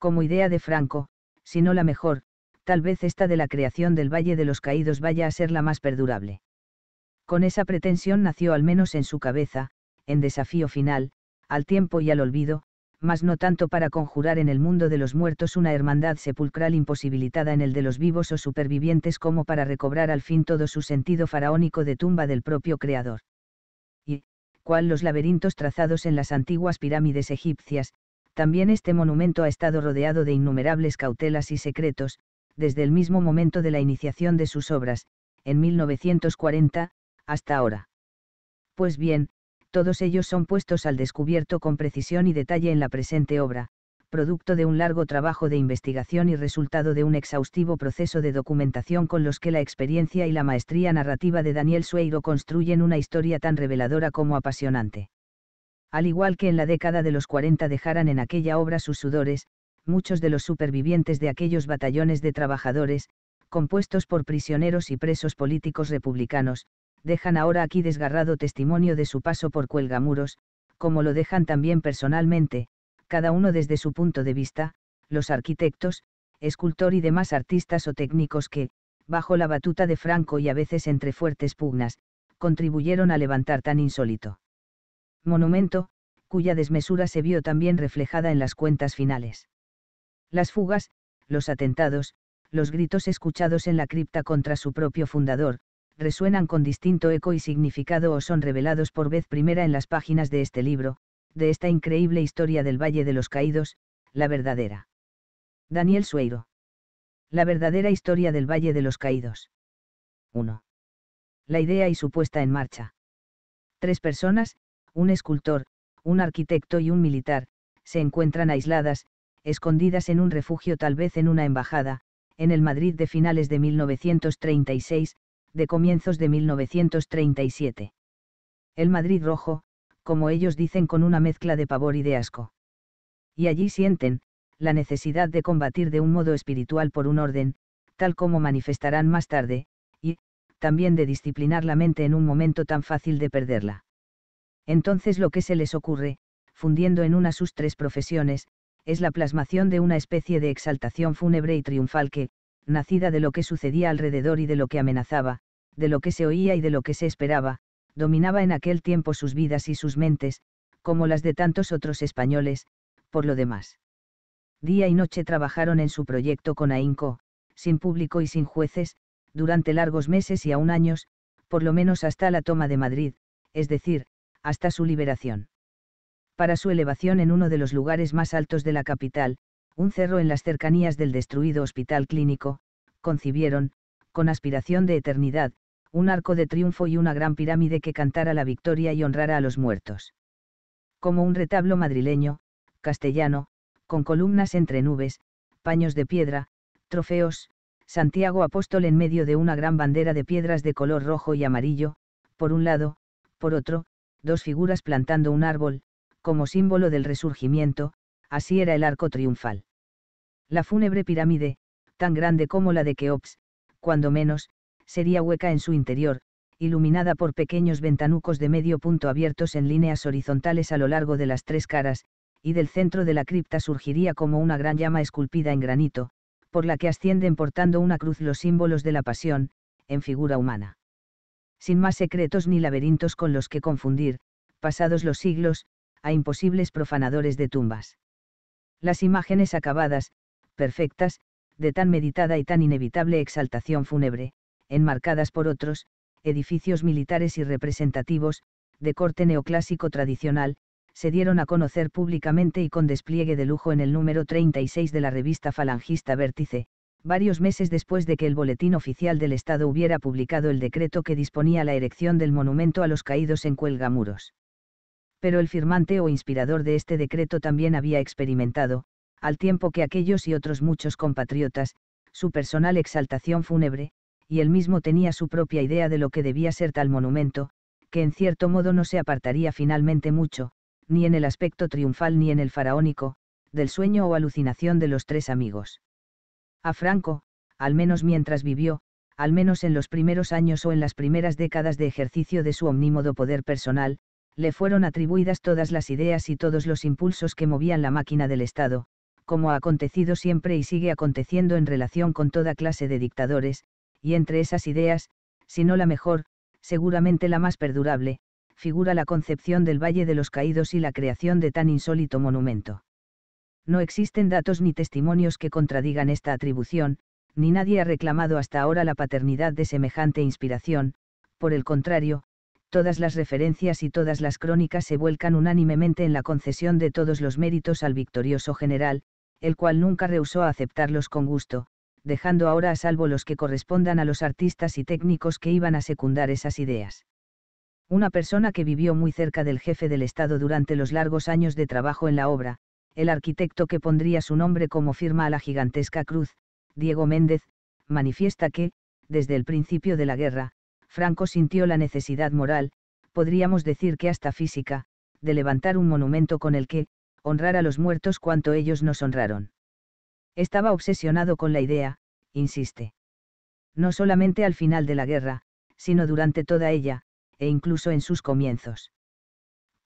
como idea de Franco, si no la mejor, tal vez esta de la creación del Valle de los Caídos vaya a ser la más perdurable. Con esa pretensión nació al menos en su cabeza, en desafío final, al tiempo y al olvido, mas no tanto para conjurar en el mundo de los muertos una hermandad sepulcral imposibilitada en el de los vivos o supervivientes como para recobrar al fin todo su sentido faraónico de tumba del propio Creador. Y, cual los laberintos trazados en las antiguas pirámides egipcias, también este monumento ha estado rodeado de innumerables cautelas y secretos, desde el mismo momento de la iniciación de sus obras, en 1940, hasta ahora. Pues bien, todos ellos son puestos al descubierto con precisión y detalle en la presente obra, producto de un largo trabajo de investigación y resultado de un exhaustivo proceso de documentación con los que la experiencia y la maestría narrativa de Daniel Sueiro construyen una historia tan reveladora como apasionante al igual que en la década de los 40 dejaran en aquella obra sus sudores, muchos de los supervivientes de aquellos batallones de trabajadores, compuestos por prisioneros y presos políticos republicanos, dejan ahora aquí desgarrado testimonio de su paso por Cuelgamuros, como lo dejan también personalmente, cada uno desde su punto de vista, los arquitectos, escultor y demás artistas o técnicos que, bajo la batuta de Franco y a veces entre fuertes pugnas, contribuyeron a levantar tan insólito monumento, cuya desmesura se vio también reflejada en las cuentas finales. Las fugas, los atentados, los gritos escuchados en la cripta contra su propio fundador, resuenan con distinto eco y significado o son revelados por vez primera en las páginas de este libro, de esta increíble historia del Valle de los Caídos, la verdadera. Daniel Sueiro. La verdadera historia del Valle de los Caídos. 1. La idea y su puesta en marcha. Tres personas, un escultor, un arquitecto y un militar, se encuentran aisladas, escondidas en un refugio tal vez en una embajada, en el Madrid de finales de 1936, de comienzos de 1937. El Madrid rojo, como ellos dicen con una mezcla de pavor y de asco. Y allí sienten, la necesidad de combatir de un modo espiritual por un orden, tal como manifestarán más tarde, y, también de disciplinar la mente en un momento tan fácil de perderla entonces lo que se les ocurre, fundiendo en una sus tres profesiones, es la plasmación de una especie de exaltación fúnebre y triunfal que, nacida de lo que sucedía alrededor y de lo que amenazaba, de lo que se oía y de lo que se esperaba, dominaba en aquel tiempo sus vidas y sus mentes, como las de tantos otros españoles, por lo demás. Día y noche trabajaron en su proyecto con ahínco, sin público y sin jueces, durante largos meses y aún años, por lo menos hasta la toma de Madrid, es decir, hasta su liberación. Para su elevación en uno de los lugares más altos de la capital, un cerro en las cercanías del destruido hospital clínico, concibieron, con aspiración de eternidad, un arco de triunfo y una gran pirámide que cantara la victoria y honrara a los muertos. Como un retablo madrileño, castellano, con columnas entre nubes, paños de piedra, trofeos, Santiago Apóstol en medio de una gran bandera de piedras de color rojo y amarillo, por un lado, por otro, dos figuras plantando un árbol, como símbolo del resurgimiento, así era el arco triunfal. La fúnebre pirámide, tan grande como la de Keops, cuando menos, sería hueca en su interior, iluminada por pequeños ventanucos de medio punto abiertos en líneas horizontales a lo largo de las tres caras, y del centro de la cripta surgiría como una gran llama esculpida en granito, por la que ascienden portando una cruz los símbolos de la pasión, en figura humana sin más secretos ni laberintos con los que confundir, pasados los siglos, a imposibles profanadores de tumbas. Las imágenes acabadas, perfectas, de tan meditada y tan inevitable exaltación fúnebre, enmarcadas por otros, edificios militares y representativos, de corte neoclásico tradicional, se dieron a conocer públicamente y con despliegue de lujo en el número 36 de la revista falangista Vértice, varios meses después de que el Boletín Oficial del Estado hubiera publicado el decreto que disponía la erección del monumento a los caídos en Cuelgamuros. Pero el firmante o inspirador de este decreto también había experimentado, al tiempo que aquellos y otros muchos compatriotas, su personal exaltación fúnebre, y él mismo tenía su propia idea de lo que debía ser tal monumento, que en cierto modo no se apartaría finalmente mucho, ni en el aspecto triunfal ni en el faraónico, del sueño o alucinación de los tres amigos. A Franco, al menos mientras vivió, al menos en los primeros años o en las primeras décadas de ejercicio de su omnímodo poder personal, le fueron atribuidas todas las ideas y todos los impulsos que movían la máquina del Estado, como ha acontecido siempre y sigue aconteciendo en relación con toda clase de dictadores, y entre esas ideas, si no la mejor, seguramente la más perdurable, figura la concepción del Valle de los Caídos y la creación de tan insólito monumento. No existen datos ni testimonios que contradigan esta atribución, ni nadie ha reclamado hasta ahora la paternidad de semejante inspiración, por el contrario, todas las referencias y todas las crónicas se vuelcan unánimemente en la concesión de todos los méritos al victorioso general, el cual nunca rehusó a aceptarlos con gusto, dejando ahora a salvo los que correspondan a los artistas y técnicos que iban a secundar esas ideas. Una persona que vivió muy cerca del jefe del Estado durante los largos años de trabajo en la obra, el arquitecto que pondría su nombre como firma a la gigantesca cruz, Diego Méndez, manifiesta que, desde el principio de la guerra, Franco sintió la necesidad moral, podríamos decir que hasta física, de levantar un monumento con el que, honrar a los muertos cuanto ellos nos honraron. Estaba obsesionado con la idea, insiste. No solamente al final de la guerra, sino durante toda ella, e incluso en sus comienzos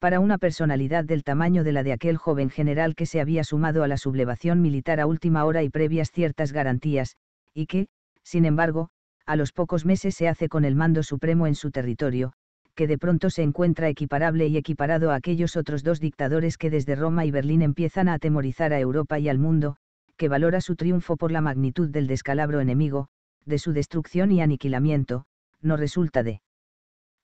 para una personalidad del tamaño de la de aquel joven general que se había sumado a la sublevación militar a última hora y previas ciertas garantías, y que, sin embargo, a los pocos meses se hace con el mando supremo en su territorio, que de pronto se encuentra equiparable y equiparado a aquellos otros dos dictadores que desde Roma y Berlín empiezan a atemorizar a Europa y al mundo, que valora su triunfo por la magnitud del descalabro enemigo, de su destrucción y aniquilamiento, no resulta de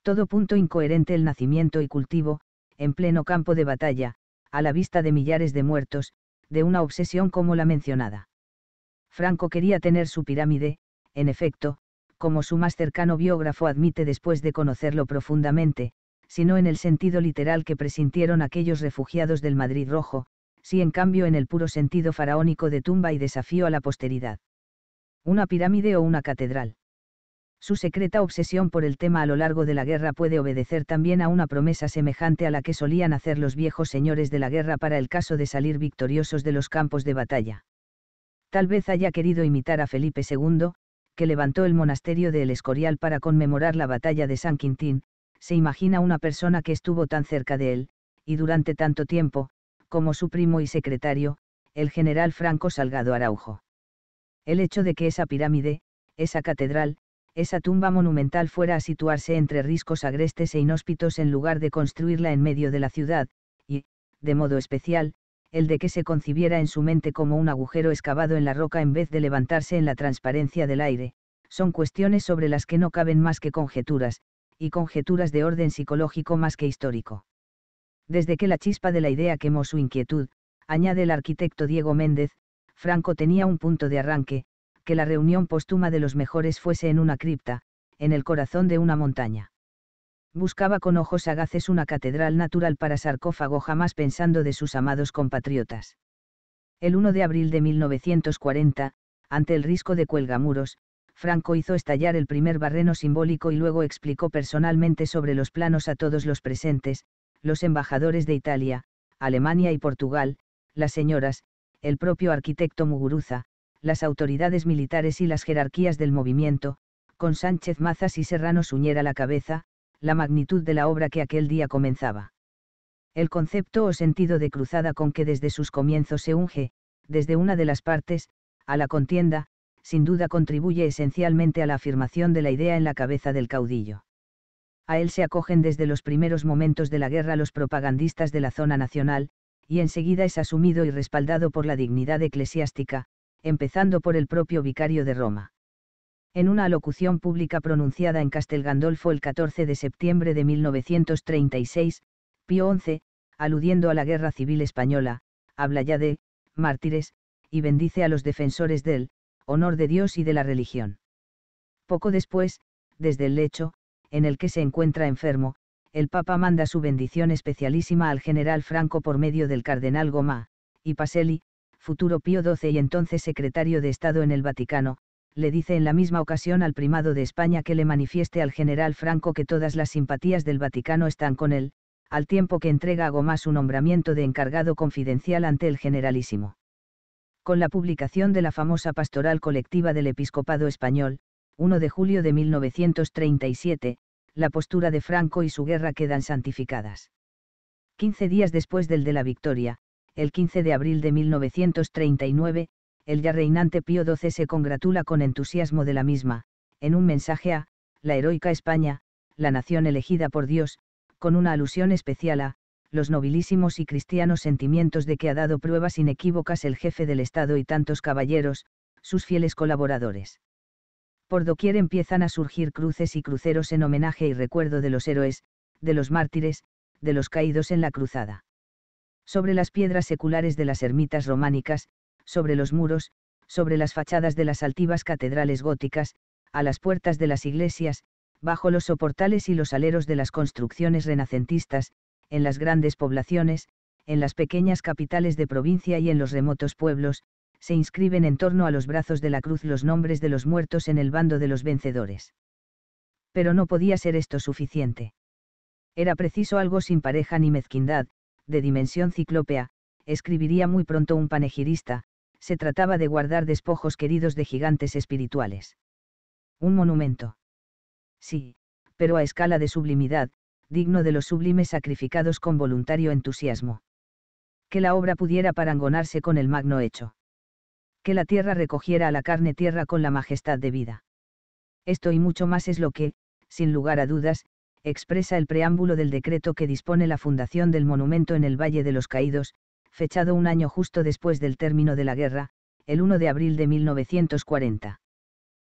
todo punto incoherente el nacimiento y cultivo, en pleno campo de batalla, a la vista de millares de muertos, de una obsesión como la mencionada. Franco quería tener su pirámide, en efecto, como su más cercano biógrafo admite después de conocerlo profundamente, sino en el sentido literal que presintieron aquellos refugiados del Madrid rojo, si en cambio en el puro sentido faraónico de tumba y desafío a la posteridad. Una pirámide o una catedral. Su secreta obsesión por el tema a lo largo de la guerra puede obedecer también a una promesa semejante a la que solían hacer los viejos señores de la guerra para el caso de salir victoriosos de los campos de batalla. Tal vez haya querido imitar a Felipe II, que levantó el monasterio de El Escorial para conmemorar la batalla de San Quintín, se imagina una persona que estuvo tan cerca de él, y durante tanto tiempo, como su primo y secretario, el general Franco Salgado Araujo. El hecho de que esa pirámide, esa catedral, esa tumba monumental fuera a situarse entre riscos agrestes e inhóspitos en lugar de construirla en medio de la ciudad, y, de modo especial, el de que se concibiera en su mente como un agujero excavado en la roca en vez de levantarse en la transparencia del aire, son cuestiones sobre las que no caben más que conjeturas, y conjeturas de orden psicológico más que histórico. Desde que la chispa de la idea quemó su inquietud, añade el arquitecto Diego Méndez, Franco tenía un punto de arranque, que la reunión póstuma de los mejores fuese en una cripta, en el corazón de una montaña. Buscaba con ojos sagaces una catedral natural para sarcófago jamás pensando de sus amados compatriotas. El 1 de abril de 1940, ante el risco de cuelgamuros, Franco hizo estallar el primer barreno simbólico y luego explicó personalmente sobre los planos a todos los presentes, los embajadores de Italia, Alemania y Portugal, las señoras, el propio arquitecto Muguruza, las autoridades militares y las jerarquías del movimiento, con Sánchez Mazas y Serrano Suñera la cabeza, la magnitud de la obra que aquel día comenzaba. El concepto o sentido de cruzada con que desde sus comienzos se unge, desde una de las partes, a la contienda, sin duda contribuye esencialmente a la afirmación de la idea en la cabeza del caudillo. A él se acogen desde los primeros momentos de la guerra los propagandistas de la zona nacional, y enseguida es asumido y respaldado por la dignidad eclesiástica, empezando por el propio vicario de Roma. En una alocución pública pronunciada en Castel Gandolfo el 14 de septiembre de 1936, Pío XI, aludiendo a la Guerra Civil Española, habla ya de mártires, y bendice a los defensores del honor de Dios y de la religión. Poco después, desde el lecho, en el que se encuentra enfermo, el Papa manda su bendición especialísima al general Franco por medio del cardenal Gomá, y Paselli, futuro Pío XII y entonces secretario de Estado en el Vaticano, le dice en la misma ocasión al primado de España que le manifieste al general Franco que todas las simpatías del Vaticano están con él, al tiempo que entrega a Gómez su nombramiento de encargado confidencial ante el generalísimo. Con la publicación de la famosa Pastoral Colectiva del Episcopado Español, 1 de julio de 1937, la postura de Franco y su guerra quedan santificadas. Quince días después del de la victoria, el 15 de abril de 1939, el ya reinante Pío XII se congratula con entusiasmo de la misma, en un mensaje a, la heroica España, la nación elegida por Dios, con una alusión especial a, los nobilísimos y cristianos sentimientos de que ha dado pruebas inequívocas el jefe del Estado y tantos caballeros, sus fieles colaboradores. Por doquier empiezan a surgir cruces y cruceros en homenaje y recuerdo de los héroes, de los mártires, de los caídos en la cruzada sobre las piedras seculares de las ermitas románicas, sobre los muros, sobre las fachadas de las altivas catedrales góticas, a las puertas de las iglesias, bajo los soportales y los aleros de las construcciones renacentistas, en las grandes poblaciones, en las pequeñas capitales de provincia y en los remotos pueblos, se inscriben en torno a los brazos de la cruz los nombres de los muertos en el bando de los vencedores. Pero no podía ser esto suficiente. Era preciso algo sin pareja ni mezquindad, de dimensión ciclópea, escribiría muy pronto un panegirista, se trataba de guardar despojos queridos de gigantes espirituales. Un monumento. Sí, pero a escala de sublimidad, digno de los sublimes sacrificados con voluntario entusiasmo. Que la obra pudiera parangonarse con el magno hecho. Que la tierra recogiera a la carne tierra con la majestad de vida. Esto y mucho más es lo que, sin lugar a dudas, expresa el preámbulo del decreto que dispone la fundación del monumento en el Valle de los Caídos, fechado un año justo después del término de la guerra, el 1 de abril de 1940.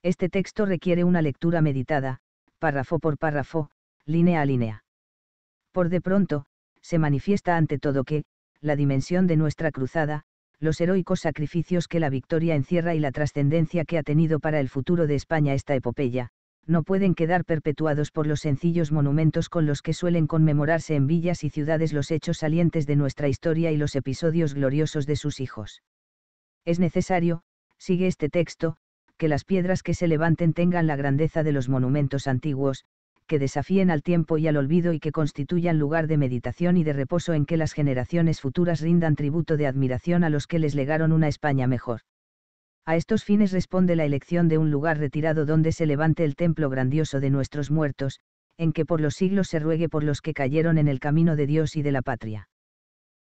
Este texto requiere una lectura meditada, párrafo por párrafo, línea a línea. Por de pronto, se manifiesta ante todo que, la dimensión de nuestra cruzada, los heroicos sacrificios que la victoria encierra y la trascendencia que ha tenido para el futuro de España esta epopeya, no pueden quedar perpetuados por los sencillos monumentos con los que suelen conmemorarse en villas y ciudades los hechos salientes de nuestra historia y los episodios gloriosos de sus hijos. Es necesario, sigue este texto, que las piedras que se levanten tengan la grandeza de los monumentos antiguos, que desafíen al tiempo y al olvido y que constituyan lugar de meditación y de reposo en que las generaciones futuras rindan tributo de admiración a los que les legaron una España mejor. A estos fines responde la elección de un lugar retirado donde se levante el templo grandioso de nuestros muertos, en que por los siglos se ruegue por los que cayeron en el camino de Dios y de la patria.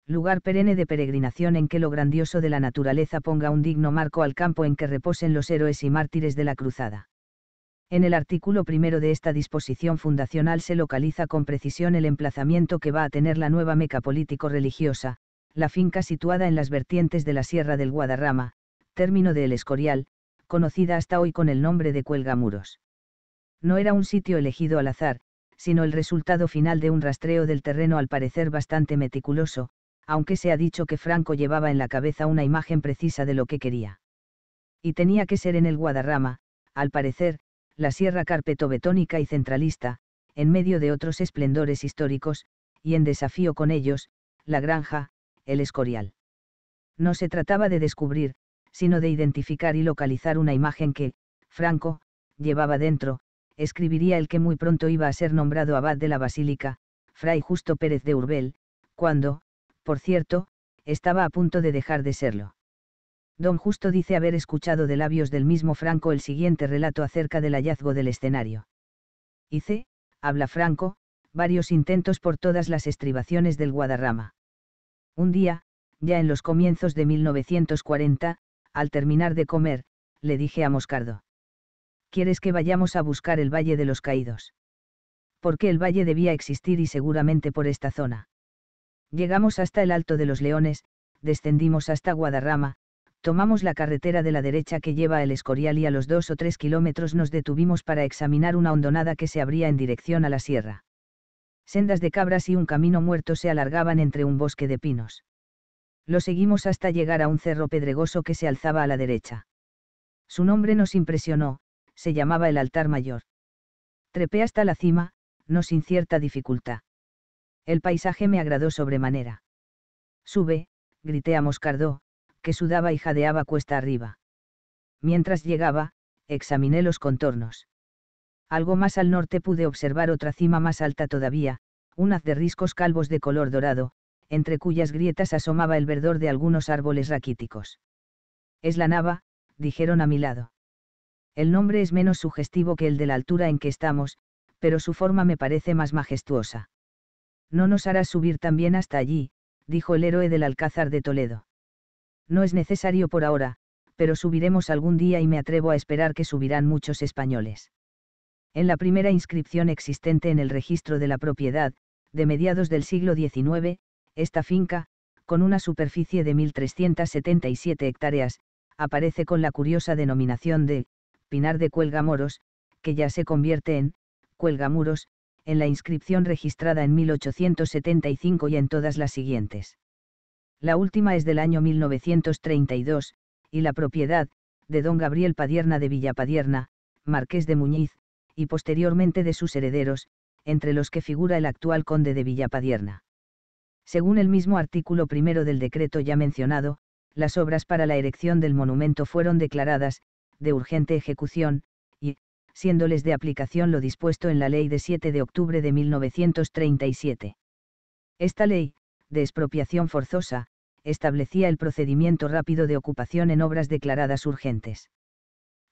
Lugar perenne de peregrinación en que lo grandioso de la naturaleza ponga un digno marco al campo en que reposen los héroes y mártires de la cruzada. En el artículo primero de esta disposición fundacional se localiza con precisión el emplazamiento que va a tener la nueva meca político-religiosa, la finca situada en las vertientes de la Sierra del Guadarrama, término del Escorial, conocida hasta hoy con el nombre de Cuelgamuros. No era un sitio elegido al azar, sino el resultado final de un rastreo del terreno al parecer bastante meticuloso, aunque se ha dicho que Franco llevaba en la cabeza una imagen precisa de lo que quería. Y tenía que ser en el Guadarrama, al parecer, la sierra carpetobetónica y centralista, en medio de otros esplendores históricos, y en desafío con ellos, la granja, el escorial. No se trataba de descubrir, sino de identificar y localizar una imagen que, Franco, llevaba dentro, escribiría el que muy pronto iba a ser nombrado abad de la basílica, Fray Justo Pérez de Urbel, cuando, por cierto, estaba a punto de dejar de serlo. Don Justo dice haber escuchado de labios del mismo Franco el siguiente relato acerca del hallazgo del escenario. Hice, habla Franco, varios intentos por todas las estribaciones del Guadarrama. Un día, ya en los comienzos de 1940, al terminar de comer, le dije a Moscardo. ¿Quieres que vayamos a buscar el Valle de los Caídos? Porque el valle debía existir y seguramente por esta zona. Llegamos hasta el Alto de los Leones, descendimos hasta Guadarrama, tomamos la carretera de la derecha que lleva el Escorial y a los dos o tres kilómetros nos detuvimos para examinar una hondonada que se abría en dirección a la sierra. Sendas de cabras y un camino muerto se alargaban entre un bosque de pinos. Lo seguimos hasta llegar a un cerro pedregoso que se alzaba a la derecha. Su nombre nos impresionó, se llamaba el altar mayor. Trepé hasta la cima, no sin cierta dificultad. El paisaje me agradó sobremanera. Sube, grité a Moscardó, que sudaba y jadeaba cuesta arriba. Mientras llegaba, examiné los contornos. Algo más al norte pude observar otra cima más alta todavía, un haz de riscos calvos de color dorado, entre cuyas grietas asomaba el verdor de algunos árboles raquíticos. Es la nava, dijeron a mi lado. El nombre es menos sugestivo que el de la altura en que estamos, pero su forma me parece más majestuosa. No nos harás subir también hasta allí, dijo el héroe del Alcázar de Toledo. No es necesario por ahora, pero subiremos algún día y me atrevo a esperar que subirán muchos españoles. En la primera inscripción existente en el registro de la propiedad, de mediados del siglo XIX, esta finca, con una superficie de 1.377 hectáreas, aparece con la curiosa denominación de Pinar de Cuelgamoros, que ya se convierte en Cuelgamuros, en la inscripción registrada en 1875 y en todas las siguientes. La última es del año 1932, y la propiedad, de don Gabriel Padierna de Villapadierna, marqués de Muñiz, y posteriormente de sus herederos, entre los que figura el actual conde de Villapadierna. Según el mismo artículo primero del decreto ya mencionado, las obras para la erección del monumento fueron declaradas, de urgente ejecución, y, siéndoles de aplicación lo dispuesto en la Ley de 7 de octubre de 1937. Esta ley, de expropiación forzosa, establecía el procedimiento rápido de ocupación en obras declaradas urgentes.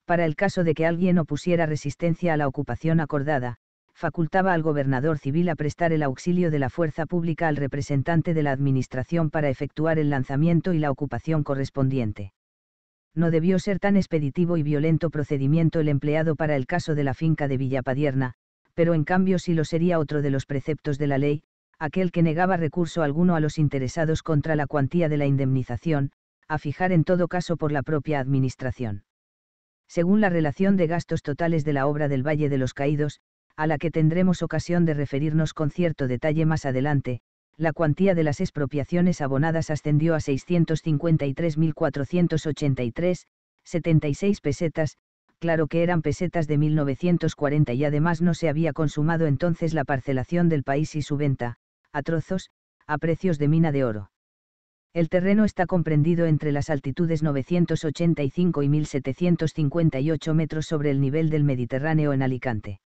Para el caso de que alguien opusiera resistencia a la ocupación acordada, facultaba al gobernador civil a prestar el auxilio de la fuerza pública al representante de la Administración para efectuar el lanzamiento y la ocupación correspondiente. No debió ser tan expeditivo y violento procedimiento el empleado para el caso de la finca de Villapadierna, pero en cambio sí lo sería otro de los preceptos de la ley, aquel que negaba recurso alguno a los interesados contra la cuantía de la indemnización, a fijar en todo caso por la propia Administración. Según la relación de gastos totales de la obra del Valle de los Caídos, a la que tendremos ocasión de referirnos con cierto detalle más adelante, la cuantía de las expropiaciones abonadas ascendió a 653.483,76 pesetas, claro que eran pesetas de 1940 y además no se había consumado entonces la parcelación del país y su venta, a trozos, a precios de mina de oro. El terreno está comprendido entre las altitudes 985 y 1758 metros sobre el nivel del Mediterráneo en Alicante.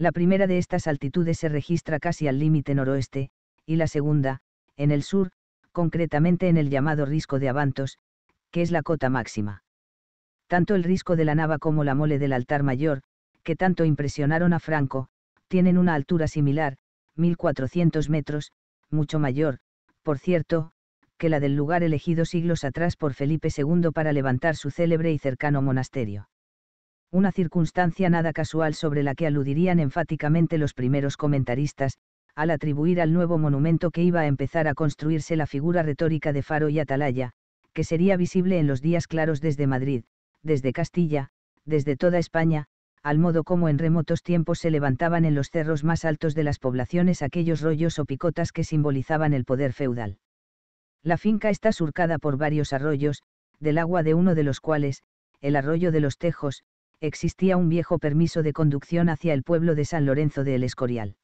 La primera de estas altitudes se registra casi al límite noroeste, y la segunda, en el sur, concretamente en el llamado risco de Avantos, que es la cota máxima. Tanto el risco de la nava como la mole del altar mayor, que tanto impresionaron a Franco, tienen una altura similar, 1400 metros, mucho mayor, por cierto, que la del lugar elegido siglos atrás por Felipe II para levantar su célebre y cercano monasterio una circunstancia nada casual sobre la que aludirían enfáticamente los primeros comentaristas, al atribuir al nuevo monumento que iba a empezar a construirse la figura retórica de Faro y Atalaya, que sería visible en los días claros desde Madrid, desde Castilla, desde toda España, al modo como en remotos tiempos se levantaban en los cerros más altos de las poblaciones aquellos rollos o picotas que simbolizaban el poder feudal. La finca está surcada por varios arroyos, del agua de uno de los cuales, el arroyo de los Tejos, existía un viejo permiso de conducción hacia el pueblo de San Lorenzo de El Escorial.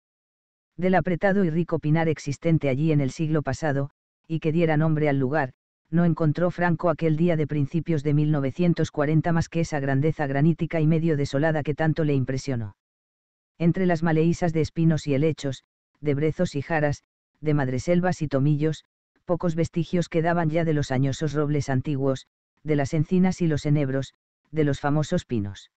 Del apretado y rico pinar existente allí en el siglo pasado, y que diera nombre al lugar, no encontró Franco aquel día de principios de 1940 más que esa grandeza granítica y medio desolada que tanto le impresionó. Entre las maleísas de espinos y helechos, de brezos y jaras, de madreselvas y tomillos, pocos vestigios quedaban ya de los añosos robles antiguos, de las encinas y los enebros, de los famosos pinos.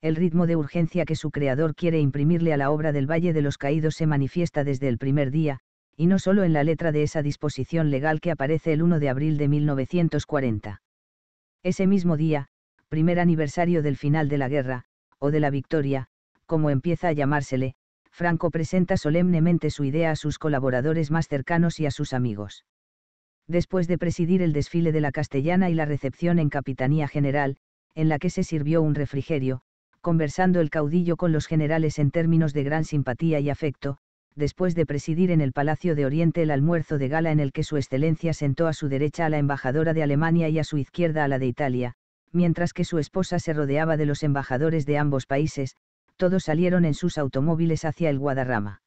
El ritmo de urgencia que su creador quiere imprimirle a la obra del Valle de los Caídos se manifiesta desde el primer día, y no solo en la letra de esa disposición legal que aparece el 1 de abril de 1940. Ese mismo día, primer aniversario del final de la guerra, o de la victoria, como empieza a llamársele, Franco presenta solemnemente su idea a sus colaboradores más cercanos y a sus amigos. Después de presidir el desfile de la Castellana y la recepción en Capitanía General, en la que se sirvió un refrigerio, conversando el caudillo con los generales en términos de gran simpatía y afecto, después de presidir en el Palacio de Oriente el almuerzo de gala en el que Su Excelencia sentó a su derecha a la embajadora de Alemania y a su izquierda a la de Italia, mientras que su esposa se rodeaba de los embajadores de ambos países, todos salieron en sus automóviles hacia el Guadarrama.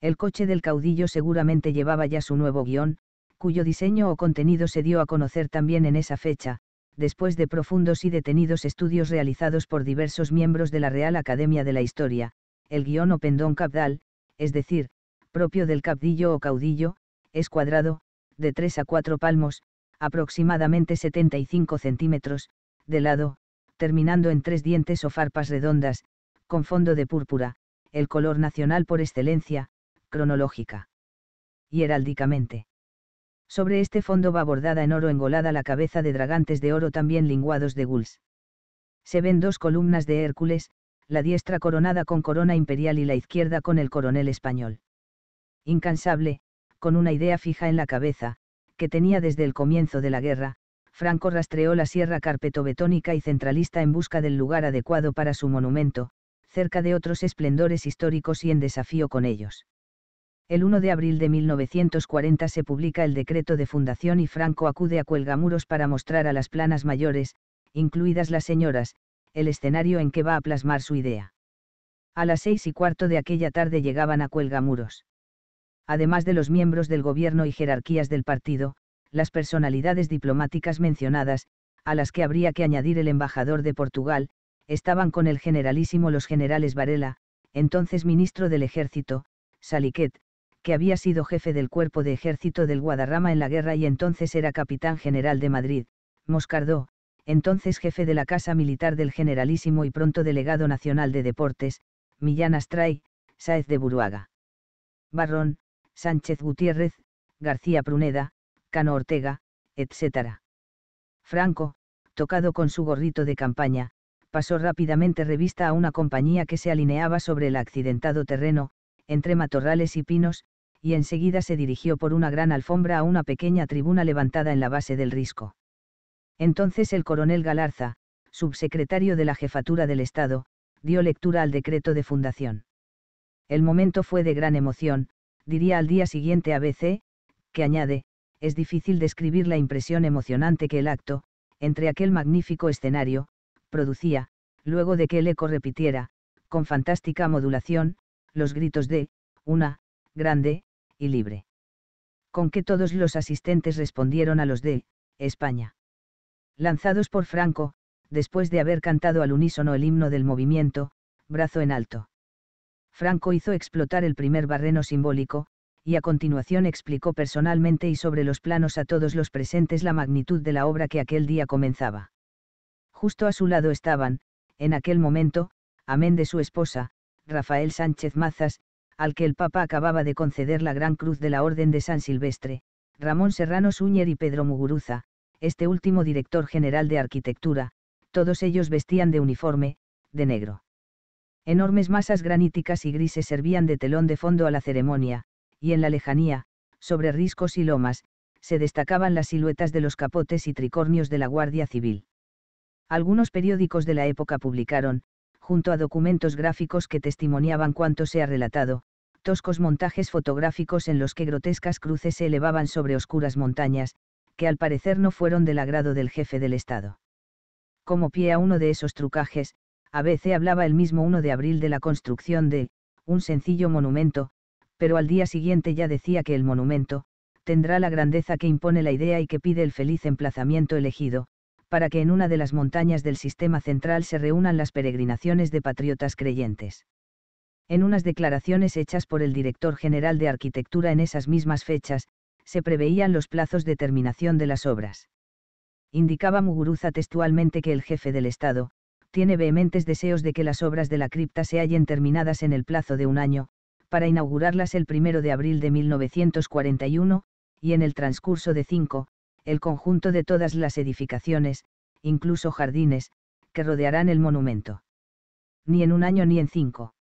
El coche del caudillo seguramente llevaba ya su nuevo guión, cuyo diseño o contenido se dio a conocer también en esa fecha, después de profundos y detenidos estudios realizados por diversos miembros de la Real Academia de la Historia, el guión o pendón cabdal, es decir, propio del cabdillo o caudillo, es cuadrado, de 3 a 4 palmos, aproximadamente 75 centímetros, de lado, terminando en tres dientes o farpas redondas, con fondo de púrpura, el color nacional por excelencia, cronológica. Y heráldicamente. Sobre este fondo va bordada en oro engolada la cabeza de dragantes de oro también linguados de gules. Se ven dos columnas de Hércules, la diestra coronada con corona imperial y la izquierda con el coronel español. Incansable, con una idea fija en la cabeza, que tenía desde el comienzo de la guerra, Franco rastreó la sierra carpetobetónica y centralista en busca del lugar adecuado para su monumento, cerca de otros esplendores históricos y en desafío con ellos el 1 de abril de 1940 se publica el decreto de fundación y Franco acude a Cuelgamuros para mostrar a las planas mayores, incluidas las señoras, el escenario en que va a plasmar su idea. A las seis y cuarto de aquella tarde llegaban a Cuelgamuros. Además de los miembros del gobierno y jerarquías del partido, las personalidades diplomáticas mencionadas, a las que habría que añadir el embajador de Portugal, estaban con el generalísimo los generales Varela, entonces ministro del Ejército, Saliquet, que había sido jefe del cuerpo de ejército del Guadarrama en la guerra y entonces era capitán general de Madrid, Moscardó, entonces jefe de la Casa Militar del Generalísimo y pronto delegado nacional de deportes, Millán Astray, Sáez de Buruaga. Barrón, Sánchez Gutiérrez, García Pruneda, Cano Ortega, etc. Franco, tocado con su gorrito de campaña, pasó rápidamente revista a una compañía que se alineaba sobre el accidentado terreno, entre matorrales y pinos, y enseguida se dirigió por una gran alfombra a una pequeña tribuna levantada en la base del risco. Entonces el coronel Galarza, subsecretario de la Jefatura del Estado, dio lectura al decreto de fundación. El momento fue de gran emoción, diría al día siguiente ABC, que añade, es difícil describir la impresión emocionante que el acto, entre aquel magnífico escenario, producía, luego de que el eco repitiera, con fantástica modulación, los gritos de, una, grande, y libre. Con que todos los asistentes respondieron a los de España. Lanzados por Franco, después de haber cantado al unísono el himno del movimiento, brazo en alto. Franco hizo explotar el primer barreno simbólico, y a continuación explicó personalmente y sobre los planos a todos los presentes la magnitud de la obra que aquel día comenzaba. Justo a su lado estaban, en aquel momento, amén de su esposa, Rafael Sánchez Mazas, al que el Papa acababa de conceder la Gran Cruz de la Orden de San Silvestre, Ramón Serrano Suñer y Pedro Muguruza, este último director general de arquitectura, todos ellos vestían de uniforme, de negro. Enormes masas graníticas y grises servían de telón de fondo a la ceremonia, y en la lejanía, sobre riscos y lomas, se destacaban las siluetas de los capotes y tricornios de la Guardia Civil. Algunos periódicos de la época publicaron, junto a documentos gráficos que testimoniaban cuanto se ha relatado, toscos montajes fotográficos en los que grotescas cruces se elevaban sobre oscuras montañas, que al parecer no fueron del agrado del jefe del Estado. Como pie a uno de esos trucajes, a hablaba el mismo 1 de abril de la construcción de un sencillo monumento, pero al día siguiente ya decía que el monumento tendrá la grandeza que impone la idea y que pide el feliz emplazamiento elegido, para que en una de las montañas del sistema central se reúnan las peregrinaciones de patriotas creyentes. En unas declaraciones hechas por el director general de Arquitectura en esas mismas fechas, se preveían los plazos de terminación de las obras. Indicaba Muguruza textualmente que el jefe del Estado, tiene vehementes deseos de que las obras de la cripta se hallen terminadas en el plazo de un año, para inaugurarlas el primero de abril de 1941, y en el transcurso de cinco, el conjunto de todas las edificaciones, incluso jardines, que rodearán el monumento. Ni en un año ni en cinco.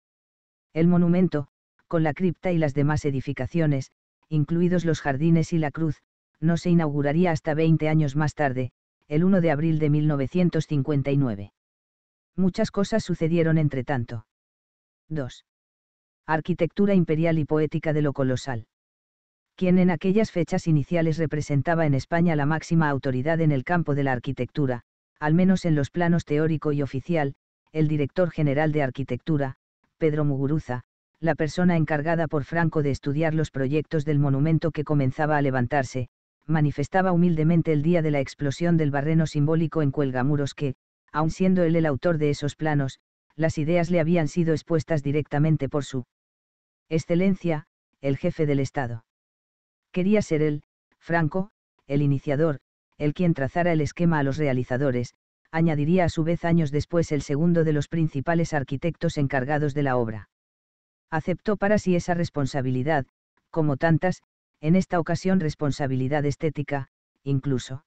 El monumento, con la cripta y las demás edificaciones, incluidos los jardines y la cruz, no se inauguraría hasta 20 años más tarde, el 1 de abril de 1959. Muchas cosas sucedieron entre tanto. 2. Arquitectura imperial y poética de lo colosal quien en aquellas fechas iniciales representaba en España la máxima autoridad en el campo de la arquitectura, al menos en los planos teórico y oficial, el director general de arquitectura, Pedro Muguruza, la persona encargada por Franco de estudiar los proyectos del monumento que comenzaba a levantarse, manifestaba humildemente el día de la explosión del barreno simbólico en Cuelgamuros que, aun siendo él el autor de esos planos, las ideas le habían sido expuestas directamente por su excelencia, el jefe del Estado. Quería ser él, Franco, el iniciador, el quien trazara el esquema a los realizadores, añadiría a su vez años después el segundo de los principales arquitectos encargados de la obra. Aceptó para sí esa responsabilidad, como tantas, en esta ocasión responsabilidad estética, incluso.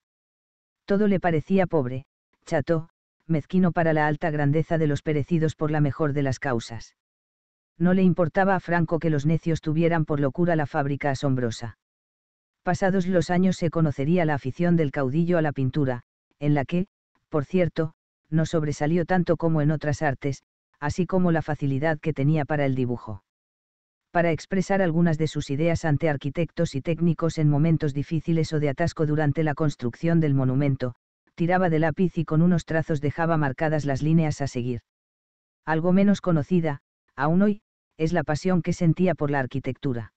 Todo le parecía pobre, chato, mezquino para la alta grandeza de los perecidos por la mejor de las causas. No le importaba a Franco que los necios tuvieran por locura la fábrica asombrosa pasados los años se conocería la afición del caudillo a la pintura, en la que, por cierto, no sobresalió tanto como en otras artes, así como la facilidad que tenía para el dibujo. Para expresar algunas de sus ideas ante arquitectos y técnicos en momentos difíciles o de atasco durante la construcción del monumento, tiraba de lápiz y con unos trazos dejaba marcadas las líneas a seguir. Algo menos conocida, aún hoy, es la pasión que sentía por la arquitectura.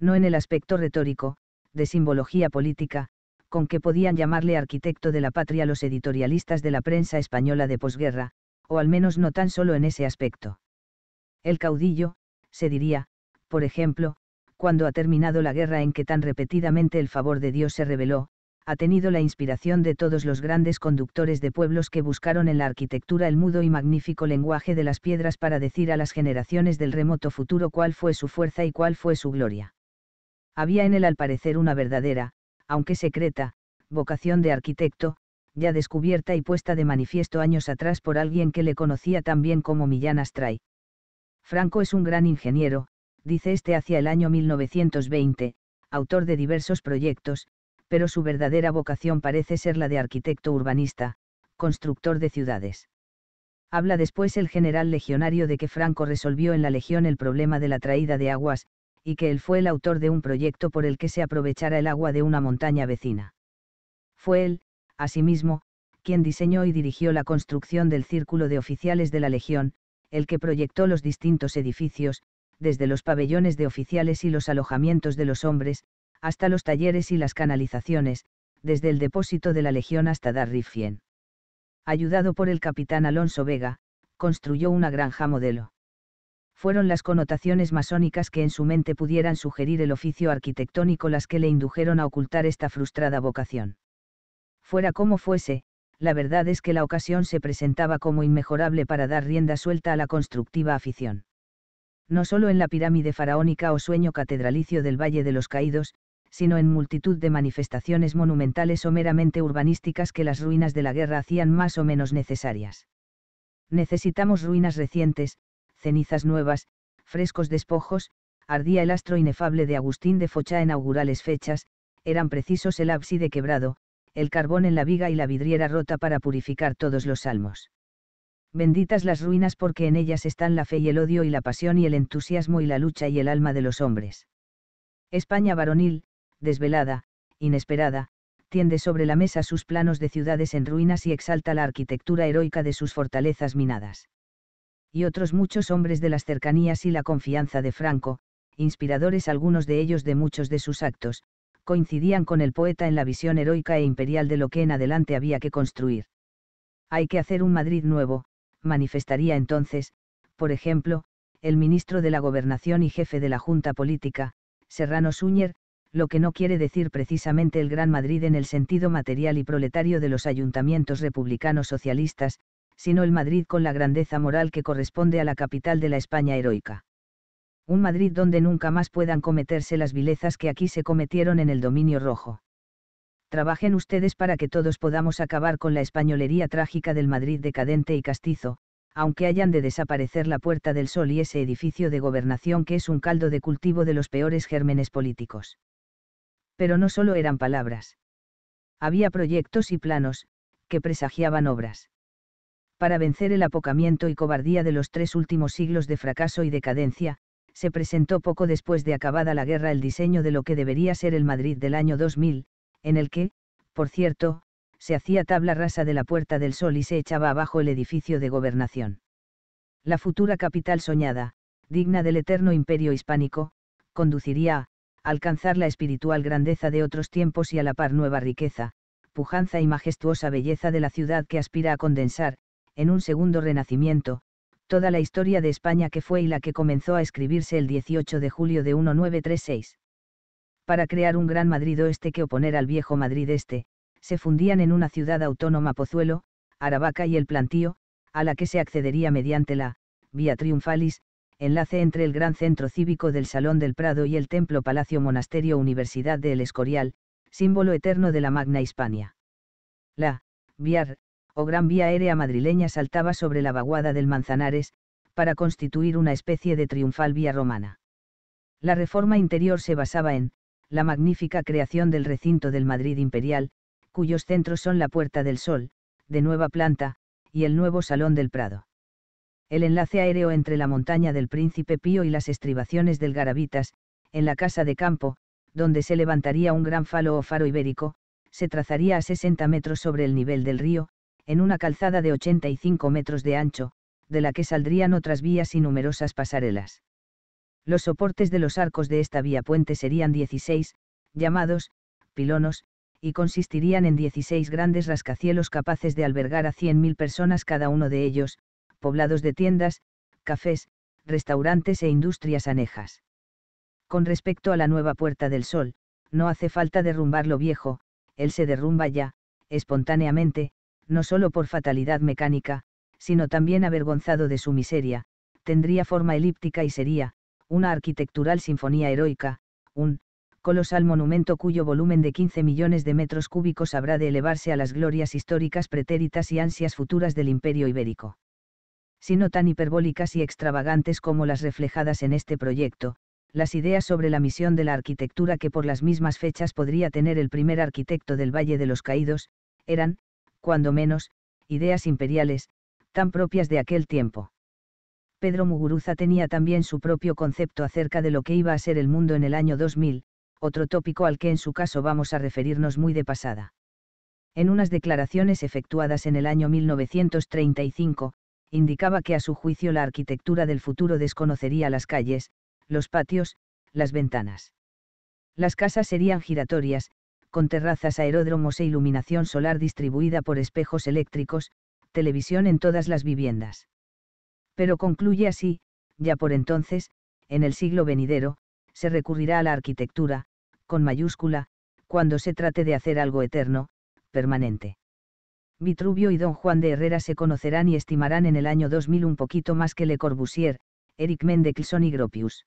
No en el aspecto retórico, de simbología política, con que podían llamarle arquitecto de la patria los editorialistas de la prensa española de posguerra, o al menos no tan solo en ese aspecto. El caudillo, se diría, por ejemplo, cuando ha terminado la guerra en que tan repetidamente el favor de Dios se reveló, ha tenido la inspiración de todos los grandes conductores de pueblos que buscaron en la arquitectura el mudo y magnífico lenguaje de las piedras para decir a las generaciones del remoto futuro cuál fue su fuerza y cuál fue su gloria. Había en él al parecer una verdadera, aunque secreta, vocación de arquitecto, ya descubierta y puesta de manifiesto años atrás por alguien que le conocía tan bien como Millán Astray. Franco es un gran ingeniero, dice este hacia el año 1920, autor de diversos proyectos, pero su verdadera vocación parece ser la de arquitecto urbanista, constructor de ciudades. Habla después el general legionario de que Franco resolvió en la legión el problema de la traída de aguas, y que él fue el autor de un proyecto por el que se aprovechara el agua de una montaña vecina. Fue él, asimismo, quien diseñó y dirigió la construcción del Círculo de Oficiales de la Legión, el que proyectó los distintos edificios, desde los pabellones de oficiales y los alojamientos de los hombres, hasta los talleres y las canalizaciones, desde el depósito de la Legión hasta Darrifien. Ayudado por el capitán Alonso Vega, construyó una granja modelo fueron las connotaciones masónicas que en su mente pudieran sugerir el oficio arquitectónico las que le indujeron a ocultar esta frustrada vocación. Fuera como fuese, la verdad es que la ocasión se presentaba como inmejorable para dar rienda suelta a la constructiva afición. No solo en la pirámide faraónica o sueño catedralicio del Valle de los Caídos, sino en multitud de manifestaciones monumentales o meramente urbanísticas que las ruinas de la guerra hacían más o menos necesarias necesitamos ruinas recientes, cenizas nuevas, frescos despojos, ardía el astro inefable de Agustín de Focha en augurales fechas, eran precisos el ábside quebrado, el carbón en la viga y la vidriera rota para purificar todos los salmos. Benditas las ruinas porque en ellas están la fe y el odio y la pasión y el entusiasmo y la lucha y el alma de los hombres. España varonil, desvelada, inesperada, tiende sobre la mesa sus planos de ciudades en ruinas y exalta la arquitectura heroica de sus fortalezas minadas y otros muchos hombres de las cercanías y la confianza de Franco, inspiradores algunos de ellos de muchos de sus actos, coincidían con el poeta en la visión heroica e imperial de lo que en adelante había que construir. Hay que hacer un Madrid nuevo, manifestaría entonces, por ejemplo, el ministro de la Gobernación y jefe de la Junta Política, Serrano Suñer, lo que no quiere decir precisamente el Gran Madrid en el sentido material y proletario de los ayuntamientos republicanos socialistas, sino el Madrid con la grandeza moral que corresponde a la capital de la España heroica. Un Madrid donde nunca más puedan cometerse las vilezas que aquí se cometieron en el dominio rojo. Trabajen ustedes para que todos podamos acabar con la españolería trágica del Madrid decadente y castizo, aunque hayan de desaparecer la Puerta del Sol y ese edificio de gobernación que es un caldo de cultivo de los peores gérmenes políticos. Pero no solo eran palabras. Había proyectos y planos, que presagiaban obras para vencer el apocamiento y cobardía de los tres últimos siglos de fracaso y decadencia, se presentó poco después de acabada la guerra el diseño de lo que debería ser el Madrid del año 2000, en el que, por cierto, se hacía tabla rasa de la Puerta del Sol y se echaba abajo el edificio de gobernación. La futura capital soñada, digna del eterno imperio hispánico, conduciría a alcanzar la espiritual grandeza de otros tiempos y a la par nueva riqueza, pujanza y majestuosa belleza de la ciudad que aspira a condensar, en un segundo renacimiento, toda la historia de España que fue y la que comenzó a escribirse el 18 de julio de 1936. Para crear un gran Madrid oeste que oponer al viejo Madrid este, se fundían en una ciudad autónoma Pozuelo, Aravaca y El Plantío, a la que se accedería mediante la Vía Triunfalis, enlace entre el gran centro cívico del Salón del Prado y el Templo Palacio Monasterio Universidad de El Escorial, símbolo eterno de la Magna Hispania. La Vía o gran vía aérea madrileña saltaba sobre la vaguada del Manzanares, para constituir una especie de triunfal vía romana. La reforma interior se basaba en, la magnífica creación del recinto del Madrid imperial, cuyos centros son la Puerta del Sol, de nueva planta, y el nuevo Salón del Prado. El enlace aéreo entre la montaña del Príncipe Pío y las estribaciones del Garavitas, en la Casa de Campo, donde se levantaría un gran falo o faro ibérico, se trazaría a 60 metros sobre el nivel del río, en una calzada de 85 metros de ancho, de la que saldrían otras vías y numerosas pasarelas. Los soportes de los arcos de esta vía puente serían 16, llamados, pilonos, y consistirían en 16 grandes rascacielos capaces de albergar a 100.000 personas cada uno de ellos, poblados de tiendas, cafés, restaurantes e industrias anejas. Con respecto a la nueva Puerta del Sol, no hace falta derrumbar lo viejo, él se derrumba ya, espontáneamente, no solo por fatalidad mecánica, sino también avergonzado de su miseria, tendría forma elíptica y sería, una arquitectural sinfonía heroica, un colosal monumento cuyo volumen de 15 millones de metros cúbicos habrá de elevarse a las glorias históricas pretéritas y ansias futuras del imperio ibérico. Si no tan hiperbólicas y extravagantes como las reflejadas en este proyecto, las ideas sobre la misión de la arquitectura que por las mismas fechas podría tener el primer arquitecto del Valle de los Caídos, eran, cuando menos, ideas imperiales, tan propias de aquel tiempo. Pedro Muguruza tenía también su propio concepto acerca de lo que iba a ser el mundo en el año 2000, otro tópico al que en su caso vamos a referirnos muy de pasada. En unas declaraciones efectuadas en el año 1935, indicaba que a su juicio la arquitectura del futuro desconocería las calles, los patios, las ventanas. Las casas serían giratorias, con terrazas, aeródromos e iluminación solar distribuida por espejos eléctricos, televisión en todas las viviendas. Pero concluye así, ya por entonces, en el siglo venidero, se recurrirá a la arquitectura, con mayúscula, cuando se trate de hacer algo eterno, permanente. Vitruvio y don Juan de Herrera se conocerán y estimarán en el año 2000 un poquito más que Le Corbusier, Eric Mendelssohn y Gropius.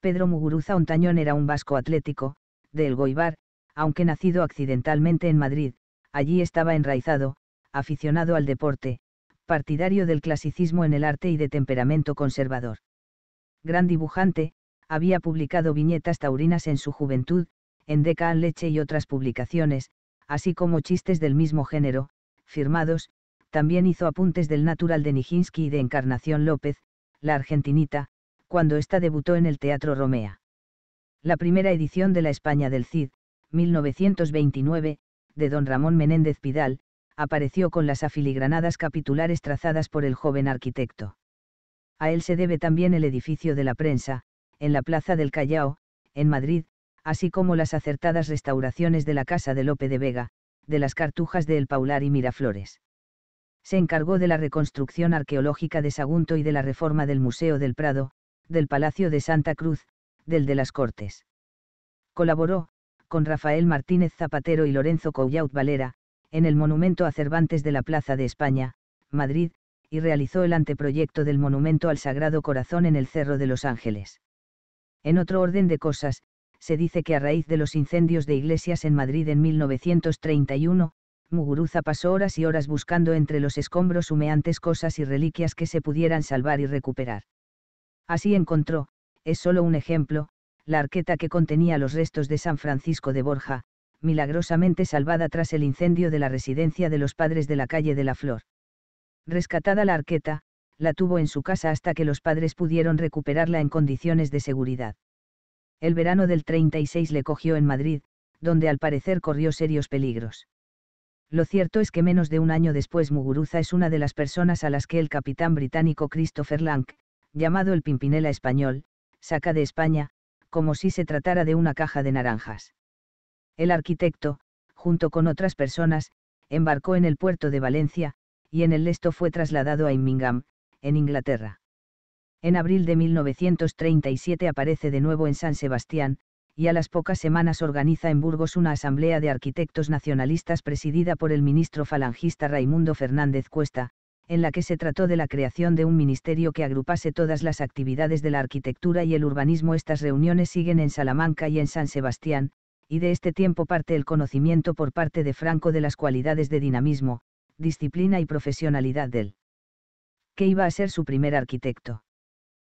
Pedro Muguruza Ontañón era un vasco atlético, de El Goibar, aunque nacido accidentalmente en Madrid, allí estaba enraizado, aficionado al deporte, partidario del clasicismo en el arte y de temperamento conservador. Gran dibujante, había publicado viñetas taurinas en su juventud, en Deca Leche y otras publicaciones, así como chistes del mismo género, firmados, también hizo apuntes del natural de Nijinsky y de Encarnación López, la argentinita, cuando ésta debutó en el Teatro Romea. La primera edición de la España del Cid, 1929, de don Ramón Menéndez Pidal, apareció con las afiligranadas capitulares trazadas por el joven arquitecto. A él se debe también el edificio de la prensa, en la Plaza del Callao, en Madrid, así como las acertadas restauraciones de la Casa de Lope de Vega, de las cartujas de El Paular y Miraflores. Se encargó de la reconstrucción arqueológica de Sagunto y de la reforma del Museo del Prado, del Palacio de Santa Cruz, del de las Cortes. Colaboró, con Rafael Martínez Zapatero y Lorenzo Couyaut Valera, en el Monumento a Cervantes de la Plaza de España, Madrid, y realizó el anteproyecto del Monumento al Sagrado Corazón en el Cerro de los Ángeles. En otro orden de cosas, se dice que a raíz de los incendios de iglesias en Madrid en 1931, Muguruza pasó horas y horas buscando entre los escombros humeantes cosas y reliquias que se pudieran salvar y recuperar. Así encontró, es solo un ejemplo, la arqueta que contenía los restos de San Francisco de Borja, milagrosamente salvada tras el incendio de la residencia de los padres de la calle de la Flor. Rescatada la arqueta, la tuvo en su casa hasta que los padres pudieron recuperarla en condiciones de seguridad. El verano del 36 le cogió en Madrid, donde al parecer corrió serios peligros. Lo cierto es que menos de un año después Muguruza es una de las personas a las que el capitán británico Christopher Lank, llamado el Pimpinela español, saca de España, como si se tratara de una caja de naranjas. El arquitecto, junto con otras personas, embarcó en el puerto de Valencia, y en el Lesto fue trasladado a Immingham, en Inglaterra. En abril de 1937 aparece de nuevo en San Sebastián, y a las pocas semanas organiza en Burgos una asamblea de arquitectos nacionalistas presidida por el ministro falangista Raimundo Fernández Cuesta, en la que se trató de la creación de un ministerio que agrupase todas las actividades de la arquitectura y el urbanismo. Estas reuniones siguen en Salamanca y en San Sebastián, y de este tiempo parte el conocimiento por parte de Franco de las cualidades de dinamismo, disciplina y profesionalidad del que iba a ser su primer arquitecto.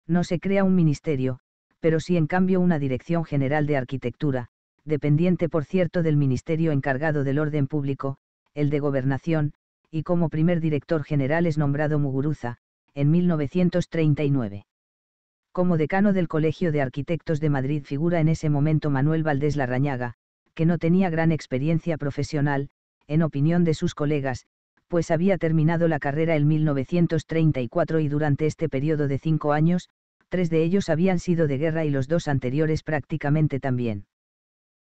No se crea un ministerio, pero sí en cambio una Dirección General de Arquitectura, dependiente por cierto del ministerio encargado del orden público, el de gobernación, y como primer director general es nombrado Muguruza, en 1939. Como decano del Colegio de Arquitectos de Madrid figura en ese momento Manuel Valdés Larrañaga, que no tenía gran experiencia profesional, en opinión de sus colegas, pues había terminado la carrera en 1934 y durante este periodo de cinco años, tres de ellos habían sido de guerra y los dos anteriores prácticamente también.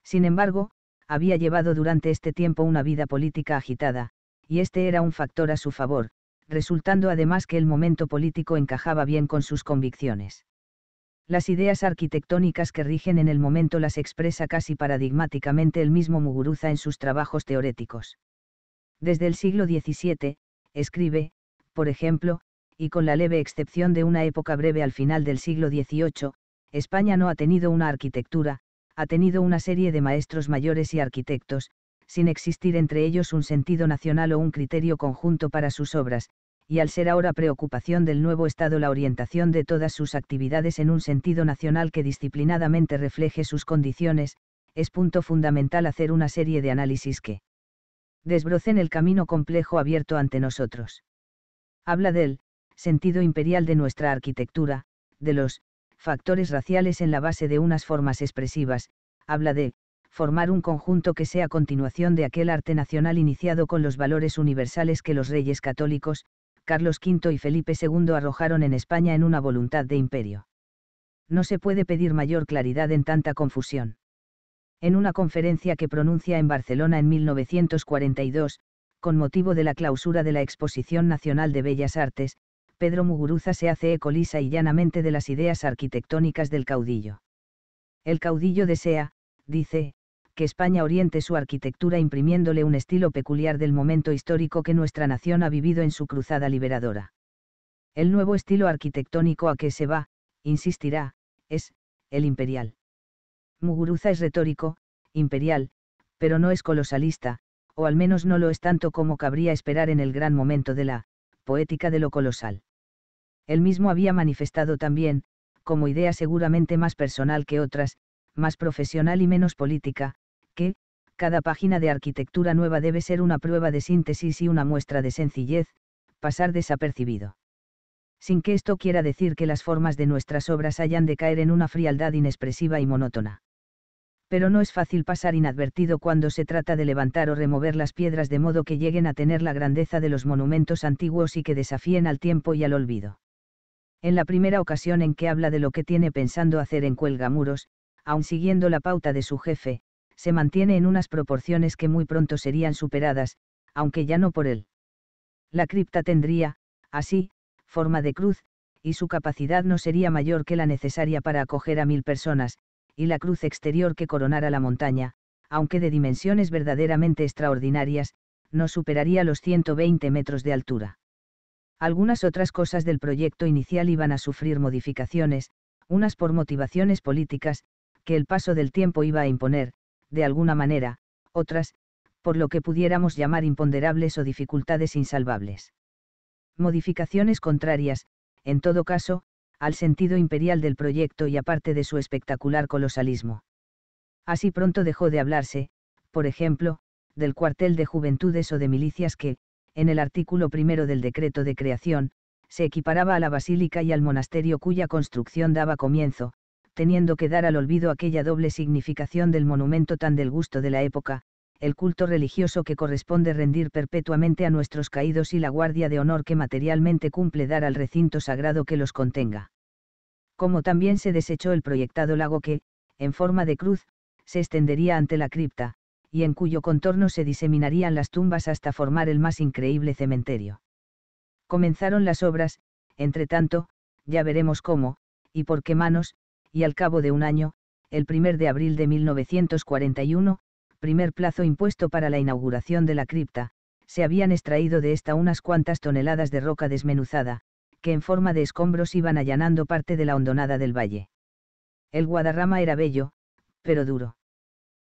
Sin embargo, había llevado durante este tiempo una vida política agitada, y este era un factor a su favor, resultando además que el momento político encajaba bien con sus convicciones. Las ideas arquitectónicas que rigen en el momento las expresa casi paradigmáticamente el mismo Muguruza en sus trabajos teoréticos. Desde el siglo XVII, escribe, por ejemplo, y con la leve excepción de una época breve al final del siglo XVIII, España no ha tenido una arquitectura, ha tenido una serie de maestros mayores y arquitectos, sin existir entre ellos un sentido nacional o un criterio conjunto para sus obras, y al ser ahora preocupación del nuevo Estado la orientación de todas sus actividades en un sentido nacional que disciplinadamente refleje sus condiciones, es punto fundamental hacer una serie de análisis que desbrocen el camino complejo abierto ante nosotros. Habla del sentido imperial de nuestra arquitectura, de los factores raciales en la base de unas formas expresivas, habla de formar un conjunto que sea continuación de aquel arte nacional iniciado con los valores universales que los reyes católicos, Carlos V y Felipe II arrojaron en España en una voluntad de imperio. No se puede pedir mayor claridad en tanta confusión. En una conferencia que pronuncia en Barcelona en 1942, con motivo de la clausura de la Exposición Nacional de Bellas Artes, Pedro Muguruza se hace eco lisa y llanamente de las ideas arquitectónicas del caudillo. El caudillo desea, dice, que España oriente su arquitectura imprimiéndole un estilo peculiar del momento histórico que nuestra nación ha vivido en su cruzada liberadora. El nuevo estilo arquitectónico a que se va, insistirá, es, el imperial. Muguruza es retórico, imperial, pero no es colosalista, o al menos no lo es tanto como cabría esperar en el gran momento de la, poética de lo colosal. Él mismo había manifestado también, como idea seguramente más personal que otras, más profesional y menos política, que, cada página de arquitectura nueva debe ser una prueba de síntesis y una muestra de sencillez, pasar desapercibido. Sin que esto quiera decir que las formas de nuestras obras hayan de caer en una frialdad inexpresiva y monótona. Pero no es fácil pasar inadvertido cuando se trata de levantar o remover las piedras de modo que lleguen a tener la grandeza de los monumentos antiguos y que desafíen al tiempo y al olvido. En la primera ocasión en que habla de lo que tiene pensando hacer en Cuelgamuros, aun siguiendo la pauta de su jefe, se mantiene en unas proporciones que muy pronto serían superadas, aunque ya no por él. La cripta tendría, así, forma de cruz, y su capacidad no sería mayor que la necesaria para acoger a mil personas, y la cruz exterior que coronara la montaña, aunque de dimensiones verdaderamente extraordinarias, no superaría los 120 metros de altura. Algunas otras cosas del proyecto inicial iban a sufrir modificaciones, unas por motivaciones políticas, que el paso del tiempo iba a imponer, de alguna manera, otras, por lo que pudiéramos llamar imponderables o dificultades insalvables. Modificaciones contrarias, en todo caso, al sentido imperial del proyecto y aparte de su espectacular colosalismo. Así pronto dejó de hablarse, por ejemplo, del cuartel de juventudes o de milicias que, en el artículo primero del decreto de creación, se equiparaba a la basílica y al monasterio cuya construcción daba comienzo, teniendo que dar al olvido aquella doble significación del monumento tan del gusto de la época, el culto religioso que corresponde rendir perpetuamente a nuestros caídos y la guardia de honor que materialmente cumple dar al recinto sagrado que los contenga. Como también se desechó el proyectado lago que, en forma de cruz, se extendería ante la cripta, y en cuyo contorno se diseminarían las tumbas hasta formar el más increíble cementerio. Comenzaron las obras, entre tanto, ya veremos cómo, y por qué manos, y al cabo de un año, el 1 de abril de 1941, primer plazo impuesto para la inauguración de la cripta, se habían extraído de esta unas cuantas toneladas de roca desmenuzada, que en forma de escombros iban allanando parte de la hondonada del valle. El Guadarrama era bello, pero duro.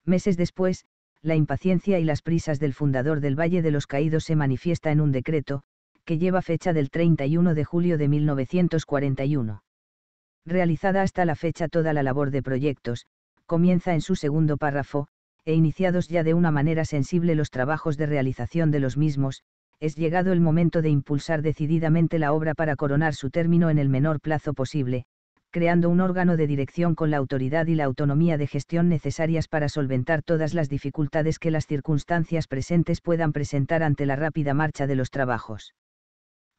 Meses después, la impaciencia y las prisas del fundador del Valle de los Caídos se manifiesta en un decreto, que lleva fecha del 31 de julio de 1941 realizada hasta la fecha toda la labor de proyectos, comienza en su segundo párrafo, e iniciados ya de una manera sensible los trabajos de realización de los mismos, es llegado el momento de impulsar decididamente la obra para coronar su término en el menor plazo posible, creando un órgano de dirección con la autoridad y la autonomía de gestión necesarias para solventar todas las dificultades que las circunstancias presentes puedan presentar ante la rápida marcha de los trabajos.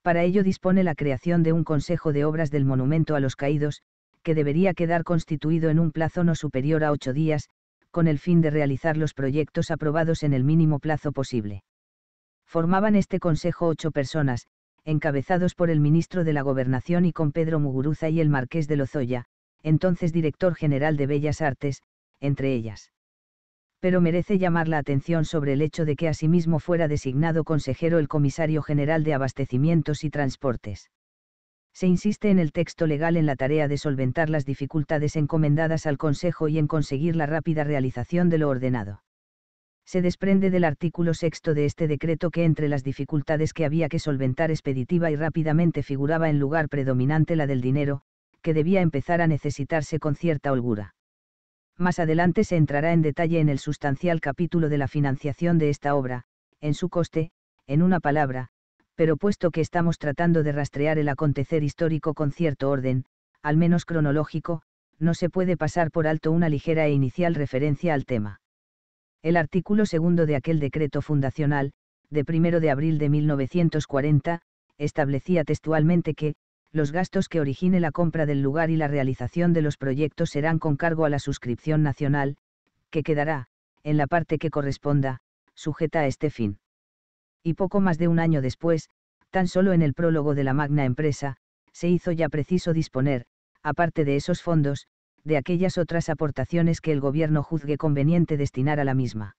Para ello dispone la creación de un Consejo de Obras del Monumento a los Caídos, que debería quedar constituido en un plazo no superior a ocho días, con el fin de realizar los proyectos aprobados en el mínimo plazo posible. Formaban este Consejo ocho personas, encabezados por el ministro de la Gobernación y con Pedro Muguruza y el marqués de Lozoya, entonces director general de Bellas Artes, entre ellas pero merece llamar la atención sobre el hecho de que asimismo fuera designado consejero el comisario general de abastecimientos y transportes. Se insiste en el texto legal en la tarea de solventar las dificultades encomendadas al Consejo y en conseguir la rápida realización de lo ordenado. Se desprende del artículo sexto de este decreto que entre las dificultades que había que solventar expeditiva y rápidamente figuraba en lugar predominante la del dinero, que debía empezar a necesitarse con cierta holgura más adelante se entrará en detalle en el sustancial capítulo de la financiación de esta obra, en su coste, en una palabra, pero puesto que estamos tratando de rastrear el acontecer histórico con cierto orden, al menos cronológico, no se puede pasar por alto una ligera e inicial referencia al tema. El artículo segundo de aquel decreto fundacional, de 1 de abril de 1940, establecía textualmente que, los gastos que origine la compra del lugar y la realización de los proyectos serán con cargo a la suscripción nacional, que quedará, en la parte que corresponda, sujeta a este fin. Y poco más de un año después, tan solo en el prólogo de la magna empresa, se hizo ya preciso disponer, aparte de esos fondos, de aquellas otras aportaciones que el gobierno juzgue conveniente destinar a la misma.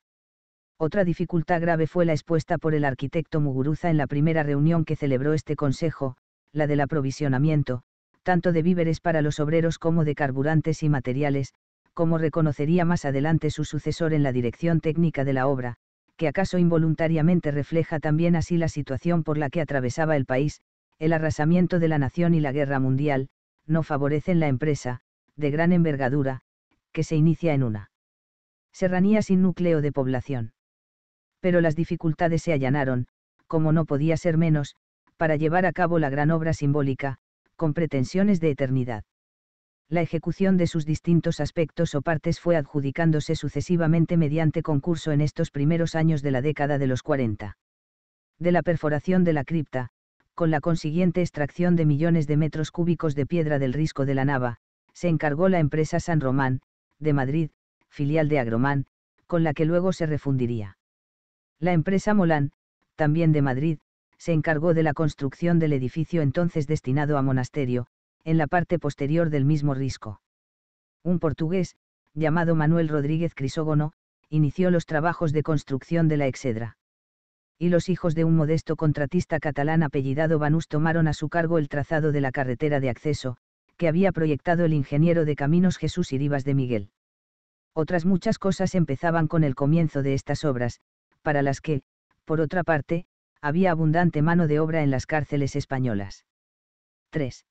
Otra dificultad grave fue la expuesta por el arquitecto Muguruza en la primera reunión que celebró este consejo, la del aprovisionamiento, tanto de víveres para los obreros como de carburantes y materiales, como reconocería más adelante su sucesor en la dirección técnica de la obra, que acaso involuntariamente refleja también así la situación por la que atravesaba el país, el arrasamiento de la nación y la guerra mundial, no favorecen la empresa, de gran envergadura, que se inicia en una serranía sin núcleo de población. Pero las dificultades se allanaron, como no podía ser menos, para llevar a cabo la gran obra simbólica, con pretensiones de eternidad. La ejecución de sus distintos aspectos o partes fue adjudicándose sucesivamente mediante concurso en estos primeros años de la década de los 40. De la perforación de la cripta, con la consiguiente extracción de millones de metros cúbicos de piedra del risco de la nava, se encargó la empresa San Román, de Madrid, filial de Agromán, con la que luego se refundiría. La empresa Molán, también de Madrid, se encargó de la construcción del edificio entonces destinado a monasterio, en la parte posterior del mismo risco. Un portugués, llamado Manuel Rodríguez Crisógono, inició los trabajos de construcción de la exedra. Y los hijos de un modesto contratista catalán apellidado Banús tomaron a su cargo el trazado de la carretera de acceso, que había proyectado el ingeniero de caminos Jesús Iribas de Miguel. Otras muchas cosas empezaban con el comienzo de estas obras, para las que, por otra parte, había abundante mano de obra en las cárceles españolas. 3.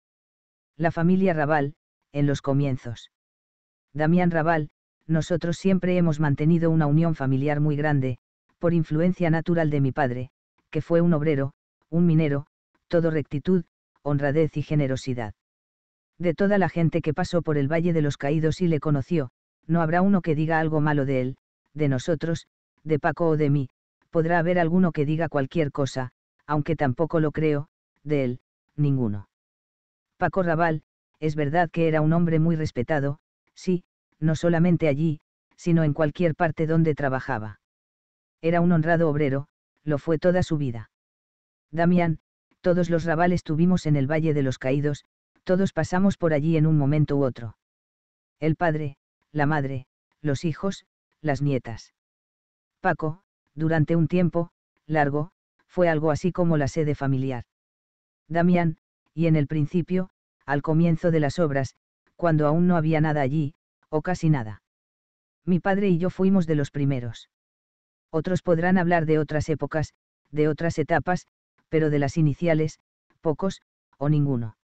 La familia Raval, en los comienzos. Damián Raval, nosotros siempre hemos mantenido una unión familiar muy grande, por influencia natural de mi padre, que fue un obrero, un minero, todo rectitud, honradez y generosidad. De toda la gente que pasó por el Valle de los Caídos y le conoció, no habrá uno que diga algo malo de él, de nosotros, de Paco o de mí, podrá haber alguno que diga cualquier cosa, aunque tampoco lo creo, de él, ninguno. Paco Raval, es verdad que era un hombre muy respetado, sí, no solamente allí, sino en cualquier parte donde trabajaba. Era un honrado obrero, lo fue toda su vida. Damián, todos los rabales tuvimos en el Valle de los Caídos, todos pasamos por allí en un momento u otro. El padre, la madre, los hijos, las nietas. Paco, durante un tiempo, largo, fue algo así como la sede familiar. Damián, y en el principio, al comienzo de las obras, cuando aún no había nada allí, o casi nada. Mi padre y yo fuimos de los primeros. Otros podrán hablar de otras épocas, de otras etapas, pero de las iniciales, pocos, o ninguno.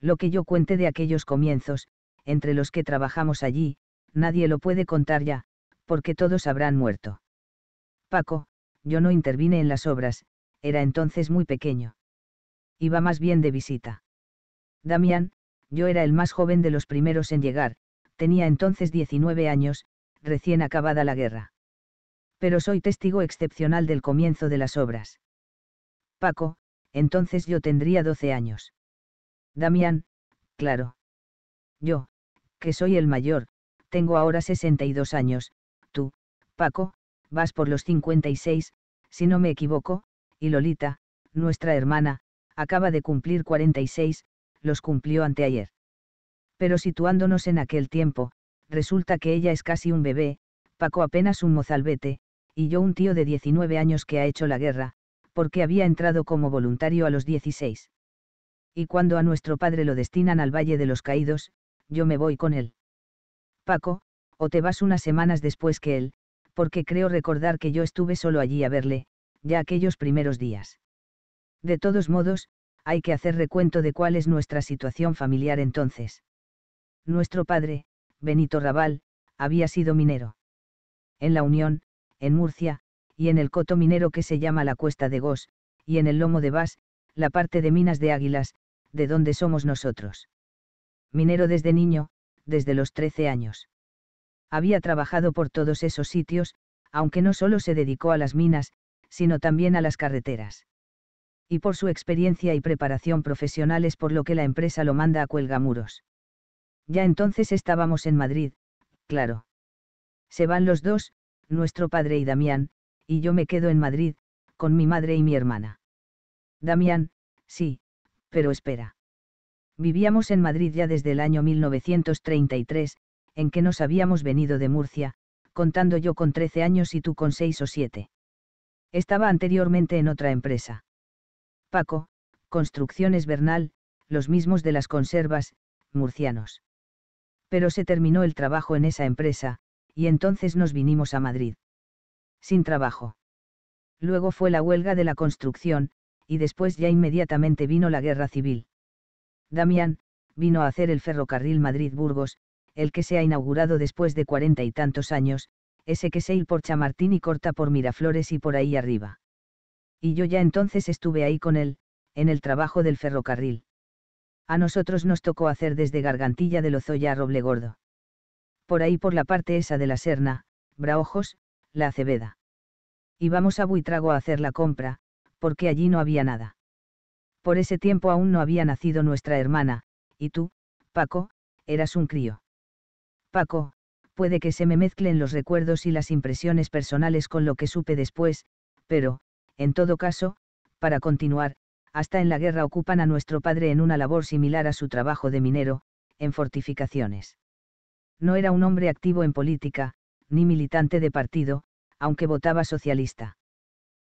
Lo que yo cuente de aquellos comienzos, entre los que trabajamos allí, nadie lo puede contar ya, porque todos habrán muerto. Paco, yo no intervine en las obras, era entonces muy pequeño. Iba más bien de visita. Damián, yo era el más joven de los primeros en llegar, tenía entonces 19 años, recién acabada la guerra. Pero soy testigo excepcional del comienzo de las obras. Paco, entonces yo tendría 12 años. Damián, claro. Yo, que soy el mayor, tengo ahora 62 años, tú, Paco, vas por los 56, si no me equivoco, y Lolita, nuestra hermana, acaba de cumplir 46, los cumplió anteayer. Pero situándonos en aquel tiempo, resulta que ella es casi un bebé, Paco apenas un mozalbete, y yo un tío de 19 años que ha hecho la guerra, porque había entrado como voluntario a los 16. Y cuando a nuestro padre lo destinan al Valle de los Caídos, yo me voy con él. Paco, o te vas unas semanas después que él, porque creo recordar que yo estuve solo allí a verle, ya aquellos primeros días. De todos modos, hay que hacer recuento de cuál es nuestra situación familiar entonces. Nuestro padre, Benito Raval, había sido minero. En La Unión, en Murcia, y en el coto minero que se llama la Cuesta de Gos, y en el Lomo de Bas, la parte de Minas de Águilas, de donde somos nosotros. Minero desde niño, desde los 13 años había trabajado por todos esos sitios, aunque no solo se dedicó a las minas, sino también a las carreteras. Y por su experiencia y preparación profesional es por lo que la empresa lo manda a Cuelgamuros. Ya entonces estábamos en Madrid, claro. Se van los dos, nuestro padre y Damián, y yo me quedo en Madrid, con mi madre y mi hermana. Damián, sí, pero espera. Vivíamos en Madrid ya desde el año 1933, en que nos habíamos venido de Murcia, contando yo con 13 años y tú con 6 o 7. Estaba anteriormente en otra empresa. Paco, Construcciones Bernal, los mismos de las conservas, murcianos. Pero se terminó el trabajo en esa empresa, y entonces nos vinimos a Madrid. Sin trabajo. Luego fue la huelga de la construcción, y después ya inmediatamente vino la guerra civil. Damián, vino a hacer el ferrocarril Madrid-Burgos, el que se ha inaugurado después de cuarenta y tantos años, ese que se por Chamartín y corta por Miraflores y por ahí arriba. Y yo ya entonces estuve ahí con él, en el trabajo del ferrocarril. A nosotros nos tocó hacer desde Gargantilla de Lozoya a Roblegordo. Por ahí por la parte esa de la Serna, Braojos, la Aceveda. vamos a Buitrago a hacer la compra, porque allí no había nada. Por ese tiempo aún no había nacido nuestra hermana, y tú, Paco, eras un crío. Paco, puede que se me mezclen los recuerdos y las impresiones personales con lo que supe después, pero, en todo caso, para continuar, hasta en la guerra ocupan a nuestro padre en una labor similar a su trabajo de minero, en fortificaciones. No era un hombre activo en política, ni militante de partido, aunque votaba socialista.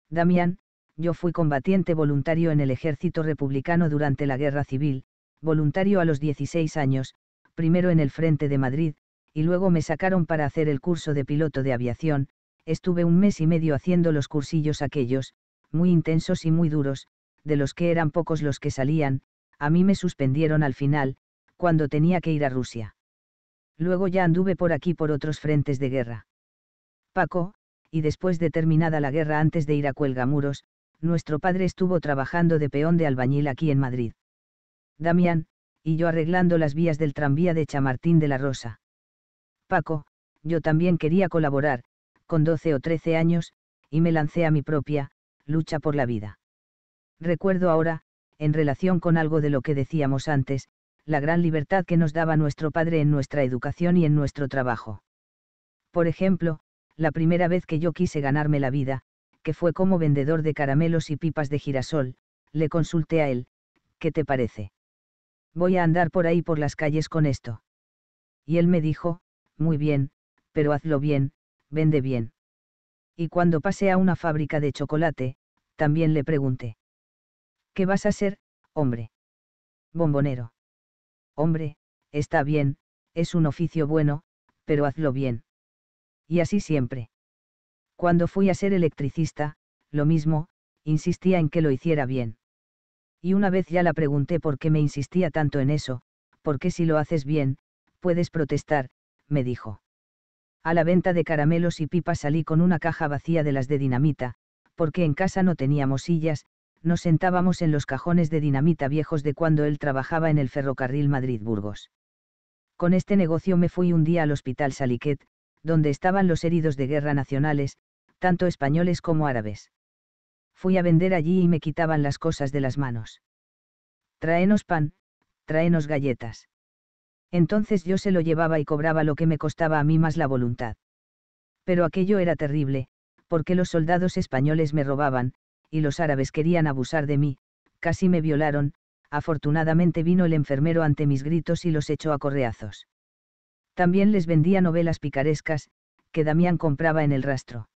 Damián, yo fui combatiente voluntario en el ejército republicano durante la guerra civil, voluntario a los 16 años, primero en el frente de Madrid, y luego me sacaron para hacer el curso de piloto de aviación, estuve un mes y medio haciendo los cursillos aquellos, muy intensos y muy duros, de los que eran pocos los que salían, a mí me suspendieron al final, cuando tenía que ir a Rusia. Luego ya anduve por aquí por otros frentes de guerra. Paco, y después de terminada la guerra antes de ir a Cuelgamuros, nuestro padre estuvo trabajando de peón de albañil aquí en Madrid. Damián, y yo arreglando las vías del tranvía de Chamartín de la Rosa. Paco, yo también quería colaborar, con 12 o 13 años, y me lancé a mi propia, lucha por la vida. Recuerdo ahora, en relación con algo de lo que decíamos antes, la gran libertad que nos daba nuestro padre en nuestra educación y en nuestro trabajo. Por ejemplo, la primera vez que yo quise ganarme la vida, que fue como vendedor de caramelos y pipas de girasol, le consulté a él, ¿qué te parece? Voy a andar por ahí por las calles con esto. Y él me dijo, muy bien, pero hazlo bien, vende bien. Y cuando pasé a una fábrica de chocolate, también le pregunté. ¿Qué vas a ser, hombre? Bombonero. Hombre, está bien, es un oficio bueno, pero hazlo bien. Y así siempre. Cuando fui a ser electricista, lo mismo, insistía en que lo hiciera bien. Y una vez ya la pregunté por qué me insistía tanto en eso, porque si lo haces bien, puedes protestar, me dijo. A la venta de caramelos y pipas salí con una caja vacía de las de dinamita, porque en casa no teníamos sillas, nos sentábamos en los cajones de dinamita viejos de cuando él trabajaba en el ferrocarril Madrid-Burgos. Con este negocio me fui un día al hospital Saliquet, donde estaban los heridos de guerra nacionales, tanto españoles como árabes. Fui a vender allí y me quitaban las cosas de las manos. Traenos pan, traenos galletas entonces yo se lo llevaba y cobraba lo que me costaba a mí más la voluntad. Pero aquello era terrible, porque los soldados españoles me robaban, y los árabes querían abusar de mí, casi me violaron, afortunadamente vino el enfermero ante mis gritos y los echó a correazos. También les vendía novelas picarescas, que Damián compraba en el rastro.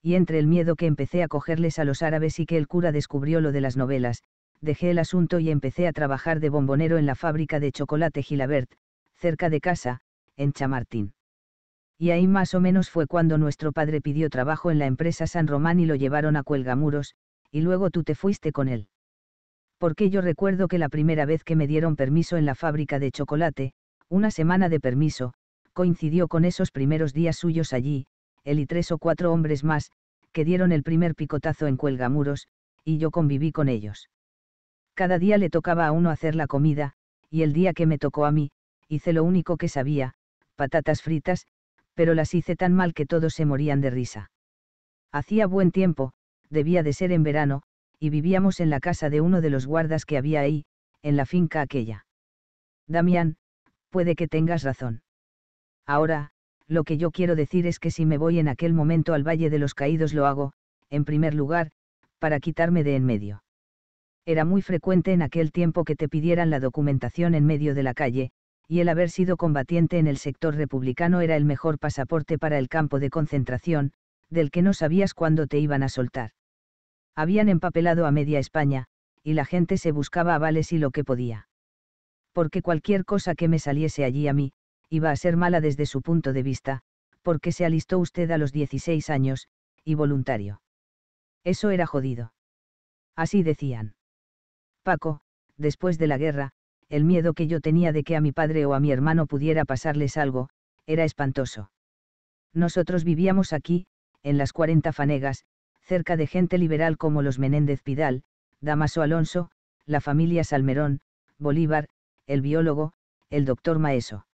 Y entre el miedo que empecé a cogerles a los árabes y que el cura descubrió lo de las novelas, dejé el asunto y empecé a trabajar de bombonero en la fábrica de chocolate Gilabert, cerca de casa, en Chamartín. Y ahí más o menos fue cuando nuestro padre pidió trabajo en la empresa San Román y lo llevaron a Cuelgamuros, y luego tú te fuiste con él. Porque yo recuerdo que la primera vez que me dieron permiso en la fábrica de chocolate, una semana de permiso, coincidió con esos primeros días suyos allí, él y tres o cuatro hombres más, que dieron el primer picotazo en Cuelgamuros, y yo conviví con ellos. Cada día le tocaba a uno hacer la comida, y el día que me tocó a mí, hice lo único que sabía, patatas fritas, pero las hice tan mal que todos se morían de risa. Hacía buen tiempo, debía de ser en verano, y vivíamos en la casa de uno de los guardas que había ahí, en la finca aquella. Damián, puede que tengas razón. Ahora, lo que yo quiero decir es que si me voy en aquel momento al Valle de los Caídos lo hago, en primer lugar, para quitarme de en medio era muy frecuente en aquel tiempo que te pidieran la documentación en medio de la calle, y el haber sido combatiente en el sector republicano era el mejor pasaporte para el campo de concentración, del que no sabías cuándo te iban a soltar. Habían empapelado a media España, y la gente se buscaba avales y lo que podía. Porque cualquier cosa que me saliese allí a mí, iba a ser mala desde su punto de vista, porque se alistó usted a los 16 años, y voluntario. Eso era jodido. Así decían. Paco, después de la guerra, el miedo que yo tenía de que a mi padre o a mi hermano pudiera pasarles algo, era espantoso. Nosotros vivíamos aquí, en las 40 fanegas, cerca de gente liberal como los Menéndez Pidal, Damaso Alonso, la familia Salmerón, Bolívar, el biólogo, el doctor Maeso.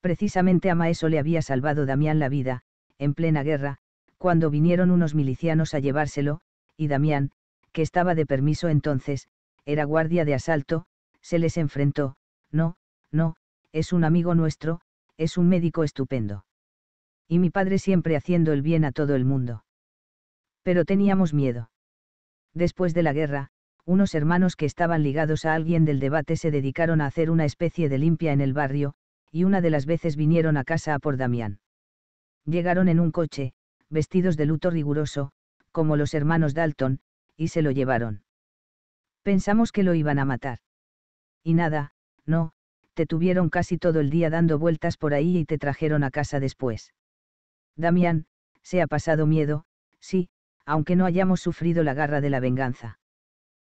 Precisamente a Maeso le había salvado Damián la vida, en plena guerra, cuando vinieron unos milicianos a llevárselo, y Damián, que estaba de permiso entonces, era guardia de asalto, se les enfrentó, no, no, es un amigo nuestro, es un médico estupendo. Y mi padre siempre haciendo el bien a todo el mundo. Pero teníamos miedo. Después de la guerra, unos hermanos que estaban ligados a alguien del debate se dedicaron a hacer una especie de limpia en el barrio, y una de las veces vinieron a casa a por Damián. Llegaron en un coche, vestidos de luto riguroso, como los hermanos Dalton, y se lo llevaron. Pensamos que lo iban a matar. Y nada, no, te tuvieron casi todo el día dando vueltas por ahí y te trajeron a casa después. Damián, se ha pasado miedo, sí, aunque no hayamos sufrido la garra de la venganza.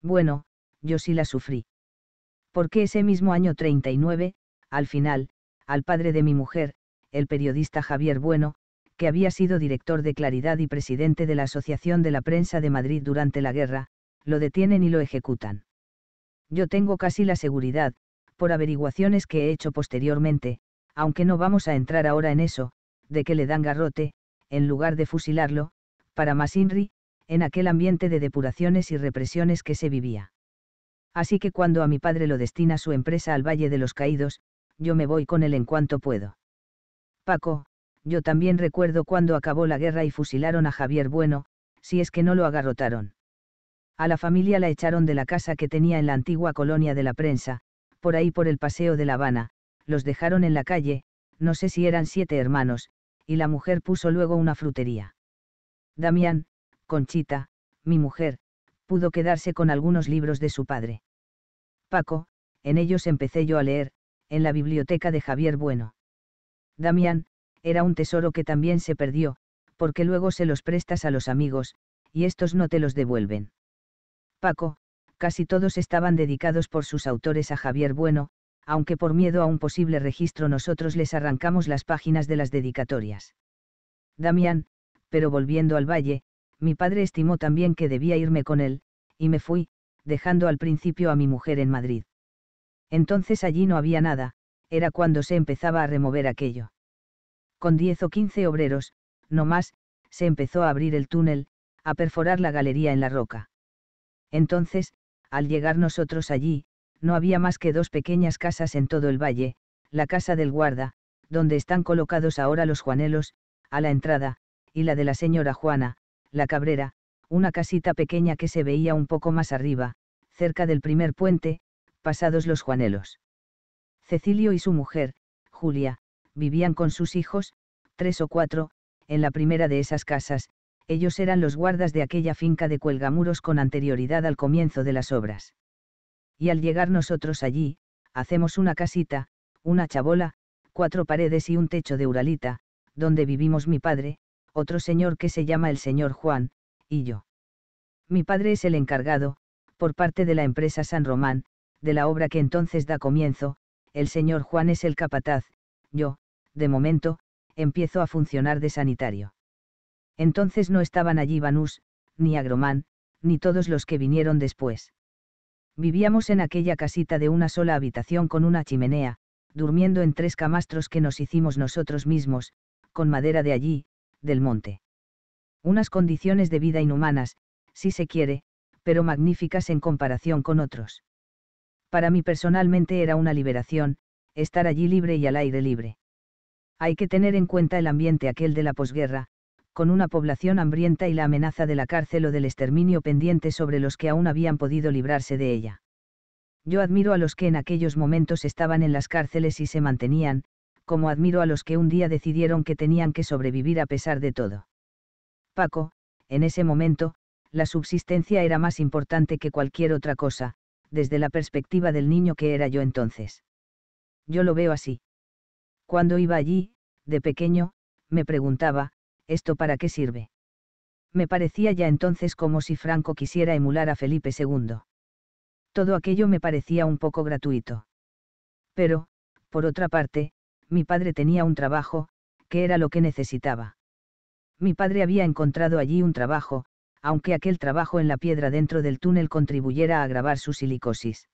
Bueno, yo sí la sufrí. Porque ese mismo año 39, al final, al padre de mi mujer, el periodista Javier Bueno, que había sido director de Claridad y presidente de la Asociación de la Prensa de Madrid durante la guerra, lo detienen y lo ejecutan. Yo tengo casi la seguridad, por averiguaciones que he hecho posteriormente, aunque no vamos a entrar ahora en eso, de que le dan garrote, en lugar de fusilarlo, para Masinri, en aquel ambiente de depuraciones y represiones que se vivía. Así que cuando a mi padre lo destina su empresa al Valle de los Caídos, yo me voy con él en cuanto puedo. Paco, yo también recuerdo cuando acabó la guerra y fusilaron a Javier Bueno, si es que no lo agarrotaron. A la familia la echaron de la casa que tenía en la antigua colonia de la prensa, por ahí por el paseo de La Habana, los dejaron en la calle, no sé si eran siete hermanos, y la mujer puso luego una frutería. Damián, Conchita, mi mujer, pudo quedarse con algunos libros de su padre. Paco, en ellos empecé yo a leer, en la biblioteca de Javier Bueno. Damián, era un tesoro que también se perdió, porque luego se los prestas a los amigos, y estos no te los devuelven. Paco, casi todos estaban dedicados por sus autores a Javier Bueno, aunque por miedo a un posible registro nosotros les arrancamos las páginas de las dedicatorias. Damián, pero volviendo al valle, mi padre estimó también que debía irme con él, y me fui, dejando al principio a mi mujer en Madrid. Entonces allí no había nada, era cuando se empezaba a remover aquello. Con diez o quince obreros, no más, se empezó a abrir el túnel, a perforar la galería en la roca. Entonces, al llegar nosotros allí, no había más que dos pequeñas casas en todo el valle, la casa del guarda, donde están colocados ahora los juanelos, a la entrada, y la de la señora Juana, la cabrera, una casita pequeña que se veía un poco más arriba, cerca del primer puente, pasados los juanelos. Cecilio y su mujer, Julia, vivían con sus hijos, tres o cuatro, en la primera de esas casas, ellos eran los guardas de aquella finca de cuelgamuros con anterioridad al comienzo de las obras. Y al llegar nosotros allí, hacemos una casita, una chabola, cuatro paredes y un techo de uralita, donde vivimos mi padre, otro señor que se llama el señor Juan, y yo. Mi padre es el encargado, por parte de la empresa San Román, de la obra que entonces da comienzo, el señor Juan es el capataz, yo, de momento, empiezo a funcionar de sanitario. Entonces no estaban allí Banús, ni Agromán, ni todos los que vinieron después. Vivíamos en aquella casita de una sola habitación con una chimenea, durmiendo en tres camastros que nos hicimos nosotros mismos, con madera de allí, del monte. Unas condiciones de vida inhumanas, si se quiere, pero magníficas en comparación con otros. Para mí personalmente era una liberación, estar allí libre y al aire libre. Hay que tener en cuenta el ambiente aquel de la posguerra, con una población hambrienta y la amenaza de la cárcel o del exterminio pendiente sobre los que aún habían podido librarse de ella. Yo admiro a los que en aquellos momentos estaban en las cárceles y se mantenían, como admiro a los que un día decidieron que tenían que sobrevivir a pesar de todo. Paco, en ese momento, la subsistencia era más importante que cualquier otra cosa, desde la perspectiva del niño que era yo entonces. Yo lo veo así. Cuando iba allí, de pequeño, me preguntaba, ¿esto para qué sirve? Me parecía ya entonces como si Franco quisiera emular a Felipe II. Todo aquello me parecía un poco gratuito. Pero, por otra parte, mi padre tenía un trabajo, que era lo que necesitaba. Mi padre había encontrado allí un trabajo, aunque aquel trabajo en la piedra dentro del túnel contribuyera a agravar su silicosis.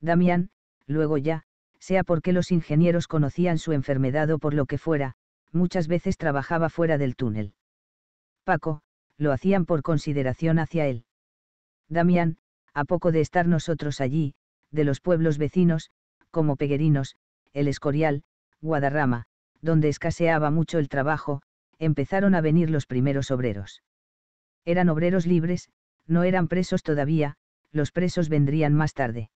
Damián, luego ya, sea porque los ingenieros conocían su enfermedad o por lo que fuera, muchas veces trabajaba fuera del túnel. Paco, lo hacían por consideración hacia él. Damián, a poco de estar nosotros allí, de los pueblos vecinos, como Peguerinos, El Escorial, Guadarrama, donde escaseaba mucho el trabajo, empezaron a venir los primeros obreros. Eran obreros libres, no eran presos todavía, los presos vendrían más tarde.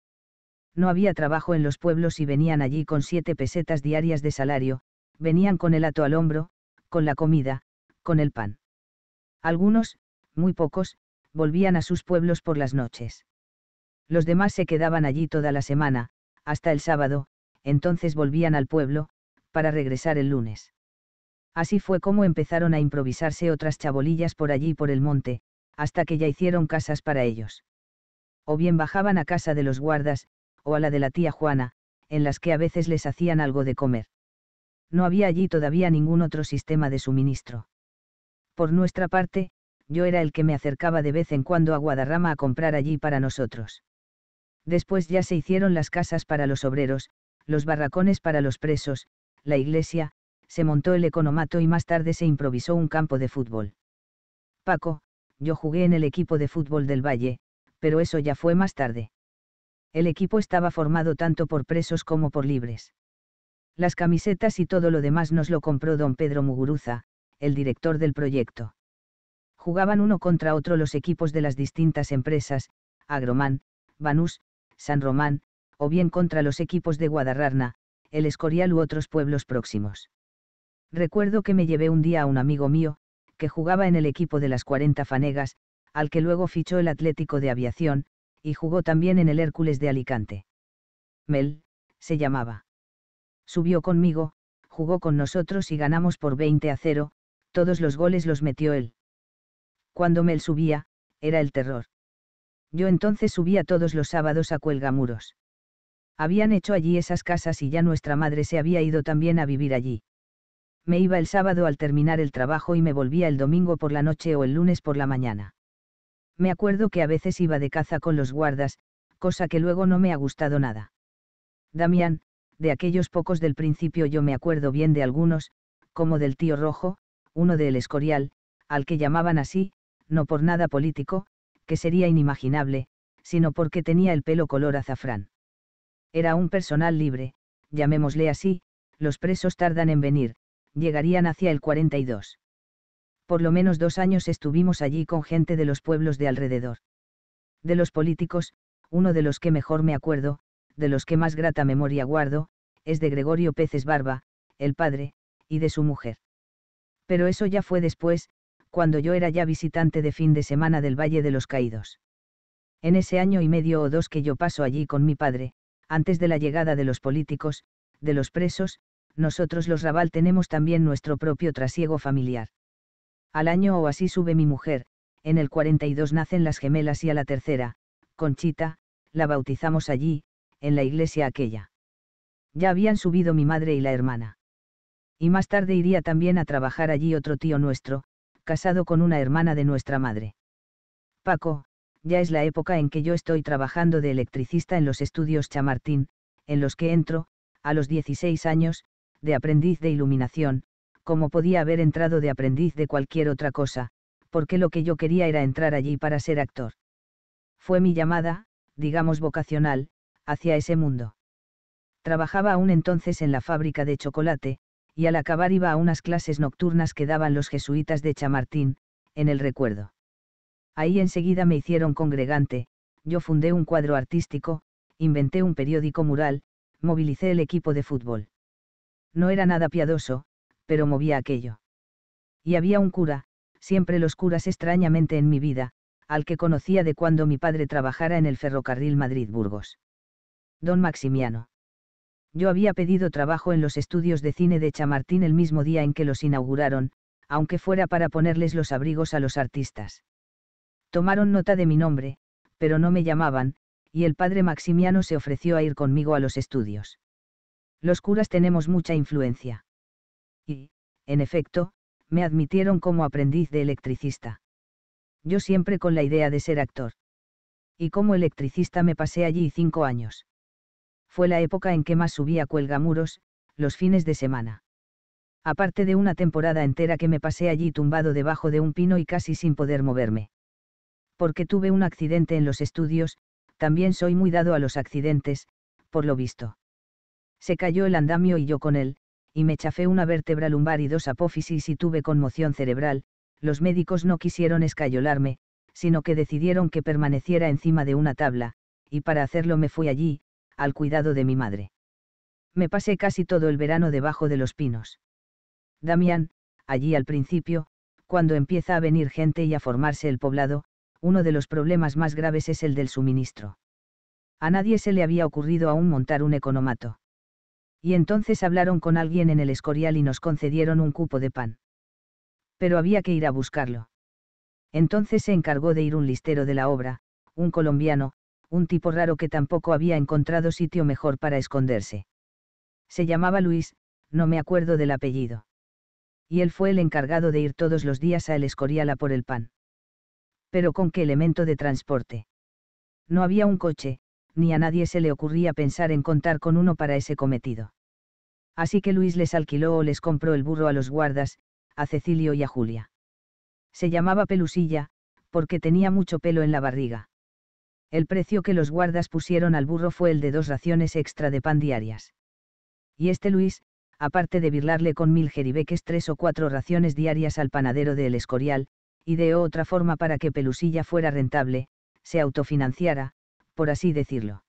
No había trabajo en los pueblos y venían allí con siete pesetas diarias de salario, venían con el hato al hombro, con la comida, con el pan. Algunos, muy pocos, volvían a sus pueblos por las noches. Los demás se quedaban allí toda la semana, hasta el sábado, entonces volvían al pueblo, para regresar el lunes. Así fue como empezaron a improvisarse otras chabolillas por allí por el monte, hasta que ya hicieron casas para ellos. O bien bajaban a casa de los guardas, o a la de la tía Juana, en las que a veces les hacían algo de comer no había allí todavía ningún otro sistema de suministro. Por nuestra parte, yo era el que me acercaba de vez en cuando a Guadarrama a comprar allí para nosotros. Después ya se hicieron las casas para los obreros, los barracones para los presos, la iglesia, se montó el economato y más tarde se improvisó un campo de fútbol. Paco, yo jugué en el equipo de fútbol del Valle, pero eso ya fue más tarde. El equipo estaba formado tanto por presos como por libres. Las camisetas y todo lo demás nos lo compró don Pedro Muguruza, el director del proyecto. Jugaban uno contra otro los equipos de las distintas empresas, Agromán, Banús, San Román, o bien contra los equipos de Guadarrarna, El Escorial u otros pueblos próximos. Recuerdo que me llevé un día a un amigo mío, que jugaba en el equipo de las 40 fanegas, al que luego fichó el Atlético de Aviación, y jugó también en el Hércules de Alicante. Mel, se llamaba. Subió conmigo, jugó con nosotros y ganamos por 20 a 0, todos los goles los metió él. Cuando Mel subía, era el terror. Yo entonces subía todos los sábados a Cuelgamuros. Habían hecho allí esas casas y ya nuestra madre se había ido también a vivir allí. Me iba el sábado al terminar el trabajo y me volvía el domingo por la noche o el lunes por la mañana. Me acuerdo que a veces iba de caza con los guardas, cosa que luego no me ha gustado nada. Damián, de aquellos pocos del principio yo me acuerdo bien de algunos, como del tío Rojo, uno del Escorial, al que llamaban así, no por nada político, que sería inimaginable, sino porque tenía el pelo color azafrán. Era un personal libre, llamémosle así, los presos tardan en venir, llegarían hacia el 42. Por lo menos dos años estuvimos allí con gente de los pueblos de alrededor. De los políticos, uno de los que mejor me acuerdo, de los que más grata memoria guardo, es de Gregorio Peces Barba, el padre, y de su mujer. Pero eso ya fue después, cuando yo era ya visitante de fin de semana del Valle de los Caídos. En ese año y medio o dos que yo paso allí con mi padre, antes de la llegada de los políticos, de los presos, nosotros los Raval tenemos también nuestro propio trasiego familiar. Al año o así sube mi mujer, en el 42 nacen las gemelas y a la tercera, Conchita, la bautizamos allí, en la iglesia aquella. Ya habían subido mi madre y la hermana. Y más tarde iría también a trabajar allí otro tío nuestro, casado con una hermana de nuestra madre. Paco, ya es la época en que yo estoy trabajando de electricista en los estudios Chamartín, en los que entro, a los 16 años, de aprendiz de iluminación, como podía haber entrado de aprendiz de cualquier otra cosa, porque lo que yo quería era entrar allí para ser actor. Fue mi llamada, digamos vocacional, hacia ese mundo. Trabajaba aún entonces en la fábrica de chocolate, y al acabar iba a unas clases nocturnas que daban los jesuitas de Chamartín, en el recuerdo. Ahí enseguida me hicieron congregante, yo fundé un cuadro artístico, inventé un periódico mural, movilicé el equipo de fútbol. No era nada piadoso, pero movía aquello. Y había un cura, siempre los curas extrañamente en mi vida, al que conocía de cuando mi padre trabajara en el ferrocarril Madrid-Burgos don Maximiano. Yo había pedido trabajo en los estudios de cine de Chamartín el mismo día en que los inauguraron, aunque fuera para ponerles los abrigos a los artistas. Tomaron nota de mi nombre, pero no me llamaban, y el padre Maximiano se ofreció a ir conmigo a los estudios. Los curas tenemos mucha influencia. Y, en efecto, me admitieron como aprendiz de electricista. Yo siempre con la idea de ser actor. Y como electricista me pasé allí cinco años fue la época en que más subía cuelgamuros, los fines de semana. Aparte de una temporada entera que me pasé allí tumbado debajo de un pino y casi sin poder moverme. Porque tuve un accidente en los estudios, también soy muy dado a los accidentes, por lo visto. Se cayó el andamio y yo con él, y me chafé una vértebra lumbar y dos apófisis y tuve conmoción cerebral, los médicos no quisieron escayolarme, sino que decidieron que permaneciera encima de una tabla, y para hacerlo me fui allí, al cuidado de mi madre. Me pasé casi todo el verano debajo de los pinos. Damián, allí al principio, cuando empieza a venir gente y a formarse el poblado, uno de los problemas más graves es el del suministro. A nadie se le había ocurrido aún montar un economato. Y entonces hablaron con alguien en el Escorial y nos concedieron un cupo de pan. Pero había que ir a buscarlo. Entonces se encargó de ir un listero de la obra, un colombiano, un tipo raro que tampoco había encontrado sitio mejor para esconderse. Se llamaba Luis, no me acuerdo del apellido. Y él fue el encargado de ir todos los días a El Escorial a por el pan. Pero ¿con qué elemento de transporte? No había un coche, ni a nadie se le ocurría pensar en contar con uno para ese cometido. Así que Luis les alquiló o les compró el burro a los guardas, a Cecilio y a Julia. Se llamaba Pelusilla, porque tenía mucho pelo en la barriga. El precio que los guardas pusieron al burro fue el de dos raciones extra de pan diarias. Y este Luis, aparte de birlarle con mil jeribeques tres o cuatro raciones diarias al panadero de El Escorial, ideó otra forma para que Pelusilla fuera rentable, se autofinanciara, por así decirlo.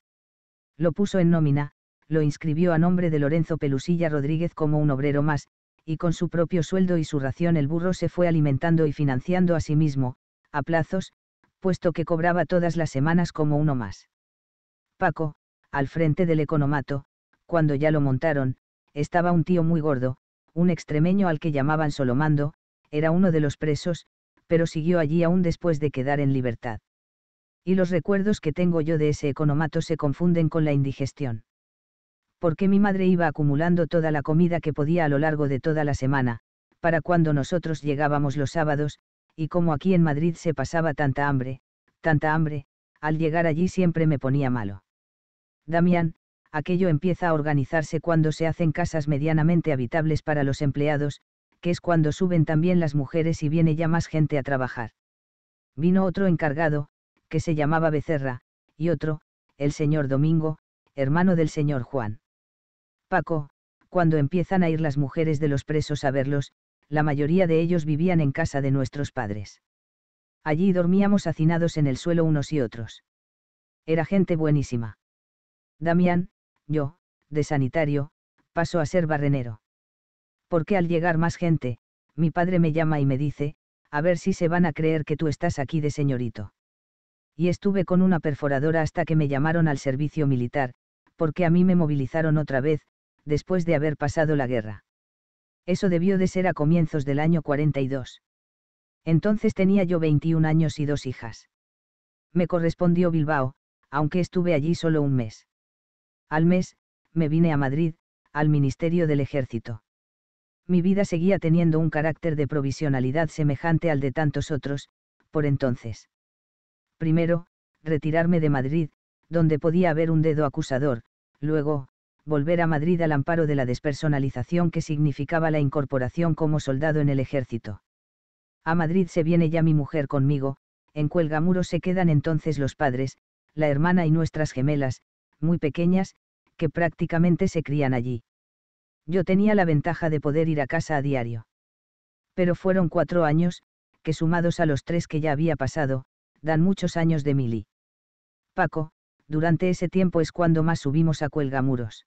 Lo puso en nómina, lo inscribió a nombre de Lorenzo Pelusilla Rodríguez como un obrero más, y con su propio sueldo y su ración el burro se fue alimentando y financiando a sí mismo, a plazos, puesto que cobraba todas las semanas como uno más. Paco, al frente del economato, cuando ya lo montaron, estaba un tío muy gordo, un extremeño al que llamaban Solomando, era uno de los presos, pero siguió allí aún después de quedar en libertad. Y los recuerdos que tengo yo de ese economato se confunden con la indigestión. Porque mi madre iba acumulando toda la comida que podía a lo largo de toda la semana, para cuando nosotros llegábamos los sábados, y como aquí en Madrid se pasaba tanta hambre, tanta hambre, al llegar allí siempre me ponía malo. Damián, aquello empieza a organizarse cuando se hacen casas medianamente habitables para los empleados, que es cuando suben también las mujeres y viene ya más gente a trabajar. Vino otro encargado, que se llamaba Becerra, y otro, el señor Domingo, hermano del señor Juan. Paco, cuando empiezan a ir las mujeres de los presos a verlos, la mayoría de ellos vivían en casa de nuestros padres. Allí dormíamos hacinados en el suelo unos y otros. Era gente buenísima. Damián, yo, de sanitario, paso a ser barrenero. Porque al llegar más gente, mi padre me llama y me dice, a ver si se van a creer que tú estás aquí de señorito. Y estuve con una perforadora hasta que me llamaron al servicio militar, porque a mí me movilizaron otra vez, después de haber pasado la guerra. Eso debió de ser a comienzos del año 42. Entonces tenía yo 21 años y dos hijas. Me correspondió Bilbao, aunque estuve allí solo un mes. Al mes, me vine a Madrid, al Ministerio del Ejército. Mi vida seguía teniendo un carácter de provisionalidad semejante al de tantos otros, por entonces. Primero, retirarme de Madrid, donde podía haber un dedo acusador, luego, volver a Madrid al amparo de la despersonalización que significaba la incorporación como soldado en el ejército. A Madrid se viene ya mi mujer conmigo, en Cuelgamuros se quedan entonces los padres, la hermana y nuestras gemelas, muy pequeñas, que prácticamente se crían allí. Yo tenía la ventaja de poder ir a casa a diario. Pero fueron cuatro años, que sumados a los tres que ya había pasado, dan muchos años de mili. Paco, durante ese tiempo es cuando más subimos a Cuelgamuros.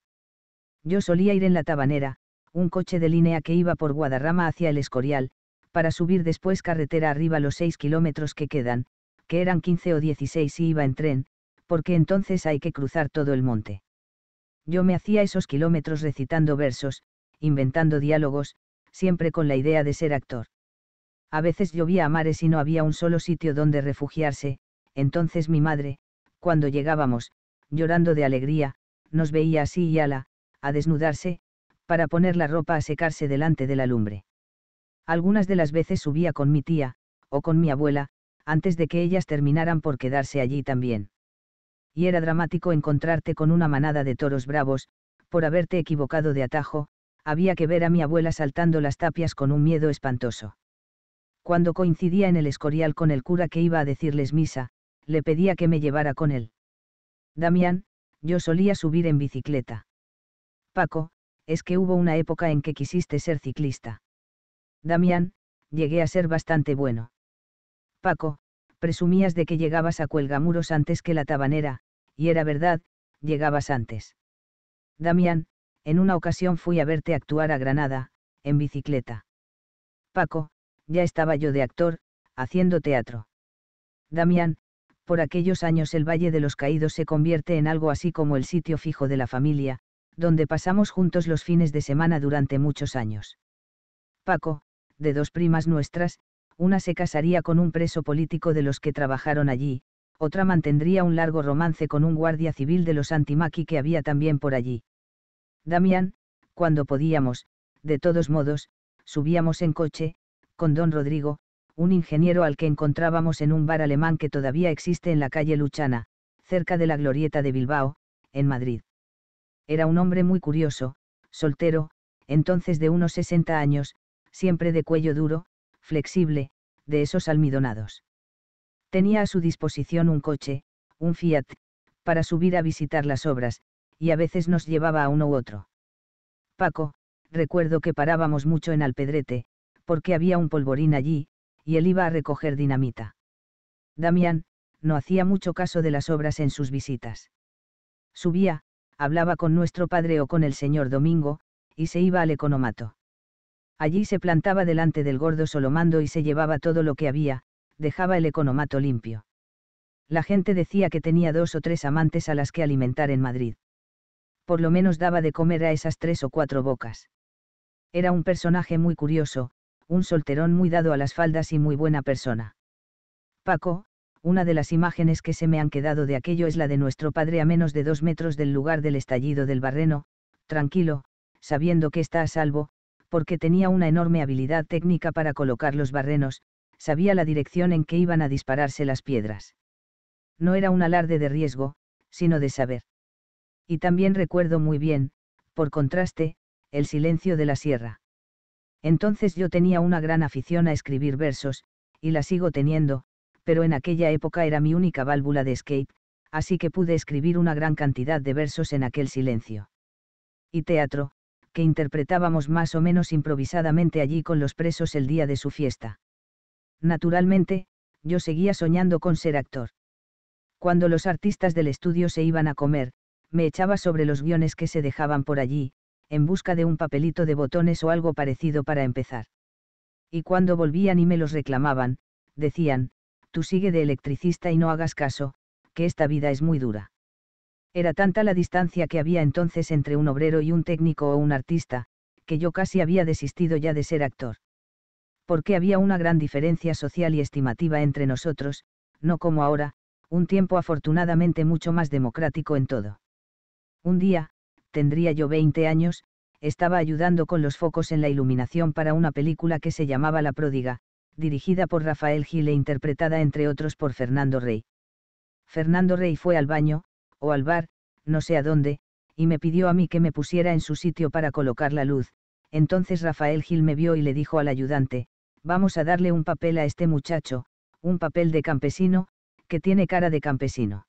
Yo solía ir en la Tabanera, un coche de línea que iba por Guadarrama hacia el Escorial, para subir después carretera arriba los seis kilómetros que quedan, que eran 15 o 16 y iba en tren, porque entonces hay que cruzar todo el monte. Yo me hacía esos kilómetros recitando versos, inventando diálogos, siempre con la idea de ser actor. A veces llovía a mares y no había un solo sitio donde refugiarse, entonces mi madre, cuando llegábamos, llorando de alegría, nos veía así y ala, a desnudarse, para poner la ropa a secarse delante de la lumbre. Algunas de las veces subía con mi tía, o con mi abuela, antes de que ellas terminaran por quedarse allí también. Y era dramático encontrarte con una manada de toros bravos, por haberte equivocado de atajo, había que ver a mi abuela saltando las tapias con un miedo espantoso. Cuando coincidía en el escorial con el cura que iba a decirles misa, le pedía que me llevara con él. Damián, yo solía subir en bicicleta. Paco, es que hubo una época en que quisiste ser ciclista. Damián, llegué a ser bastante bueno. Paco, presumías de que llegabas a Cuelgamuros antes que la Tabanera, y era verdad, llegabas antes. Damián, en una ocasión fui a verte actuar a Granada, en bicicleta. Paco, ya estaba yo de actor, haciendo teatro. Damián, por aquellos años el Valle de los Caídos se convierte en algo así como el sitio fijo de la familia, donde pasamos juntos los fines de semana durante muchos años. Paco, de dos primas nuestras, una se casaría con un preso político de los que trabajaron allí, otra mantendría un largo romance con un guardia civil de los antimaqui que había también por allí. Damián, cuando podíamos, de todos modos, subíamos en coche, con don Rodrigo, un ingeniero al que encontrábamos en un bar alemán que todavía existe en la calle Luchana, cerca de la glorieta de Bilbao, en Madrid. Era un hombre muy curioso, soltero, entonces de unos 60 años, siempre de cuello duro, flexible, de esos almidonados. Tenía a su disposición un coche, un Fiat, para subir a visitar las obras, y a veces nos llevaba a uno u otro. Paco, recuerdo que parábamos mucho en Alpedrete, porque había un polvorín allí, y él iba a recoger dinamita. Damián, no hacía mucho caso de las obras en sus visitas. Subía, hablaba con nuestro padre o con el señor Domingo, y se iba al economato. Allí se plantaba delante del gordo Solomando y se llevaba todo lo que había, dejaba el economato limpio. La gente decía que tenía dos o tres amantes a las que alimentar en Madrid. Por lo menos daba de comer a esas tres o cuatro bocas. Era un personaje muy curioso, un solterón muy dado a las faldas y muy buena persona. Paco, una de las imágenes que se me han quedado de aquello es la de nuestro padre a menos de dos metros del lugar del estallido del barreno, tranquilo, sabiendo que está a salvo, porque tenía una enorme habilidad técnica para colocar los barrenos, sabía la dirección en que iban a dispararse las piedras. No era un alarde de riesgo, sino de saber. Y también recuerdo muy bien, por contraste, el silencio de la sierra. Entonces yo tenía una gran afición a escribir versos, y la sigo teniendo, pero en aquella época era mi única válvula de escape, así que pude escribir una gran cantidad de versos en aquel silencio. Y teatro, que interpretábamos más o menos improvisadamente allí con los presos el día de su fiesta. Naturalmente, yo seguía soñando con ser actor. Cuando los artistas del estudio se iban a comer, me echaba sobre los guiones que se dejaban por allí, en busca de un papelito de botones o algo parecido para empezar. Y cuando volvían y me los reclamaban, decían, Tú sigue de electricista y no hagas caso, que esta vida es muy dura. Era tanta la distancia que había entonces entre un obrero y un técnico o un artista, que yo casi había desistido ya de ser actor. Porque había una gran diferencia social y estimativa entre nosotros, no como ahora, un tiempo afortunadamente mucho más democrático en todo. Un día, tendría yo 20 años, estaba ayudando con los focos en la iluminación para una película que se llamaba La Pródiga, dirigida por Rafael Gil e interpretada entre otros por Fernando Rey. Fernando Rey fue al baño, o al bar, no sé a dónde, y me pidió a mí que me pusiera en su sitio para colocar la luz, entonces Rafael Gil me vio y le dijo al ayudante, vamos a darle un papel a este muchacho, un papel de campesino, que tiene cara de campesino.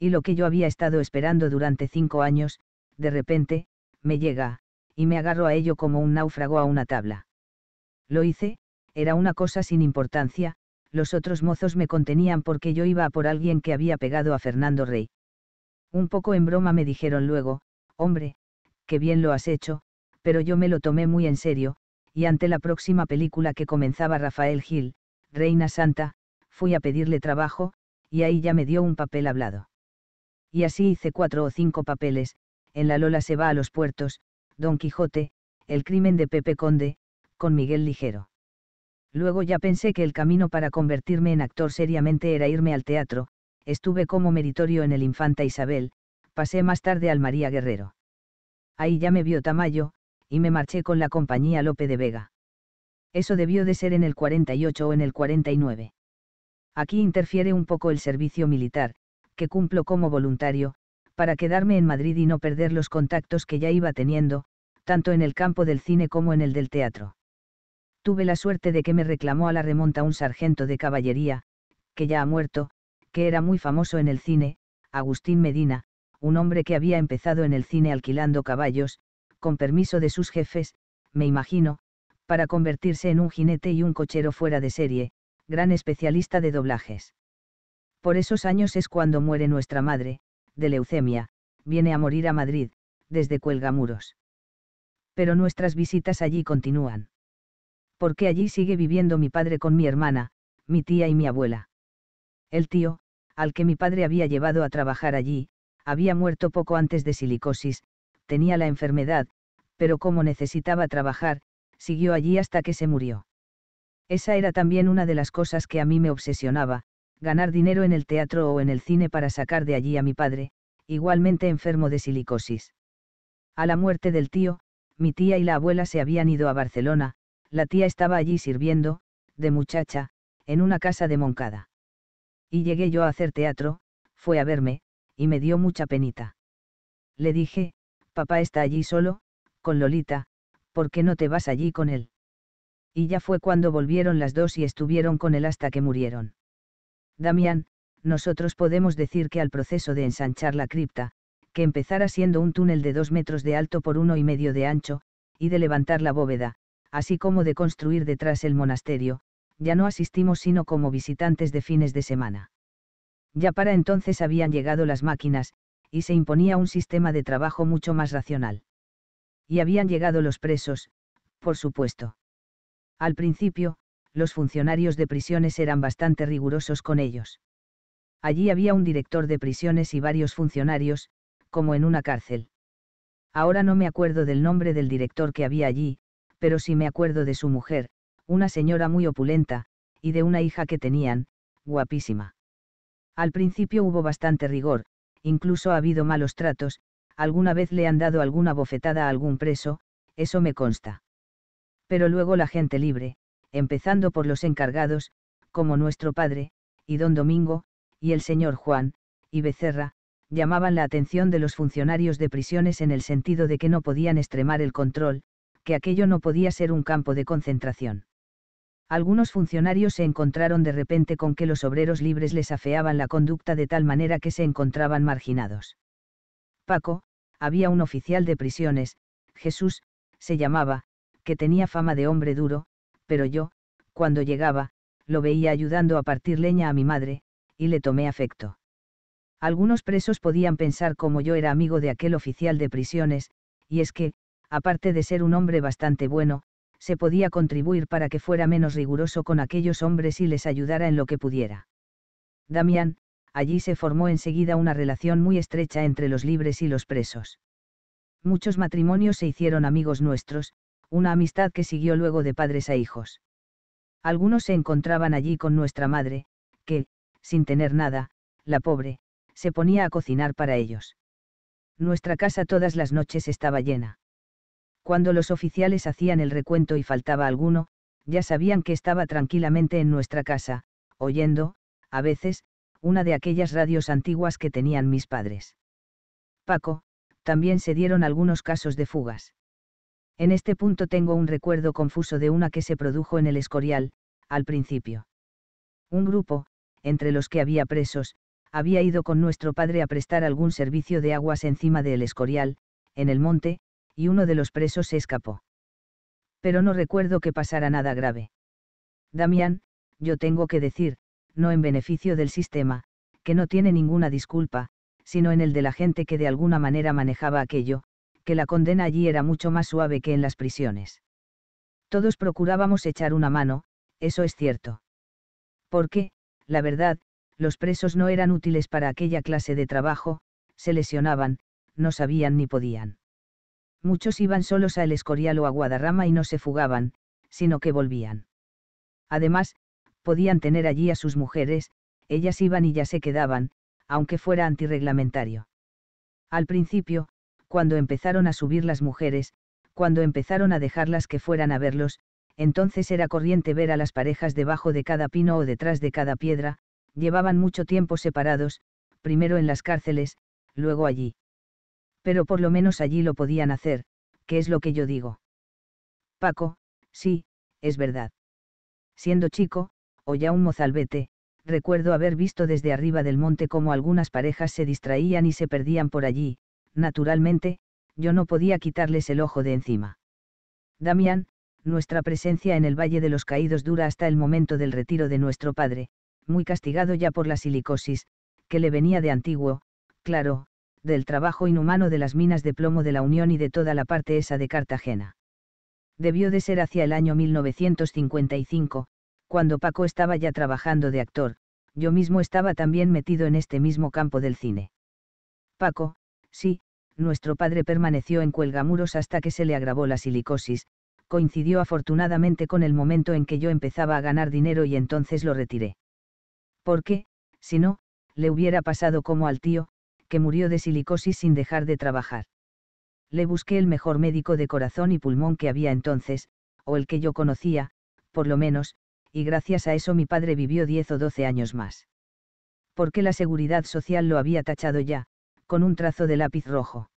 Y lo que yo había estado esperando durante cinco años, de repente, me llega, y me agarro a ello como un náufrago a una tabla. Lo hice, era una cosa sin importancia, los otros mozos me contenían porque yo iba a por alguien que había pegado a Fernando Rey. Un poco en broma me dijeron luego, hombre, qué bien lo has hecho, pero yo me lo tomé muy en serio, y ante la próxima película que comenzaba Rafael Gil, Reina Santa, fui a pedirle trabajo, y ahí ya me dio un papel hablado. Y así hice cuatro o cinco papeles, en La Lola se va a los puertos, Don Quijote, El crimen de Pepe Conde, con Miguel Ligero. Luego ya pensé que el camino para convertirme en actor seriamente era irme al teatro, estuve como meritorio en el Infanta Isabel, pasé más tarde al María Guerrero. Ahí ya me vio Tamayo, y me marché con la compañía Lope de Vega. Eso debió de ser en el 48 o en el 49. Aquí interfiere un poco el servicio militar, que cumplo como voluntario, para quedarme en Madrid y no perder los contactos que ya iba teniendo, tanto en el campo del cine como en el del teatro. Tuve la suerte de que me reclamó a la remonta un sargento de caballería, que ya ha muerto, que era muy famoso en el cine, Agustín Medina, un hombre que había empezado en el cine alquilando caballos, con permiso de sus jefes, me imagino, para convertirse en un jinete y un cochero fuera de serie, gran especialista de doblajes. Por esos años es cuando muere nuestra madre, de leucemia, viene a morir a Madrid, desde Cuelgamuros. Pero nuestras visitas allí continúan porque allí sigue viviendo mi padre con mi hermana, mi tía y mi abuela. El tío, al que mi padre había llevado a trabajar allí, había muerto poco antes de silicosis, tenía la enfermedad, pero como necesitaba trabajar, siguió allí hasta que se murió. Esa era también una de las cosas que a mí me obsesionaba, ganar dinero en el teatro o en el cine para sacar de allí a mi padre, igualmente enfermo de silicosis. A la muerte del tío, mi tía y la abuela se habían ido a Barcelona, la tía estaba allí sirviendo, de muchacha, en una casa de Moncada. Y llegué yo a hacer teatro, fue a verme, y me dio mucha penita. Le dije, papá está allí solo, con Lolita, ¿por qué no te vas allí con él? Y ya fue cuando volvieron las dos y estuvieron con él hasta que murieron. Damián, nosotros podemos decir que al proceso de ensanchar la cripta, que empezara siendo un túnel de dos metros de alto por uno y medio de ancho, y de levantar la bóveda, así como de construir detrás el monasterio, ya no asistimos sino como visitantes de fines de semana. Ya para entonces habían llegado las máquinas, y se imponía un sistema de trabajo mucho más racional. Y habían llegado los presos, por supuesto. Al principio, los funcionarios de prisiones eran bastante rigurosos con ellos. Allí había un director de prisiones y varios funcionarios, como en una cárcel. Ahora no me acuerdo del nombre del director que había allí, pero si me acuerdo de su mujer, una señora muy opulenta, y de una hija que tenían, guapísima. Al principio hubo bastante rigor, incluso ha habido malos tratos, alguna vez le han dado alguna bofetada a algún preso, eso me consta. Pero luego la gente libre, empezando por los encargados, como nuestro padre, y don Domingo, y el señor Juan, y Becerra, llamaban la atención de los funcionarios de prisiones en el sentido de que no podían extremar el control, que aquello no podía ser un campo de concentración. Algunos funcionarios se encontraron de repente con que los obreros libres les afeaban la conducta de tal manera que se encontraban marginados. Paco, había un oficial de prisiones, Jesús, se llamaba, que tenía fama de hombre duro, pero yo, cuando llegaba, lo veía ayudando a partir leña a mi madre, y le tomé afecto. Algunos presos podían pensar como yo era amigo de aquel oficial de prisiones, y es que, aparte de ser un hombre bastante bueno, se podía contribuir para que fuera menos riguroso con aquellos hombres y les ayudara en lo que pudiera. Damián, allí se formó enseguida una relación muy estrecha entre los libres y los presos. Muchos matrimonios se hicieron amigos nuestros, una amistad que siguió luego de padres a hijos. Algunos se encontraban allí con nuestra madre, que, sin tener nada, la pobre, se ponía a cocinar para ellos. Nuestra casa todas las noches estaba llena. Cuando los oficiales hacían el recuento y faltaba alguno, ya sabían que estaba tranquilamente en nuestra casa, oyendo, a veces, una de aquellas radios antiguas que tenían mis padres. Paco, también se dieron algunos casos de fugas. En este punto tengo un recuerdo confuso de una que se produjo en el Escorial, al principio. Un grupo, entre los que había presos, había ido con nuestro padre a prestar algún servicio de aguas encima del Escorial, en el monte, y uno de los presos se escapó. Pero no recuerdo que pasara nada grave. Damián, yo tengo que decir, no en beneficio del sistema, que no tiene ninguna disculpa, sino en el de la gente que de alguna manera manejaba aquello, que la condena allí era mucho más suave que en las prisiones. Todos procurábamos echar una mano, eso es cierto. Porque, la verdad, los presos no eran útiles para aquella clase de trabajo, se lesionaban, no sabían ni podían muchos iban solos a El Escorial o a Guadarrama y no se fugaban, sino que volvían. Además, podían tener allí a sus mujeres, ellas iban y ya se quedaban, aunque fuera antirreglamentario. Al principio, cuando empezaron a subir las mujeres, cuando empezaron a dejarlas que fueran a verlos, entonces era corriente ver a las parejas debajo de cada pino o detrás de cada piedra, llevaban mucho tiempo separados, primero en las cárceles, luego allí pero por lo menos allí lo podían hacer, que es lo que yo digo. Paco, sí, es verdad. Siendo chico, o ya un mozalbete, recuerdo haber visto desde arriba del monte cómo algunas parejas se distraían y se perdían por allí, naturalmente, yo no podía quitarles el ojo de encima. Damián, nuestra presencia en el Valle de los Caídos dura hasta el momento del retiro de nuestro padre, muy castigado ya por la silicosis, que le venía de antiguo, claro, del trabajo inhumano de las minas de plomo de la Unión y de toda la parte esa de Cartagena. Debió de ser hacia el año 1955, cuando Paco estaba ya trabajando de actor, yo mismo estaba también metido en este mismo campo del cine. Paco, sí, nuestro padre permaneció en cuelgamuros hasta que se le agravó la silicosis, coincidió afortunadamente con el momento en que yo empezaba a ganar dinero y entonces lo retiré. Porque, si no, le hubiera pasado como al tío, que murió de silicosis sin dejar de trabajar. Le busqué el mejor médico de corazón y pulmón que había entonces, o el que yo conocía, por lo menos, y gracias a eso mi padre vivió 10 o 12 años más. Porque la seguridad social lo había tachado ya, con un trazo de lápiz rojo.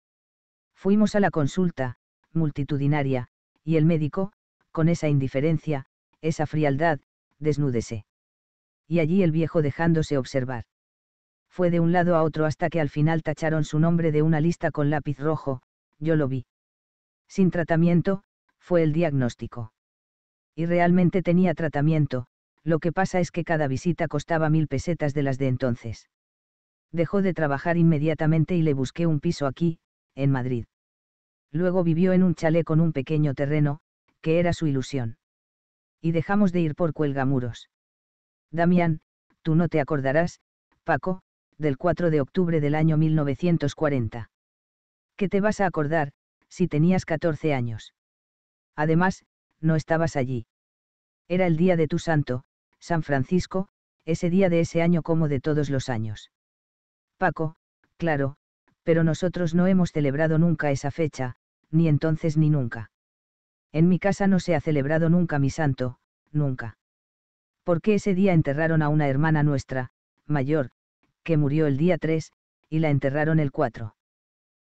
Fuimos a la consulta, multitudinaria, y el médico, con esa indiferencia, esa frialdad, desnúdese. Y allí el viejo dejándose observar fue de un lado a otro hasta que al final tacharon su nombre de una lista con lápiz rojo, yo lo vi. Sin tratamiento, fue el diagnóstico. Y realmente tenía tratamiento, lo que pasa es que cada visita costaba mil pesetas de las de entonces. Dejó de trabajar inmediatamente y le busqué un piso aquí, en Madrid. Luego vivió en un chalet con un pequeño terreno, que era su ilusión. Y dejamos de ir por cuelgamuros. Damián, tú no te acordarás, Paco, del 4 de octubre del año 1940. ¿Qué te vas a acordar, si tenías 14 años? Además, no estabas allí. Era el día de tu santo, San Francisco, ese día de ese año como de todos los años. Paco, claro, pero nosotros no hemos celebrado nunca esa fecha, ni entonces ni nunca. En mi casa no se ha celebrado nunca mi santo, nunca. Porque ese día enterraron a una hermana nuestra, mayor, que murió el día 3, y la enterraron el 4.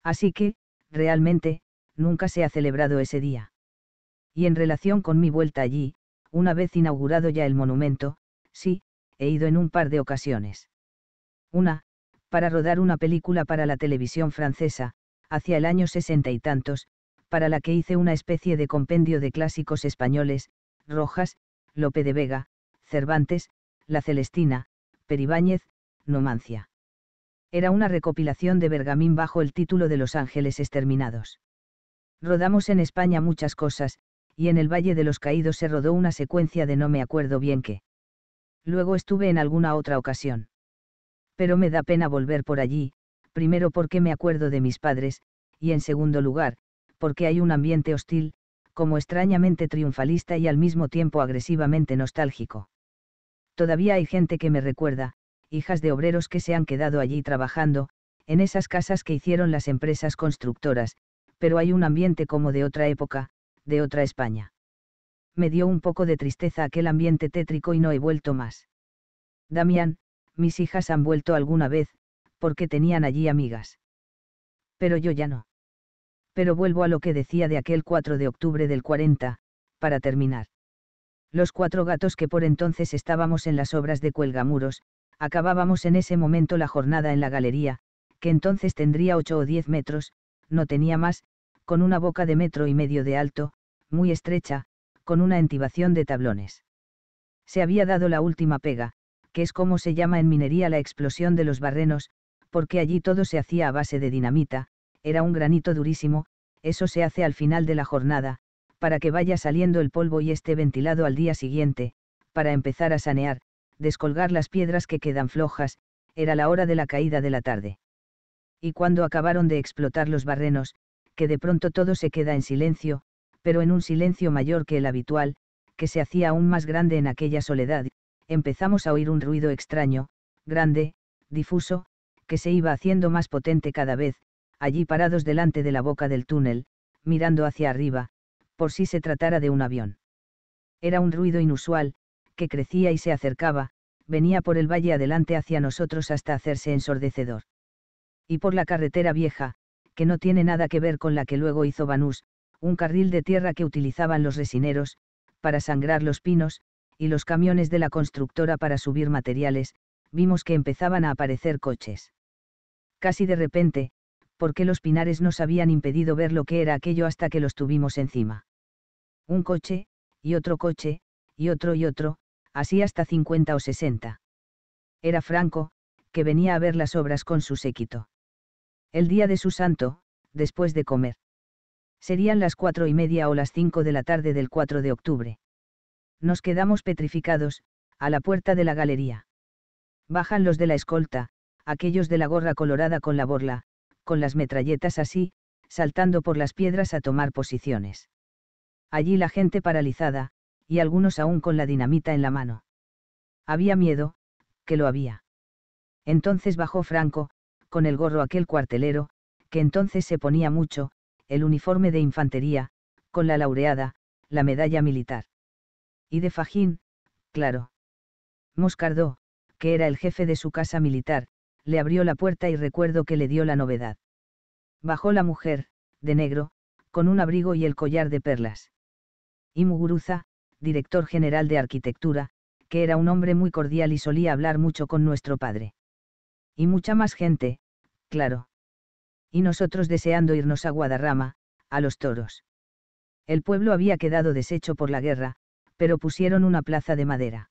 Así que, realmente, nunca se ha celebrado ese día. Y en relación con mi vuelta allí, una vez inaugurado ya el monumento, sí, he ido en un par de ocasiones. Una, para rodar una película para la televisión francesa, hacia el año sesenta y tantos, para la que hice una especie de compendio de clásicos españoles, Rojas, Lope de Vega, Cervantes, La Celestina, Peribáñez, Numancia. Era una recopilación de Bergamín bajo el título de Los Ángeles Exterminados. Rodamos en España muchas cosas, y en el Valle de los Caídos se rodó una secuencia de no me acuerdo bien qué. Luego estuve en alguna otra ocasión. Pero me da pena volver por allí, primero porque me acuerdo de mis padres, y en segundo lugar, porque hay un ambiente hostil, como extrañamente triunfalista y al mismo tiempo agresivamente nostálgico. Todavía hay gente que me recuerda, hijas de obreros que se han quedado allí trabajando, en esas casas que hicieron las empresas constructoras, pero hay un ambiente como de otra época, de otra España. Me dio un poco de tristeza aquel ambiente tétrico y no he vuelto más. Damián, mis hijas han vuelto alguna vez, porque tenían allí amigas. Pero yo ya no. Pero vuelvo a lo que decía de aquel 4 de octubre del 40, para terminar. Los cuatro gatos que por entonces estábamos en las obras de Cuelgamuros, Acabábamos en ese momento la jornada en la galería, que entonces tendría ocho o diez metros, no tenía más, con una boca de metro y medio de alto, muy estrecha, con una entibación de tablones. Se había dado la última pega, que es como se llama en minería la explosión de los barrenos, porque allí todo se hacía a base de dinamita, era un granito durísimo, eso se hace al final de la jornada, para que vaya saliendo el polvo y esté ventilado al día siguiente, para empezar a sanear, descolgar las piedras que quedan flojas, era la hora de la caída de la tarde. Y cuando acabaron de explotar los barrenos, que de pronto todo se queda en silencio, pero en un silencio mayor que el habitual, que se hacía aún más grande en aquella soledad, empezamos a oír un ruido extraño, grande, difuso, que se iba haciendo más potente cada vez, allí parados delante de la boca del túnel, mirando hacia arriba, por si se tratara de un avión. Era un ruido inusual, que crecía y se acercaba, venía por el valle adelante hacia nosotros hasta hacerse ensordecedor. Y por la carretera vieja, que no tiene nada que ver con la que luego hizo Banús, un carril de tierra que utilizaban los resineros, para sangrar los pinos, y los camiones de la constructora para subir materiales, vimos que empezaban a aparecer coches. Casi de repente, porque los pinares nos habían impedido ver lo que era aquello hasta que los tuvimos encima. Un coche, y otro coche, y otro y otro, así hasta 50 o 60. Era Franco, que venía a ver las obras con su séquito. El día de su santo, después de comer. Serían las cuatro y media o las cinco de la tarde del 4 de octubre. Nos quedamos petrificados, a la puerta de la galería. Bajan los de la escolta, aquellos de la gorra colorada con la borla, con las metralletas así, saltando por las piedras a tomar posiciones. Allí la gente paralizada, y algunos aún con la dinamita en la mano. Había miedo, que lo había. Entonces bajó Franco, con el gorro aquel cuartelero, que entonces se ponía mucho, el uniforme de infantería, con la laureada, la medalla militar. Y de Fajín, claro. Moscardó, que era el jefe de su casa militar, le abrió la puerta y recuerdo que le dio la novedad. Bajó la mujer, de negro, con un abrigo y el collar de perlas. Y Muguruza, director general de arquitectura, que era un hombre muy cordial y solía hablar mucho con nuestro padre. Y mucha más gente, claro. Y nosotros deseando irnos a Guadarrama, a los toros. El pueblo había quedado deshecho por la guerra, pero pusieron una plaza de madera.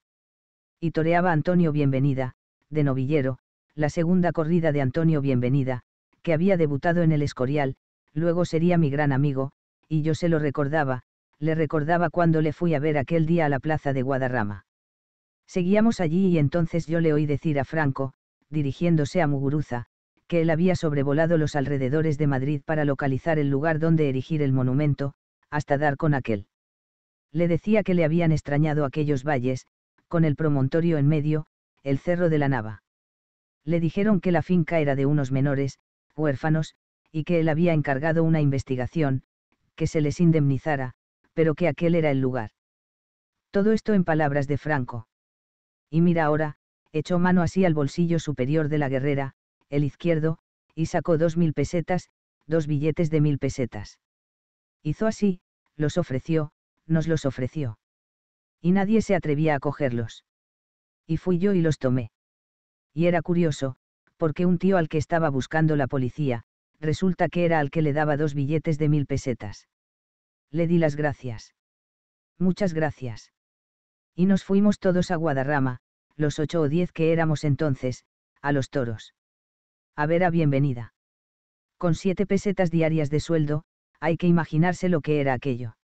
Y toreaba Antonio Bienvenida, de novillero, la segunda corrida de Antonio Bienvenida, que había debutado en el Escorial, luego sería mi gran amigo, y yo se lo recordaba, le recordaba cuando le fui a ver aquel día a la plaza de Guadarrama. Seguíamos allí y entonces yo le oí decir a Franco, dirigiéndose a Muguruza, que él había sobrevolado los alrededores de Madrid para localizar el lugar donde erigir el monumento, hasta dar con aquel. Le decía que le habían extrañado aquellos valles, con el promontorio en medio, el cerro de la Nava. Le dijeron que la finca era de unos menores, huérfanos, y que él había encargado una investigación, que se les indemnizara, pero que aquel era el lugar. Todo esto en palabras de Franco. Y mira ahora, echó mano así al bolsillo superior de la guerrera, el izquierdo, y sacó dos mil pesetas, dos billetes de mil pesetas. Hizo así, los ofreció, nos los ofreció. Y nadie se atrevía a cogerlos. Y fui yo y los tomé. Y era curioso, porque un tío al que estaba buscando la policía, resulta que era al que le daba dos billetes de mil pesetas le di las gracias. Muchas gracias. Y nos fuimos todos a Guadarrama, los ocho o diez que éramos entonces, a los toros. A ver a bienvenida. Con siete pesetas diarias de sueldo, hay que imaginarse lo que era aquello.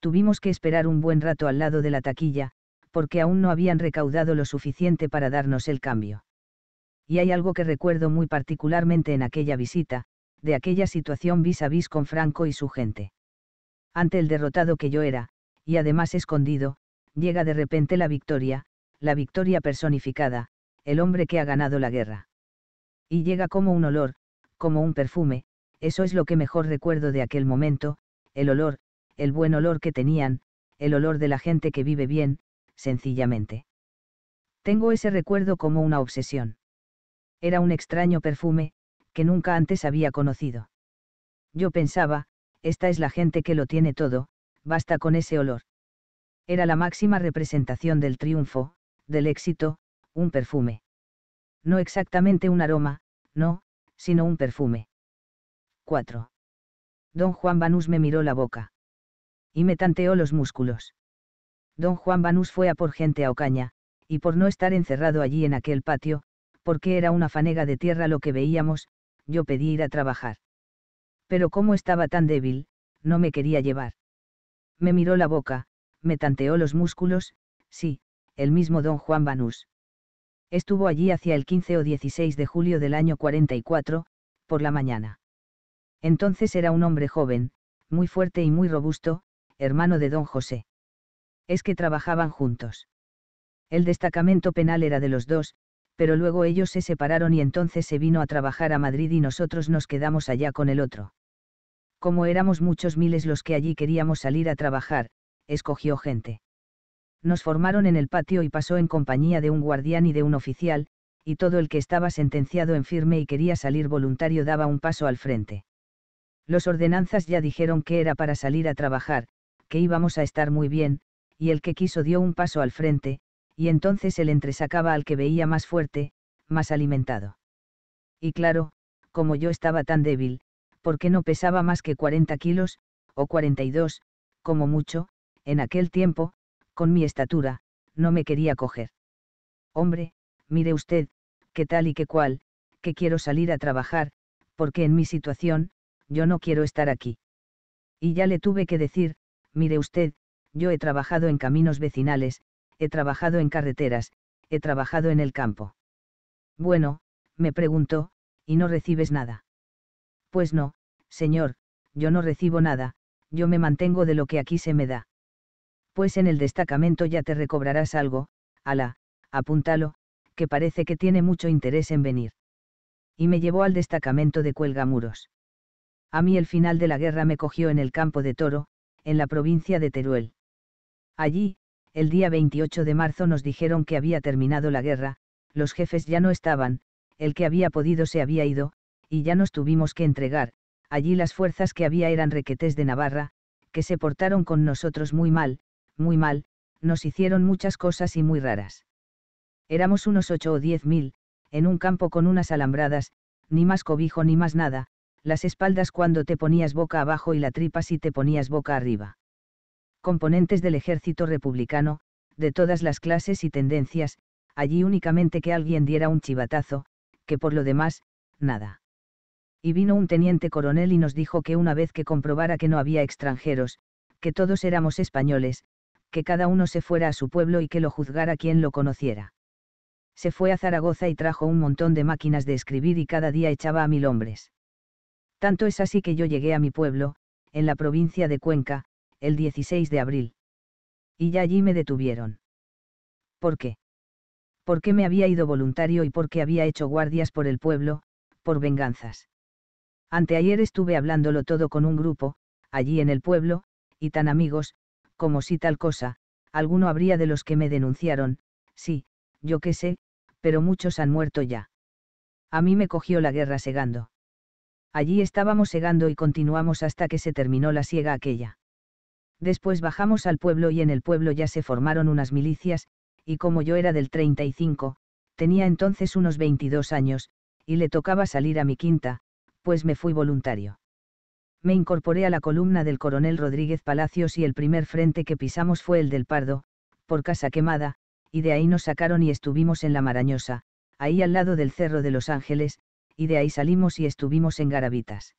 Tuvimos que esperar un buen rato al lado de la taquilla, porque aún no habían recaudado lo suficiente para darnos el cambio. Y hay algo que recuerdo muy particularmente en aquella visita, de aquella situación vis a vis con Franco y su gente. Ante el derrotado que yo era, y además escondido, llega de repente la victoria, la victoria personificada, el hombre que ha ganado la guerra. Y llega como un olor, como un perfume, eso es lo que mejor recuerdo de aquel momento, el olor, el buen olor que tenían, el olor de la gente que vive bien, sencillamente. Tengo ese recuerdo como una obsesión. Era un extraño perfume, que nunca antes había conocido. Yo pensaba, esta es la gente que lo tiene todo, basta con ese olor. Era la máxima representación del triunfo, del éxito, un perfume. No exactamente un aroma, no, sino un perfume. 4. Don Juan Banús me miró la boca. Y me tanteó los músculos. Don Juan Banús fue a por gente a Ocaña, y por no estar encerrado allí en aquel patio, porque era una fanega de tierra lo que veíamos, yo pedí ir a trabajar pero como estaba tan débil, no me quería llevar. Me miró la boca, me tanteó los músculos, sí, el mismo don Juan Banús. Estuvo allí hacia el 15 o 16 de julio del año 44, por la mañana. Entonces era un hombre joven, muy fuerte y muy robusto, hermano de don José. Es que trabajaban juntos. El destacamento penal era de los dos, pero luego ellos se separaron y entonces se vino a trabajar a Madrid y nosotros nos quedamos allá con el otro. Como éramos muchos miles los que allí queríamos salir a trabajar, escogió gente. Nos formaron en el patio y pasó en compañía de un guardián y de un oficial, y todo el que estaba sentenciado en firme y quería salir voluntario daba un paso al frente. Los ordenanzas ya dijeron que era para salir a trabajar, que íbamos a estar muy bien, y el que quiso dio un paso al frente, y entonces él entresacaba al que veía más fuerte, más alimentado. Y claro, como yo estaba tan débil, porque no pesaba más que 40 kilos, o 42, como mucho, en aquel tiempo, con mi estatura, no me quería coger. Hombre, mire usted, qué tal y qué cual, que quiero salir a trabajar, porque en mi situación, yo no quiero estar aquí. Y ya le tuve que decir, mire usted, yo he trabajado en caminos vecinales, he trabajado en carreteras, he trabajado en el campo. Bueno, me preguntó, ¿y no recibes nada? Pues no, señor, yo no recibo nada, yo me mantengo de lo que aquí se me da. Pues en el destacamento ya te recobrarás algo, ala, apúntalo, que parece que tiene mucho interés en venir. Y me llevó al destacamento de Cuelgamuros. A mí el final de la guerra me cogió en el campo de Toro, en la provincia de Teruel. Allí, el día 28 de marzo nos dijeron que había terminado la guerra, los jefes ya no estaban, el que había podido se había ido, y ya nos tuvimos que entregar, allí las fuerzas que había eran requetés de Navarra, que se portaron con nosotros muy mal, muy mal, nos hicieron muchas cosas y muy raras. Éramos unos ocho o diez mil, en un campo con unas alambradas, ni más cobijo ni más nada, las espaldas cuando te ponías boca abajo y la tripa si te ponías boca arriba componentes del ejército republicano, de todas las clases y tendencias, allí únicamente que alguien diera un chivatazo, que por lo demás, nada. Y vino un teniente coronel y nos dijo que una vez que comprobara que no había extranjeros, que todos éramos españoles, que cada uno se fuera a su pueblo y que lo juzgara quien lo conociera. Se fue a Zaragoza y trajo un montón de máquinas de escribir y cada día echaba a mil hombres. Tanto es así que yo llegué a mi pueblo, en la provincia de Cuenca, el 16 de abril. Y ya allí me detuvieron. ¿Por qué? ¿Por qué me había ido voluntario y por qué había hecho guardias por el pueblo, por venganzas? Anteayer estuve hablándolo todo con un grupo, allí en el pueblo, y tan amigos, como si tal cosa, alguno habría de los que me denunciaron, sí, yo qué sé, pero muchos han muerto ya. A mí me cogió la guerra segando. Allí estábamos segando y continuamos hasta que se terminó la siega aquella. Después bajamos al pueblo y en el pueblo ya se formaron unas milicias, y como yo era del 35, tenía entonces unos 22 años, y le tocaba salir a mi quinta, pues me fui voluntario. Me incorporé a la columna del coronel Rodríguez Palacios y el primer frente que pisamos fue el del Pardo, por Casa Quemada, y de ahí nos sacaron y estuvimos en La Marañosa, ahí al lado del Cerro de los Ángeles, y de ahí salimos y estuvimos en Garavitas.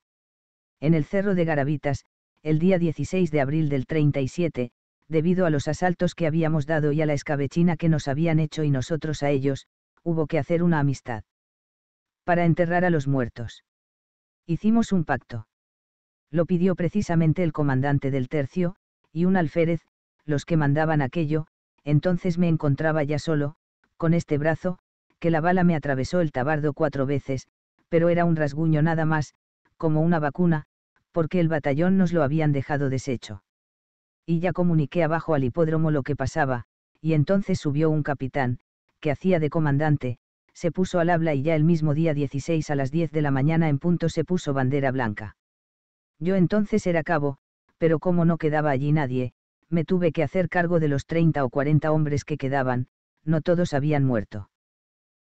En el Cerro de Garavitas, el día 16 de abril del 37, debido a los asaltos que habíamos dado y a la escabechina que nos habían hecho y nosotros a ellos, hubo que hacer una amistad. Para enterrar a los muertos. Hicimos un pacto. Lo pidió precisamente el comandante del tercio, y un alférez, los que mandaban aquello, entonces me encontraba ya solo, con este brazo, que la bala me atravesó el tabardo cuatro veces, pero era un rasguño nada más, como una vacuna, porque el batallón nos lo habían dejado deshecho. Y ya comuniqué abajo al hipódromo lo que pasaba, y entonces subió un capitán, que hacía de comandante, se puso al habla y ya el mismo día 16 a las 10 de la mañana en punto se puso bandera blanca. Yo entonces era cabo, pero como no quedaba allí nadie, me tuve que hacer cargo de los 30 o 40 hombres que quedaban, no todos habían muerto.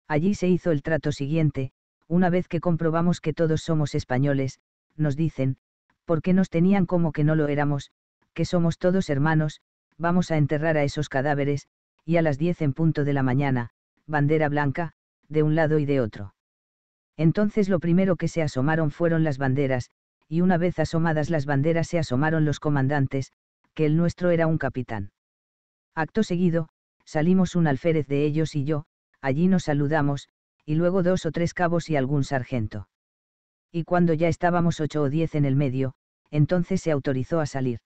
Allí se hizo el trato siguiente, una vez que comprobamos que todos somos españoles, nos dicen, porque nos tenían como que no lo éramos, que somos todos hermanos, vamos a enterrar a esos cadáveres, y a las diez en punto de la mañana, bandera blanca, de un lado y de otro. Entonces lo primero que se asomaron fueron las banderas, y una vez asomadas las banderas se asomaron los comandantes, que el nuestro era un capitán. Acto seguido, salimos un alférez de ellos y yo, allí nos saludamos, y luego dos o tres cabos y algún sargento y cuando ya estábamos ocho o diez en el medio, entonces se autorizó a salir.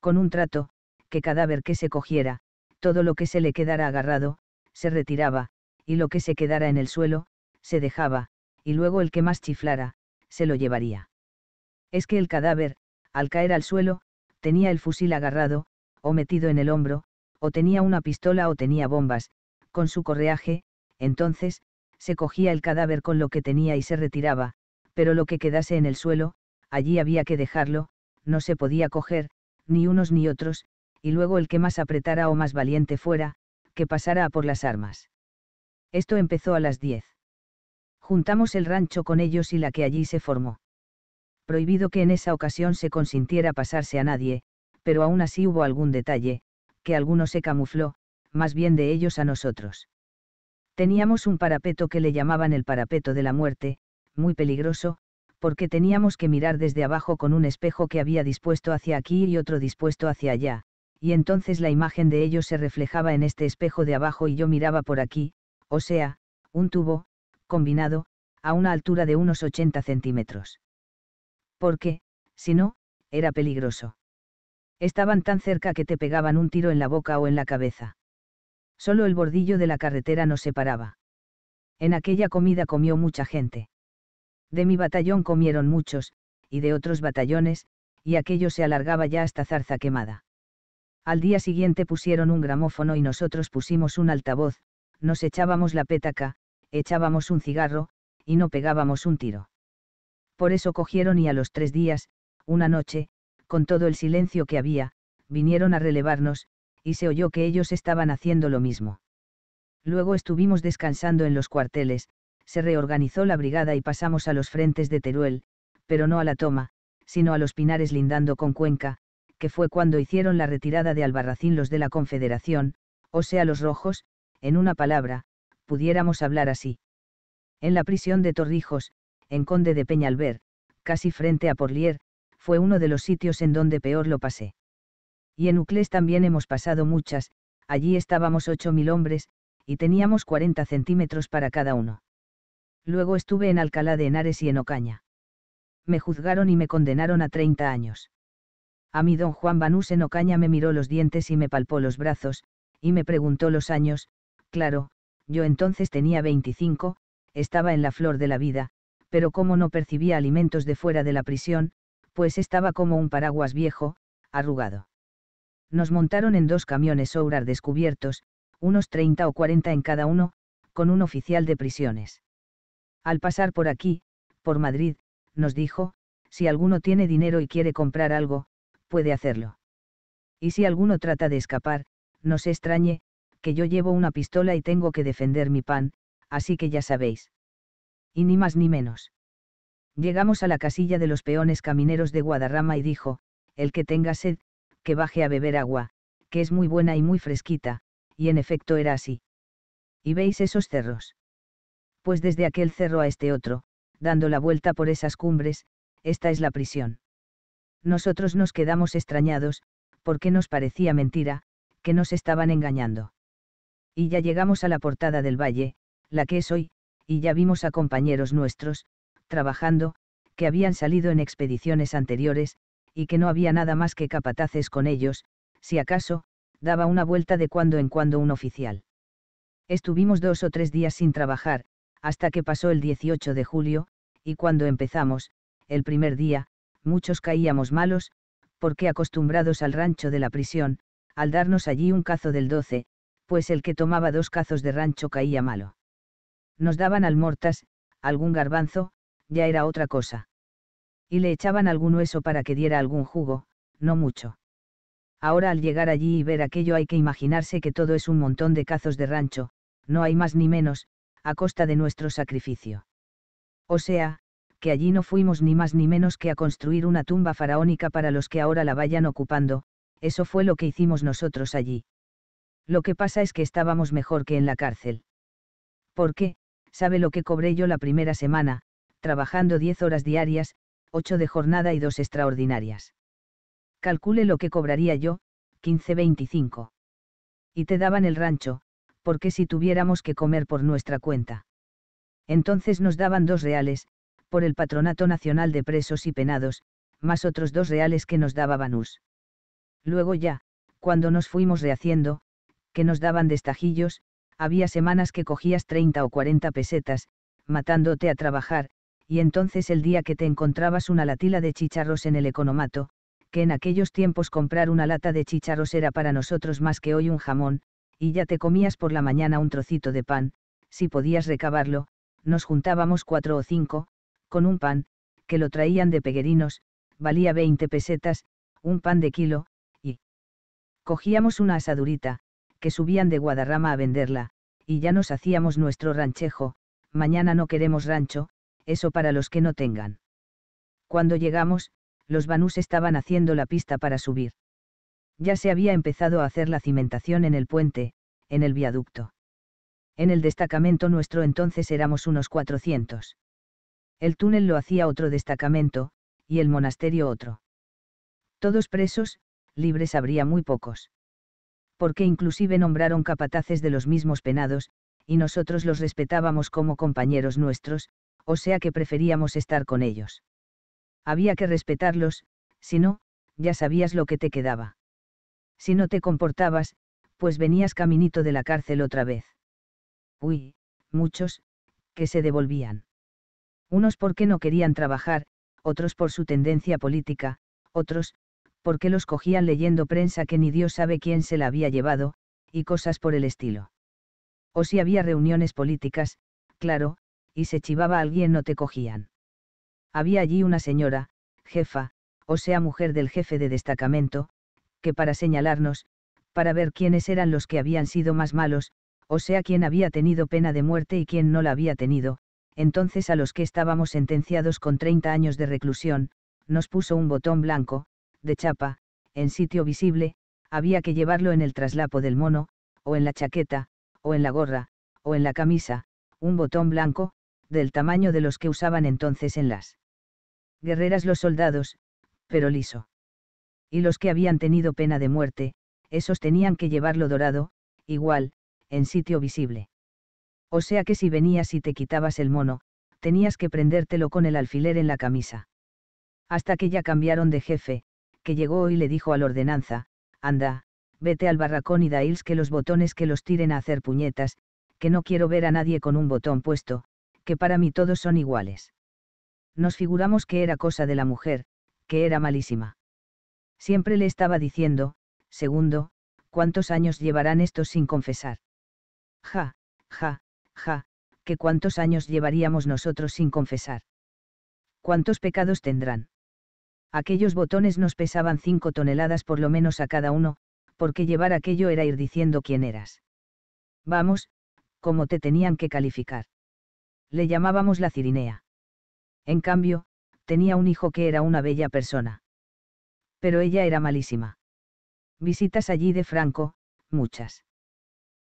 Con un trato, que cadáver que se cogiera, todo lo que se le quedara agarrado, se retiraba, y lo que se quedara en el suelo, se dejaba, y luego el que más chiflara, se lo llevaría. Es que el cadáver, al caer al suelo, tenía el fusil agarrado, o metido en el hombro, o tenía una pistola o tenía bombas, con su correaje, entonces, se cogía el cadáver con lo que tenía y se retiraba, pero lo que quedase en el suelo, allí había que dejarlo, no se podía coger, ni unos ni otros, y luego el que más apretara o más valiente fuera, que pasara a por las armas. Esto empezó a las diez. Juntamos el rancho con ellos y la que allí se formó. Prohibido que en esa ocasión se consintiera pasarse a nadie, pero aún así hubo algún detalle, que alguno se camufló, más bien de ellos a nosotros. Teníamos un parapeto que le llamaban el parapeto de la muerte, muy peligroso, porque teníamos que mirar desde abajo con un espejo que había dispuesto hacia aquí y otro dispuesto hacia allá, y entonces la imagen de ellos se reflejaba en este espejo de abajo y yo miraba por aquí, o sea, un tubo, combinado, a una altura de unos 80 centímetros. Porque, si no, era peligroso. Estaban tan cerca que te pegaban un tiro en la boca o en la cabeza. Solo el bordillo de la carretera nos separaba. En aquella comida comió mucha gente. De mi batallón comieron muchos, y de otros batallones, y aquello se alargaba ya hasta zarza quemada. Al día siguiente pusieron un gramófono y nosotros pusimos un altavoz, nos echábamos la pétaca, echábamos un cigarro, y no pegábamos un tiro. Por eso cogieron y a los tres días, una noche, con todo el silencio que había, vinieron a relevarnos, y se oyó que ellos estaban haciendo lo mismo. Luego estuvimos descansando en los cuarteles, se reorganizó la brigada y pasamos a los frentes de Teruel, pero no a la toma, sino a los pinares lindando con Cuenca, que fue cuando hicieron la retirada de Albarracín los de la Confederación, o sea los rojos, en una palabra, pudiéramos hablar así. En la prisión de Torrijos, en Conde de Peñalver, casi frente a Porlier, fue uno de los sitios en donde peor lo pasé. Y en Uclés también hemos pasado muchas, allí estábamos ocho mil hombres, y teníamos 40 centímetros para cada uno. Luego estuve en Alcalá de Henares y en Ocaña. Me juzgaron y me condenaron a 30 años. A mí don Juan Banús en Ocaña me miró los dientes y me palpó los brazos, y me preguntó los años, claro, yo entonces tenía 25, estaba en la flor de la vida, pero como no percibía alimentos de fuera de la prisión, pues estaba como un paraguas viejo, arrugado. Nos montaron en dos camiones Ourar descubiertos, unos 30 o 40 en cada uno, con un oficial de prisiones. Al pasar por aquí, por Madrid, nos dijo, si alguno tiene dinero y quiere comprar algo, puede hacerlo. Y si alguno trata de escapar, no se extrañe, que yo llevo una pistola y tengo que defender mi pan, así que ya sabéis. Y ni más ni menos. Llegamos a la casilla de los peones camineros de Guadarrama y dijo, el que tenga sed, que baje a beber agua, que es muy buena y muy fresquita, y en efecto era así. ¿Y veis esos cerros? pues desde aquel cerro a este otro, dando la vuelta por esas cumbres, esta es la prisión. Nosotros nos quedamos extrañados, porque nos parecía mentira, que nos estaban engañando. Y ya llegamos a la portada del valle, la que es hoy, y ya vimos a compañeros nuestros, trabajando, que habían salido en expediciones anteriores, y que no había nada más que capataces con ellos, si acaso, daba una vuelta de cuando en cuando un oficial. Estuvimos dos o tres días sin trabajar, hasta que pasó el 18 de julio, y cuando empezamos, el primer día, muchos caíamos malos, porque acostumbrados al rancho de la prisión, al darnos allí un cazo del 12, pues el que tomaba dos cazos de rancho caía malo. Nos daban almortas, algún garbanzo, ya era otra cosa. Y le echaban algún hueso para que diera algún jugo, no mucho. Ahora al llegar allí y ver aquello hay que imaginarse que todo es un montón de cazos de rancho, no hay más ni menos, a costa de nuestro sacrificio. O sea, que allí no fuimos ni más ni menos que a construir una tumba faraónica para los que ahora la vayan ocupando, eso fue lo que hicimos nosotros allí. Lo que pasa es que estábamos mejor que en la cárcel. ¿Por qué, sabe lo que cobré yo la primera semana, trabajando 10 horas diarias, 8 de jornada y dos extraordinarias. Calcule lo que cobraría yo, 15.25. Y te daban el rancho, porque si tuviéramos que comer por nuestra cuenta. Entonces nos daban dos reales, por el Patronato Nacional de Presos y Penados, más otros dos reales que nos daba Banús. Luego ya, cuando nos fuimos rehaciendo, que nos daban destajillos, había semanas que cogías 30 o 40 pesetas, matándote a trabajar, y entonces el día que te encontrabas una latila de chicharros en el economato, que en aquellos tiempos comprar una lata de chicharros era para nosotros más que hoy un jamón, y ya te comías por la mañana un trocito de pan, si podías recabarlo, nos juntábamos cuatro o cinco, con un pan, que lo traían de peguerinos, valía 20 pesetas, un pan de kilo, y cogíamos una asadurita, que subían de Guadarrama a venderla, y ya nos hacíamos nuestro ranchejo, mañana no queremos rancho, eso para los que no tengan. Cuando llegamos, los banús estaban haciendo la pista para subir ya se había empezado a hacer la cimentación en el puente, en el viaducto. En el destacamento nuestro entonces éramos unos 400. El túnel lo hacía otro destacamento, y el monasterio otro. Todos presos, libres habría muy pocos. Porque inclusive nombraron capataces de los mismos penados, y nosotros los respetábamos como compañeros nuestros, o sea que preferíamos estar con ellos. Había que respetarlos, si no, ya sabías lo que te quedaba. Si no te comportabas, pues venías caminito de la cárcel otra vez. Uy, muchos, que se devolvían. Unos porque no querían trabajar, otros por su tendencia política, otros, porque los cogían leyendo prensa que ni Dios sabe quién se la había llevado, y cosas por el estilo. O si había reuniones políticas, claro, y se chivaba alguien no te cogían. Había allí una señora, jefa, o sea mujer del jefe de destacamento, para señalarnos, para ver quiénes eran los que habían sido más malos, o sea, quién había tenido pena de muerte y quién no la había tenido, entonces a los que estábamos sentenciados con 30 años de reclusión, nos puso un botón blanco, de chapa, en sitio visible, había que llevarlo en el traslapo del mono, o en la chaqueta, o en la gorra, o en la camisa, un botón blanco, del tamaño de los que usaban entonces en las guerreras los soldados, pero liso y los que habían tenido pena de muerte, esos tenían que llevarlo dorado, igual, en sitio visible. O sea que si venías y te quitabas el mono, tenías que prendértelo con el alfiler en la camisa. Hasta que ya cambiaron de jefe, que llegó y le dijo a la ordenanza, anda, vete al barracón y dails que los botones que los tiren a hacer puñetas, que no quiero ver a nadie con un botón puesto, que para mí todos son iguales. Nos figuramos que era cosa de la mujer, que era malísima. Siempre le estaba diciendo, segundo, ¿cuántos años llevarán estos sin confesar? Ja, ja, ja, que cuántos años llevaríamos nosotros sin confesar. ¿Cuántos pecados tendrán? Aquellos botones nos pesaban cinco toneladas por lo menos a cada uno, porque llevar aquello era ir diciendo quién eras. Vamos, como te tenían que calificar. Le llamábamos la Cirinea. En cambio, tenía un hijo que era una bella persona pero ella era malísima. Visitas allí de Franco, muchas.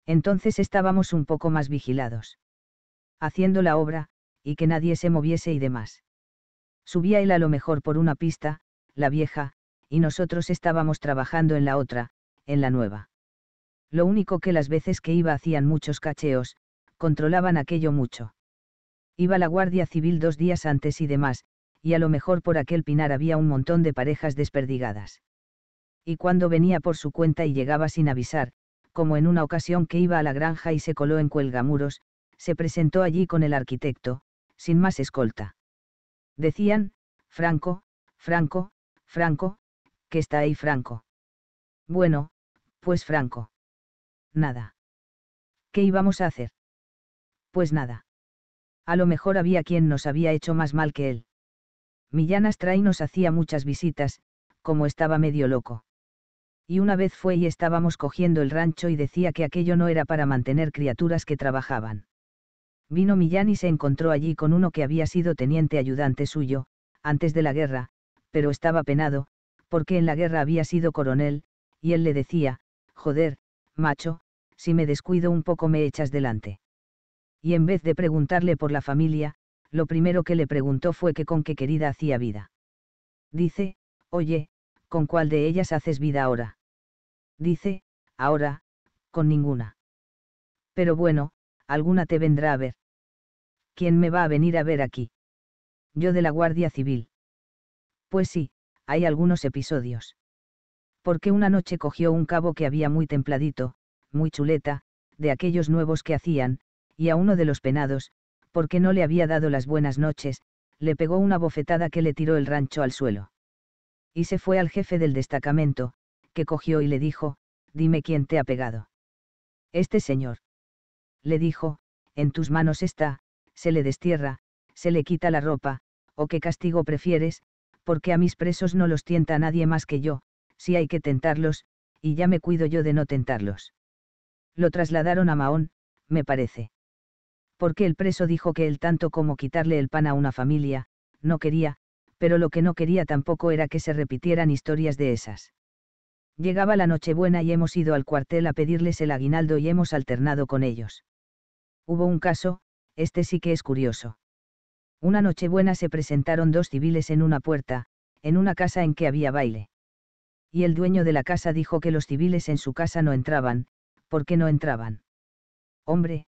Entonces estábamos un poco más vigilados. Haciendo la obra, y que nadie se moviese y demás. Subía él a lo mejor por una pista, la vieja, y nosotros estábamos trabajando en la otra, en la nueva. Lo único que las veces que iba hacían muchos cacheos, controlaban aquello mucho. Iba la Guardia Civil dos días antes y demás, y a lo mejor por aquel pinar había un montón de parejas desperdigadas. Y cuando venía por su cuenta y llegaba sin avisar, como en una ocasión que iba a la granja y se coló en Cuelgamuros, se presentó allí con el arquitecto, sin más escolta. Decían, Franco, Franco, Franco, que está ahí Franco. Bueno, pues Franco. Nada. ¿Qué íbamos a hacer? Pues nada. A lo mejor había quien nos había hecho más mal que él. Millán Astray nos hacía muchas visitas, como estaba medio loco. Y una vez fue y estábamos cogiendo el rancho y decía que aquello no era para mantener criaturas que trabajaban. Vino Millán y se encontró allí con uno que había sido teniente ayudante suyo, antes de la guerra, pero estaba penado, porque en la guerra había sido coronel, y él le decía, joder, macho, si me descuido un poco me echas delante. Y en vez de preguntarle por la familia, lo primero que le preguntó fue que con qué querida hacía vida. Dice, oye, ¿con cuál de ellas haces vida ahora? Dice, ahora, con ninguna. Pero bueno, alguna te vendrá a ver. ¿Quién me va a venir a ver aquí? Yo de la Guardia Civil. Pues sí, hay algunos episodios. Porque una noche cogió un cabo que había muy templadito, muy chuleta, de aquellos nuevos que hacían, y a uno de los penados, porque no le había dado las buenas noches, le pegó una bofetada que le tiró el rancho al suelo. Y se fue al jefe del destacamento, que cogió y le dijo, dime quién te ha pegado. Este señor. Le dijo, en tus manos está, se le destierra, se le quita la ropa, o qué castigo prefieres, porque a mis presos no los tienta nadie más que yo, si hay que tentarlos, y ya me cuido yo de no tentarlos. Lo trasladaron a Mahón, me parece porque el preso dijo que él tanto como quitarle el pan a una familia, no quería, pero lo que no quería tampoco era que se repitieran historias de esas. Llegaba la Nochebuena y hemos ido al cuartel a pedirles el aguinaldo y hemos alternado con ellos. Hubo un caso, este sí que es curioso. Una Nochebuena se presentaron dos civiles en una puerta, en una casa en que había baile. Y el dueño de la casa dijo que los civiles en su casa no entraban, porque no entraban? Hombre,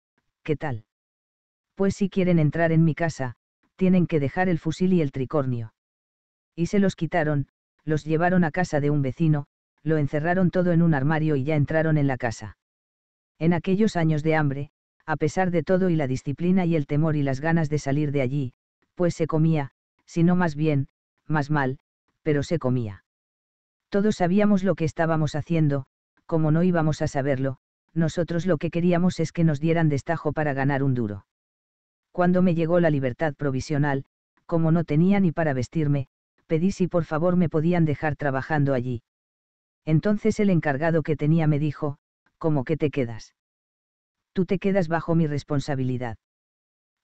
¿qué tal? Pues si quieren entrar en mi casa, tienen que dejar el fusil y el tricornio. Y se los quitaron, los llevaron a casa de un vecino, lo encerraron todo en un armario y ya entraron en la casa. En aquellos años de hambre, a pesar de todo y la disciplina y el temor y las ganas de salir de allí, pues se comía, si no más bien, más mal, pero se comía. Todos sabíamos lo que estábamos haciendo, como no íbamos a saberlo, nosotros lo que queríamos es que nos dieran destajo para ganar un duro cuando me llegó la libertad provisional, como no tenía ni para vestirme, pedí si por favor me podían dejar trabajando allí. Entonces el encargado que tenía me dijo, ¿cómo que te quedas? Tú te quedas bajo mi responsabilidad.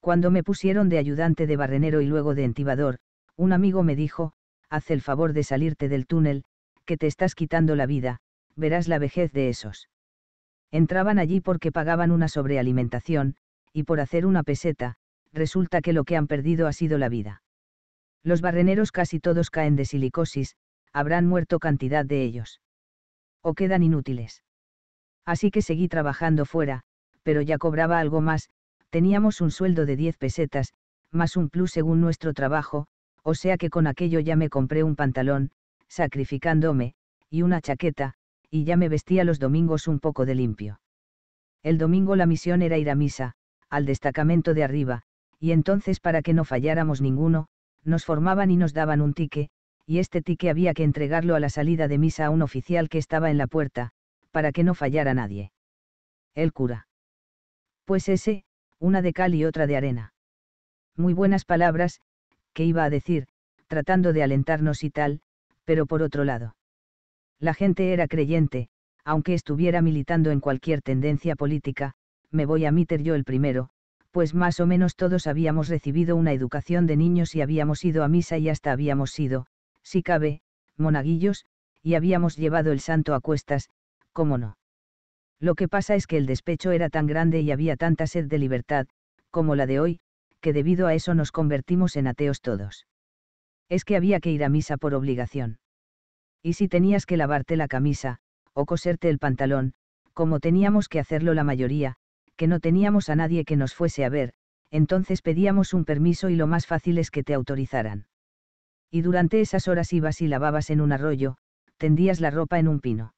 Cuando me pusieron de ayudante de barrenero y luego de entibador, un amigo me dijo, haz el favor de salirte del túnel, que te estás quitando la vida, verás la vejez de esos. Entraban allí porque pagaban una sobrealimentación, y por hacer una peseta, resulta que lo que han perdido ha sido la vida. Los barreneros casi todos caen de silicosis, habrán muerto cantidad de ellos. O quedan inútiles. Así que seguí trabajando fuera, pero ya cobraba algo más, teníamos un sueldo de 10 pesetas, más un plus según nuestro trabajo, o sea que con aquello ya me compré un pantalón, sacrificándome, y una chaqueta, y ya me vestía los domingos un poco de limpio. El domingo la misión era ir a misa, al destacamento de arriba, y entonces para que no falláramos ninguno, nos formaban y nos daban un tique, y este tique había que entregarlo a la salida de misa a un oficial que estaba en la puerta, para que no fallara nadie. El cura. Pues ese, una de cal y otra de arena. Muy buenas palabras, que iba a decir, tratando de alentarnos y tal, pero por otro lado. La gente era creyente, aunque estuviera militando en cualquier tendencia política, me voy a meter yo el primero, pues más o menos todos habíamos recibido una educación de niños y habíamos ido a misa y hasta habíamos sido, si cabe, monaguillos, y habíamos llevado el santo a cuestas, cómo no. Lo que pasa es que el despecho era tan grande y había tanta sed de libertad, como la de hoy, que debido a eso nos convertimos en ateos todos. Es que había que ir a misa por obligación. Y si tenías que lavarte la camisa, o coserte el pantalón, como teníamos que hacerlo la mayoría, que no teníamos a nadie que nos fuese a ver, entonces pedíamos un permiso y lo más fácil es que te autorizaran. Y durante esas horas ibas y lavabas en un arroyo, tendías la ropa en un pino.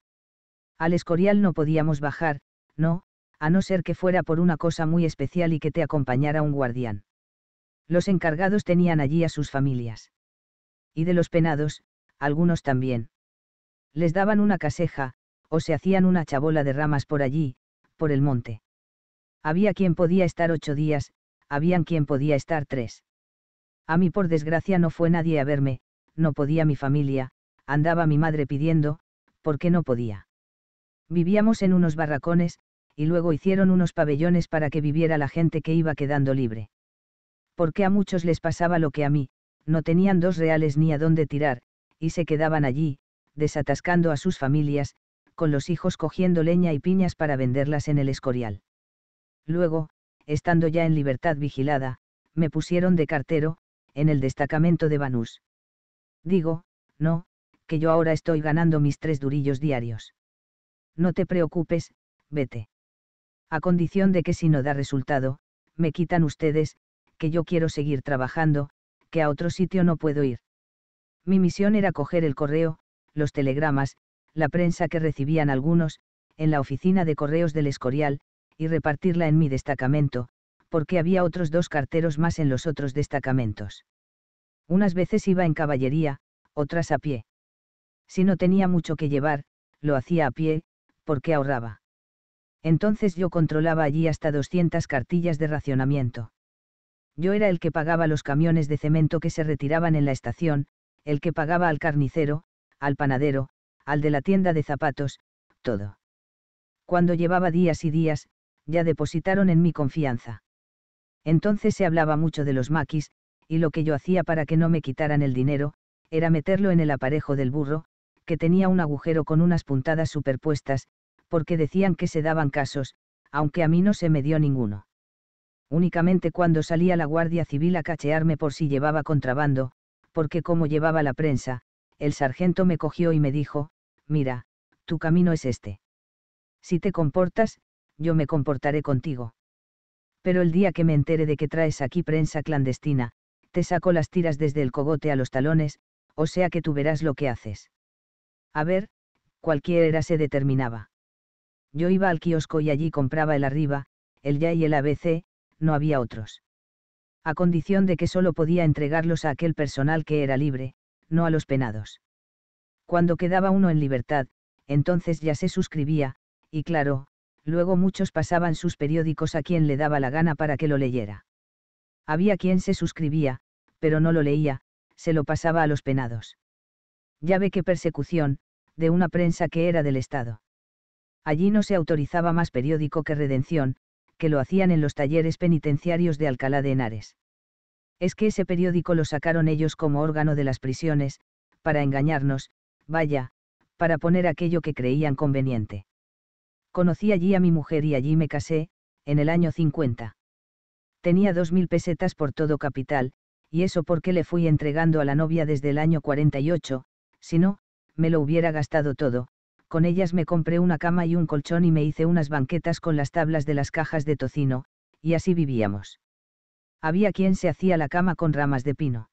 Al Escorial no podíamos bajar, no, a no ser que fuera por una cosa muy especial y que te acompañara un guardián. Los encargados tenían allí a sus familias. Y de los penados, algunos también. Les daban una caseja, o se hacían una chabola de ramas por allí, por el monte. Había quien podía estar ocho días, habían quien podía estar tres. A mí por desgracia no fue nadie a verme, no podía mi familia, andaba mi madre pidiendo, porque no podía. Vivíamos en unos barracones, y luego hicieron unos pabellones para que viviera la gente que iba quedando libre. Porque a muchos les pasaba lo que a mí, no tenían dos reales ni a dónde tirar, y se quedaban allí, desatascando a sus familias, con los hijos cogiendo leña y piñas para venderlas en el escorial. Luego, estando ya en libertad vigilada, me pusieron de cartero, en el destacamento de Banús. Digo, no, que yo ahora estoy ganando mis tres durillos diarios. No te preocupes, vete. A condición de que si no da resultado, me quitan ustedes, que yo quiero seguir trabajando, que a otro sitio no puedo ir. Mi misión era coger el correo, los telegramas, la prensa que recibían algunos, en la oficina de correos del Escorial, y repartirla en mi destacamento, porque había otros dos carteros más en los otros destacamentos. Unas veces iba en caballería, otras a pie. Si no tenía mucho que llevar, lo hacía a pie, porque ahorraba. Entonces yo controlaba allí hasta 200 cartillas de racionamiento. Yo era el que pagaba los camiones de cemento que se retiraban en la estación, el que pagaba al carnicero, al panadero, al de la tienda de zapatos, todo. Cuando llevaba días y días, ya depositaron en mi confianza. Entonces se hablaba mucho de los maquis, y lo que yo hacía para que no me quitaran el dinero, era meterlo en el aparejo del burro, que tenía un agujero con unas puntadas superpuestas, porque decían que se daban casos, aunque a mí no se me dio ninguno. Únicamente cuando salía la Guardia Civil a cachearme por si llevaba contrabando, porque como llevaba la prensa, el sargento me cogió y me dijo, mira, tu camino es este. Si te comportas, yo me comportaré contigo. Pero el día que me entere de que traes aquí prensa clandestina, te saco las tiras desde el cogote a los talones, o sea que tú verás lo que haces. A ver, cualquiera se determinaba. Yo iba al kiosco y allí compraba el arriba, el ya y el ABC, no había otros. A condición de que solo podía entregarlos a aquel personal que era libre, no a los penados. Cuando quedaba uno en libertad, entonces ya se suscribía, y claro, luego muchos pasaban sus periódicos a quien le daba la gana para que lo leyera. Había quien se suscribía, pero no lo leía, se lo pasaba a los penados. Ya ve qué persecución, de una prensa que era del Estado. Allí no se autorizaba más periódico que Redención, que lo hacían en los talleres penitenciarios de Alcalá de Henares. Es que ese periódico lo sacaron ellos como órgano de las prisiones, para engañarnos, vaya, para poner aquello que creían conveniente. Conocí allí a mi mujer y allí me casé, en el año 50. Tenía dos mil pesetas por todo capital, y eso porque le fui entregando a la novia desde el año 48, si no, me lo hubiera gastado todo, con ellas me compré una cama y un colchón y me hice unas banquetas con las tablas de las cajas de tocino, y así vivíamos. Había quien se hacía la cama con ramas de pino.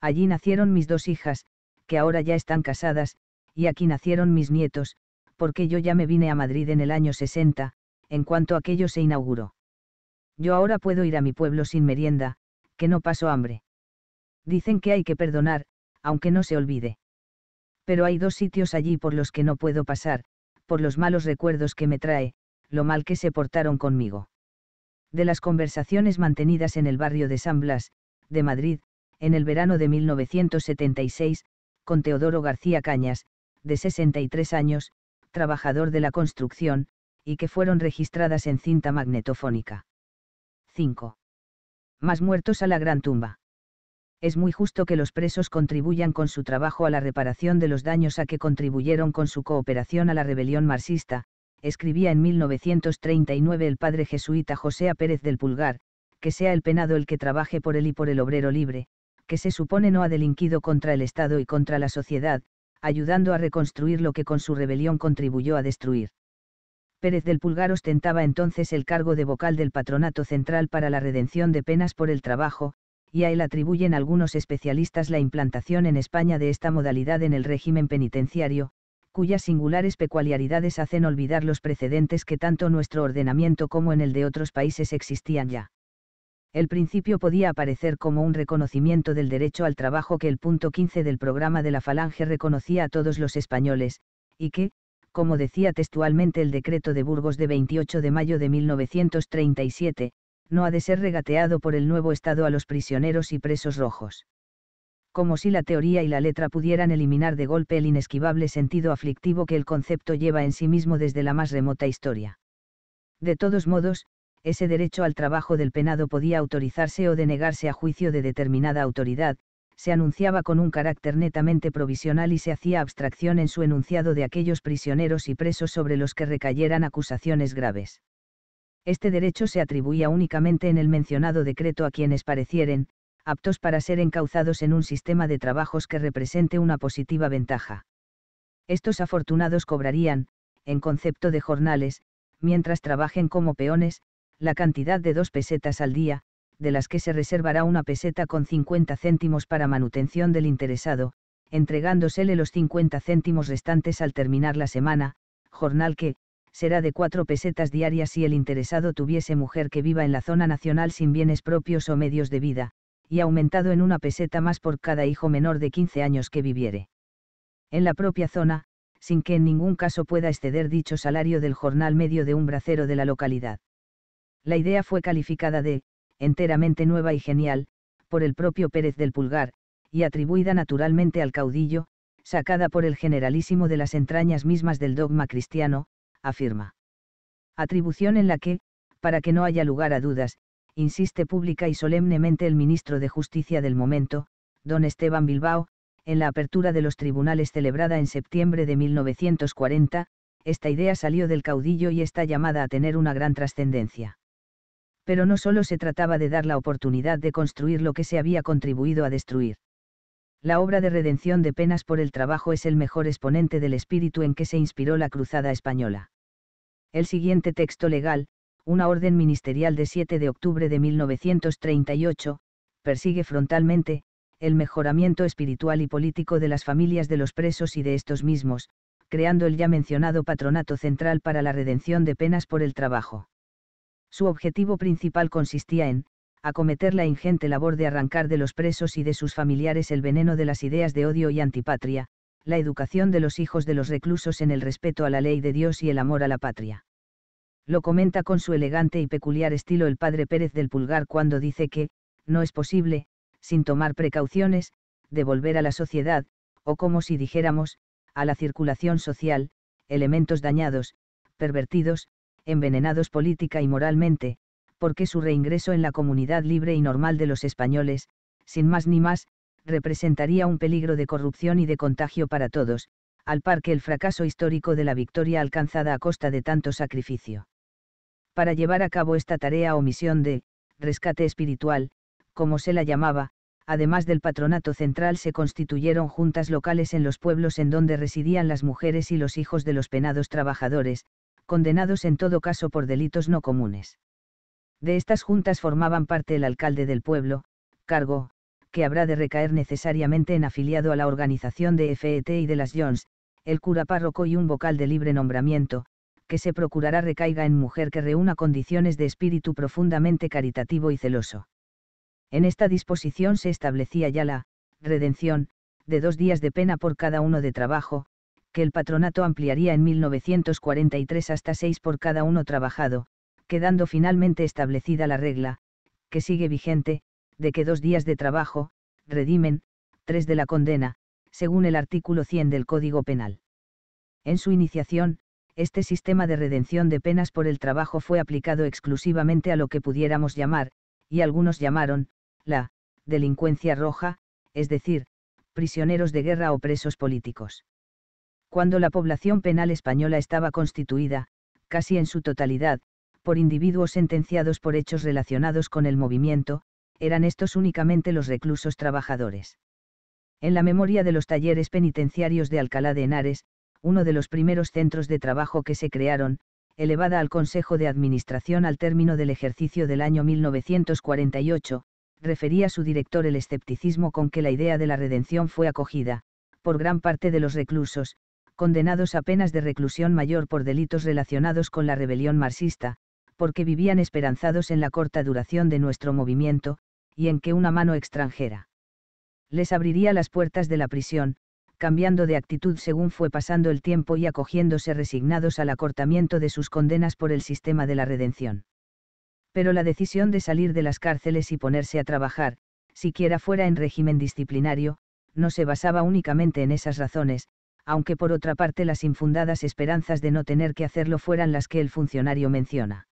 Allí nacieron mis dos hijas, que ahora ya están casadas, y aquí nacieron mis nietos, porque yo ya me vine a Madrid en el año 60, en cuanto aquello se inauguró. Yo ahora puedo ir a mi pueblo sin merienda, que no paso hambre. Dicen que hay que perdonar, aunque no se olvide. Pero hay dos sitios allí por los que no puedo pasar, por los malos recuerdos que me trae, lo mal que se portaron conmigo. De las conversaciones mantenidas en el barrio de San Blas, de Madrid, en el verano de 1976, con Teodoro García Cañas, de 63 años, trabajador de la construcción, y que fueron registradas en cinta magnetofónica. 5. Más muertos a la gran tumba. Es muy justo que los presos contribuyan con su trabajo a la reparación de los daños a que contribuyeron con su cooperación a la rebelión marxista, escribía en 1939 el padre jesuita José A. Pérez del Pulgar, que sea el penado el que trabaje por él y por el obrero libre, que se supone no ha delinquido contra el Estado y contra la sociedad, ayudando a reconstruir lo que con su rebelión contribuyó a destruir. Pérez del Pulgar ostentaba entonces el cargo de vocal del Patronato Central para la Redención de Penas por el Trabajo, y a él atribuyen algunos especialistas la implantación en España de esta modalidad en el régimen penitenciario, cuyas singulares peculiaridades hacen olvidar los precedentes que tanto nuestro ordenamiento como en el de otros países existían ya el principio podía aparecer como un reconocimiento del derecho al trabajo que el punto 15 del programa de la Falange reconocía a todos los españoles, y que, como decía textualmente el decreto de Burgos de 28 de mayo de 1937, no ha de ser regateado por el nuevo Estado a los prisioneros y presos rojos. Como si la teoría y la letra pudieran eliminar de golpe el inesquivable sentido aflictivo que el concepto lleva en sí mismo desde la más remota historia. De todos modos, ese derecho al trabajo del penado podía autorizarse o denegarse a juicio de determinada autoridad, se anunciaba con un carácter netamente provisional y se hacía abstracción en su enunciado de aquellos prisioneros y presos sobre los que recayeran acusaciones graves. Este derecho se atribuía únicamente en el mencionado decreto a quienes parecieren, aptos para ser encauzados en un sistema de trabajos que represente una positiva ventaja. Estos afortunados cobrarían, en concepto de jornales, mientras trabajen como peones, la cantidad de dos pesetas al día, de las que se reservará una peseta con 50 céntimos para manutención del interesado, entregándosele los 50 céntimos restantes al terminar la semana, jornal que, será de cuatro pesetas diarias si el interesado tuviese mujer que viva en la zona nacional sin bienes propios o medios de vida, y aumentado en una peseta más por cada hijo menor de 15 años que viviere. En la propia zona, sin que en ningún caso pueda exceder dicho salario del jornal medio de un bracero de la localidad. La idea fue calificada de enteramente nueva y genial, por el propio Pérez del Pulgar, y atribuida naturalmente al caudillo, sacada por el generalísimo de las entrañas mismas del dogma cristiano, afirma. Atribución en la que, para que no haya lugar a dudas, insiste pública y solemnemente el ministro de Justicia del momento, don Esteban Bilbao, en la apertura de los tribunales celebrada en septiembre de 1940, esta idea salió del caudillo y está llamada a tener una gran trascendencia pero no solo se trataba de dar la oportunidad de construir lo que se había contribuido a destruir. La obra de redención de penas por el trabajo es el mejor exponente del espíritu en que se inspiró la Cruzada Española. El siguiente texto legal, una orden ministerial de 7 de octubre de 1938, persigue frontalmente, el mejoramiento espiritual y político de las familias de los presos y de estos mismos, creando el ya mencionado Patronato Central para la Redención de Penas por el Trabajo. Su objetivo principal consistía en, acometer la ingente labor de arrancar de los presos y de sus familiares el veneno de las ideas de odio y antipatria, la educación de los hijos de los reclusos en el respeto a la ley de Dios y el amor a la patria. Lo comenta con su elegante y peculiar estilo el padre Pérez del Pulgar cuando dice que, no es posible, sin tomar precauciones, devolver a la sociedad, o como si dijéramos, a la circulación social, elementos dañados, pervertidos, envenenados política y moralmente, porque su reingreso en la comunidad libre y normal de los españoles, sin más ni más, representaría un peligro de corrupción y de contagio para todos, al par que el fracaso histórico de la victoria alcanzada a costa de tanto sacrificio. Para llevar a cabo esta tarea o misión de rescate espiritual, como se la llamaba, además del patronato central se constituyeron juntas locales en los pueblos en donde residían las mujeres y los hijos de los penados trabajadores, condenados en todo caso por delitos no comunes. De estas juntas formaban parte el alcalde del pueblo, cargo, que habrá de recaer necesariamente en afiliado a la organización de FET y de las Jones, el cura párroco y un vocal de libre nombramiento, que se procurará recaiga en mujer que reúna condiciones de espíritu profundamente caritativo y celoso. En esta disposición se establecía ya la redención, de dos días de pena por cada uno de trabajo, el patronato ampliaría en 1943 hasta seis por cada uno trabajado, quedando finalmente establecida la regla, que sigue vigente, de que dos días de trabajo, redimen, tres de la condena, según el artículo 100 del Código Penal. En su iniciación, este sistema de redención de penas por el trabajo fue aplicado exclusivamente a lo que pudiéramos llamar, y algunos llamaron, la, delincuencia roja, es decir, prisioneros de guerra o presos políticos cuando la población penal española estaba constituida, casi en su totalidad, por individuos sentenciados por hechos relacionados con el movimiento, eran estos únicamente los reclusos trabajadores. En la memoria de los talleres penitenciarios de Alcalá de Henares, uno de los primeros centros de trabajo que se crearon, elevada al Consejo de Administración al término del ejercicio del año 1948, refería su director el escepticismo con que la idea de la redención fue acogida, por gran parte de los reclusos, condenados a penas de reclusión mayor por delitos relacionados con la rebelión marxista, porque vivían esperanzados en la corta duración de nuestro movimiento, y en que una mano extranjera les abriría las puertas de la prisión, cambiando de actitud según fue pasando el tiempo y acogiéndose resignados al acortamiento de sus condenas por el sistema de la redención. Pero la decisión de salir de las cárceles y ponerse a trabajar, siquiera fuera en régimen disciplinario, no se basaba únicamente en esas razones, aunque por otra parte las infundadas esperanzas de no tener que hacerlo fueran las que el funcionario menciona.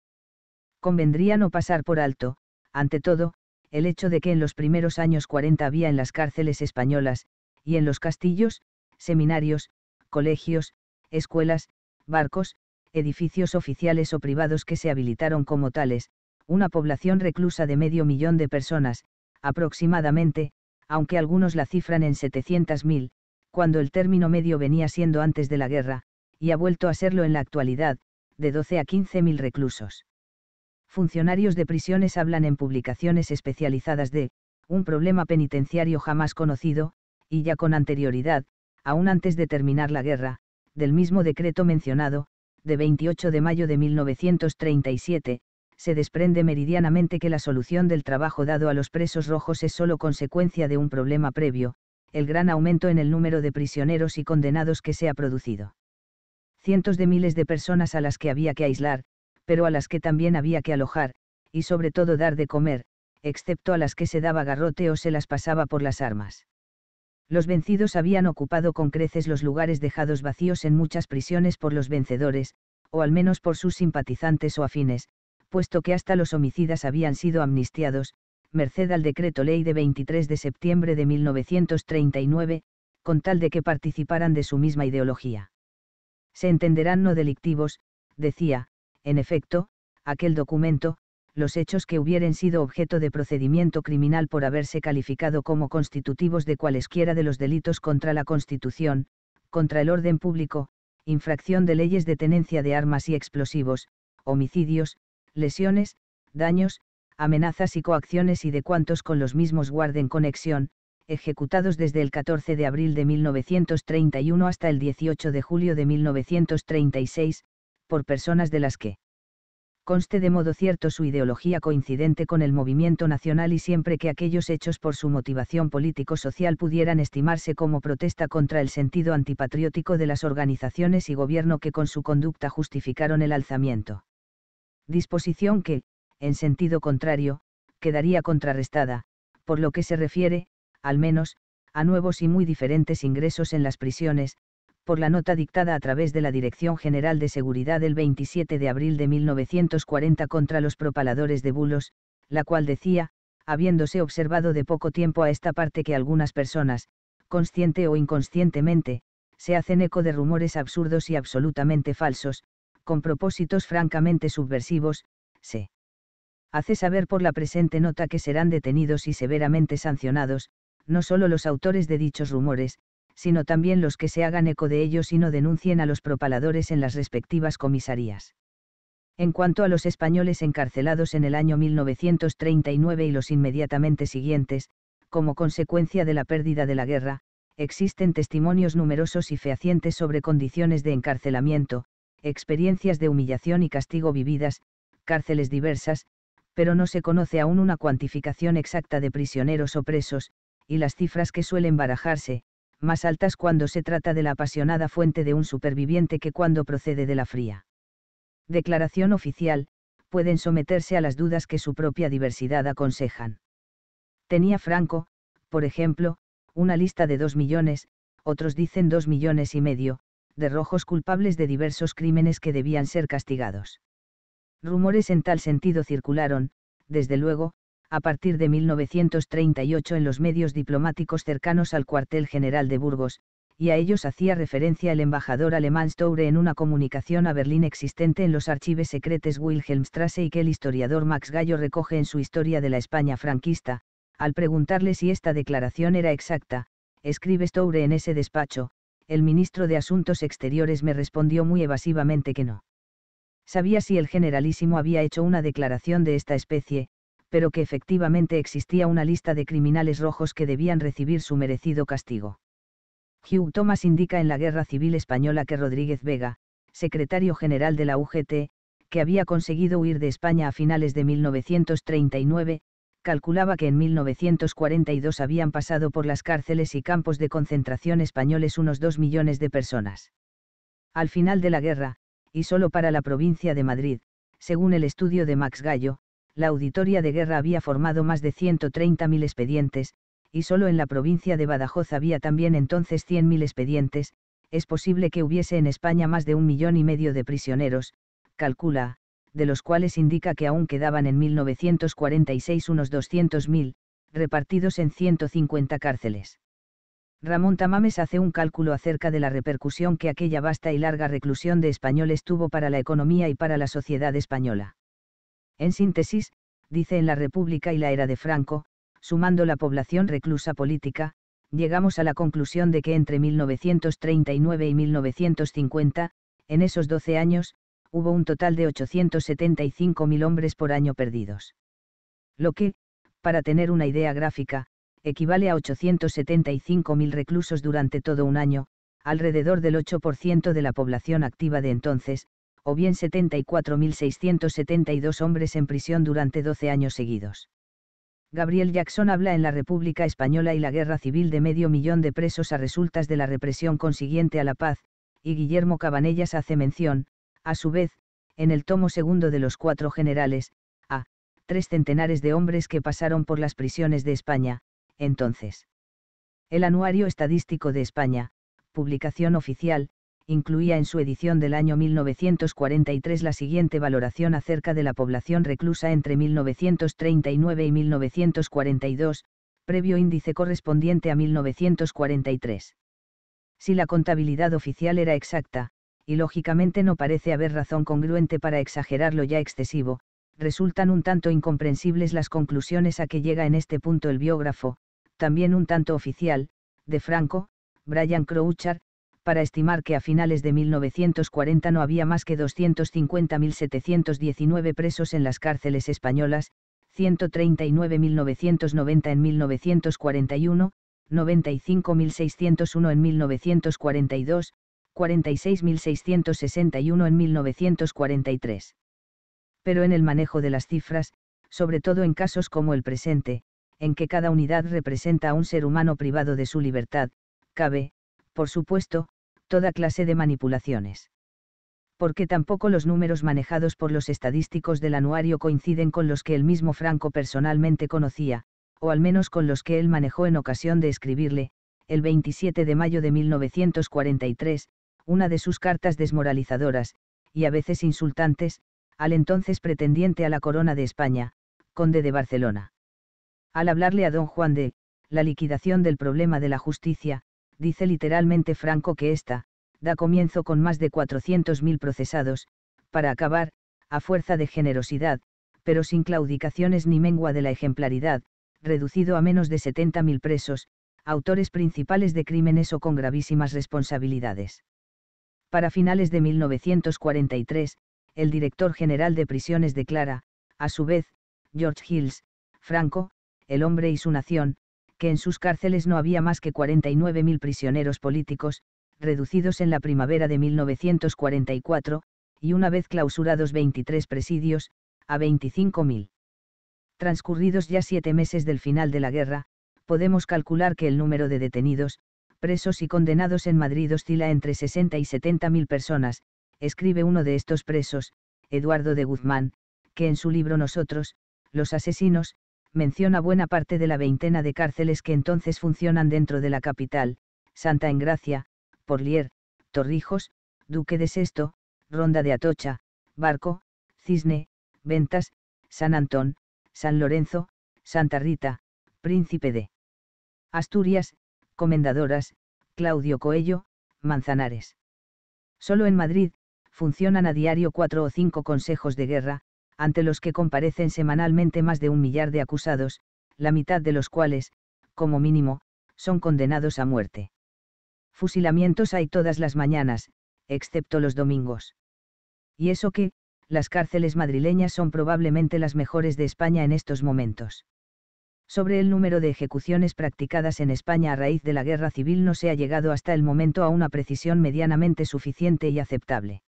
Convendría no pasar por alto, ante todo, el hecho de que en los primeros años 40 había en las cárceles españolas, y en los castillos, seminarios, colegios, escuelas, barcos, edificios oficiales o privados que se habilitaron como tales, una población reclusa de medio millón de personas, aproximadamente, aunque algunos la cifran en 700.000, cuando el término medio venía siendo antes de la guerra, y ha vuelto a serlo en la actualidad, de 12 a 15 mil reclusos. Funcionarios de prisiones hablan en publicaciones especializadas de, un problema penitenciario jamás conocido, y ya con anterioridad, aún antes de terminar la guerra, del mismo decreto mencionado, de 28 de mayo de 1937, se desprende meridianamente que la solución del trabajo dado a los presos rojos es solo consecuencia de un problema previo, el gran aumento en el número de prisioneros y condenados que se ha producido. Cientos de miles de personas a las que había que aislar, pero a las que también había que alojar, y sobre todo dar de comer, excepto a las que se daba garrote o se las pasaba por las armas. Los vencidos habían ocupado con creces los lugares dejados vacíos en muchas prisiones por los vencedores, o al menos por sus simpatizantes o afines, puesto que hasta los homicidas habían sido amnistiados, merced al decreto ley de 23 de septiembre de 1939, con tal de que participaran de su misma ideología. Se entenderán no delictivos, decía, en efecto, aquel documento, los hechos que hubieren sido objeto de procedimiento criminal por haberse calificado como constitutivos de cualesquiera de los delitos contra la Constitución, contra el orden público, infracción de leyes de tenencia de armas y explosivos, homicidios, lesiones, daños, amenazas y coacciones y de cuantos con los mismos guarden conexión, ejecutados desde el 14 de abril de 1931 hasta el 18 de julio de 1936, por personas de las que conste de modo cierto su ideología coincidente con el movimiento nacional y siempre que aquellos hechos por su motivación político-social pudieran estimarse como protesta contra el sentido antipatriótico de las organizaciones y gobierno que con su conducta justificaron el alzamiento. Disposición que, en sentido contrario, quedaría contrarrestada, por lo que se refiere, al menos, a nuevos y muy diferentes ingresos en las prisiones, por la nota dictada a través de la Dirección General de Seguridad el 27 de abril de 1940 contra los propaladores de bulos, la cual decía, habiéndose observado de poco tiempo a esta parte que algunas personas, consciente o inconscientemente, se hacen eco de rumores absurdos y absolutamente falsos, con propósitos francamente subversivos, se hace saber por la presente nota que serán detenidos y severamente sancionados, no solo los autores de dichos rumores, sino también los que se hagan eco de ellos y no denuncien a los propaladores en las respectivas comisarías. En cuanto a los españoles encarcelados en el año 1939 y los inmediatamente siguientes, como consecuencia de la pérdida de la guerra, existen testimonios numerosos y fehacientes sobre condiciones de encarcelamiento, experiencias de humillación y castigo vividas, cárceles diversas, pero no se conoce aún una cuantificación exacta de prisioneros o presos, y las cifras que suelen barajarse, más altas cuando se trata de la apasionada fuente de un superviviente que cuando procede de la fría. Declaración oficial, pueden someterse a las dudas que su propia diversidad aconsejan. Tenía Franco, por ejemplo, una lista de dos millones, otros dicen dos millones y medio, de rojos culpables de diversos crímenes que debían ser castigados. Rumores en tal sentido circularon, desde luego, a partir de 1938 en los medios diplomáticos cercanos al cuartel general de Burgos, y a ellos hacía referencia el embajador alemán Stoure en una comunicación a Berlín existente en los archives secretes Wilhelmstrasse y que el historiador Max Gallo recoge en su Historia de la España franquista, al preguntarle si esta declaración era exacta, escribe Stoure en ese despacho, el ministro de Asuntos Exteriores me respondió muy evasivamente que no sabía si el generalísimo había hecho una declaración de esta especie, pero que efectivamente existía una lista de criminales rojos que debían recibir su merecido castigo. Hugh Thomas indica en la Guerra Civil Española que Rodríguez Vega, secretario general de la UGT, que había conseguido huir de España a finales de 1939, calculaba que en 1942 habían pasado por las cárceles y campos de concentración españoles unos dos millones de personas. Al final de la guerra, y solo para la provincia de Madrid, según el estudio de Max Gallo, la Auditoría de Guerra había formado más de 130.000 expedientes, y solo en la provincia de Badajoz había también entonces 100.000 expedientes, es posible que hubiese en España más de un millón y medio de prisioneros, calcula, de los cuales indica que aún quedaban en 1946 unos 200.000, repartidos en 150 cárceles. Ramón Tamames hace un cálculo acerca de la repercusión que aquella vasta y larga reclusión de españoles tuvo para la economía y para la sociedad española. En síntesis, dice en la República y la era de Franco, sumando la población reclusa política, llegamos a la conclusión de que entre 1939 y 1950, en esos 12 años, hubo un total de 875.000 hombres por año perdidos. Lo que, para tener una idea gráfica, equivale a 875.000 reclusos durante todo un año, alrededor del 8% de la población activa de entonces, o bien 74.672 hombres en prisión durante 12 años seguidos. Gabriel Jackson habla en la República Española y la Guerra Civil de medio millón de presos a resultas de la represión consiguiente a la paz, y Guillermo Cabanellas hace mención, a su vez, en el tomo segundo de los cuatro generales, a tres centenares de hombres que pasaron por las prisiones de España, entonces. El Anuario Estadístico de España, publicación oficial, incluía en su edición del año 1943 la siguiente valoración acerca de la población reclusa entre 1939 y 1942, previo índice correspondiente a 1943. Si la contabilidad oficial era exacta, y lógicamente no parece haber razón congruente para exagerar lo ya excesivo, resultan un tanto incomprensibles las conclusiones a que llega en este punto el biógrafo, también un tanto oficial, de Franco, Brian Crouchard, para estimar que a finales de 1940 no había más que 250.719 presos en las cárceles españolas, 139.990 en 1941, 95.601 en 1942, 46.661 en 1943. Pero en el manejo de las cifras, sobre todo en casos como el presente, en que cada unidad representa a un ser humano privado de su libertad, cabe, por supuesto, toda clase de manipulaciones. Porque tampoco los números manejados por los estadísticos del anuario coinciden con los que el mismo Franco personalmente conocía, o al menos con los que él manejó en ocasión de escribirle, el 27 de mayo de 1943, una de sus cartas desmoralizadoras, y a veces insultantes, al entonces pretendiente a la corona de España, conde de Barcelona. Al hablarle a don Juan de la liquidación del problema de la justicia, dice literalmente Franco que ésta, da comienzo con más de 400.000 procesados, para acabar, a fuerza de generosidad, pero sin claudicaciones ni mengua de la ejemplaridad, reducido a menos de 70.000 presos, autores principales de crímenes o con gravísimas responsabilidades. Para finales de 1943, el director general de prisiones declara, a su vez, George Hills, Franco, el hombre y su nación, que en sus cárceles no había más que 49.000 prisioneros políticos, reducidos en la primavera de 1944, y una vez clausurados 23 presidios, a 25.000. Transcurridos ya siete meses del final de la guerra, podemos calcular que el número de detenidos, presos y condenados en Madrid oscila entre 60 y 70.000 personas, escribe uno de estos presos, Eduardo de Guzmán, que en su libro Nosotros, los asesinos, menciona buena parte de la veintena de cárceles que entonces funcionan dentro de la capital, Santa Engracia, Porlier, Torrijos, Duque de Sesto, Ronda de Atocha, Barco, Cisne, Ventas, San Antón, San Lorenzo, Santa Rita, Príncipe de Asturias, Comendadoras, Claudio Coello, Manzanares. Solo en Madrid, funcionan a diario cuatro o cinco consejos de guerra, ante los que comparecen semanalmente más de un millar de acusados, la mitad de los cuales, como mínimo, son condenados a muerte. Fusilamientos hay todas las mañanas, excepto los domingos. Y eso que, las cárceles madrileñas son probablemente las mejores de España en estos momentos. Sobre el número de ejecuciones practicadas en España a raíz de la guerra civil no se ha llegado hasta el momento a una precisión medianamente suficiente y aceptable.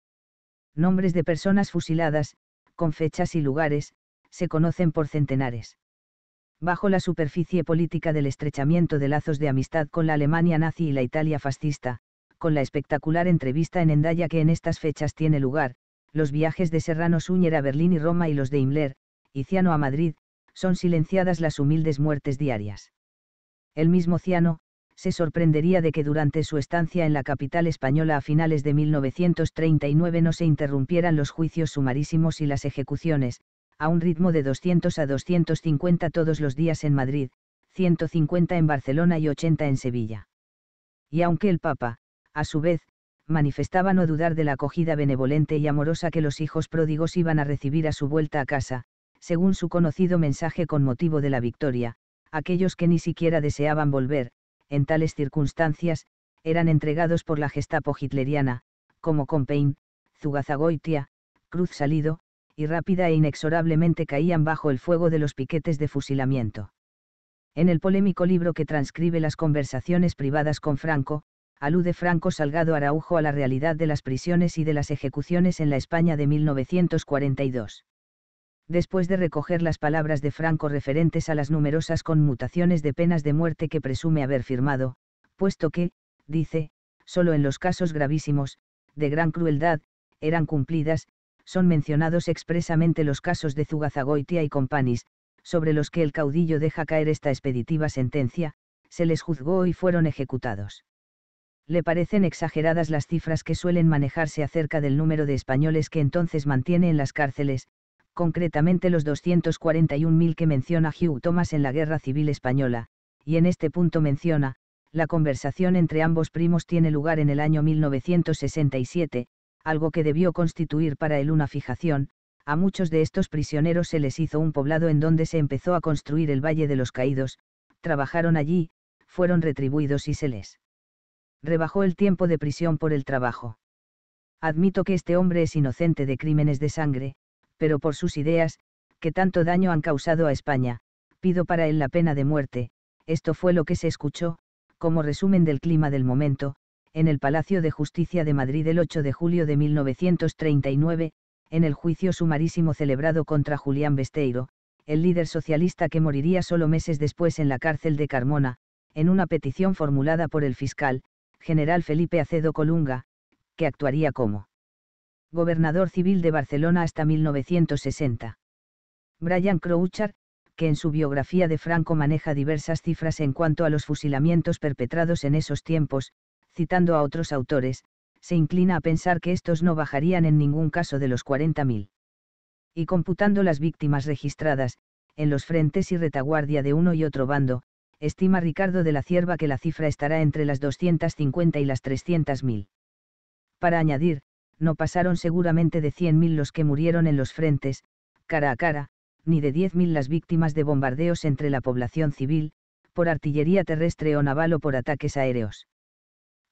Nombres de personas fusiladas, con fechas y lugares, se conocen por centenares. Bajo la superficie política del estrechamiento de lazos de amistad con la Alemania nazi y la Italia fascista, con la espectacular entrevista en Endaya que en estas fechas tiene lugar, los viajes de Serrano Súñer a Berlín y Roma y los de Himmler, y Ciano a Madrid, son silenciadas las humildes muertes diarias. El mismo Ciano, se sorprendería de que durante su estancia en la capital española a finales de 1939 no se interrumpieran los juicios sumarísimos y las ejecuciones, a un ritmo de 200 a 250 todos los días en Madrid, 150 en Barcelona y 80 en Sevilla. Y aunque el Papa, a su vez, manifestaba no dudar de la acogida benevolente y amorosa que los hijos pródigos iban a recibir a su vuelta a casa, según su conocido mensaje con motivo de la victoria, aquellos que ni siquiera deseaban volver, en tales circunstancias, eran entregados por la Gestapo hitleriana, como Compein, Zugazagoitia, Cruz Salido, y rápida e inexorablemente caían bajo el fuego de los piquetes de fusilamiento. En el polémico libro que transcribe las conversaciones privadas con Franco, alude Franco Salgado Araujo a la realidad de las prisiones y de las ejecuciones en la España de 1942 después de recoger las palabras de Franco referentes a las numerosas conmutaciones de penas de muerte que presume haber firmado, puesto que, dice, solo en los casos gravísimos, de gran crueldad, eran cumplidas, son mencionados expresamente los casos de Zugazagoitia y Companis, sobre los que el caudillo deja caer esta expeditiva sentencia, se les juzgó y fueron ejecutados. Le parecen exageradas las cifras que suelen manejarse acerca del número de españoles que entonces mantiene en las cárceles, concretamente los 241.000 que menciona Hugh Thomas en la Guerra Civil Española, y en este punto menciona, la conversación entre ambos primos tiene lugar en el año 1967, algo que debió constituir para él una fijación, a muchos de estos prisioneros se les hizo un poblado en donde se empezó a construir el Valle de los Caídos, trabajaron allí, fueron retribuidos y se les rebajó el tiempo de prisión por el trabajo. Admito que este hombre es inocente de crímenes de sangre, pero por sus ideas, que tanto daño han causado a España, pido para él la pena de muerte, esto fue lo que se escuchó, como resumen del clima del momento, en el Palacio de Justicia de Madrid el 8 de julio de 1939, en el juicio sumarísimo celebrado contra Julián Besteiro, el líder socialista que moriría solo meses después en la cárcel de Carmona, en una petición formulada por el fiscal, general Felipe Acedo Colunga, que actuaría como gobernador civil de Barcelona hasta 1960. Brian Crouchard, que en su biografía de Franco maneja diversas cifras en cuanto a los fusilamientos perpetrados en esos tiempos, citando a otros autores, se inclina a pensar que estos no bajarían en ningún caso de los 40.000. Y computando las víctimas registradas, en los frentes y retaguardia de uno y otro bando, estima Ricardo de la Cierva que la cifra estará entre las 250 y las 300.000. Para añadir, no pasaron seguramente de 100.000 los que murieron en los frentes, cara a cara, ni de 10.000 las víctimas de bombardeos entre la población civil, por artillería terrestre o naval o por ataques aéreos.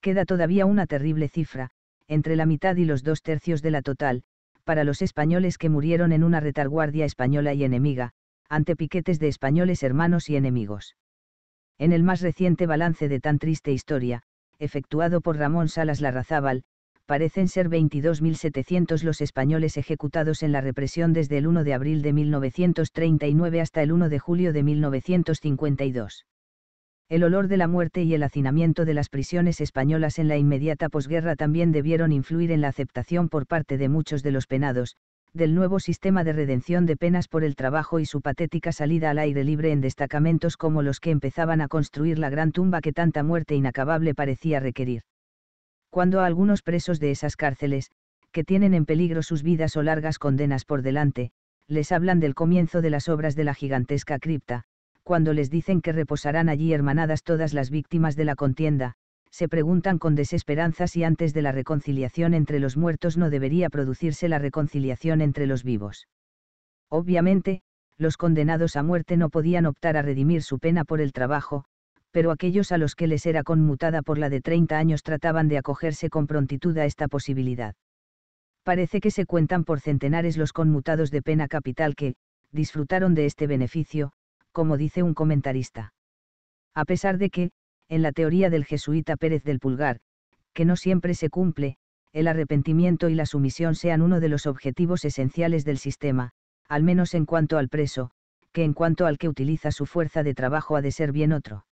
Queda todavía una terrible cifra, entre la mitad y los dos tercios de la total, para los españoles que murieron en una retaguardia española y enemiga, ante piquetes de españoles hermanos y enemigos. En el más reciente balance de tan triste historia, efectuado por Ramón Salas Larrazábal, parecen ser 22.700 los españoles ejecutados en la represión desde el 1 de abril de 1939 hasta el 1 de julio de 1952. El olor de la muerte y el hacinamiento de las prisiones españolas en la inmediata posguerra también debieron influir en la aceptación por parte de muchos de los penados, del nuevo sistema de redención de penas por el trabajo y su patética salida al aire libre en destacamentos como los que empezaban a construir la gran tumba que tanta muerte inacabable parecía requerir cuando a algunos presos de esas cárceles, que tienen en peligro sus vidas o largas condenas por delante, les hablan del comienzo de las obras de la gigantesca cripta, cuando les dicen que reposarán allí hermanadas todas las víctimas de la contienda, se preguntan con desesperanza si antes de la reconciliación entre los muertos no debería producirse la reconciliación entre los vivos. Obviamente, los condenados a muerte no podían optar a redimir su pena por el trabajo, pero aquellos a los que les era conmutada por la de 30 años trataban de acogerse con prontitud a esta posibilidad. Parece que se cuentan por centenares los conmutados de pena capital que, disfrutaron de este beneficio, como dice un comentarista. A pesar de que, en la teoría del jesuita Pérez del Pulgar, que no siempre se cumple, el arrepentimiento y la sumisión sean uno de los objetivos esenciales del sistema, al menos en cuanto al preso, que en cuanto al que utiliza su fuerza de trabajo ha de ser bien otro.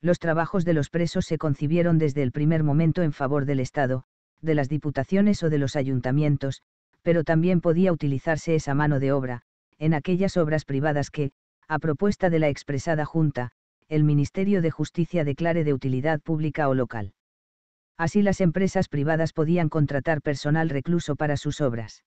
Los trabajos de los presos se concibieron desde el primer momento en favor del Estado, de las diputaciones o de los ayuntamientos, pero también podía utilizarse esa mano de obra, en aquellas obras privadas que, a propuesta de la expresada Junta, el Ministerio de Justicia declare de utilidad pública o local. Así las empresas privadas podían contratar personal recluso para sus obras.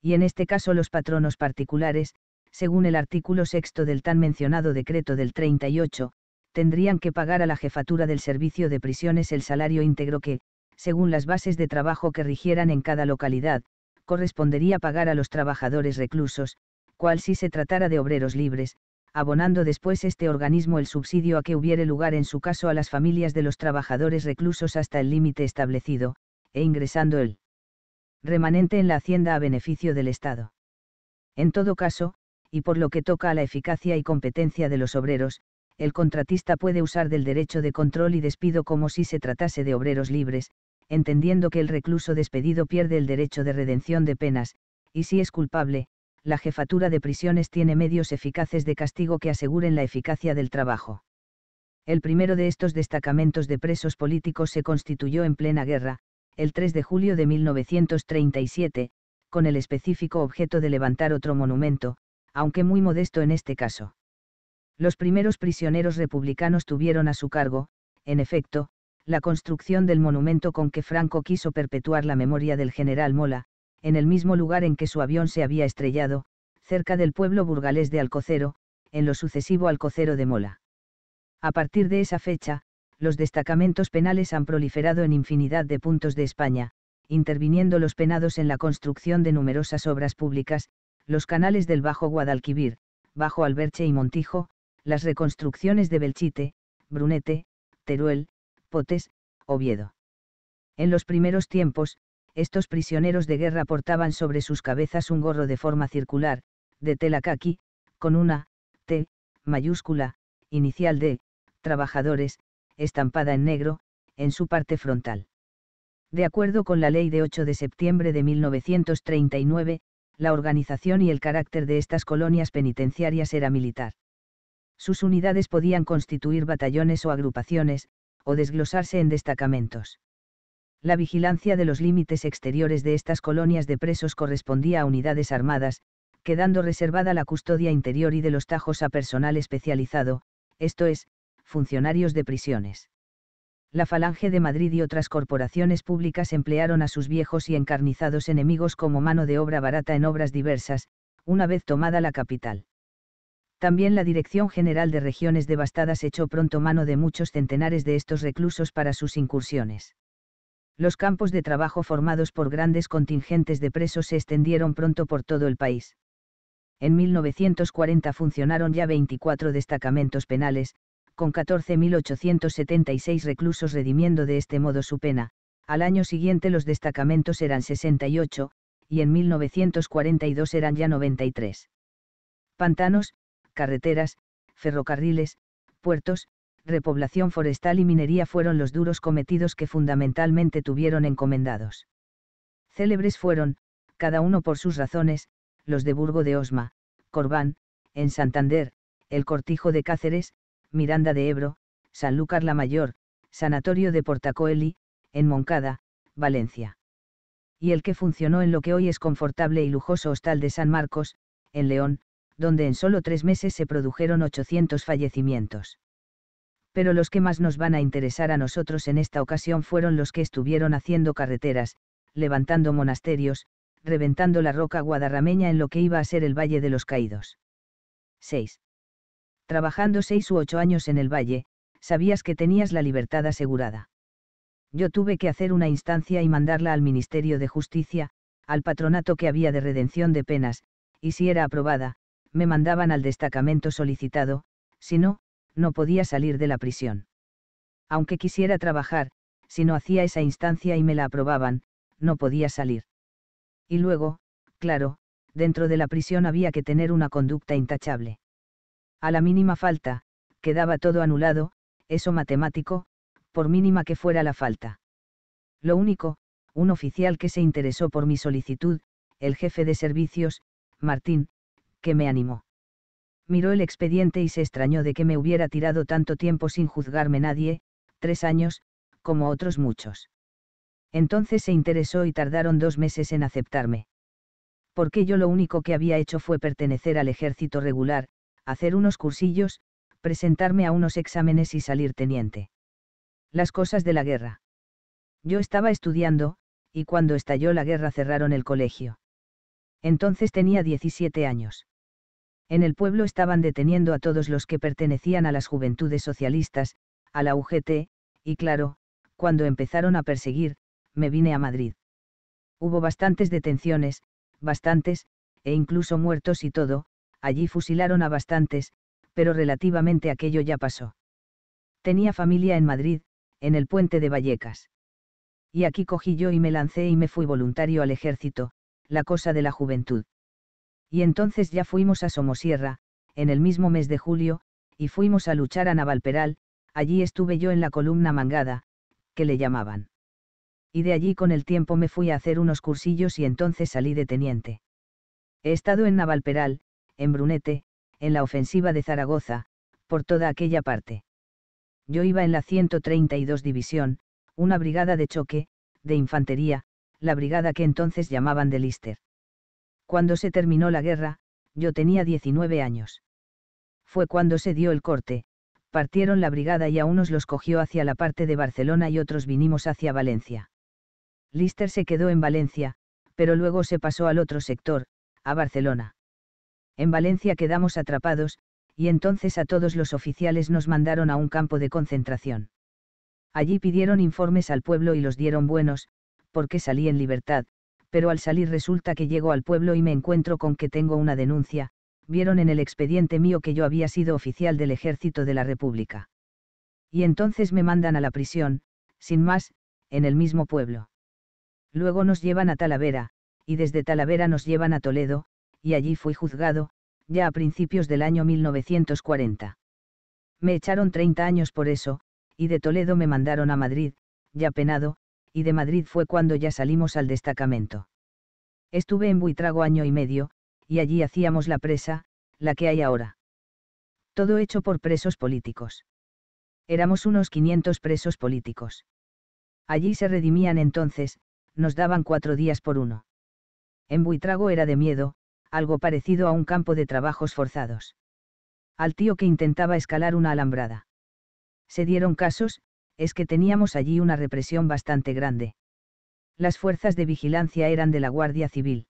Y en este caso los patronos particulares, según el artículo sexto del tan mencionado decreto del 38, tendrían que pagar a la jefatura del servicio de prisiones el salario íntegro que, según las bases de trabajo que rigieran en cada localidad, correspondería pagar a los trabajadores reclusos, cual si se tratara de obreros libres, abonando después este organismo el subsidio a que hubiere lugar en su caso a las familias de los trabajadores reclusos hasta el límite establecido, e ingresando el remanente en la hacienda a beneficio del Estado. En todo caso, y por lo que toca a la eficacia y competencia de los obreros, el contratista puede usar del derecho de control y despido como si se tratase de obreros libres, entendiendo que el recluso despedido pierde el derecho de redención de penas, y si es culpable, la jefatura de prisiones tiene medios eficaces de castigo que aseguren la eficacia del trabajo. El primero de estos destacamentos de presos políticos se constituyó en plena guerra, el 3 de julio de 1937, con el específico objeto de levantar otro monumento, aunque muy modesto en este caso. Los primeros prisioneros republicanos tuvieron a su cargo, en efecto, la construcción del monumento con que Franco quiso perpetuar la memoria del general Mola, en el mismo lugar en que su avión se había estrellado, cerca del pueblo burgalés de Alcocero, en lo sucesivo Alcocero de Mola. A partir de esa fecha, los destacamentos penales han proliferado en infinidad de puntos de España, interviniendo los penados en la construcción de numerosas obras públicas, los canales del Bajo Guadalquivir, Bajo Alberche y Montijo, las reconstrucciones de Belchite, Brunete, Teruel, Potes, Oviedo. En los primeros tiempos, estos prisioneros de guerra portaban sobre sus cabezas un gorro de forma circular, de tela caqui, con una T mayúscula, inicial de trabajadores, estampada en negro, en su parte frontal. De acuerdo con la ley de 8 de septiembre de 1939, la organización y el carácter de estas colonias penitenciarias era militar sus unidades podían constituir batallones o agrupaciones, o desglosarse en destacamentos. La vigilancia de los límites exteriores de estas colonias de presos correspondía a unidades armadas, quedando reservada la custodia interior y de los tajos a personal especializado, esto es, funcionarios de prisiones. La Falange de Madrid y otras corporaciones públicas emplearon a sus viejos y encarnizados enemigos como mano de obra barata en obras diversas, una vez tomada la capital. También la Dirección General de Regiones Devastadas echó pronto mano de muchos centenares de estos reclusos para sus incursiones. Los campos de trabajo formados por grandes contingentes de presos se extendieron pronto por todo el país. En 1940 funcionaron ya 24 destacamentos penales, con 14.876 reclusos redimiendo de este modo su pena, al año siguiente los destacamentos eran 68, y en 1942 eran ya 93. Pantanos, carreteras, ferrocarriles, puertos, repoblación forestal y minería fueron los duros cometidos que fundamentalmente tuvieron encomendados. Célebres fueron, cada uno por sus razones, los de Burgo de Osma, Corbán, en Santander, el Cortijo de Cáceres, Miranda de Ebro, Sanlúcar la Mayor, Sanatorio de Portacoeli, en Moncada, Valencia. Y el que funcionó en lo que hoy es confortable y lujoso hostal de San Marcos, en León, donde en solo tres meses se produjeron 800 fallecimientos. Pero los que más nos van a interesar a nosotros en esta ocasión fueron los que estuvieron haciendo carreteras, levantando monasterios, reventando la roca guadarrameña en lo que iba a ser el Valle de los Caídos. 6. Trabajando seis u ocho años en el Valle, sabías que tenías la libertad asegurada. Yo tuve que hacer una instancia y mandarla al Ministerio de Justicia, al patronato que había de redención de penas, y si era aprobada, me mandaban al destacamento solicitado, si no, no podía salir de la prisión. Aunque quisiera trabajar, si no hacía esa instancia y me la aprobaban, no podía salir. Y luego, claro, dentro de la prisión había que tener una conducta intachable. A la mínima falta, quedaba todo anulado, eso matemático, por mínima que fuera la falta. Lo único, un oficial que se interesó por mi solicitud, el jefe de servicios, Martín, que me animó. Miró el expediente y se extrañó de que me hubiera tirado tanto tiempo sin juzgarme nadie, tres años, como otros muchos. Entonces se interesó y tardaron dos meses en aceptarme. Porque yo lo único que había hecho fue pertenecer al ejército regular, hacer unos cursillos, presentarme a unos exámenes y salir teniente. Las cosas de la guerra. Yo estaba estudiando, y cuando estalló la guerra cerraron el colegio. Entonces tenía 17 años en el pueblo estaban deteniendo a todos los que pertenecían a las juventudes socialistas, a la UGT, y claro, cuando empezaron a perseguir, me vine a Madrid. Hubo bastantes detenciones, bastantes, e incluso muertos y todo, allí fusilaron a bastantes, pero relativamente aquello ya pasó. Tenía familia en Madrid, en el puente de Vallecas. Y aquí cogí yo y me lancé y me fui voluntario al ejército, la cosa de la juventud y entonces ya fuimos a Somosierra, en el mismo mes de julio, y fuimos a luchar a Navalperal, allí estuve yo en la columna mangada, que le llamaban. Y de allí con el tiempo me fui a hacer unos cursillos y entonces salí de teniente. He estado en Navalperal, en Brunete, en la ofensiva de Zaragoza, por toda aquella parte. Yo iba en la 132 División, una brigada de choque, de infantería, la brigada que entonces llamaban de Lister. Cuando se terminó la guerra, yo tenía 19 años. Fue cuando se dio el corte, partieron la brigada y a unos los cogió hacia la parte de Barcelona y otros vinimos hacia Valencia. Lister se quedó en Valencia, pero luego se pasó al otro sector, a Barcelona. En Valencia quedamos atrapados, y entonces a todos los oficiales nos mandaron a un campo de concentración. Allí pidieron informes al pueblo y los dieron buenos, porque salí en libertad, pero al salir resulta que llego al pueblo y me encuentro con que tengo una denuncia, vieron en el expediente mío que yo había sido oficial del ejército de la República. Y entonces me mandan a la prisión, sin más, en el mismo pueblo. Luego nos llevan a Talavera, y desde Talavera nos llevan a Toledo, y allí fui juzgado, ya a principios del año 1940. Me echaron 30 años por eso, y de Toledo me mandaron a Madrid, ya penado, y de Madrid fue cuando ya salimos al destacamento. Estuve en Buitrago año y medio, y allí hacíamos la presa, la que hay ahora. Todo hecho por presos políticos. Éramos unos 500 presos políticos. Allí se redimían entonces, nos daban cuatro días por uno. En Buitrago era de miedo, algo parecido a un campo de trabajos forzados. Al tío que intentaba escalar una alambrada. Se dieron casos, es que teníamos allí una represión bastante grande. Las fuerzas de vigilancia eran de la Guardia Civil.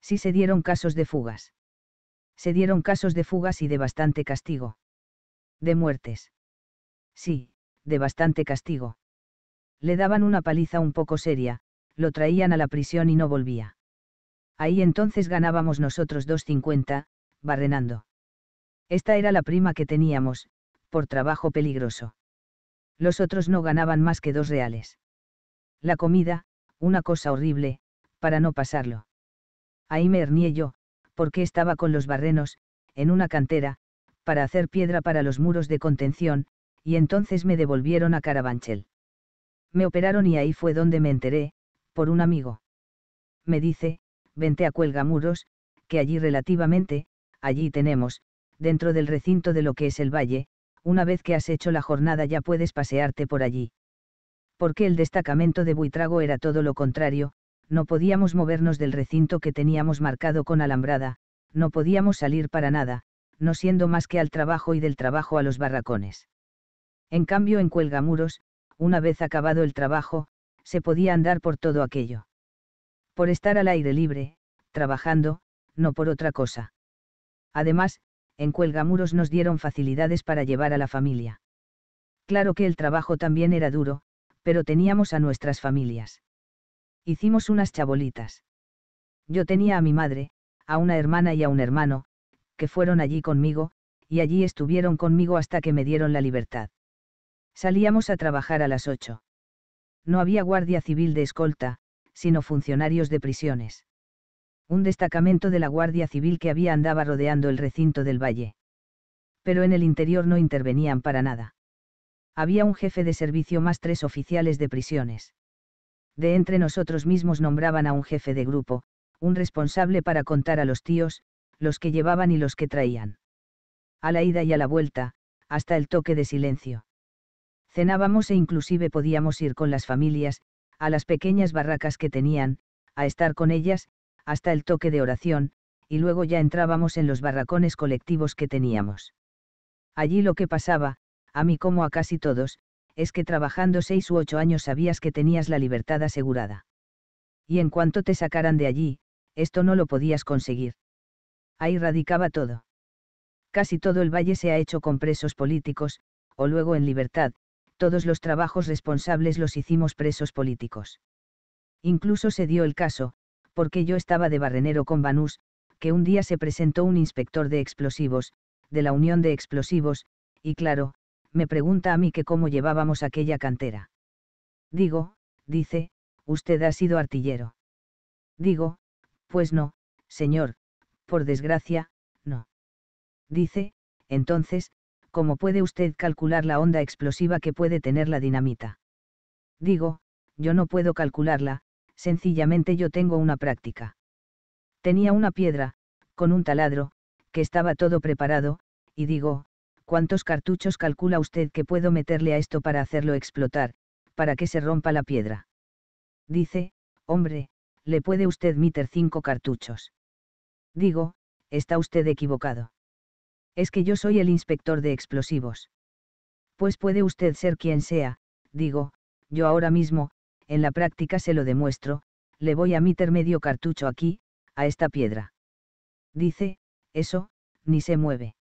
Sí se dieron casos de fugas. Se dieron casos de fugas y de bastante castigo. De muertes. Sí, de bastante castigo. Le daban una paliza un poco seria, lo traían a la prisión y no volvía. Ahí entonces ganábamos nosotros 2.50, barrenando. Esta era la prima que teníamos, por trabajo peligroso. Los otros no ganaban más que dos reales. La comida, una cosa horrible, para no pasarlo. Ahí me hernié yo, porque estaba con los barrenos, en una cantera, para hacer piedra para los muros de contención, y entonces me devolvieron a Carabanchel. Me operaron y ahí fue donde me enteré, por un amigo. Me dice, vente a Cuelgamuros, que allí relativamente, allí tenemos, dentro del recinto de lo que es el valle, una vez que has hecho la jornada ya puedes pasearte por allí. Porque el destacamento de Buitrago era todo lo contrario, no podíamos movernos del recinto que teníamos marcado con alambrada, no podíamos salir para nada, no siendo más que al trabajo y del trabajo a los barracones. En cambio en Cuelgamuros, una vez acabado el trabajo, se podía andar por todo aquello. Por estar al aire libre, trabajando, no por otra cosa. Además, en Cuelgamuros nos dieron facilidades para llevar a la familia. Claro que el trabajo también era duro, pero teníamos a nuestras familias. Hicimos unas chabolitas. Yo tenía a mi madre, a una hermana y a un hermano, que fueron allí conmigo, y allí estuvieron conmigo hasta que me dieron la libertad. Salíamos a trabajar a las ocho. No había guardia civil de escolta, sino funcionarios de prisiones un destacamento de la Guardia Civil que había andaba rodeando el recinto del valle. Pero en el interior no intervenían para nada. Había un jefe de servicio más tres oficiales de prisiones. De entre nosotros mismos nombraban a un jefe de grupo, un responsable para contar a los tíos, los que llevaban y los que traían. A la ida y a la vuelta, hasta el toque de silencio. Cenábamos e inclusive podíamos ir con las familias, a las pequeñas barracas que tenían, a estar con ellas, hasta el toque de oración, y luego ya entrábamos en los barracones colectivos que teníamos. Allí lo que pasaba, a mí como a casi todos, es que trabajando seis u ocho años sabías que tenías la libertad asegurada. Y en cuanto te sacaran de allí, esto no lo podías conseguir. Ahí radicaba todo. Casi todo el valle se ha hecho con presos políticos, o luego en libertad, todos los trabajos responsables los hicimos presos políticos. Incluso se dio el caso, porque yo estaba de barrenero con Banús, que un día se presentó un inspector de explosivos, de la Unión de Explosivos, y claro, me pregunta a mí que cómo llevábamos aquella cantera. Digo, dice, usted ha sido artillero. Digo, pues no, señor, por desgracia, no. Dice, entonces, ¿cómo puede usted calcular la onda explosiva que puede tener la dinamita? Digo, yo no puedo calcularla, sencillamente yo tengo una práctica. Tenía una piedra, con un taladro, que estaba todo preparado, y digo, ¿cuántos cartuchos calcula usted que puedo meterle a esto para hacerlo explotar, para que se rompa la piedra? Dice, hombre, le puede usted meter cinco cartuchos. Digo, está usted equivocado. Es que yo soy el inspector de explosivos. Pues puede usted ser quien sea, digo, yo ahora mismo, en la práctica se lo demuestro, le voy a meter medio cartucho aquí, a esta piedra. Dice, eso, ni se mueve.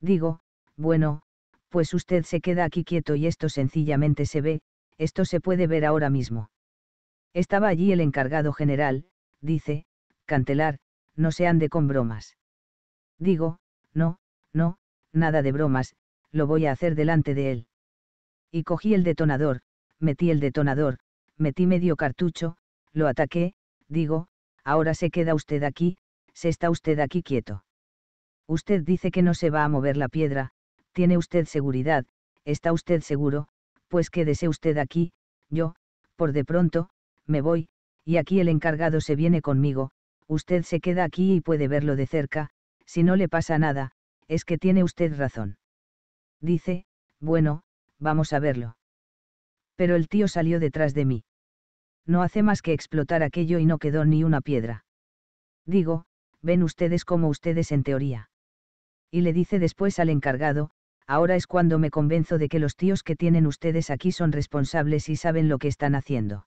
Digo, bueno, pues usted se queda aquí quieto y esto sencillamente se ve, esto se puede ver ahora mismo. Estaba allí el encargado general, dice, Cantelar, no se ande con bromas. Digo, no, no, nada de bromas, lo voy a hacer delante de él. Y cogí el detonador, metí el detonador, metí medio cartucho, lo ataqué, digo, ahora se queda usted aquí, se está usted aquí quieto. Usted dice que no se va a mover la piedra, tiene usted seguridad, está usted seguro, pues quédese usted aquí, yo, por de pronto, me voy, y aquí el encargado se viene conmigo, usted se queda aquí y puede verlo de cerca, si no le pasa nada, es que tiene usted razón. Dice, bueno, vamos a verlo pero el tío salió detrás de mí. No hace más que explotar aquello y no quedó ni una piedra. Digo, ven ustedes como ustedes en teoría. Y le dice después al encargado, ahora es cuando me convenzo de que los tíos que tienen ustedes aquí son responsables y saben lo que están haciendo.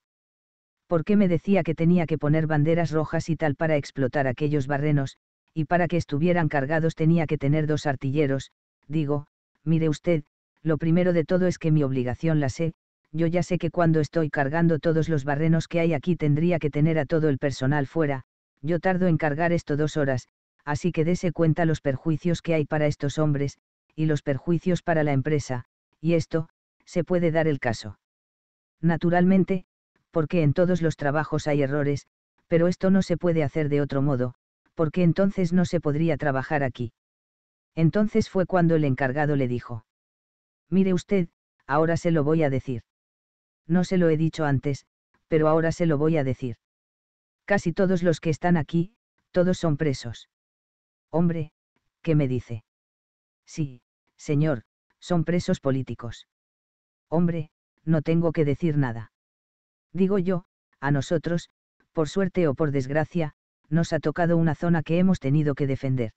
¿Por qué me decía que tenía que poner banderas rojas y tal para explotar aquellos barrenos, y para que estuvieran cargados tenía que tener dos artilleros? Digo, mire usted, lo primero de todo es que mi obligación la sé, yo ya sé que cuando estoy cargando todos los barrenos que hay aquí tendría que tener a todo el personal fuera, yo tardo en cargar esto dos horas, así que dese cuenta los perjuicios que hay para estos hombres, y los perjuicios para la empresa, y esto, se puede dar el caso. Naturalmente, porque en todos los trabajos hay errores, pero esto no se puede hacer de otro modo, porque entonces no se podría trabajar aquí. Entonces fue cuando el encargado le dijo. Mire usted, ahora se lo voy a decir. No se lo he dicho antes, pero ahora se lo voy a decir. Casi todos los que están aquí, todos son presos. Hombre, ¿qué me dice? Sí, señor, son presos políticos. Hombre, no tengo que decir nada. Digo yo, a nosotros, por suerte o por desgracia, nos ha tocado una zona que hemos tenido que defender.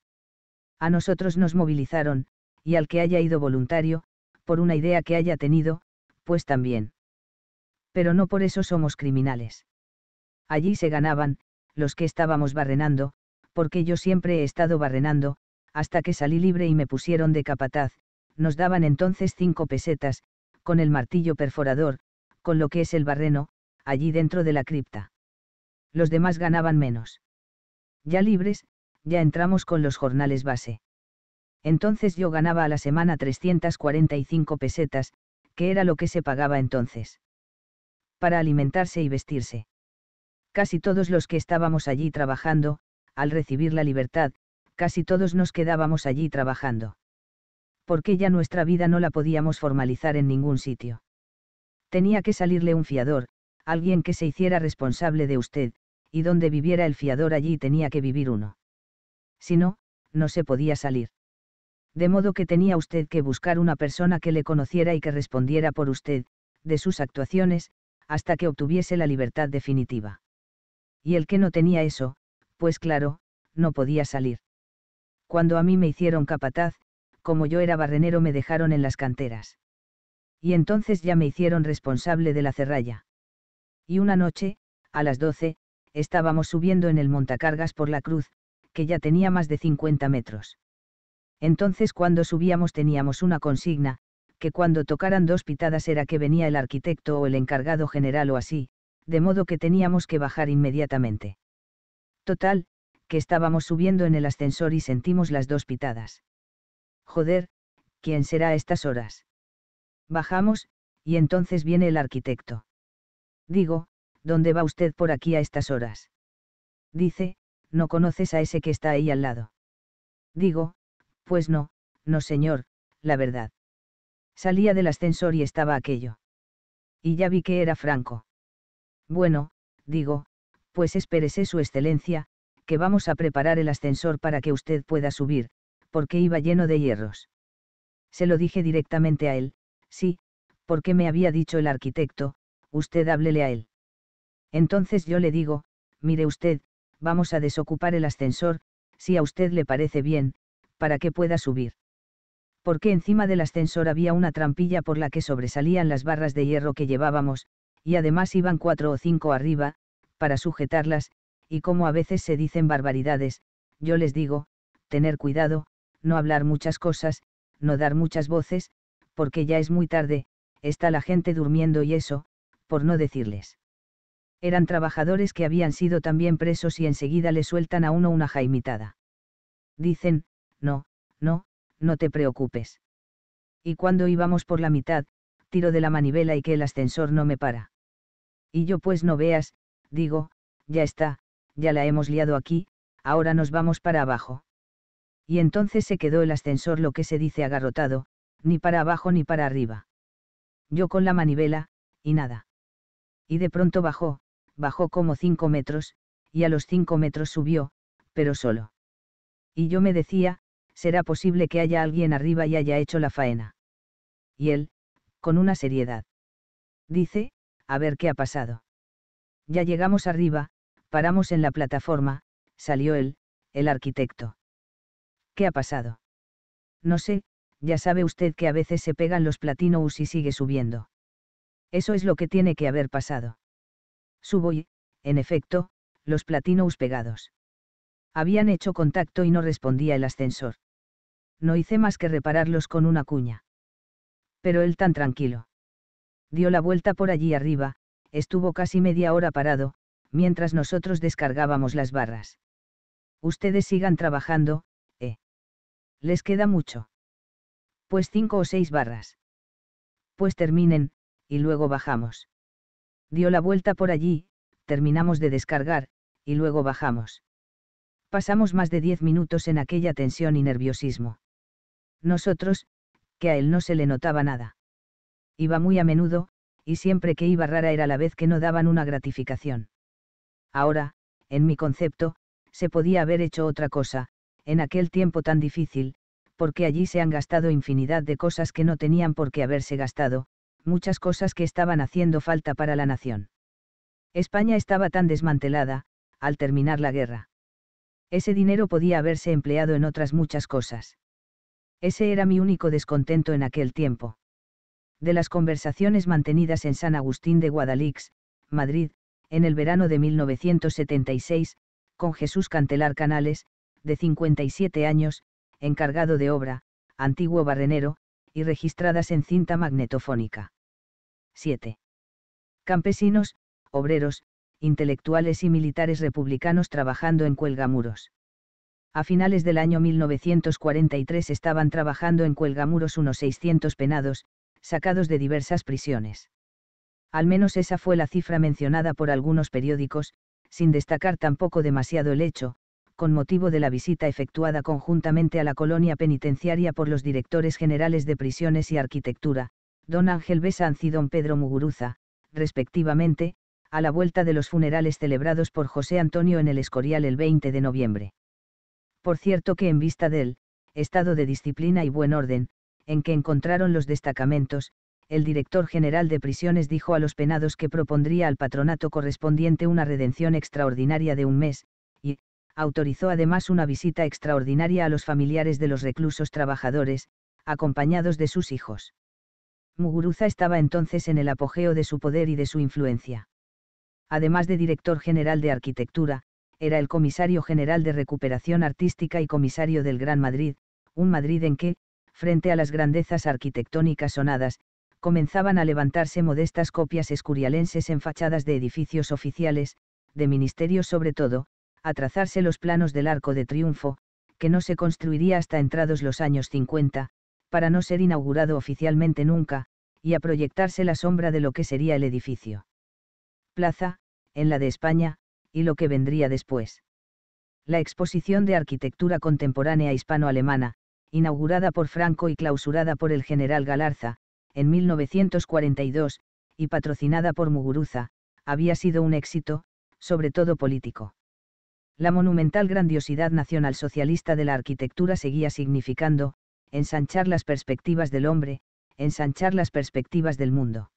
A nosotros nos movilizaron, y al que haya ido voluntario, por una idea que haya tenido, pues también pero no por eso somos criminales. Allí se ganaban, los que estábamos barrenando, porque yo siempre he estado barrenando, hasta que salí libre y me pusieron de capataz, nos daban entonces cinco pesetas, con el martillo perforador, con lo que es el barreno, allí dentro de la cripta. Los demás ganaban menos. Ya libres, ya entramos con los jornales base. Entonces yo ganaba a la semana 345 pesetas, que era lo que se pagaba entonces para alimentarse y vestirse. Casi todos los que estábamos allí trabajando, al recibir la libertad, casi todos nos quedábamos allí trabajando. Porque ya nuestra vida no la podíamos formalizar en ningún sitio. Tenía que salirle un fiador, alguien que se hiciera responsable de usted, y donde viviera el fiador allí tenía que vivir uno. Si no, no se podía salir. De modo que tenía usted que buscar una persona que le conociera y que respondiera por usted, de sus actuaciones, hasta que obtuviese la libertad definitiva. Y el que no tenía eso, pues claro, no podía salir. Cuando a mí me hicieron capataz, como yo era barrenero me dejaron en las canteras. Y entonces ya me hicieron responsable de la cerralla. Y una noche, a las doce, estábamos subiendo en el montacargas por la cruz, que ya tenía más de 50 metros. Entonces cuando subíamos teníamos una consigna, que cuando tocaran dos pitadas era que venía el arquitecto o el encargado general o así, de modo que teníamos que bajar inmediatamente. Total, que estábamos subiendo en el ascensor y sentimos las dos pitadas. Joder, ¿quién será a estas horas? Bajamos, y entonces viene el arquitecto. Digo, ¿dónde va usted por aquí a estas horas? Dice, no conoces a ese que está ahí al lado. Digo, pues no, no señor, la verdad. Salía del ascensor y estaba aquello. Y ya vi que era Franco. Bueno, digo, pues espérese su excelencia, que vamos a preparar el ascensor para que usted pueda subir, porque iba lleno de hierros. Se lo dije directamente a él, sí, porque me había dicho el arquitecto, usted háblele a él. Entonces yo le digo, mire usted, vamos a desocupar el ascensor, si a usted le parece bien, para que pueda subir porque encima del ascensor había una trampilla por la que sobresalían las barras de hierro que llevábamos, y además iban cuatro o cinco arriba, para sujetarlas, y como a veces se dicen barbaridades, yo les digo, tener cuidado, no hablar muchas cosas, no dar muchas voces, porque ya es muy tarde, está la gente durmiendo y eso, por no decirles. Eran trabajadores que habían sido también presos y enseguida le sueltan a uno una jaimitada. Dicen, no, no, no te preocupes. Y cuando íbamos por la mitad, tiro de la manivela y que el ascensor no me para. Y yo pues no veas, digo, ya está, ya la hemos liado aquí, ahora nos vamos para abajo. Y entonces se quedó el ascensor lo que se dice agarrotado, ni para abajo ni para arriba. Yo con la manivela, y nada. Y de pronto bajó, bajó como cinco metros, y a los cinco metros subió, pero solo. Y yo me decía, será posible que haya alguien arriba y haya hecho la faena. Y él, con una seriedad. Dice, a ver qué ha pasado. Ya llegamos arriba, paramos en la plataforma, salió él, el arquitecto. ¿Qué ha pasado? No sé, ya sabe usted que a veces se pegan los platinous y sigue subiendo. Eso es lo que tiene que haber pasado. Subo y, en efecto, los platinos pegados. Habían hecho contacto y no respondía el ascensor no hice más que repararlos con una cuña. Pero él tan tranquilo. Dio la vuelta por allí arriba, estuvo casi media hora parado, mientras nosotros descargábamos las barras. Ustedes sigan trabajando, ¿eh? Les queda mucho. Pues cinco o seis barras. Pues terminen, y luego bajamos. Dio la vuelta por allí, terminamos de descargar, y luego bajamos. Pasamos más de diez minutos en aquella tensión y nerviosismo nosotros, que a él no se le notaba nada. Iba muy a menudo, y siempre que iba rara era la vez que no daban una gratificación. Ahora, en mi concepto, se podía haber hecho otra cosa, en aquel tiempo tan difícil, porque allí se han gastado infinidad de cosas que no tenían por qué haberse gastado, muchas cosas que estaban haciendo falta para la nación. España estaba tan desmantelada, al terminar la guerra. Ese dinero podía haberse empleado en otras muchas cosas. Ese era mi único descontento en aquel tiempo. De las conversaciones mantenidas en San Agustín de Guadalix, Madrid, en el verano de 1976, con Jesús Cantelar Canales, de 57 años, encargado de obra, antiguo barrenero, y registradas en cinta magnetofónica. 7. Campesinos, obreros, intelectuales y militares republicanos trabajando en cuelgamuros a finales del año 1943 estaban trabajando en cuelgamuros unos 600 penados, sacados de diversas prisiones. Al menos esa fue la cifra mencionada por algunos periódicos, sin destacar tampoco demasiado el hecho, con motivo de la visita efectuada conjuntamente a la colonia penitenciaria por los directores generales de prisiones y arquitectura, don Ángel Besanz y don Pedro Muguruza, respectivamente, a la vuelta de los funerales celebrados por José Antonio en el Escorial el 20 de noviembre por cierto que en vista del estado de disciplina y buen orden, en que encontraron los destacamentos, el director general de prisiones dijo a los penados que propondría al patronato correspondiente una redención extraordinaria de un mes, y, autorizó además una visita extraordinaria a los familiares de los reclusos trabajadores, acompañados de sus hijos. Muguruza estaba entonces en el apogeo de su poder y de su influencia. Además de director general de arquitectura, era el comisario general de recuperación artística y comisario del Gran Madrid, un Madrid en que, frente a las grandezas arquitectónicas sonadas, comenzaban a levantarse modestas copias escurialenses en fachadas de edificios oficiales, de ministerios sobre todo, a trazarse los planos del Arco de Triunfo, que no se construiría hasta entrados los años 50, para no ser inaugurado oficialmente nunca, y a proyectarse la sombra de lo que sería el edificio. Plaza, en la de España, y lo que vendría después. La exposición de arquitectura contemporánea hispano-alemana, inaugurada por Franco y clausurada por el general Galarza, en 1942, y patrocinada por Muguruza, había sido un éxito, sobre todo político. La monumental grandiosidad nacionalsocialista de la arquitectura seguía significando, ensanchar las perspectivas del hombre, ensanchar las perspectivas del mundo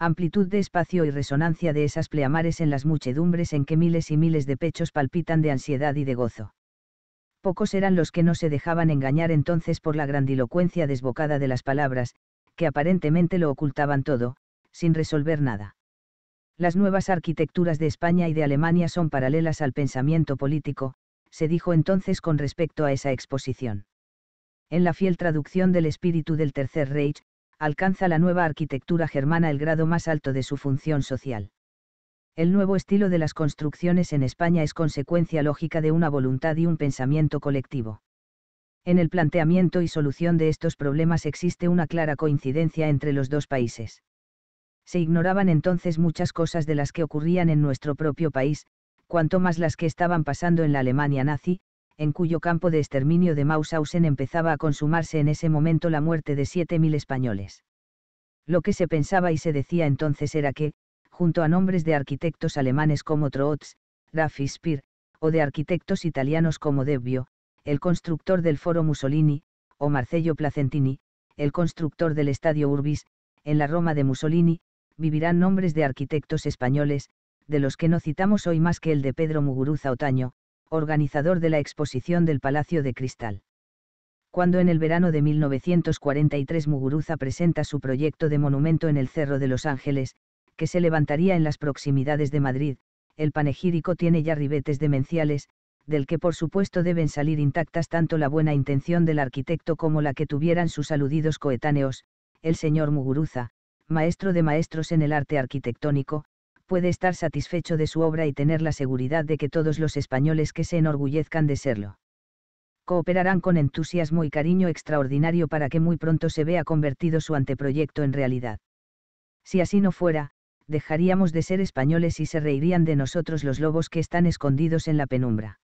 amplitud de espacio y resonancia de esas pleamares en las muchedumbres en que miles y miles de pechos palpitan de ansiedad y de gozo. Pocos eran los que no se dejaban engañar entonces por la grandilocuencia desbocada de las palabras, que aparentemente lo ocultaban todo, sin resolver nada. Las nuevas arquitecturas de España y de Alemania son paralelas al pensamiento político, se dijo entonces con respecto a esa exposición. En la fiel traducción del espíritu del Tercer Reich, alcanza la nueva arquitectura germana el grado más alto de su función social. El nuevo estilo de las construcciones en España es consecuencia lógica de una voluntad y un pensamiento colectivo. En el planteamiento y solución de estos problemas existe una clara coincidencia entre los dos países. Se ignoraban entonces muchas cosas de las que ocurrían en nuestro propio país, cuanto más las que estaban pasando en la Alemania nazi, en cuyo campo de exterminio de Maushausen empezaba a consumarse en ese momento la muerte de 7.000 españoles. Lo que se pensaba y se decía entonces era que, junto a nombres de arquitectos alemanes como Trots, Raffi Speer, o de arquitectos italianos como Debbio, el constructor del Foro Mussolini, o Marcello Placentini, el constructor del Estadio Urbis, en la Roma de Mussolini, vivirán nombres de arquitectos españoles, de los que no citamos hoy más que el de Pedro Muguruza Otaño, organizador de la exposición del Palacio de Cristal. Cuando en el verano de 1943 Muguruza presenta su proyecto de monumento en el Cerro de los Ángeles, que se levantaría en las proximidades de Madrid, el panegírico tiene ya ribetes demenciales, del que por supuesto deben salir intactas tanto la buena intención del arquitecto como la que tuvieran sus aludidos coetáneos, el señor Muguruza, maestro de maestros en el arte arquitectónico, puede estar satisfecho de su obra y tener la seguridad de que todos los españoles que se enorgullezcan de serlo. Cooperarán con entusiasmo y cariño extraordinario para que muy pronto se vea convertido su anteproyecto en realidad. Si así no fuera, dejaríamos de ser españoles y se reirían de nosotros los lobos que están escondidos en la penumbra.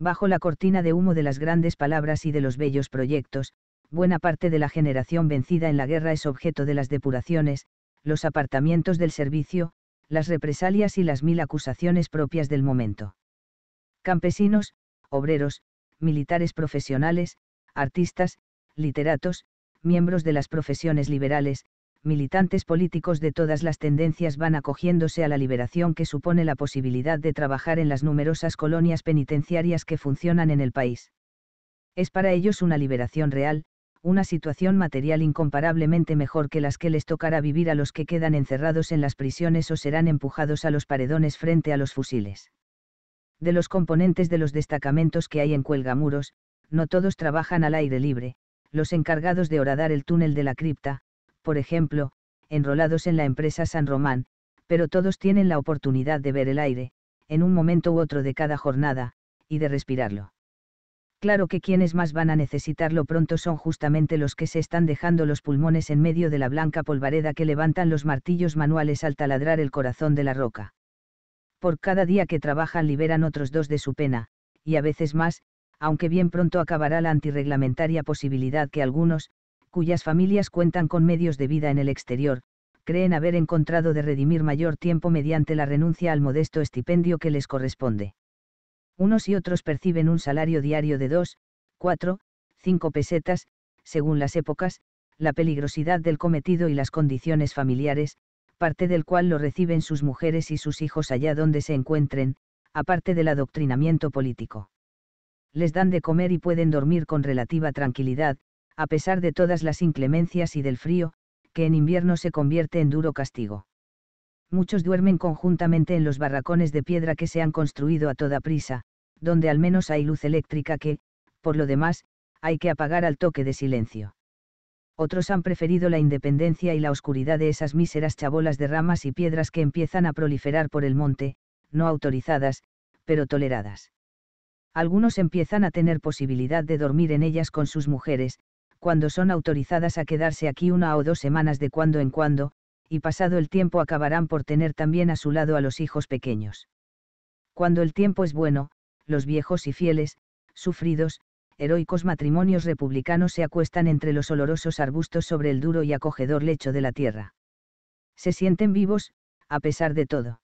Bajo la cortina de humo de las grandes palabras y de los bellos proyectos, buena parte de la generación vencida en la guerra es objeto de las depuraciones, los apartamientos del servicio, las represalias y las mil acusaciones propias del momento. Campesinos, obreros, militares profesionales, artistas, literatos, miembros de las profesiones liberales, militantes políticos de todas las tendencias van acogiéndose a la liberación que supone la posibilidad de trabajar en las numerosas colonias penitenciarias que funcionan en el país. Es para ellos una liberación real, una situación material incomparablemente mejor que las que les tocará vivir a los que quedan encerrados en las prisiones o serán empujados a los paredones frente a los fusiles. De los componentes de los destacamentos que hay en Cuelgamuros, no todos trabajan al aire libre, los encargados de horadar el túnel de la cripta, por ejemplo, enrolados en la empresa San Román, pero todos tienen la oportunidad de ver el aire, en un momento u otro de cada jornada, y de respirarlo claro que quienes más van a necesitarlo pronto son justamente los que se están dejando los pulmones en medio de la blanca polvareda que levantan los martillos manuales al taladrar el corazón de la roca. Por cada día que trabajan liberan otros dos de su pena, y a veces más, aunque bien pronto acabará la antirreglamentaria posibilidad que algunos, cuyas familias cuentan con medios de vida en el exterior, creen haber encontrado de redimir mayor tiempo mediante la renuncia al modesto estipendio que les corresponde. Unos y otros perciben un salario diario de 2, 4, 5 pesetas, según las épocas, la peligrosidad del cometido y las condiciones familiares, parte del cual lo reciben sus mujeres y sus hijos allá donde se encuentren, aparte del adoctrinamiento político. Les dan de comer y pueden dormir con relativa tranquilidad, a pesar de todas las inclemencias y del frío, que en invierno se convierte en duro castigo muchos duermen conjuntamente en los barracones de piedra que se han construido a toda prisa, donde al menos hay luz eléctrica que, por lo demás, hay que apagar al toque de silencio. Otros han preferido la independencia y la oscuridad de esas míseras chabolas de ramas y piedras que empiezan a proliferar por el monte, no autorizadas, pero toleradas. Algunos empiezan a tener posibilidad de dormir en ellas con sus mujeres, cuando son autorizadas a quedarse aquí una o dos semanas de cuando en cuando, y pasado el tiempo acabarán por tener también a su lado a los hijos pequeños. Cuando el tiempo es bueno, los viejos y fieles, sufridos, heroicos matrimonios republicanos se acuestan entre los olorosos arbustos sobre el duro y acogedor lecho de la tierra. Se sienten vivos, a pesar de todo.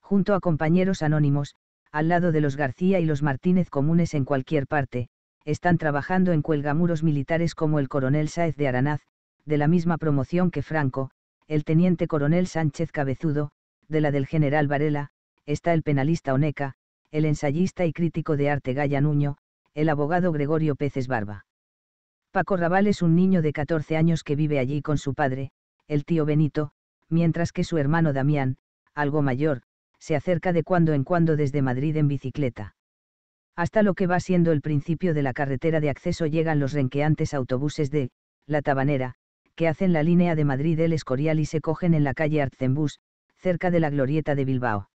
Junto a compañeros anónimos, al lado de los García y los Martínez comunes en cualquier parte, están trabajando en cuelgamuros militares como el coronel Sáez de Aranaz, de la misma promoción que Franco, el teniente coronel Sánchez Cabezudo, de la del general Varela, está el penalista Oneca, el ensayista y crítico de arte Gaya Nuño, el abogado Gregorio Peces Barba. Paco Raval es un niño de 14 años que vive allí con su padre, el tío Benito, mientras que su hermano Damián, algo mayor, se acerca de cuando en cuando desde Madrid en bicicleta. Hasta lo que va siendo el principio de la carretera de acceso llegan los renqueantes autobuses de La Tabanera, que hacen la línea de Madrid El Escorial y se cogen en la calle Artzenbus, cerca de la glorieta de Bilbao.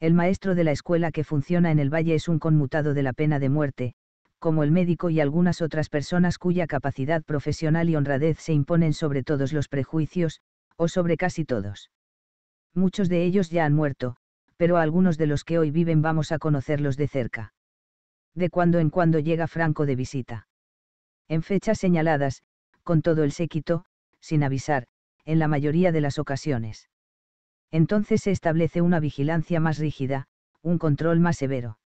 El maestro de la escuela que funciona en el valle es un conmutado de la pena de muerte, como el médico y algunas otras personas cuya capacidad profesional y honradez se imponen sobre todos los prejuicios, o sobre casi todos. Muchos de ellos ya han muerto, pero a algunos de los que hoy viven vamos a conocerlos de cerca. De cuando en cuando llega Franco de visita. En fechas señaladas, con todo el séquito, sin avisar, en la mayoría de las ocasiones. Entonces se establece una vigilancia más rígida, un control más severo.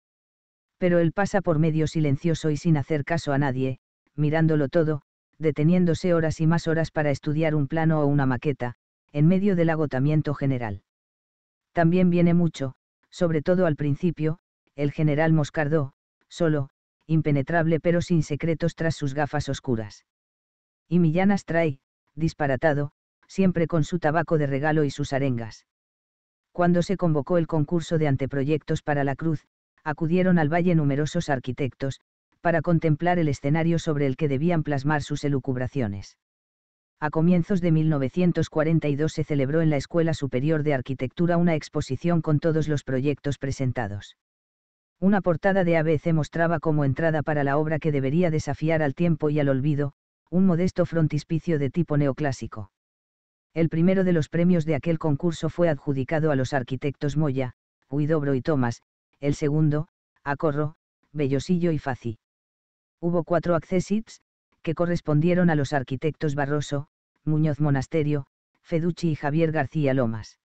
Pero él pasa por medio silencioso y sin hacer caso a nadie, mirándolo todo, deteniéndose horas y más horas para estudiar un plano o una maqueta, en medio del agotamiento general. También viene mucho, sobre todo al principio, el general Moscardó, solo, impenetrable pero sin secretos tras sus gafas oscuras. Y Millán Astray, disparatado, siempre con su tabaco de regalo y sus arengas. Cuando se convocó el concurso de anteproyectos para la cruz, acudieron al valle numerosos arquitectos, para contemplar el escenario sobre el que debían plasmar sus elucubraciones. A comienzos de 1942 se celebró en la Escuela Superior de Arquitectura una exposición con todos los proyectos presentados. Una portada de ABC mostraba como entrada para la obra que debería desafiar al tiempo y al olvido, un modesto frontispicio de tipo neoclásico. El primero de los premios de aquel concurso fue adjudicado a los arquitectos Moya, Huidobro y Tomás, el segundo, a Corro, Bellosillo y Faci. Hubo cuatro accesits, que correspondieron a los arquitectos Barroso, Muñoz Monasterio, Feducci y Javier García Lomas.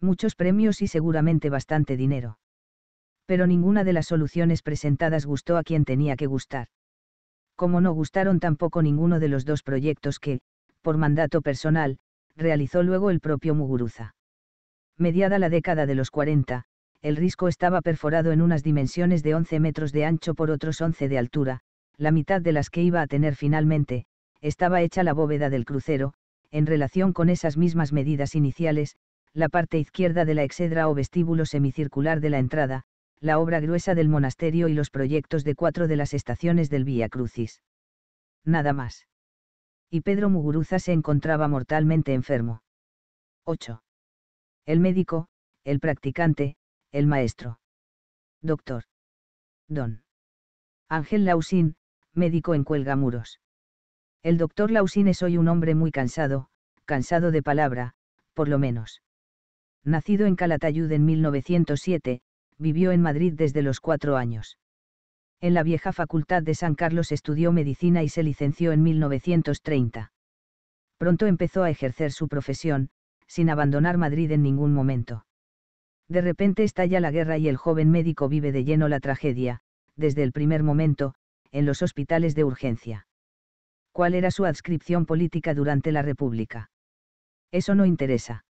Muchos premios y seguramente bastante dinero. Pero ninguna de las soluciones presentadas gustó a quien tenía que gustar como no gustaron tampoco ninguno de los dos proyectos que, por mandato personal, realizó luego el propio Muguruza. Mediada la década de los 40, el risco estaba perforado en unas dimensiones de 11 metros de ancho por otros 11 de altura, la mitad de las que iba a tener finalmente, estaba hecha la bóveda del crucero, en relación con esas mismas medidas iniciales, la parte izquierda de la exedra o vestíbulo semicircular de la entrada, la obra gruesa del monasterio y los proyectos de cuatro de las estaciones del Vía Crucis. Nada más. Y Pedro Muguruza se encontraba mortalmente enfermo. 8. El médico, el practicante, el maestro. Doctor. Don. Ángel Lausín, médico en Cuelgamuros. El doctor Lausín es hoy un hombre muy cansado, cansado de palabra, por lo menos. Nacido en Calatayud en 1907, vivió en Madrid desde los cuatro años. En la vieja Facultad de San Carlos estudió medicina y se licenció en 1930. Pronto empezó a ejercer su profesión, sin abandonar Madrid en ningún momento. De repente estalla la guerra y el joven médico vive de lleno la tragedia, desde el primer momento, en los hospitales de urgencia. ¿Cuál era su adscripción política durante la República? Eso no interesa.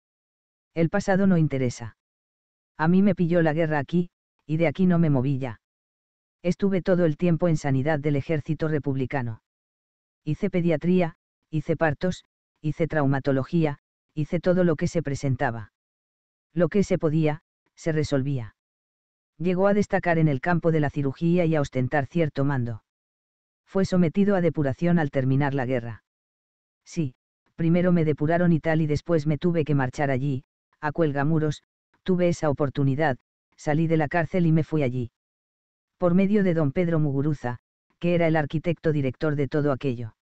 El pasado no interesa. A mí me pilló la guerra aquí, y de aquí no me moví ya. Estuve todo el tiempo en sanidad del ejército republicano. Hice pediatría, hice partos, hice traumatología, hice todo lo que se presentaba. Lo que se podía, se resolvía. Llegó a destacar en el campo de la cirugía y a ostentar cierto mando. Fue sometido a depuración al terminar la guerra. Sí, primero me depuraron y tal y después me tuve que marchar allí, a Cuelgamuros, tuve esa oportunidad, salí de la cárcel y me fui allí. Por medio de don Pedro Muguruza, que era el arquitecto director de todo aquello.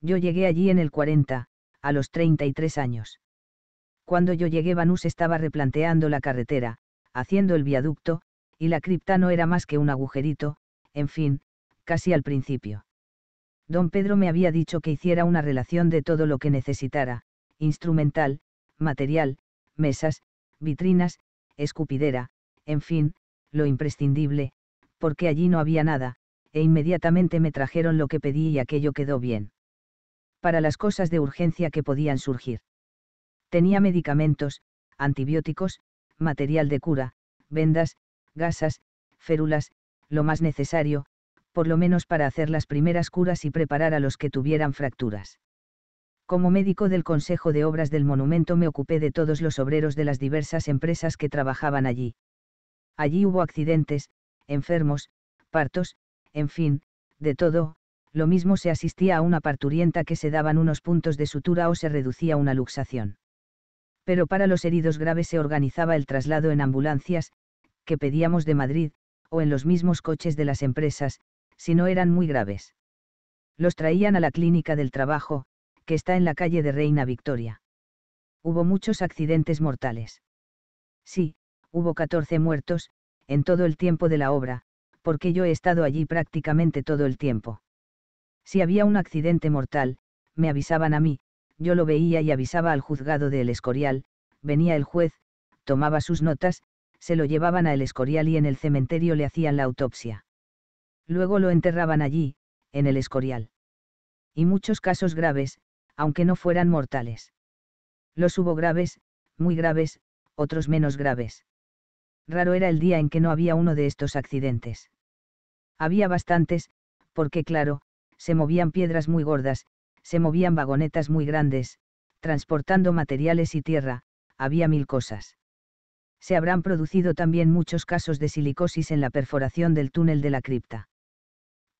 Yo llegué allí en el 40, a los 33 años. Cuando yo llegué Banús estaba replanteando la carretera, haciendo el viaducto, y la cripta no era más que un agujerito, en fin, casi al principio. Don Pedro me había dicho que hiciera una relación de todo lo que necesitara, instrumental, material, mesas, vitrinas, escupidera, en fin, lo imprescindible, porque allí no había nada, e inmediatamente me trajeron lo que pedí y aquello quedó bien. Para las cosas de urgencia que podían surgir. Tenía medicamentos, antibióticos, material de cura, vendas, gasas, férulas, lo más necesario, por lo menos para hacer las primeras curas y preparar a los que tuvieran fracturas. Como médico del Consejo de Obras del Monumento me ocupé de todos los obreros de las diversas empresas que trabajaban allí. Allí hubo accidentes, enfermos, partos, en fin, de todo, lo mismo se asistía a una parturienta que se daban unos puntos de sutura o se reducía una luxación. Pero para los heridos graves se organizaba el traslado en ambulancias, que pedíamos de Madrid, o en los mismos coches de las empresas, si no eran muy graves. Los traían a la clínica del trabajo, que está en la calle de Reina Victoria. Hubo muchos accidentes mortales. Sí, hubo 14 muertos, en todo el tiempo de la obra, porque yo he estado allí prácticamente todo el tiempo. Si había un accidente mortal, me avisaban a mí, yo lo veía y avisaba al juzgado del Escorial, venía el juez, tomaba sus notas, se lo llevaban a El Escorial y en el cementerio le hacían la autopsia. Luego lo enterraban allí, en el Escorial. Y muchos casos graves, aunque no fueran mortales. Los hubo graves, muy graves, otros menos graves. Raro era el día en que no había uno de estos accidentes. Había bastantes, porque claro, se movían piedras muy gordas, se movían vagonetas muy grandes, transportando materiales y tierra, había mil cosas. Se habrán producido también muchos casos de silicosis en la perforación del túnel de la cripta.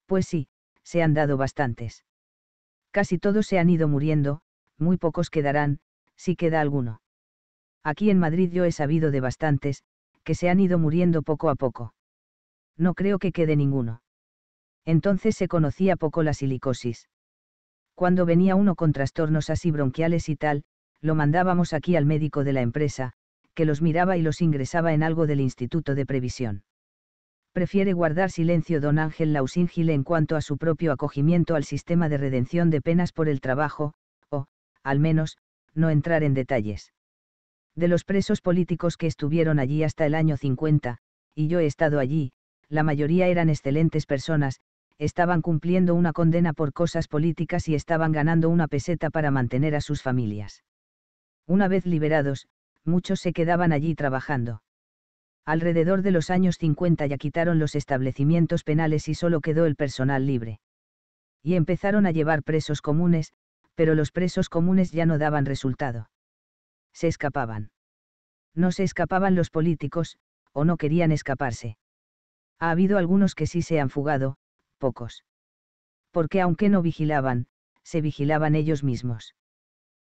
Pues sí, se han dado bastantes. Casi todos se han ido muriendo, muy pocos quedarán, si queda alguno. Aquí en Madrid yo he sabido de bastantes, que se han ido muriendo poco a poco. No creo que quede ninguno. Entonces se conocía poco la silicosis. Cuando venía uno con trastornos así bronquiales y tal, lo mandábamos aquí al médico de la empresa, que los miraba y los ingresaba en algo del Instituto de Previsión prefiere guardar silencio don Ángel Lausingil en cuanto a su propio acogimiento al sistema de redención de penas por el trabajo, o, al menos, no entrar en detalles. De los presos políticos que estuvieron allí hasta el año 50, y yo he estado allí, la mayoría eran excelentes personas, estaban cumpliendo una condena por cosas políticas y estaban ganando una peseta para mantener a sus familias. Una vez liberados, muchos se quedaban allí trabajando alrededor de los años 50 ya quitaron los establecimientos penales y solo quedó el personal libre. Y empezaron a llevar presos comunes, pero los presos comunes ya no daban resultado. Se escapaban. No se escapaban los políticos, o no querían escaparse. Ha habido algunos que sí se han fugado, pocos. Porque aunque no vigilaban, se vigilaban ellos mismos.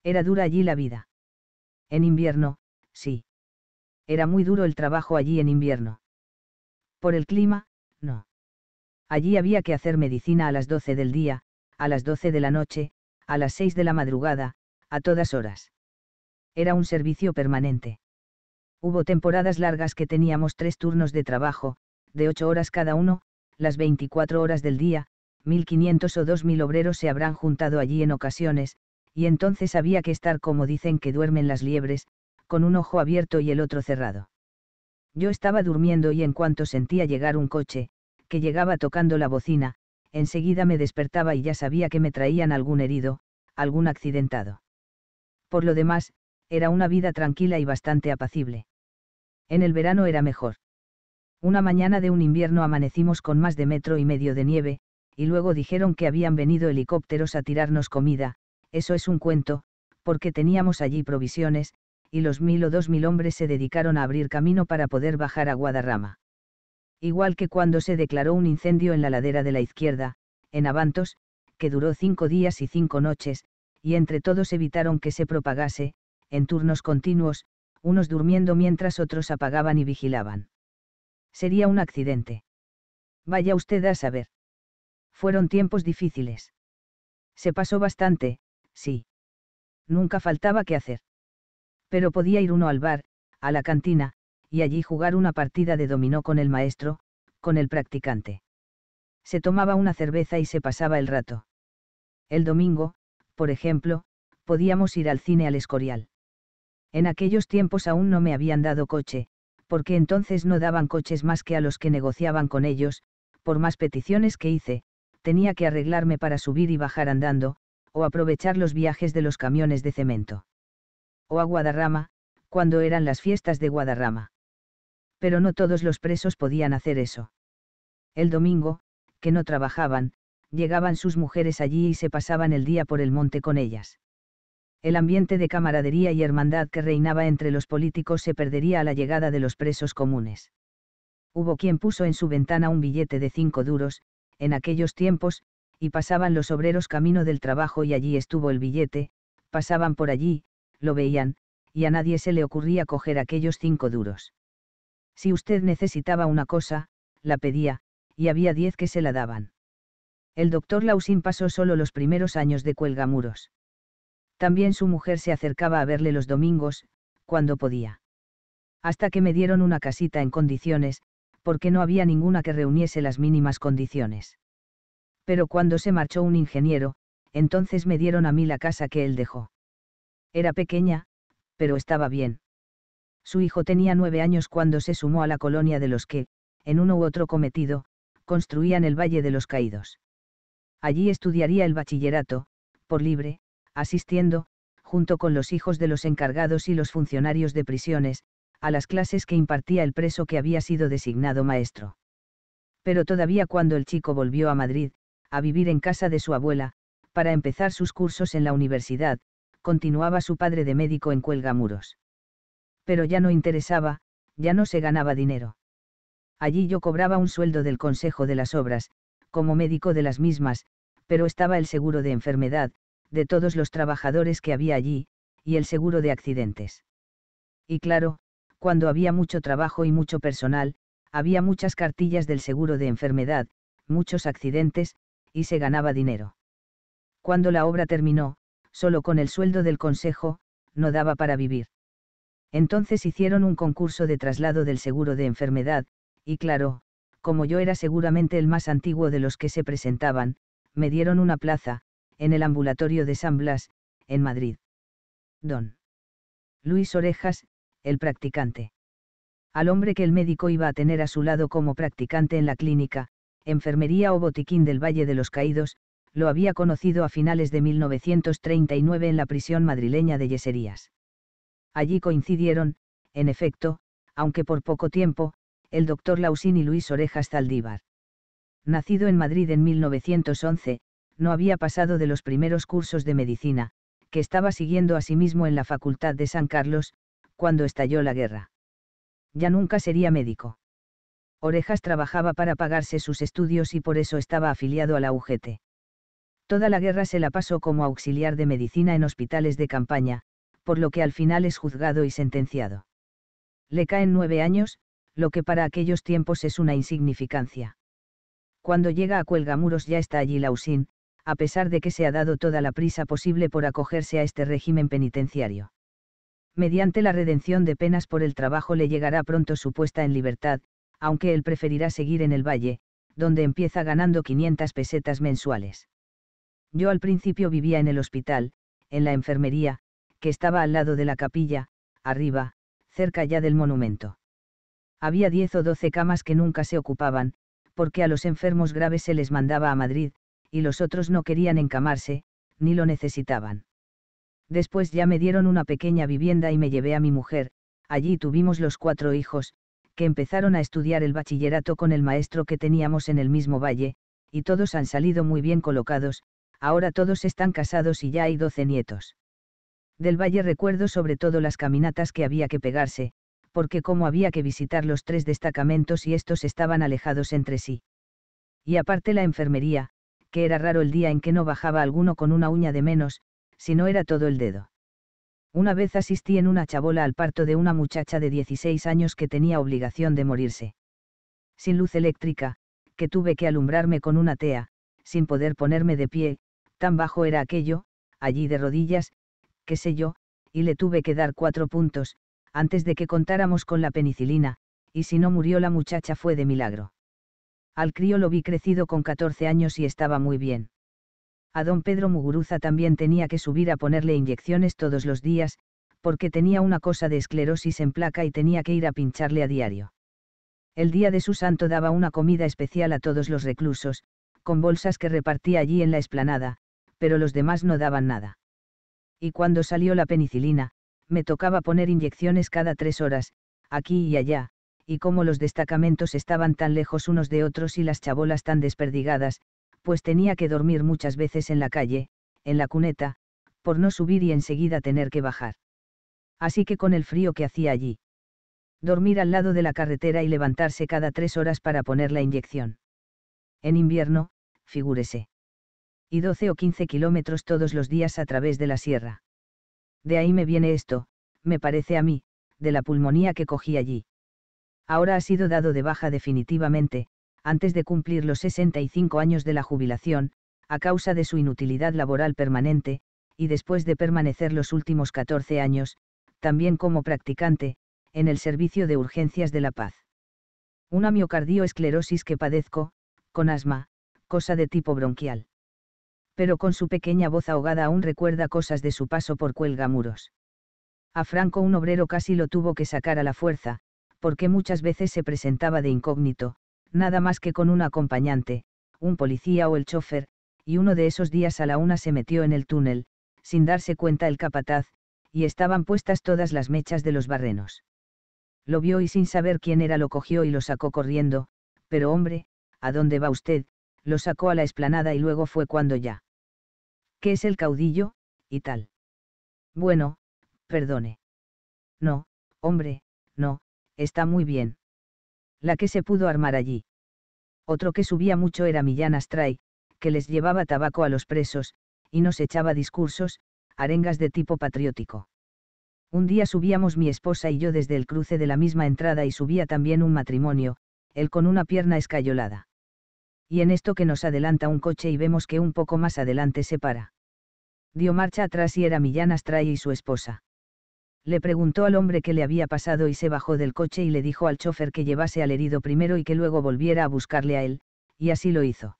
Era dura allí la vida. En invierno, sí era muy duro el trabajo allí en invierno. Por el clima, no. Allí había que hacer medicina a las 12 del día, a las 12 de la noche, a las 6 de la madrugada, a todas horas. Era un servicio permanente. Hubo temporadas largas que teníamos tres turnos de trabajo, de ocho horas cada uno, las 24 horas del día, 1.500 o 2.000 obreros se habrán juntado allí en ocasiones, y entonces había que estar como dicen que duermen las liebres, con un ojo abierto y el otro cerrado. Yo estaba durmiendo y en cuanto sentía llegar un coche, que llegaba tocando la bocina, enseguida me despertaba y ya sabía que me traían algún herido, algún accidentado. Por lo demás, era una vida tranquila y bastante apacible. En el verano era mejor. Una mañana de un invierno amanecimos con más de metro y medio de nieve, y luego dijeron que habían venido helicópteros a tirarnos comida, eso es un cuento, porque teníamos allí provisiones, y los mil o dos mil hombres se dedicaron a abrir camino para poder bajar a Guadarrama. Igual que cuando se declaró un incendio en la ladera de la izquierda, en Avantos, que duró cinco días y cinco noches, y entre todos evitaron que se propagase, en turnos continuos, unos durmiendo mientras otros apagaban y vigilaban. Sería un accidente. Vaya usted a saber. Fueron tiempos difíciles. Se pasó bastante, sí. Nunca faltaba qué hacer pero podía ir uno al bar, a la cantina, y allí jugar una partida de dominó con el maestro, con el practicante. Se tomaba una cerveza y se pasaba el rato. El domingo, por ejemplo, podíamos ir al cine al Escorial. En aquellos tiempos aún no me habían dado coche, porque entonces no daban coches más que a los que negociaban con ellos, por más peticiones que hice, tenía que arreglarme para subir y bajar andando, o aprovechar los viajes de los camiones de cemento o a Guadarrama, cuando eran las fiestas de Guadarrama. Pero no todos los presos podían hacer eso. El domingo, que no trabajaban, llegaban sus mujeres allí y se pasaban el día por el monte con ellas. El ambiente de camaradería y hermandad que reinaba entre los políticos se perdería a la llegada de los presos comunes. Hubo quien puso en su ventana un billete de cinco duros, en aquellos tiempos, y pasaban los obreros camino del trabajo y allí estuvo el billete, pasaban por allí, lo veían, y a nadie se le ocurría coger aquellos cinco duros. Si usted necesitaba una cosa, la pedía, y había diez que se la daban. El doctor Lausin pasó solo los primeros años de cuelgamuros. También su mujer se acercaba a verle los domingos, cuando podía. Hasta que me dieron una casita en condiciones, porque no había ninguna que reuniese las mínimas condiciones. Pero cuando se marchó un ingeniero, entonces me dieron a mí la casa que él dejó. Era pequeña, pero estaba bien. Su hijo tenía nueve años cuando se sumó a la colonia de los que, en uno u otro cometido, construían el Valle de los Caídos. Allí estudiaría el bachillerato, por libre, asistiendo, junto con los hijos de los encargados y los funcionarios de prisiones, a las clases que impartía el preso que había sido designado maestro. Pero todavía cuando el chico volvió a Madrid, a vivir en casa de su abuela, para empezar sus cursos en la universidad, continuaba su padre de médico en Cuelgamuros. Pero ya no interesaba, ya no se ganaba dinero. Allí yo cobraba un sueldo del Consejo de las Obras, como médico de las mismas, pero estaba el seguro de enfermedad, de todos los trabajadores que había allí, y el seguro de accidentes. Y claro, cuando había mucho trabajo y mucho personal, había muchas cartillas del seguro de enfermedad, muchos accidentes, y se ganaba dinero. Cuando la obra terminó, solo con el sueldo del consejo, no daba para vivir. Entonces hicieron un concurso de traslado del seguro de enfermedad, y claro, como yo era seguramente el más antiguo de los que se presentaban, me dieron una plaza, en el ambulatorio de San Blas, en Madrid. Don. Luis Orejas, el practicante. Al hombre que el médico iba a tener a su lado como practicante en la clínica, enfermería o botiquín del Valle de los Caídos, lo había conocido a finales de 1939 en la prisión madrileña de Yeserías. Allí coincidieron, en efecto, aunque por poco tiempo, el doctor Lausín y Luis Orejas Zaldívar. Nacido en Madrid en 1911, no había pasado de los primeros cursos de medicina, que estaba siguiendo a sí mismo en la Facultad de San Carlos, cuando estalló la guerra. Ya nunca sería médico. Orejas trabajaba para pagarse sus estudios y por eso estaba afiliado a la UGT. Toda la guerra se la pasó como auxiliar de medicina en hospitales de campaña, por lo que al final es juzgado y sentenciado. Le caen nueve años, lo que para aquellos tiempos es una insignificancia. Cuando llega a Cuelgamuros ya está allí Lausin, a pesar de que se ha dado toda la prisa posible por acogerse a este régimen penitenciario. Mediante la redención de penas por el trabajo le llegará pronto su puesta en libertad, aunque él preferirá seguir en el valle, donde empieza ganando 500 pesetas mensuales. Yo al principio vivía en el hospital, en la enfermería, que estaba al lado de la capilla, arriba, cerca ya del monumento. Había diez o doce camas que nunca se ocupaban, porque a los enfermos graves se les mandaba a Madrid, y los otros no querían encamarse, ni lo necesitaban. Después ya me dieron una pequeña vivienda y me llevé a mi mujer, allí tuvimos los cuatro hijos, que empezaron a estudiar el bachillerato con el maestro que teníamos en el mismo valle, y todos han salido muy bien colocados, ahora todos están casados y ya hay doce nietos. Del Valle recuerdo sobre todo las caminatas que había que pegarse, porque como había que visitar los tres destacamentos y estos estaban alejados entre sí. Y aparte la enfermería, que era raro el día en que no bajaba alguno con una uña de menos, si no era todo el dedo. Una vez asistí en una chabola al parto de una muchacha de 16 años que tenía obligación de morirse. Sin luz eléctrica, que tuve que alumbrarme con una tea, sin poder ponerme de pie, Tan bajo era aquello, allí de rodillas, qué sé yo, y le tuve que dar cuatro puntos, antes de que contáramos con la penicilina, y si no murió la muchacha fue de milagro. Al crío lo vi crecido con 14 años y estaba muy bien. A don Pedro Muguruza también tenía que subir a ponerle inyecciones todos los días, porque tenía una cosa de esclerosis en placa y tenía que ir a pincharle a diario. El día de su santo daba una comida especial a todos los reclusos, con bolsas que repartía allí en la esplanada, pero los demás no daban nada. Y cuando salió la penicilina, me tocaba poner inyecciones cada tres horas, aquí y allá, y como los destacamentos estaban tan lejos unos de otros y las chabolas tan desperdigadas, pues tenía que dormir muchas veces en la calle, en la cuneta, por no subir y enseguida tener que bajar. Así que con el frío que hacía allí. Dormir al lado de la carretera y levantarse cada tres horas para poner la inyección. En invierno, figúrese y 12 o 15 kilómetros todos los días a través de la sierra. De ahí me viene esto, me parece a mí, de la pulmonía que cogí allí. Ahora ha sido dado de baja definitivamente, antes de cumplir los 65 años de la jubilación, a causa de su inutilidad laboral permanente, y después de permanecer los últimos 14 años, también como practicante, en el Servicio de Urgencias de la Paz. Una miocardioesclerosis que padezco, con asma, cosa de tipo bronquial pero con su pequeña voz ahogada aún recuerda cosas de su paso por Cuelgamuros. A Franco un obrero casi lo tuvo que sacar a la fuerza, porque muchas veces se presentaba de incógnito, nada más que con un acompañante, un policía o el chofer, y uno de esos días a la una se metió en el túnel, sin darse cuenta el capataz, y estaban puestas todas las mechas de los barrenos. Lo vio y sin saber quién era lo cogió y lo sacó corriendo, pero hombre, ¿a dónde va usted? Lo sacó a la explanada y luego fue cuando ya qué es el caudillo, y tal. Bueno, perdone. No, hombre, no, está muy bien. La que se pudo armar allí. Otro que subía mucho era Millán Astray, que les llevaba tabaco a los presos, y nos echaba discursos, arengas de tipo patriótico. Un día subíamos mi esposa y yo desde el cruce de la misma entrada y subía también un matrimonio, él con una pierna escayolada y en esto que nos adelanta un coche y vemos que un poco más adelante se para. Dio marcha atrás y era Millán Astray y su esposa. Le preguntó al hombre qué le había pasado y se bajó del coche y le dijo al chofer que llevase al herido primero y que luego volviera a buscarle a él, y así lo hizo.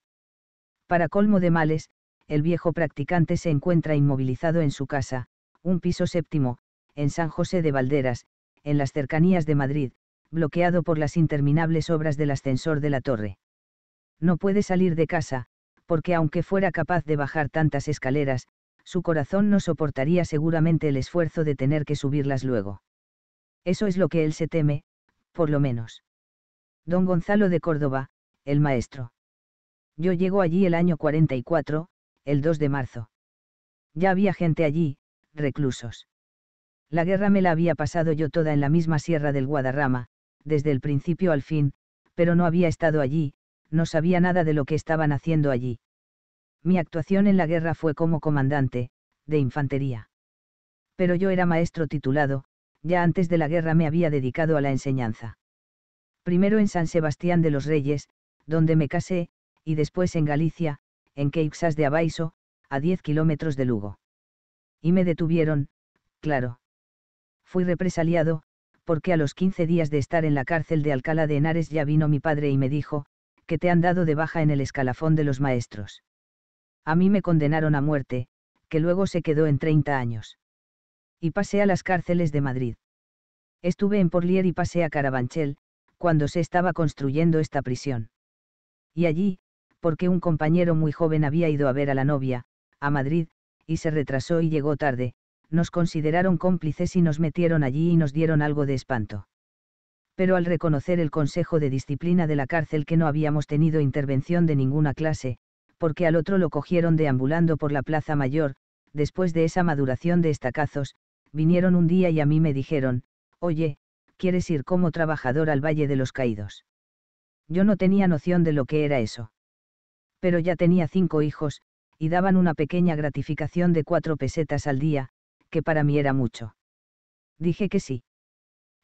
Para colmo de males, el viejo practicante se encuentra inmovilizado en su casa, un piso séptimo, en San José de Valderas, en las cercanías de Madrid, bloqueado por las interminables obras del ascensor de la torre. No puede salir de casa, porque aunque fuera capaz de bajar tantas escaleras, su corazón no soportaría seguramente el esfuerzo de tener que subirlas luego. Eso es lo que él se teme, por lo menos. Don Gonzalo de Córdoba, el maestro. Yo llego allí el año 44, el 2 de marzo. Ya había gente allí, reclusos. La guerra me la había pasado yo toda en la misma sierra del Guadarrama, desde el principio al fin, pero no había estado allí, no sabía nada de lo que estaban haciendo allí. Mi actuación en la guerra fue como comandante, de infantería. Pero yo era maestro titulado, ya antes de la guerra me había dedicado a la enseñanza. Primero en San Sebastián de los Reyes, donde me casé, y después en Galicia, en Queixas de Abaiso, a 10 kilómetros de Lugo. Y me detuvieron, claro. Fui represaliado, porque a los 15 días de estar en la cárcel de Alcalá de Henares ya vino mi padre y me dijo, que te han dado de baja en el escalafón de los maestros. A mí me condenaron a muerte, que luego se quedó en 30 años. Y pasé a las cárceles de Madrid. Estuve en Porlier y pasé a Carabanchel, cuando se estaba construyendo esta prisión. Y allí, porque un compañero muy joven había ido a ver a la novia, a Madrid, y se retrasó y llegó tarde, nos consideraron cómplices y nos metieron allí y nos dieron algo de espanto pero al reconocer el Consejo de Disciplina de la cárcel que no habíamos tenido intervención de ninguna clase, porque al otro lo cogieron deambulando por la Plaza Mayor, después de esa maduración de estacazos, vinieron un día y a mí me dijeron, oye, ¿quieres ir como trabajador al Valle de los Caídos? Yo no tenía noción de lo que era eso. Pero ya tenía cinco hijos, y daban una pequeña gratificación de cuatro pesetas al día, que para mí era mucho. Dije que sí.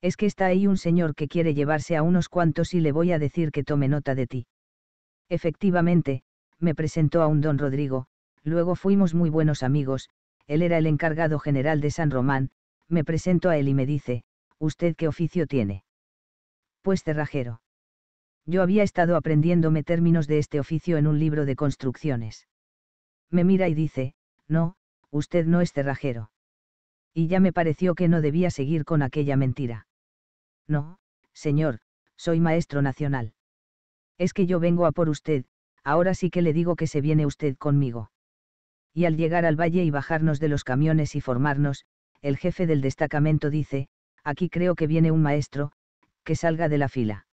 Es que está ahí un señor que quiere llevarse a unos cuantos y le voy a decir que tome nota de ti. Efectivamente, me presentó a un don Rodrigo, luego fuimos muy buenos amigos, él era el encargado general de San Román, me presento a él y me dice, ¿usted qué oficio tiene? Pues cerrajero. Yo había estado aprendiéndome términos de este oficio en un libro de construcciones. Me mira y dice, no, usted no es cerrajero y ya me pareció que no debía seguir con aquella mentira. No, señor, soy maestro nacional. Es que yo vengo a por usted, ahora sí que le digo que se viene usted conmigo. Y al llegar al valle y bajarnos de los camiones y formarnos, el jefe del destacamento dice, aquí creo que viene un maestro, que salga de la fila.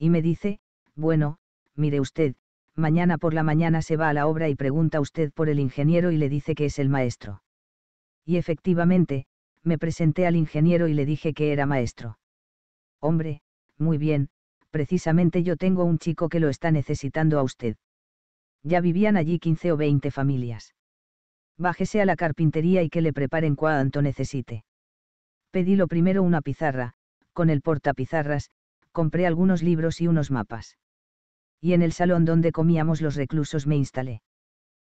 Y me dice, bueno, mire usted, mañana por la mañana se va a la obra y pregunta usted por el ingeniero y le dice que es el maestro y efectivamente, me presenté al ingeniero y le dije que era maestro. Hombre, muy bien, precisamente yo tengo un chico que lo está necesitando a usted. Ya vivían allí 15 o 20 familias. Bájese a la carpintería y que le preparen cuanto necesite. Pedí lo primero una pizarra, con el portapizarras, compré algunos libros y unos mapas. Y en el salón donde comíamos los reclusos me instalé.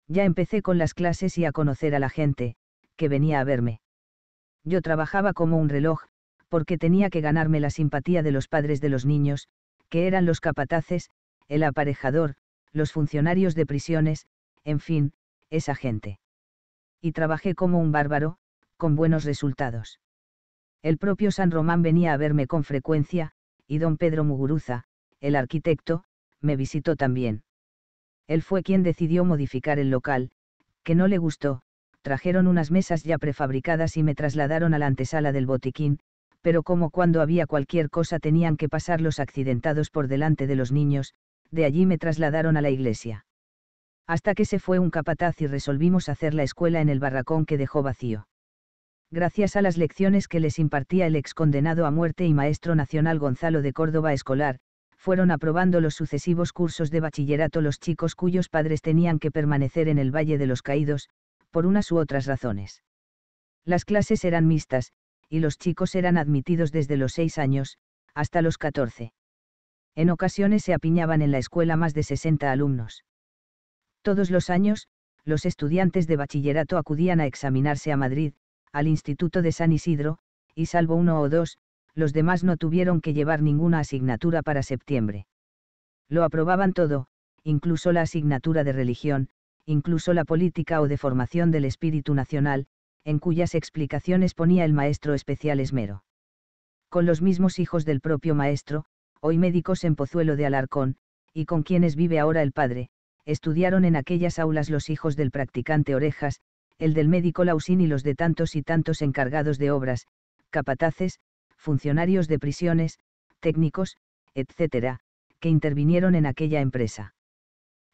Ya empecé con las clases y a conocer a la gente, que venía a verme. Yo trabajaba como un reloj, porque tenía que ganarme la simpatía de los padres de los niños, que eran los capataces, el aparejador, los funcionarios de prisiones, en fin, esa gente. Y trabajé como un bárbaro, con buenos resultados. El propio San Román venía a verme con frecuencia, y don Pedro Muguruza, el arquitecto, me visitó también. Él fue quien decidió modificar el local, que no le gustó, trajeron unas mesas ya prefabricadas y me trasladaron a la antesala del botiquín, pero como cuando había cualquier cosa tenían que pasar los accidentados por delante de los niños, de allí me trasladaron a la iglesia. Hasta que se fue un capataz y resolvimos hacer la escuela en el barracón que dejó vacío. Gracias a las lecciones que les impartía el ex condenado a muerte y maestro nacional Gonzalo de Córdoba Escolar, fueron aprobando los sucesivos cursos de bachillerato los chicos cuyos padres tenían que permanecer en el Valle de los Caídos, por unas u otras razones. Las clases eran mixtas, y los chicos eran admitidos desde los seis años, hasta los 14. En ocasiones se apiñaban en la escuela más de 60 alumnos. Todos los años, los estudiantes de bachillerato acudían a examinarse a Madrid, al Instituto de San Isidro, y salvo uno o dos, los demás no tuvieron que llevar ninguna asignatura para septiembre. Lo aprobaban todo, incluso la asignatura de religión, incluso la política o deformación del espíritu nacional, en cuyas explicaciones ponía el maestro especial esmero. Con los mismos hijos del propio maestro, hoy médicos en Pozuelo de Alarcón, y con quienes vive ahora el padre, estudiaron en aquellas aulas los hijos del practicante Orejas, el del médico Lausín y los de tantos y tantos encargados de obras, capataces, funcionarios de prisiones, técnicos, etc., que intervinieron en aquella empresa.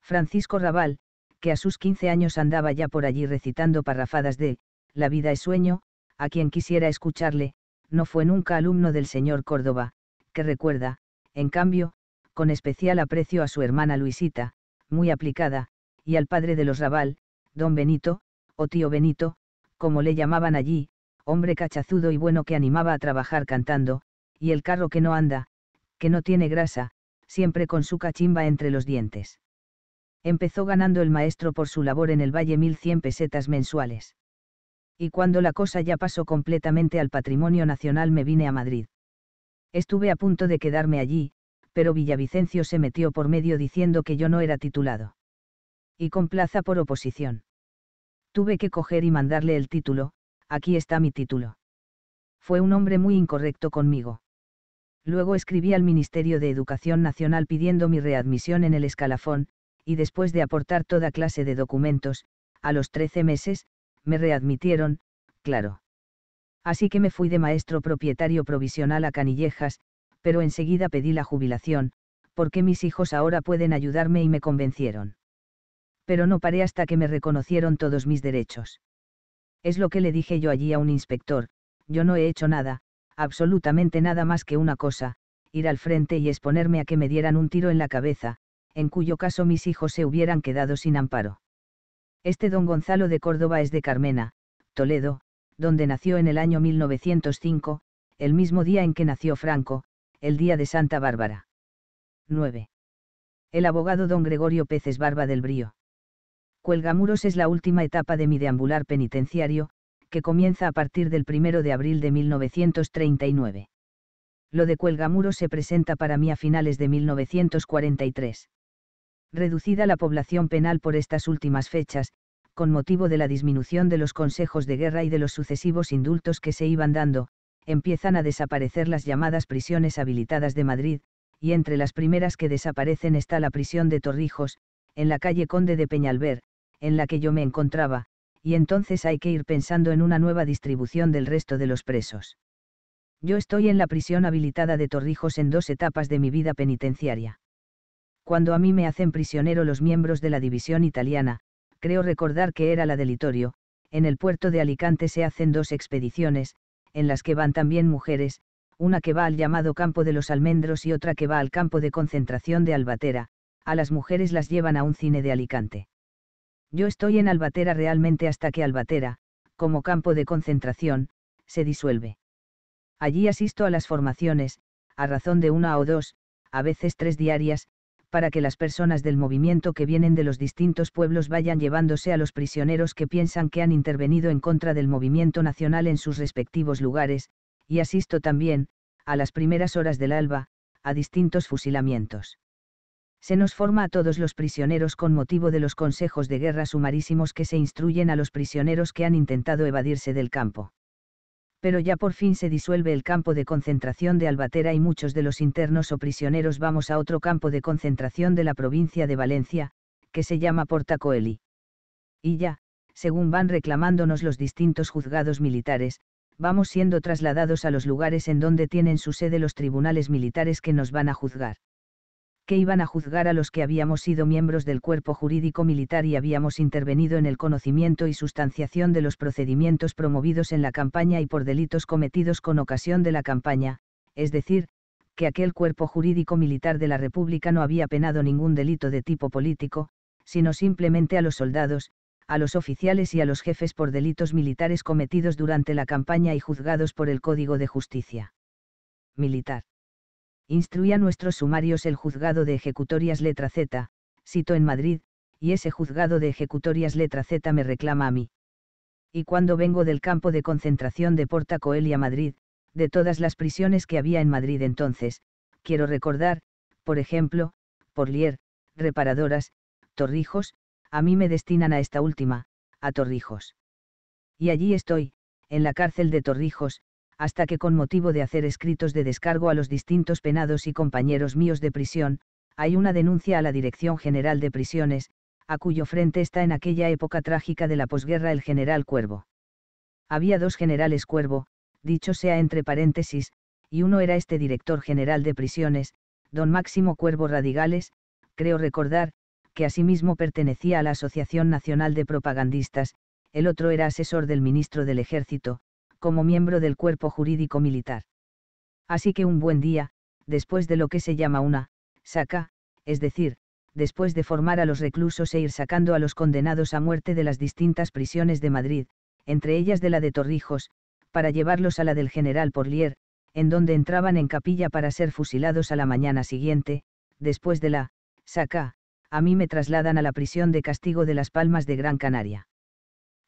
Francisco Raval, que a sus 15 años andaba ya por allí recitando parrafadas de La vida es sueño, a quien quisiera escucharle, no fue nunca alumno del señor Córdoba, que recuerda, en cambio, con especial aprecio a su hermana Luisita, muy aplicada, y al padre de los Raval, don Benito, o tío Benito, como le llamaban allí, hombre cachazudo y bueno que animaba a trabajar cantando, y el carro que no anda, que no tiene grasa, siempre con su cachimba entre los dientes empezó ganando el maestro por su labor en el valle 1.100 pesetas mensuales. Y cuando la cosa ya pasó completamente al patrimonio nacional me vine a Madrid. Estuve a punto de quedarme allí, pero Villavicencio se metió por medio diciendo que yo no era titulado. Y con plaza por oposición. Tuve que coger y mandarle el título, aquí está mi título. Fue un hombre muy incorrecto conmigo. Luego escribí al Ministerio de Educación Nacional pidiendo mi readmisión en el escalafón, y después de aportar toda clase de documentos, a los 13 meses, me readmitieron, claro. Así que me fui de maestro propietario provisional a Canillejas, pero enseguida pedí la jubilación, porque mis hijos ahora pueden ayudarme y me convencieron. Pero no paré hasta que me reconocieron todos mis derechos. Es lo que le dije yo allí a un inspector, yo no he hecho nada, absolutamente nada más que una cosa, ir al frente y exponerme a que me dieran un tiro en la cabeza, en cuyo caso mis hijos se hubieran quedado sin amparo. Este don Gonzalo de Córdoba es de Carmena, Toledo, donde nació en el año 1905, el mismo día en que nació Franco, el día de Santa Bárbara. 9. El abogado don Gregorio Peces Barba del Brío. Cuelgamuros es la última etapa de mi deambular penitenciario, que comienza a partir del 1 de abril de 1939. Lo de Cuelgamuros se presenta para mí a finales de 1943 reducida la población penal por estas últimas fechas, con motivo de la disminución de los consejos de guerra y de los sucesivos indultos que se iban dando, empiezan a desaparecer las llamadas prisiones habilitadas de Madrid, y entre las primeras que desaparecen está la prisión de Torrijos, en la calle Conde de Peñalver, en la que yo me encontraba, y entonces hay que ir pensando en una nueva distribución del resto de los presos. Yo estoy en la prisión habilitada de Torrijos en dos etapas de mi vida penitenciaria cuando a mí me hacen prisionero los miembros de la división italiana, creo recordar que era la delitorio, en el puerto de Alicante se hacen dos expediciones, en las que van también mujeres, una que va al llamado campo de los almendros y otra que va al campo de concentración de Albatera, a las mujeres las llevan a un cine de Alicante. Yo estoy en Albatera realmente hasta que Albatera, como campo de concentración, se disuelve. Allí asisto a las formaciones, a razón de una o dos, a veces tres diarias, para que las personas del movimiento que vienen de los distintos pueblos vayan llevándose a los prisioneros que piensan que han intervenido en contra del movimiento nacional en sus respectivos lugares, y asisto también, a las primeras horas del alba, a distintos fusilamientos. Se nos forma a todos los prisioneros con motivo de los consejos de guerra sumarísimos que se instruyen a los prisioneros que han intentado evadirse del campo pero ya por fin se disuelve el campo de concentración de Albatera y muchos de los internos o prisioneros vamos a otro campo de concentración de la provincia de Valencia, que se llama Portacoeli. Y ya, según van reclamándonos los distintos juzgados militares, vamos siendo trasladados a los lugares en donde tienen su sede los tribunales militares que nos van a juzgar que iban a juzgar a los que habíamos sido miembros del cuerpo jurídico militar y habíamos intervenido en el conocimiento y sustanciación de los procedimientos promovidos en la campaña y por delitos cometidos con ocasión de la campaña, es decir, que aquel cuerpo jurídico militar de la República no había penado ningún delito de tipo político, sino simplemente a los soldados, a los oficiales y a los jefes por delitos militares cometidos durante la campaña y juzgados por el Código de Justicia Militar instruía nuestros sumarios el juzgado de ejecutorias letra Z, cito en Madrid, y ese juzgado de ejecutorias letra Z me reclama a mí. Y cuando vengo del campo de concentración de Porta Coelia Madrid, de todas las prisiones que había en Madrid entonces, quiero recordar, por ejemplo, Porlier, Reparadoras, Torrijos, a mí me destinan a esta última, a Torrijos. Y allí estoy, en la cárcel de Torrijos, hasta que con motivo de hacer escritos de descargo a los distintos penados y compañeros míos de prisión, hay una denuncia a la Dirección General de Prisiones, a cuyo frente está en aquella época trágica de la posguerra el general Cuervo. Había dos generales Cuervo, dicho sea entre paréntesis, y uno era este director general de prisiones, don Máximo Cuervo Radigales, creo recordar, que asimismo pertenecía a la Asociación Nacional de Propagandistas, el otro era asesor del ministro del Ejército, como miembro del cuerpo jurídico militar. Así que un buen día, después de lo que se llama una saca, es decir, después de formar a los reclusos e ir sacando a los condenados a muerte de las distintas prisiones de Madrid, entre ellas de la de Torrijos, para llevarlos a la del general Porlier, en donde entraban en capilla para ser fusilados a la mañana siguiente, después de la saca, a mí me trasladan a la prisión de castigo de las Palmas de Gran Canaria.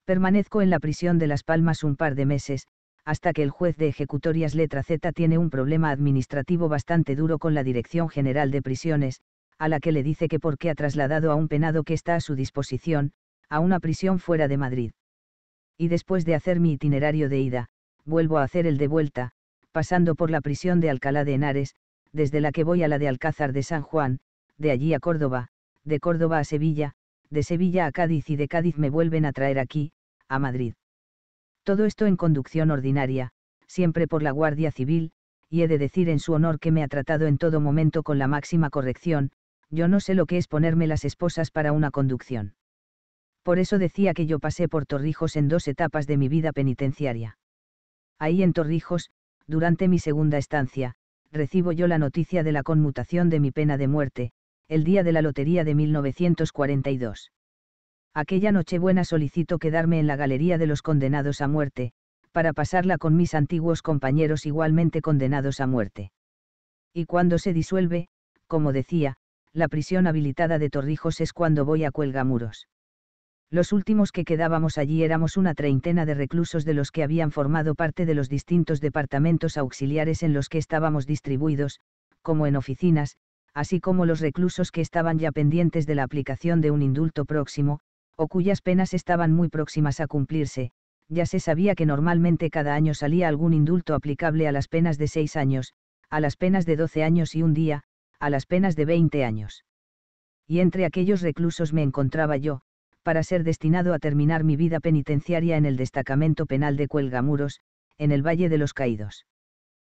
Permanezco en la prisión de Las Palmas un par de meses, hasta que el juez de ejecutorias letra Z tiene un problema administrativo bastante duro con la Dirección General de Prisiones, a la que le dice que porque ha trasladado a un penado que está a su disposición, a una prisión fuera de Madrid. Y después de hacer mi itinerario de ida, vuelvo a hacer el de vuelta, pasando por la prisión de Alcalá de Henares, desde la que voy a la de Alcázar de San Juan, de allí a Córdoba, de Córdoba a Sevilla, de Sevilla a Cádiz y de Cádiz me vuelven a traer aquí, a Madrid. Todo esto en conducción ordinaria, siempre por la Guardia Civil, y he de decir en su honor que me ha tratado en todo momento con la máxima corrección, yo no sé lo que es ponerme las esposas para una conducción. Por eso decía que yo pasé por Torrijos en dos etapas de mi vida penitenciaria. Ahí en Torrijos, durante mi segunda estancia, recibo yo la noticia de la conmutación de mi pena de muerte, el día de la lotería de 1942 aquella Nochebuena solicito quedarme en la galería de los condenados a muerte, para pasarla con mis antiguos compañeros igualmente condenados a muerte. Y cuando se disuelve, como decía, la prisión habilitada de Torrijos es cuando voy a Cuelgamuros. Los últimos que quedábamos allí éramos una treintena de reclusos de los que habían formado parte de los distintos departamentos auxiliares en los que estábamos distribuidos, como en oficinas, así como los reclusos que estaban ya pendientes de la aplicación de un indulto próximo, o cuyas penas estaban muy próximas a cumplirse, ya se sabía que normalmente cada año salía algún indulto aplicable a las penas de seis años, a las penas de doce años y un día, a las penas de veinte años. Y entre aquellos reclusos me encontraba yo, para ser destinado a terminar mi vida penitenciaria en el destacamento penal de Cuelgamuros, en el Valle de los Caídos.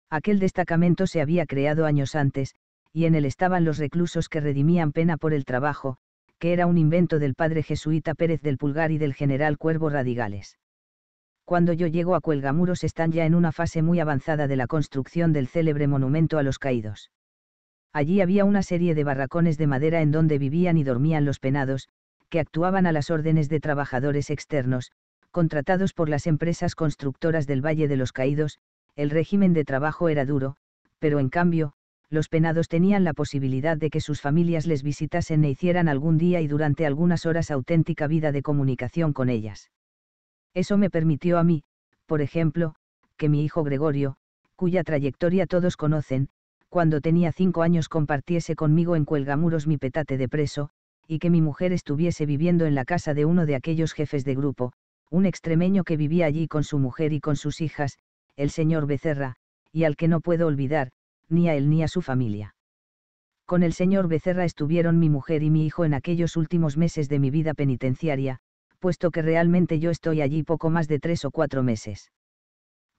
Aquel destacamento se había creado años antes, y en él estaban los reclusos que redimían pena por el trabajo, que era un invento del padre jesuita Pérez del Pulgar y del general Cuervo Radigales. Cuando yo llego a Cuelgamuros están ya en una fase muy avanzada de la construcción del célebre monumento a los caídos. Allí había una serie de barracones de madera en donde vivían y dormían los penados, que actuaban a las órdenes de trabajadores externos, contratados por las empresas constructoras del Valle de los Caídos, el régimen de trabajo era duro, pero en cambio, los penados tenían la posibilidad de que sus familias les visitasen e hicieran algún día y durante algunas horas auténtica vida de comunicación con ellas. Eso me permitió a mí, por ejemplo, que mi hijo Gregorio, cuya trayectoria todos conocen, cuando tenía cinco años compartiese conmigo en Cuelgamuros mi petate de preso, y que mi mujer estuviese viviendo en la casa de uno de aquellos jefes de grupo, un extremeño que vivía allí con su mujer y con sus hijas, el señor Becerra, y al que no puedo olvidar, ni a él ni a su familia. Con el señor Becerra estuvieron mi mujer y mi hijo en aquellos últimos meses de mi vida penitenciaria, puesto que realmente yo estoy allí poco más de tres o cuatro meses.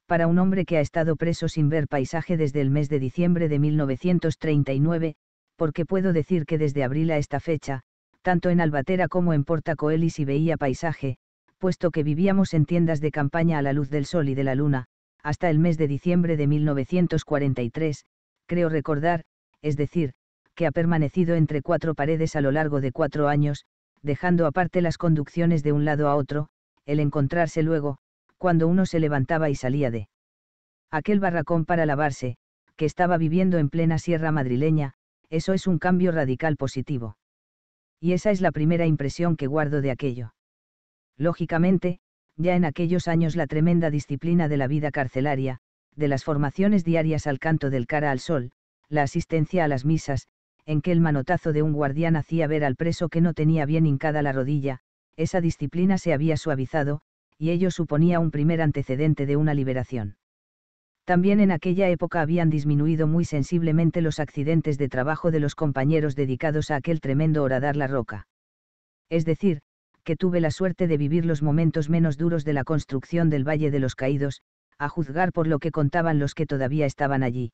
Para un hombre que ha estado preso sin ver paisaje desde el mes de diciembre de 1939, porque puedo decir que desde abril a esta fecha, tanto en Albatera como en Coelis y veía paisaje, puesto que vivíamos en tiendas de campaña a la luz del sol y de la luna, hasta el mes de diciembre de 1943, creo recordar, es decir, que ha permanecido entre cuatro paredes a lo largo de cuatro años, dejando aparte las conducciones de un lado a otro, el encontrarse luego, cuando uno se levantaba y salía de aquel barracón para lavarse, que estaba viviendo en plena sierra madrileña, eso es un cambio radical positivo. Y esa es la primera impresión que guardo de aquello. Lógicamente, ya en aquellos años la tremenda disciplina de la vida carcelaria, de las formaciones diarias al canto del cara al sol, la asistencia a las misas, en que el manotazo de un guardián hacía ver al preso que no tenía bien hincada la rodilla, esa disciplina se había suavizado, y ello suponía un primer antecedente de una liberación. También en aquella época habían disminuido muy sensiblemente los accidentes de trabajo de los compañeros dedicados a aquel tremendo horadar la roca. Es decir, que tuve la suerte de vivir los momentos menos duros de la construcción del Valle de los Caídos, a juzgar por lo que contaban los que todavía estaban allí.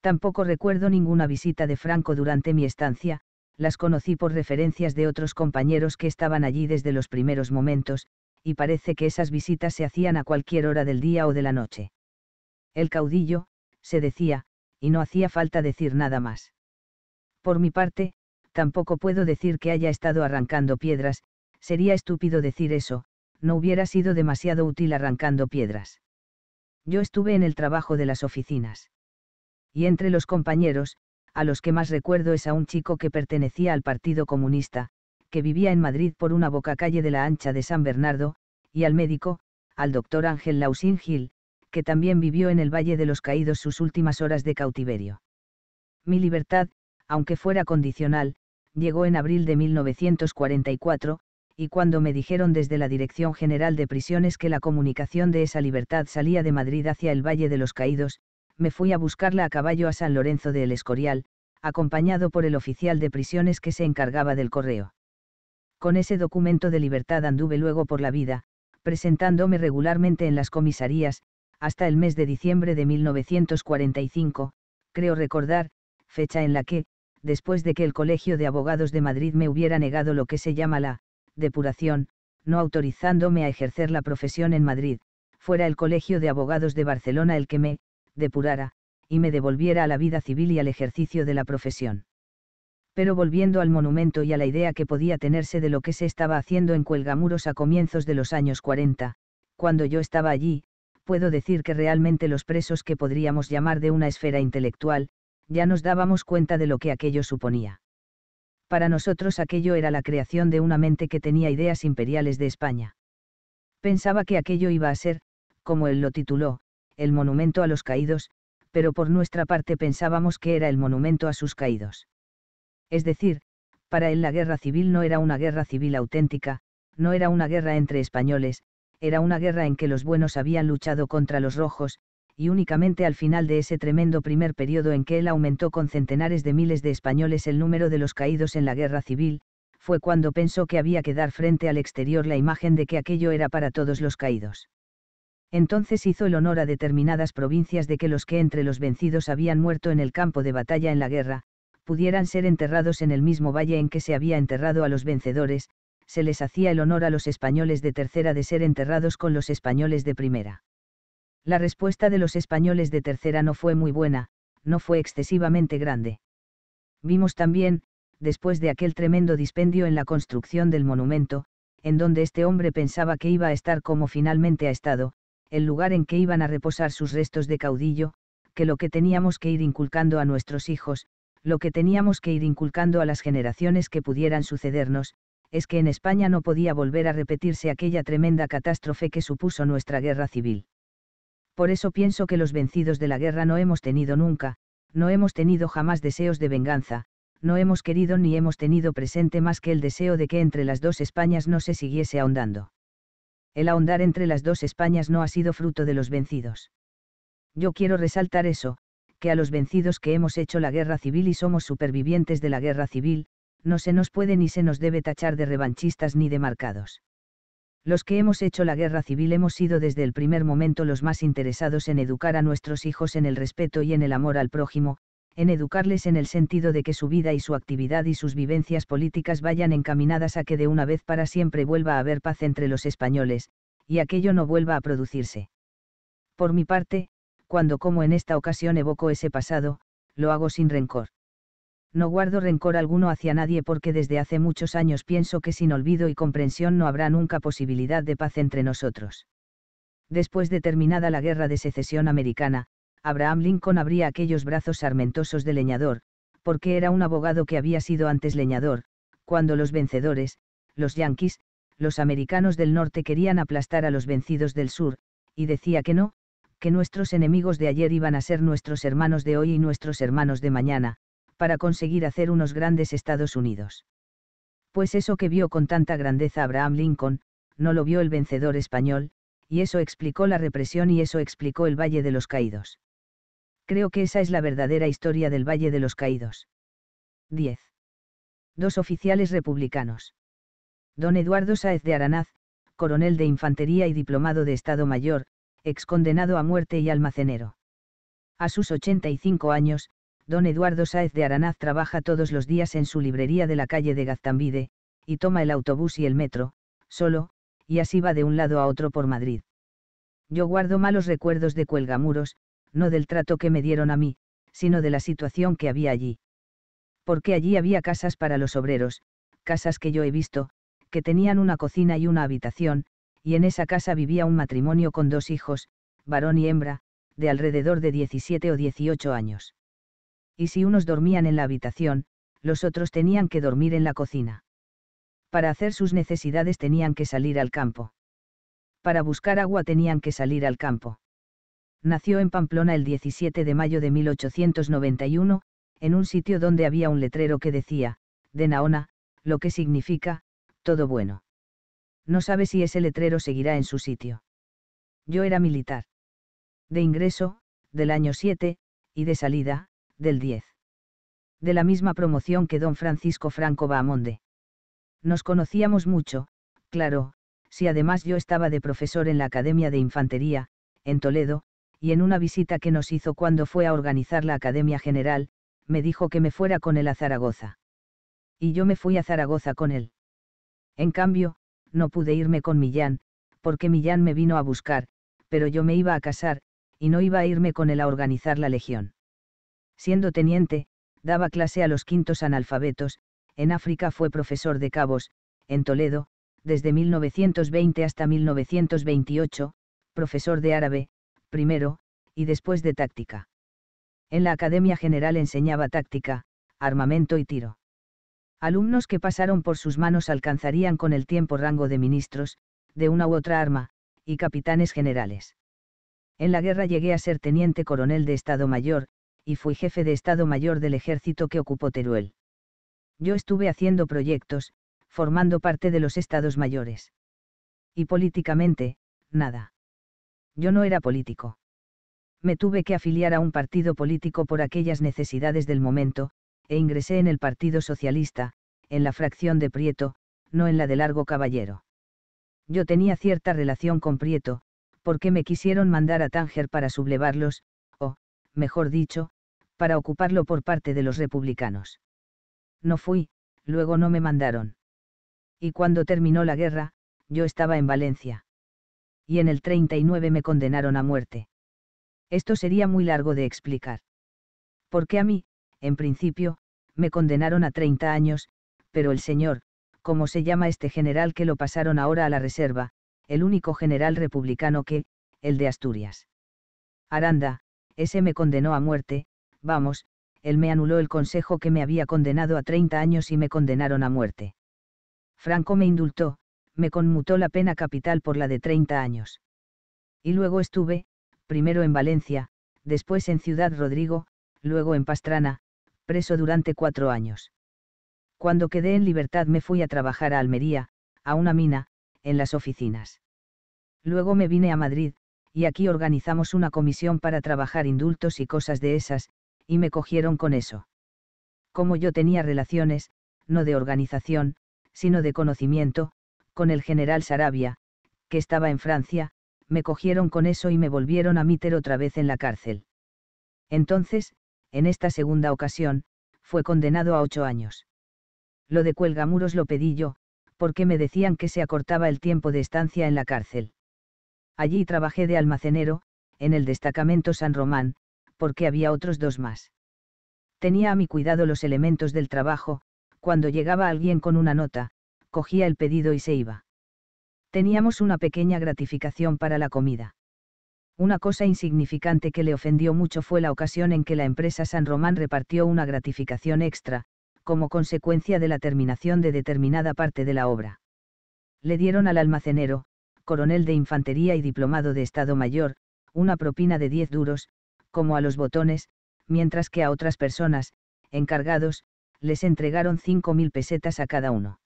Tampoco recuerdo ninguna visita de Franco durante mi estancia, las conocí por referencias de otros compañeros que estaban allí desde los primeros momentos, y parece que esas visitas se hacían a cualquier hora del día o de la noche. El caudillo, se decía, y no hacía falta decir nada más. Por mi parte, tampoco puedo decir que haya estado arrancando piedras, sería estúpido decir eso, no hubiera sido demasiado útil arrancando piedras yo estuve en el trabajo de las oficinas. Y entre los compañeros, a los que más recuerdo es a un chico que pertenecía al Partido Comunista, que vivía en Madrid por una bocacalle de la ancha de San Bernardo, y al médico, al doctor Ángel Lausín Gil, que también vivió en el Valle de los Caídos sus últimas horas de cautiverio. Mi libertad, aunque fuera condicional, llegó en abril de 1944, y cuando me dijeron desde la Dirección General de Prisiones que la comunicación de esa libertad salía de Madrid hacia el Valle de los Caídos, me fui a buscarla a caballo a San Lorenzo de El Escorial, acompañado por el oficial de prisiones que se encargaba del correo. Con ese documento de libertad anduve luego por la vida, presentándome regularmente en las comisarías, hasta el mes de diciembre de 1945, creo recordar, fecha en la que, después de que el Colegio de Abogados de Madrid me hubiera negado lo que se llama la depuración, no autorizándome a ejercer la profesión en Madrid, fuera el Colegio de Abogados de Barcelona el que me, depurara, y me devolviera a la vida civil y al ejercicio de la profesión. Pero volviendo al monumento y a la idea que podía tenerse de lo que se estaba haciendo en Cuelgamuros a comienzos de los años 40, cuando yo estaba allí, puedo decir que realmente los presos que podríamos llamar de una esfera intelectual, ya nos dábamos cuenta de lo que aquello suponía para nosotros aquello era la creación de una mente que tenía ideas imperiales de España. Pensaba que aquello iba a ser, como él lo tituló, el monumento a los caídos, pero por nuestra parte pensábamos que era el monumento a sus caídos. Es decir, para él la guerra civil no era una guerra civil auténtica, no era una guerra entre españoles, era una guerra en que los buenos habían luchado contra los rojos, y únicamente al final de ese tremendo primer periodo en que él aumentó con centenares de miles de españoles el número de los caídos en la guerra civil, fue cuando pensó que había que dar frente al exterior la imagen de que aquello era para todos los caídos. Entonces hizo el honor a determinadas provincias de que los que entre los vencidos habían muerto en el campo de batalla en la guerra, pudieran ser enterrados en el mismo valle en que se había enterrado a los vencedores, se les hacía el honor a los españoles de tercera de ser enterrados con los españoles de primera. La respuesta de los españoles de tercera no fue muy buena, no fue excesivamente grande. Vimos también, después de aquel tremendo dispendio en la construcción del monumento, en donde este hombre pensaba que iba a estar como finalmente ha estado, el lugar en que iban a reposar sus restos de caudillo, que lo que teníamos que ir inculcando a nuestros hijos, lo que teníamos que ir inculcando a las generaciones que pudieran sucedernos, es que en España no podía volver a repetirse aquella tremenda catástrofe que supuso nuestra guerra civil por eso pienso que los vencidos de la guerra no hemos tenido nunca, no hemos tenido jamás deseos de venganza, no hemos querido ni hemos tenido presente más que el deseo de que entre las dos Españas no se siguiese ahondando. El ahondar entre las dos Españas no ha sido fruto de los vencidos. Yo quiero resaltar eso, que a los vencidos que hemos hecho la guerra civil y somos supervivientes de la guerra civil, no se nos puede ni se nos debe tachar de revanchistas ni de marcados. Los que hemos hecho la guerra civil hemos sido desde el primer momento los más interesados en educar a nuestros hijos en el respeto y en el amor al prójimo, en educarles en el sentido de que su vida y su actividad y sus vivencias políticas vayan encaminadas a que de una vez para siempre vuelva a haber paz entre los españoles, y aquello no vuelva a producirse. Por mi parte, cuando como en esta ocasión evoco ese pasado, lo hago sin rencor no guardo rencor alguno hacia nadie porque desde hace muchos años pienso que sin olvido y comprensión no habrá nunca posibilidad de paz entre nosotros. Después de terminada la guerra de secesión americana, Abraham Lincoln abría aquellos brazos armentosos de leñador, porque era un abogado que había sido antes leñador, cuando los vencedores, los yanquis, los americanos del norte querían aplastar a los vencidos del sur, y decía que no, que nuestros enemigos de ayer iban a ser nuestros hermanos de hoy y nuestros hermanos de mañana, para conseguir hacer unos grandes Estados Unidos. Pues eso que vio con tanta grandeza Abraham Lincoln, no lo vio el vencedor español, y eso explicó la represión y eso explicó el Valle de los Caídos. Creo que esa es la verdadera historia del Valle de los Caídos. 10. Dos oficiales republicanos. Don Eduardo Sáez de Aranaz, coronel de infantería y diplomado de Estado Mayor, ex condenado a muerte y almacenero. A sus 85 años, don Eduardo Sáez de Aranaz trabaja todos los días en su librería de la calle de Gaztambide, y toma el autobús y el metro, solo, y así va de un lado a otro por Madrid. Yo guardo malos recuerdos de Cuelgamuros, no del trato que me dieron a mí, sino de la situación que había allí. Porque allí había casas para los obreros, casas que yo he visto, que tenían una cocina y una habitación, y en esa casa vivía un matrimonio con dos hijos, varón y hembra, de alrededor de 17 o 18 años y si unos dormían en la habitación, los otros tenían que dormir en la cocina. Para hacer sus necesidades tenían que salir al campo. Para buscar agua tenían que salir al campo. Nació en Pamplona el 17 de mayo de 1891, en un sitio donde había un letrero que decía, de Naona, lo que significa, todo bueno. No sabe si ese letrero seguirá en su sitio. Yo era militar. De ingreso, del año 7, y de salida, del 10. De la misma promoción que don Francisco Franco Bahamonde. Nos conocíamos mucho, claro, si además yo estaba de profesor en la Academia de Infantería, en Toledo, y en una visita que nos hizo cuando fue a organizar la Academia General, me dijo que me fuera con él a Zaragoza. Y yo me fui a Zaragoza con él. En cambio, no pude irme con Millán, porque Millán me vino a buscar, pero yo me iba a casar, y no iba a irme con él a organizar la Legión. Siendo teniente, daba clase a los quintos analfabetos, en África fue profesor de cabos, en Toledo, desde 1920 hasta 1928, profesor de árabe, primero, y después de táctica. En la Academia General enseñaba táctica, armamento y tiro. Alumnos que pasaron por sus manos alcanzarían con el tiempo rango de ministros, de una u otra arma, y capitanes generales. En la guerra llegué a ser teniente coronel de Estado Mayor, y fui jefe de Estado Mayor del ejército que ocupó Teruel. Yo estuve haciendo proyectos, formando parte de los Estados Mayores. Y políticamente, nada. Yo no era político. Me tuve que afiliar a un partido político por aquellas necesidades del momento, e ingresé en el Partido Socialista, en la fracción de Prieto, no en la de Largo Caballero. Yo tenía cierta relación con Prieto, porque me quisieron mandar a Tánger para sublevarlos, mejor dicho, para ocuparlo por parte de los republicanos. No fui, luego no me mandaron. Y cuando terminó la guerra, yo estaba en Valencia. Y en el 39 me condenaron a muerte. Esto sería muy largo de explicar. Porque a mí, en principio, me condenaron a 30 años, pero el señor, como se llama este general que lo pasaron ahora a la reserva, el único general republicano que, el de Asturias. Aranda, ese me condenó a muerte, vamos, él me anuló el consejo que me había condenado a 30 años y me condenaron a muerte. Franco me indultó, me conmutó la pena capital por la de 30 años. Y luego estuve, primero en Valencia, después en Ciudad Rodrigo, luego en Pastrana, preso durante cuatro años. Cuando quedé en libertad me fui a trabajar a Almería, a una mina, en las oficinas. Luego me vine a Madrid, y aquí organizamos una comisión para trabajar indultos y cosas de esas, y me cogieron con eso. Como yo tenía relaciones, no de organización, sino de conocimiento, con el general Sarabia, que estaba en Francia, me cogieron con eso y me volvieron a meter otra vez en la cárcel. Entonces, en esta segunda ocasión, fue condenado a ocho años. Lo de cuelgamuros lo pedí yo, porque me decían que se acortaba el tiempo de estancia en la cárcel. Allí trabajé de almacenero, en el destacamento San Román, porque había otros dos más. Tenía a mi cuidado los elementos del trabajo, cuando llegaba alguien con una nota, cogía el pedido y se iba. Teníamos una pequeña gratificación para la comida. Una cosa insignificante que le ofendió mucho fue la ocasión en que la empresa San Román repartió una gratificación extra, como consecuencia de la terminación de determinada parte de la obra. Le dieron al almacenero, coronel de infantería y diplomado de Estado Mayor, una propina de 10 duros, como a los botones, mientras que a otras personas, encargados, les entregaron 5.000 pesetas a cada uno.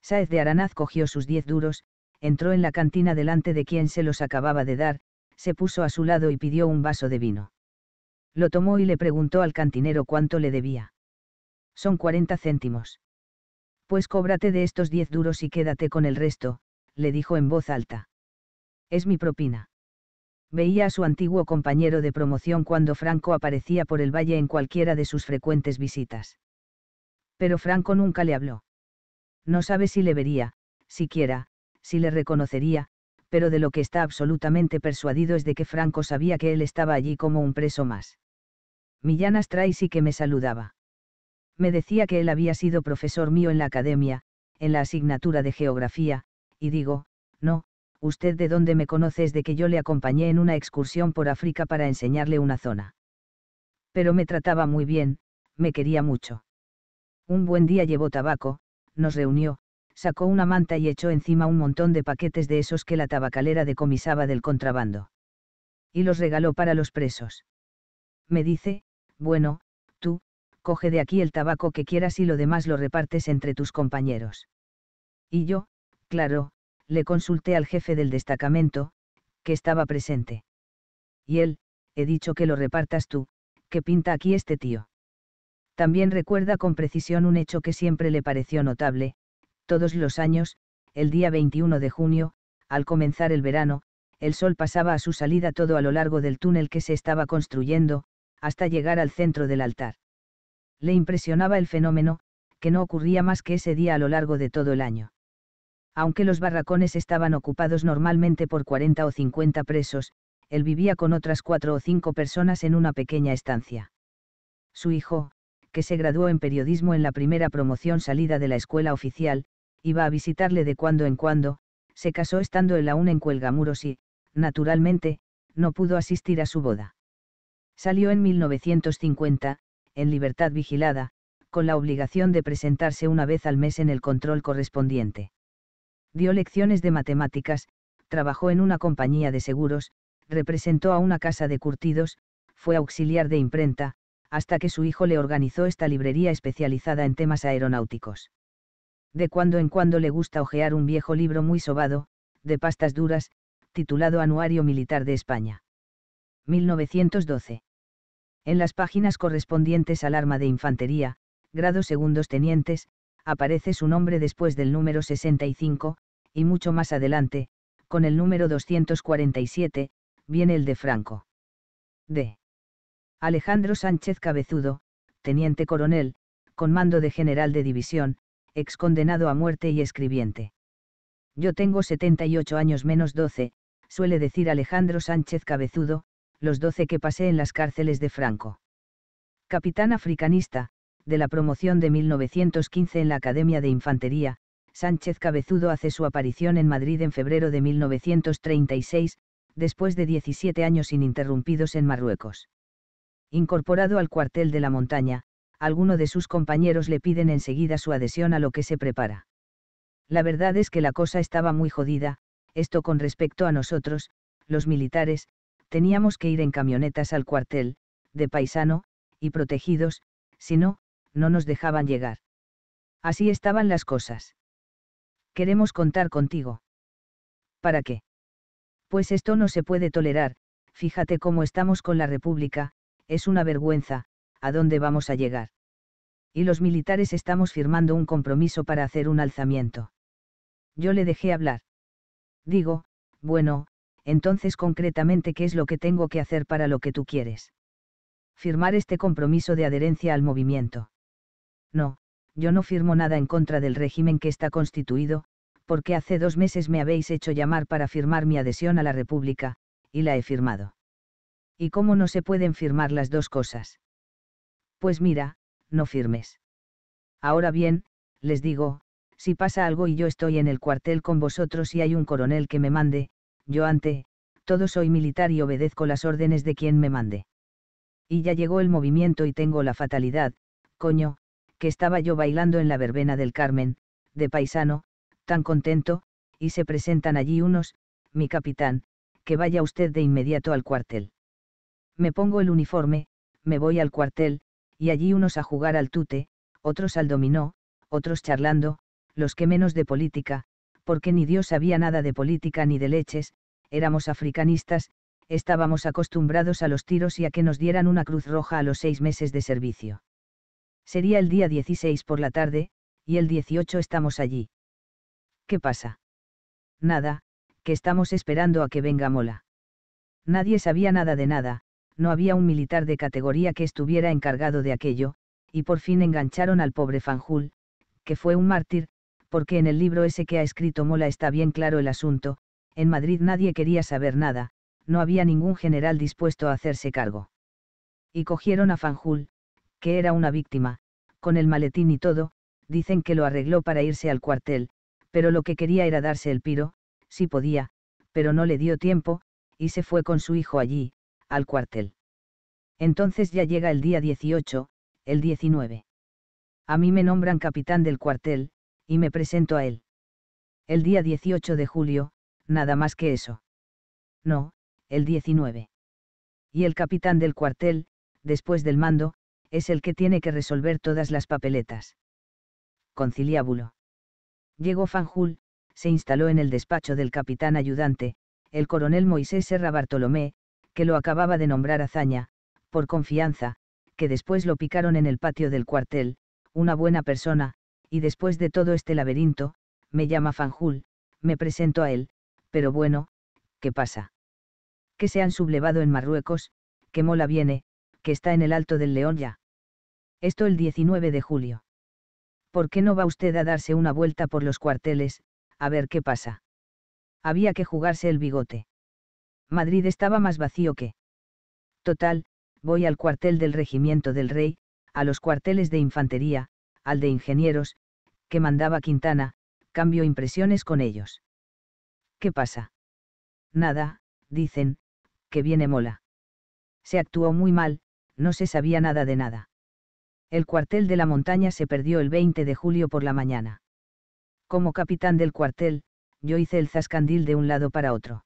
Sáez de Aranaz cogió sus 10 duros, entró en la cantina delante de quien se los acababa de dar, se puso a su lado y pidió un vaso de vino. Lo tomó y le preguntó al cantinero cuánto le debía. Son 40 céntimos. Pues cóbrate de estos 10 duros y quédate con el resto, le dijo en voz alta. Es mi propina. Veía a su antiguo compañero de promoción cuando Franco aparecía por el valle en cualquiera de sus frecuentes visitas. Pero Franco nunca le habló. No sabe si le vería, siquiera, si le reconocería, pero de lo que está absolutamente persuadido es de que Franco sabía que él estaba allí como un preso más. Astray sí que me saludaba. Me decía que él había sido profesor mío en la academia, en la asignatura de geografía, y digo, no, usted de dónde me conoce es de que yo le acompañé en una excursión por África para enseñarle una zona. Pero me trataba muy bien, me quería mucho. Un buen día llevó tabaco, nos reunió, sacó una manta y echó encima un montón de paquetes de esos que la tabacalera decomisaba del contrabando. Y los regaló para los presos. Me dice, bueno, tú, coge de aquí el tabaco que quieras y lo demás lo repartes entre tus compañeros. Y yo, Claro, le consulté al jefe del destacamento, que estaba presente. Y él, he dicho que lo repartas tú, que pinta aquí este tío. También recuerda con precisión un hecho que siempre le pareció notable, todos los años, el día 21 de junio, al comenzar el verano, el sol pasaba a su salida todo a lo largo del túnel que se estaba construyendo, hasta llegar al centro del altar. Le impresionaba el fenómeno, que no ocurría más que ese día a lo largo de todo el año. Aunque los barracones estaban ocupados normalmente por 40 o 50 presos, él vivía con otras cuatro o cinco personas en una pequeña estancia. Su hijo, que se graduó en periodismo en la primera promoción salida de la escuela oficial, iba a visitarle de cuando en cuando, se casó estando él aún en Cuelgamuros y, naturalmente, no pudo asistir a su boda. Salió en 1950, en libertad vigilada, con la obligación de presentarse una vez al mes en el control correspondiente dio lecciones de matemáticas, trabajó en una compañía de seguros, representó a una casa de curtidos, fue auxiliar de imprenta, hasta que su hijo le organizó esta librería especializada en temas aeronáuticos. De cuando en cuando le gusta hojear un viejo libro muy sobado, de pastas duras, titulado Anuario Militar de España. 1912. En las páginas correspondientes al arma de infantería, grado segundos tenientes, aparece su nombre después del número 65, y mucho más adelante, con el número 247, viene el de Franco. D. Alejandro Sánchez Cabezudo, teniente coronel, con mando de general de división, ex condenado a muerte y escribiente. Yo tengo 78 años menos 12, suele decir Alejandro Sánchez Cabezudo, los 12 que pasé en las cárceles de Franco. Capitán africanista, de la promoción de 1915 en la Academia de Infantería, Sánchez Cabezudo hace su aparición en Madrid en febrero de 1936, después de 17 años ininterrumpidos en Marruecos. Incorporado al cuartel de la montaña, algunos de sus compañeros le piden enseguida su adhesión a lo que se prepara. La verdad es que la cosa estaba muy jodida, esto con respecto a nosotros, los militares, teníamos que ir en camionetas al cuartel, de paisano, y protegidos, si no, no nos dejaban llegar. Así estaban las cosas queremos contar contigo. ¿Para qué? Pues esto no se puede tolerar, fíjate cómo estamos con la República, es una vergüenza, ¿a dónde vamos a llegar? Y los militares estamos firmando un compromiso para hacer un alzamiento. Yo le dejé hablar. Digo, bueno, entonces concretamente qué es lo que tengo que hacer para lo que tú quieres. Firmar este compromiso de adherencia al movimiento. No, yo no firmo nada en contra del régimen que está constituido, porque hace dos meses me habéis hecho llamar para firmar mi adhesión a la República, y la he firmado. ¿Y cómo no se pueden firmar las dos cosas? Pues mira, no firmes. Ahora bien, les digo, si pasa algo y yo estoy en el cuartel con vosotros y hay un coronel que me mande, yo ante, todo soy militar y obedezco las órdenes de quien me mande. Y ya llegó el movimiento y tengo la fatalidad, coño, que estaba yo bailando en la verbena del Carmen, de paisano, tan contento, y se presentan allí unos, mi capitán, que vaya usted de inmediato al cuartel. Me pongo el uniforme, me voy al cuartel, y allí unos a jugar al tute, otros al dominó, otros charlando, los que menos de política, porque ni Dios sabía nada de política ni de leches, éramos africanistas, estábamos acostumbrados a los tiros y a que nos dieran una cruz roja a los seis meses de servicio. Sería el día 16 por la tarde, y el 18 estamos allí. ¿Qué pasa? Nada, que estamos esperando a que venga Mola. Nadie sabía nada de nada, no había un militar de categoría que estuviera encargado de aquello, y por fin engancharon al pobre Fanjul, que fue un mártir, porque en el libro ese que ha escrito Mola está bien claro el asunto, en Madrid nadie quería saber nada, no había ningún general dispuesto a hacerse cargo. Y cogieron a Fanjul, que era una víctima, con el maletín y todo, dicen que lo arregló para irse al cuartel, pero lo que quería era darse el piro, si podía, pero no le dio tiempo, y se fue con su hijo allí, al cuartel. Entonces ya llega el día 18, el 19. A mí me nombran capitán del cuartel, y me presento a él. El día 18 de julio, nada más que eso. No, el 19. Y el capitán del cuartel, después del mando, es el que tiene que resolver todas las papeletas. Conciliábulo. Llegó Fanjul, se instaló en el despacho del capitán ayudante, el coronel Moisés Serra Bartolomé, que lo acababa de nombrar hazaña, por confianza, que después lo picaron en el patio del cuartel, una buena persona, y después de todo este laberinto, me llama Fanjul, me presento a él, pero bueno, ¿qué pasa? Que se han sublevado en Marruecos, que Mola viene, que está en el Alto del León ya. Esto el 19 de julio. ¿Por qué no va usted a darse una vuelta por los cuarteles, a ver qué pasa? Había que jugarse el bigote. Madrid estaba más vacío que. Total, voy al cuartel del Regimiento del Rey, a los cuarteles de infantería, al de ingenieros, que mandaba Quintana, cambio impresiones con ellos. ¿Qué pasa? Nada, dicen, que viene mola. Se actuó muy mal, no se sabía nada de nada el cuartel de la montaña se perdió el 20 de julio por la mañana. Como capitán del cuartel, yo hice el zascandil de un lado para otro.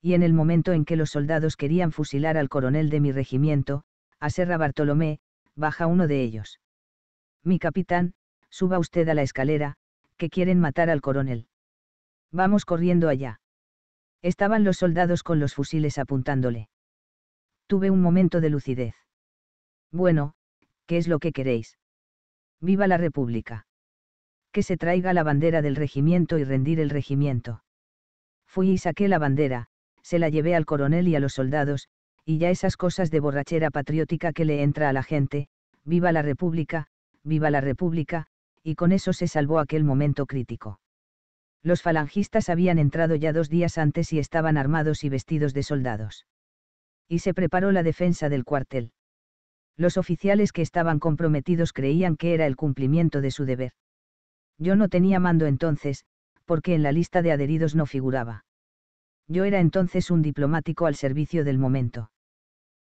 Y en el momento en que los soldados querían fusilar al coronel de mi regimiento, a Serra Bartolomé, baja uno de ellos. Mi capitán, suba usted a la escalera, que quieren matar al coronel. Vamos corriendo allá. Estaban los soldados con los fusiles apuntándole. Tuve un momento de lucidez. Bueno, ¿qué es lo que queréis? ¡Viva la República! Que se traiga la bandera del regimiento y rendir el regimiento. Fui y saqué la bandera, se la llevé al coronel y a los soldados, y ya esas cosas de borrachera patriótica que le entra a la gente, viva la República, viva la República, y con eso se salvó aquel momento crítico. Los falangistas habían entrado ya dos días antes y estaban armados y vestidos de soldados. Y se preparó la defensa del cuartel. Los oficiales que estaban comprometidos creían que era el cumplimiento de su deber. Yo no tenía mando entonces, porque en la lista de adheridos no figuraba. Yo era entonces un diplomático al servicio del momento.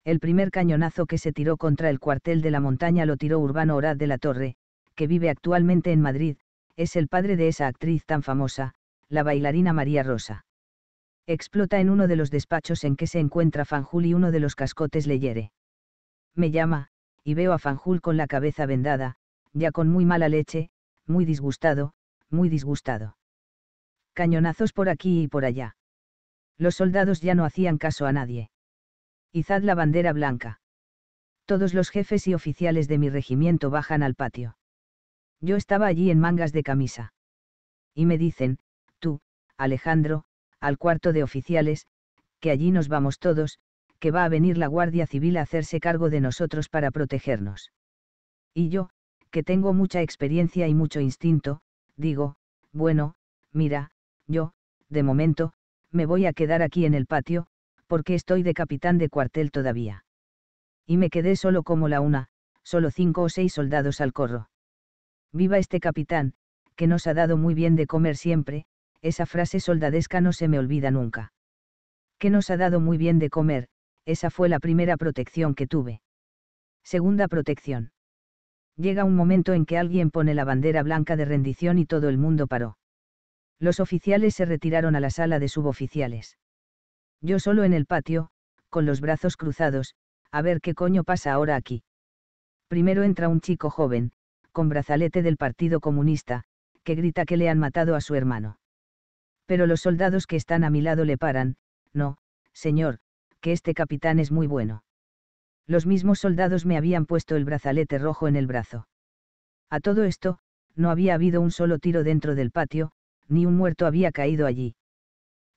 El primer cañonazo que se tiró contra el cuartel de la montaña lo tiró Urbano Orad de la Torre, que vive actualmente en Madrid, es el padre de esa actriz tan famosa, la bailarina María Rosa. Explota en uno de los despachos en que se encuentra Fanjul y uno de los cascotes le hiere me llama, y veo a Fanjul con la cabeza vendada, ya con muy mala leche, muy disgustado, muy disgustado. Cañonazos por aquí y por allá. Los soldados ya no hacían caso a nadie. Izad la bandera blanca. Todos los jefes y oficiales de mi regimiento bajan al patio. Yo estaba allí en mangas de camisa. Y me dicen, tú, Alejandro, al cuarto de oficiales, que allí nos vamos todos, que va a venir la Guardia Civil a hacerse cargo de nosotros para protegernos. Y yo, que tengo mucha experiencia y mucho instinto, digo, bueno, mira, yo, de momento, me voy a quedar aquí en el patio, porque estoy de capitán de cuartel todavía. Y me quedé solo como la una, solo cinco o seis soldados al corro. Viva este capitán, que nos ha dado muy bien de comer siempre, esa frase soldadesca no se me olvida nunca. Que nos ha dado muy bien de comer, esa fue la primera protección que tuve. Segunda protección. Llega un momento en que alguien pone la bandera blanca de rendición y todo el mundo paró. Los oficiales se retiraron a la sala de suboficiales. Yo solo en el patio, con los brazos cruzados, a ver qué coño pasa ahora aquí. Primero entra un chico joven, con brazalete del Partido Comunista, que grita que le han matado a su hermano. Pero los soldados que están a mi lado le paran, no, señor, que este capitán es muy bueno. Los mismos soldados me habían puesto el brazalete rojo en el brazo. A todo esto, no había habido un solo tiro dentro del patio, ni un muerto había caído allí.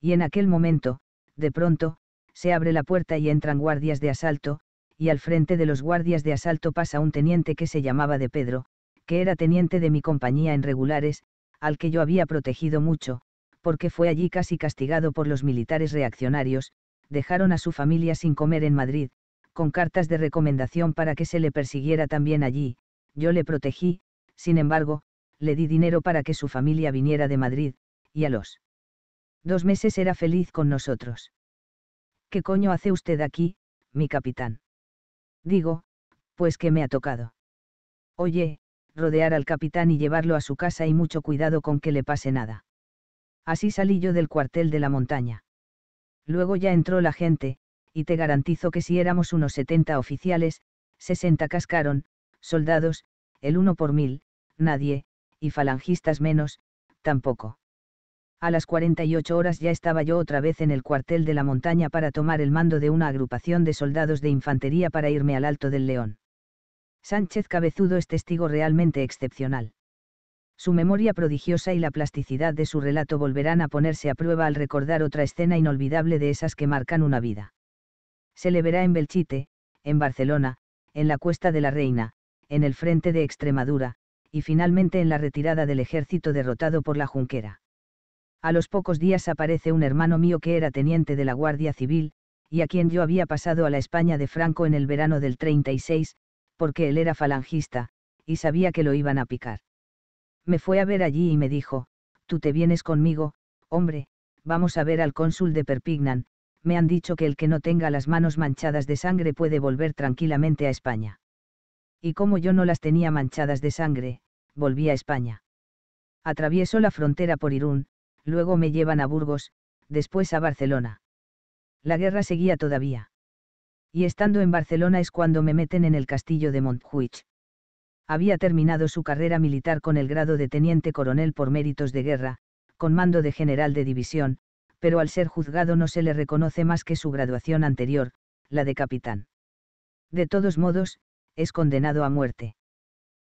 Y en aquel momento, de pronto, se abre la puerta y entran guardias de asalto, y al frente de los guardias de asalto pasa un teniente que se llamaba de Pedro, que era teniente de mi compañía en regulares, al que yo había protegido mucho, porque fue allí casi castigado por los militares reaccionarios, dejaron a su familia sin comer en Madrid, con cartas de recomendación para que se le persiguiera también allí, yo le protegí, sin embargo, le di dinero para que su familia viniera de Madrid, y a los dos meses era feliz con nosotros. ¿Qué coño hace usted aquí, mi capitán? Digo, pues que me ha tocado. Oye, rodear al capitán y llevarlo a su casa y mucho cuidado con que le pase nada. Así salí yo del cuartel de la montaña. Luego ya entró la gente, y te garantizo que si éramos unos 70 oficiales, 60 cascaron, soldados, el uno por mil, nadie, y falangistas menos, tampoco. A las 48 horas ya estaba yo otra vez en el cuartel de la montaña para tomar el mando de una agrupación de soldados de infantería para irme al Alto del León. Sánchez Cabezudo es testigo realmente excepcional su memoria prodigiosa y la plasticidad de su relato volverán a ponerse a prueba al recordar otra escena inolvidable de esas que marcan una vida. Se le verá en Belchite, en Barcelona, en la Cuesta de la Reina, en el frente de Extremadura, y finalmente en la retirada del ejército derrotado por la Junquera. A los pocos días aparece un hermano mío que era teniente de la Guardia Civil, y a quien yo había pasado a la España de Franco en el verano del 36, porque él era falangista, y sabía que lo iban a picar me fue a ver allí y me dijo, tú te vienes conmigo, hombre, vamos a ver al cónsul de Perpignan, me han dicho que el que no tenga las manos manchadas de sangre puede volver tranquilamente a España. Y como yo no las tenía manchadas de sangre, volví a España. Atravieso la frontera por Irún, luego me llevan a Burgos, después a Barcelona. La guerra seguía todavía. Y estando en Barcelona es cuando me meten en el castillo de Montjuich había terminado su carrera militar con el grado de teniente coronel por méritos de guerra, con mando de general de división, pero al ser juzgado no se le reconoce más que su graduación anterior, la de capitán. De todos modos, es condenado a muerte.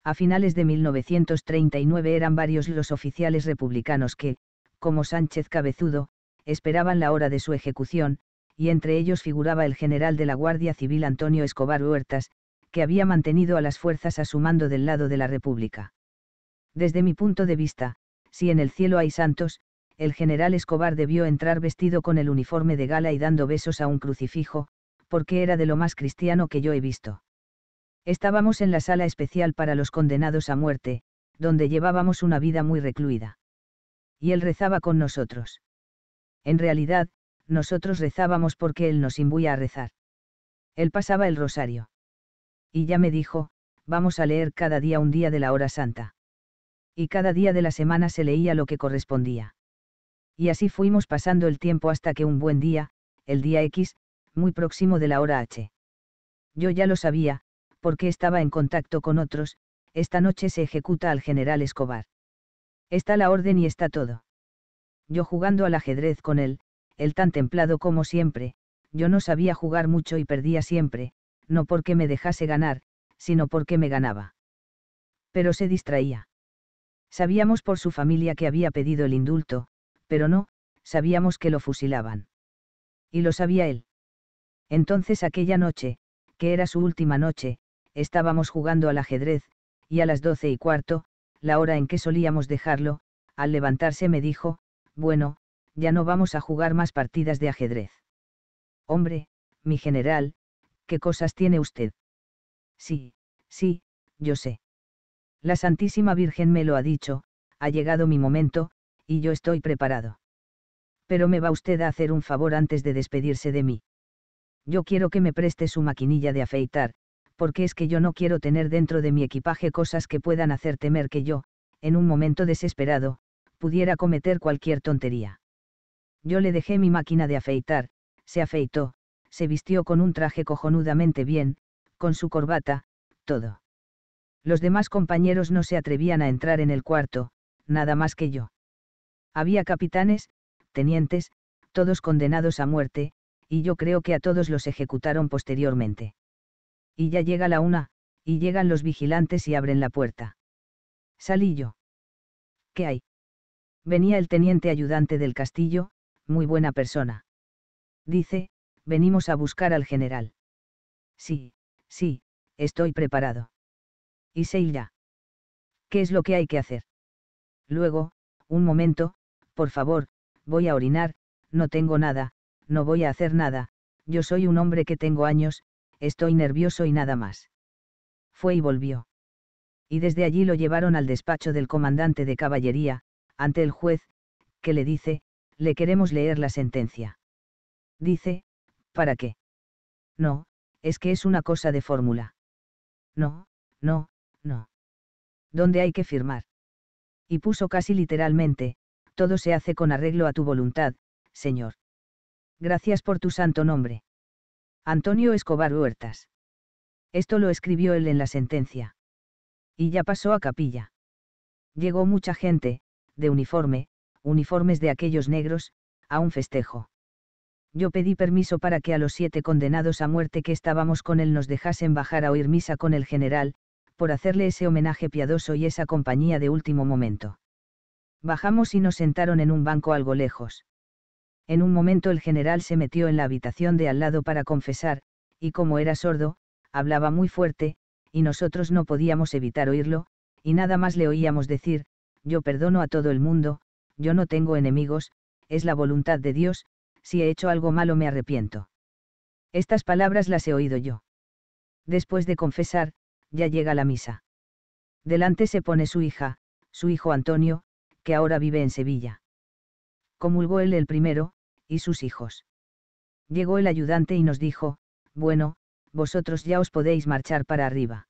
A finales de 1939 eran varios los oficiales republicanos que, como Sánchez Cabezudo, esperaban la hora de su ejecución, y entre ellos figuraba el general de la Guardia Civil Antonio Escobar Huertas, que había mantenido a las fuerzas a su mando del lado de la República. Desde mi punto de vista, si en el cielo hay santos, el general Escobar debió entrar vestido con el uniforme de gala y dando besos a un crucifijo, porque era de lo más cristiano que yo he visto. Estábamos en la sala especial para los condenados a muerte, donde llevábamos una vida muy recluida. Y él rezaba con nosotros. En realidad, nosotros rezábamos porque él nos imbuía a rezar. Él pasaba el rosario. Y ya me dijo, vamos a leer cada día un día de la hora santa. Y cada día de la semana se leía lo que correspondía. Y así fuimos pasando el tiempo hasta que un buen día, el día X, muy próximo de la hora H. Yo ya lo sabía, porque estaba en contacto con otros, esta noche se ejecuta al general Escobar. Está la orden y está todo. Yo jugando al ajedrez con él, él tan templado como siempre, yo no sabía jugar mucho y perdía siempre, no porque me dejase ganar, sino porque me ganaba. Pero se distraía. Sabíamos por su familia que había pedido el indulto, pero no, sabíamos que lo fusilaban. Y lo sabía él. Entonces aquella noche, que era su última noche, estábamos jugando al ajedrez, y a las doce y cuarto, la hora en que solíamos dejarlo, al levantarse me dijo, bueno, ya no vamos a jugar más partidas de ajedrez. Hombre, mi general, ¿qué cosas tiene usted? Sí, sí, yo sé. La Santísima Virgen me lo ha dicho, ha llegado mi momento, y yo estoy preparado. Pero me va usted a hacer un favor antes de despedirse de mí. Yo quiero que me preste su maquinilla de afeitar, porque es que yo no quiero tener dentro de mi equipaje cosas que puedan hacer temer que yo, en un momento desesperado, pudiera cometer cualquier tontería. Yo le dejé mi máquina de afeitar, se afeitó, se vistió con un traje cojonudamente bien, con su corbata, todo. Los demás compañeros no se atrevían a entrar en el cuarto, nada más que yo. Había capitanes, tenientes, todos condenados a muerte, y yo creo que a todos los ejecutaron posteriormente. Y ya llega la una, y llegan los vigilantes y abren la puerta. Salí yo. ¿Qué hay? Venía el teniente ayudante del castillo, muy buena persona. Dice, venimos a buscar al general. Sí, sí, estoy preparado. Y se Seila. ¿Qué es lo que hay que hacer? Luego, un momento, por favor, voy a orinar, no tengo nada, no voy a hacer nada, yo soy un hombre que tengo años, estoy nervioso y nada más. Fue y volvió. Y desde allí lo llevaron al despacho del comandante de caballería, ante el juez, que le dice, le queremos leer la sentencia. Dice, ¿Para qué? No, es que es una cosa de fórmula. No, no, no. ¿Dónde hay que firmar? Y puso casi literalmente, todo se hace con arreglo a tu voluntad, Señor. Gracias por tu santo nombre. Antonio Escobar Huertas. Esto lo escribió él en la sentencia. Y ya pasó a capilla. Llegó mucha gente, de uniforme, uniformes de aquellos negros, a un festejo yo pedí permiso para que a los siete condenados a muerte que estábamos con él nos dejasen bajar a oír misa con el general, por hacerle ese homenaje piadoso y esa compañía de último momento. Bajamos y nos sentaron en un banco algo lejos. En un momento el general se metió en la habitación de al lado para confesar, y como era sordo, hablaba muy fuerte, y nosotros no podíamos evitar oírlo, y nada más le oíamos decir, yo perdono a todo el mundo, yo no tengo enemigos, es la voluntad de Dios, si he hecho algo malo me arrepiento. Estas palabras las he oído yo. Después de confesar, ya llega la misa. Delante se pone su hija, su hijo Antonio, que ahora vive en Sevilla. Comulgó él el primero, y sus hijos. Llegó el ayudante y nos dijo, bueno, vosotros ya os podéis marchar para arriba.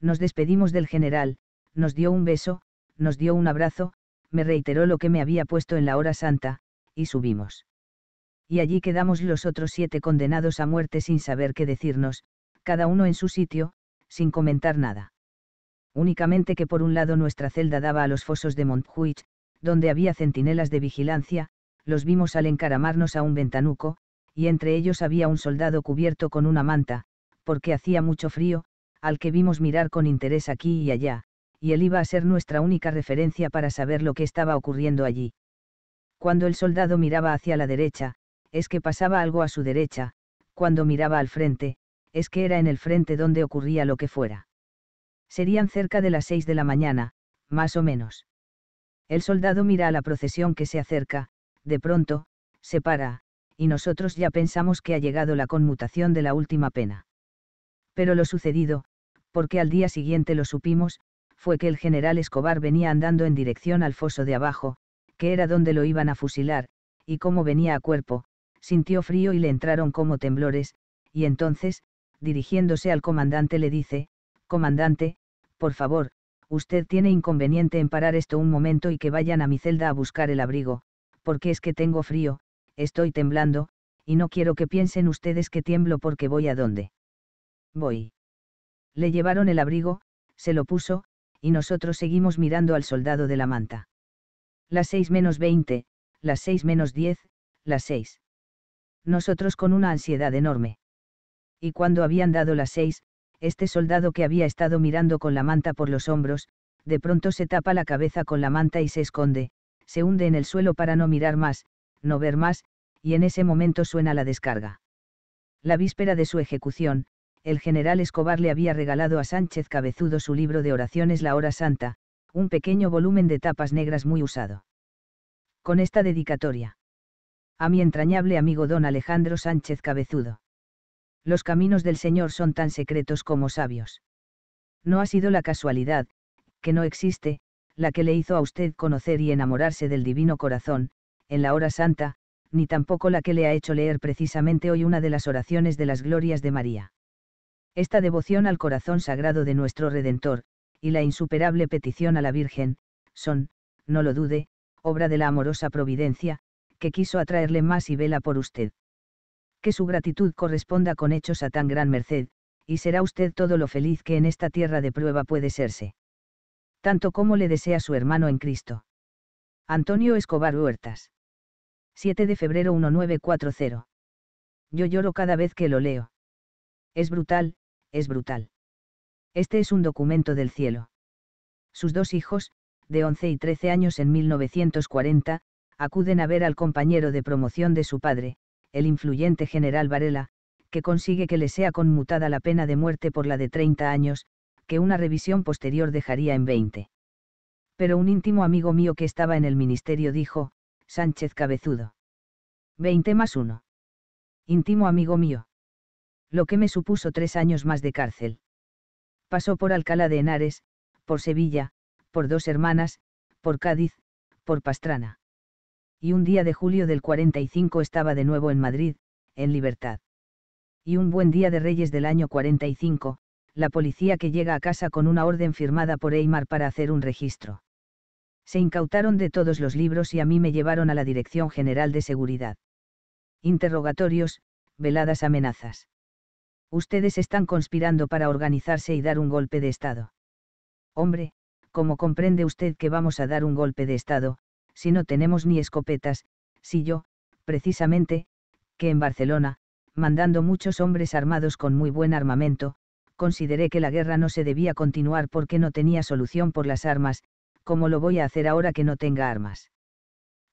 Nos despedimos del general, nos dio un beso, nos dio un abrazo, me reiteró lo que me había puesto en la hora santa, y subimos y allí quedamos los otros siete condenados a muerte sin saber qué decirnos, cada uno en su sitio, sin comentar nada. Únicamente que por un lado nuestra celda daba a los fosos de Montjuich, donde había centinelas de vigilancia, los vimos al encaramarnos a un ventanuco, y entre ellos había un soldado cubierto con una manta, porque hacía mucho frío, al que vimos mirar con interés aquí y allá, y él iba a ser nuestra única referencia para saber lo que estaba ocurriendo allí. Cuando el soldado miraba hacia la derecha, es que pasaba algo a su derecha, cuando miraba al frente, es que era en el frente donde ocurría lo que fuera. Serían cerca de las seis de la mañana, más o menos. El soldado mira a la procesión que se acerca, de pronto, se para, y nosotros ya pensamos que ha llegado la conmutación de la última pena. Pero lo sucedido, porque al día siguiente lo supimos, fue que el general Escobar venía andando en dirección al foso de abajo, que era donde lo iban a fusilar, y como venía a cuerpo, sintió frío y le entraron como temblores, y entonces, dirigiéndose al comandante le dice, Comandante, por favor, usted tiene inconveniente en parar esto un momento y que vayan a mi celda a buscar el abrigo, porque es que tengo frío, estoy temblando, y no quiero que piensen ustedes que tiemblo porque voy a dónde. Voy. Le llevaron el abrigo, se lo puso, y nosotros seguimos mirando al soldado de la manta. Las seis menos veinte, las seis menos diez, las seis nosotros con una ansiedad enorme. Y cuando habían dado las seis, este soldado que había estado mirando con la manta por los hombros, de pronto se tapa la cabeza con la manta y se esconde, se hunde en el suelo para no mirar más, no ver más, y en ese momento suena la descarga. La víspera de su ejecución, el general Escobar le había regalado a Sánchez Cabezudo su libro de oraciones La Hora Santa, un pequeño volumen de tapas negras muy usado. Con esta dedicatoria a mi entrañable amigo don Alejandro Sánchez Cabezudo. Los caminos del Señor son tan secretos como sabios. No ha sido la casualidad, que no existe, la que le hizo a usted conocer y enamorarse del Divino Corazón, en la hora santa, ni tampoco la que le ha hecho leer precisamente hoy una de las oraciones de las glorias de María. Esta devoción al corazón sagrado de nuestro Redentor, y la insuperable petición a la Virgen, son, no lo dude, obra de la amorosa providencia, que quiso atraerle más y vela por usted. Que su gratitud corresponda con hechos a tan gran merced, y será usted todo lo feliz que en esta tierra de prueba puede serse. Tanto como le desea su hermano en Cristo. Antonio Escobar Huertas. 7 de febrero 1940. Yo lloro cada vez que lo leo. Es brutal, es brutal. Este es un documento del cielo. Sus dos hijos, de 11 y 13 años en 1940, acuden a ver al compañero de promoción de su padre, el influyente general Varela, que consigue que le sea conmutada la pena de muerte por la de 30 años, que una revisión posterior dejaría en 20. Pero un íntimo amigo mío que estaba en el ministerio dijo, Sánchez Cabezudo. 20 más 1. Íntimo amigo mío. Lo que me supuso tres años más de cárcel. Pasó por Alcalá de Henares, por Sevilla, por dos hermanas, por Cádiz, por Pastrana y un día de julio del 45 estaba de nuevo en Madrid, en libertad. Y un buen día de Reyes del año 45, la policía que llega a casa con una orden firmada por Eymar para hacer un registro. Se incautaron de todos los libros y a mí me llevaron a la Dirección General de Seguridad. Interrogatorios, veladas amenazas. Ustedes están conspirando para organizarse y dar un golpe de Estado. Hombre, como comprende usted que vamos a dar un golpe de Estado, si no tenemos ni escopetas, si yo, precisamente, que en Barcelona, mandando muchos hombres armados con muy buen armamento, consideré que la guerra no se debía continuar porque no tenía solución por las armas, como lo voy a hacer ahora que no tenga armas.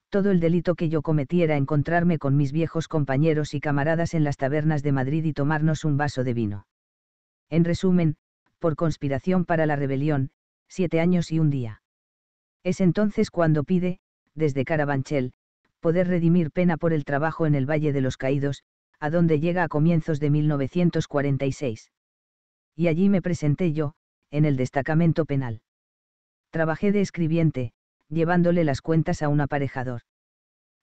Todo el delito que yo cometiera encontrarme con mis viejos compañeros y camaradas en las tabernas de Madrid y tomarnos un vaso de vino. En resumen, por conspiración para la rebelión, siete años y un día. Es entonces cuando pide, desde Carabanchel, poder redimir pena por el trabajo en el Valle de los Caídos, a donde llega a comienzos de 1946. Y allí me presenté yo, en el destacamento penal. Trabajé de escribiente, llevándole las cuentas a un aparejador.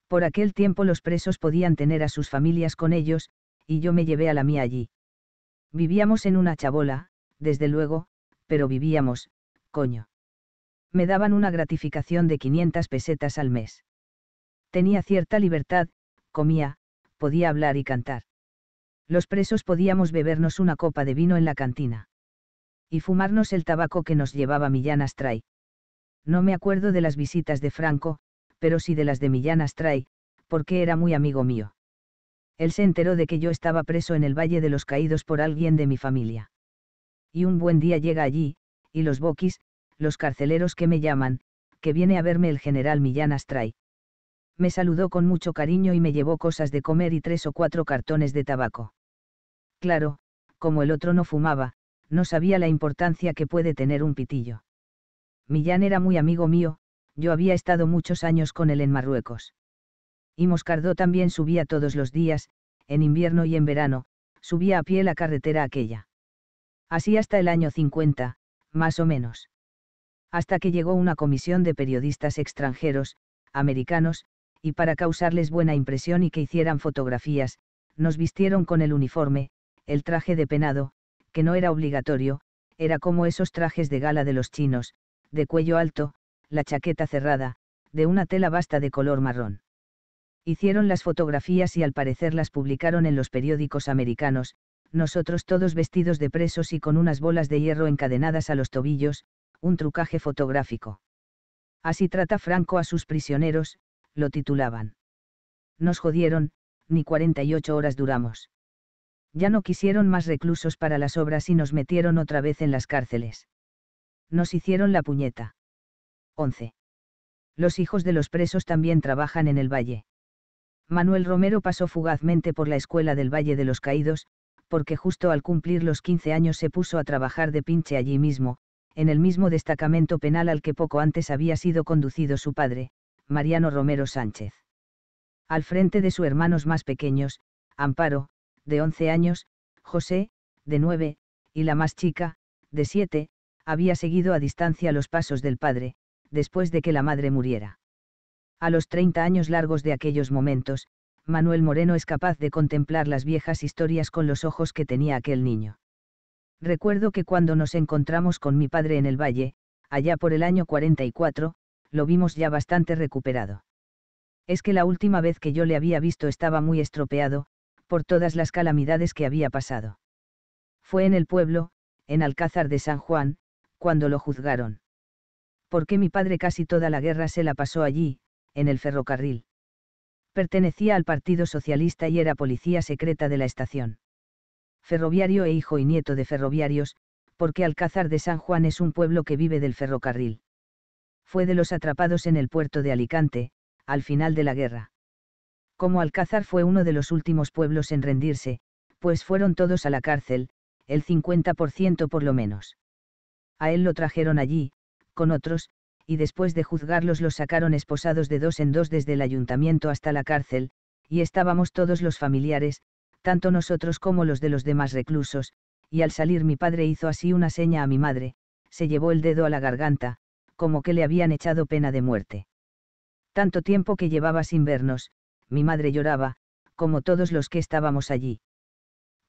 Por aquel tiempo los presos podían tener a sus familias con ellos, y yo me llevé a la mía allí. Vivíamos en una chabola, desde luego, pero vivíamos, coño me daban una gratificación de 500 pesetas al mes. Tenía cierta libertad, comía, podía hablar y cantar. Los presos podíamos bebernos una copa de vino en la cantina. Y fumarnos el tabaco que nos llevaba Millán Astray. No me acuerdo de las visitas de Franco, pero sí de las de Millán Astray, porque era muy amigo mío. Él se enteró de que yo estaba preso en el Valle de los Caídos por alguien de mi familia. Y un buen día llega allí, y los boquis, los carceleros que me llaman, que viene a verme el general Millán Astray. Me saludó con mucho cariño y me llevó cosas de comer y tres o cuatro cartones de tabaco. Claro, como el otro no fumaba, no sabía la importancia que puede tener un pitillo. Millán era muy amigo mío, yo había estado muchos años con él en Marruecos. Y Moscardó también subía todos los días, en invierno y en verano, subía a pie la carretera aquella. Así hasta el año 50, más o menos hasta que llegó una comisión de periodistas extranjeros, americanos, y para causarles buena impresión y que hicieran fotografías, nos vistieron con el uniforme, el traje de penado, que no era obligatorio, era como esos trajes de gala de los chinos, de cuello alto, la chaqueta cerrada, de una tela vasta de color marrón. Hicieron las fotografías y al parecer las publicaron en los periódicos americanos, nosotros todos vestidos de presos y con unas bolas de hierro encadenadas a los tobillos, un trucaje fotográfico. Así trata Franco a sus prisioneros, lo titulaban. Nos jodieron, ni 48 horas duramos. Ya no quisieron más reclusos para las obras y nos metieron otra vez en las cárceles. Nos hicieron la puñeta. 11. Los hijos de los presos también trabajan en el valle. Manuel Romero pasó fugazmente por la escuela del Valle de los Caídos, porque justo al cumplir los 15 años se puso a trabajar de pinche allí mismo, en el mismo destacamento penal al que poco antes había sido conducido su padre, Mariano Romero Sánchez. Al frente de sus hermanos más pequeños, Amparo, de 11 años, José, de 9, y la más chica, de 7, había seguido a distancia los pasos del padre, después de que la madre muriera. A los 30 años largos de aquellos momentos, Manuel Moreno es capaz de contemplar las viejas historias con los ojos que tenía aquel niño. Recuerdo que cuando nos encontramos con mi padre en el valle, allá por el año 44, lo vimos ya bastante recuperado. Es que la última vez que yo le había visto estaba muy estropeado, por todas las calamidades que había pasado. Fue en el pueblo, en Alcázar de San Juan, cuando lo juzgaron. Porque mi padre casi toda la guerra se la pasó allí, en el ferrocarril. Pertenecía al Partido Socialista y era policía secreta de la estación ferroviario e hijo y nieto de ferroviarios, porque Alcázar de San Juan es un pueblo que vive del ferrocarril. Fue de los atrapados en el puerto de Alicante, al final de la guerra. Como Alcázar fue uno de los últimos pueblos en rendirse, pues fueron todos a la cárcel, el 50% por lo menos. A él lo trajeron allí, con otros, y después de juzgarlos los sacaron esposados de dos en dos desde el ayuntamiento hasta la cárcel, y estábamos todos los familiares, tanto nosotros como los de los demás reclusos, y al salir mi padre hizo así una seña a mi madre, se llevó el dedo a la garganta, como que le habían echado pena de muerte. Tanto tiempo que llevaba sin vernos, mi madre lloraba, como todos los que estábamos allí.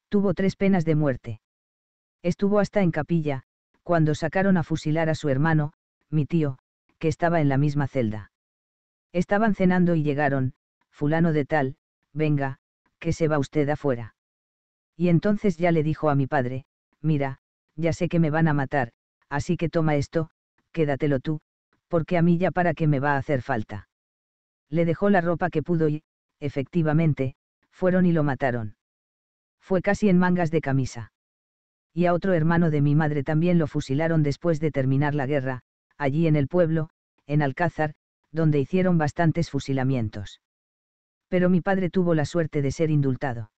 Tuvo tres penas de muerte. Estuvo hasta en capilla, cuando sacaron a fusilar a su hermano, mi tío, que estaba en la misma celda. Estaban cenando y llegaron, fulano de tal, venga, que se va usted afuera. Y entonces ya le dijo a mi padre, mira, ya sé que me van a matar, así que toma esto, quédatelo tú, porque a mí ya para qué me va a hacer falta. Le dejó la ropa que pudo y, efectivamente, fueron y lo mataron. Fue casi en mangas de camisa. Y a otro hermano de mi madre también lo fusilaron después de terminar la guerra, allí en el pueblo, en Alcázar, donde hicieron bastantes fusilamientos pero mi padre tuvo la suerte de ser indultado.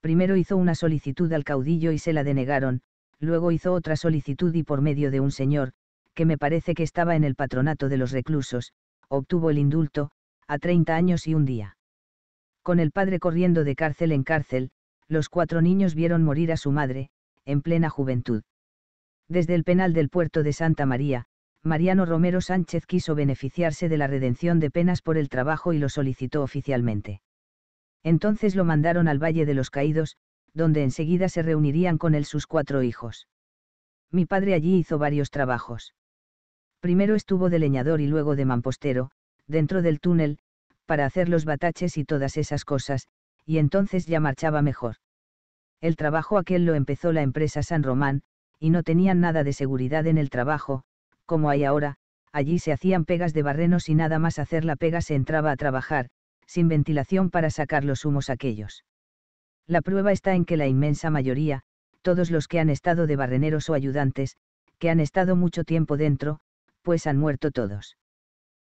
Primero hizo una solicitud al caudillo y se la denegaron, luego hizo otra solicitud y por medio de un señor, que me parece que estaba en el patronato de los reclusos, obtuvo el indulto, a 30 años y un día. Con el padre corriendo de cárcel en cárcel, los cuatro niños vieron morir a su madre, en plena juventud. Desde el penal del puerto de Santa María, Mariano Romero Sánchez quiso beneficiarse de la redención de penas por el trabajo y lo solicitó oficialmente. Entonces lo mandaron al Valle de los Caídos, donde enseguida se reunirían con él sus cuatro hijos. Mi padre allí hizo varios trabajos. Primero estuvo de leñador y luego de mampostero, dentro del túnel, para hacer los bataches y todas esas cosas, y entonces ya marchaba mejor. El trabajo aquel lo empezó la empresa San Román, y no tenían nada de seguridad en el trabajo, como hay ahora, allí se hacían pegas de barrenos y nada más hacer la pega se entraba a trabajar, sin ventilación para sacar los humos aquellos. La prueba está en que la inmensa mayoría, todos los que han estado de barreneros o ayudantes, que han estado mucho tiempo dentro, pues han muerto todos.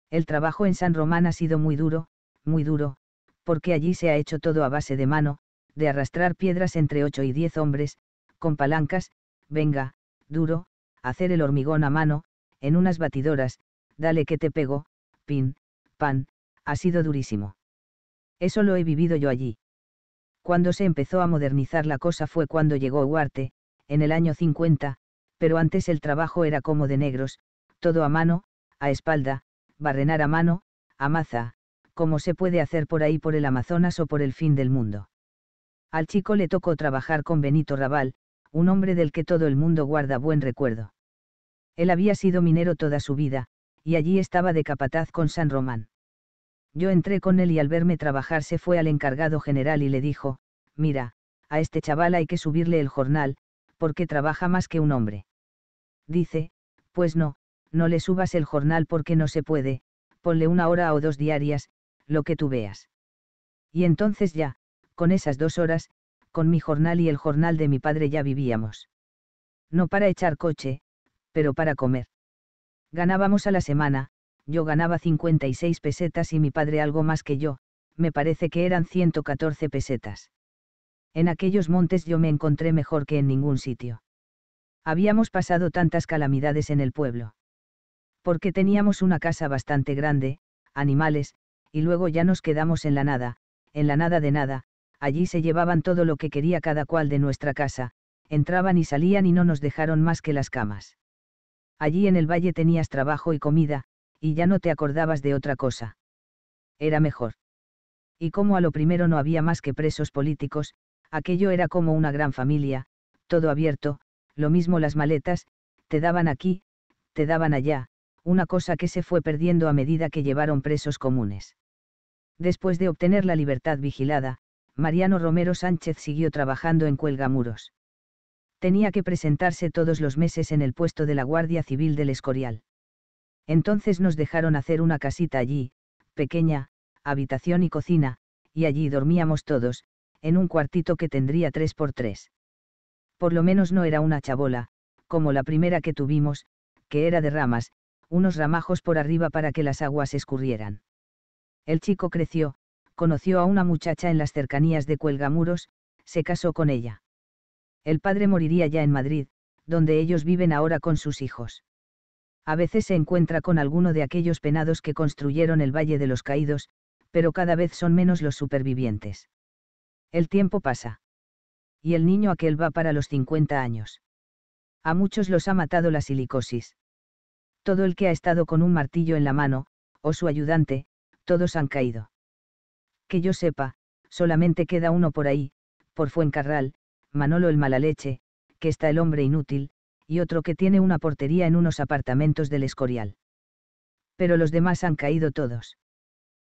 El trabajo en San Román ha sido muy duro, muy duro, porque allí se ha hecho todo a base de mano, de arrastrar piedras entre ocho y diez hombres, con palancas, venga, duro, hacer el hormigón a mano, en unas batidoras, dale que te pego, pin, pan, ha sido durísimo. Eso lo he vivido yo allí. Cuando se empezó a modernizar la cosa fue cuando llegó Huarte, en el año 50, pero antes el trabajo era como de negros, todo a mano, a espalda, barrenar a mano, a maza, como se puede hacer por ahí por el Amazonas o por el fin del mundo. Al chico le tocó trabajar con Benito Raval, un hombre del que todo el mundo guarda buen recuerdo. Él había sido minero toda su vida, y allí estaba de capataz con San Román. Yo entré con él y al verme trabajar se fue al encargado general y le dijo, mira, a este chaval hay que subirle el jornal, porque trabaja más que un hombre. Dice, pues no, no le subas el jornal porque no se puede, ponle una hora o dos diarias, lo que tú veas. Y entonces ya, con esas dos horas, con mi jornal y el jornal de mi padre ya vivíamos. No para echar coche, pero para comer. Ganábamos a la semana, yo ganaba 56 pesetas y mi padre algo más que yo, me parece que eran 114 pesetas. En aquellos montes yo me encontré mejor que en ningún sitio. Habíamos pasado tantas calamidades en el pueblo. Porque teníamos una casa bastante grande, animales, y luego ya nos quedamos en la nada, en la nada de nada, allí se llevaban todo lo que quería cada cual de nuestra casa, entraban y salían y no nos dejaron más que las camas allí en el valle tenías trabajo y comida, y ya no te acordabas de otra cosa. Era mejor. Y como a lo primero no había más que presos políticos, aquello era como una gran familia, todo abierto, lo mismo las maletas, te daban aquí, te daban allá, una cosa que se fue perdiendo a medida que llevaron presos comunes. Después de obtener la libertad vigilada, Mariano Romero Sánchez siguió trabajando en Cuelgamuros tenía que presentarse todos los meses en el puesto de la Guardia Civil del Escorial. Entonces nos dejaron hacer una casita allí, pequeña, habitación y cocina, y allí dormíamos todos, en un cuartito que tendría tres por tres. Por lo menos no era una chabola, como la primera que tuvimos, que era de ramas, unos ramajos por arriba para que las aguas escurrieran. El chico creció, conoció a una muchacha en las cercanías de Cuelgamuros, se casó con ella. El padre moriría ya en Madrid, donde ellos viven ahora con sus hijos. A veces se encuentra con alguno de aquellos penados que construyeron el Valle de los Caídos, pero cada vez son menos los supervivientes. El tiempo pasa. Y el niño aquel va para los 50 años. A muchos los ha matado la silicosis. Todo el que ha estado con un martillo en la mano, o su ayudante, todos han caído. Que yo sepa, solamente queda uno por ahí, por Fuencarral, Manolo el Malaleche, que está el hombre inútil, y otro que tiene una portería en unos apartamentos del Escorial. Pero los demás han caído todos.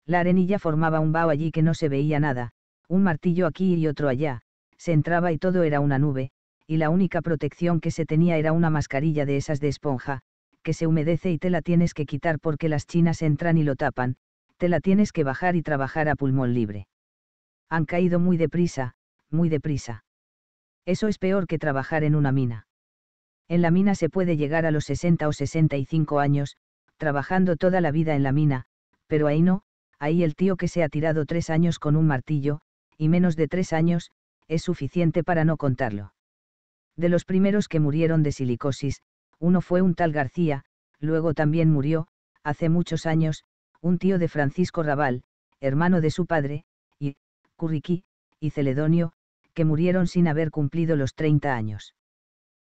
La arenilla formaba un vaho allí que no se veía nada, un martillo aquí y otro allá, se entraba y todo era una nube, y la única protección que se tenía era una mascarilla de esas de esponja, que se humedece y te la tienes que quitar porque las chinas entran y lo tapan, te la tienes que bajar y trabajar a pulmón libre. Han caído muy deprisa, muy deprisa. Eso es peor que trabajar en una mina. En la mina se puede llegar a los 60 o 65 años, trabajando toda la vida en la mina, pero ahí no, ahí el tío que se ha tirado tres años con un martillo, y menos de tres años, es suficiente para no contarlo. De los primeros que murieron de silicosis, uno fue un tal García, luego también murió, hace muchos años, un tío de Francisco Raval, hermano de su padre, y, Curriquí, y Celedonio, que murieron sin haber cumplido los 30 años.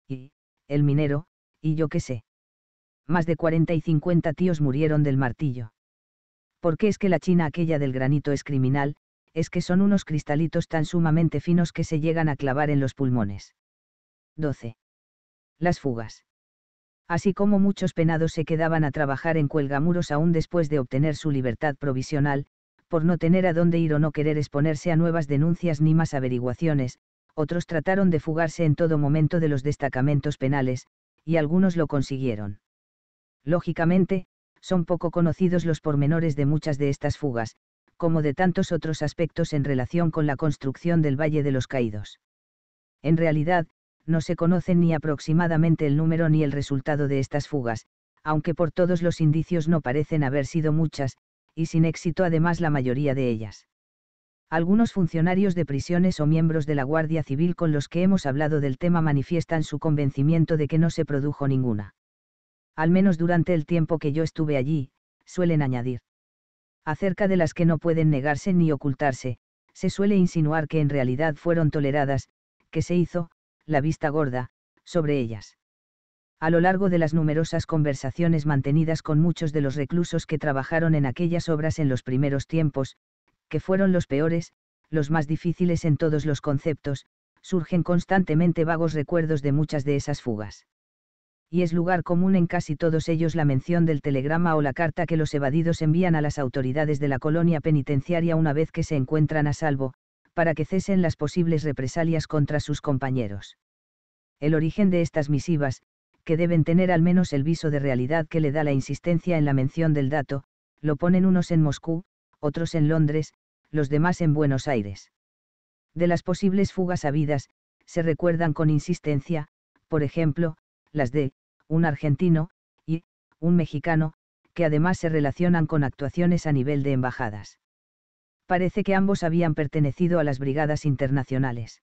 Y, el minero, y yo qué sé. Más de 40 y 50 tíos murieron del martillo. ¿Por qué es que la China aquella del granito es criminal? Es que son unos cristalitos tan sumamente finos que se llegan a clavar en los pulmones. 12. Las fugas. Así como muchos penados se quedaban a trabajar en cuelgamuros aún después de obtener su libertad provisional, por no tener a dónde ir o no querer exponerse a nuevas denuncias ni más averiguaciones, otros trataron de fugarse en todo momento de los destacamentos penales, y algunos lo consiguieron. Lógicamente, son poco conocidos los pormenores de muchas de estas fugas, como de tantos otros aspectos en relación con la construcción del Valle de los Caídos. En realidad, no se conocen ni aproximadamente el número ni el resultado de estas fugas, aunque por todos los indicios no parecen haber sido muchas, y sin éxito además la mayoría de ellas. Algunos funcionarios de prisiones o miembros de la Guardia Civil con los que hemos hablado del tema manifiestan su convencimiento de que no se produjo ninguna. Al menos durante el tiempo que yo estuve allí, suelen añadir. Acerca de las que no pueden negarse ni ocultarse, se suele insinuar que en realidad fueron toleradas, que se hizo, la vista gorda, sobre ellas a lo largo de las numerosas conversaciones mantenidas con muchos de los reclusos que trabajaron en aquellas obras en los primeros tiempos, que fueron los peores, los más difíciles en todos los conceptos, surgen constantemente vagos recuerdos de muchas de esas fugas. Y es lugar común en casi todos ellos la mención del telegrama o la carta que los evadidos envían a las autoridades de la colonia penitenciaria una vez que se encuentran a salvo, para que cesen las posibles represalias contra sus compañeros. El origen de estas misivas, que deben tener al menos el viso de realidad que le da la insistencia en la mención del dato, lo ponen unos en Moscú, otros en Londres, los demás en Buenos Aires. De las posibles fugas habidas, se recuerdan con insistencia, por ejemplo, las de, un argentino, y, un mexicano, que además se relacionan con actuaciones a nivel de embajadas. Parece que ambos habían pertenecido a las brigadas internacionales.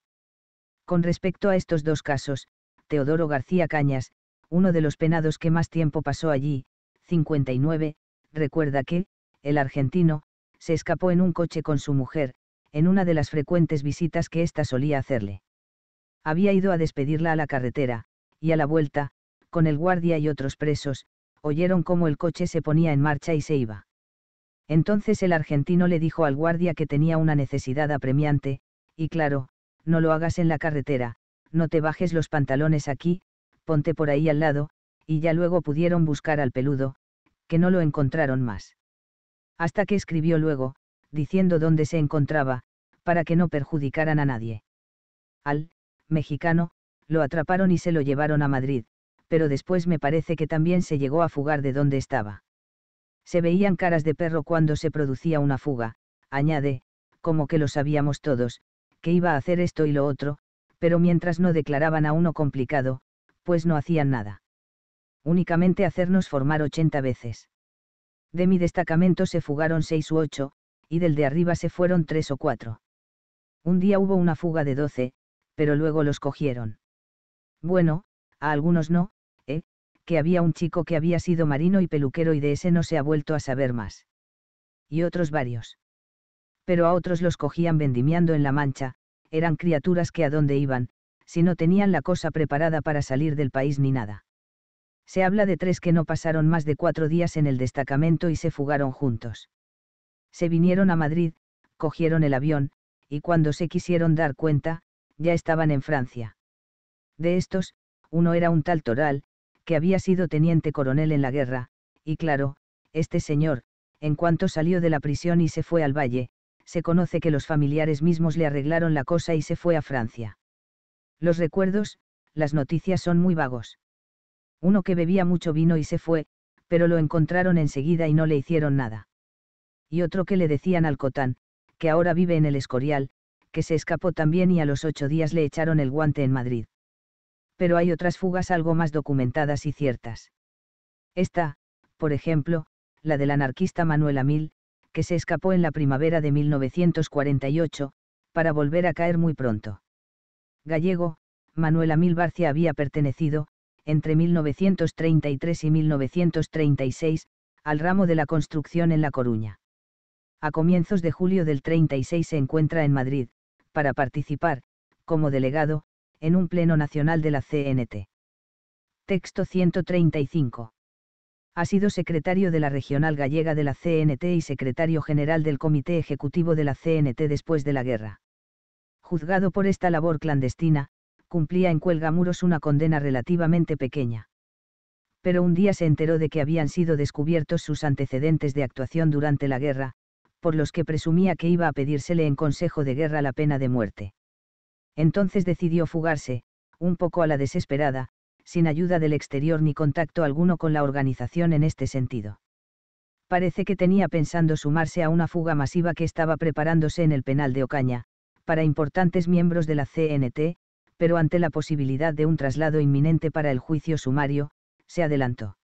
Con respecto a estos dos casos, Teodoro García Cañas, uno de los penados que más tiempo pasó allí, 59, recuerda que, el argentino, se escapó en un coche con su mujer, en una de las frecuentes visitas que ésta solía hacerle. Había ido a despedirla a la carretera, y a la vuelta, con el guardia y otros presos, oyeron cómo el coche se ponía en marcha y se iba. Entonces el argentino le dijo al guardia que tenía una necesidad apremiante, y claro, no lo hagas en la carretera, no te bajes los pantalones aquí, ponte por ahí al lado, y ya luego pudieron buscar al peludo, que no lo encontraron más. Hasta que escribió luego, diciendo dónde se encontraba, para que no perjudicaran a nadie. Al, mexicano, lo atraparon y se lo llevaron a Madrid, pero después me parece que también se llegó a fugar de donde estaba. Se veían caras de perro cuando se producía una fuga, añade, como que lo sabíamos todos, que iba a hacer esto y lo otro, pero mientras no declaraban a uno complicado, pues no hacían nada. Únicamente hacernos formar 80 veces. De mi destacamento se fugaron seis u ocho, y del de arriba se fueron tres o cuatro. Un día hubo una fuga de doce, pero luego los cogieron. Bueno, a algunos no, ¿eh? Que había un chico que había sido marino y peluquero y de ese no se ha vuelto a saber más. Y otros varios. Pero a otros los cogían vendimiando en la mancha, eran criaturas que a dónde iban, si no tenían la cosa preparada para salir del país ni nada. Se habla de tres que no pasaron más de cuatro días en el destacamento y se fugaron juntos. Se vinieron a Madrid, cogieron el avión, y cuando se quisieron dar cuenta, ya estaban en Francia. De estos, uno era un tal Toral, que había sido teniente coronel en la guerra, y claro, este señor, en cuanto salió de la prisión y se fue al valle, se conoce que los familiares mismos le arreglaron la cosa y se fue a Francia. Los recuerdos, las noticias son muy vagos. Uno que bebía mucho vino y se fue, pero lo encontraron enseguida y no le hicieron nada. Y otro que le decían al Cotán, que ahora vive en el Escorial, que se escapó también y a los ocho días le echaron el guante en Madrid. Pero hay otras fugas algo más documentadas y ciertas. Esta, por ejemplo, la del anarquista Manuel Amil, que se escapó en la primavera de 1948, para volver a caer muy pronto gallego, Amil Barcia había pertenecido, entre 1933 y 1936, al ramo de la construcción en La Coruña. A comienzos de julio del 36 se encuentra en Madrid, para participar, como delegado, en un pleno nacional de la CNT. Texto 135. Ha sido secretario de la Regional Gallega de la CNT y secretario general del Comité Ejecutivo de la CNT después de la guerra. Juzgado por esta labor clandestina, cumplía en Cuelgamuros una condena relativamente pequeña. Pero un día se enteró de que habían sido descubiertos sus antecedentes de actuación durante la guerra, por los que presumía que iba a pedírsele en consejo de guerra la pena de muerte. Entonces decidió fugarse, un poco a la desesperada, sin ayuda del exterior ni contacto alguno con la organización en este sentido. Parece que tenía pensando sumarse a una fuga masiva que estaba preparándose en el penal de Ocaña, para importantes miembros de la CNT, pero ante la posibilidad de un traslado inminente para el juicio sumario, se adelantó.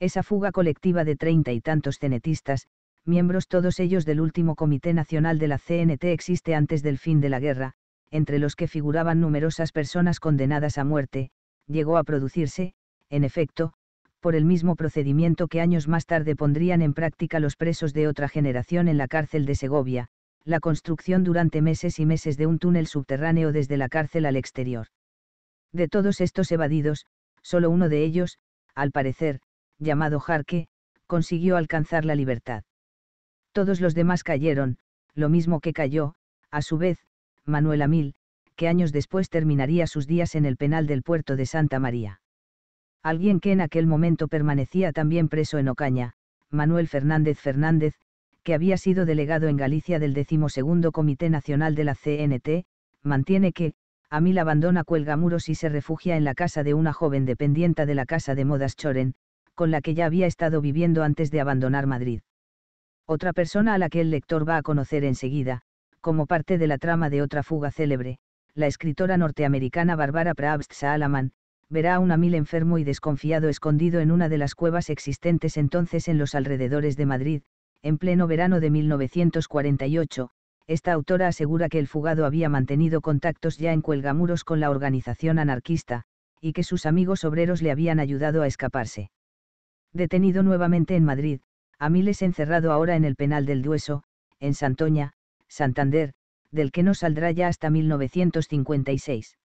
Esa fuga colectiva de treinta y tantos cenetistas, miembros todos ellos del último Comité Nacional de la CNT existe antes del fin de la guerra, entre los que figuraban numerosas personas condenadas a muerte, llegó a producirse, en efecto, por el mismo procedimiento que años más tarde pondrían en práctica los presos de otra generación en la cárcel de Segovia, la construcción durante meses y meses de un túnel subterráneo desde la cárcel al exterior. De todos estos evadidos, solo uno de ellos, al parecer, llamado Jarque, consiguió alcanzar la libertad. Todos los demás cayeron, lo mismo que cayó, a su vez, Manuel Amil, que años después terminaría sus días en el penal del puerto de Santa María. Alguien que en aquel momento permanecía también preso en Ocaña, Manuel Fernández Fernández, que había sido delegado en Galicia del decimosegundo Comité Nacional de la CNT, mantiene que, Amil abandona Cuelgamuros y se refugia en la casa de una joven dependienta de la casa de modas Choren, con la que ya había estado viviendo antes de abandonar Madrid. Otra persona a la que el lector va a conocer enseguida, como parte de la trama de otra fuga célebre, la escritora norteamericana Barbara prabst Salaman, verá a un Amil enfermo y desconfiado escondido en una de las cuevas existentes entonces en los alrededores de Madrid, en pleno verano de 1948, esta autora asegura que el fugado había mantenido contactos ya en Cuelgamuros con la organización anarquista, y que sus amigos obreros le habían ayudado a escaparse. Detenido nuevamente en Madrid, a miles encerrado ahora en el penal del Dueso, en Santoña, Santander, del que no saldrá ya hasta 1956.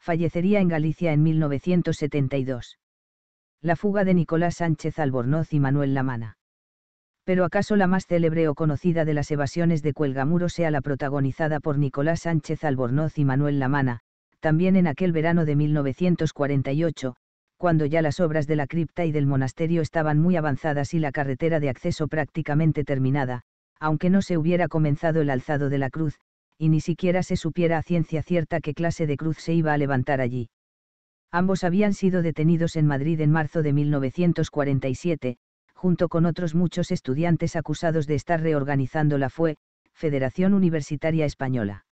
Fallecería en Galicia en 1972. La fuga de Nicolás Sánchez Albornoz y Manuel Lamana pero acaso la más célebre o conocida de las evasiones de Cuelgamuro sea la protagonizada por Nicolás Sánchez Albornoz y Manuel Lamana, también en aquel verano de 1948, cuando ya las obras de la cripta y del monasterio estaban muy avanzadas y la carretera de acceso prácticamente terminada, aunque no se hubiera comenzado el alzado de la cruz, y ni siquiera se supiera a ciencia cierta qué clase de cruz se iba a levantar allí. Ambos habían sido detenidos en Madrid en marzo de 1947, junto con otros muchos estudiantes acusados de estar reorganizando la FUE, Federación Universitaria Española.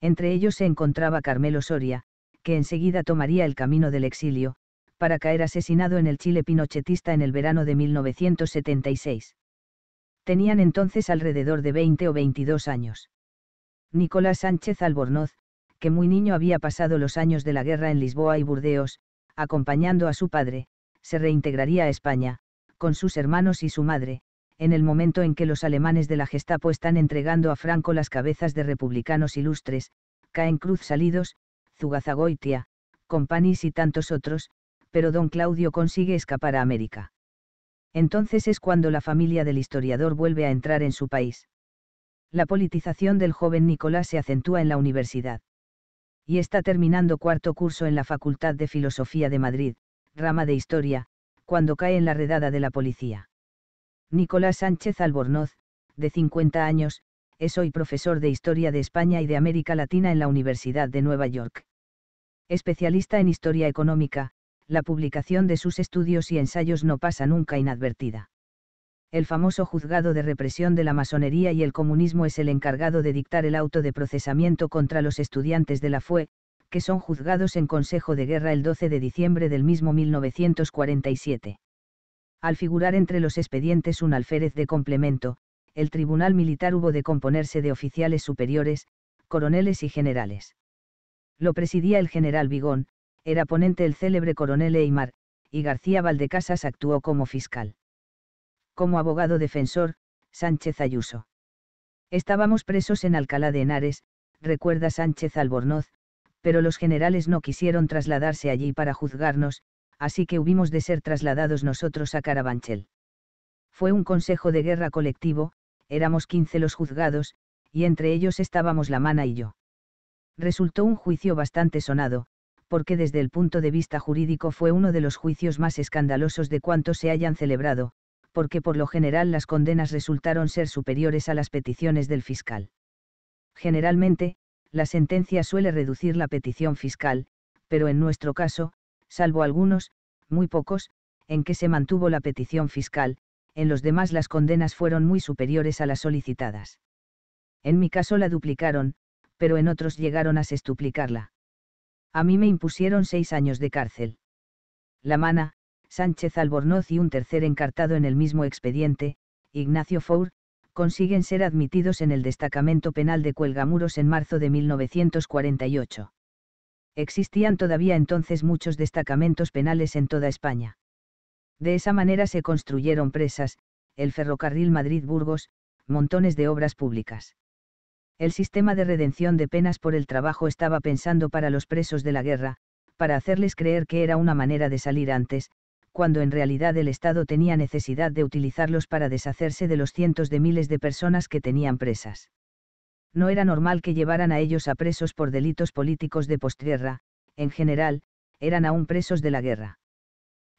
Entre ellos se encontraba Carmelo Soria, que enseguida tomaría el camino del exilio, para caer asesinado en el Chile pinochetista en el verano de 1976. Tenían entonces alrededor de 20 o 22 años. Nicolás Sánchez Albornoz, que muy niño había pasado los años de la guerra en Lisboa y Burdeos, acompañando a su padre, se reintegraría a España, con sus hermanos y su madre, en el momento en que los alemanes de la Gestapo están entregando a Franco las cabezas de republicanos ilustres, caen Cruz Salidos, Zugazagoitia, Companis y tantos otros, pero don Claudio consigue escapar a América. Entonces es cuando la familia del historiador vuelve a entrar en su país. La politización del joven Nicolás se acentúa en la universidad. Y está terminando cuarto curso en la Facultad de Filosofía de Madrid, rama de Historia, cuando cae en la redada de la policía. Nicolás Sánchez Albornoz, de 50 años, es hoy profesor de Historia de España y de América Latina en la Universidad de Nueva York. Especialista en historia económica, la publicación de sus estudios y ensayos no pasa nunca inadvertida. El famoso juzgado de represión de la masonería y el comunismo es el encargado de dictar el auto de procesamiento contra los estudiantes de la FUE, que son juzgados en Consejo de Guerra el 12 de diciembre del mismo 1947. Al figurar entre los expedientes un alférez de complemento, el tribunal militar hubo de componerse de oficiales superiores, coroneles y generales. Lo presidía el general Vigón, era ponente el célebre coronel Eymar, y García Valdecasas actuó como fiscal. Como abogado defensor, Sánchez Ayuso. Estábamos presos en Alcalá de Henares, recuerda Sánchez Albornoz, pero los generales no quisieron trasladarse allí para juzgarnos, así que hubimos de ser trasladados nosotros a Carabanchel. Fue un consejo de guerra colectivo, éramos 15 los juzgados, y entre ellos estábamos la mana y yo. Resultó un juicio bastante sonado, porque desde el punto de vista jurídico fue uno de los juicios más escandalosos de cuantos se hayan celebrado, porque por lo general las condenas resultaron ser superiores a las peticiones del fiscal. Generalmente, la sentencia suele reducir la petición fiscal, pero en nuestro caso, salvo algunos, muy pocos, en que se mantuvo la petición fiscal, en los demás las condenas fueron muy superiores a las solicitadas. En mi caso la duplicaron, pero en otros llegaron a sestuplicarla. A mí me impusieron seis años de cárcel. La Mana, Sánchez Albornoz y un tercer encartado en el mismo expediente, Ignacio Four, consiguen ser admitidos en el destacamento penal de Cuelgamuros en marzo de 1948. Existían todavía entonces muchos destacamentos penales en toda España. De esa manera se construyeron presas, el ferrocarril Madrid-Burgos, montones de obras públicas. El sistema de redención de penas por el trabajo estaba pensando para los presos de la guerra, para hacerles creer que era una manera de salir antes, cuando en realidad el Estado tenía necesidad de utilizarlos para deshacerse de los cientos de miles de personas que tenían presas. No era normal que llevaran a ellos a presos por delitos políticos de postguerra, en general, eran aún presos de la guerra.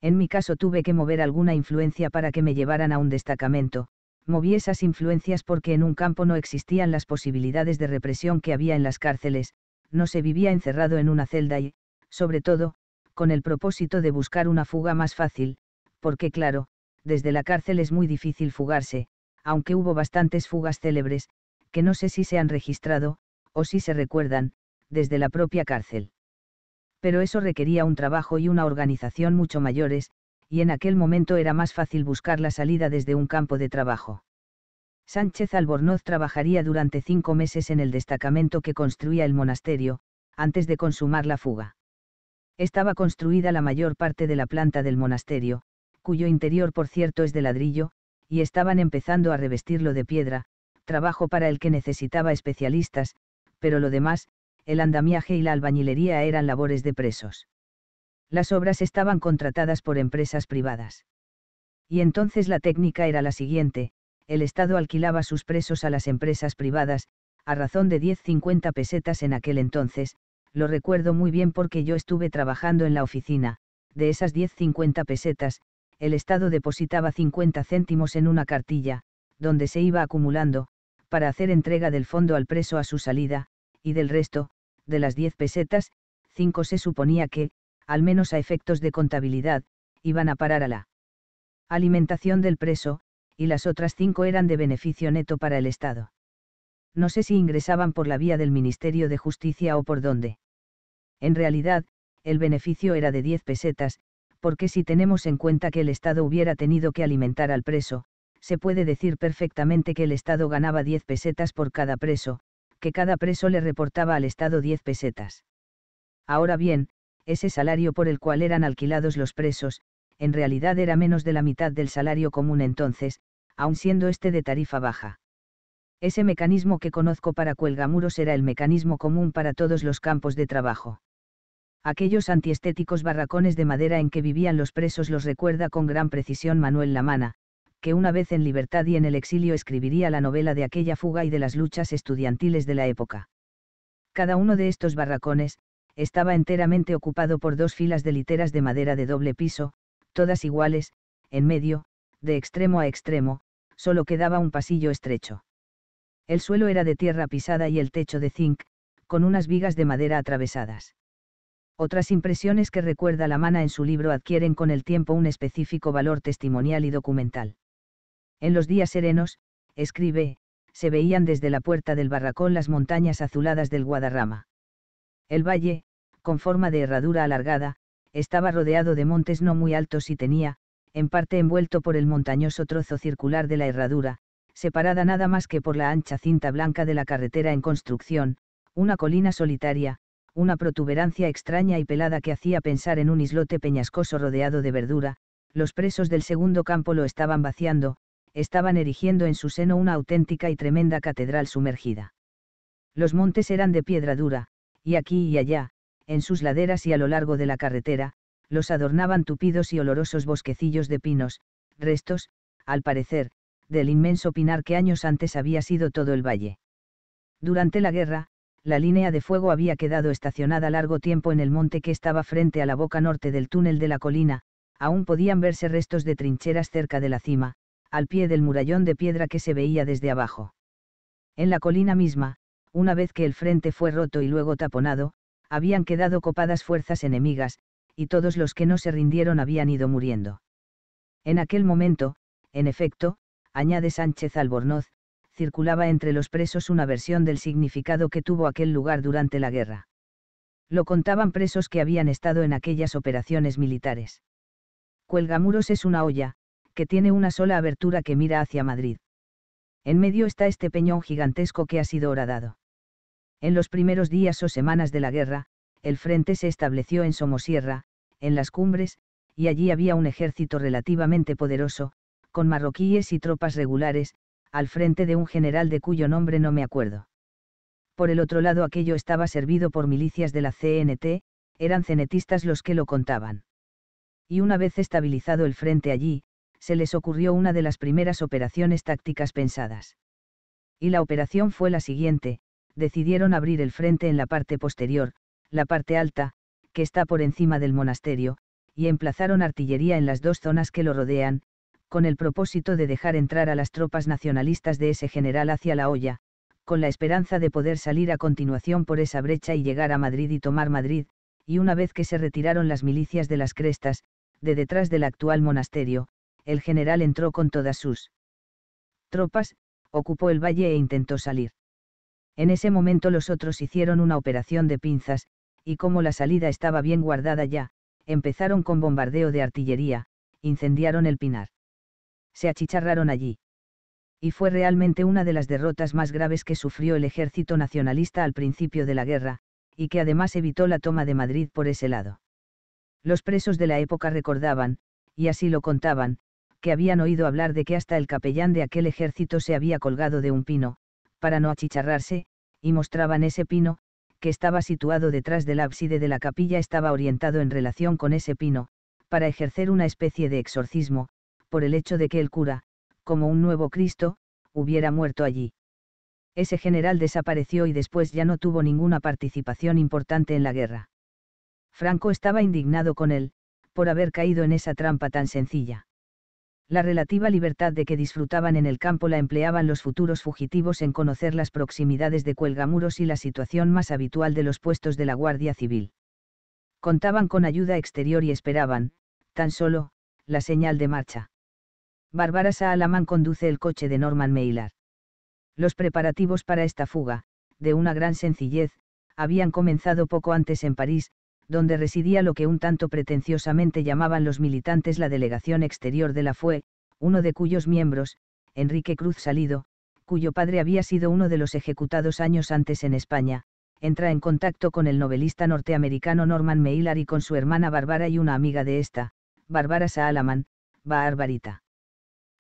En mi caso tuve que mover alguna influencia para que me llevaran a un destacamento, moví esas influencias porque en un campo no existían las posibilidades de represión que había en las cárceles, no se vivía encerrado en una celda y, sobre todo, con el propósito de buscar una fuga más fácil, porque claro, desde la cárcel es muy difícil fugarse, aunque hubo bastantes fugas célebres, que no sé si se han registrado, o si se recuerdan, desde la propia cárcel. Pero eso requería un trabajo y una organización mucho mayores, y en aquel momento era más fácil buscar la salida desde un campo de trabajo. Sánchez Albornoz trabajaría durante cinco meses en el destacamento que construía el monasterio, antes de consumar la fuga estaba construida la mayor parte de la planta del monasterio, cuyo interior por cierto es de ladrillo, y estaban empezando a revestirlo de piedra, trabajo para el que necesitaba especialistas, pero lo demás, el andamiaje y la albañilería eran labores de presos. Las obras estaban contratadas por empresas privadas. Y entonces la técnica era la siguiente, el Estado alquilaba sus presos a las empresas privadas, a razón de 10-50 pesetas en aquel entonces, lo recuerdo muy bien porque yo estuve trabajando en la oficina, de esas 10-50 pesetas, el Estado depositaba 50 céntimos en una cartilla, donde se iba acumulando, para hacer entrega del fondo al preso a su salida, y del resto, de las 10 pesetas, 5 se suponía que, al menos a efectos de contabilidad, iban a parar a la alimentación del preso, y las otras 5 eran de beneficio neto para el Estado. No sé si ingresaban por la vía del Ministerio de Justicia o por dónde. En realidad, el beneficio era de 10 pesetas, porque si tenemos en cuenta que el Estado hubiera tenido que alimentar al preso, se puede decir perfectamente que el Estado ganaba 10 pesetas por cada preso, que cada preso le reportaba al Estado 10 pesetas. Ahora bien, ese salario por el cual eran alquilados los presos, en realidad era menos de la mitad del salario común entonces, aun siendo este de tarifa baja. Ese mecanismo que conozco para Cuelgamuros era el mecanismo común para todos los campos de trabajo aquellos antiestéticos barracones de madera en que vivían los presos los recuerda con gran precisión Manuel Lamana, que una vez en libertad y en el exilio escribiría la novela de aquella fuga y de las luchas estudiantiles de la época. Cada uno de estos barracones, estaba enteramente ocupado por dos filas de literas de madera de doble piso, todas iguales, en medio, de extremo a extremo, solo quedaba un pasillo estrecho. El suelo era de tierra pisada y el techo de zinc, con unas vigas de madera atravesadas. Otras impresiones que recuerda la mana en su libro adquieren con el tiempo un específico valor testimonial y documental. En los días serenos, escribe, se veían desde la puerta del barracón las montañas azuladas del Guadarrama. El valle, con forma de herradura alargada, estaba rodeado de montes no muy altos y tenía, en parte envuelto por el montañoso trozo circular de la herradura, separada nada más que por la ancha cinta blanca de la carretera en construcción, una colina solitaria, una protuberancia extraña y pelada que hacía pensar en un islote peñascoso rodeado de verdura, los presos del segundo campo lo estaban vaciando, estaban erigiendo en su seno una auténtica y tremenda catedral sumergida. Los montes eran de piedra dura, y aquí y allá, en sus laderas y a lo largo de la carretera, los adornaban tupidos y olorosos bosquecillos de pinos, restos, al parecer, del inmenso pinar que años antes había sido todo el valle. Durante la guerra, la línea de fuego había quedado estacionada largo tiempo en el monte que estaba frente a la boca norte del túnel de la colina, aún podían verse restos de trincheras cerca de la cima, al pie del murallón de piedra que se veía desde abajo. En la colina misma, una vez que el frente fue roto y luego taponado, habían quedado copadas fuerzas enemigas, y todos los que no se rindieron habían ido muriendo. En aquel momento, en efecto, añade Sánchez Albornoz, circulaba entre los presos una versión del significado que tuvo aquel lugar durante la guerra. Lo contaban presos que habían estado en aquellas operaciones militares. Cuelgamuros es una olla, que tiene una sola abertura que mira hacia Madrid. En medio está este peñón gigantesco que ha sido horadado. En los primeros días o semanas de la guerra, el frente se estableció en Somosierra, en las cumbres, y allí había un ejército relativamente poderoso, con marroquíes y tropas regulares, al frente de un general de cuyo nombre no me acuerdo. Por el otro lado aquello estaba servido por milicias de la CNT, eran cenetistas los que lo contaban. Y una vez estabilizado el frente allí, se les ocurrió una de las primeras operaciones tácticas pensadas. Y la operación fue la siguiente, decidieron abrir el frente en la parte posterior, la parte alta, que está por encima del monasterio, y emplazaron artillería en las dos zonas que lo rodean, con el propósito de dejar entrar a las tropas nacionalistas de ese general hacia La olla, con la esperanza de poder salir a continuación por esa brecha y llegar a Madrid y tomar Madrid, y una vez que se retiraron las milicias de las crestas, de detrás del actual monasterio, el general entró con todas sus tropas, ocupó el valle e intentó salir. En ese momento los otros hicieron una operación de pinzas, y como la salida estaba bien guardada ya, empezaron con bombardeo de artillería, incendiaron el pinar se achicharraron allí. Y fue realmente una de las derrotas más graves que sufrió el ejército nacionalista al principio de la guerra, y que además evitó la toma de Madrid por ese lado. Los presos de la época recordaban, y así lo contaban, que habían oído hablar de que hasta el capellán de aquel ejército se había colgado de un pino, para no achicharrarse, y mostraban ese pino, que estaba situado detrás del ábside de la capilla estaba orientado en relación con ese pino, para ejercer una especie de exorcismo, por el hecho de que el cura, como un nuevo Cristo, hubiera muerto allí. Ese general desapareció y después ya no tuvo ninguna participación importante en la guerra. Franco estaba indignado con él, por haber caído en esa trampa tan sencilla. La relativa libertad de que disfrutaban en el campo la empleaban los futuros fugitivos en conocer las proximidades de cuelgamuros y la situación más habitual de los puestos de la Guardia Civil. Contaban con ayuda exterior y esperaban, tan solo, la señal de marcha. Bárbara Saalaman conduce el coche de Norman Mailar. Los preparativos para esta fuga, de una gran sencillez, habían comenzado poco antes en París, donde residía lo que un tanto pretenciosamente llamaban los militantes la delegación exterior de la FUE, uno de cuyos miembros, Enrique Cruz Salido, cuyo padre había sido uno de los ejecutados años antes en España, entra en contacto con el novelista norteamericano Norman Mailar y con su hermana Bárbara y una amiga de esta, Bárbara Saalaman, Barbarita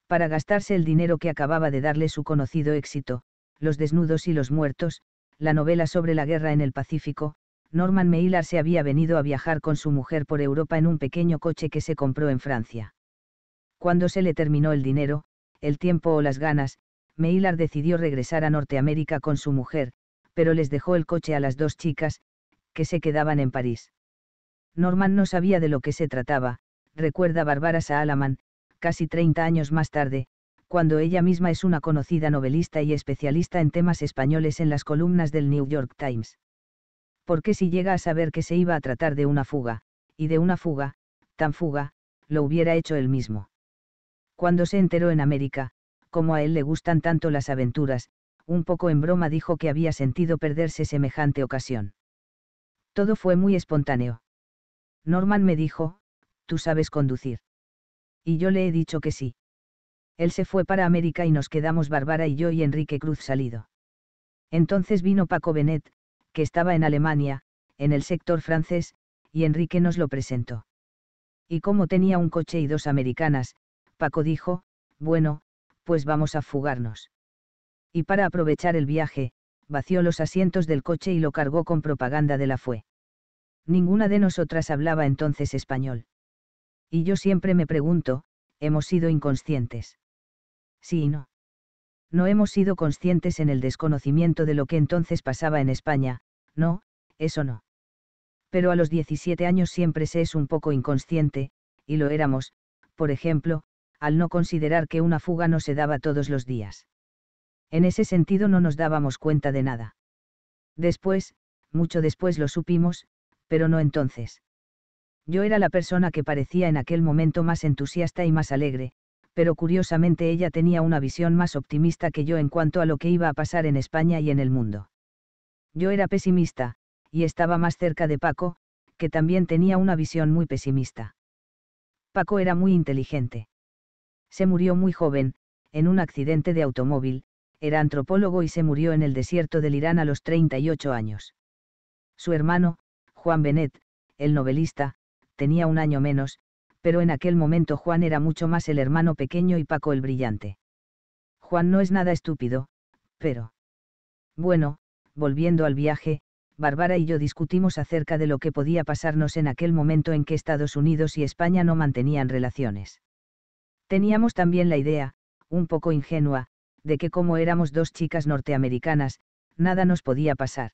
para gastarse el dinero que acababa de darle su conocido éxito, Los desnudos y los muertos, la novela sobre la guerra en el Pacífico, Norman Mailer se había venido a viajar con su mujer por Europa en un pequeño coche que se compró en Francia. Cuando se le terminó el dinero, el tiempo o las ganas, Mailer decidió regresar a Norteamérica con su mujer, pero les dejó el coche a las dos chicas, que se quedaban en París. Norman no sabía de lo que se trataba, recuerda a Saalaman, casi 30 años más tarde, cuando ella misma es una conocida novelista y especialista en temas españoles en las columnas del New York Times. Porque si llega a saber que se iba a tratar de una fuga, y de una fuga, tan fuga, lo hubiera hecho él mismo. Cuando se enteró en América, como a él le gustan tanto las aventuras, un poco en broma dijo que había sentido perderse semejante ocasión. Todo fue muy espontáneo. Norman me dijo, tú sabes conducir y yo le he dicho que sí. Él se fue para América y nos quedamos Bárbara y yo y Enrique Cruz salido. Entonces vino Paco Benet, que estaba en Alemania, en el sector francés, y Enrique nos lo presentó. Y como tenía un coche y dos americanas, Paco dijo, bueno, pues vamos a fugarnos. Y para aprovechar el viaje, vació los asientos del coche y lo cargó con propaganda de la FUE. Ninguna de nosotras hablaba entonces español. Y yo siempre me pregunto, hemos sido inconscientes. Sí y no. No hemos sido conscientes en el desconocimiento de lo que entonces pasaba en España, no, eso no. Pero a los 17 años siempre se es un poco inconsciente, y lo éramos, por ejemplo, al no considerar que una fuga no se daba todos los días. En ese sentido no nos dábamos cuenta de nada. Después, mucho después lo supimos, pero no entonces. Yo era la persona que parecía en aquel momento más entusiasta y más alegre, pero curiosamente ella tenía una visión más optimista que yo en cuanto a lo que iba a pasar en España y en el mundo. Yo era pesimista, y estaba más cerca de Paco, que también tenía una visión muy pesimista. Paco era muy inteligente. Se murió muy joven, en un accidente de automóvil, era antropólogo y se murió en el desierto del Irán a los 38 años. Su hermano, Juan Benet, el novelista, tenía un año menos, pero en aquel momento Juan era mucho más el hermano pequeño y Paco el brillante. Juan no es nada estúpido, pero... Bueno, volviendo al viaje, Bárbara y yo discutimos acerca de lo que podía pasarnos en aquel momento en que Estados Unidos y España no mantenían relaciones. Teníamos también la idea, un poco ingenua, de que como éramos dos chicas norteamericanas, nada nos podía pasar.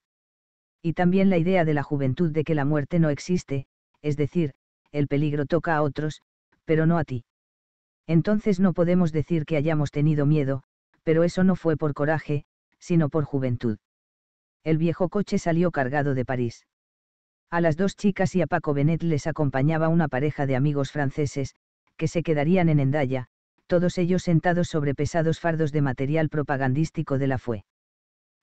Y también la idea de la juventud de que la muerte no existe, es decir, el peligro toca a otros, pero no a ti. Entonces no podemos decir que hayamos tenido miedo, pero eso no fue por coraje, sino por juventud. El viejo coche salió cargado de París. A las dos chicas y a Paco Benet les acompañaba una pareja de amigos franceses, que se quedarían en Endaya, todos ellos sentados sobre pesados fardos de material propagandístico de la FUE.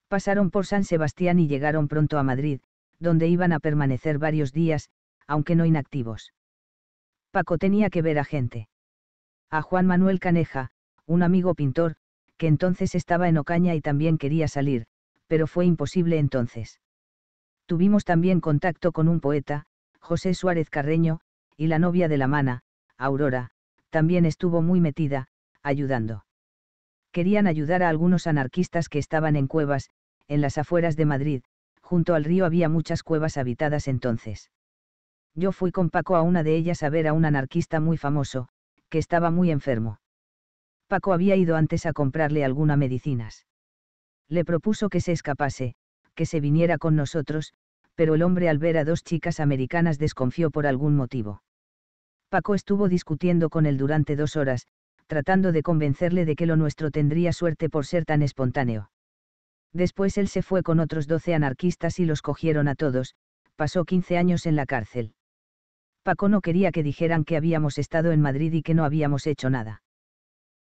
Pasaron por San Sebastián y llegaron pronto a Madrid, donde iban a permanecer varios días, aunque no inactivos. Paco tenía que ver a gente. A Juan Manuel Caneja, un amigo pintor, que entonces estaba en Ocaña y también quería salir, pero fue imposible entonces. Tuvimos también contacto con un poeta, José Suárez Carreño, y la novia de la mana, Aurora, también estuvo muy metida, ayudando. Querían ayudar a algunos anarquistas que estaban en cuevas, en las afueras de Madrid, junto al río había muchas cuevas habitadas entonces. Yo fui con Paco a una de ellas a ver a un anarquista muy famoso, que estaba muy enfermo. Paco había ido antes a comprarle algunas medicinas. Le propuso que se escapase, que se viniera con nosotros, pero el hombre al ver a dos chicas americanas desconfió por algún motivo. Paco estuvo discutiendo con él durante dos horas, tratando de convencerle de que lo nuestro tendría suerte por ser tan espontáneo. Después él se fue con otros doce anarquistas y los cogieron a todos, pasó 15 años en la cárcel. Paco no quería que dijeran que habíamos estado en Madrid y que no habíamos hecho nada.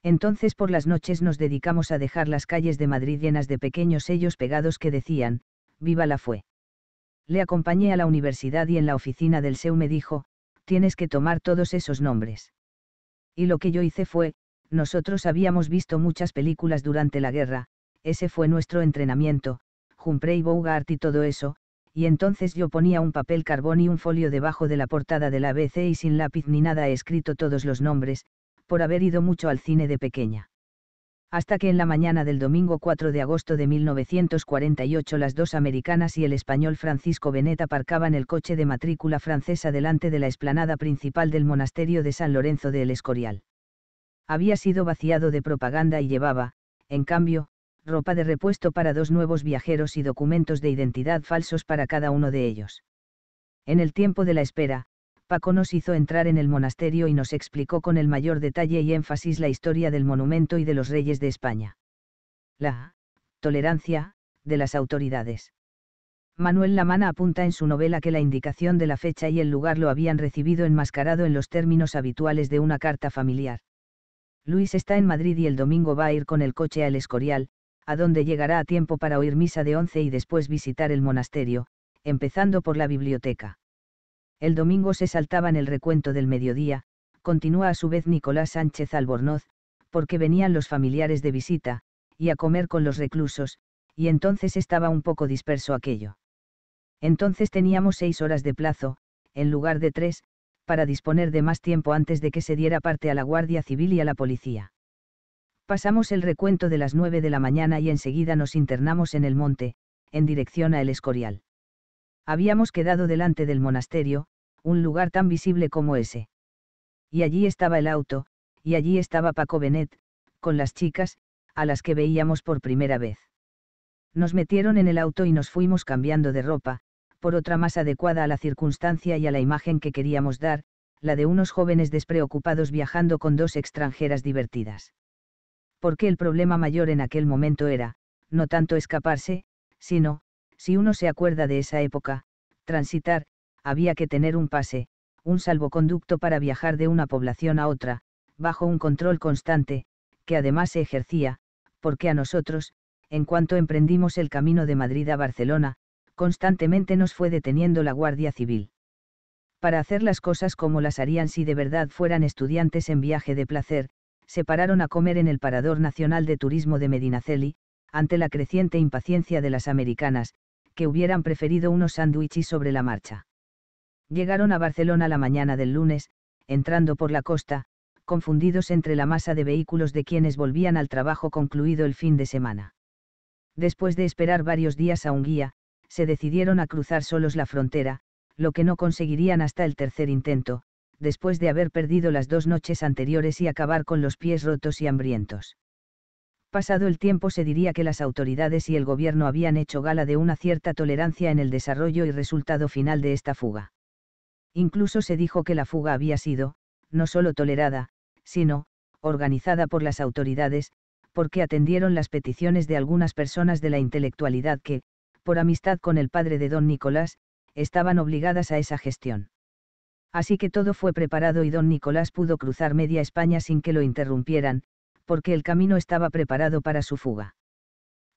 Entonces por las noches nos dedicamos a dejar las calles de Madrid llenas de pequeños sellos pegados que decían, viva la fue. Le acompañé a la universidad y en la oficina del SEU me dijo, tienes que tomar todos esos nombres. Y lo que yo hice fue, nosotros habíamos visto muchas películas durante la guerra, ese fue nuestro entrenamiento, Humphrey Bogart y todo eso, y entonces yo ponía un papel carbón y un folio debajo de la portada de la ABC y sin lápiz ni nada he escrito todos los nombres, por haber ido mucho al cine de pequeña. Hasta que en la mañana del domingo 4 de agosto de 1948 las dos americanas y el español Francisco Benet aparcaban el coche de matrícula francesa delante de la explanada principal del monasterio de San Lorenzo de El Escorial. Había sido vaciado de propaganda y llevaba, en cambio, ropa de repuesto para dos nuevos viajeros y documentos de identidad falsos para cada uno de ellos. En el tiempo de la espera, Paco nos hizo entrar en el monasterio y nos explicó con el mayor detalle y énfasis la historia del monumento y de los reyes de España. La tolerancia de las autoridades. Manuel Lamana apunta en su novela que la indicación de la fecha y el lugar lo habían recibido enmascarado en los términos habituales de una carta familiar. Luis está en Madrid y el domingo va a ir con el coche al Escorial, a donde llegará a tiempo para oír misa de once y después visitar el monasterio, empezando por la biblioteca. El domingo se saltaba en el recuento del mediodía, continúa a su vez Nicolás Sánchez Albornoz, porque venían los familiares de visita, y a comer con los reclusos, y entonces estaba un poco disperso aquello. Entonces teníamos seis horas de plazo, en lugar de tres, para disponer de más tiempo antes de que se diera parte a la Guardia Civil y a la policía. Pasamos el recuento de las nueve de la mañana y enseguida nos internamos en el monte, en dirección a El Escorial. Habíamos quedado delante del monasterio, un lugar tan visible como ese. Y allí estaba el auto, y allí estaba Paco Benet, con las chicas, a las que veíamos por primera vez. Nos metieron en el auto y nos fuimos cambiando de ropa, por otra más adecuada a la circunstancia y a la imagen que queríamos dar, la de unos jóvenes despreocupados viajando con dos extranjeras divertidas porque el problema mayor en aquel momento era, no tanto escaparse, sino, si uno se acuerda de esa época, transitar, había que tener un pase, un salvoconducto para viajar de una población a otra, bajo un control constante, que además se ejercía, porque a nosotros, en cuanto emprendimos el camino de Madrid a Barcelona, constantemente nos fue deteniendo la Guardia Civil. Para hacer las cosas como las harían si de verdad fueran estudiantes en viaje de placer, se pararon a comer en el Parador Nacional de Turismo de Medinaceli, ante la creciente impaciencia de las americanas, que hubieran preferido unos sándwiches sobre la marcha. Llegaron a Barcelona la mañana del lunes, entrando por la costa, confundidos entre la masa de vehículos de quienes volvían al trabajo concluido el fin de semana. Después de esperar varios días a un guía, se decidieron a cruzar solos la frontera, lo que no conseguirían hasta el tercer intento, después de haber perdido las dos noches anteriores y acabar con los pies rotos y hambrientos. Pasado el tiempo se diría que las autoridades y el gobierno habían hecho gala de una cierta tolerancia en el desarrollo y resultado final de esta fuga. Incluso se dijo que la fuga había sido, no solo tolerada, sino, organizada por las autoridades, porque atendieron las peticiones de algunas personas de la intelectualidad que, por amistad con el padre de don Nicolás, estaban obligadas a esa gestión. Así que todo fue preparado y don Nicolás pudo cruzar media España sin que lo interrumpieran, porque el camino estaba preparado para su fuga.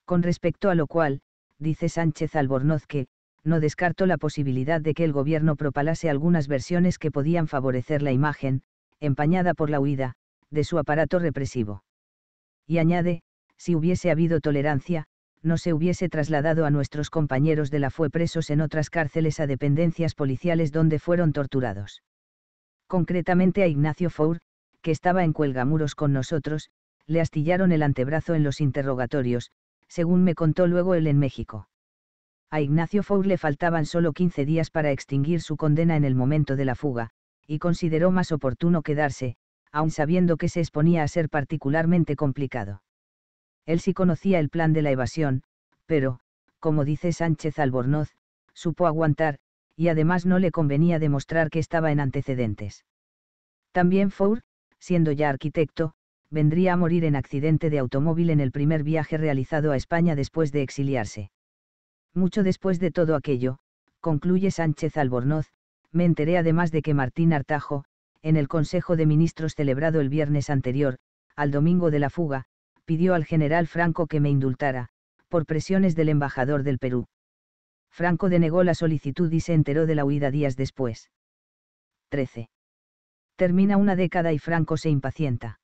Con respecto a lo cual, dice Sánchez Albornoz que, no descartó la posibilidad de que el gobierno propalase algunas versiones que podían favorecer la imagen, empañada por la huida, de su aparato represivo. Y añade, si hubiese habido tolerancia, no se hubiese trasladado a nuestros compañeros de la FUE presos en otras cárceles a dependencias policiales donde fueron torturados. Concretamente a Ignacio Four, que estaba en cuelgamuros con nosotros, le astillaron el antebrazo en los interrogatorios, según me contó luego él en México. A Ignacio Four le faltaban solo 15 días para extinguir su condena en el momento de la fuga, y consideró más oportuno quedarse, aun sabiendo que se exponía a ser particularmente complicado. Él sí conocía el plan de la evasión, pero, como dice Sánchez Albornoz, supo aguantar, y además no le convenía demostrar que estaba en antecedentes. También Four, siendo ya arquitecto, vendría a morir en accidente de automóvil en el primer viaje realizado a España después de exiliarse. Mucho después de todo aquello, concluye Sánchez Albornoz, me enteré además de que Martín Artajo, en el Consejo de Ministros celebrado el viernes anterior, al domingo de la fuga, pidió al general Franco que me indultara, por presiones del embajador del Perú. Franco denegó la solicitud y se enteró de la huida días después. 13. Termina una década y Franco se impacienta.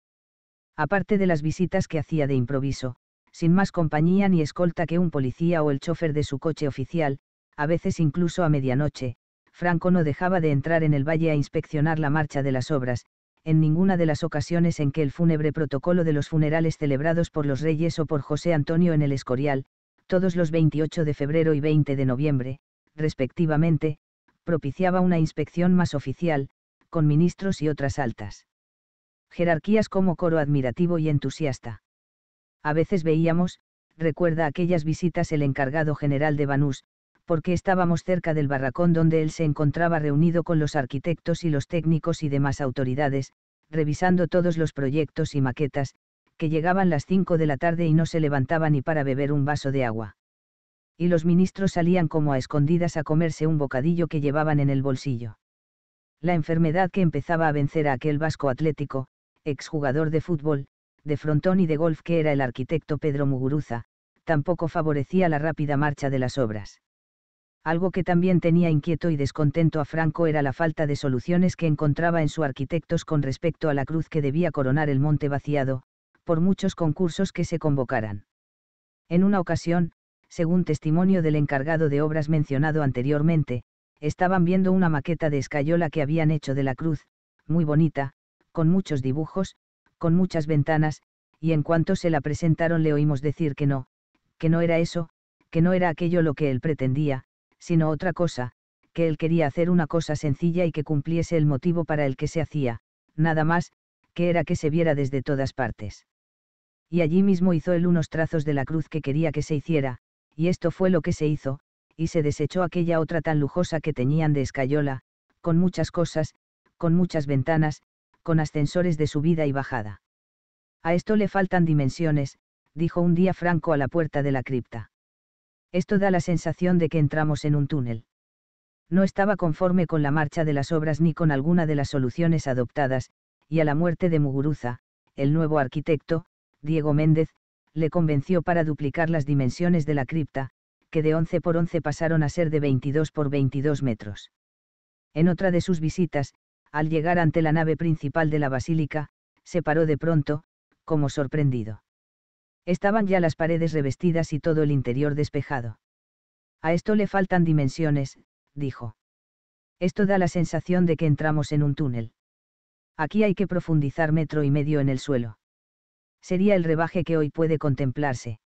Aparte de las visitas que hacía de improviso, sin más compañía ni escolta que un policía o el chofer de su coche oficial, a veces incluso a medianoche, Franco no dejaba de entrar en el valle a inspeccionar la marcha de las obras, en ninguna de las ocasiones en que el fúnebre protocolo de los funerales celebrados por los reyes o por José Antonio en el Escorial, todos los 28 de febrero y 20 de noviembre, respectivamente, propiciaba una inspección más oficial, con ministros y otras altas. Jerarquías como coro admirativo y entusiasta. A veces veíamos, recuerda aquellas visitas el encargado general de Banús, porque estábamos cerca del barracón donde él se encontraba reunido con los arquitectos y los técnicos y demás autoridades, revisando todos los proyectos y maquetas, que llegaban las cinco de la tarde y no se levantaba ni para beber un vaso de agua. Y los ministros salían como a escondidas a comerse un bocadillo que llevaban en el bolsillo. La enfermedad que empezaba a vencer a aquel vasco atlético, exjugador de fútbol, de frontón y de golf que era el arquitecto Pedro Muguruza, tampoco favorecía la rápida marcha de las obras. Algo que también tenía inquieto y descontento a Franco era la falta de soluciones que encontraba en su arquitectos con respecto a la cruz que debía coronar el monte vaciado, por muchos concursos que se convocaran. En una ocasión, según testimonio del encargado de obras mencionado anteriormente, estaban viendo una maqueta de escayola que habían hecho de la cruz, muy bonita, con muchos dibujos, con muchas ventanas, y en cuanto se la presentaron le oímos decir que no, que no era eso, que no era aquello lo que él pretendía, sino otra cosa, que él quería hacer una cosa sencilla y que cumpliese el motivo para el que se hacía, nada más, que era que se viera desde todas partes. Y allí mismo hizo él unos trazos de la cruz que quería que se hiciera, y esto fue lo que se hizo, y se desechó aquella otra tan lujosa que tenían de escayola, con muchas cosas, con muchas ventanas, con ascensores de subida y bajada. A esto le faltan dimensiones, dijo un día Franco a la puerta de la cripta. Esto da la sensación de que entramos en un túnel. No estaba conforme con la marcha de las obras ni con alguna de las soluciones adoptadas, y a la muerte de Muguruza, el nuevo arquitecto, Diego Méndez, le convenció para duplicar las dimensiones de la cripta, que de 11 por 11 pasaron a ser de 22 por 22 metros. En otra de sus visitas, al llegar ante la nave principal de la basílica, se paró de pronto, como sorprendido. Estaban ya las paredes revestidas y todo el interior despejado. A esto le faltan dimensiones, dijo. Esto da la sensación de que entramos en un túnel. Aquí hay que profundizar metro y medio en el suelo. Sería el rebaje que hoy puede contemplarse.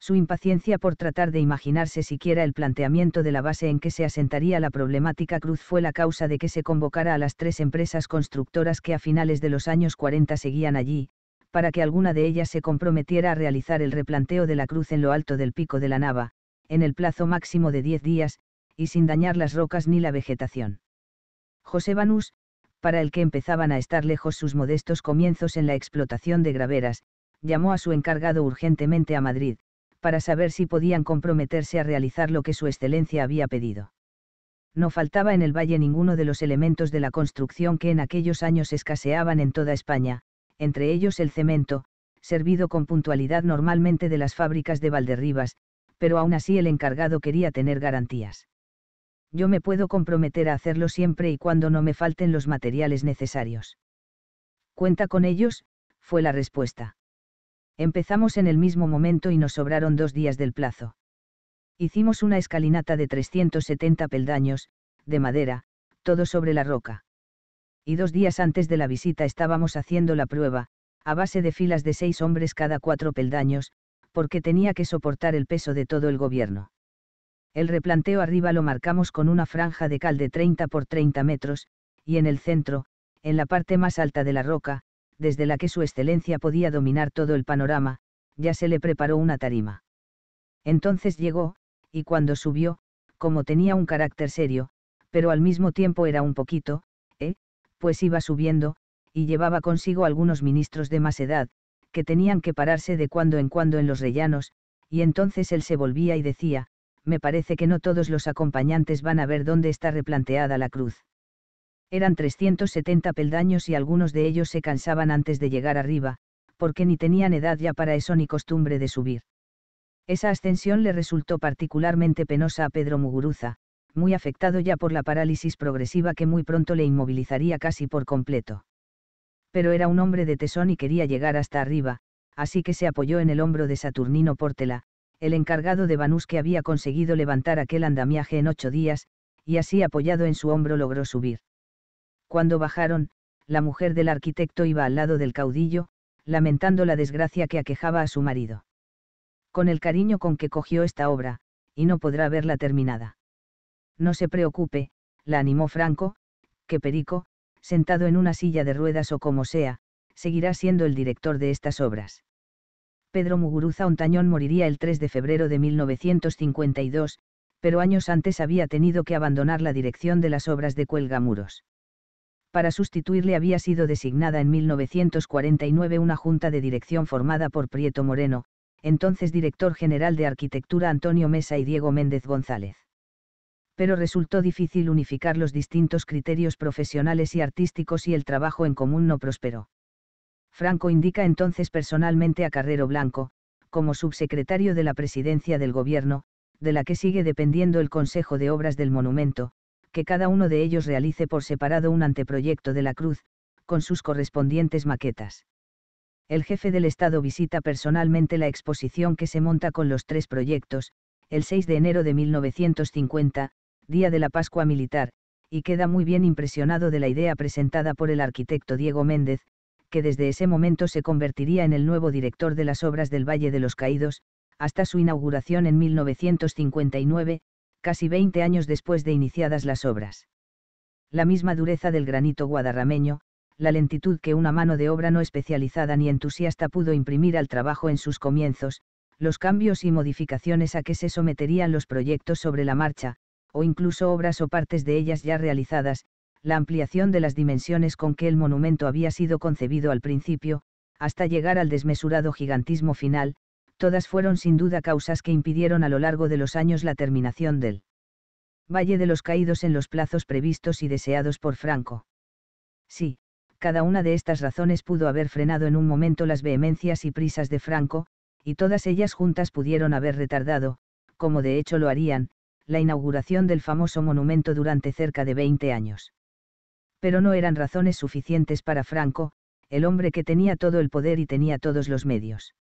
Su impaciencia por tratar de imaginarse siquiera el planteamiento de la base en que se asentaría la problemática cruz fue la causa de que se convocara a las tres empresas constructoras que a finales de los años 40 seguían allí, para que alguna de ellas se comprometiera a realizar el replanteo de la cruz en lo alto del pico de la nava, en el plazo máximo de 10 días, y sin dañar las rocas ni la vegetación. José Banús, para el que empezaban a estar lejos sus modestos comienzos en la explotación de graveras, llamó a su encargado urgentemente a Madrid, para saber si podían comprometerse a realizar lo que su excelencia había pedido. No faltaba en el valle ninguno de los elementos de la construcción que en aquellos años escaseaban en toda España, entre ellos el cemento, servido con puntualidad normalmente de las fábricas de Valderribas, pero aún así el encargado quería tener garantías. Yo me puedo comprometer a hacerlo siempre y cuando no me falten los materiales necesarios. Cuenta con ellos, fue la respuesta. Empezamos en el mismo momento y nos sobraron dos días del plazo. Hicimos una escalinata de 370 peldaños, de madera, todo sobre la roca y dos días antes de la visita estábamos haciendo la prueba, a base de filas de seis hombres cada cuatro peldaños, porque tenía que soportar el peso de todo el gobierno. El replanteo arriba lo marcamos con una franja de cal de 30 por 30 metros, y en el centro, en la parte más alta de la roca, desde la que su excelencia podía dominar todo el panorama, ya se le preparó una tarima. Entonces llegó, y cuando subió, como tenía un carácter serio, pero al mismo tiempo era un poquito, eh, pues iba subiendo, y llevaba consigo algunos ministros de más edad, que tenían que pararse de cuando en cuando en los rellanos, y entonces él se volvía y decía, me parece que no todos los acompañantes van a ver dónde está replanteada la cruz. Eran 370 peldaños y algunos de ellos se cansaban antes de llegar arriba, porque ni tenían edad ya para eso ni costumbre de subir. Esa ascensión le resultó particularmente penosa a Pedro Muguruza, muy afectado ya por la parálisis progresiva que muy pronto le inmovilizaría casi por completo. Pero era un hombre de tesón y quería llegar hasta arriba, así que se apoyó en el hombro de Saturnino Portela, el encargado de Banús que había conseguido levantar aquel andamiaje en ocho días, y así apoyado en su hombro logró subir. Cuando bajaron, la mujer del arquitecto iba al lado del caudillo, lamentando la desgracia que aquejaba a su marido. Con el cariño con que cogió esta obra, y no podrá verla terminada. No se preocupe, la animó Franco, que Perico, sentado en una silla de ruedas o como sea, seguirá siendo el director de estas obras. Pedro Muguruza Ontañón moriría el 3 de febrero de 1952, pero años antes había tenido que abandonar la dirección de las obras de Cuelgamuros. Para sustituirle había sido designada en 1949 una junta de dirección formada por Prieto Moreno, entonces director general de arquitectura Antonio Mesa y Diego Méndez González pero resultó difícil unificar los distintos criterios profesionales y artísticos y el trabajo en común no prosperó. Franco indica entonces personalmente a Carrero Blanco, como subsecretario de la Presidencia del Gobierno, de la que sigue dependiendo el Consejo de Obras del Monumento, que cada uno de ellos realice por separado un anteproyecto de la cruz, con sus correspondientes maquetas. El jefe del Estado visita personalmente la exposición que se monta con los tres proyectos, el 6 de enero de 1950, Día de la Pascua Militar, y queda muy bien impresionado de la idea presentada por el arquitecto Diego Méndez, que desde ese momento se convertiría en el nuevo director de las obras del Valle de los Caídos, hasta su inauguración en 1959, casi 20 años después de iniciadas las obras. La misma dureza del granito guadarrameño, la lentitud que una mano de obra no especializada ni entusiasta pudo imprimir al trabajo en sus comienzos, los cambios y modificaciones a que se someterían los proyectos sobre la marcha, o incluso obras o partes de ellas ya realizadas, la ampliación de las dimensiones con que el monumento había sido concebido al principio, hasta llegar al desmesurado gigantismo final, todas fueron sin duda causas que impidieron a lo largo de los años la terminación del Valle de los Caídos en los plazos previstos y deseados por Franco. Sí, cada una de estas razones pudo haber frenado en un momento las vehemencias y prisas de Franco, y todas ellas juntas pudieron haber retardado, como de hecho lo harían, la inauguración del famoso monumento durante cerca de 20 años. Pero no eran razones suficientes para Franco, el hombre que tenía todo el poder y tenía todos los medios.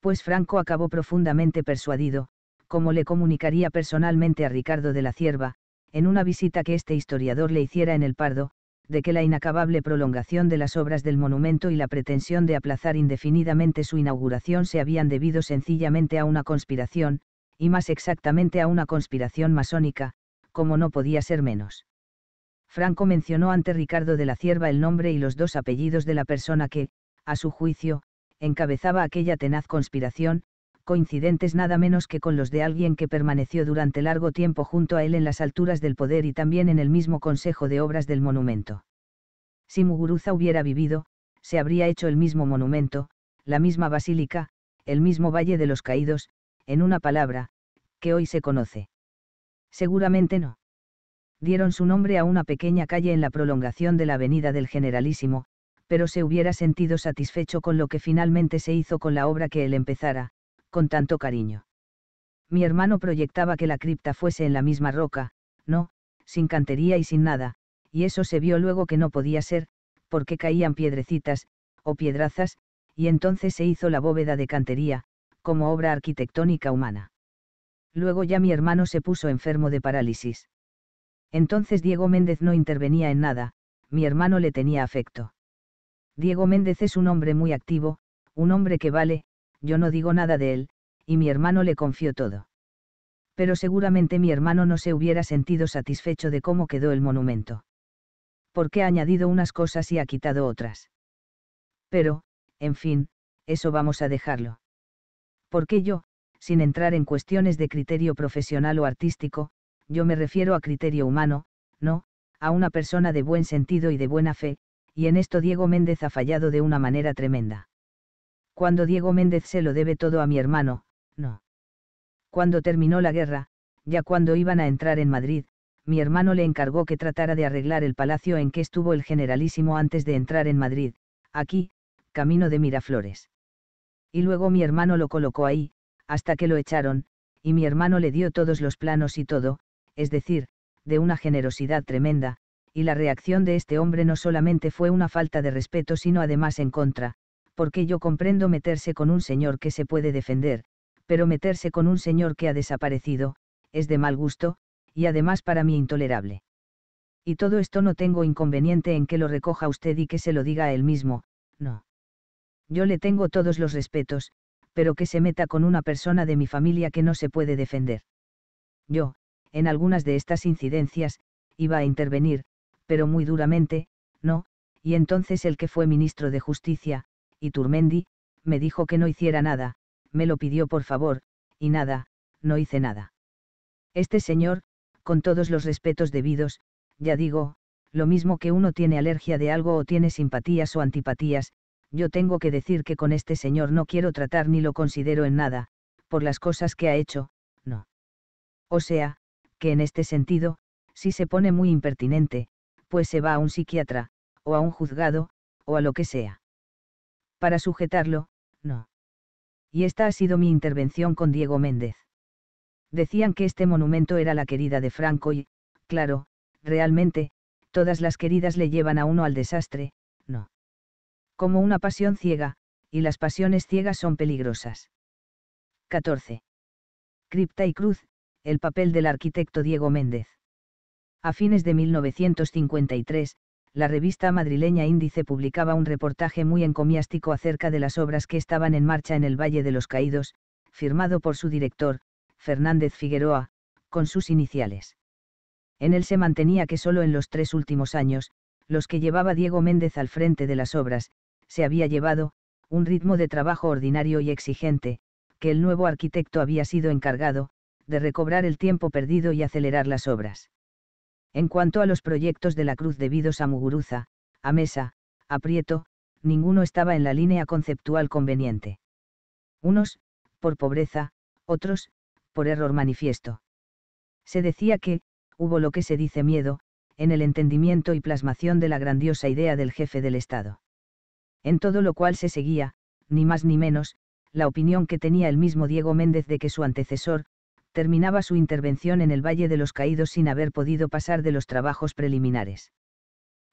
Pues Franco acabó profundamente persuadido, como le comunicaría personalmente a Ricardo de la Cierva, en una visita que este historiador le hiciera en el Pardo, de que la inacabable prolongación de las obras del monumento y la pretensión de aplazar indefinidamente su inauguración se habían debido sencillamente a una conspiración, y más exactamente a una conspiración masónica, como no podía ser menos. Franco mencionó ante Ricardo de la Cierva el nombre y los dos apellidos de la persona que, a su juicio, encabezaba aquella tenaz conspiración, coincidentes nada menos que con los de alguien que permaneció durante largo tiempo junto a él en las alturas del poder y también en el mismo Consejo de Obras del Monumento. Si Muguruza hubiera vivido, se habría hecho el mismo monumento, la misma basílica, el mismo Valle de los Caídos, en una palabra, que hoy se conoce. Seguramente no. Dieron su nombre a una pequeña calle en la prolongación de la avenida del Generalísimo, pero se hubiera sentido satisfecho con lo que finalmente se hizo con la obra que él empezara, con tanto cariño. Mi hermano proyectaba que la cripta fuese en la misma roca, no, sin cantería y sin nada, y eso se vio luego que no podía ser, porque caían piedrecitas, o piedrazas, y entonces se hizo la bóveda de cantería, como obra arquitectónica humana. Luego ya mi hermano se puso enfermo de parálisis. Entonces Diego Méndez no intervenía en nada, mi hermano le tenía afecto. Diego Méndez es un hombre muy activo, un hombre que vale, yo no digo nada de él, y mi hermano le confió todo. Pero seguramente mi hermano no se hubiera sentido satisfecho de cómo quedó el monumento. Porque ha añadido unas cosas y ha quitado otras. Pero, en fin, eso vamos a dejarlo. Porque yo, sin entrar en cuestiones de criterio profesional o artístico, yo me refiero a criterio humano, no, a una persona de buen sentido y de buena fe, y en esto Diego Méndez ha fallado de una manera tremenda. Cuando Diego Méndez se lo debe todo a mi hermano, no. Cuando terminó la guerra, ya cuando iban a entrar en Madrid, mi hermano le encargó que tratara de arreglar el palacio en que estuvo el generalísimo antes de entrar en Madrid, aquí, camino de Miraflores y luego mi hermano lo colocó ahí, hasta que lo echaron, y mi hermano le dio todos los planos y todo, es decir, de una generosidad tremenda, y la reacción de este hombre no solamente fue una falta de respeto, sino además en contra, porque yo comprendo meterse con un señor que se puede defender, pero meterse con un señor que ha desaparecido, es de mal gusto, y además para mí intolerable. Y todo esto no tengo inconveniente en que lo recoja usted y que se lo diga a él mismo, no. Yo le tengo todos los respetos, pero que se meta con una persona de mi familia que no se puede defender. Yo, en algunas de estas incidencias, iba a intervenir, pero muy duramente, no, y entonces el que fue ministro de Justicia, Iturmendi, me dijo que no hiciera nada, me lo pidió por favor, y nada, no hice nada. Este señor, con todos los respetos debidos, ya digo, lo mismo que uno tiene alergia de algo o tiene simpatías o antipatías, yo tengo que decir que con este señor no quiero tratar ni lo considero en nada, por las cosas que ha hecho, no. O sea, que en este sentido, si se pone muy impertinente, pues se va a un psiquiatra, o a un juzgado, o a lo que sea. Para sujetarlo, no. Y esta ha sido mi intervención con Diego Méndez. Decían que este monumento era la querida de Franco y, claro, realmente, todas las queridas le llevan a uno al desastre, como una pasión ciega, y las pasiones ciegas son peligrosas. 14. Cripta y Cruz, el papel del arquitecto Diego Méndez. A fines de 1953, la revista madrileña Índice publicaba un reportaje muy encomiástico acerca de las obras que estaban en marcha en el Valle de los Caídos, firmado por su director, Fernández Figueroa, con sus iniciales. En él se mantenía que solo en los tres últimos años, los que llevaba Diego Méndez al frente de las obras, se había llevado, un ritmo de trabajo ordinario y exigente, que el nuevo arquitecto había sido encargado, de recobrar el tiempo perdido y acelerar las obras. En cuanto a los proyectos de la Cruz debidos a Muguruza, a Mesa, a Prieto, ninguno estaba en la línea conceptual conveniente. Unos, por pobreza, otros, por error manifiesto. Se decía que, hubo lo que se dice miedo, en el entendimiento y plasmación de la grandiosa idea del jefe del Estado en todo lo cual se seguía, ni más ni menos, la opinión que tenía el mismo Diego Méndez de que su antecesor, terminaba su intervención en el Valle de los Caídos sin haber podido pasar de los trabajos preliminares.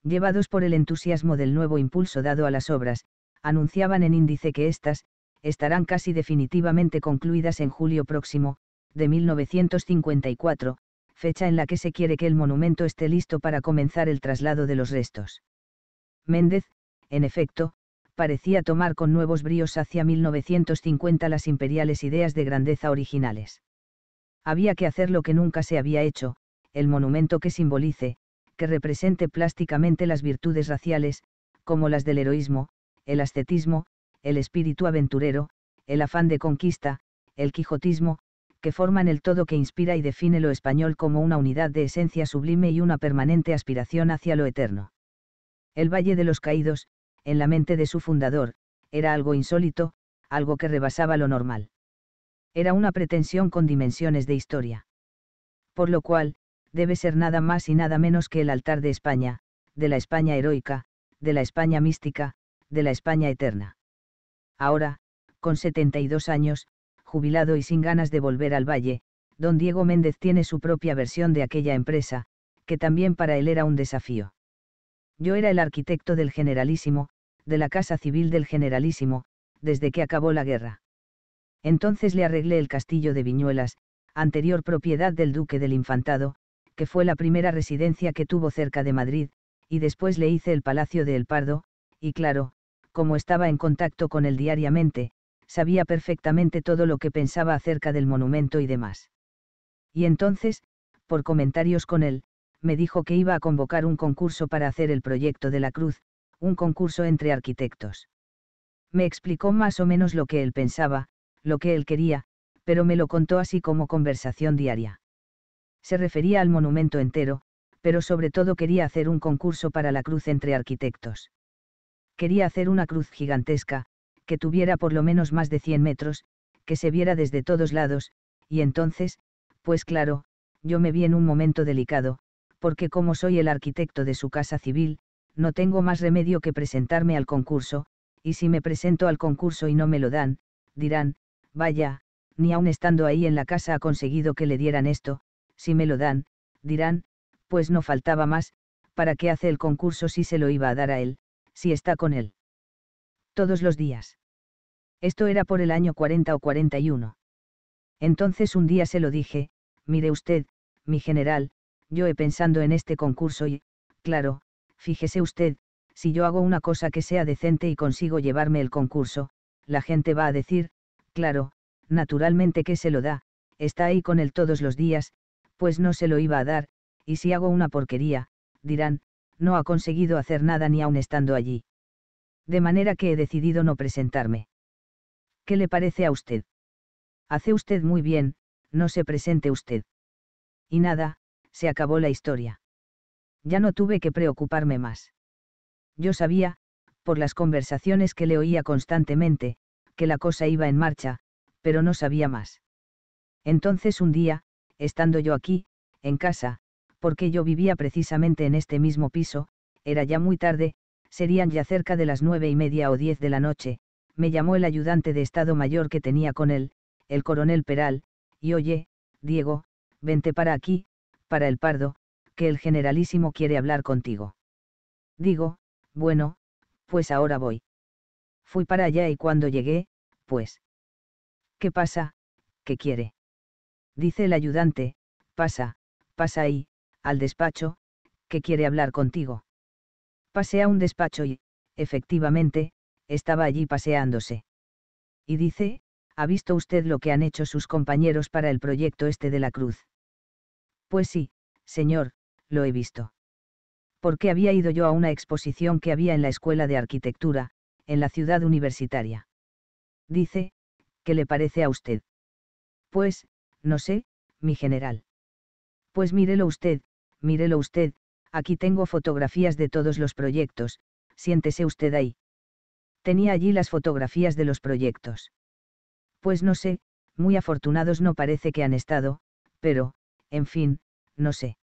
Llevados por el entusiasmo del nuevo impulso dado a las obras, anunciaban en índice que éstas, estarán casi definitivamente concluidas en julio próximo, de 1954, fecha en la que se quiere que el monumento esté listo para comenzar el traslado de los restos. Méndez, en efecto, parecía tomar con nuevos bríos hacia 1950 las imperiales ideas de grandeza originales. Había que hacer lo que nunca se había hecho, el monumento que simbolice, que represente plásticamente las virtudes raciales, como las del heroísmo, el ascetismo, el espíritu aventurero, el afán de conquista, el quijotismo, que forman el todo que inspira y define lo español como una unidad de esencia sublime y una permanente aspiración hacia lo eterno. El Valle de los Caídos, en la mente de su fundador, era algo insólito, algo que rebasaba lo normal. Era una pretensión con dimensiones de historia. Por lo cual, debe ser nada más y nada menos que el altar de España, de la España heroica, de la España mística, de la España eterna. Ahora, con 72 años, jubilado y sin ganas de volver al valle, don Diego Méndez tiene su propia versión de aquella empresa, que también para él era un desafío. Yo era el arquitecto del generalísimo, de la Casa Civil del generalísimo, desde que acabó la guerra. Entonces le arreglé el castillo de Viñuelas, anterior propiedad del duque del Infantado, que fue la primera residencia que tuvo cerca de Madrid, y después le hice el Palacio de El Pardo, y claro, como estaba en contacto con él diariamente, sabía perfectamente todo lo que pensaba acerca del monumento y demás. Y entonces, por comentarios con él, me dijo que iba a convocar un concurso para hacer el proyecto de la cruz, un concurso entre arquitectos. Me explicó más o menos lo que él pensaba, lo que él quería, pero me lo contó así como conversación diaria. Se refería al monumento entero, pero sobre todo quería hacer un concurso para la cruz entre arquitectos. Quería hacer una cruz gigantesca, que tuviera por lo menos más de 100 metros, que se viera desde todos lados, y entonces, pues claro, yo me vi en un momento delicado, porque como soy el arquitecto de su casa civil, no tengo más remedio que presentarme al concurso, y si me presento al concurso y no me lo dan, dirán, vaya, ni aun estando ahí en la casa ha conseguido que le dieran esto, si me lo dan, dirán, pues no faltaba más, ¿para qué hace el concurso si se lo iba a dar a él, si está con él? Todos los días. Esto era por el año 40 o 41. Entonces un día se lo dije, mire usted, mi general, yo he pensando en este concurso y, claro, fíjese usted, si yo hago una cosa que sea decente y consigo llevarme el concurso, la gente va a decir, claro, naturalmente que se lo da, está ahí con él todos los días, pues no se lo iba a dar, y si hago una porquería, dirán, no ha conseguido hacer nada ni aun estando allí. De manera que he decidido no presentarme. ¿Qué le parece a usted? Hace usted muy bien, no se presente usted. Y nada, se acabó la historia. Ya no tuve que preocuparme más. Yo sabía, por las conversaciones que le oía constantemente, que la cosa iba en marcha, pero no sabía más. Entonces un día, estando yo aquí, en casa, porque yo vivía precisamente en este mismo piso, era ya muy tarde, serían ya cerca de las nueve y media o diez de la noche, me llamó el ayudante de Estado Mayor que tenía con él, el coronel Peral, y oye, Diego, vente para aquí, para el pardo, que el generalísimo quiere hablar contigo. Digo, bueno, pues ahora voy. Fui para allá y cuando llegué, pues. ¿Qué pasa? ¿Qué quiere? Dice el ayudante, pasa, pasa ahí, al despacho, que quiere hablar contigo. Pasé a un despacho y, efectivamente, estaba allí paseándose. Y dice, ¿ha visto usted lo que han hecho sus compañeros para el proyecto este de la cruz? Pues sí, señor, lo he visto. Porque había ido yo a una exposición que había en la Escuela de Arquitectura, en la ciudad universitaria. Dice, ¿qué le parece a usted? Pues, no sé, mi general. Pues mírelo usted, mírelo usted, aquí tengo fotografías de todos los proyectos, siéntese usted ahí. Tenía allí las fotografías de los proyectos. Pues no sé, muy afortunados no parece que han estado, pero, en fin, no sé.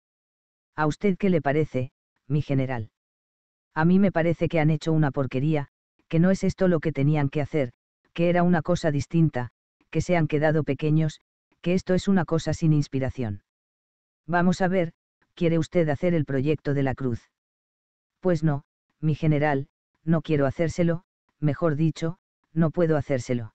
¿A usted qué le parece, mi general? A mí me parece que han hecho una porquería, que no es esto lo que tenían que hacer, que era una cosa distinta, que se han quedado pequeños, que esto es una cosa sin inspiración. Vamos a ver, ¿quiere usted hacer el proyecto de la cruz? Pues no, mi general, no quiero hacérselo, mejor dicho, no puedo hacérselo.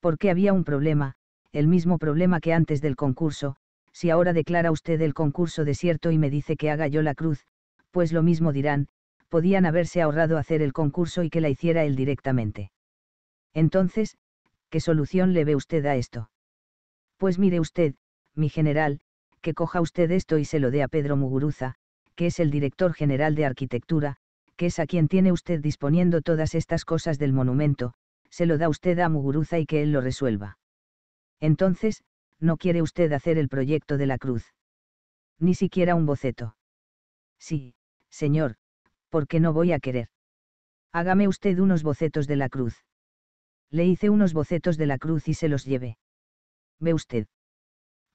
Porque había un problema, el mismo problema que antes del concurso, si ahora declara usted el concurso desierto y me dice que haga yo la cruz, pues lo mismo dirán, podían haberse ahorrado hacer el concurso y que la hiciera él directamente. Entonces, ¿qué solución le ve usted a esto? Pues mire usted, mi general, que coja usted esto y se lo dé a Pedro Muguruza, que es el director general de arquitectura, que es a quien tiene usted disponiendo todas estas cosas del monumento, se lo da usted a Muguruza y que él lo resuelva. Entonces, no quiere usted hacer el proyecto de la cruz. Ni siquiera un boceto. Sí, señor, porque no voy a querer. Hágame usted unos bocetos de la cruz. Le hice unos bocetos de la cruz y se los llevé. ¿Ve usted?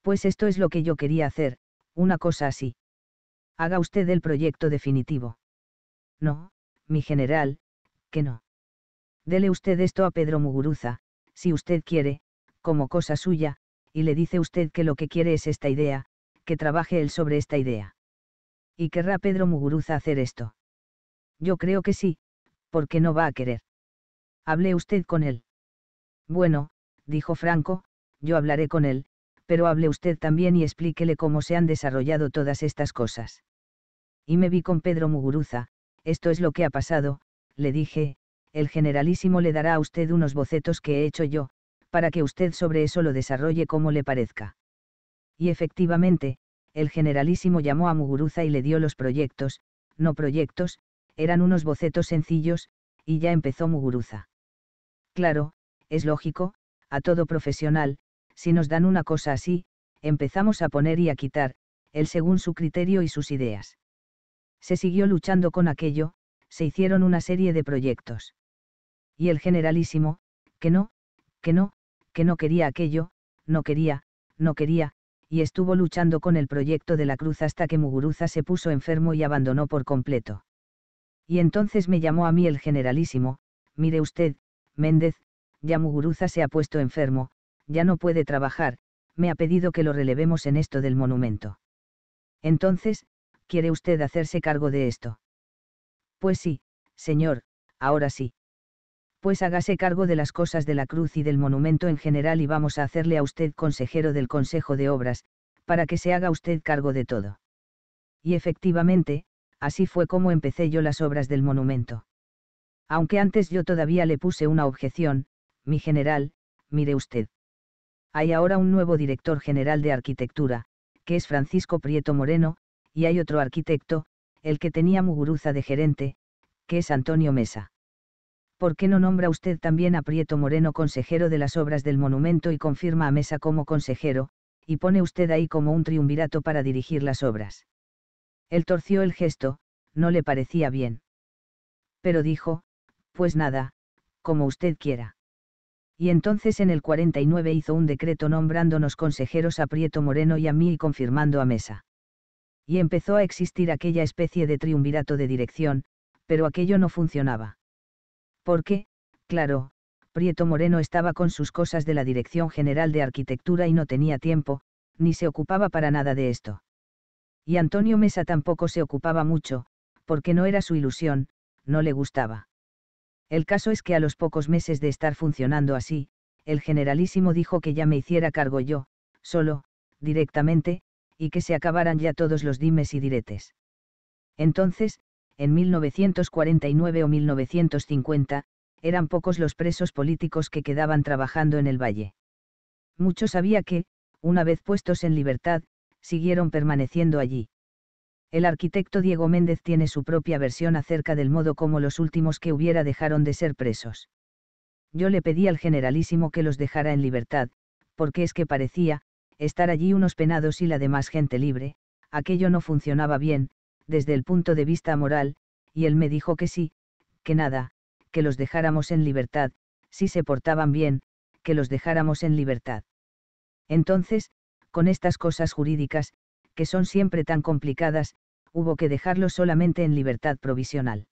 Pues esto es lo que yo quería hacer, una cosa así. Haga usted el proyecto definitivo. No, mi general, que no. Dele usted esto a Pedro Muguruza, si usted quiere, como cosa suya, y le dice usted que lo que quiere es esta idea, que trabaje él sobre esta idea. ¿Y querrá Pedro Muguruza hacer esto? Yo creo que sí, porque no va a querer. Hable usted con él. Bueno, dijo Franco, yo hablaré con él, pero hable usted también y explíquele cómo se han desarrollado todas estas cosas. Y me vi con Pedro Muguruza, esto es lo que ha pasado, le dije, el generalísimo le dará a usted unos bocetos que he hecho yo, para que usted sobre eso lo desarrolle como le parezca. Y efectivamente, el generalísimo llamó a Muguruza y le dio los proyectos, no proyectos, eran unos bocetos sencillos, y ya empezó Muguruza. Claro, es lógico, a todo profesional, si nos dan una cosa así, empezamos a poner y a quitar, él según su criterio y sus ideas. Se siguió luchando con aquello, se hicieron una serie de proyectos. Y el generalísimo, que no, que no, que no quería aquello, no quería, no quería, y estuvo luchando con el proyecto de la cruz hasta que Muguruza se puso enfermo y abandonó por completo. Y entonces me llamó a mí el generalísimo, mire usted, Méndez, ya Muguruza se ha puesto enfermo, ya no puede trabajar, me ha pedido que lo relevemos en esto del monumento. Entonces, ¿quiere usted hacerse cargo de esto? Pues sí, señor, ahora sí pues hágase cargo de las cosas de la cruz y del monumento en general y vamos a hacerle a usted consejero del Consejo de Obras, para que se haga usted cargo de todo. Y efectivamente, así fue como empecé yo las obras del monumento. Aunque antes yo todavía le puse una objeción, mi general, mire usted. Hay ahora un nuevo director general de arquitectura, que es Francisco Prieto Moreno, y hay otro arquitecto, el que tenía Muguruza de gerente, que es Antonio Mesa. ¿por qué no nombra usted también a Prieto Moreno consejero de las obras del monumento y confirma a Mesa como consejero, y pone usted ahí como un triunvirato para dirigir las obras? Él torció el gesto, no le parecía bien. Pero dijo, pues nada, como usted quiera. Y entonces en el 49 hizo un decreto nombrándonos consejeros a Prieto Moreno y a mí y confirmando a Mesa. Y empezó a existir aquella especie de triunvirato de dirección, pero aquello no funcionaba porque, claro, Prieto Moreno estaba con sus cosas de la Dirección General de Arquitectura y no tenía tiempo, ni se ocupaba para nada de esto. Y Antonio Mesa tampoco se ocupaba mucho, porque no era su ilusión, no le gustaba. El caso es que a los pocos meses de estar funcionando así, el generalísimo dijo que ya me hiciera cargo yo, solo, directamente, y que se acabaran ya todos los dimes y diretes. Entonces, en 1949 o 1950, eran pocos los presos políticos que quedaban trabajando en el valle. Muchos sabía que, una vez puestos en libertad, siguieron permaneciendo allí. El arquitecto Diego Méndez tiene su propia versión acerca del modo como los últimos que hubiera dejaron de ser presos. Yo le pedí al generalísimo que los dejara en libertad, porque es que parecía, estar allí unos penados y la demás gente libre, aquello no funcionaba bien, desde el punto de vista moral, y él me dijo que sí, que nada, que los dejáramos en libertad, si se portaban bien, que los dejáramos en libertad. Entonces, con estas cosas jurídicas, que son siempre tan complicadas, hubo que dejarlos solamente en libertad provisional.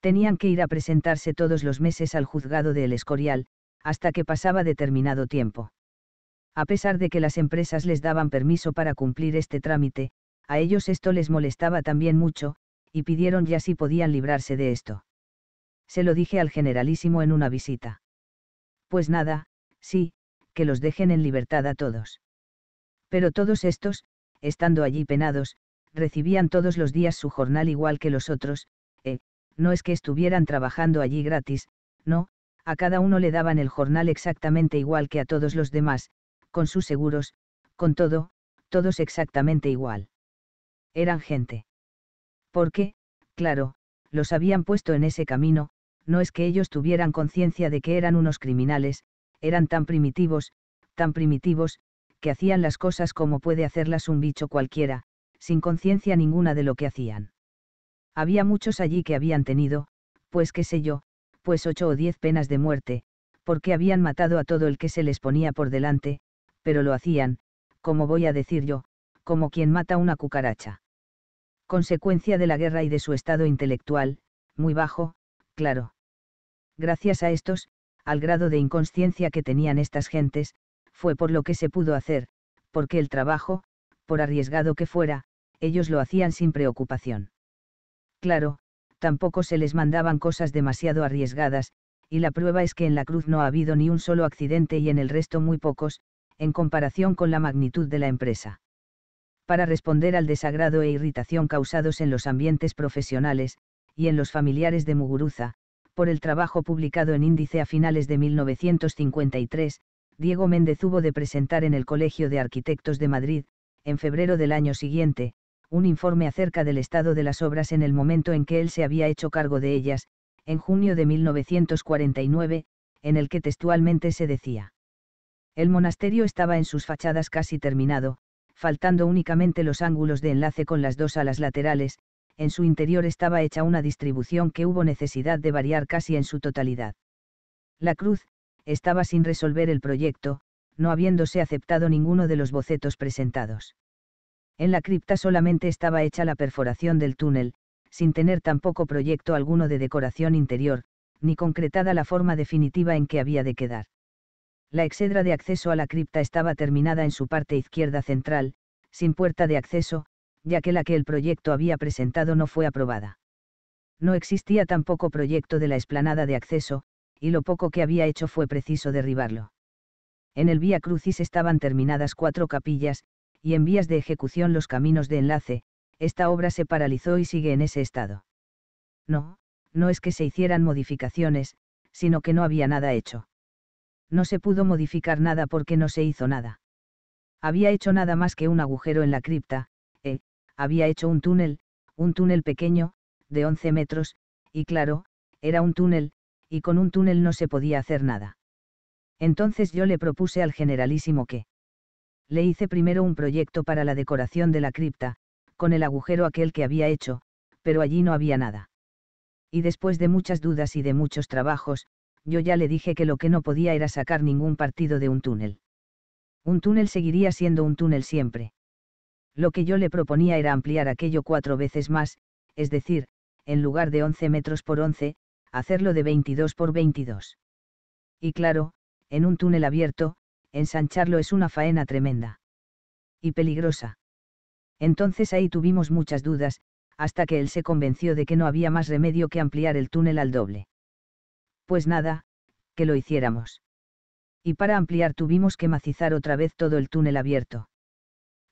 Tenían que ir a presentarse todos los meses al juzgado de El Escorial, hasta que pasaba determinado tiempo. A pesar de que las empresas les daban permiso para cumplir este trámite, a ellos esto les molestaba también mucho, y pidieron ya si podían librarse de esto. Se lo dije al generalísimo en una visita. Pues nada, sí, que los dejen en libertad a todos. Pero todos estos, estando allí penados, recibían todos los días su jornal igual que los otros, eh, no es que estuvieran trabajando allí gratis, no, a cada uno le daban el jornal exactamente igual que a todos los demás, con sus seguros, con todo, todos exactamente igual eran gente. Porque, claro, los habían puesto en ese camino, no es que ellos tuvieran conciencia de que eran unos criminales, eran tan primitivos, tan primitivos, que hacían las cosas como puede hacerlas un bicho cualquiera, sin conciencia ninguna de lo que hacían. Había muchos allí que habían tenido, pues qué sé yo, pues ocho o diez penas de muerte, porque habían matado a todo el que se les ponía por delante, pero lo hacían, como voy a decir yo, como quien mata una cucaracha consecuencia de la guerra y de su estado intelectual, muy bajo, claro. Gracias a estos, al grado de inconsciencia que tenían estas gentes, fue por lo que se pudo hacer, porque el trabajo, por arriesgado que fuera, ellos lo hacían sin preocupación. Claro, tampoco se les mandaban cosas demasiado arriesgadas, y la prueba es que en la cruz no ha habido ni un solo accidente y en el resto muy pocos, en comparación con la magnitud de la empresa para responder al desagrado e irritación causados en los ambientes profesionales, y en los familiares de Muguruza, por el trabajo publicado en Índice a finales de 1953, Diego Méndez hubo de presentar en el Colegio de Arquitectos de Madrid, en febrero del año siguiente, un informe acerca del estado de las obras en el momento en que él se había hecho cargo de ellas, en junio de 1949, en el que textualmente se decía. El monasterio estaba en sus fachadas casi terminado, faltando únicamente los ángulos de enlace con las dos alas laterales, en su interior estaba hecha una distribución que hubo necesidad de variar casi en su totalidad. La cruz, estaba sin resolver el proyecto, no habiéndose aceptado ninguno de los bocetos presentados. En la cripta solamente estaba hecha la perforación del túnel, sin tener tampoco proyecto alguno de decoración interior, ni concretada la forma definitiva en que había de quedar. La exedra de acceso a la cripta estaba terminada en su parte izquierda central, sin puerta de acceso, ya que la que el proyecto había presentado no fue aprobada. No existía tampoco proyecto de la explanada de acceso, y lo poco que había hecho fue preciso derribarlo. En el Vía Crucis estaban terminadas cuatro capillas, y en vías de ejecución los caminos de enlace, esta obra se paralizó y sigue en ese estado. No, no es que se hicieran modificaciones, sino que no había nada hecho no se pudo modificar nada porque no se hizo nada. Había hecho nada más que un agujero en la cripta, eh, había hecho un túnel, un túnel pequeño, de 11 metros, y claro, era un túnel, y con un túnel no se podía hacer nada. Entonces yo le propuse al generalísimo que le hice primero un proyecto para la decoración de la cripta, con el agujero aquel que había hecho, pero allí no había nada. Y después de muchas dudas y de muchos trabajos, yo ya le dije que lo que no podía era sacar ningún partido de un túnel. Un túnel seguiría siendo un túnel siempre. Lo que yo le proponía era ampliar aquello cuatro veces más, es decir, en lugar de 11 metros por 11, hacerlo de 22 por 22. Y claro, en un túnel abierto, ensancharlo es una faena tremenda. Y peligrosa. Entonces ahí tuvimos muchas dudas, hasta que él se convenció de que no había más remedio que ampliar el túnel al doble pues nada, que lo hiciéramos. Y para ampliar tuvimos que macizar otra vez todo el túnel abierto.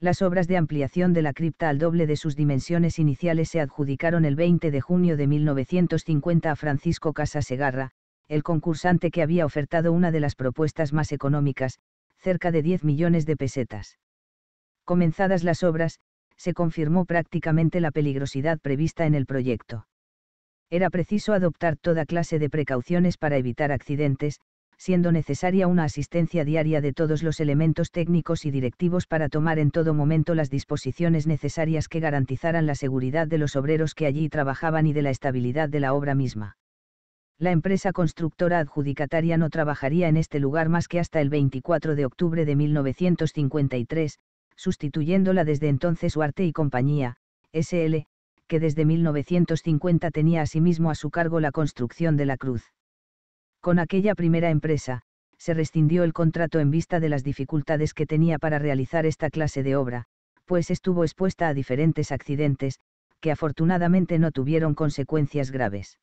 Las obras de ampliación de la cripta al doble de sus dimensiones iniciales se adjudicaron el 20 de junio de 1950 a Francisco Casa Segarra, el concursante que había ofertado una de las propuestas más económicas, cerca de 10 millones de pesetas. Comenzadas las obras, se confirmó prácticamente la peligrosidad prevista en el proyecto. Era preciso adoptar toda clase de precauciones para evitar accidentes, siendo necesaria una asistencia diaria de todos los elementos técnicos y directivos para tomar en todo momento las disposiciones necesarias que garantizaran la seguridad de los obreros que allí trabajaban y de la estabilidad de la obra misma. La empresa constructora adjudicataria no trabajaría en este lugar más que hasta el 24 de octubre de 1953, sustituyéndola desde entonces Huarte y compañía, SL, que desde 1950 tenía asimismo a su cargo la construcción de la cruz. Con aquella primera empresa, se rescindió el contrato en vista de las dificultades que tenía para realizar esta clase de obra, pues estuvo expuesta a diferentes accidentes, que afortunadamente no tuvieron consecuencias graves.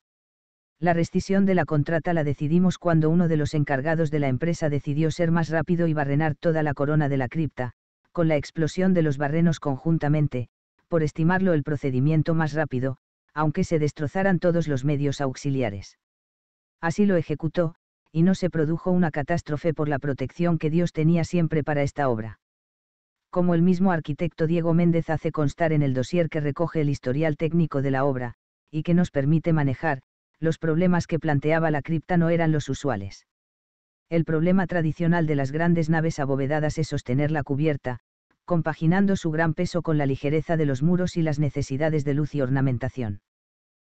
La rescisión de la contrata la decidimos cuando uno de los encargados de la empresa decidió ser más rápido y barrenar toda la corona de la cripta, con la explosión de los barrenos conjuntamente, por estimarlo el procedimiento más rápido, aunque se destrozaran todos los medios auxiliares. Así lo ejecutó, y no se produjo una catástrofe por la protección que Dios tenía siempre para esta obra. Como el mismo arquitecto Diego Méndez hace constar en el dossier que recoge el historial técnico de la obra, y que nos permite manejar, los problemas que planteaba la cripta no eran los usuales. El problema tradicional de las grandes naves abovedadas es sostener la cubierta, compaginando su gran peso con la ligereza de los muros y las necesidades de luz y ornamentación.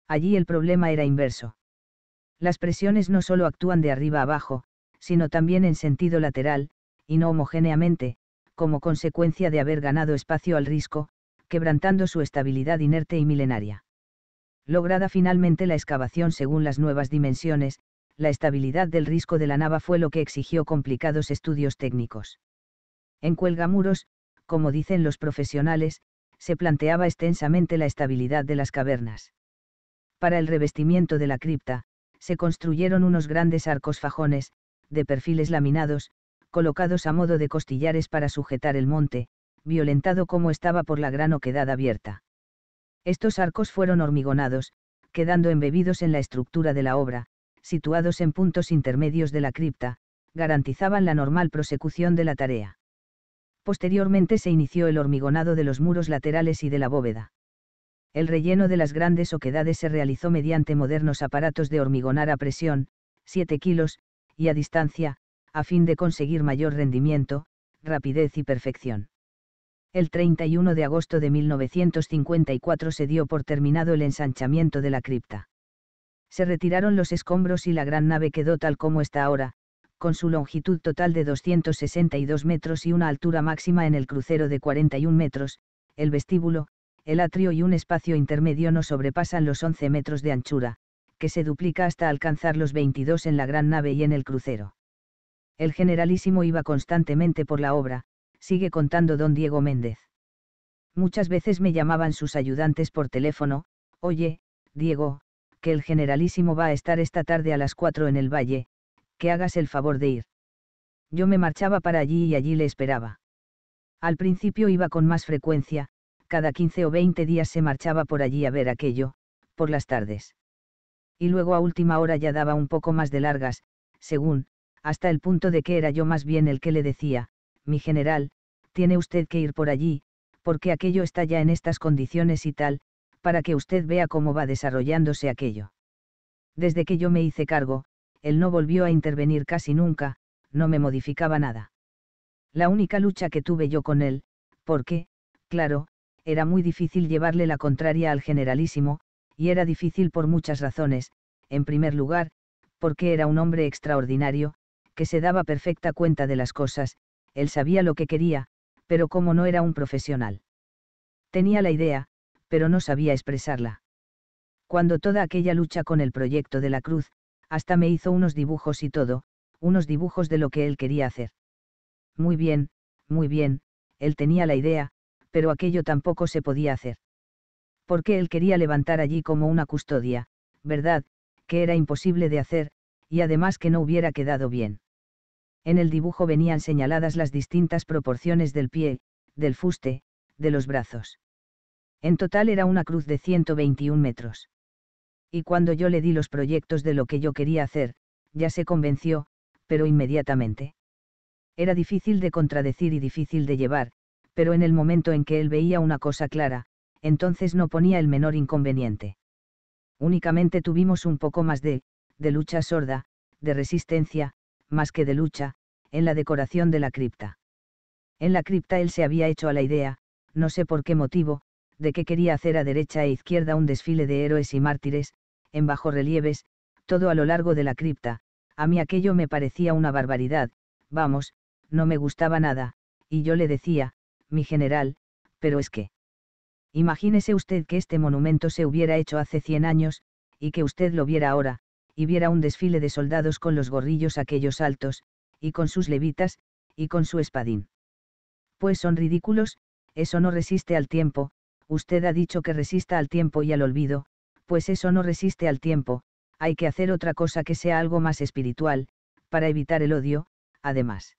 Allí el problema era inverso. Las presiones no solo actúan de arriba abajo, sino también en sentido lateral, y no homogéneamente, como consecuencia de haber ganado espacio al risco, quebrantando su estabilidad inerte y milenaria. Lograda finalmente la excavación según las nuevas dimensiones, la estabilidad del risco de la nava fue lo que exigió complicados estudios técnicos. En Cuelgamuros, como dicen los profesionales, se planteaba extensamente la estabilidad de las cavernas. Para el revestimiento de la cripta, se construyeron unos grandes arcos fajones, de perfiles laminados, colocados a modo de costillares para sujetar el monte, violentado como estaba por la gran oquedad abierta. Estos arcos fueron hormigonados, quedando embebidos en la estructura de la obra, situados en puntos intermedios de la cripta, garantizaban la normal prosecución de la tarea. Posteriormente se inició el hormigonado de los muros laterales y de la bóveda. El relleno de las grandes oquedades se realizó mediante modernos aparatos de hormigonar a presión, 7 kilos, y a distancia, a fin de conseguir mayor rendimiento, rapidez y perfección. El 31 de agosto de 1954 se dio por terminado el ensanchamiento de la cripta. Se retiraron los escombros y la gran nave quedó tal como está ahora, con su longitud total de 262 metros y una altura máxima en el crucero de 41 metros, el vestíbulo, el atrio y un espacio intermedio no sobrepasan los 11 metros de anchura, que se duplica hasta alcanzar los 22 en la gran nave y en el crucero. El generalísimo iba constantemente por la obra, sigue contando don Diego Méndez. Muchas veces me llamaban sus ayudantes por teléfono, oye, Diego, que el generalísimo va a estar esta tarde a las 4 en el valle, que hagas el favor de ir. Yo me marchaba para allí y allí le esperaba. Al principio iba con más frecuencia, cada 15 o 20 días se marchaba por allí a ver aquello, por las tardes. Y luego a última hora ya daba un poco más de largas, según, hasta el punto de que era yo más bien el que le decía, mi general, tiene usted que ir por allí, porque aquello está ya en estas condiciones y tal, para que usted vea cómo va desarrollándose aquello. Desde que yo me hice cargo, él no volvió a intervenir casi nunca, no me modificaba nada. La única lucha que tuve yo con él, porque, claro, era muy difícil llevarle la contraria al generalísimo, y era difícil por muchas razones, en primer lugar, porque era un hombre extraordinario, que se daba perfecta cuenta de las cosas, él sabía lo que quería, pero como no era un profesional. Tenía la idea, pero no sabía expresarla. Cuando toda aquella lucha con el proyecto de la cruz, hasta me hizo unos dibujos y todo, unos dibujos de lo que él quería hacer. Muy bien, muy bien, él tenía la idea, pero aquello tampoco se podía hacer. Porque él quería levantar allí como una custodia, ¿verdad? Que era imposible de hacer, y además que no hubiera quedado bien. En el dibujo venían señaladas las distintas proporciones del pie, del fuste, de los brazos. En total era una cruz de 121 metros y cuando yo le di los proyectos de lo que yo quería hacer, ya se convenció, pero inmediatamente. Era difícil de contradecir y difícil de llevar, pero en el momento en que él veía una cosa clara, entonces no ponía el menor inconveniente. Únicamente tuvimos un poco más de, de lucha sorda, de resistencia, más que de lucha, en la decoración de la cripta. En la cripta él se había hecho a la idea, no sé por qué motivo, de que quería hacer a derecha e izquierda un desfile de héroes y mártires, en bajorrelieves, todo a lo largo de la cripta, a mí aquello me parecía una barbaridad, vamos, no me gustaba nada, y yo le decía, mi general, pero es que... Imagínese usted que este monumento se hubiera hecho hace 100 años, y que usted lo viera ahora, y viera un desfile de soldados con los gorrillos aquellos altos, y con sus levitas, y con su espadín. Pues son ridículos, eso no resiste al tiempo, usted ha dicho que resista al tiempo y al olvido, pues eso no resiste al tiempo, hay que hacer otra cosa que sea algo más espiritual, para evitar el odio, además.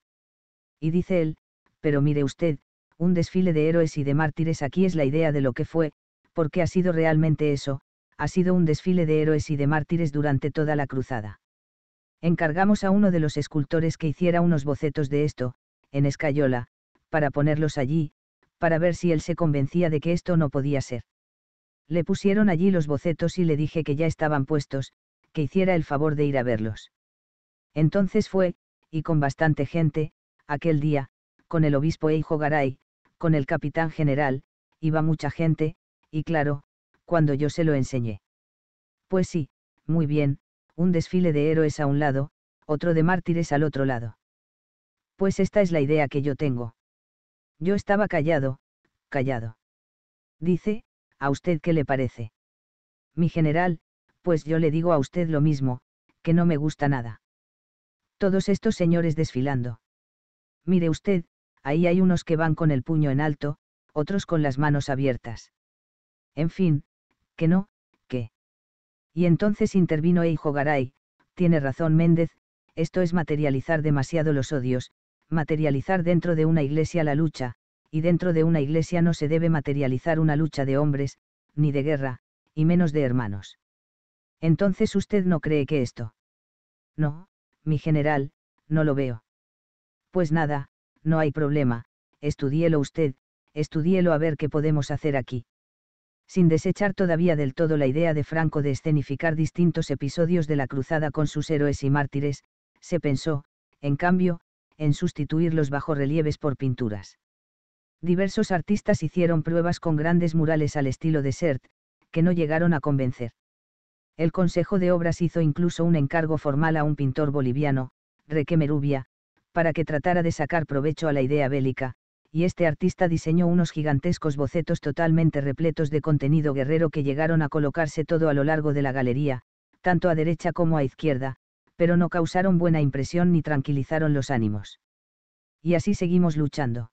Y dice él, pero mire usted, un desfile de héroes y de mártires aquí es la idea de lo que fue, porque ha sido realmente eso, ha sido un desfile de héroes y de mártires durante toda la cruzada. Encargamos a uno de los escultores que hiciera unos bocetos de esto, en escayola, para ponerlos allí, para ver si él se convencía de que esto no podía ser. Le pusieron allí los bocetos y le dije que ya estaban puestos, que hiciera el favor de ir a verlos. Entonces fue, y con bastante gente, aquel día, con el obispo Eijo Garay, con el capitán general, iba mucha gente, y claro, cuando yo se lo enseñé. Pues sí, muy bien, un desfile de héroes a un lado, otro de mártires al otro lado. Pues esta es la idea que yo tengo. Yo estaba callado, callado. Dice, ¿a usted qué le parece? Mi general, pues yo le digo a usted lo mismo, que no me gusta nada. Todos estos señores desfilando. Mire usted, ahí hay unos que van con el puño en alto, otros con las manos abiertas. En fin, que no, que. Y entonces intervino Eijo Garay, tiene razón Méndez, esto es materializar demasiado los odios, materializar dentro de una iglesia la lucha, y dentro de una iglesia no se debe materializar una lucha de hombres, ni de guerra, y menos de hermanos. Entonces usted no cree que esto. No, mi general, no lo veo. Pues nada, no hay problema, estudiélo usted, estudiélo a ver qué podemos hacer aquí. Sin desechar todavía del todo la idea de Franco de escenificar distintos episodios de la cruzada con sus héroes y mártires, se pensó, en cambio, en sustituir los bajorrelieves por pinturas. Diversos artistas hicieron pruebas con grandes murales al estilo de Sert, que no llegaron a convencer. El Consejo de Obras hizo incluso un encargo formal a un pintor boliviano, Reque Merubia, para que tratara de sacar provecho a la idea bélica, y este artista diseñó unos gigantescos bocetos totalmente repletos de contenido guerrero que llegaron a colocarse todo a lo largo de la galería, tanto a derecha como a izquierda, pero no causaron buena impresión ni tranquilizaron los ánimos. Y así seguimos luchando.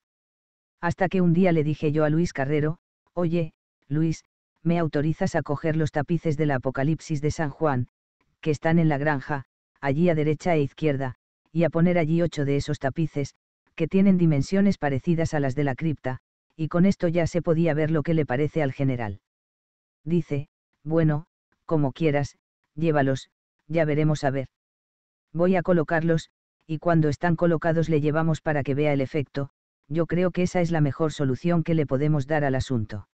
Hasta que un día le dije yo a Luis Carrero, oye, Luis, me autorizas a coger los tapices del Apocalipsis de San Juan, que están en la granja, allí a derecha e izquierda, y a poner allí ocho de esos tapices, que tienen dimensiones parecidas a las de la cripta, y con esto ya se podía ver lo que le parece al general. Dice, bueno, como quieras, llévalos, ya veremos a ver. Voy a colocarlos, y cuando están colocados le llevamos para que vea el efecto, yo creo que esa es la mejor solución que le podemos dar al asunto.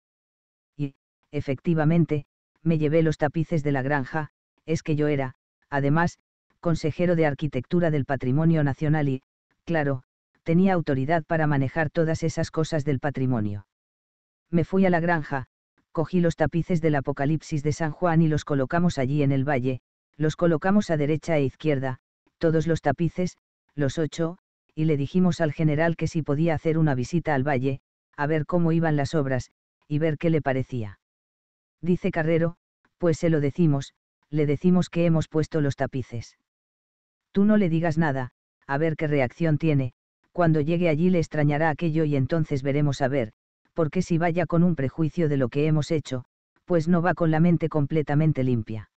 Y, efectivamente, me llevé los tapices de la granja, es que yo era, además, consejero de arquitectura del patrimonio nacional y, claro, tenía autoridad para manejar todas esas cosas del patrimonio. Me fui a la granja, cogí los tapices del Apocalipsis de San Juan y los colocamos allí en el valle, los colocamos a derecha e izquierda, todos los tapices, los ocho, y le dijimos al general que si podía hacer una visita al valle, a ver cómo iban las obras, y ver qué le parecía. Dice Carrero, pues se lo decimos, le decimos que hemos puesto los tapices. Tú no le digas nada, a ver qué reacción tiene, cuando llegue allí le extrañará aquello y entonces veremos a ver, porque si vaya con un prejuicio de lo que hemos hecho, pues no va con la mente completamente limpia.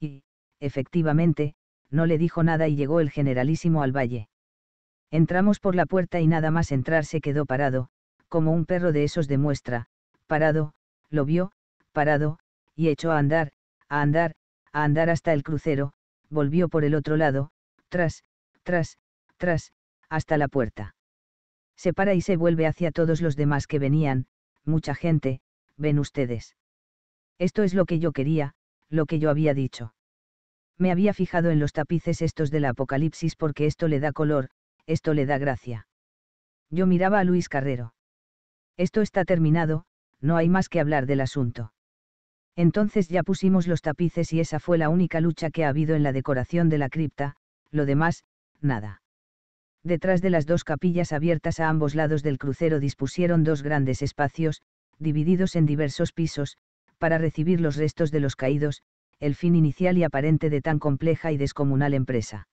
Y, efectivamente, no le dijo nada y llegó el generalísimo al valle. Entramos por la puerta y nada más entrar se quedó parado, como un perro de esos de muestra, parado, lo vio, parado, y echó a andar, a andar, a andar hasta el crucero, volvió por el otro lado, tras, tras, tras, hasta la puerta. Se para y se vuelve hacia todos los demás que venían, mucha gente, ven ustedes. Esto es lo que yo quería, lo que yo había dicho me había fijado en los tapices estos del Apocalipsis porque esto le da color, esto le da gracia. Yo miraba a Luis Carrero. Esto está terminado, no hay más que hablar del asunto. Entonces ya pusimos los tapices y esa fue la única lucha que ha habido en la decoración de la cripta, lo demás, nada. Detrás de las dos capillas abiertas a ambos lados del crucero dispusieron dos grandes espacios, divididos en diversos pisos, para recibir los restos de los caídos, el fin inicial y aparente de tan compleja y descomunal empresa.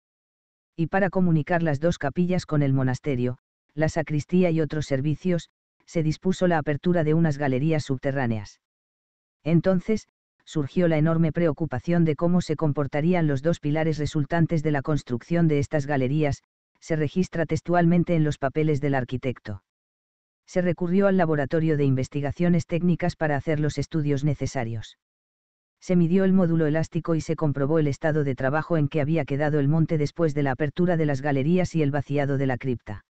Y para comunicar las dos capillas con el monasterio, la sacristía y otros servicios, se dispuso la apertura de unas galerías subterráneas. Entonces, surgió la enorme preocupación de cómo se comportarían los dos pilares resultantes de la construcción de estas galerías, se registra textualmente en los papeles del arquitecto. Se recurrió al laboratorio de investigaciones técnicas para hacer los estudios necesarios se midió el módulo elástico y se comprobó el estado de trabajo en que había quedado el monte después de la apertura de las galerías y el vaciado de la cripta.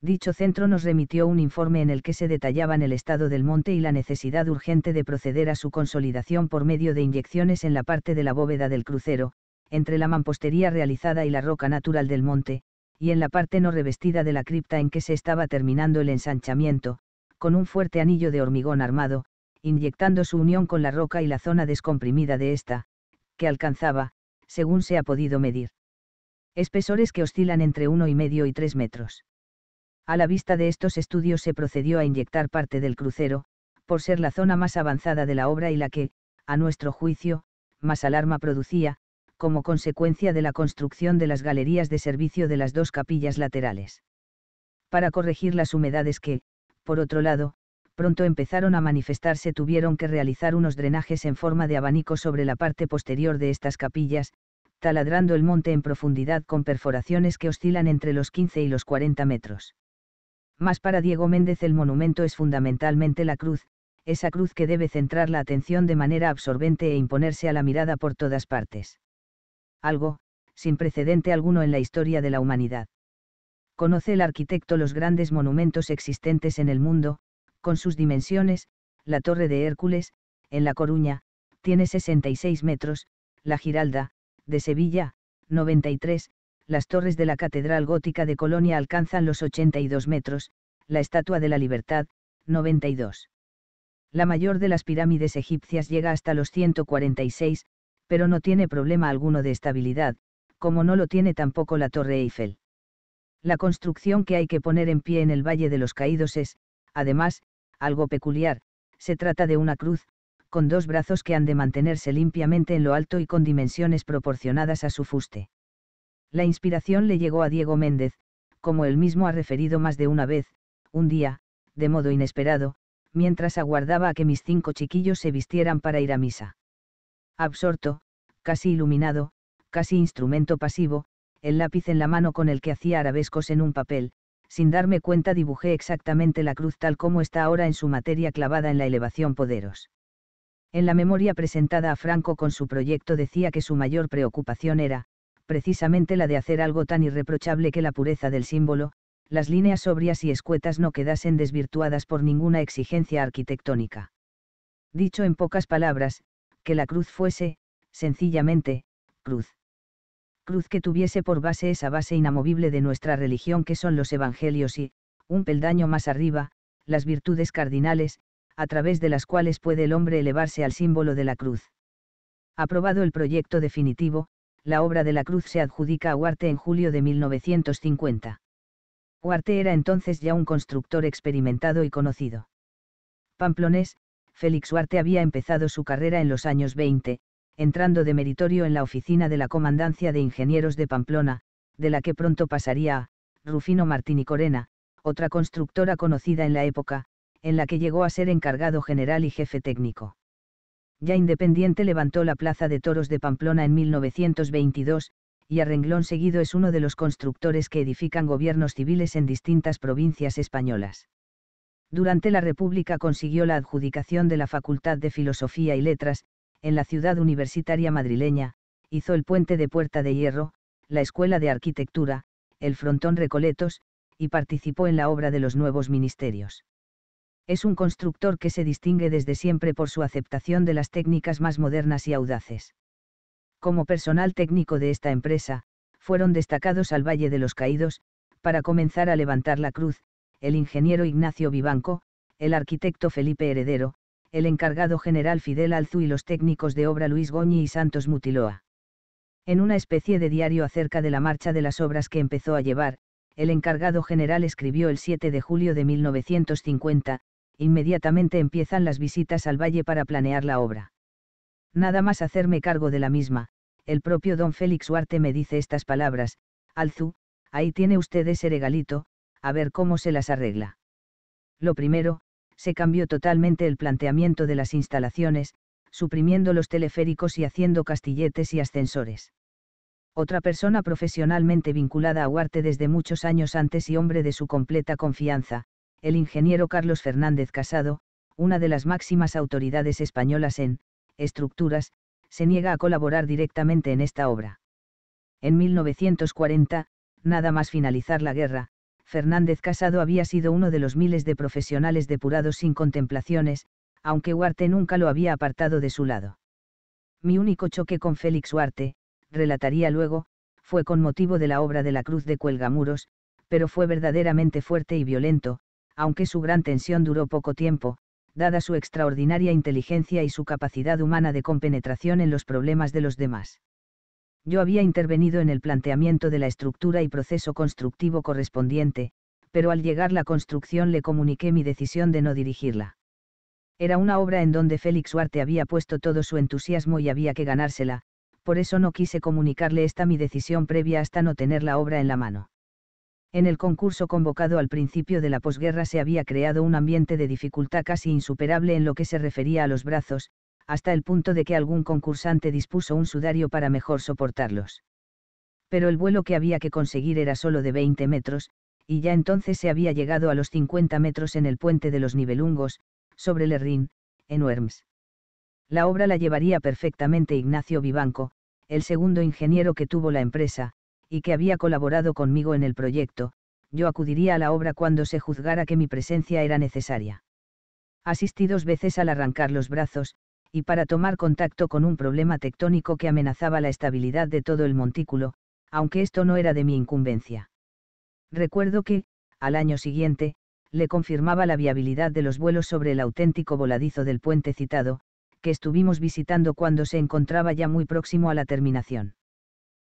Dicho centro nos remitió un informe en el que se detallaban el estado del monte y la necesidad urgente de proceder a su consolidación por medio de inyecciones en la parte de la bóveda del crucero, entre la mampostería realizada y la roca natural del monte, y en la parte no revestida de la cripta en que se estaba terminando el ensanchamiento, con un fuerte anillo de hormigón armado, inyectando su unión con la roca y la zona descomprimida de esta, que alcanzaba, según se ha podido medir. Espesores que oscilan entre uno y medio y tres metros. A la vista de estos estudios se procedió a inyectar parte del crucero, por ser la zona más avanzada de la obra y la que, a nuestro juicio, más alarma producía, como consecuencia de la construcción de las galerías de servicio de las dos capillas laterales. Para corregir las humedades que, por otro lado, pronto empezaron a manifestarse tuvieron que realizar unos drenajes en forma de abanico sobre la parte posterior de estas capillas, taladrando el monte en profundidad con perforaciones que oscilan entre los 15 y los 40 metros. Más para Diego Méndez el monumento es fundamentalmente la cruz, esa cruz que debe centrar la atención de manera absorbente e imponerse a la mirada por todas partes. Algo, sin precedente alguno en la historia de la humanidad. Conoce el arquitecto los grandes monumentos existentes en el mundo, con sus dimensiones, la Torre de Hércules, en La Coruña, tiene 66 metros, la Giralda, de Sevilla, 93, las torres de la Catedral Gótica de Colonia alcanzan los 82 metros, la Estatua de la Libertad, 92. La mayor de las pirámides egipcias llega hasta los 146, pero no tiene problema alguno de estabilidad, como no lo tiene tampoco la Torre Eiffel. La construcción que hay que poner en pie en el Valle de los Caídos es, además, algo peculiar, se trata de una cruz, con dos brazos que han de mantenerse limpiamente en lo alto y con dimensiones proporcionadas a su fuste. La inspiración le llegó a Diego Méndez, como él mismo ha referido más de una vez, un día, de modo inesperado, mientras aguardaba a que mis cinco chiquillos se vistieran para ir a misa. Absorto, casi iluminado, casi instrumento pasivo, el lápiz en la mano con el que hacía arabescos en un papel, sin darme cuenta dibujé exactamente la cruz tal como está ahora en su materia clavada en la elevación poderos. En la memoria presentada a Franco con su proyecto decía que su mayor preocupación era, precisamente la de hacer algo tan irreprochable que la pureza del símbolo, las líneas sobrias y escuetas no quedasen desvirtuadas por ninguna exigencia arquitectónica. Dicho en pocas palabras, que la cruz fuese, sencillamente, cruz cruz que tuviese por base esa base inamovible de nuestra religión que son los evangelios y, un peldaño más arriba, las virtudes cardinales, a través de las cuales puede el hombre elevarse al símbolo de la cruz. Aprobado el proyecto definitivo, la obra de la cruz se adjudica a Huarte en julio de 1950. Huarte era entonces ya un constructor experimentado y conocido. Pamplonés, Félix Huarte había empezado su carrera en los años 20, entrando de meritorio en la oficina de la Comandancia de Ingenieros de Pamplona, de la que pronto pasaría a Rufino y Corena, otra constructora conocida en la época, en la que llegó a ser encargado general y jefe técnico. Ya independiente levantó la Plaza de Toros de Pamplona en 1922, y a renglón seguido es uno de los constructores que edifican gobiernos civiles en distintas provincias españolas. Durante la República consiguió la adjudicación de la Facultad de Filosofía y Letras, en la ciudad universitaria madrileña, hizo el puente de Puerta de Hierro, la Escuela de Arquitectura, el frontón Recoletos, y participó en la obra de los nuevos ministerios. Es un constructor que se distingue desde siempre por su aceptación de las técnicas más modernas y audaces. Como personal técnico de esta empresa, fueron destacados al Valle de los Caídos, para comenzar a levantar la cruz, el ingeniero Ignacio Vivanco, el arquitecto Felipe Heredero, el encargado general Fidel Alzu y los técnicos de obra Luis Goñi y Santos Mutiloa. En una especie de diario acerca de la marcha de las obras que empezó a llevar, el encargado general escribió el 7 de julio de 1950, inmediatamente empiezan las visitas al valle para planear la obra. Nada más hacerme cargo de la misma, el propio don Félix Huarte me dice estas palabras, Alzu, ahí tiene usted ese regalito, a ver cómo se las arregla. Lo primero, se cambió totalmente el planteamiento de las instalaciones, suprimiendo los teleféricos y haciendo castilletes y ascensores. Otra persona profesionalmente vinculada a Huarte desde muchos años antes y hombre de su completa confianza, el ingeniero Carlos Fernández Casado, una de las máximas autoridades españolas en estructuras, se niega a colaborar directamente en esta obra. En 1940, nada más finalizar la guerra, Fernández Casado había sido uno de los miles de profesionales depurados sin contemplaciones, aunque Huarte nunca lo había apartado de su lado. Mi único choque con Félix Huarte, relataría luego, fue con motivo de la obra de la Cruz de Cuelgamuros, pero fue verdaderamente fuerte y violento, aunque su gran tensión duró poco tiempo, dada su extraordinaria inteligencia y su capacidad humana de compenetración en los problemas de los demás. Yo había intervenido en el planteamiento de la estructura y proceso constructivo correspondiente, pero al llegar la construcción le comuniqué mi decisión de no dirigirla. Era una obra en donde Félix Huarte había puesto todo su entusiasmo y había que ganársela, por eso no quise comunicarle esta mi decisión previa hasta no tener la obra en la mano. En el concurso convocado al principio de la posguerra se había creado un ambiente de dificultad casi insuperable en lo que se refería a los brazos, hasta el punto de que algún concursante dispuso un sudario para mejor soportarlos. Pero el vuelo que había que conseguir era solo de 20 metros, y ya entonces se había llegado a los 50 metros en el puente de los Nivelungos, sobre el en Worms. La obra la llevaría perfectamente Ignacio Vivanco, el segundo ingeniero que tuvo la empresa, y que había colaborado conmigo en el proyecto, yo acudiría a la obra cuando se juzgara que mi presencia era necesaria. Asistí dos veces al arrancar los brazos, y para tomar contacto con un problema tectónico que amenazaba la estabilidad de todo el montículo, aunque esto no era de mi incumbencia. Recuerdo que, al año siguiente, le confirmaba la viabilidad de los vuelos sobre el auténtico voladizo del puente citado, que estuvimos visitando cuando se encontraba ya muy próximo a la terminación.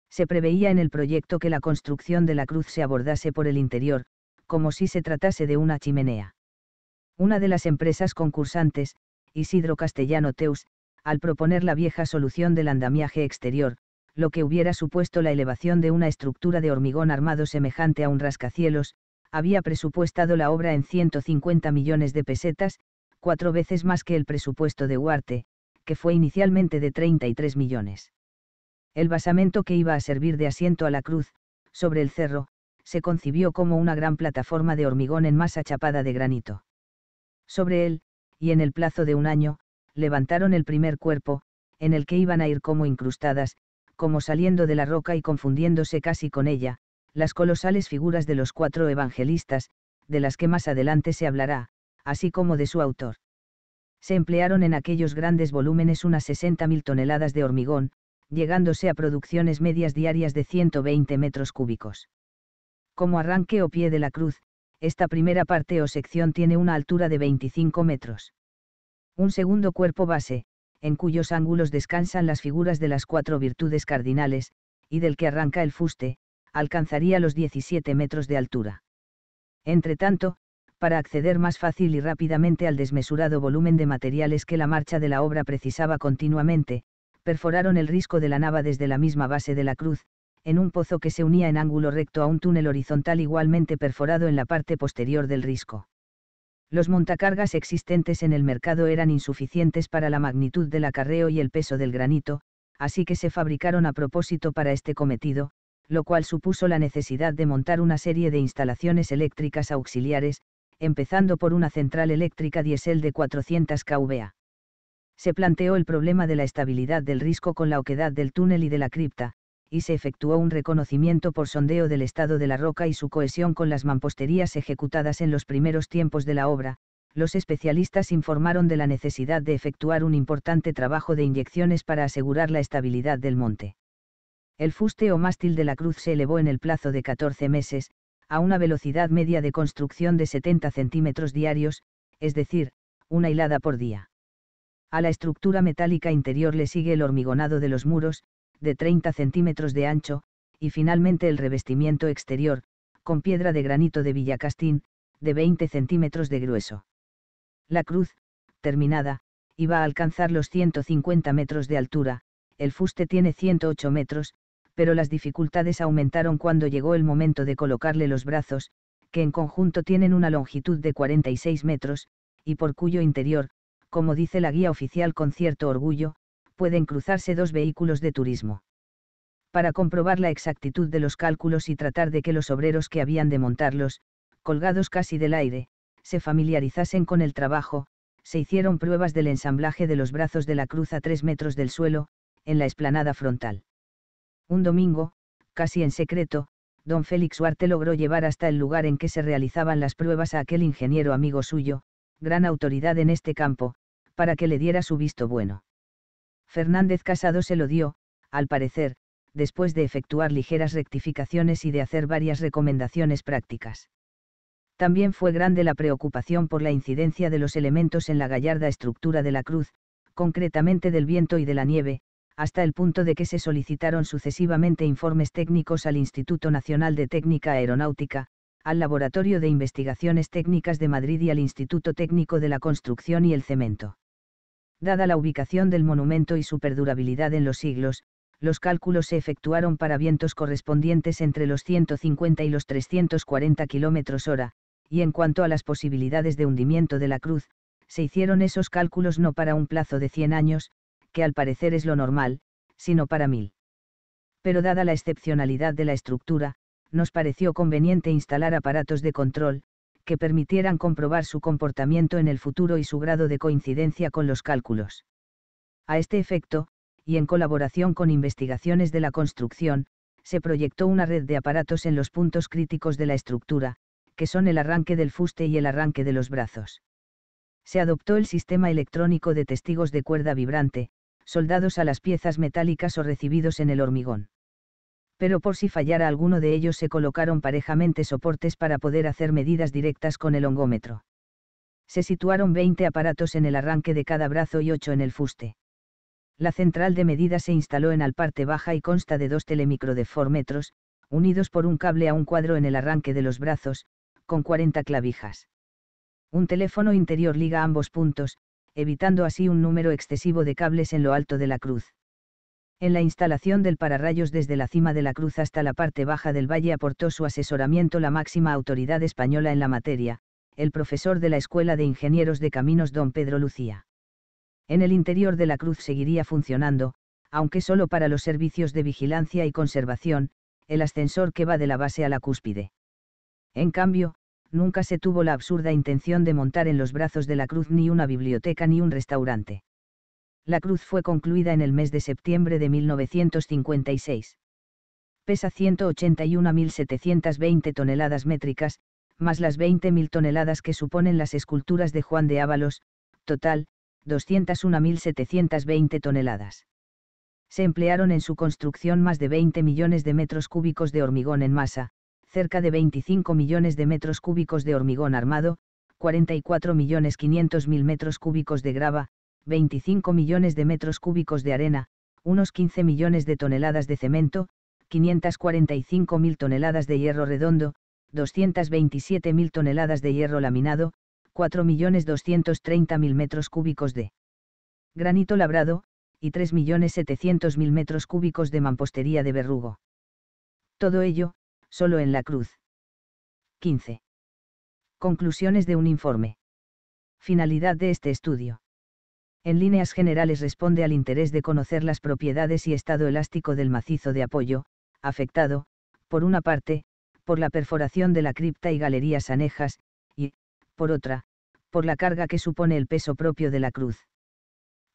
Se preveía en el proyecto que la construcción de la cruz se abordase por el interior, como si se tratase de una chimenea. Una de las empresas concursantes, Isidro Castellano Teus, al proponer la vieja solución del andamiaje exterior, lo que hubiera supuesto la elevación de una estructura de hormigón armado semejante a un rascacielos, había presupuestado la obra en 150 millones de pesetas, cuatro veces más que el presupuesto de Huarte, que fue inicialmente de 33 millones. El basamento que iba a servir de asiento a la cruz, sobre el cerro, se concibió como una gran plataforma de hormigón en masa chapada de granito. Sobre él, y en el plazo de un año, levantaron el primer cuerpo, en el que iban a ir como incrustadas, como saliendo de la roca y confundiéndose casi con ella, las colosales figuras de los cuatro evangelistas, de las que más adelante se hablará, así como de su autor. Se emplearon en aquellos grandes volúmenes unas 60.000 toneladas de hormigón, llegándose a producciones medias diarias de 120 metros cúbicos. Como arranque o pie de la cruz, esta primera parte o sección tiene una altura de 25 metros. Un segundo cuerpo base, en cuyos ángulos descansan las figuras de las cuatro virtudes cardinales, y del que arranca el fuste, alcanzaría los 17 metros de altura. Entretanto, para acceder más fácil y rápidamente al desmesurado volumen de materiales que la marcha de la obra precisaba continuamente, perforaron el risco de la nava desde la misma base de la cruz, en un pozo que se unía en ángulo recto a un túnel horizontal igualmente perforado en la parte posterior del risco. Los montacargas existentes en el mercado eran insuficientes para la magnitud del acarreo y el peso del granito, así que se fabricaron a propósito para este cometido, lo cual supuso la necesidad de montar una serie de instalaciones eléctricas auxiliares, empezando por una central eléctrica diésel de 400 kVA. Se planteó el problema de la estabilidad del risco con la oquedad del túnel y de la cripta, y se efectuó un reconocimiento por sondeo del estado de la roca y su cohesión con las mamposterías ejecutadas en los primeros tiempos de la obra, los especialistas informaron de la necesidad de efectuar un importante trabajo de inyecciones para asegurar la estabilidad del monte. El fuste o mástil de la cruz se elevó en el plazo de 14 meses, a una velocidad media de construcción de 70 centímetros diarios, es decir, una hilada por día. A la estructura metálica interior le sigue el hormigonado de los muros, de 30 centímetros de ancho, y finalmente el revestimiento exterior, con piedra de granito de Villacastín, de 20 centímetros de grueso. La cruz, terminada, iba a alcanzar los 150 metros de altura, el fuste tiene 108 metros, pero las dificultades aumentaron cuando llegó el momento de colocarle los brazos, que en conjunto tienen una longitud de 46 metros, y por cuyo interior, como dice la guía oficial con cierto orgullo, pueden cruzarse dos vehículos de turismo. Para comprobar la exactitud de los cálculos y tratar de que los obreros que habían de montarlos, colgados casi del aire, se familiarizasen con el trabajo, se hicieron pruebas del ensamblaje de los brazos de la cruz a tres metros del suelo, en la esplanada frontal. Un domingo, casi en secreto, don Félix Suarte logró llevar hasta el lugar en que se realizaban las pruebas a aquel ingeniero amigo suyo, gran autoridad en este campo, para que le diera su visto bueno. Fernández Casado se lo dio, al parecer, después de efectuar ligeras rectificaciones y de hacer varias recomendaciones prácticas. También fue grande la preocupación por la incidencia de los elementos en la gallarda estructura de la cruz, concretamente del viento y de la nieve, hasta el punto de que se solicitaron sucesivamente informes técnicos al Instituto Nacional de Técnica Aeronáutica, al Laboratorio de Investigaciones Técnicas de Madrid y al Instituto Técnico de la Construcción y el Cemento. Dada la ubicación del monumento y su perdurabilidad en los siglos, los cálculos se efectuaron para vientos correspondientes entre los 150 y los 340 km hora, y en cuanto a las posibilidades de hundimiento de la cruz, se hicieron esos cálculos no para un plazo de 100 años, que al parecer es lo normal, sino para mil. Pero dada la excepcionalidad de la estructura, nos pareció conveniente instalar aparatos de control, que permitieran comprobar su comportamiento en el futuro y su grado de coincidencia con los cálculos. A este efecto, y en colaboración con investigaciones de la construcción, se proyectó una red de aparatos en los puntos críticos de la estructura, que son el arranque del fuste y el arranque de los brazos. Se adoptó el sistema electrónico de testigos de cuerda vibrante, soldados a las piezas metálicas o recibidos en el hormigón pero por si fallara alguno de ellos se colocaron parejamente soportes para poder hacer medidas directas con el hongómetro. Se situaron 20 aparatos en el arranque de cada brazo y 8 en el fuste. La central de medida se instaló en la parte baja y consta de dos de metros, unidos por un cable a un cuadro en el arranque de los brazos, con 40 clavijas. Un teléfono interior liga ambos puntos, evitando así un número excesivo de cables en lo alto de la cruz. En la instalación del pararrayos desde la cima de la cruz hasta la parte baja del valle aportó su asesoramiento la máxima autoridad española en la materia, el profesor de la Escuela de Ingenieros de Caminos don Pedro Lucía. En el interior de la cruz seguiría funcionando, aunque solo para los servicios de vigilancia y conservación, el ascensor que va de la base a la cúspide. En cambio, nunca se tuvo la absurda intención de montar en los brazos de la cruz ni una biblioteca ni un restaurante. La cruz fue concluida en el mes de septiembre de 1956. Pesa 181.720 toneladas métricas, más las 20.000 toneladas que suponen las esculturas de Juan de Ábalos, total, 201.720 toneladas. Se emplearon en su construcción más de 20 millones de metros cúbicos de hormigón en masa, cerca de 25 millones de metros cúbicos de hormigón armado, 44.500.000 metros cúbicos de grava, 25 millones de metros cúbicos de arena, unos 15 millones de toneladas de cemento, 545.000 toneladas de hierro redondo, 227.000 toneladas de hierro laminado, 4.230.000 metros cúbicos de granito labrado, y 3.700.000 metros cúbicos de mampostería de verrugo. Todo ello, solo en la cruz. 15. Conclusiones de un informe. Finalidad de este estudio en líneas generales responde al interés de conocer las propiedades y estado elástico del macizo de apoyo, afectado, por una parte, por la perforación de la cripta y galerías anejas, y, por otra, por la carga que supone el peso propio de la cruz.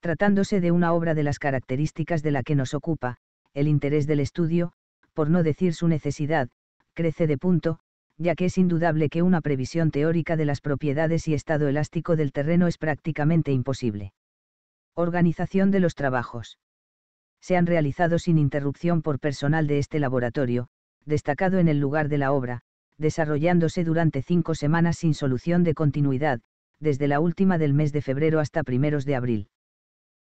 Tratándose de una obra de las características de la que nos ocupa, el interés del estudio, por no decir su necesidad, crece de punto, ya que es indudable que una previsión teórica de las propiedades y estado elástico del terreno es prácticamente imposible. Organización de los trabajos. Se han realizado sin interrupción por personal de este laboratorio, destacado en el lugar de la obra, desarrollándose durante cinco semanas sin solución de continuidad, desde la última del mes de febrero hasta primeros de abril.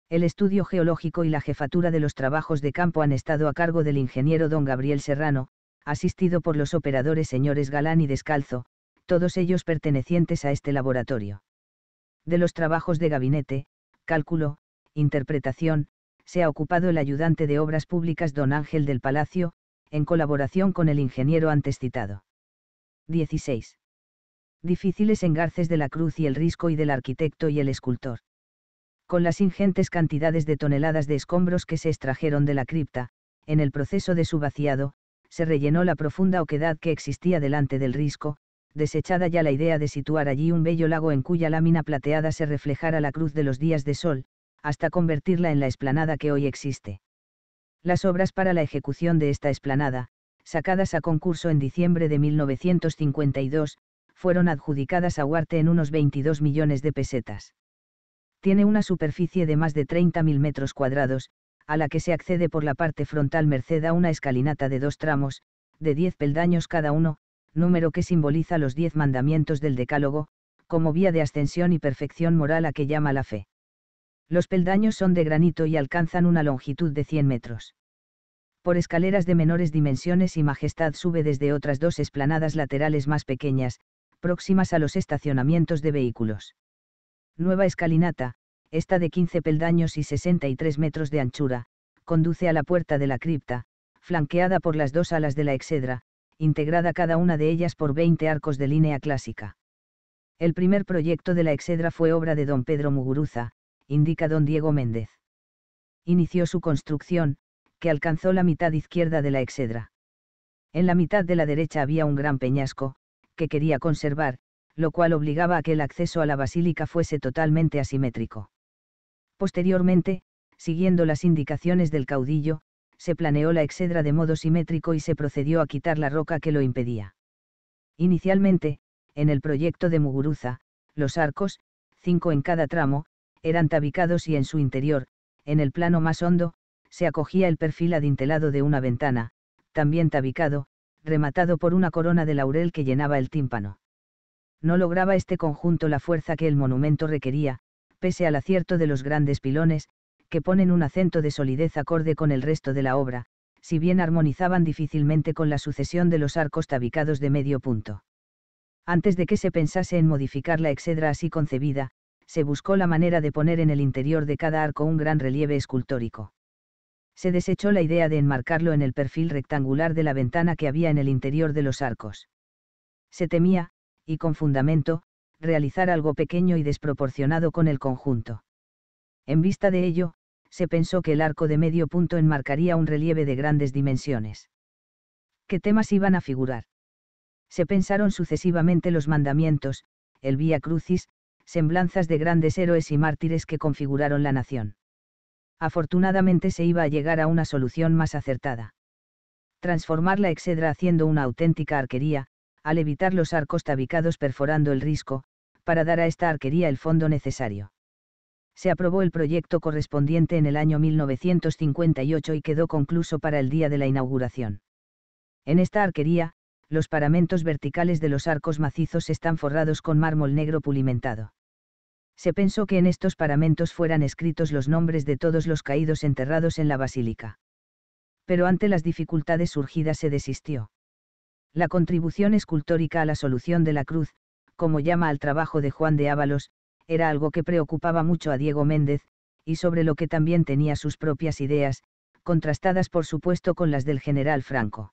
El estudio geológico y la jefatura de los trabajos de campo han estado a cargo del ingeniero don Gabriel Serrano, asistido por los operadores señores Galán y Descalzo, todos ellos pertenecientes a este laboratorio. De los trabajos de gabinete, cálculo, interpretación, se ha ocupado el ayudante de Obras Públicas don Ángel del Palacio, en colaboración con el ingeniero antes citado. 16. Difíciles engarces de la cruz y el risco y del arquitecto y el escultor. Con las ingentes cantidades de toneladas de escombros que se extrajeron de la cripta, en el proceso de su vaciado, se rellenó la profunda oquedad que existía delante del risco, desechada ya la idea de situar allí un bello lago en cuya lámina plateada se reflejara la cruz de los días de sol, hasta convertirla en la esplanada que hoy existe. Las obras para la ejecución de esta esplanada, sacadas a concurso en diciembre de 1952, fueron adjudicadas a Huarte en unos 22 millones de pesetas. Tiene una superficie de más de 30.000 metros cuadrados, a la que se accede por la parte frontal merced a una escalinata de dos tramos, de 10 peldaños cada uno, número que simboliza los 10 mandamientos del Decálogo, como vía de ascensión y perfección moral a que llama la fe. Los peldaños son de granito y alcanzan una longitud de 100 metros. Por escaleras de menores dimensiones y majestad sube desde otras dos esplanadas laterales más pequeñas, próximas a los estacionamientos de vehículos. Nueva escalinata, esta de 15 peldaños y 63 metros de anchura, conduce a la puerta de la cripta, flanqueada por las dos alas de la exedra, integrada cada una de ellas por 20 arcos de línea clásica. El primer proyecto de la exedra fue obra de don Pedro Muguruza, indica don Diego Méndez. Inició su construcción, que alcanzó la mitad izquierda de la exedra. En la mitad de la derecha había un gran peñasco, que quería conservar, lo cual obligaba a que el acceso a la basílica fuese totalmente asimétrico. Posteriormente, siguiendo las indicaciones del caudillo, se planeó la exedra de modo simétrico y se procedió a quitar la roca que lo impedía. Inicialmente, en el proyecto de Muguruza, los arcos, cinco en cada tramo, eran tabicados y en su interior, en el plano más hondo, se acogía el perfil adintelado de una ventana, también tabicado, rematado por una corona de laurel que llenaba el tímpano. No lograba este conjunto la fuerza que el monumento requería, pese al acierto de los grandes pilones, que ponen un acento de solidez acorde con el resto de la obra, si bien armonizaban difícilmente con la sucesión de los arcos tabicados de medio punto. Antes de que se pensase en modificar la exedra así concebida, se buscó la manera de poner en el interior de cada arco un gran relieve escultórico. Se desechó la idea de enmarcarlo en el perfil rectangular de la ventana que había en el interior de los arcos. Se temía, y con fundamento, realizar algo pequeño y desproporcionado con el conjunto. En vista de ello, se pensó que el arco de medio punto enmarcaría un relieve de grandes dimensiones. ¿Qué temas iban a figurar? Se pensaron sucesivamente los mandamientos, el Vía Crucis, semblanzas de grandes héroes y mártires que configuraron la nación. Afortunadamente se iba a llegar a una solución más acertada. Transformar la exedra haciendo una auténtica arquería, al evitar los arcos tabicados perforando el risco, para dar a esta arquería el fondo necesario. Se aprobó el proyecto correspondiente en el año 1958 y quedó concluso para el día de la inauguración. En esta arquería, los paramentos verticales de los arcos macizos están forrados con mármol negro pulimentado. Se pensó que en estos paramentos fueran escritos los nombres de todos los caídos enterrados en la basílica. Pero ante las dificultades surgidas se desistió. La contribución escultórica a la solución de la cruz, como llama al trabajo de Juan de Ábalos, era algo que preocupaba mucho a Diego Méndez, y sobre lo que también tenía sus propias ideas, contrastadas por supuesto con las del general Franco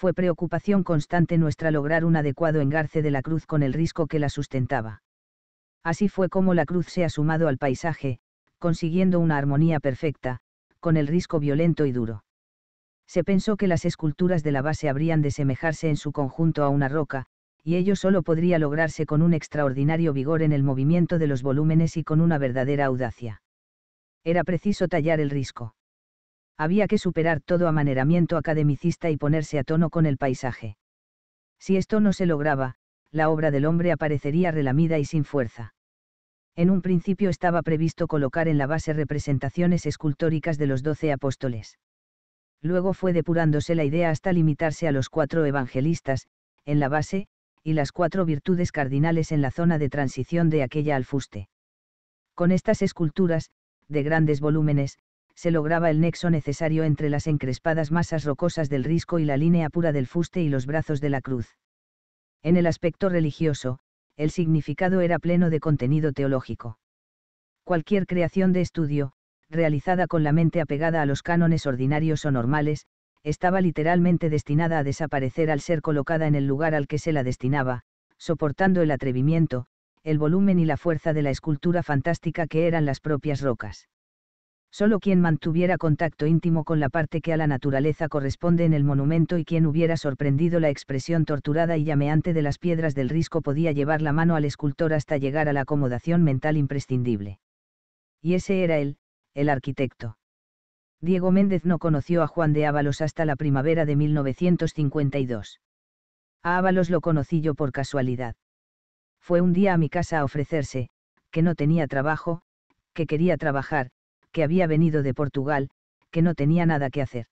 fue preocupación constante nuestra lograr un adecuado engarce de la cruz con el risco que la sustentaba. Así fue como la cruz se ha sumado al paisaje, consiguiendo una armonía perfecta, con el risco violento y duro. Se pensó que las esculturas de la base habrían de semejarse en su conjunto a una roca, y ello solo podría lograrse con un extraordinario vigor en el movimiento de los volúmenes y con una verdadera audacia. Era preciso tallar el risco había que superar todo amaneramiento academicista y ponerse a tono con el paisaje. Si esto no se lograba, la obra del hombre aparecería relamida y sin fuerza. En un principio estaba previsto colocar en la base representaciones escultóricas de los doce apóstoles. Luego fue depurándose la idea hasta limitarse a los cuatro evangelistas, en la base, y las cuatro virtudes cardinales en la zona de transición de aquella al fuste. Con estas esculturas, de grandes volúmenes, se lograba el nexo necesario entre las encrespadas masas rocosas del risco y la línea pura del fuste y los brazos de la cruz. En el aspecto religioso, el significado era pleno de contenido teológico. Cualquier creación de estudio, realizada con la mente apegada a los cánones ordinarios o normales, estaba literalmente destinada a desaparecer al ser colocada en el lugar al que se la destinaba, soportando el atrevimiento, el volumen y la fuerza de la escultura fantástica que eran las propias rocas. Solo quien mantuviera contacto íntimo con la parte que a la naturaleza corresponde en el monumento y quien hubiera sorprendido la expresión torturada y llameante de las piedras del risco podía llevar la mano al escultor hasta llegar a la acomodación mental imprescindible. Y ese era él, el arquitecto. Diego Méndez no conoció a Juan de Ábalos hasta la primavera de 1952. A Ábalos lo conocí yo por casualidad. Fue un día a mi casa a ofrecerse, que no tenía trabajo, que quería trabajar, que había venido de Portugal, que no tenía nada que hacer.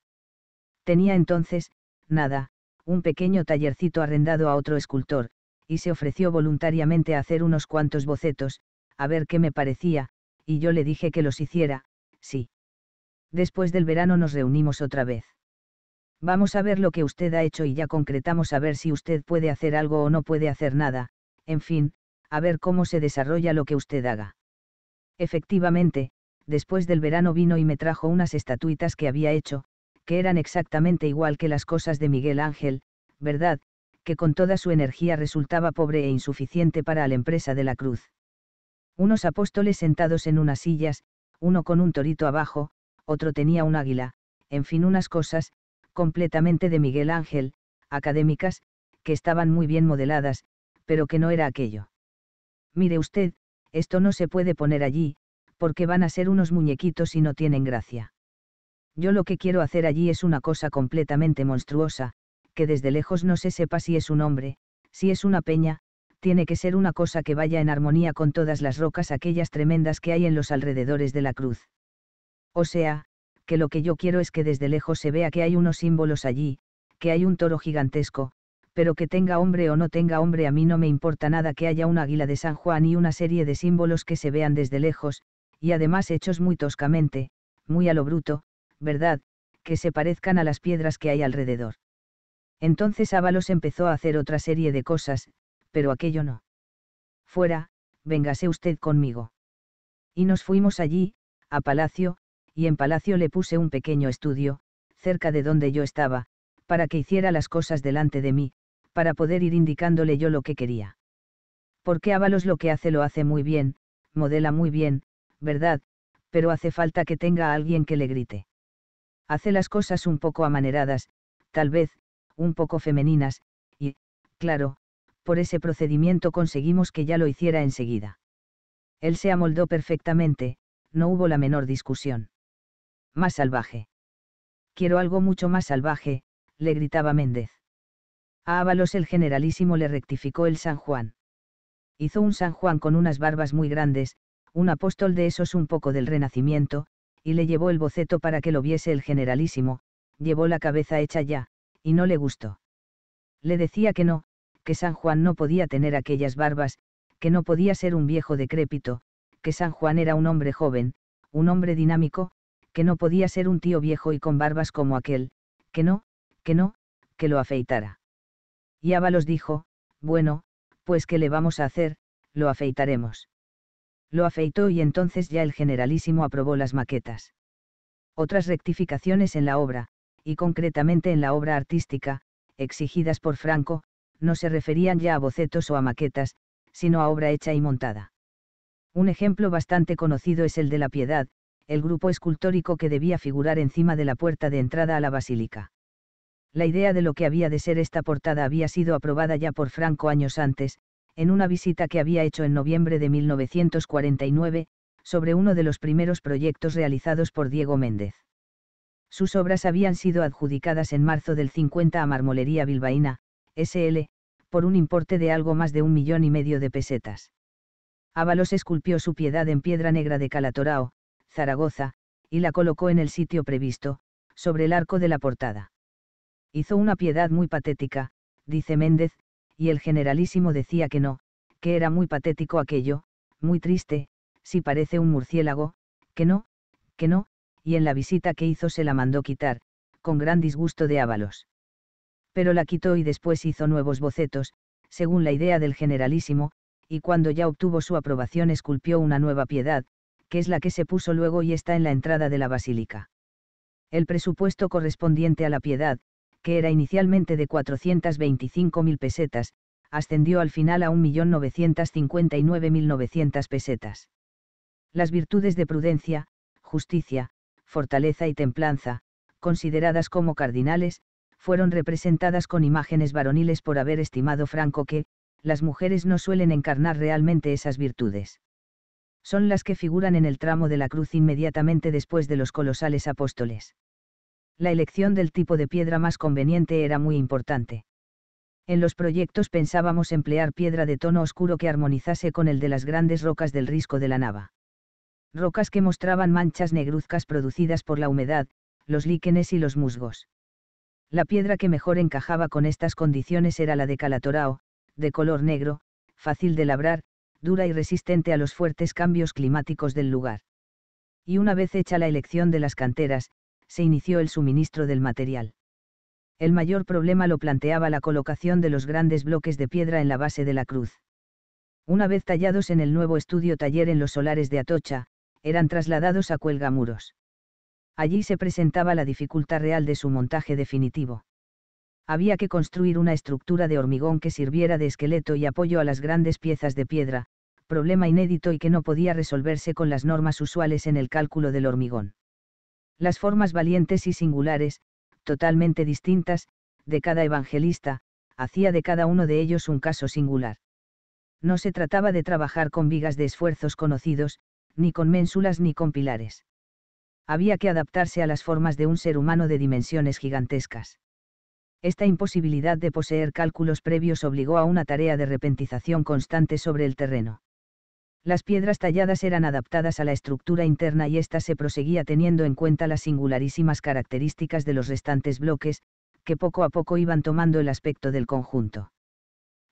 Tenía entonces, nada, un pequeño tallercito arrendado a otro escultor, y se ofreció voluntariamente a hacer unos cuantos bocetos, a ver qué me parecía, y yo le dije que los hiciera, sí. Después del verano nos reunimos otra vez. Vamos a ver lo que usted ha hecho y ya concretamos a ver si usted puede hacer algo o no puede hacer nada, en fin, a ver cómo se desarrolla lo que usted haga. Efectivamente, después del verano vino y me trajo unas estatuitas que había hecho, que eran exactamente igual que las cosas de Miguel Ángel, ¿verdad? que con toda su energía resultaba pobre e insuficiente para la empresa de la cruz. Unos apóstoles sentados en unas sillas, uno con un torito abajo, otro tenía un águila, en fin unas cosas, completamente de Miguel Ángel, académicas, que estaban muy bien modeladas, pero que no era aquello. Mire usted, esto no se puede poner allí, porque van a ser unos muñequitos y no tienen gracia. Yo lo que quiero hacer allí es una cosa completamente monstruosa, que desde lejos no se sepa si es un hombre, si es una peña, tiene que ser una cosa que vaya en armonía con todas las rocas aquellas tremendas que hay en los alrededores de la cruz. O sea, que lo que yo quiero es que desde lejos se vea que hay unos símbolos allí, que hay un toro gigantesco, pero que tenga hombre o no tenga hombre a mí no me importa nada que haya un águila de San Juan y una serie de símbolos que se vean desde lejos, y además hechos muy toscamente, muy a lo bruto, ¿verdad?, que se parezcan a las piedras que hay alrededor. Entonces Ábalos empezó a hacer otra serie de cosas, pero aquello no. Fuera, véngase usted conmigo. Y nos fuimos allí, a Palacio, y en Palacio le puse un pequeño estudio, cerca de donde yo estaba, para que hiciera las cosas delante de mí, para poder ir indicándole yo lo que quería. Porque Ábalos lo que hace lo hace muy bien, modela muy bien, ¿verdad? Pero hace falta que tenga a alguien que le grite. Hace las cosas un poco amaneradas, tal vez, un poco femeninas, y, claro, por ese procedimiento conseguimos que ya lo hiciera enseguida. Él se amoldó perfectamente, no hubo la menor discusión. Más salvaje. Quiero algo mucho más salvaje, le gritaba Méndez. A Ábalos el generalísimo le rectificó el San Juan. Hizo un San Juan con unas barbas muy grandes, un apóstol de esos un poco del Renacimiento, y le llevó el boceto para que lo viese el generalísimo, llevó la cabeza hecha ya, y no le gustó. Le decía que no, que San Juan no podía tener aquellas barbas, que no podía ser un viejo decrépito, que San Juan era un hombre joven, un hombre dinámico, que no podía ser un tío viejo y con barbas como aquel, que no, que no, que lo afeitara. Y Ábalos dijo, bueno, pues ¿qué le vamos a hacer? Lo afeitaremos lo afeitó y entonces ya el generalísimo aprobó las maquetas. Otras rectificaciones en la obra, y concretamente en la obra artística, exigidas por Franco, no se referían ya a bocetos o a maquetas, sino a obra hecha y montada. Un ejemplo bastante conocido es el de la Piedad, el grupo escultórico que debía figurar encima de la puerta de entrada a la basílica. La idea de lo que había de ser esta portada había sido aprobada ya por Franco años antes, en una visita que había hecho en noviembre de 1949, sobre uno de los primeros proyectos realizados por Diego Méndez. Sus obras habían sido adjudicadas en marzo del 50 a Marmolería Bilbaína, SL, por un importe de algo más de un millón y medio de pesetas. Ábalos esculpió su piedad en piedra negra de Calatorao, Zaragoza, y la colocó en el sitio previsto, sobre el arco de la portada. Hizo una piedad muy patética, dice Méndez, y el generalísimo decía que no, que era muy patético aquello, muy triste, si parece un murciélago, que no, que no, y en la visita que hizo se la mandó quitar, con gran disgusto de ávalos. Pero la quitó y después hizo nuevos bocetos, según la idea del generalísimo, y cuando ya obtuvo su aprobación esculpió una nueva piedad, que es la que se puso luego y está en la entrada de la basílica. El presupuesto correspondiente a la piedad, que era inicialmente de 425.000 pesetas, ascendió al final a 1.959.900 pesetas. Las virtudes de prudencia, justicia, fortaleza y templanza, consideradas como cardinales, fueron representadas con imágenes varoniles por haber estimado Franco que, las mujeres no suelen encarnar realmente esas virtudes. Son las que figuran en el tramo de la cruz inmediatamente después de los colosales apóstoles la elección del tipo de piedra más conveniente era muy importante. En los proyectos pensábamos emplear piedra de tono oscuro que armonizase con el de las grandes rocas del risco de la nava. Rocas que mostraban manchas negruzcas producidas por la humedad, los líquenes y los musgos. La piedra que mejor encajaba con estas condiciones era la de Calatorao, de color negro, fácil de labrar, dura y resistente a los fuertes cambios climáticos del lugar. Y una vez hecha la elección de las canteras, se inició el suministro del material. El mayor problema lo planteaba la colocación de los grandes bloques de piedra en la base de la cruz. Una vez tallados en el nuevo estudio taller en los solares de Atocha, eran trasladados a Cuelgamuros. Allí se presentaba la dificultad real de su montaje definitivo. Había que construir una estructura de hormigón que sirviera de esqueleto y apoyo a las grandes piezas de piedra, problema inédito y que no podía resolverse con las normas usuales en el cálculo del hormigón. Las formas valientes y singulares, totalmente distintas, de cada evangelista, hacía de cada uno de ellos un caso singular. No se trataba de trabajar con vigas de esfuerzos conocidos, ni con ménsulas ni con pilares. Había que adaptarse a las formas de un ser humano de dimensiones gigantescas. Esta imposibilidad de poseer cálculos previos obligó a una tarea de repentización constante sobre el terreno. Las piedras talladas eran adaptadas a la estructura interna y ésta se proseguía teniendo en cuenta las singularísimas características de los restantes bloques, que poco a poco iban tomando el aspecto del conjunto.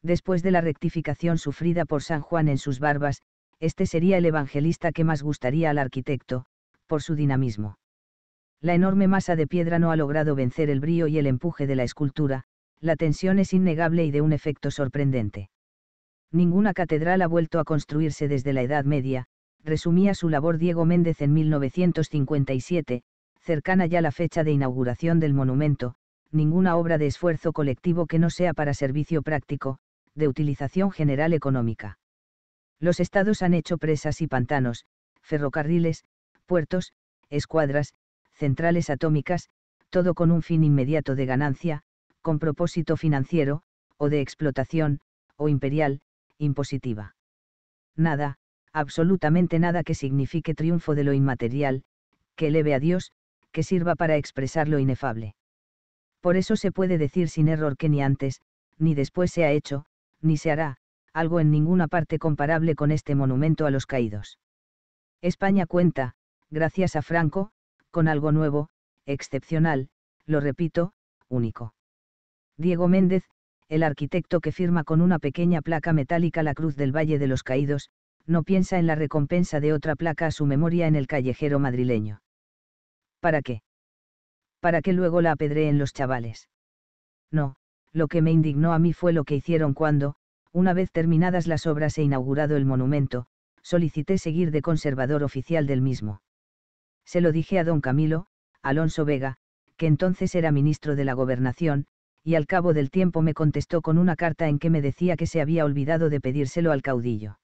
Después de la rectificación sufrida por San Juan en sus barbas, este sería el evangelista que más gustaría al arquitecto, por su dinamismo. La enorme masa de piedra no ha logrado vencer el brío y el empuje de la escultura, la tensión es innegable y de un efecto sorprendente ninguna catedral ha vuelto a construirse desde la Edad Media, resumía su labor Diego Méndez en 1957, cercana ya la fecha de inauguración del monumento, ninguna obra de esfuerzo colectivo que no sea para servicio práctico, de utilización general económica. Los estados han hecho presas y pantanos, ferrocarriles, puertos, escuadras, centrales atómicas, todo con un fin inmediato de ganancia, con propósito financiero, o de explotación, o imperial, impositiva. Nada, absolutamente nada que signifique triunfo de lo inmaterial, que eleve a Dios, que sirva para expresar lo inefable. Por eso se puede decir sin error que ni antes, ni después se ha hecho, ni se hará, algo en ninguna parte comparable con este monumento a los caídos. España cuenta, gracias a Franco, con algo nuevo, excepcional, lo repito, único. Diego Méndez, el arquitecto que firma con una pequeña placa metálica la Cruz del Valle de los Caídos, no piensa en la recompensa de otra placa a su memoria en el callejero madrileño. ¿Para qué? Para que luego la apedreen los chavales. No, lo que me indignó a mí fue lo que hicieron cuando, una vez terminadas las obras e inaugurado el monumento, solicité seguir de conservador oficial del mismo. Se lo dije a don Camilo, Alonso Vega, que entonces era ministro de la Gobernación, y al cabo del tiempo me contestó con una carta en que me decía que se había olvidado de pedírselo al caudillo.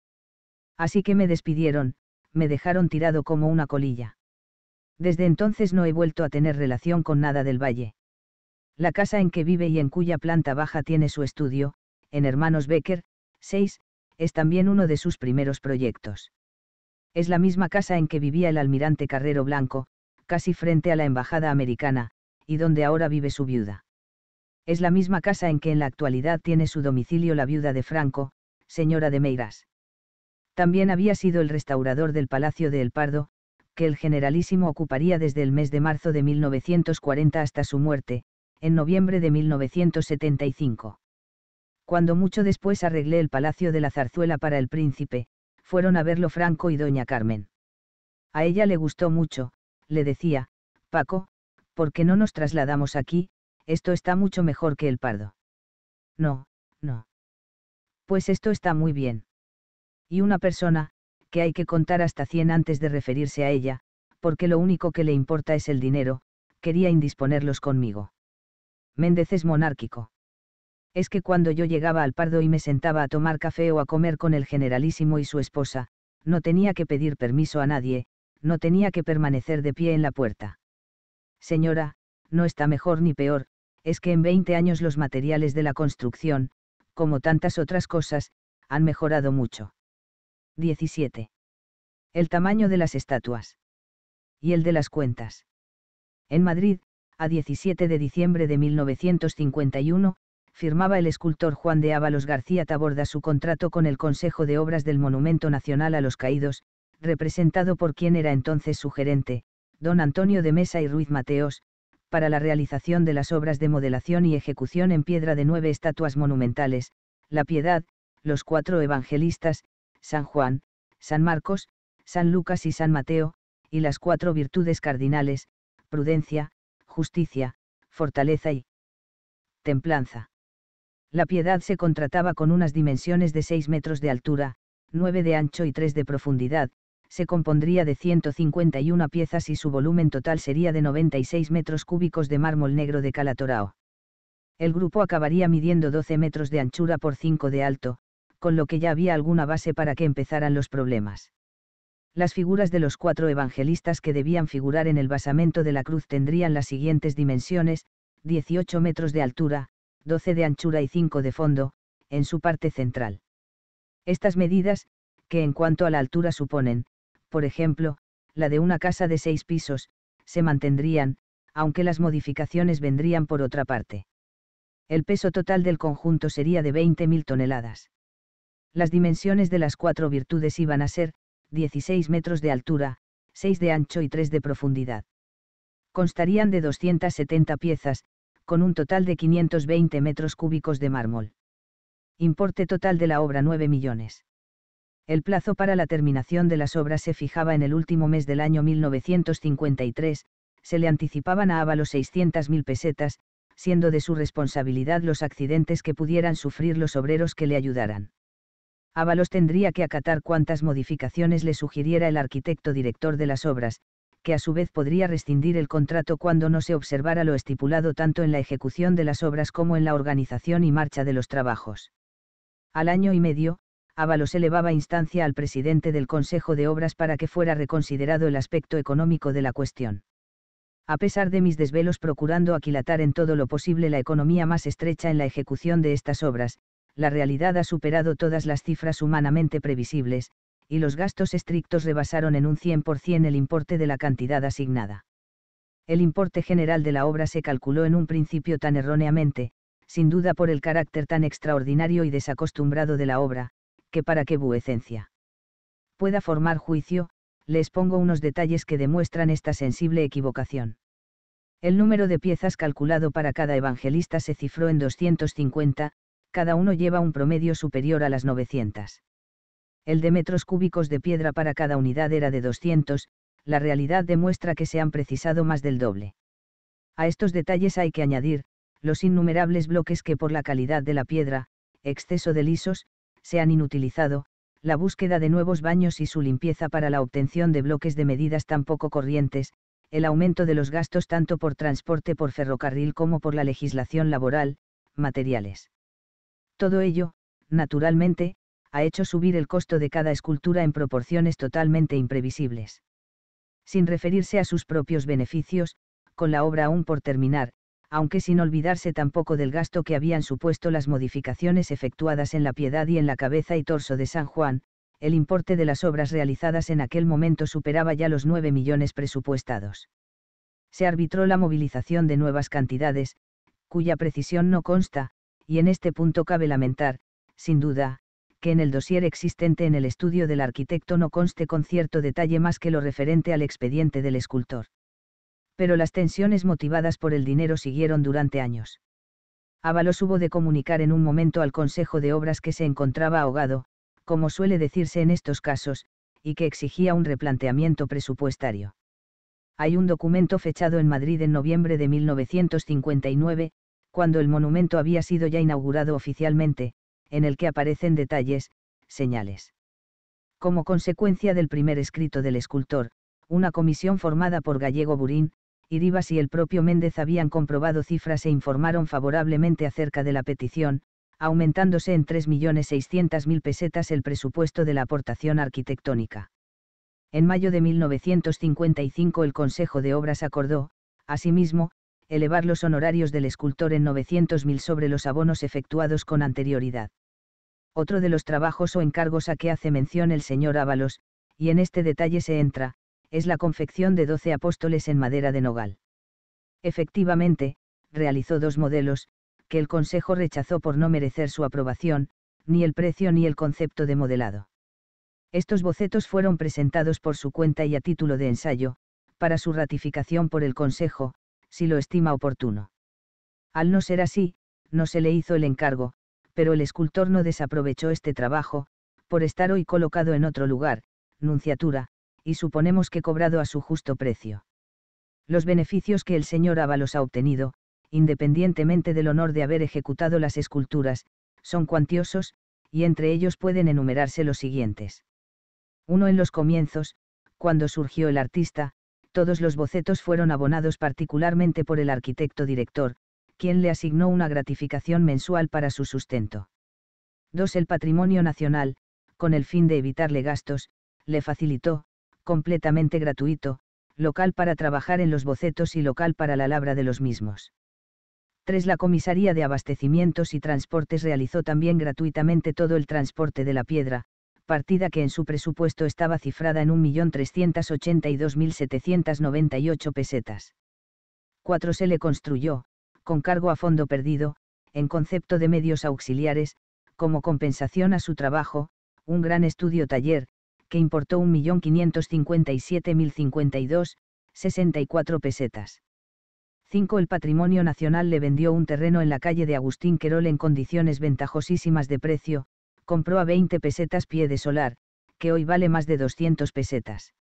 Así que me despidieron, me dejaron tirado como una colilla. Desde entonces no he vuelto a tener relación con nada del valle. La casa en que vive y en cuya planta baja tiene su estudio, en Hermanos Becker, 6, es también uno de sus primeros proyectos. Es la misma casa en que vivía el almirante Carrero Blanco, casi frente a la embajada americana, y donde ahora vive su viuda es la misma casa en que en la actualidad tiene su domicilio la viuda de Franco, señora de Meiras. También había sido el restaurador del Palacio de El Pardo, que el generalísimo ocuparía desde el mes de marzo de 1940 hasta su muerte, en noviembre de 1975. Cuando mucho después arreglé el Palacio de la Zarzuela para el príncipe, fueron a verlo Franco y doña Carmen. A ella le gustó mucho, le decía, Paco, ¿por qué no nos trasladamos aquí, esto está mucho mejor que el pardo. No, no. Pues esto está muy bien. Y una persona, que hay que contar hasta 100 antes de referirse a ella, porque lo único que le importa es el dinero, quería indisponerlos conmigo. Méndez es monárquico. Es que cuando yo llegaba al Pardo y me sentaba a tomar café o a comer con el generalísimo y su esposa, no tenía que pedir permiso a nadie, no tenía que permanecer de pie en la puerta. Señora, no está mejor ni peor, es que en 20 años los materiales de la construcción, como tantas otras cosas, han mejorado mucho. 17. El tamaño de las estatuas. Y el de las cuentas. En Madrid, a 17 de diciembre de 1951, firmaba el escultor Juan de Ábalos García Taborda su contrato con el Consejo de Obras del Monumento Nacional a los Caídos, representado por quien era entonces su gerente, don Antonio de Mesa y Ruiz Mateos, para la realización de las obras de modelación y ejecución en piedra de nueve estatuas monumentales, la Piedad, los cuatro evangelistas, San Juan, San Marcos, San Lucas y San Mateo, y las cuatro virtudes cardinales, prudencia, justicia, fortaleza y templanza. La piedad se contrataba con unas dimensiones de 6 metros de altura, 9 de ancho y tres de profundidad, se compondría de 151 piezas y su volumen total sería de 96 metros cúbicos de mármol negro de Calatorao. El grupo acabaría midiendo 12 metros de anchura por 5 de alto, con lo que ya había alguna base para que empezaran los problemas. Las figuras de los cuatro evangelistas que debían figurar en el basamento de la cruz tendrían las siguientes dimensiones, 18 metros de altura, 12 de anchura y 5 de fondo, en su parte central. Estas medidas, que en cuanto a la altura suponen, por ejemplo, la de una casa de seis pisos, se mantendrían, aunque las modificaciones vendrían por otra parte. El peso total del conjunto sería de 20.000 toneladas. Las dimensiones de las cuatro virtudes iban a ser, 16 metros de altura, 6 de ancho y 3 de profundidad. Constarían de 270 piezas, con un total de 520 metros cúbicos de mármol. Importe total de la obra 9 millones. El plazo para la terminación de las obras se fijaba en el último mes del año 1953, se le anticipaban a Ábalos 600.000 pesetas, siendo de su responsabilidad los accidentes que pudieran sufrir los obreros que le ayudaran. Ábalos tendría que acatar cuantas modificaciones le sugiriera el arquitecto director de las obras, que a su vez podría rescindir el contrato cuando no se observara lo estipulado tanto en la ejecución de las obras como en la organización y marcha de los trabajos. Al año y medio, Ábalos elevaba instancia al presidente del Consejo de Obras para que fuera reconsiderado el aspecto económico de la cuestión. A pesar de mis desvelos procurando aquilatar en todo lo posible la economía más estrecha en la ejecución de estas obras, la realidad ha superado todas las cifras humanamente previsibles, y los gastos estrictos rebasaron en un 100% el importe de la cantidad asignada. El importe general de la obra se calculó en un principio tan erróneamente, sin duda por el carácter tan extraordinario y desacostumbrado de la obra, que para que vuecencia pueda formar juicio, les pongo unos detalles que demuestran esta sensible equivocación. El número de piezas calculado para cada evangelista se cifró en 250, cada uno lleva un promedio superior a las 900. El de metros cúbicos de piedra para cada unidad era de 200, la realidad demuestra que se han precisado más del doble. A estos detalles hay que añadir, los innumerables bloques que por la calidad de la piedra, exceso de lisos, se han inutilizado, la búsqueda de nuevos baños y su limpieza para la obtención de bloques de medidas tan poco corrientes, el aumento de los gastos tanto por transporte por ferrocarril como por la legislación laboral, materiales. Todo ello, naturalmente, ha hecho subir el costo de cada escultura en proporciones totalmente imprevisibles. Sin referirse a sus propios beneficios, con la obra aún por terminar, aunque sin olvidarse tampoco del gasto que habían supuesto las modificaciones efectuadas en la piedad y en la cabeza y torso de San Juan, el importe de las obras realizadas en aquel momento superaba ya los nueve millones presupuestados. Se arbitró la movilización de nuevas cantidades, cuya precisión no consta, y en este punto cabe lamentar, sin duda, que en el dossier existente en el estudio del arquitecto no conste con cierto detalle más que lo referente al expediente del escultor pero las tensiones motivadas por el dinero siguieron durante años. Ábalos hubo de comunicar en un momento al Consejo de Obras que se encontraba ahogado, como suele decirse en estos casos, y que exigía un replanteamiento presupuestario. Hay un documento fechado en Madrid en noviembre de 1959, cuando el monumento había sido ya inaugurado oficialmente, en el que aparecen detalles, señales. Como consecuencia del primer escrito del escultor, una comisión formada por Gallego Burín, Iribas y el propio Méndez habían comprobado cifras e informaron favorablemente acerca de la petición, aumentándose en 3.600.000 pesetas el presupuesto de la aportación arquitectónica. En mayo de 1955 el Consejo de Obras acordó, asimismo, elevar los honorarios del escultor en 900.000 sobre los abonos efectuados con anterioridad. Otro de los trabajos o encargos a que hace mención el señor Ábalos, y en este detalle se entra, es la confección de doce apóstoles en madera de nogal. Efectivamente, realizó dos modelos, que el Consejo rechazó por no merecer su aprobación, ni el precio ni el concepto de modelado. Estos bocetos fueron presentados por su cuenta y a título de ensayo, para su ratificación por el Consejo, si lo estima oportuno. Al no ser así, no se le hizo el encargo, pero el escultor no desaprovechó este trabajo, por estar hoy colocado en otro lugar, nunciatura, y suponemos que cobrado a su justo precio. Los beneficios que el señor Ábalos ha obtenido, independientemente del honor de haber ejecutado las esculturas, son cuantiosos, y entre ellos pueden enumerarse los siguientes. Uno en los comienzos, cuando surgió el artista, todos los bocetos fueron abonados particularmente por el arquitecto director, quien le asignó una gratificación mensual para su sustento. 2. El patrimonio nacional, con el fin de evitarle gastos, le facilitó, completamente gratuito, local para trabajar en los bocetos y local para la labra de los mismos. 3. La Comisaría de Abastecimientos y Transportes realizó también gratuitamente todo el transporte de la piedra, partida que en su presupuesto estaba cifrada en 1.382.798 pesetas. 4. Se le construyó, con cargo a fondo perdido, en concepto de medios auxiliares, como compensación a su trabajo, un gran estudio taller, que importó 1.557.052,64 pesetas. 5. El Patrimonio Nacional le vendió un terreno en la calle de Agustín Querol en condiciones ventajosísimas de precio, compró a 20 pesetas pie de solar, que hoy vale más de 200 pesetas.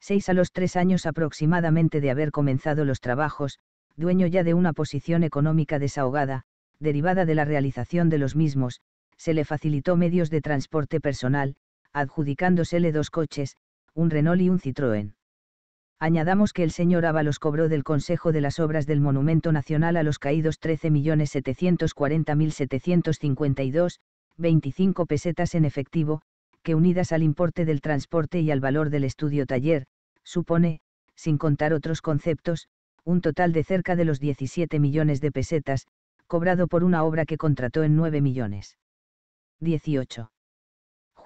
6. A los tres años aproximadamente de haber comenzado los trabajos, dueño ya de una posición económica desahogada, derivada de la realización de los mismos, se le facilitó medios de transporte personal, adjudicándosele dos coches, un Renault y un Citroën. Añadamos que el señor Ábalos cobró del Consejo de las Obras del Monumento Nacional a los Caídos 13.740.752, 25 pesetas en efectivo, que unidas al importe del transporte y al valor del estudio taller, supone, sin contar otros conceptos, un total de cerca de los 17 millones de pesetas, cobrado por una obra que contrató en 9 millones. 18.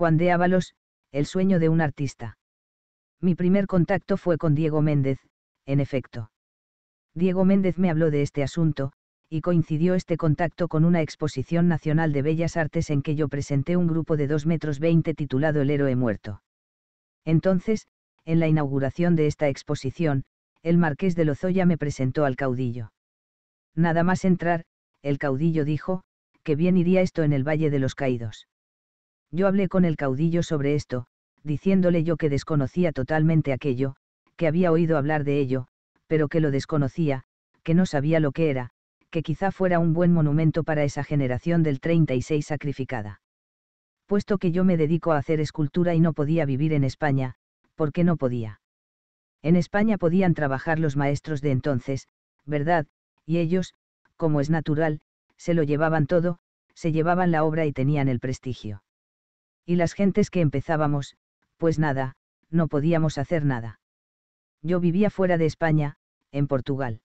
Juan de Ábalos, El sueño de un artista. Mi primer contacto fue con Diego Méndez, en efecto. Diego Méndez me habló de este asunto, y coincidió este contacto con una exposición nacional de bellas artes en que yo presenté un grupo de 2 metros 20 titulado El héroe muerto. Entonces, en la inauguración de esta exposición, el marqués de Lozoya me presentó al caudillo. Nada más entrar, el caudillo dijo, que bien iría esto en el Valle de los Caídos. Yo hablé con el caudillo sobre esto, diciéndole yo que desconocía totalmente aquello, que había oído hablar de ello, pero que lo desconocía, que no sabía lo que era, que quizá fuera un buen monumento para esa generación del 36 sacrificada. Puesto que yo me dedico a hacer escultura y no podía vivir en España, ¿por qué no podía? En España podían trabajar los maestros de entonces, ¿verdad? Y ellos, como es natural, se lo llevaban todo, se llevaban la obra y tenían el prestigio y las gentes que empezábamos, pues nada, no podíamos hacer nada. Yo vivía fuera de España, en Portugal.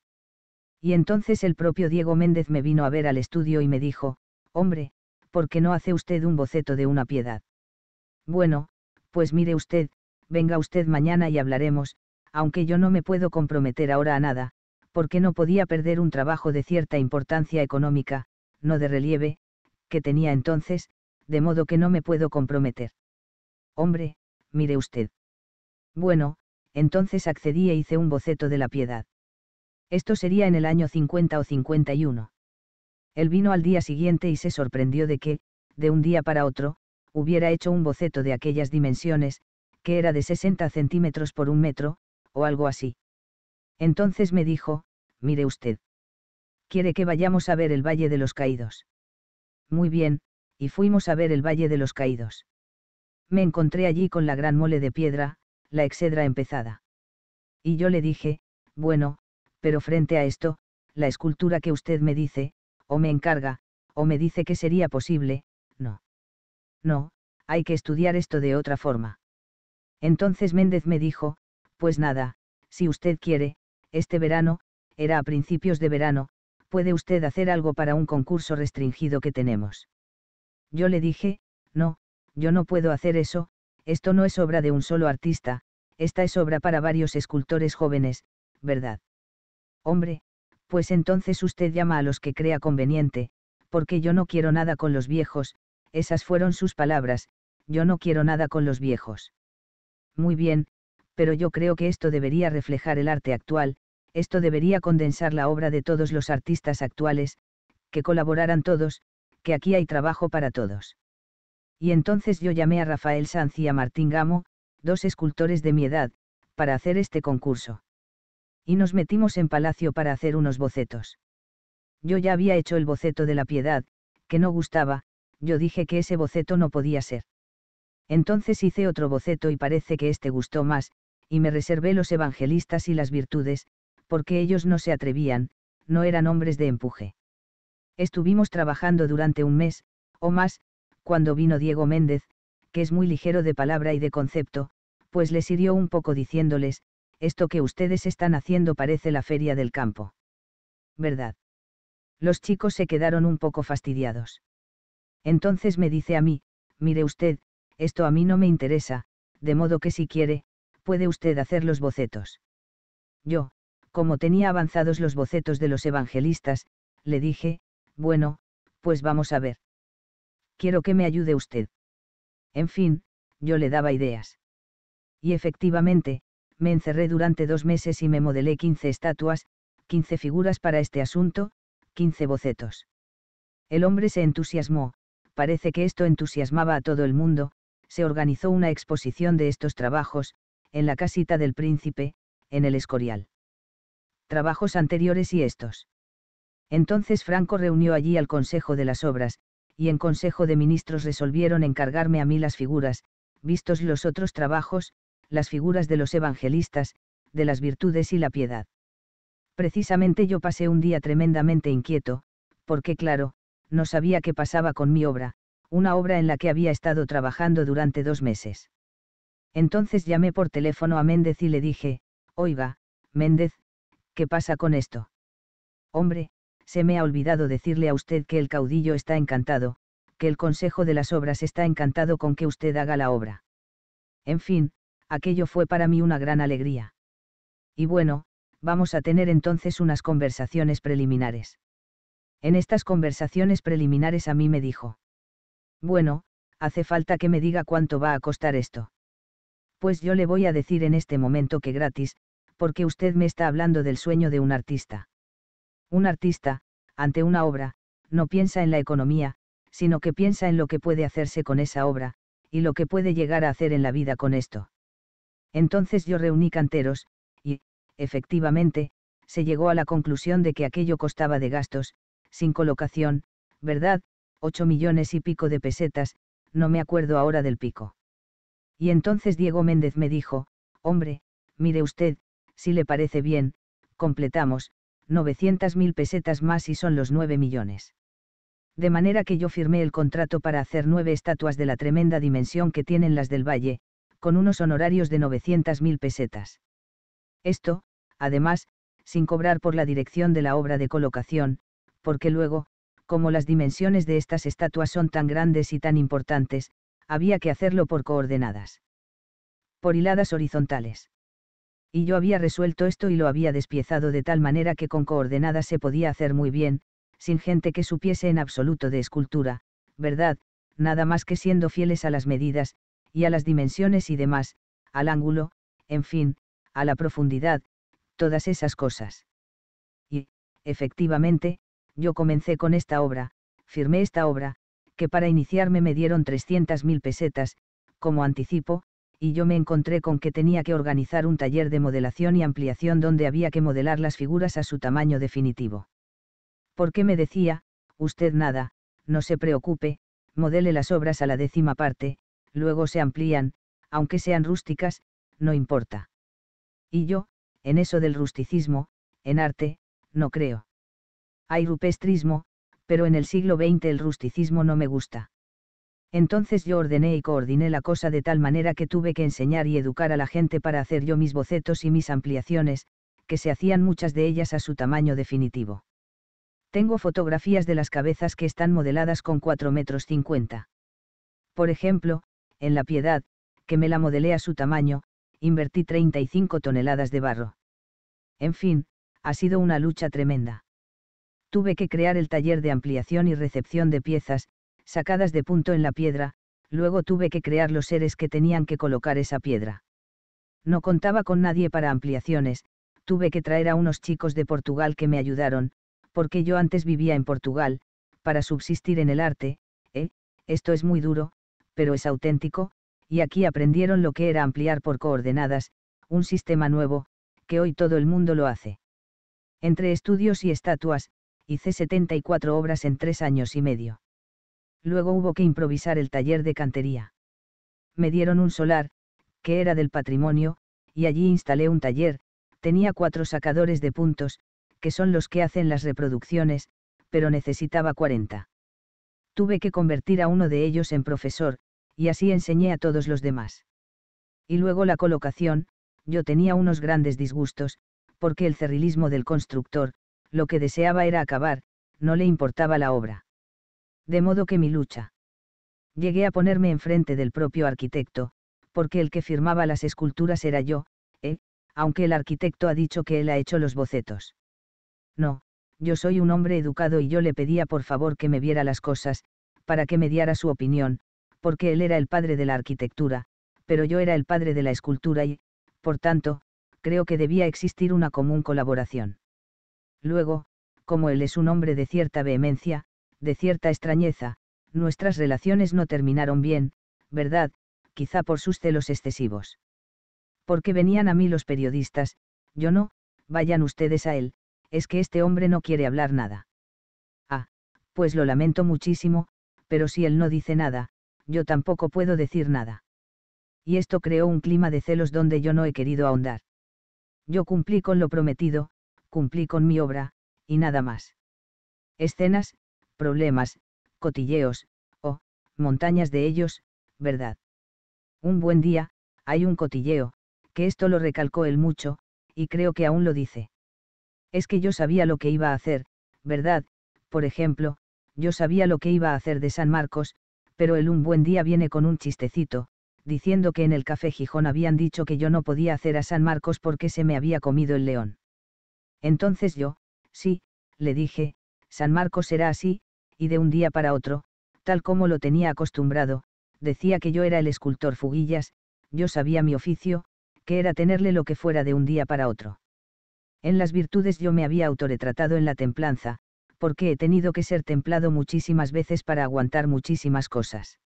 Y entonces el propio Diego Méndez me vino a ver al estudio y me dijo, hombre, ¿por qué no hace usted un boceto de una piedad? Bueno, pues mire usted, venga usted mañana y hablaremos, aunque yo no me puedo comprometer ahora a nada, porque no podía perder un trabajo de cierta importancia económica, no de relieve, que tenía entonces, de modo que no me puedo comprometer. Hombre, mire usted. Bueno, entonces accedí e hice un boceto de la piedad. Esto sería en el año 50 o 51. Él vino al día siguiente y se sorprendió de que, de un día para otro, hubiera hecho un boceto de aquellas dimensiones, que era de 60 centímetros por un metro, o algo así. Entonces me dijo, mire usted. Quiere que vayamos a ver el Valle de los Caídos. Muy bien, y fuimos a ver el Valle de los Caídos. Me encontré allí con la gran mole de piedra, la exedra empezada. Y yo le dije, bueno, pero frente a esto, la escultura que usted me dice, o me encarga, o me dice que sería posible, no. No, hay que estudiar esto de otra forma. Entonces Méndez me dijo, pues nada, si usted quiere, este verano, era a principios de verano, puede usted hacer algo para un concurso restringido que tenemos. Yo le dije, no, yo no puedo hacer eso, esto no es obra de un solo artista, esta es obra para varios escultores jóvenes, ¿verdad? Hombre, pues entonces usted llama a los que crea conveniente, porque yo no quiero nada con los viejos, esas fueron sus palabras, yo no quiero nada con los viejos. Muy bien, pero yo creo que esto debería reflejar el arte actual, esto debería condensar la obra de todos los artistas actuales, que colaboraran todos, que aquí hay trabajo para todos. Y entonces yo llamé a Rafael Sanz y a Martín Gamo, dos escultores de mi edad, para hacer este concurso. Y nos metimos en palacio para hacer unos bocetos. Yo ya había hecho el boceto de la piedad, que no gustaba, yo dije que ese boceto no podía ser. Entonces hice otro boceto y parece que este gustó más, y me reservé los evangelistas y las virtudes, porque ellos no se atrevían, no eran hombres de empuje. Estuvimos trabajando durante un mes, o más, cuando vino Diego Méndez, que es muy ligero de palabra y de concepto, pues les hirió un poco diciéndoles, esto que ustedes están haciendo parece la feria del campo. ¿Verdad? Los chicos se quedaron un poco fastidiados. Entonces me dice a mí, mire usted, esto a mí no me interesa, de modo que si quiere, puede usted hacer los bocetos. Yo, como tenía avanzados los bocetos de los evangelistas, le dije, bueno, pues vamos a ver. Quiero que me ayude usted. En fin, yo le daba ideas. Y efectivamente, me encerré durante dos meses y me modelé 15 estatuas, 15 figuras para este asunto, 15 bocetos. El hombre se entusiasmó, parece que esto entusiasmaba a todo el mundo, se organizó una exposición de estos trabajos, en la casita del príncipe, en el Escorial. Trabajos anteriores y estos. Entonces Franco reunió allí al Consejo de las Obras, y en Consejo de Ministros resolvieron encargarme a mí las figuras, vistos los otros trabajos, las figuras de los evangelistas, de las virtudes y la piedad. Precisamente yo pasé un día tremendamente inquieto, porque claro, no sabía qué pasaba con mi obra, una obra en la que había estado trabajando durante dos meses. Entonces llamé por teléfono a Méndez y le dije, oiga, Méndez, ¿qué pasa con esto? Hombre, se me ha olvidado decirle a usted que el caudillo está encantado, que el Consejo de las Obras está encantado con que usted haga la obra. En fin, aquello fue para mí una gran alegría. Y bueno, vamos a tener entonces unas conversaciones preliminares. En estas conversaciones preliminares a mí me dijo. Bueno, hace falta que me diga cuánto va a costar esto. Pues yo le voy a decir en este momento que gratis, porque usted me está hablando del sueño de un artista. Un artista, ante una obra, no piensa en la economía, sino que piensa en lo que puede hacerse con esa obra, y lo que puede llegar a hacer en la vida con esto. Entonces yo reuní canteros, y, efectivamente, se llegó a la conclusión de que aquello costaba de gastos, sin colocación, ¿verdad? Ocho millones y pico de pesetas, no me acuerdo ahora del pico. Y entonces Diego Méndez me dijo, hombre, mire usted, si le parece bien, completamos, 900.000 pesetas más y son los 9 millones. De manera que yo firmé el contrato para hacer nueve estatuas de la tremenda dimensión que tienen las del valle, con unos honorarios de 900.000 pesetas. Esto, además, sin cobrar por la dirección de la obra de colocación, porque luego, como las dimensiones de estas estatuas son tan grandes y tan importantes, había que hacerlo por coordenadas. Por hiladas horizontales y yo había resuelto esto y lo había despiezado de tal manera que con coordenadas se podía hacer muy bien, sin gente que supiese en absoluto de escultura, ¿verdad? Nada más que siendo fieles a las medidas, y a las dimensiones y demás, al ángulo, en fin, a la profundidad, todas esas cosas. Y, efectivamente, yo comencé con esta obra, firmé esta obra, que para iniciarme me dieron 300.000 pesetas, como anticipo, y yo me encontré con que tenía que organizar un taller de modelación y ampliación donde había que modelar las figuras a su tamaño definitivo. Porque me decía, usted nada, no se preocupe, modele las obras a la décima parte, luego se amplían, aunque sean rústicas, no importa. Y yo, en eso del rusticismo, en arte, no creo. Hay rupestrismo, pero en el siglo XX el rusticismo no me gusta. Entonces yo ordené y coordiné la cosa de tal manera que tuve que enseñar y educar a la gente para hacer yo mis bocetos y mis ampliaciones, que se hacían muchas de ellas a su tamaño definitivo. Tengo fotografías de las cabezas que están modeladas con 4 metros 50. Por ejemplo, en La Piedad, que me la modelé a su tamaño, invertí 35 toneladas de barro. En fin, ha sido una lucha tremenda. Tuve que crear el taller de ampliación y recepción de piezas, sacadas de punto en la piedra, luego tuve que crear los seres que tenían que colocar esa piedra. No contaba con nadie para ampliaciones, tuve que traer a unos chicos de Portugal que me ayudaron, porque yo antes vivía en Portugal, para subsistir en el arte, ¿eh? Esto es muy duro, pero es auténtico, y aquí aprendieron lo que era ampliar por coordenadas, un sistema nuevo, que hoy todo el mundo lo hace. Entre estudios y estatuas, hice 74 obras en tres años y medio. Luego hubo que improvisar el taller de cantería. Me dieron un solar, que era del patrimonio, y allí instalé un taller, tenía cuatro sacadores de puntos, que son los que hacen las reproducciones, pero necesitaba 40. Tuve que convertir a uno de ellos en profesor, y así enseñé a todos los demás. Y luego la colocación, yo tenía unos grandes disgustos, porque el cerrilismo del constructor, lo que deseaba era acabar, no le importaba la obra de modo que mi lucha. Llegué a ponerme enfrente del propio arquitecto, porque el que firmaba las esculturas era yo, ¿eh? aunque el arquitecto ha dicho que él ha hecho los bocetos. No, yo soy un hombre educado y yo le pedía por favor que me viera las cosas, para que me diera su opinión, porque él era el padre de la arquitectura, pero yo era el padre de la escultura y, por tanto, creo que debía existir una común colaboración. Luego, como él es un hombre de cierta vehemencia, de cierta extrañeza, nuestras relaciones no terminaron bien, ¿verdad? Quizá por sus celos excesivos. Porque venían a mí los periodistas, yo no, vayan ustedes a él, es que este hombre no quiere hablar nada. Ah, pues lo lamento muchísimo, pero si él no dice nada, yo tampoco puedo decir nada. Y esto creó un clima de celos donde yo no he querido ahondar. Yo cumplí con lo prometido, cumplí con mi obra, y nada más. Escenas, problemas, cotilleos, o, montañas de ellos, ¿verdad? Un buen día, hay un cotilleo, que esto lo recalcó él mucho, y creo que aún lo dice. Es que yo sabía lo que iba a hacer, ¿verdad? Por ejemplo, yo sabía lo que iba a hacer de San Marcos, pero él un buen día viene con un chistecito, diciendo que en el café Gijón habían dicho que yo no podía hacer a San Marcos porque se me había comido el león. Entonces yo, sí, le dije, San Marcos será así, y de un día para otro, tal como lo tenía acostumbrado, decía que yo era el escultor Fugillas, yo sabía mi oficio, que era tenerle lo que fuera de un día para otro. En las virtudes yo me había autoretratado en la templanza, porque he tenido que ser templado muchísimas veces para aguantar muchísimas cosas.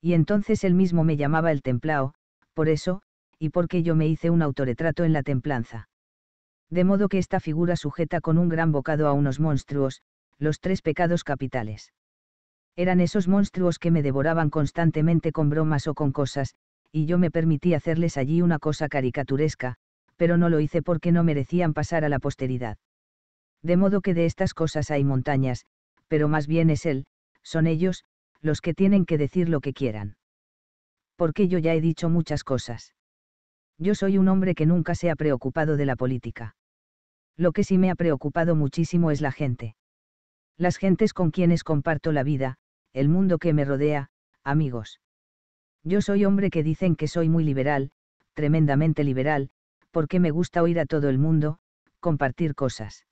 Y entonces él mismo me llamaba el templao, por eso, y porque yo me hice un autorretrato en la templanza. De modo que esta figura sujeta con un gran bocado a unos monstruos, los tres pecados capitales. Eran esos monstruos que me devoraban constantemente con bromas o con cosas, y yo me permití hacerles allí una cosa caricaturesca, pero no lo hice porque no merecían pasar a la posteridad. De modo que de estas cosas hay montañas, pero más bien es él, son ellos, los que tienen que decir lo que quieran. Porque yo ya he dicho muchas cosas. Yo soy un hombre que nunca se ha preocupado de la política. Lo que sí me ha preocupado muchísimo es la gente las gentes con quienes comparto la vida, el mundo que me rodea, amigos. Yo soy hombre que dicen que soy muy liberal, tremendamente liberal, porque me gusta oír a todo el mundo, compartir cosas.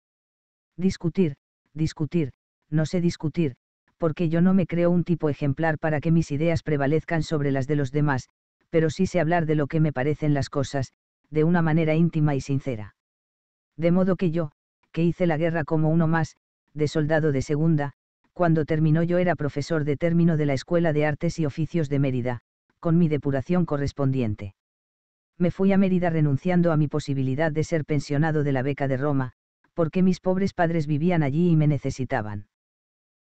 Discutir, discutir, no sé discutir, porque yo no me creo un tipo ejemplar para que mis ideas prevalezcan sobre las de los demás, pero sí sé hablar de lo que me parecen las cosas, de una manera íntima y sincera. De modo que yo, que hice la guerra como uno más, de soldado de segunda, cuando terminó yo era profesor de término de la Escuela de Artes y Oficios de Mérida, con mi depuración correspondiente. Me fui a Mérida renunciando a mi posibilidad de ser pensionado de la beca de Roma, porque mis pobres padres vivían allí y me necesitaban.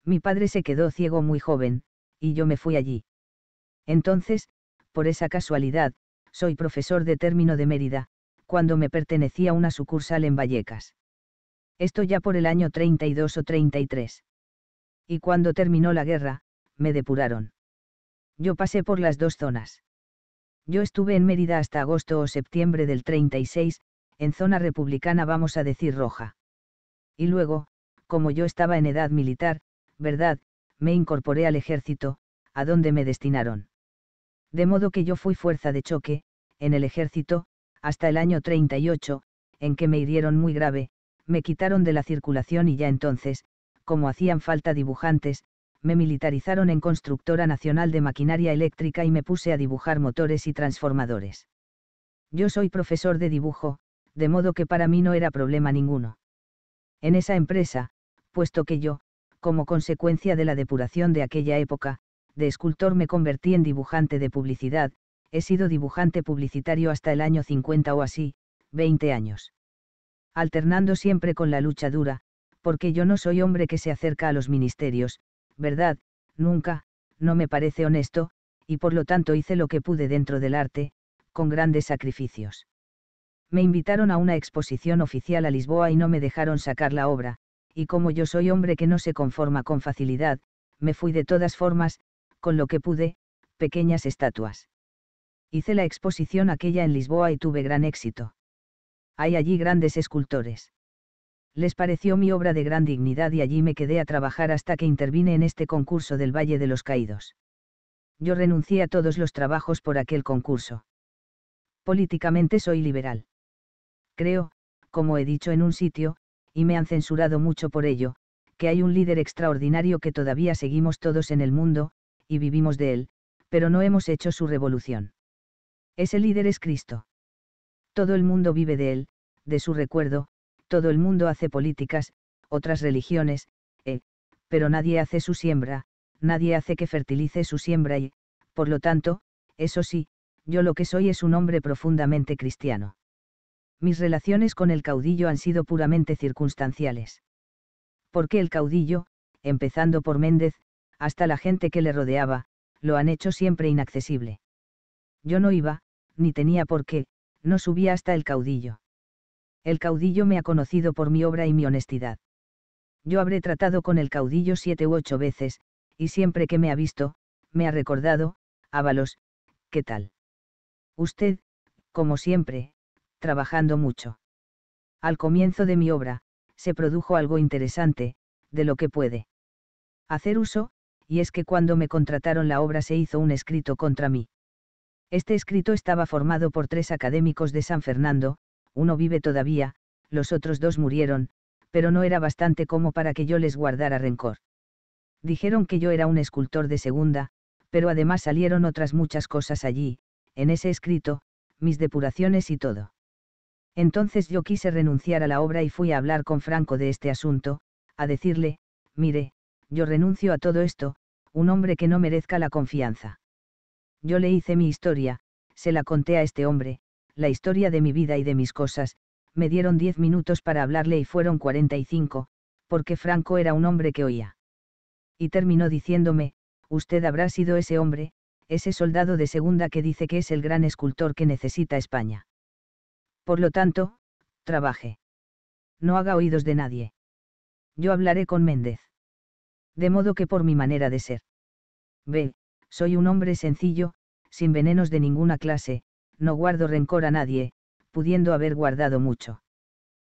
Mi padre se quedó ciego muy joven, y yo me fui allí. Entonces, por esa casualidad, soy profesor de término de Mérida, cuando me pertenecía una sucursal en Vallecas. Esto ya por el año 32 o 33. Y cuando terminó la guerra, me depuraron. Yo pasé por las dos zonas. Yo estuve en Mérida hasta agosto o septiembre del 36, en zona republicana vamos a decir roja. Y luego, como yo estaba en edad militar, ¿verdad? Me incorporé al ejército, a donde me destinaron. De modo que yo fui fuerza de choque, en el ejército, hasta el año 38, en que me hirieron muy grave, me quitaron de la circulación y ya entonces, como hacían falta dibujantes, me militarizaron en Constructora Nacional de Maquinaria Eléctrica y me puse a dibujar motores y transformadores. Yo soy profesor de dibujo, de modo que para mí no era problema ninguno. En esa empresa, puesto que yo, como consecuencia de la depuración de aquella época, de escultor me convertí en dibujante de publicidad, he sido dibujante publicitario hasta el año 50 o así, 20 años alternando siempre con la lucha dura, porque yo no soy hombre que se acerca a los ministerios, ¿verdad? Nunca, no me parece honesto, y por lo tanto hice lo que pude dentro del arte, con grandes sacrificios. Me invitaron a una exposición oficial a Lisboa y no me dejaron sacar la obra, y como yo soy hombre que no se conforma con facilidad, me fui de todas formas, con lo que pude, pequeñas estatuas. Hice la exposición aquella en Lisboa y tuve gran éxito hay allí grandes escultores. Les pareció mi obra de gran dignidad y allí me quedé a trabajar hasta que intervine en este concurso del Valle de los Caídos. Yo renuncié a todos los trabajos por aquel concurso. Políticamente soy liberal. Creo, como he dicho en un sitio, y me han censurado mucho por ello, que hay un líder extraordinario que todavía seguimos todos en el mundo, y vivimos de él, pero no hemos hecho su revolución. Ese líder es Cristo. Todo el mundo vive de él, de su recuerdo, todo el mundo hace políticas, otras religiones, eh, pero nadie hace su siembra, nadie hace que fertilice su siembra y, por lo tanto, eso sí, yo lo que soy es un hombre profundamente cristiano. Mis relaciones con el caudillo han sido puramente circunstanciales. Porque el caudillo, empezando por Méndez, hasta la gente que le rodeaba, lo han hecho siempre inaccesible. Yo no iba, ni tenía por qué, no subí hasta el caudillo. El caudillo me ha conocido por mi obra y mi honestidad. Yo habré tratado con el caudillo siete u ocho veces, y siempre que me ha visto, me ha recordado, Ábalos, ¿qué tal? Usted, como siempre, trabajando mucho. Al comienzo de mi obra, se produjo algo interesante, de lo que puede hacer uso, y es que cuando me contrataron la obra se hizo un escrito contra mí. Este escrito estaba formado por tres académicos de San Fernando, uno vive todavía, los otros dos murieron, pero no era bastante como para que yo les guardara rencor. Dijeron que yo era un escultor de segunda, pero además salieron otras muchas cosas allí, en ese escrito, mis depuraciones y todo. Entonces yo quise renunciar a la obra y fui a hablar con Franco de este asunto, a decirle, mire, yo renuncio a todo esto, un hombre que no merezca la confianza. Yo le hice mi historia, se la conté a este hombre, la historia de mi vida y de mis cosas, me dieron diez minutos para hablarle y fueron cuarenta y cinco, porque Franco era un hombre que oía. Y terminó diciéndome, usted habrá sido ese hombre, ese soldado de segunda que dice que es el gran escultor que necesita España. Por lo tanto, trabaje. No haga oídos de nadie. Yo hablaré con Méndez. De modo que por mi manera de ser. Ve, soy un hombre sencillo, sin venenos de ninguna clase, no guardo rencor a nadie, pudiendo haber guardado mucho.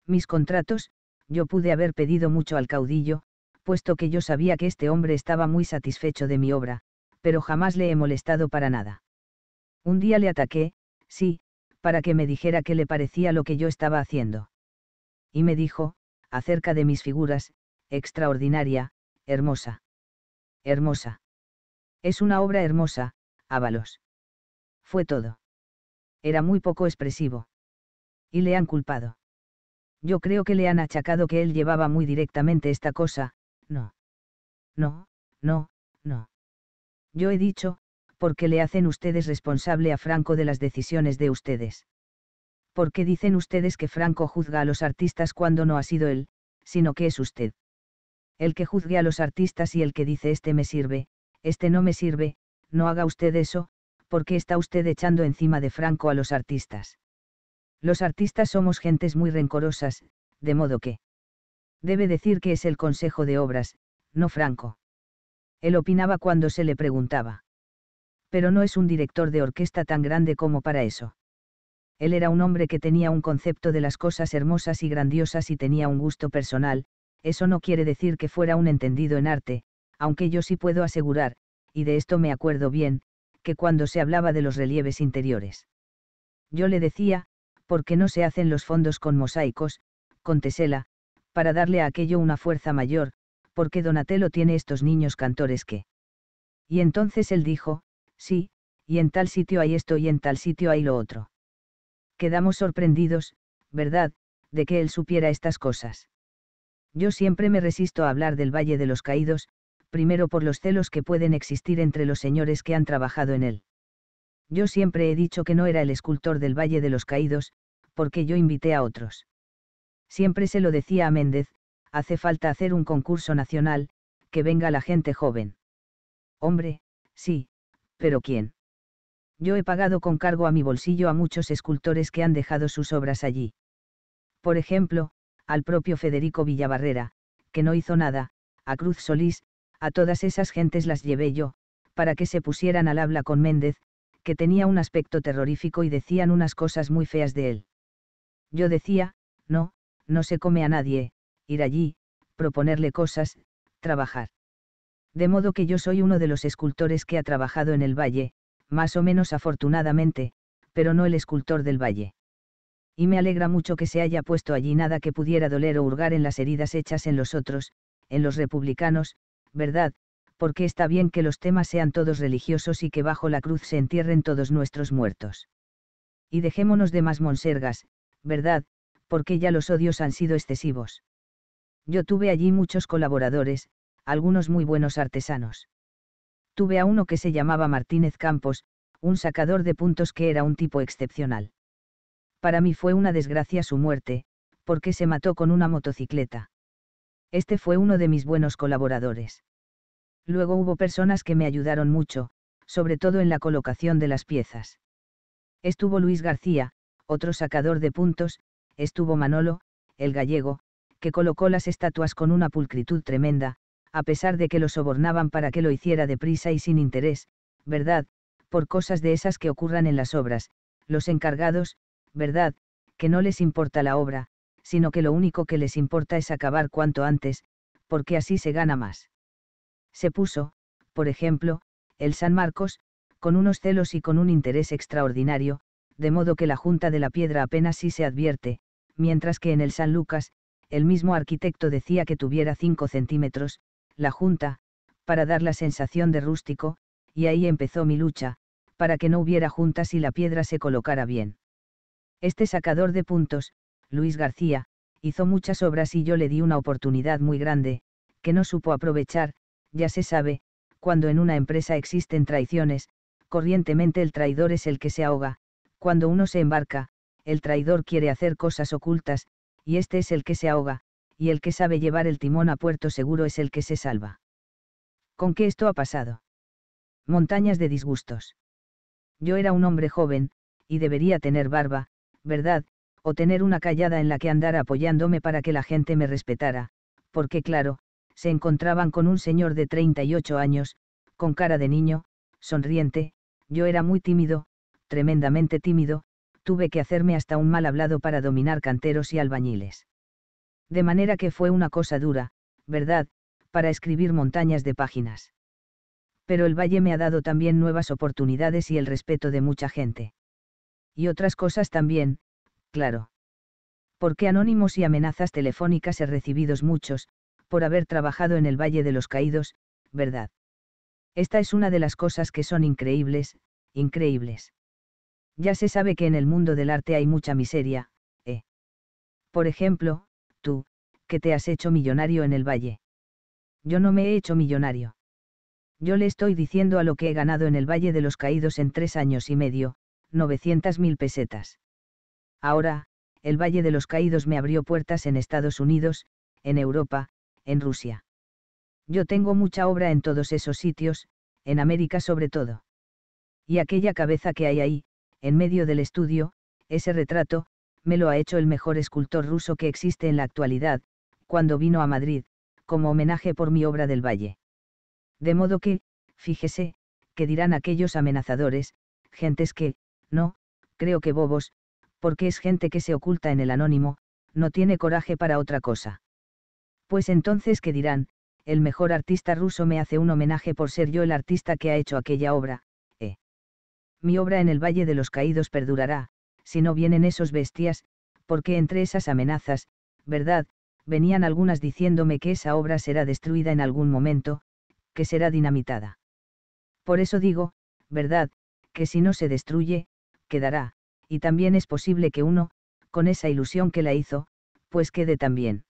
Mis contratos, yo pude haber pedido mucho al caudillo, puesto que yo sabía que este hombre estaba muy satisfecho de mi obra, pero jamás le he molestado para nada. Un día le ataqué, sí, para que me dijera qué le parecía lo que yo estaba haciendo. Y me dijo, acerca de mis figuras, extraordinaria, hermosa. Hermosa. Es una obra hermosa, Ábalos. Fue todo. Era muy poco expresivo. Y le han culpado. Yo creo que le han achacado que él llevaba muy directamente esta cosa, no. No, no, no. Yo he dicho, porque le hacen ustedes responsable a Franco de las decisiones de ustedes. Porque dicen ustedes que Franco juzga a los artistas cuando no ha sido él, sino que es usted. El que juzgue a los artistas y el que dice este me sirve, este no me sirve, no haga usted eso, porque está usted echando encima de Franco a los artistas. Los artistas somos gentes muy rencorosas, de modo que... Debe decir que es el Consejo de Obras, no Franco. Él opinaba cuando se le preguntaba. Pero no es un director de orquesta tan grande como para eso. Él era un hombre que tenía un concepto de las cosas hermosas y grandiosas y tenía un gusto personal, eso no quiere decir que fuera un entendido en arte, aunque yo sí puedo asegurar, y de esto me acuerdo bien, que cuando se hablaba de los relieves interiores. Yo le decía, ¿por qué no se hacen los fondos con mosaicos, con tesela, para darle a aquello una fuerza mayor, porque Donatello tiene estos niños cantores que... Y entonces él dijo, sí, y en tal sitio hay esto y en tal sitio hay lo otro. Quedamos sorprendidos, ¿verdad?, de que él supiera estas cosas. Yo siempre me resisto a hablar del Valle de los Caídos, primero por los celos que pueden existir entre los señores que han trabajado en él. Yo siempre he dicho que no era el escultor del Valle de los Caídos, porque yo invité a otros. Siempre se lo decía a Méndez, hace falta hacer un concurso nacional, que venga la gente joven. Hombre, sí, pero ¿quién? Yo he pagado con cargo a mi bolsillo a muchos escultores que han dejado sus obras allí. Por ejemplo, al propio Federico Villabarrera, que no hizo nada, a Cruz Solís, a todas esas gentes las llevé yo, para que se pusieran al habla con Méndez, que tenía un aspecto terrorífico y decían unas cosas muy feas de él. Yo decía, no, no se come a nadie, ir allí, proponerle cosas, trabajar. De modo que yo soy uno de los escultores que ha trabajado en el valle, más o menos afortunadamente, pero no el escultor del valle. Y me alegra mucho que se haya puesto allí nada que pudiera doler o hurgar en las heridas hechas en los otros, en los republicanos, ¿verdad? Porque está bien que los temas sean todos religiosos y que bajo la cruz se entierren todos nuestros muertos. Y dejémonos de más monsergas, ¿verdad? Porque ya los odios han sido excesivos. Yo tuve allí muchos colaboradores, algunos muy buenos artesanos. Tuve a uno que se llamaba Martínez Campos, un sacador de puntos que era un tipo excepcional. Para mí fue una desgracia su muerte, porque se mató con una motocicleta. Este fue uno de mis buenos colaboradores. Luego hubo personas que me ayudaron mucho, sobre todo en la colocación de las piezas. Estuvo Luis García, otro sacador de puntos, estuvo Manolo, el gallego, que colocó las estatuas con una pulcritud tremenda, a pesar de que lo sobornaban para que lo hiciera deprisa y sin interés, ¿verdad? Por cosas de esas que ocurran en las obras, los encargados, ¿verdad? Que no les importa la obra, sino que lo único que les importa es acabar cuanto antes, porque así se gana más. Se puso, por ejemplo, el San Marcos, con unos celos y con un interés extraordinario, de modo que la Junta de la Piedra apenas sí se advierte, mientras que en el San Lucas, el mismo arquitecto decía que tuviera 5 centímetros, la Junta, para dar la sensación de rústico, y ahí empezó mi lucha, para que no hubiera juntas y la piedra se colocara bien. Este sacador de puntos, Luis García, hizo muchas obras y yo le di una oportunidad muy grande, que no supo aprovechar, ya se sabe, cuando en una empresa existen traiciones, corrientemente el traidor es el que se ahoga, cuando uno se embarca, el traidor quiere hacer cosas ocultas, y este es el que se ahoga, y el que sabe llevar el timón a puerto seguro es el que se salva. ¿Con qué esto ha pasado? Montañas de disgustos. Yo era un hombre joven, y debería tener barba, ¿verdad? o tener una callada en la que andar apoyándome para que la gente me respetara, porque claro, se encontraban con un señor de 38 años, con cara de niño, sonriente, yo era muy tímido, tremendamente tímido, tuve que hacerme hasta un mal hablado para dominar canteros y albañiles. De manera que fue una cosa dura, ¿verdad?, para escribir montañas de páginas. Pero el valle me ha dado también nuevas oportunidades y el respeto de mucha gente. Y otras cosas también, claro. Porque anónimos y amenazas telefónicas he recibidos muchos, por haber trabajado en el Valle de los Caídos, ¿verdad? Esta es una de las cosas que son increíbles, increíbles. Ya se sabe que en el mundo del arte hay mucha miseria, ¿eh? Por ejemplo, tú, que te has hecho millonario en el Valle. Yo no me he hecho millonario. Yo le estoy diciendo a lo que he ganado en el Valle de los Caídos en tres años y medio, 900.000 pesetas. Ahora, el Valle de los Caídos me abrió puertas en Estados Unidos, en Europa, en Rusia. Yo tengo mucha obra en todos esos sitios, en América sobre todo. Y aquella cabeza que hay ahí, en medio del estudio, ese retrato, me lo ha hecho el mejor escultor ruso que existe en la actualidad, cuando vino a Madrid, como homenaje por mi obra del Valle. De modo que, fíjese, que dirán aquellos amenazadores, gentes que, no, creo que bobos, porque es gente que se oculta en el anónimo, no tiene coraje para otra cosa. Pues entonces, ¿qué dirán? El mejor artista ruso me hace un homenaje por ser yo el artista que ha hecho aquella obra, ¿eh? Mi obra en el Valle de los Caídos perdurará, si no vienen esos bestias, porque entre esas amenazas, ¿verdad? Venían algunas diciéndome que esa obra será destruida en algún momento, que será dinamitada. Por eso digo, ¿verdad? Que si no se destruye, quedará, y también es posible que uno, con esa ilusión que la hizo, pues quede también.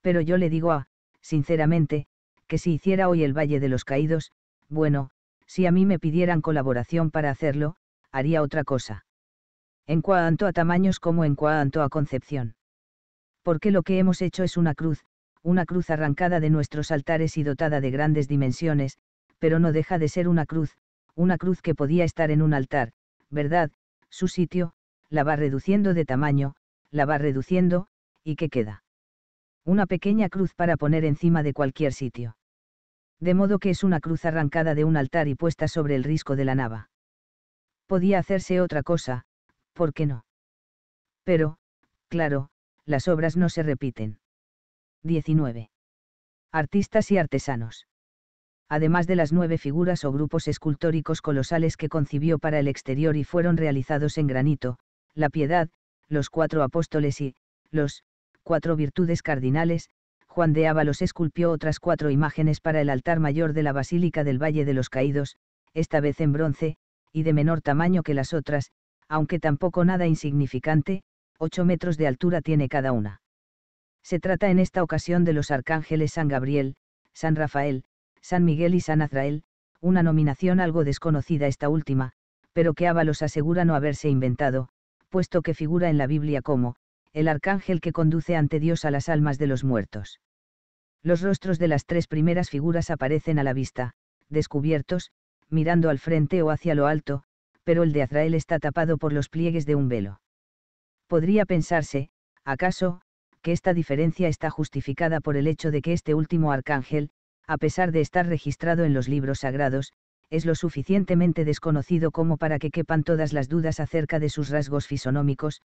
Pero yo le digo a, sinceramente, que si hiciera hoy el Valle de los Caídos, bueno, si a mí me pidieran colaboración para hacerlo, haría otra cosa. En cuanto a tamaños como en cuanto a concepción. Porque lo que hemos hecho es una cruz, una cruz arrancada de nuestros altares y dotada de grandes dimensiones, pero no deja de ser una cruz, una cruz que podía estar en un altar, ¿verdad? su sitio, la va reduciendo de tamaño, la va reduciendo, y ¿qué queda? Una pequeña cruz para poner encima de cualquier sitio. De modo que es una cruz arrancada de un altar y puesta sobre el risco de la nava. Podía hacerse otra cosa, ¿por qué no? Pero, claro, las obras no se repiten. 19. Artistas y artesanos además de las nueve figuras o grupos escultóricos colosales que concibió para el exterior y fueron realizados en granito, la piedad, los cuatro apóstoles y, los, cuatro virtudes cardinales, Juan de Ábalos esculpió otras cuatro imágenes para el altar mayor de la Basílica del Valle de los Caídos, esta vez en bronce, y de menor tamaño que las otras, aunque tampoco nada insignificante, ocho metros de altura tiene cada una. Se trata en esta ocasión de los arcángeles San Gabriel, San Rafael, San Miguel y San Azrael, una nominación algo desconocida esta última, pero que Ábalos asegura no haberse inventado, puesto que figura en la Biblia como, el arcángel que conduce ante Dios a las almas de los muertos. Los rostros de las tres primeras figuras aparecen a la vista, descubiertos, mirando al frente o hacia lo alto, pero el de Azrael está tapado por los pliegues de un velo. Podría pensarse, acaso, que esta diferencia está justificada por el hecho de que este último arcángel, a pesar de estar registrado en los libros sagrados, es lo suficientemente desconocido como para que quepan todas las dudas acerca de sus rasgos fisonómicos,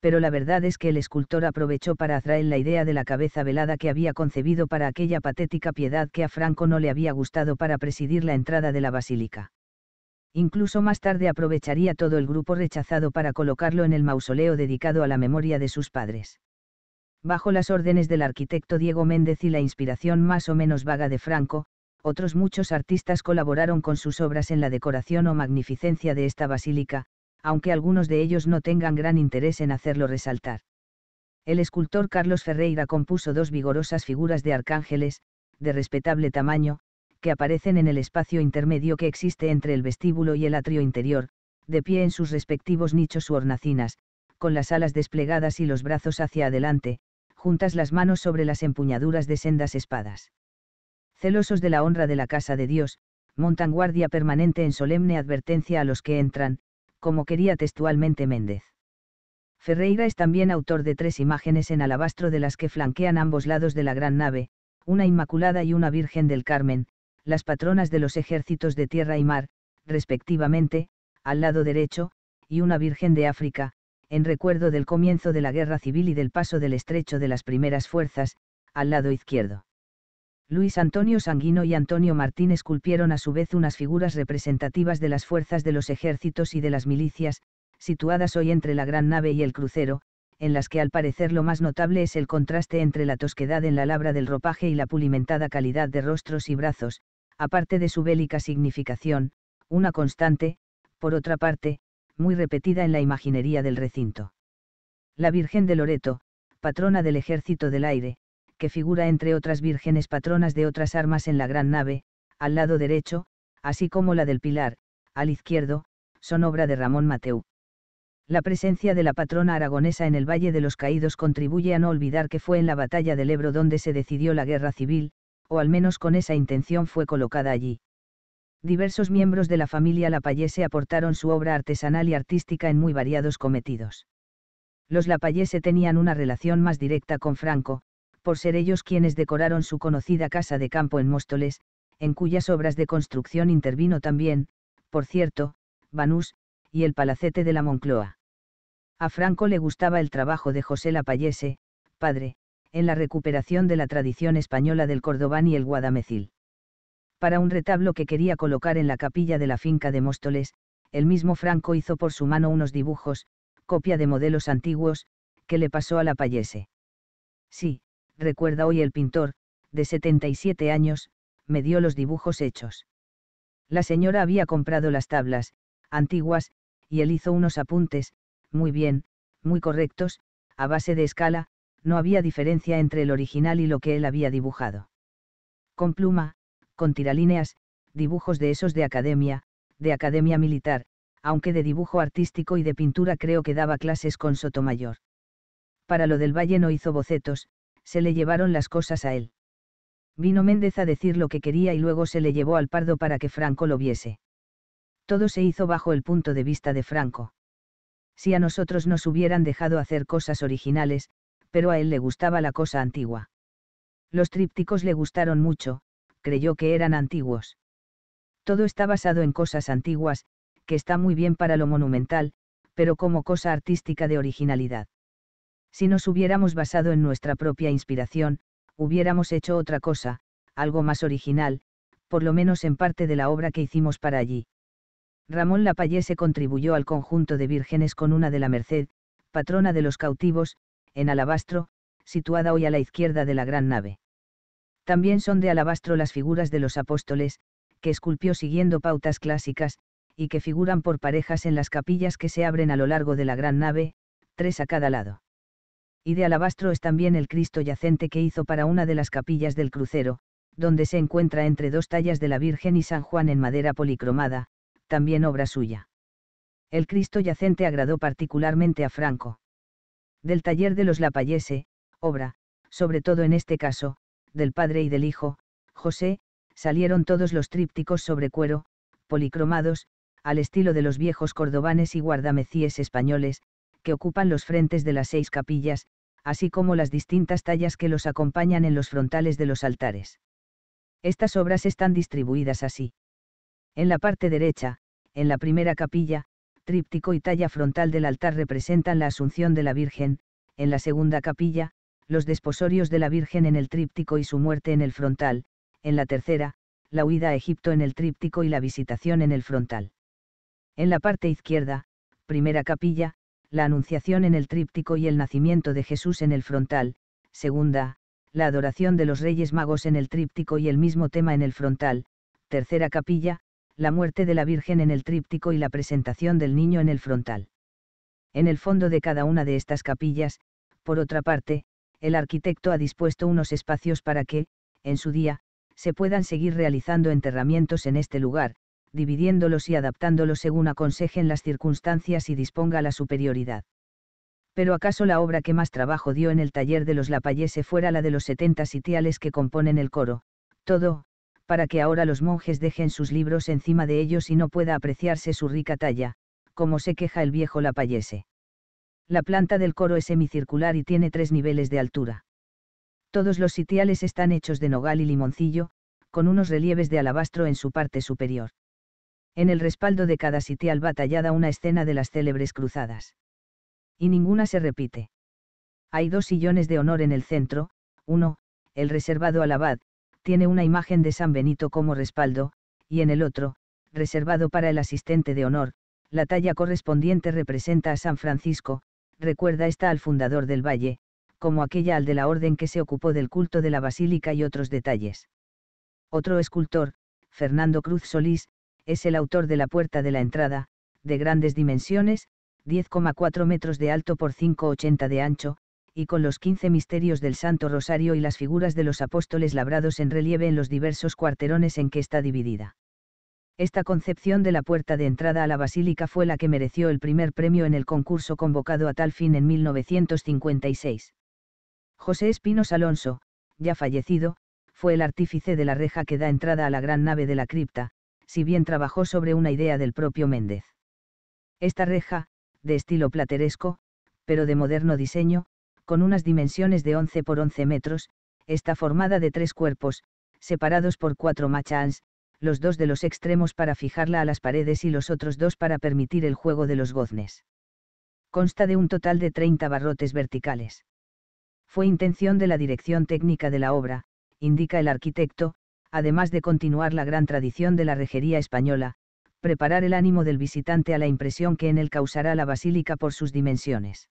pero la verdad es que el escultor aprovechó para atraer la idea de la cabeza velada que había concebido para aquella patética piedad que a Franco no le había gustado para presidir la entrada de la basílica. Incluso más tarde aprovecharía todo el grupo rechazado para colocarlo en el mausoleo dedicado a la memoria de sus padres. Bajo las órdenes del arquitecto Diego Méndez y la inspiración más o menos vaga de Franco, otros muchos artistas colaboraron con sus obras en la decoración o magnificencia de esta basílica, aunque algunos de ellos no tengan gran interés en hacerlo resaltar. El escultor Carlos Ferreira compuso dos vigorosas figuras de arcángeles, de respetable tamaño, que aparecen en el espacio intermedio que existe entre el vestíbulo y el atrio interior, de pie en sus respectivos nichos u hornacinas, con las alas desplegadas y los brazos hacia adelante, juntas las manos sobre las empuñaduras de sendas espadas. Celosos de la honra de la casa de Dios, montan guardia permanente en solemne advertencia a los que entran, como quería textualmente Méndez. Ferreira es también autor de tres imágenes en alabastro de las que flanquean ambos lados de la gran nave, una Inmaculada y una Virgen del Carmen, las patronas de los ejércitos de tierra y mar, respectivamente, al lado derecho, y una Virgen de África, en recuerdo del comienzo de la guerra civil y del paso del estrecho de las primeras fuerzas, al lado izquierdo. Luis Antonio Sanguino y Antonio Martín esculpieron a su vez unas figuras representativas de las fuerzas de los ejércitos y de las milicias, situadas hoy entre la gran nave y el crucero, en las que al parecer lo más notable es el contraste entre la tosquedad en la labra del ropaje y la pulimentada calidad de rostros y brazos, aparte de su bélica significación, una constante, por otra parte, muy repetida en la imaginería del recinto. La Virgen de Loreto, patrona del ejército del aire, que figura entre otras vírgenes patronas de otras armas en la gran nave, al lado derecho, así como la del Pilar, al izquierdo, son obra de Ramón Mateu. La presencia de la patrona aragonesa en el Valle de los Caídos contribuye a no olvidar que fue en la batalla del Ebro donde se decidió la guerra civil, o al menos con esa intención fue colocada allí diversos miembros de la familia Lapayese aportaron su obra artesanal y artística en muy variados cometidos. Los Lapayese tenían una relación más directa con Franco, por ser ellos quienes decoraron su conocida casa de campo en Móstoles, en cuyas obras de construcción intervino también, por cierto, Banús, y el Palacete de la Moncloa. A Franco le gustaba el trabajo de José Lapayese, padre, en la recuperación de la tradición española del Cordobán y el Guadamecil para un retablo que quería colocar en la capilla de la finca de Móstoles, el mismo Franco hizo por su mano unos dibujos, copia de modelos antiguos, que le pasó a la payese. Sí, recuerda hoy el pintor, de 77 años, me dio los dibujos hechos. La señora había comprado las tablas, antiguas, y él hizo unos apuntes, muy bien, muy correctos, a base de escala, no había diferencia entre el original y lo que él había dibujado. Con pluma, con tiralíneas, dibujos de esos de academia, de academia militar, aunque de dibujo artístico y de pintura creo que daba clases con Sotomayor. Para lo del valle no hizo bocetos, se le llevaron las cosas a él. Vino Méndez a decir lo que quería y luego se le llevó al pardo para que Franco lo viese. Todo se hizo bajo el punto de vista de Franco. Si a nosotros nos hubieran dejado hacer cosas originales, pero a él le gustaba la cosa antigua. Los trípticos le gustaron mucho, creyó que eran antiguos. Todo está basado en cosas antiguas, que está muy bien para lo monumental, pero como cosa artística de originalidad. Si nos hubiéramos basado en nuestra propia inspiración, hubiéramos hecho otra cosa, algo más original, por lo menos en parte de la obra que hicimos para allí. Ramón se contribuyó al conjunto de vírgenes con una de la Merced, patrona de los cautivos, en alabastro, situada hoy a la izquierda de la gran nave. También son de alabastro las figuras de los apóstoles, que esculpió siguiendo pautas clásicas, y que figuran por parejas en las capillas que se abren a lo largo de la gran nave, tres a cada lado. Y de alabastro es también el Cristo yacente que hizo para una de las capillas del crucero, donde se encuentra entre dos tallas de la Virgen y San Juan en madera policromada, también obra suya. El Cristo yacente agradó particularmente a Franco. Del taller de los Lapayese, obra, sobre todo en este caso, del padre y del hijo, José, salieron todos los trípticos sobre cuero, policromados, al estilo de los viejos cordobanes y guardamecíes españoles, que ocupan los frentes de las seis capillas, así como las distintas tallas que los acompañan en los frontales de los altares. Estas obras están distribuidas así. En la parte derecha, en la primera capilla, tríptico y talla frontal del altar representan la Asunción de la Virgen, en la segunda capilla, los desposorios de la Virgen en el tríptico y su muerte en el frontal, en la tercera, la huida a Egipto en el tríptico y la visitación en el frontal. En la parte izquierda, primera capilla, la anunciación en el tríptico y el nacimiento de Jesús en el frontal, segunda, la adoración de los Reyes Magos en el tríptico y el mismo tema en el frontal, tercera capilla, la muerte de la Virgen en el tríptico y la presentación del niño en el frontal. En el fondo de cada una de estas capillas, por otra parte, el arquitecto ha dispuesto unos espacios para que, en su día, se puedan seguir realizando enterramientos en este lugar, dividiéndolos y adaptándolos según aconsejen las circunstancias y disponga la superioridad. Pero acaso la obra que más trabajo dio en el taller de los Lapayese fuera la de los 70 sitiales que componen el coro, todo, para que ahora los monjes dejen sus libros encima de ellos y no pueda apreciarse su rica talla, como se queja el viejo Lapayese. La planta del coro es semicircular y tiene tres niveles de altura. Todos los sitiales están hechos de nogal y limoncillo, con unos relieves de alabastro en su parte superior. En el respaldo de cada sitial va tallada una escena de las célebres cruzadas. Y ninguna se repite. Hay dos sillones de honor en el centro, uno, el reservado al abad, tiene una imagen de San Benito como respaldo, y en el otro, reservado para el asistente de honor, la talla correspondiente representa a San Francisco, recuerda esta al fundador del valle, como aquella al de la orden que se ocupó del culto de la basílica y otros detalles. Otro escultor, Fernando Cruz Solís, es el autor de la puerta de la entrada, de grandes dimensiones, 10,4 metros de alto por 5,80 de ancho, y con los 15 misterios del Santo Rosario y las figuras de los apóstoles labrados en relieve en los diversos cuarterones en que está dividida. Esta concepción de la puerta de entrada a la basílica fue la que mereció el primer premio en el concurso convocado a tal fin en 1956. José Espinos Alonso, ya fallecido, fue el artífice de la reja que da entrada a la gran nave de la cripta, si bien trabajó sobre una idea del propio Méndez. Esta reja, de estilo plateresco, pero de moderno diseño, con unas dimensiones de 11 por 11 metros, está formada de tres cuerpos, separados por cuatro machans, los dos de los extremos para fijarla a las paredes y los otros dos para permitir el juego de los goznes. Consta de un total de 30 barrotes verticales. Fue intención de la dirección técnica de la obra, indica el arquitecto, además de continuar la gran tradición de la rejería española, preparar el ánimo del visitante a la impresión que en él causará la basílica por sus dimensiones.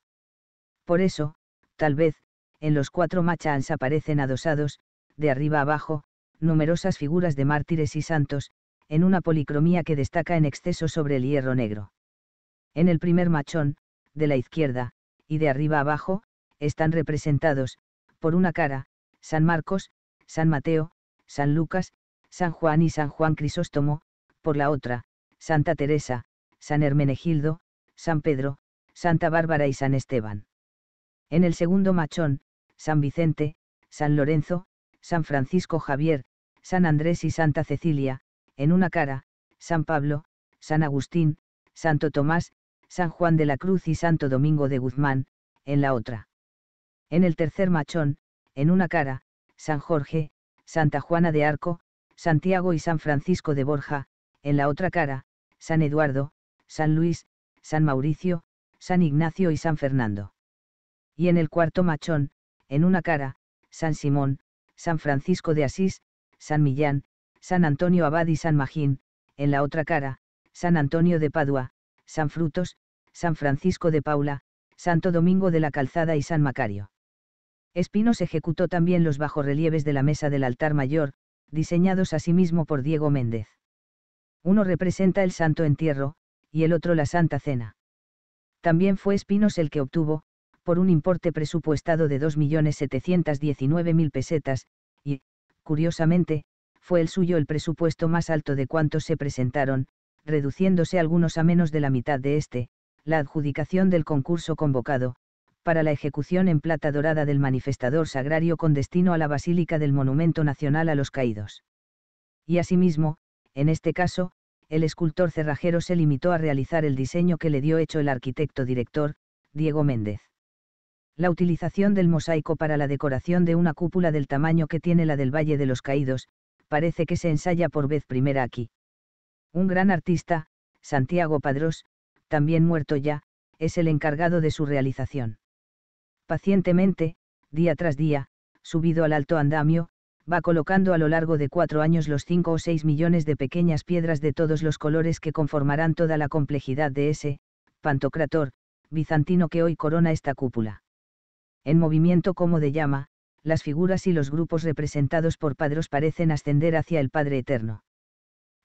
Por eso, tal vez, en los cuatro machans aparecen adosados, de arriba abajo, numerosas figuras de mártires y santos, en una policromía que destaca en exceso sobre el hierro negro. En el primer machón, de la izquierda, y de arriba abajo, están representados, por una cara, San Marcos, San Mateo, San Lucas, San Juan y San Juan Crisóstomo, por la otra, Santa Teresa, San Hermenegildo, San Pedro, Santa Bárbara y San Esteban. En el segundo machón, San Vicente, San Lorenzo, San Francisco Javier, San Andrés y Santa Cecilia, en una cara, San Pablo, San Agustín, Santo Tomás, San Juan de la Cruz y Santo Domingo de Guzmán, en la otra. En el tercer machón, en una cara, San Jorge, Santa Juana de Arco, Santiago y San Francisco de Borja, en la otra cara, San Eduardo, San Luis, San Mauricio, San Ignacio y San Fernando. Y en el cuarto machón, en una cara, San Simón, San Francisco de Asís, San Millán, San Antonio Abad y San Magín, en la otra cara, San Antonio de Padua, San Frutos, San Francisco de Paula, Santo Domingo de la Calzada y San Macario. Espinos ejecutó también los bajorrelieves de la mesa del altar mayor, diseñados asimismo por Diego Méndez. Uno representa el Santo Entierro, y el otro la Santa Cena. También fue Espinos el que obtuvo, por un importe presupuestado de 2.719.000 pesetas, y, Curiosamente, fue el suyo el presupuesto más alto de cuantos se presentaron, reduciéndose algunos a menos de la mitad de este, la adjudicación del concurso convocado, para la ejecución en plata dorada del manifestador sagrario con destino a la Basílica del Monumento Nacional a los Caídos. Y asimismo, en este caso, el escultor cerrajero se limitó a realizar el diseño que le dio hecho el arquitecto director, Diego Méndez la utilización del mosaico para la decoración de una cúpula del tamaño que tiene la del Valle de los Caídos, parece que se ensaya por vez primera aquí. Un gran artista, Santiago Padrós, también muerto ya, es el encargado de su realización. Pacientemente, día tras día, subido al alto andamio, va colocando a lo largo de cuatro años los cinco o seis millones de pequeñas piedras de todos los colores que conformarán toda la complejidad de ese, Pantocrator, bizantino que hoy corona esta cúpula en movimiento como de llama, las figuras y los grupos representados por padros parecen ascender hacia el Padre Eterno.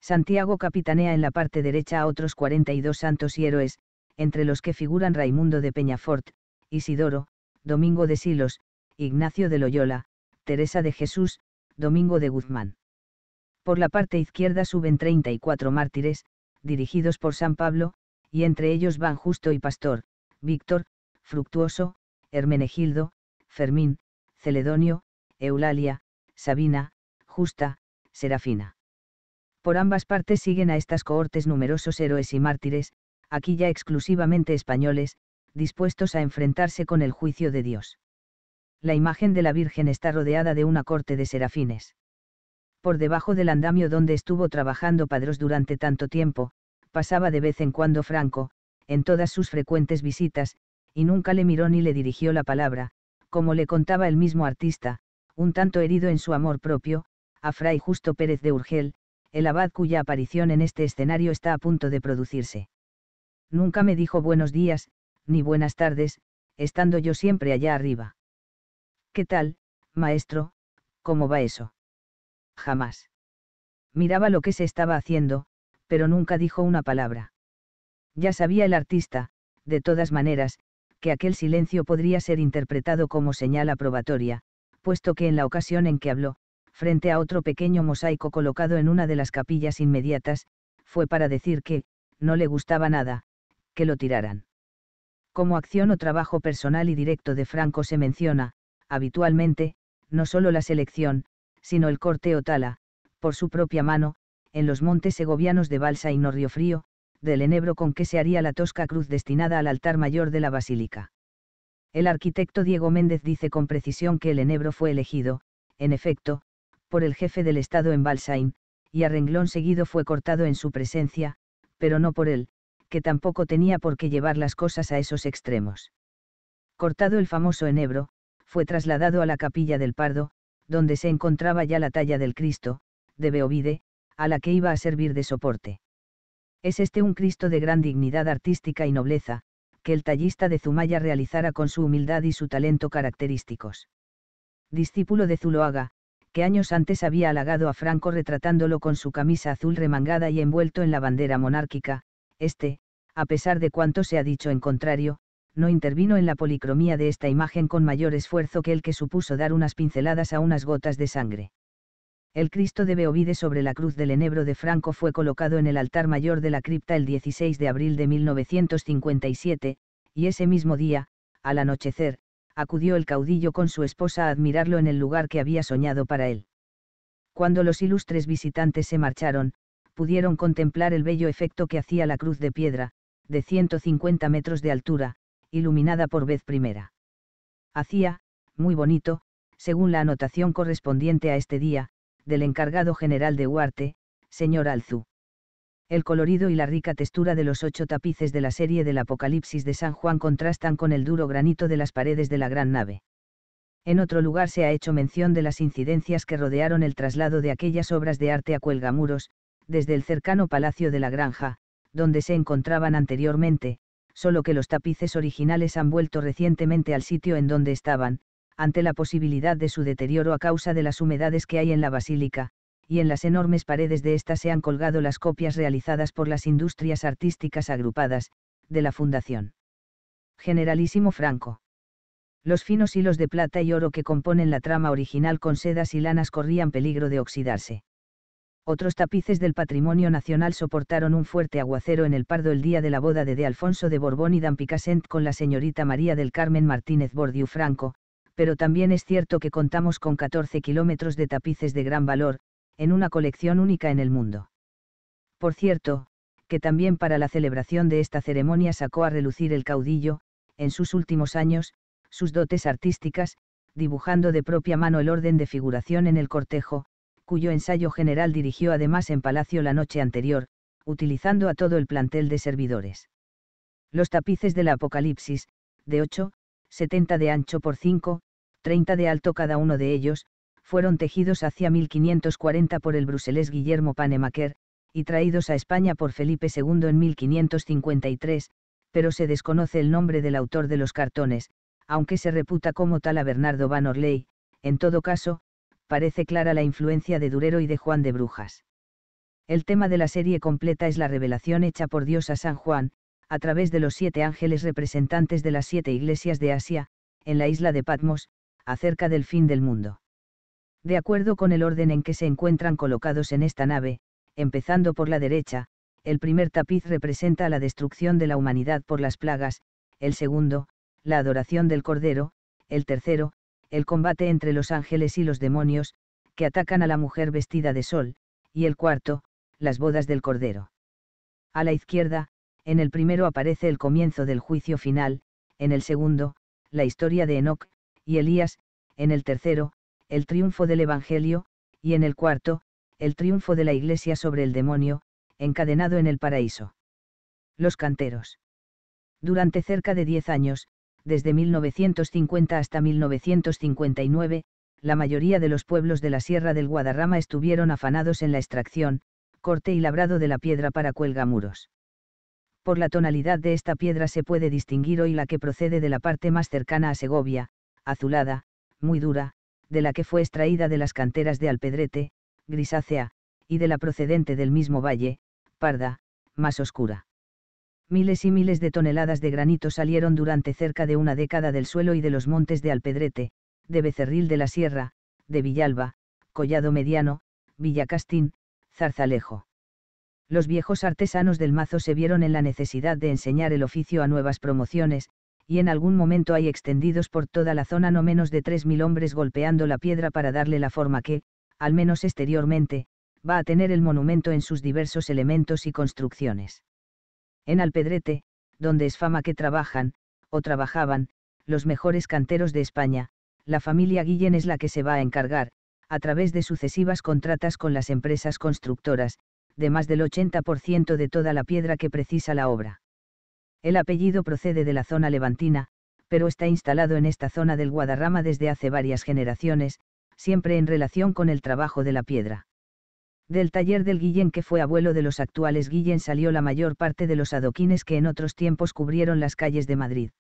Santiago capitanea en la parte derecha a otros 42 santos y héroes, entre los que figuran Raimundo de Peñafort, Isidoro, Domingo de Silos, Ignacio de Loyola, Teresa de Jesús, Domingo de Guzmán. Por la parte izquierda suben 34 mártires, dirigidos por San Pablo, y entre ellos van Justo y Pastor, Víctor, Fructuoso, Hermenegildo, Fermín, Celedonio, Eulalia, Sabina, Justa, Serafina. Por ambas partes siguen a estas cohortes numerosos héroes y mártires, aquí ya exclusivamente españoles, dispuestos a enfrentarse con el juicio de Dios. La imagen de la Virgen está rodeada de una corte de serafines. Por debajo del andamio donde estuvo trabajando Padros durante tanto tiempo, pasaba de vez en cuando Franco, en todas sus frecuentes visitas, y nunca le miró ni le dirigió la palabra, como le contaba el mismo artista, un tanto herido en su amor propio, a Fray Justo Pérez de Urgel, el abad cuya aparición en este escenario está a punto de producirse. Nunca me dijo buenos días, ni buenas tardes, estando yo siempre allá arriba. ¿Qué tal, maestro? ¿Cómo va eso? Jamás. Miraba lo que se estaba haciendo, pero nunca dijo una palabra. Ya sabía el artista, de todas maneras, que aquel silencio podría ser interpretado como señal aprobatoria, puesto que en la ocasión en que habló, frente a otro pequeño mosaico colocado en una de las capillas inmediatas, fue para decir que, no le gustaba nada, que lo tiraran. Como acción o trabajo personal y directo de Franco se menciona, habitualmente, no solo la selección, sino el corte o tala, por su propia mano, en los montes segovianos de Balsa y Norriofrío, del enebro con que se haría la tosca cruz destinada al altar mayor de la basílica. El arquitecto Diego Méndez dice con precisión que el enebro fue elegido, en efecto, por el jefe del Estado en Balsain, y a renglón seguido fue cortado en su presencia, pero no por él, que tampoco tenía por qué llevar las cosas a esos extremos. Cortado el famoso enebro, fue trasladado a la capilla del Pardo, donde se encontraba ya la talla del Cristo, de Beovide, a la que iba a servir de soporte. Es este un Cristo de gran dignidad artística y nobleza, que el tallista de Zumaya realizara con su humildad y su talento característicos. Discípulo de Zuloaga, que años antes había halagado a Franco retratándolo con su camisa azul remangada y envuelto en la bandera monárquica, este, a pesar de cuanto se ha dicho en contrario, no intervino en la policromía de esta imagen con mayor esfuerzo que el que supuso dar unas pinceladas a unas gotas de sangre. El Cristo de Beovide sobre la cruz del Enebro de Franco fue colocado en el altar mayor de la cripta el 16 de abril de 1957, y ese mismo día, al anochecer, acudió el caudillo con su esposa a admirarlo en el lugar que había soñado para él. Cuando los ilustres visitantes se marcharon, pudieron contemplar el bello efecto que hacía la cruz de piedra, de 150 metros de altura, iluminada por vez primera. Hacía, muy bonito, según la anotación correspondiente a este día, del encargado general de Huarte, señor Alzu. El colorido y la rica textura de los ocho tapices de la serie del Apocalipsis de San Juan contrastan con el duro granito de las paredes de la gran nave. En otro lugar se ha hecho mención de las incidencias que rodearon el traslado de aquellas obras de arte a Cuelgamuros, desde el cercano Palacio de la Granja, donde se encontraban anteriormente, solo que los tapices originales han vuelto recientemente al sitio en donde estaban, ante la posibilidad de su deterioro a causa de las humedades que hay en la basílica, y en las enormes paredes de ésta se han colgado las copias realizadas por las industrias artísticas agrupadas, de la fundación. Generalísimo Franco. Los finos hilos de plata y oro que componen la trama original con sedas y lanas corrían peligro de oxidarse. Otros tapices del patrimonio nacional soportaron un fuerte aguacero en el Pardo el día de la boda de De Alfonso de Borbón y Dampicasent con la señorita María del Carmen Martínez Bordiu Franco, pero también es cierto que contamos con 14 kilómetros de tapices de gran valor, en una colección única en el mundo. Por cierto, que también para la celebración de esta ceremonia sacó a relucir el caudillo, en sus últimos años, sus dotes artísticas, dibujando de propia mano el orden de figuración en el cortejo, cuyo ensayo general dirigió además en Palacio la noche anterior, utilizando a todo el plantel de servidores. Los tapices la Apocalipsis, de 8, 70 de ancho por 5, 30 de alto cada uno de ellos, fueron tejidos hacia 1540 por el bruselés Guillermo Panemaker, y traídos a España por Felipe II en 1553, pero se desconoce el nombre del autor de los cartones, aunque se reputa como tal a Bernardo Van Orley, en todo caso, parece clara la influencia de Durero y de Juan de Brujas. El tema de la serie completa es la revelación hecha por Dios a San Juan, a través de los siete ángeles representantes de las siete iglesias de Asia, en la isla de Patmos, acerca del fin del mundo. De acuerdo con el orden en que se encuentran colocados en esta nave, empezando por la derecha, el primer tapiz representa la destrucción de la humanidad por las plagas, el segundo, la adoración del Cordero, el tercero, el combate entre los ángeles y los demonios, que atacan a la mujer vestida de sol, y el cuarto, las bodas del Cordero. A la izquierda, en el primero aparece el comienzo del juicio final, en el segundo, la historia de Enoch, y Elías, en el tercero, el triunfo del Evangelio, y en el cuarto, el triunfo de la Iglesia sobre el demonio, encadenado en el paraíso. Los canteros. Durante cerca de diez años, desde 1950 hasta 1959, la mayoría de los pueblos de la Sierra del Guadarrama estuvieron afanados en la extracción, corte y labrado de la piedra para cuelgamuros. Por la tonalidad de esta piedra se puede distinguir hoy la que procede de la parte más cercana a Segovia, azulada, muy dura, de la que fue extraída de las canteras de Alpedrete, grisácea, y de la procedente del mismo valle, parda, más oscura. Miles y miles de toneladas de granito salieron durante cerca de una década del suelo y de los montes de Alpedrete, de Becerril de la Sierra, de Villalba, Collado Mediano, Villacastín, Zarzalejo. Los viejos artesanos del mazo se vieron en la necesidad de enseñar el oficio a nuevas promociones, y en algún momento hay extendidos por toda la zona no menos de 3.000 hombres golpeando la piedra para darle la forma que, al menos exteriormente, va a tener el monumento en sus diversos elementos y construcciones. En Alpedrete, donde es fama que trabajan, o trabajaban, los mejores canteros de España, la familia Guillén es la que se va a encargar, a través de sucesivas contratas con las empresas constructoras, de más del 80% de toda la piedra que precisa la obra. El apellido procede de la zona levantina, pero está instalado en esta zona del Guadarrama desde hace varias generaciones, siempre en relación con el trabajo de la piedra. Del taller del Guillén que fue abuelo de los actuales Guillén salió la mayor parte de los adoquines que en otros tiempos cubrieron las calles de Madrid.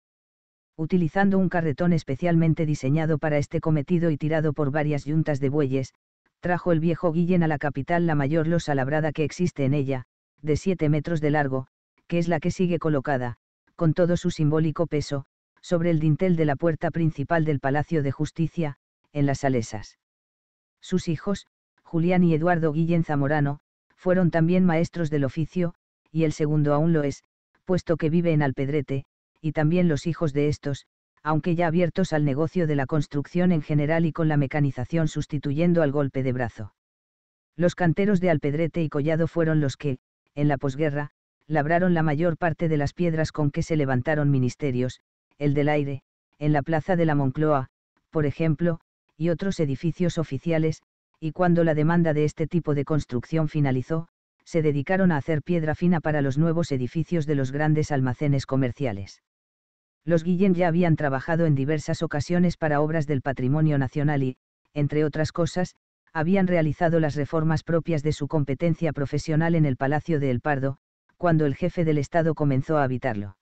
Utilizando un carretón especialmente diseñado para este cometido y tirado por varias yuntas de bueyes, trajo el viejo Guillén a la capital la mayor losa labrada que existe en ella, de 7 metros de largo, que es la que sigue colocada, con todo su simbólico peso, sobre el dintel de la puerta principal del Palacio de Justicia, en las Salesas. Sus hijos, Julián y Eduardo Guillén Zamorano, fueron también maestros del oficio, y el segundo aún lo es, puesto que vive en Alpedrete, y también los hijos de estos, aunque ya abiertos al negocio de la construcción en general y con la mecanización sustituyendo al golpe de brazo. Los canteros de Alpedrete y Collado fueron los que, en la posguerra, labraron la mayor parte de las piedras con que se levantaron ministerios, el del aire, en la plaza de la Moncloa, por ejemplo, y otros edificios oficiales, y cuando la demanda de este tipo de construcción finalizó, se dedicaron a hacer piedra fina para los nuevos edificios de los grandes almacenes comerciales. Los Guillén ya habían trabajado en diversas ocasiones para obras del patrimonio nacional y, entre otras cosas, habían realizado las reformas propias de su competencia profesional en el Palacio de El Pardo, cuando el jefe del Estado comenzó a habitarlo.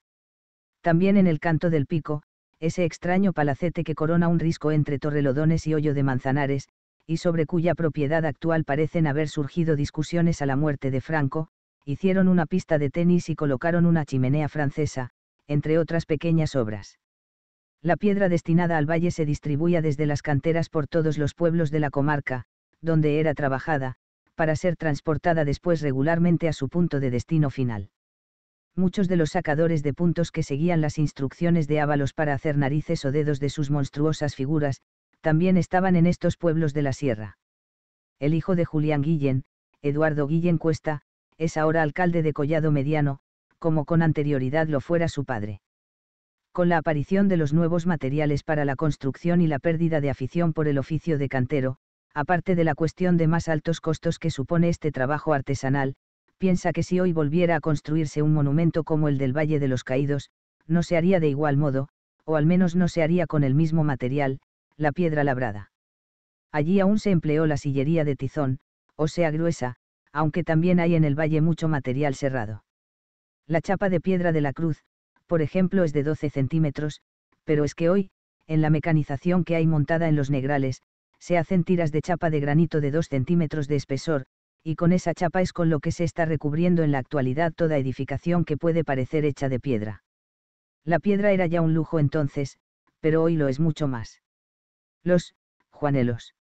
También en el canto del pico, ese extraño palacete que corona un risco entre Torrelodones y Hoyo de Manzanares, y sobre cuya propiedad actual parecen haber surgido discusiones a la muerte de Franco, hicieron una pista de tenis y colocaron una chimenea francesa, entre otras pequeñas obras. La piedra destinada al valle se distribuía desde las canteras por todos los pueblos de la comarca, donde era trabajada, para ser transportada después regularmente a su punto de destino final. Muchos de los sacadores de puntos que seguían las instrucciones de Ábalos para hacer narices o dedos de sus monstruosas figuras, también estaban en estos pueblos de la sierra. El hijo de Julián Guillén, Eduardo Guillén Cuesta, es ahora alcalde de Collado Mediano, como con anterioridad lo fuera su padre. Con la aparición de los nuevos materiales para la construcción y la pérdida de afición por el oficio de cantero, aparte de la cuestión de más altos costos que supone este trabajo artesanal, piensa que si hoy volviera a construirse un monumento como el del Valle de los Caídos, no se haría de igual modo, o al menos no se haría con el mismo material, la piedra labrada. Allí aún se empleó la sillería de tizón, o sea gruesa, aunque también hay en el valle mucho material cerrado. La chapa de piedra de la cruz, por ejemplo, es de 12 centímetros, pero es que hoy, en la mecanización que hay montada en los negrales, se hacen tiras de chapa de granito de 2 centímetros de espesor, y con esa chapa es con lo que se está recubriendo en la actualidad toda edificación que puede parecer hecha de piedra. La piedra era ya un lujo entonces, pero hoy lo es mucho más. Los, Juanelos.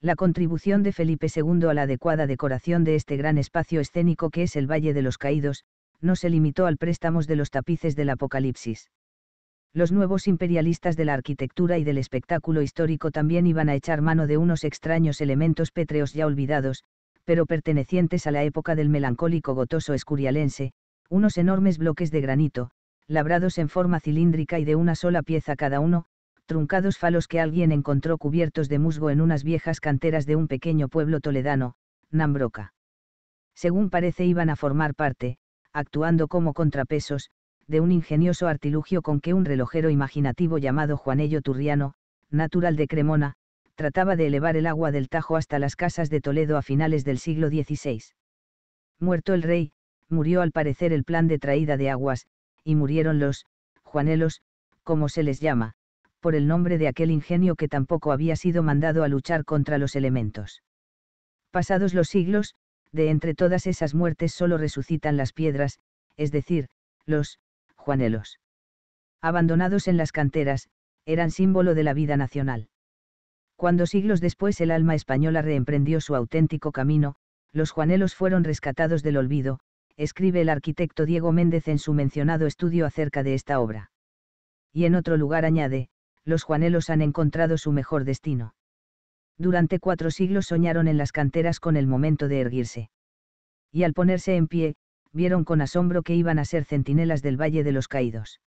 La contribución de Felipe II a la adecuada decoración de este gran espacio escénico que es el Valle de los Caídos, no se limitó al préstamo de los tapices del Apocalipsis los nuevos imperialistas de la arquitectura y del espectáculo histórico también iban a echar mano de unos extraños elementos pétreos ya olvidados, pero pertenecientes a la época del melancólico gotoso escurialense, unos enormes bloques de granito, labrados en forma cilíndrica y de una sola pieza cada uno, truncados falos que alguien encontró cubiertos de musgo en unas viejas canteras de un pequeño pueblo toledano, Nambroca. Según parece iban a formar parte, actuando como contrapesos, de un ingenioso artilugio con que un relojero imaginativo llamado Juanello Turriano, natural de Cremona, trataba de elevar el agua del Tajo hasta las casas de Toledo a finales del siglo XVI. Muerto el rey, murió al parecer el plan de traída de aguas, y murieron los Juanelos, como se les llama, por el nombre de aquel ingenio que tampoco había sido mandado a luchar contra los elementos. Pasados los siglos, de entre todas esas muertes solo resucitan las piedras, es decir, los Juanelos. Abandonados en las canteras, eran símbolo de la vida nacional. Cuando siglos después el alma española reemprendió su auténtico camino, los Juanelos fueron rescatados del olvido, escribe el arquitecto Diego Méndez en su mencionado estudio acerca de esta obra. Y en otro lugar añade, los Juanelos han encontrado su mejor destino. Durante cuatro siglos soñaron en las canteras con el momento de erguirse. Y al ponerse en pie, vieron con asombro que iban a ser centinelas del Valle de los Caídos.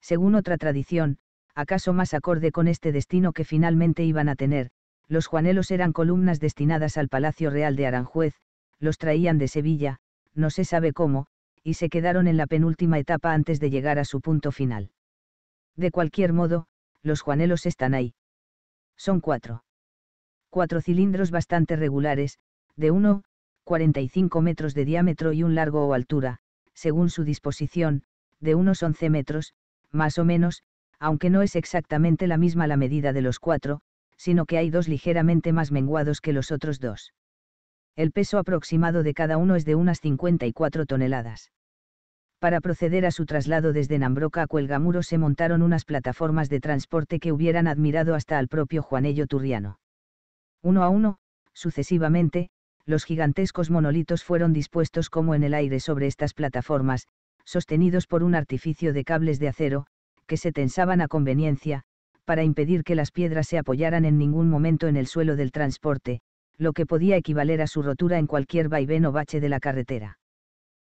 Según otra tradición, acaso más acorde con este destino que finalmente iban a tener, los juanelos eran columnas destinadas al Palacio Real de Aranjuez, los traían de Sevilla, no se sabe cómo, y se quedaron en la penúltima etapa antes de llegar a su punto final. De cualquier modo, los juanelos están ahí. Son cuatro. Cuatro cilindros bastante regulares, de uno... 45 metros de diámetro y un largo o altura, según su disposición, de unos 11 metros, más o menos, aunque no es exactamente la misma la medida de los cuatro, sino que hay dos ligeramente más menguados que los otros dos. El peso aproximado de cada uno es de unas 54 toneladas. Para proceder a su traslado desde Nambroca a Cuelgamuro se montaron unas plataformas de transporte que hubieran admirado hasta al propio Juanello Turriano. Uno a uno, sucesivamente, los gigantescos monolitos fueron dispuestos como en el aire sobre estas plataformas, sostenidos por un artificio de cables de acero, que se tensaban a conveniencia, para impedir que las piedras se apoyaran en ningún momento en el suelo del transporte, lo que podía equivaler a su rotura en cualquier vaivén o bache de la carretera.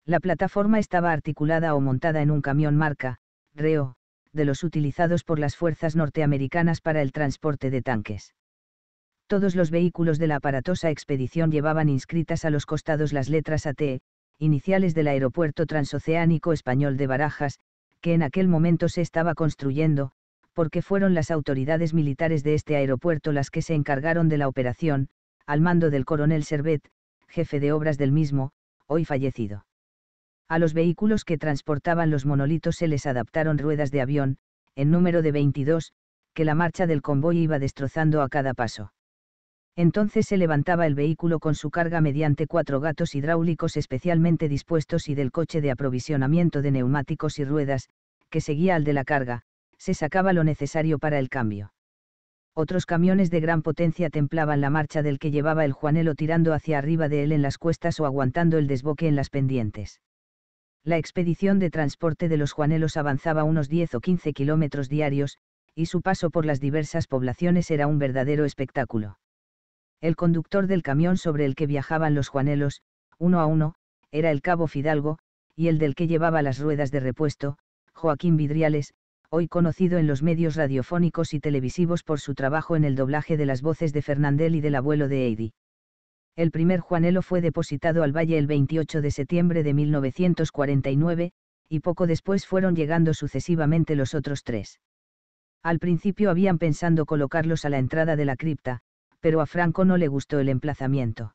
La plataforma estaba articulada o montada en un camión marca, reo, de los utilizados por las fuerzas norteamericanas para el transporte de tanques todos los vehículos de la aparatosa expedición llevaban inscritas a los costados las letras AT, iniciales del Aeropuerto Transoceánico Español de Barajas, que en aquel momento se estaba construyendo, porque fueron las autoridades militares de este aeropuerto las que se encargaron de la operación, al mando del coronel Servet, jefe de obras del mismo, hoy fallecido. A los vehículos que transportaban los monolitos se les adaptaron ruedas de avión, en número de 22, que la marcha del convoy iba destrozando a cada paso. Entonces se levantaba el vehículo con su carga mediante cuatro gatos hidráulicos especialmente dispuestos y del coche de aprovisionamiento de neumáticos y ruedas, que seguía al de la carga, se sacaba lo necesario para el cambio. Otros camiones de gran potencia templaban la marcha del que llevaba el Juanelo tirando hacia arriba de él en las cuestas o aguantando el desboque en las pendientes. La expedición de transporte de los Juanelos avanzaba unos 10 o 15 kilómetros diarios, y su paso por las diversas poblaciones era un verdadero espectáculo el conductor del camión sobre el que viajaban los juanelos, uno a uno, era el cabo Fidalgo, y el del que llevaba las ruedas de repuesto, Joaquín Vidriales, hoy conocido en los medios radiofónicos y televisivos por su trabajo en el doblaje de las voces de Fernandel y del abuelo de Heidi. El primer Juanelo fue depositado al valle el 28 de septiembre de 1949, y poco después fueron llegando sucesivamente los otros tres. Al principio habían pensado colocarlos a la entrada de la cripta, pero a Franco no le gustó el emplazamiento.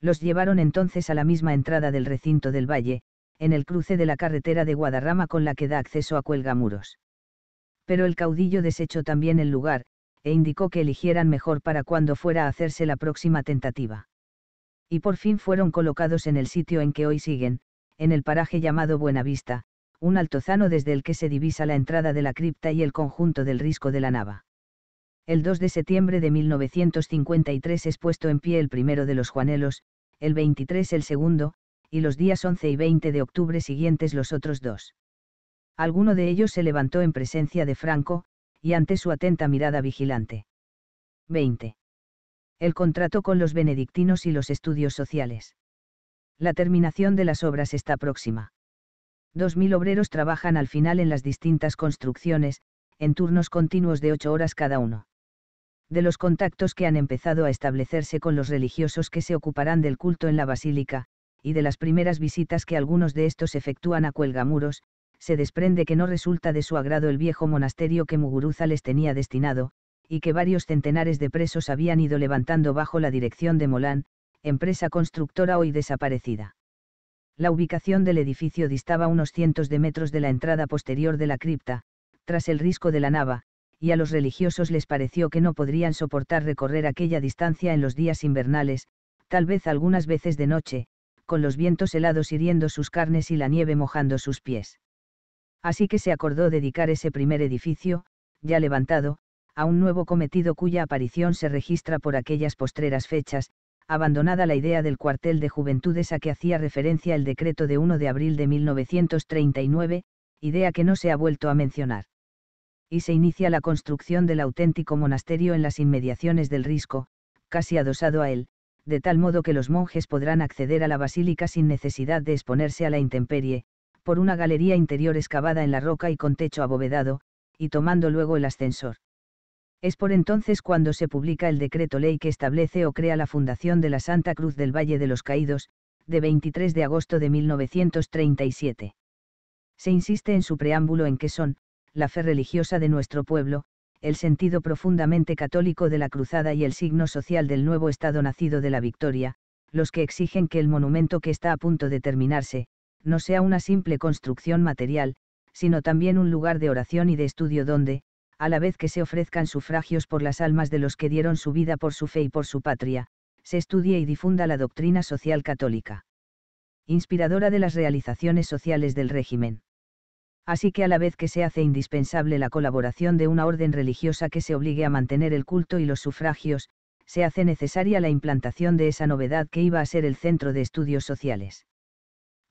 Los llevaron entonces a la misma entrada del recinto del valle, en el cruce de la carretera de Guadarrama con la que da acceso a Cuelgamuros. Pero el caudillo desechó también el lugar, e indicó que eligieran mejor para cuando fuera a hacerse la próxima tentativa. Y por fin fueron colocados en el sitio en que hoy siguen, en el paraje llamado Buenavista, un altozano desde el que se divisa la entrada de la cripta y el conjunto del risco de la nava. El 2 de septiembre de 1953 es puesto en pie el primero de los Juanelos, el 23 el segundo, y los días 11 y 20 de octubre siguientes los otros dos. Alguno de ellos se levantó en presencia de Franco, y ante su atenta mirada vigilante. 20. El contrato con los benedictinos y los estudios sociales. La terminación de las obras está próxima. 2.000 obreros trabajan al final en las distintas construcciones, en turnos continuos de 8 horas cada uno de los contactos que han empezado a establecerse con los religiosos que se ocuparán del culto en la basílica, y de las primeras visitas que algunos de estos efectúan a Cuelgamuros, se desprende que no resulta de su agrado el viejo monasterio que Muguruza les tenía destinado, y que varios centenares de presos habían ido levantando bajo la dirección de Molán, empresa constructora hoy desaparecida. La ubicación del edificio distaba unos cientos de metros de la entrada posterior de la cripta, tras el risco de la nava, y a los religiosos les pareció que no podrían soportar recorrer aquella distancia en los días invernales, tal vez algunas veces de noche, con los vientos helados hiriendo sus carnes y la nieve mojando sus pies. Así que se acordó dedicar ese primer edificio, ya levantado, a un nuevo cometido cuya aparición se registra por aquellas postreras fechas, abandonada la idea del cuartel de juventudes a que hacía referencia el decreto de 1 de abril de 1939, idea que no se ha vuelto a mencionar y se inicia la construcción del auténtico monasterio en las inmediaciones del risco, casi adosado a él, de tal modo que los monjes podrán acceder a la basílica sin necesidad de exponerse a la intemperie, por una galería interior excavada en la roca y con techo abovedado, y tomando luego el ascensor. Es por entonces cuando se publica el decreto ley que establece o crea la fundación de la Santa Cruz del Valle de los Caídos, de 23 de agosto de 1937. Se insiste en su preámbulo en que son, la fe religiosa de nuestro pueblo, el sentido profundamente católico de la cruzada y el signo social del nuevo Estado nacido de la victoria, los que exigen que el monumento que está a punto de terminarse, no sea una simple construcción material, sino también un lugar de oración y de estudio donde, a la vez que se ofrezcan sufragios por las almas de los que dieron su vida por su fe y por su patria, se estudie y difunda la doctrina social católica. Inspiradora de las realizaciones sociales del régimen así que a la vez que se hace indispensable la colaboración de una orden religiosa que se obligue a mantener el culto y los sufragios, se hace necesaria la implantación de esa novedad que iba a ser el centro de estudios sociales.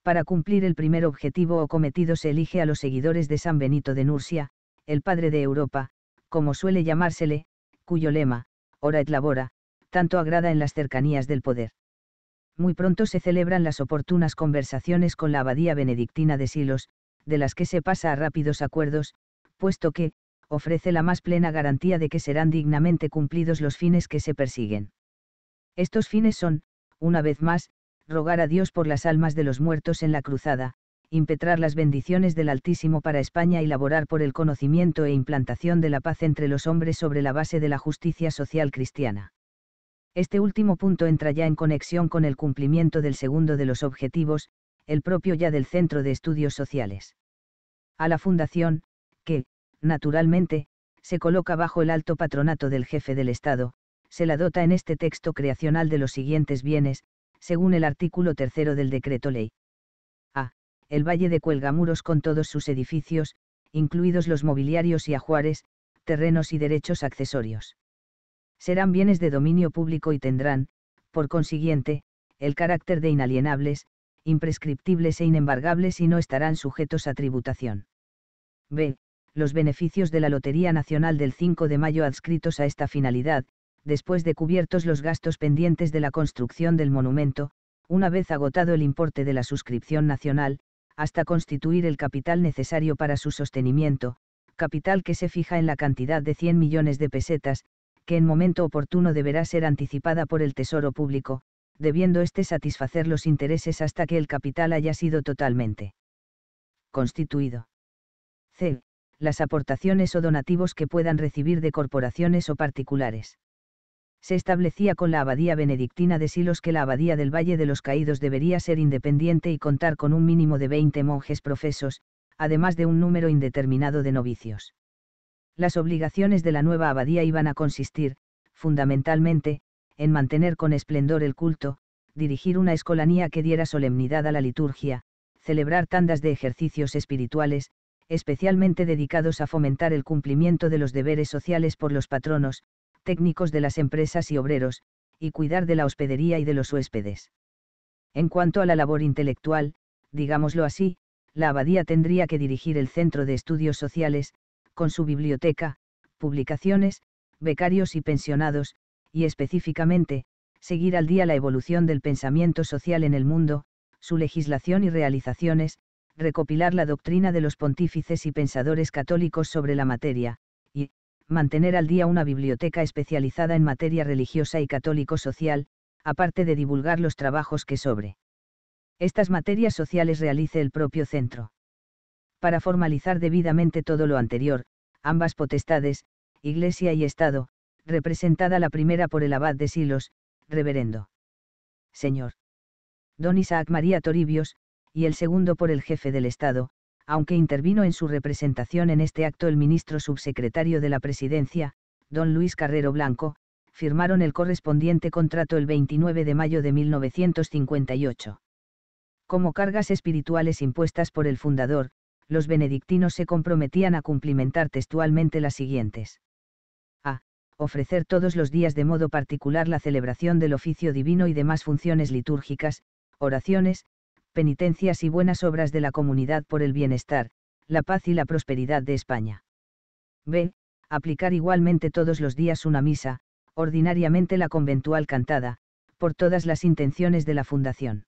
Para cumplir el primer objetivo o cometido se elige a los seguidores de San Benito de Nursia, el padre de Europa, como suele llamársele, cuyo lema, ora et labora, tanto agrada en las cercanías del poder. Muy pronto se celebran las oportunas conversaciones con la abadía benedictina de Silos, de las que se pasa a rápidos acuerdos, puesto que, ofrece la más plena garantía de que serán dignamente cumplidos los fines que se persiguen. Estos fines son, una vez más, rogar a Dios por las almas de los muertos en la cruzada, impetrar las bendiciones del Altísimo para España y laborar por el conocimiento e implantación de la paz entre los hombres sobre la base de la justicia social cristiana. Este último punto entra ya en conexión con el cumplimiento del segundo de los objetivos, el propio ya del Centro de Estudios Sociales. A la Fundación, que, naturalmente, se coloca bajo el alto patronato del jefe del Estado, se la dota en este texto creacional de los siguientes bienes, según el artículo tercero del decreto ley. A. El Valle de Cuelgamuros con todos sus edificios, incluidos los mobiliarios y ajuares, terrenos y derechos accesorios. Serán bienes de dominio público y tendrán, por consiguiente, el carácter de inalienables, imprescriptibles e inembargables y no estarán sujetos a tributación. B. Los beneficios de la Lotería Nacional del 5 de mayo adscritos a esta finalidad, después de cubiertos los gastos pendientes de la construcción del monumento, una vez agotado el importe de la suscripción nacional, hasta constituir el capital necesario para su sostenimiento, capital que se fija en la cantidad de 100 millones de pesetas, que en momento oportuno deberá ser anticipada por el Tesoro Público, debiendo éste satisfacer los intereses hasta que el capital haya sido totalmente constituido. C. Las aportaciones o donativos que puedan recibir de corporaciones o particulares. Se establecía con la abadía benedictina de Silos que la abadía del Valle de los Caídos debería ser independiente y contar con un mínimo de 20 monjes profesos, además de un número indeterminado de novicios. Las obligaciones de la nueva abadía iban a consistir, fundamentalmente, en mantener con esplendor el culto, dirigir una escolanía que diera solemnidad a la liturgia, celebrar tandas de ejercicios espirituales, especialmente dedicados a fomentar el cumplimiento de los deberes sociales por los patronos, técnicos de las empresas y obreros, y cuidar de la hospedería y de los huéspedes. En cuanto a la labor intelectual, digámoslo así, la abadía tendría que dirigir el Centro de Estudios Sociales, con su biblioteca, publicaciones, becarios y pensionados, y específicamente, seguir al día la evolución del pensamiento social en el mundo, su legislación y realizaciones, recopilar la doctrina de los pontífices y pensadores católicos sobre la materia, y, mantener al día una biblioteca especializada en materia religiosa y católico-social, aparte de divulgar los trabajos que sobre estas materias sociales realice el propio centro. Para formalizar debidamente todo lo anterior, ambas potestades, Iglesia y Estado, representada la primera por el abad de Silos, reverendo. Señor. Don Isaac María Toribios, y el segundo por el jefe del Estado, aunque intervino en su representación en este acto el ministro subsecretario de la Presidencia, don Luis Carrero Blanco, firmaron el correspondiente contrato el 29 de mayo de 1958. Como cargas espirituales impuestas por el fundador, los benedictinos se comprometían a cumplimentar textualmente las siguientes ofrecer todos los días de modo particular la celebración del oficio divino y demás funciones litúrgicas, oraciones, penitencias y buenas obras de la comunidad por el bienestar, la paz y la prosperidad de España. B. Aplicar igualmente todos los días una misa, ordinariamente la conventual cantada, por todas las intenciones de la Fundación.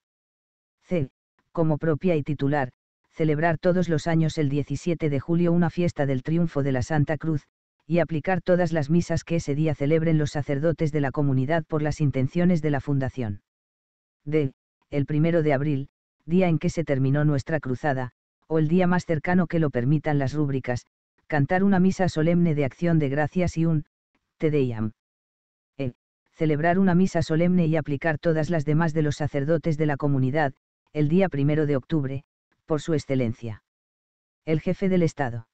C. Como propia y titular, celebrar todos los años el 17 de julio una fiesta del triunfo de la Santa Cruz, y aplicar todas las misas que ese día celebren los sacerdotes de la comunidad por las intenciones de la fundación. D. El primero de abril, día en que se terminó nuestra cruzada, o el día más cercano que lo permitan las rúbricas, cantar una misa solemne de acción de gracias y un Te Deum. E. Celebrar una misa solemne y aplicar todas las demás de los sacerdotes de la comunidad, el día primero de octubre, por su excelencia. El jefe del Estado.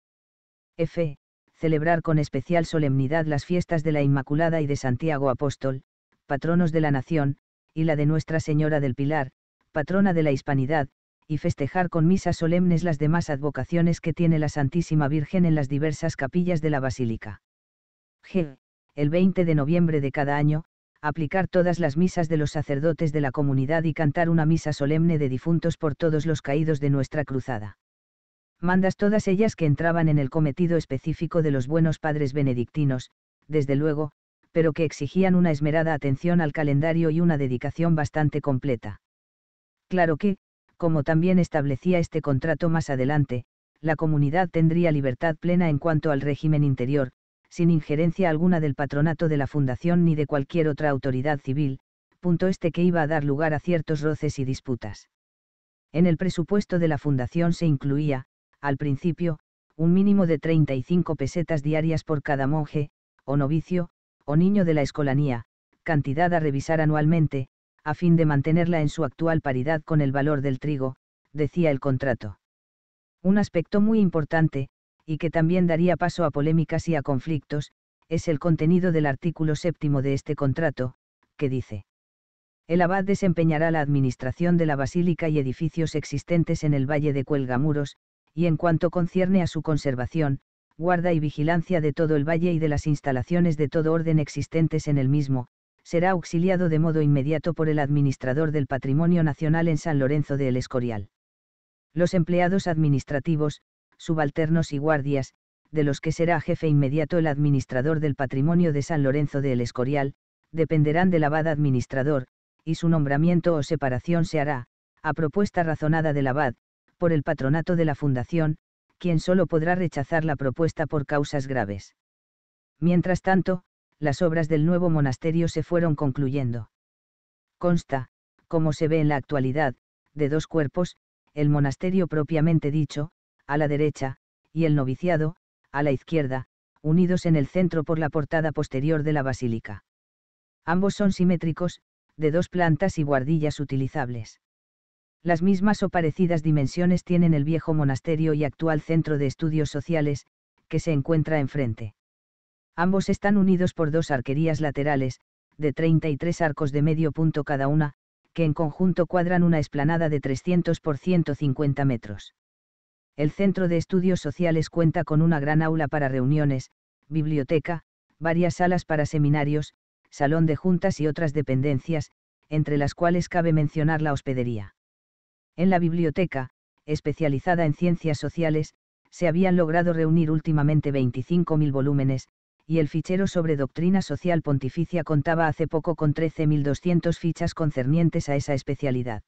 F celebrar con especial solemnidad las fiestas de la Inmaculada y de Santiago Apóstol, patronos de la nación, y la de Nuestra Señora del Pilar, patrona de la Hispanidad, y festejar con misas solemnes las demás advocaciones que tiene la Santísima Virgen en las diversas capillas de la Basílica. G. El 20 de noviembre de cada año, aplicar todas las misas de los sacerdotes de la comunidad y cantar una misa solemne de difuntos por todos los caídos de nuestra cruzada mandas todas ellas que entraban en el cometido específico de los buenos padres benedictinos, desde luego, pero que exigían una esmerada atención al calendario y una dedicación bastante completa. Claro que, como también establecía este contrato más adelante, la comunidad tendría libertad plena en cuanto al régimen interior, sin injerencia alguna del patronato de la Fundación ni de cualquier otra autoridad civil, punto este que iba a dar lugar a ciertos roces y disputas. En el presupuesto de la Fundación se incluía, al principio, un mínimo de 35 pesetas diarias por cada monje, o novicio, o niño de la escolanía, cantidad a revisar anualmente, a fin de mantenerla en su actual paridad con el valor del trigo, decía el contrato. Un aspecto muy importante, y que también daría paso a polémicas y a conflictos, es el contenido del artículo séptimo de este contrato, que dice. El abad desempeñará la administración de la basílica y edificios existentes en el Valle de Cuelgamuros, y en cuanto concierne a su conservación, guarda y vigilancia de todo el valle y de las instalaciones de todo orden existentes en el mismo, será auxiliado de modo inmediato por el administrador del Patrimonio Nacional en San Lorenzo de El Escorial. Los empleados administrativos, subalternos y guardias, de los que será jefe inmediato el administrador del Patrimonio de San Lorenzo de El Escorial, dependerán del abad administrador, y su nombramiento o separación se hará, a propuesta razonada del abad, por el patronato de la Fundación, quien solo podrá rechazar la propuesta por causas graves. Mientras tanto, las obras del nuevo monasterio se fueron concluyendo. Consta, como se ve en la actualidad, de dos cuerpos, el monasterio propiamente dicho, a la derecha, y el noviciado, a la izquierda, unidos en el centro por la portada posterior de la basílica. Ambos son simétricos, de dos plantas y guardillas utilizables. Las mismas o parecidas dimensiones tienen el viejo monasterio y actual centro de estudios sociales, que se encuentra enfrente. Ambos están unidos por dos arquerías laterales, de 33 arcos de medio punto cada una, que en conjunto cuadran una esplanada de 300 por 150 metros. El Centro de Estudios Sociales cuenta con una gran aula para reuniones, biblioteca, varias salas para seminarios, salón de juntas y otras dependencias, entre las cuales cabe mencionar la hospedería. En la biblioteca, especializada en ciencias sociales, se habían logrado reunir últimamente 25.000 volúmenes, y el fichero sobre doctrina social pontificia contaba hace poco con 13.200 fichas concernientes a esa especialidad.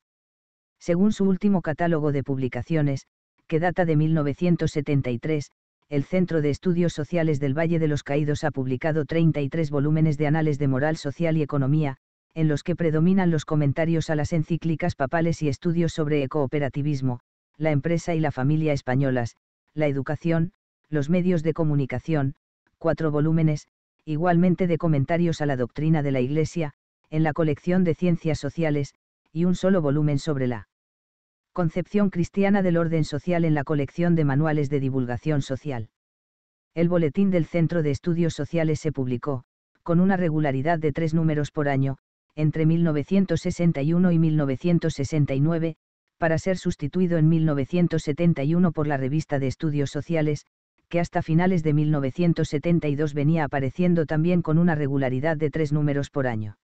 Según su último catálogo de publicaciones, que data de 1973, el Centro de Estudios Sociales del Valle de los Caídos ha publicado 33 volúmenes de anales de moral social y economía, en los que predominan los comentarios a las encíclicas papales y estudios sobre ecooperativismo, la empresa y la familia españolas, la educación, los medios de comunicación, cuatro volúmenes, igualmente de comentarios a la doctrina de la Iglesia, en la colección de ciencias sociales, y un solo volumen sobre la concepción cristiana del orden social en la colección de manuales de divulgación social. El boletín del Centro de Estudios Sociales se publicó, con una regularidad de tres números por año, entre 1961 y 1969, para ser sustituido en 1971 por la revista de estudios sociales, que hasta finales de 1972 venía apareciendo también con una regularidad de tres números por año.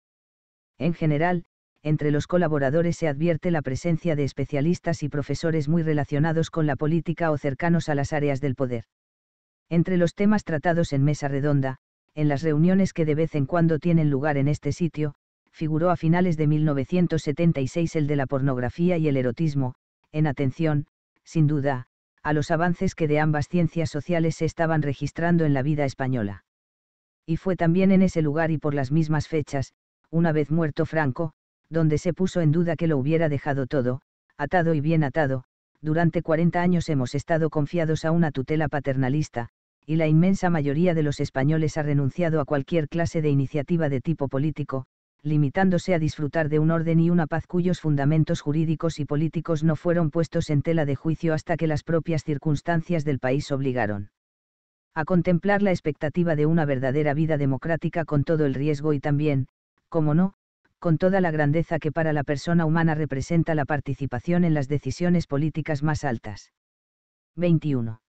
En general, entre los colaboradores se advierte la presencia de especialistas y profesores muy relacionados con la política o cercanos a las áreas del poder. Entre los temas tratados en mesa redonda, en las reuniones que de vez en cuando tienen lugar en este sitio, figuró a finales de 1976 el de la pornografía y el erotismo, en atención, sin duda, a los avances que de ambas ciencias sociales se estaban registrando en la vida española. Y fue también en ese lugar y por las mismas fechas, una vez muerto Franco, donde se puso en duda que lo hubiera dejado todo, atado y bien atado, durante 40 años hemos estado confiados a una tutela paternalista, y la inmensa mayoría de los españoles ha renunciado a cualquier clase de iniciativa de tipo político, limitándose a disfrutar de un orden y una paz cuyos fundamentos jurídicos y políticos no fueron puestos en tela de juicio hasta que las propias circunstancias del país obligaron a contemplar la expectativa de una verdadera vida democrática con todo el riesgo y también, como no, con toda la grandeza que para la persona humana representa la participación en las decisiones políticas más altas. 21.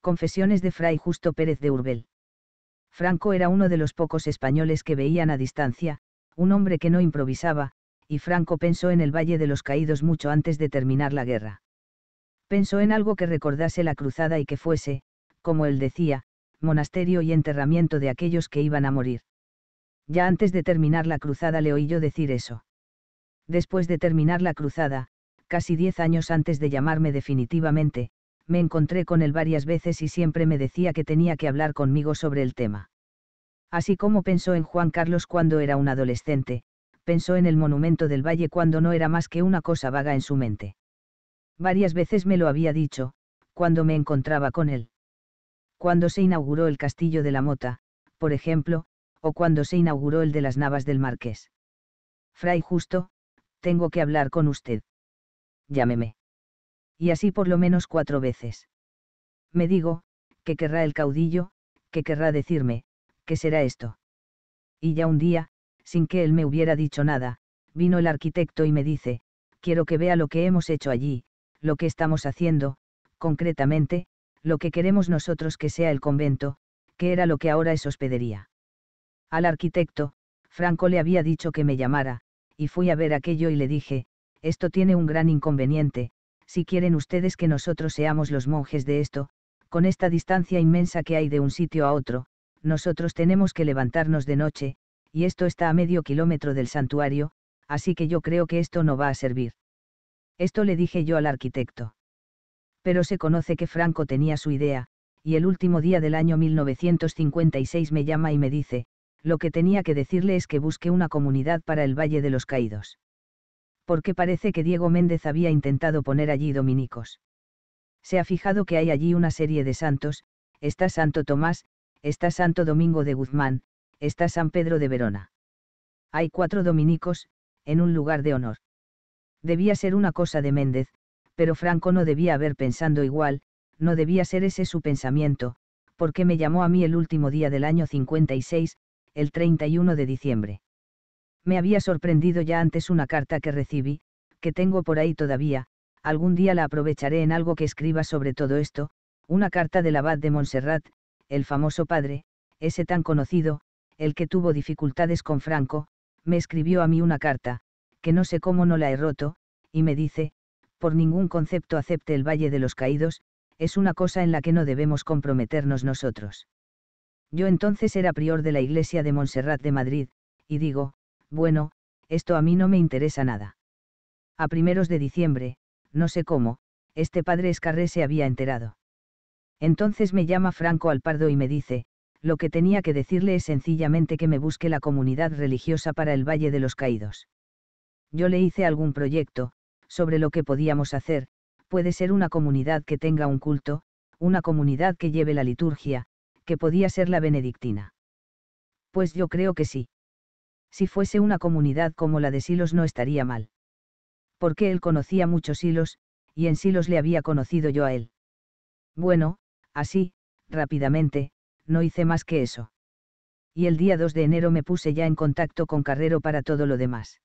Confesiones de Fray Justo Pérez de Urbel. Franco era uno de los pocos españoles que veían a distancia, un hombre que no improvisaba, y Franco pensó en el Valle de los Caídos mucho antes de terminar la guerra. Pensó en algo que recordase la cruzada y que fuese, como él decía, monasterio y enterramiento de aquellos que iban a morir. Ya antes de terminar la cruzada le oí yo decir eso. Después de terminar la cruzada, casi diez años antes de llamarme definitivamente, me encontré con él varias veces y siempre me decía que tenía que hablar conmigo sobre el tema. Así como pensó en Juan Carlos cuando era un adolescente, pensó en el monumento del valle cuando no era más que una cosa vaga en su mente. Varias veces me lo había dicho, cuando me encontraba con él. Cuando se inauguró el castillo de la Mota, por ejemplo, o cuando se inauguró el de las Navas del Marqués. Fray Justo, tengo que hablar con usted. Llámeme. Y así por lo menos cuatro veces. Me digo, que querrá el caudillo, que querrá decirme, ¿qué será esto? Y ya un día, sin que él me hubiera dicho nada, vino el arquitecto y me dice, quiero que vea lo que hemos hecho allí, lo que estamos haciendo, concretamente, lo que queremos nosotros que sea el convento, que era lo que ahora es hospedería. Al arquitecto, Franco le había dicho que me llamara, y fui a ver aquello y le dije, esto tiene un gran inconveniente, si quieren ustedes que nosotros seamos los monjes de esto, con esta distancia inmensa que hay de un sitio a otro, nosotros tenemos que levantarnos de noche, y esto está a medio kilómetro del santuario, así que yo creo que esto no va a servir. Esto le dije yo al arquitecto. Pero se conoce que Franco tenía su idea, y el último día del año 1956 me llama y me dice, lo que tenía que decirle es que busque una comunidad para el Valle de los Caídos. Porque parece que Diego Méndez había intentado poner allí dominicos. Se ha fijado que hay allí una serie de santos, está Santo Tomás, está Santo Domingo de Guzmán, está San Pedro de Verona. Hay cuatro dominicos, en un lugar de honor. Debía ser una cosa de Méndez, pero Franco no debía haber pensando igual, no debía ser ese su pensamiento, porque me llamó a mí el último día del año 56, el 31 de diciembre. Me había sorprendido ya antes una carta que recibí, que tengo por ahí todavía, algún día la aprovecharé en algo que escriba sobre todo esto, una carta del abad de Montserrat, el famoso padre, ese tan conocido, el que tuvo dificultades con Franco, me escribió a mí una carta, que no sé cómo no la he roto, y me dice, por ningún concepto acepte el Valle de los Caídos, es una cosa en la que no debemos comprometernos nosotros. Yo entonces era prior de la iglesia de Montserrat de Madrid, y digo, bueno, esto a mí no me interesa nada. A primeros de diciembre, no sé cómo, este padre Escarré se había enterado. Entonces me llama Franco Alpardo y me dice, lo que tenía que decirle es sencillamente que me busque la comunidad religiosa para el Valle de los Caídos. Yo le hice algún proyecto, sobre lo que podíamos hacer, puede ser una comunidad que tenga un culto, una comunidad que lleve la liturgia, que podía ser la benedictina. Pues yo creo que sí. Si fuese una comunidad como la de Silos no estaría mal. Porque él conocía muchos Silos, y en Silos le había conocido yo a él. Bueno, Así, rápidamente, no hice más que eso. Y el día 2 de enero me puse ya en contacto con Carrero para todo lo demás.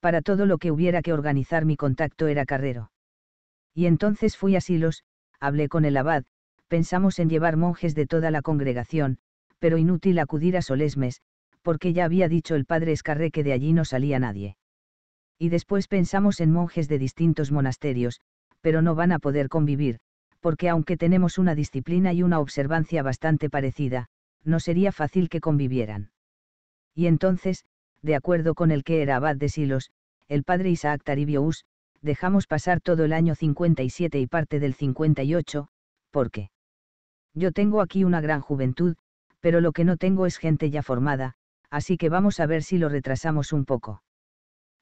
Para todo lo que hubiera que organizar mi contacto era Carrero. Y entonces fui a Silos, hablé con el abad, pensamos en llevar monjes de toda la congregación, pero inútil acudir a Solesmes, porque ya había dicho el padre Escarré que de allí no salía nadie. Y después pensamos en monjes de distintos monasterios, pero no van a poder convivir, porque aunque tenemos una disciplina y una observancia bastante parecida, no sería fácil que convivieran. Y entonces, de acuerdo con el que era abad de Silos, el padre Isaac Taribius, dejamos pasar todo el año 57 y parte del 58, porque yo tengo aquí una gran juventud, pero lo que no tengo es gente ya formada, así que vamos a ver si lo retrasamos un poco.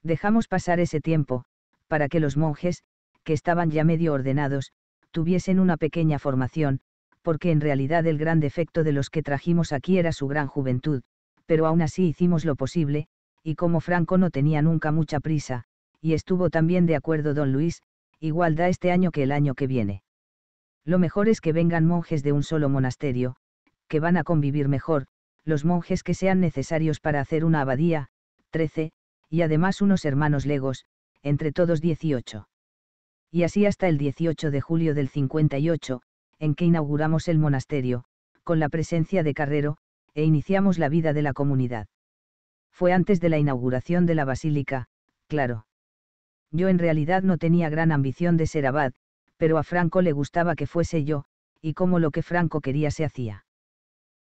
Dejamos pasar ese tiempo, para que los monjes, que estaban ya medio ordenados, tuviesen una pequeña formación, porque en realidad el gran defecto de los que trajimos aquí era su gran juventud, pero aún así hicimos lo posible, y como Franco no tenía nunca mucha prisa, y estuvo también de acuerdo don Luis, igual da este año que el año que viene. Lo mejor es que vengan monjes de un solo monasterio, que van a convivir mejor, los monjes que sean necesarios para hacer una abadía, 13, y además unos hermanos legos, entre todos dieciocho y así hasta el 18 de julio del 58, en que inauguramos el monasterio, con la presencia de Carrero, e iniciamos la vida de la comunidad. Fue antes de la inauguración de la basílica, claro. Yo en realidad no tenía gran ambición de ser abad, pero a Franco le gustaba que fuese yo, y como lo que Franco quería se hacía.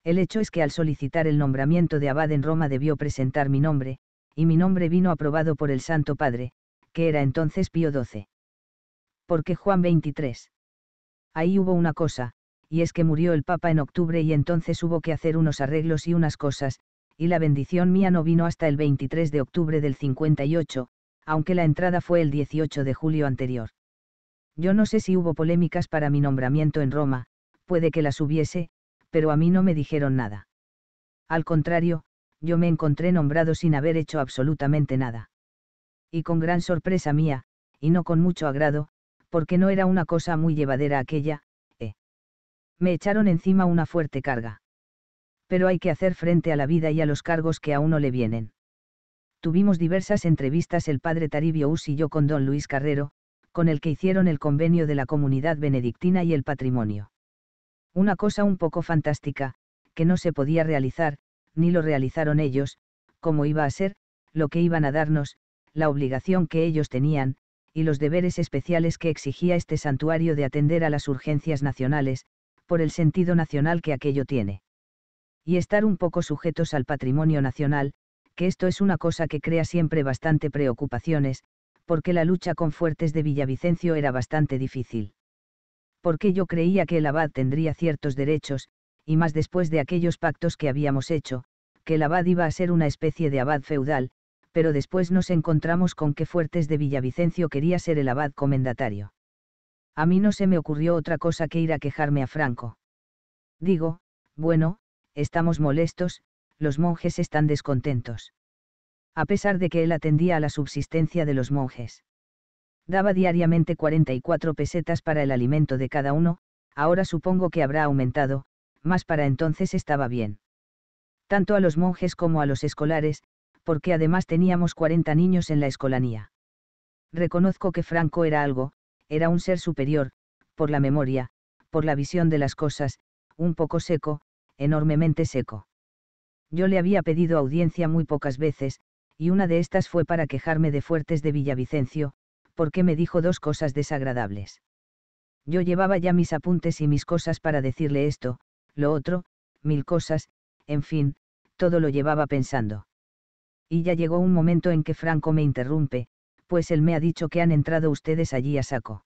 El hecho es que al solicitar el nombramiento de abad en Roma debió presentar mi nombre, y mi nombre vino aprobado por el Santo Padre, que era entonces Pío XII. Porque Juan 23. Ahí hubo una cosa, y es que murió el Papa en octubre y entonces hubo que hacer unos arreglos y unas cosas, y la bendición mía no vino hasta el 23 de octubre del 58, aunque la entrada fue el 18 de julio anterior. Yo no sé si hubo polémicas para mi nombramiento en Roma, puede que las hubiese, pero a mí no me dijeron nada. Al contrario, yo me encontré nombrado sin haber hecho absolutamente nada. Y con gran sorpresa mía, y no con mucho agrado, porque no era una cosa muy llevadera aquella, eh. Me echaron encima una fuerte carga. Pero hay que hacer frente a la vida y a los cargos que a uno le vienen. Tuvimos diversas entrevistas el padre Taribio Us y yo con don Luis Carrero, con el que hicieron el convenio de la comunidad benedictina y el patrimonio. Una cosa un poco fantástica, que no se podía realizar, ni lo realizaron ellos, como iba a ser, lo que iban a darnos, la obligación que ellos tenían, y los deberes especiales que exigía este santuario de atender a las urgencias nacionales, por el sentido nacional que aquello tiene. Y estar un poco sujetos al patrimonio nacional, que esto es una cosa que crea siempre bastante preocupaciones, porque la lucha con fuertes de Villavicencio era bastante difícil. Porque yo creía que el abad tendría ciertos derechos, y más después de aquellos pactos que habíamos hecho, que el abad iba a ser una especie de abad feudal, pero después nos encontramos con que Fuertes de Villavicencio quería ser el abad comendatario. A mí no se me ocurrió otra cosa que ir a quejarme a Franco. Digo, bueno, estamos molestos, los monjes están descontentos. A pesar de que él atendía a la subsistencia de los monjes. Daba diariamente 44 pesetas para el alimento de cada uno, ahora supongo que habrá aumentado, más para entonces estaba bien. Tanto a los monjes como a los escolares, porque además teníamos 40 niños en la escolanía. Reconozco que Franco era algo, era un ser superior, por la memoria, por la visión de las cosas, un poco seco, enormemente seco. Yo le había pedido audiencia muy pocas veces, y una de estas fue para quejarme de Fuertes de Villavicencio, porque me dijo dos cosas desagradables. Yo llevaba ya mis apuntes y mis cosas para decirle esto, lo otro, mil cosas, en fin, todo lo llevaba pensando y ya llegó un momento en que Franco me interrumpe, pues él me ha dicho que han entrado ustedes allí a saco.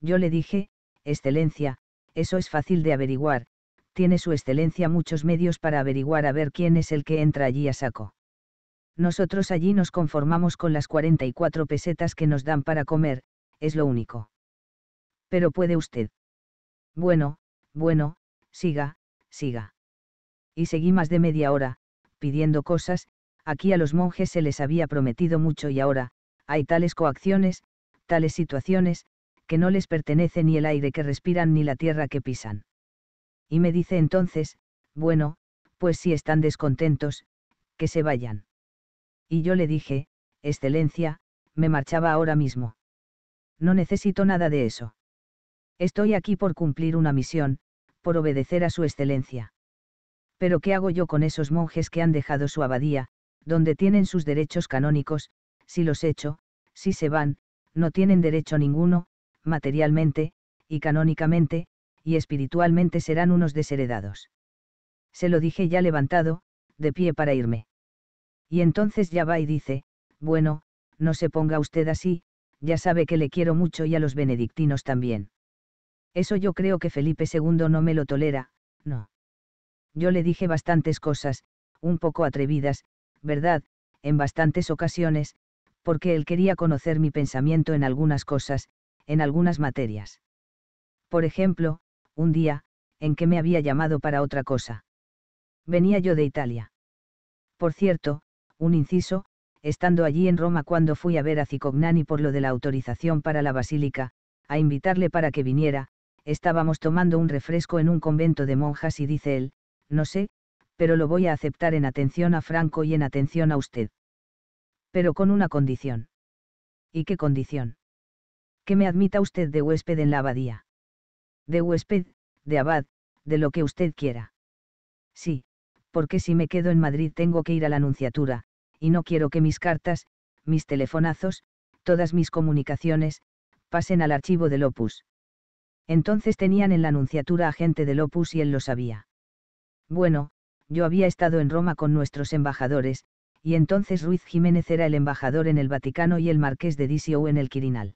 Yo le dije, Excelencia, eso es fácil de averiguar, tiene su Excelencia muchos medios para averiguar a ver quién es el que entra allí a saco. Nosotros allí nos conformamos con las 44 pesetas que nos dan para comer, es lo único. Pero puede usted. Bueno, bueno, siga, siga. Y seguí más de media hora, pidiendo cosas, aquí a los monjes se les había prometido mucho y ahora, hay tales coacciones, tales situaciones, que no les pertenece ni el aire que respiran ni la tierra que pisan. Y me dice entonces, bueno, pues si están descontentos, que se vayan. Y yo le dije, Excelencia, me marchaba ahora mismo. No necesito nada de eso. Estoy aquí por cumplir una misión, por obedecer a su Excelencia. Pero ¿qué hago yo con esos monjes que han dejado su abadía, donde tienen sus derechos canónicos, si los echo, si se van, no tienen derecho ninguno, materialmente, y canónicamente, y espiritualmente serán unos desheredados. Se lo dije ya levantado, de pie para irme. Y entonces ya va y dice, bueno, no se ponga usted así, ya sabe que le quiero mucho y a los benedictinos también. Eso yo creo que Felipe II no me lo tolera, no. Yo le dije bastantes cosas, un poco atrevidas, ¿verdad? En bastantes ocasiones, porque él quería conocer mi pensamiento en algunas cosas, en algunas materias. Por ejemplo, un día, en que me había llamado para otra cosa. Venía yo de Italia. Por cierto, un inciso, estando allí en Roma cuando fui a ver a Cicognani por lo de la autorización para la basílica, a invitarle para que viniera, estábamos tomando un refresco en un convento de monjas y dice él, no sé, pero lo voy a aceptar en atención a Franco y en atención a usted. Pero con una condición. ¿Y qué condición? Que me admita usted de huésped en la abadía. De huésped, de abad, de lo que usted quiera. Sí, porque si me quedo en Madrid tengo que ir a la Nunciatura, y no quiero que mis cartas, mis telefonazos, todas mis comunicaciones, pasen al archivo del Opus. Entonces tenían en la Nunciatura a gente del Opus y él lo sabía. Bueno, yo había estado en Roma con nuestros embajadores, y entonces Ruiz Jiménez era el embajador en el Vaticano y el marqués de Disiou en el Quirinal.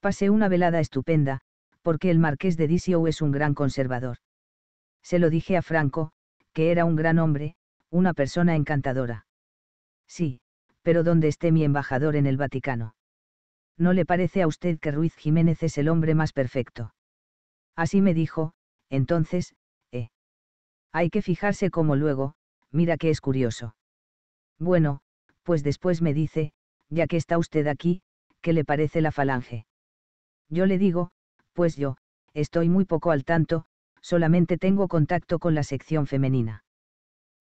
Pasé una velada estupenda, porque el marqués de Disiou es un gran conservador. Se lo dije a Franco, que era un gran hombre, una persona encantadora. Sí, pero ¿dónde esté mi embajador en el Vaticano? ¿No le parece a usted que Ruiz Jiménez es el hombre más perfecto? Así me dijo, entonces, hay que fijarse como luego, mira que es curioso. Bueno, pues después me dice, ya que está usted aquí, ¿qué le parece la falange? Yo le digo, pues yo, estoy muy poco al tanto, solamente tengo contacto con la sección femenina.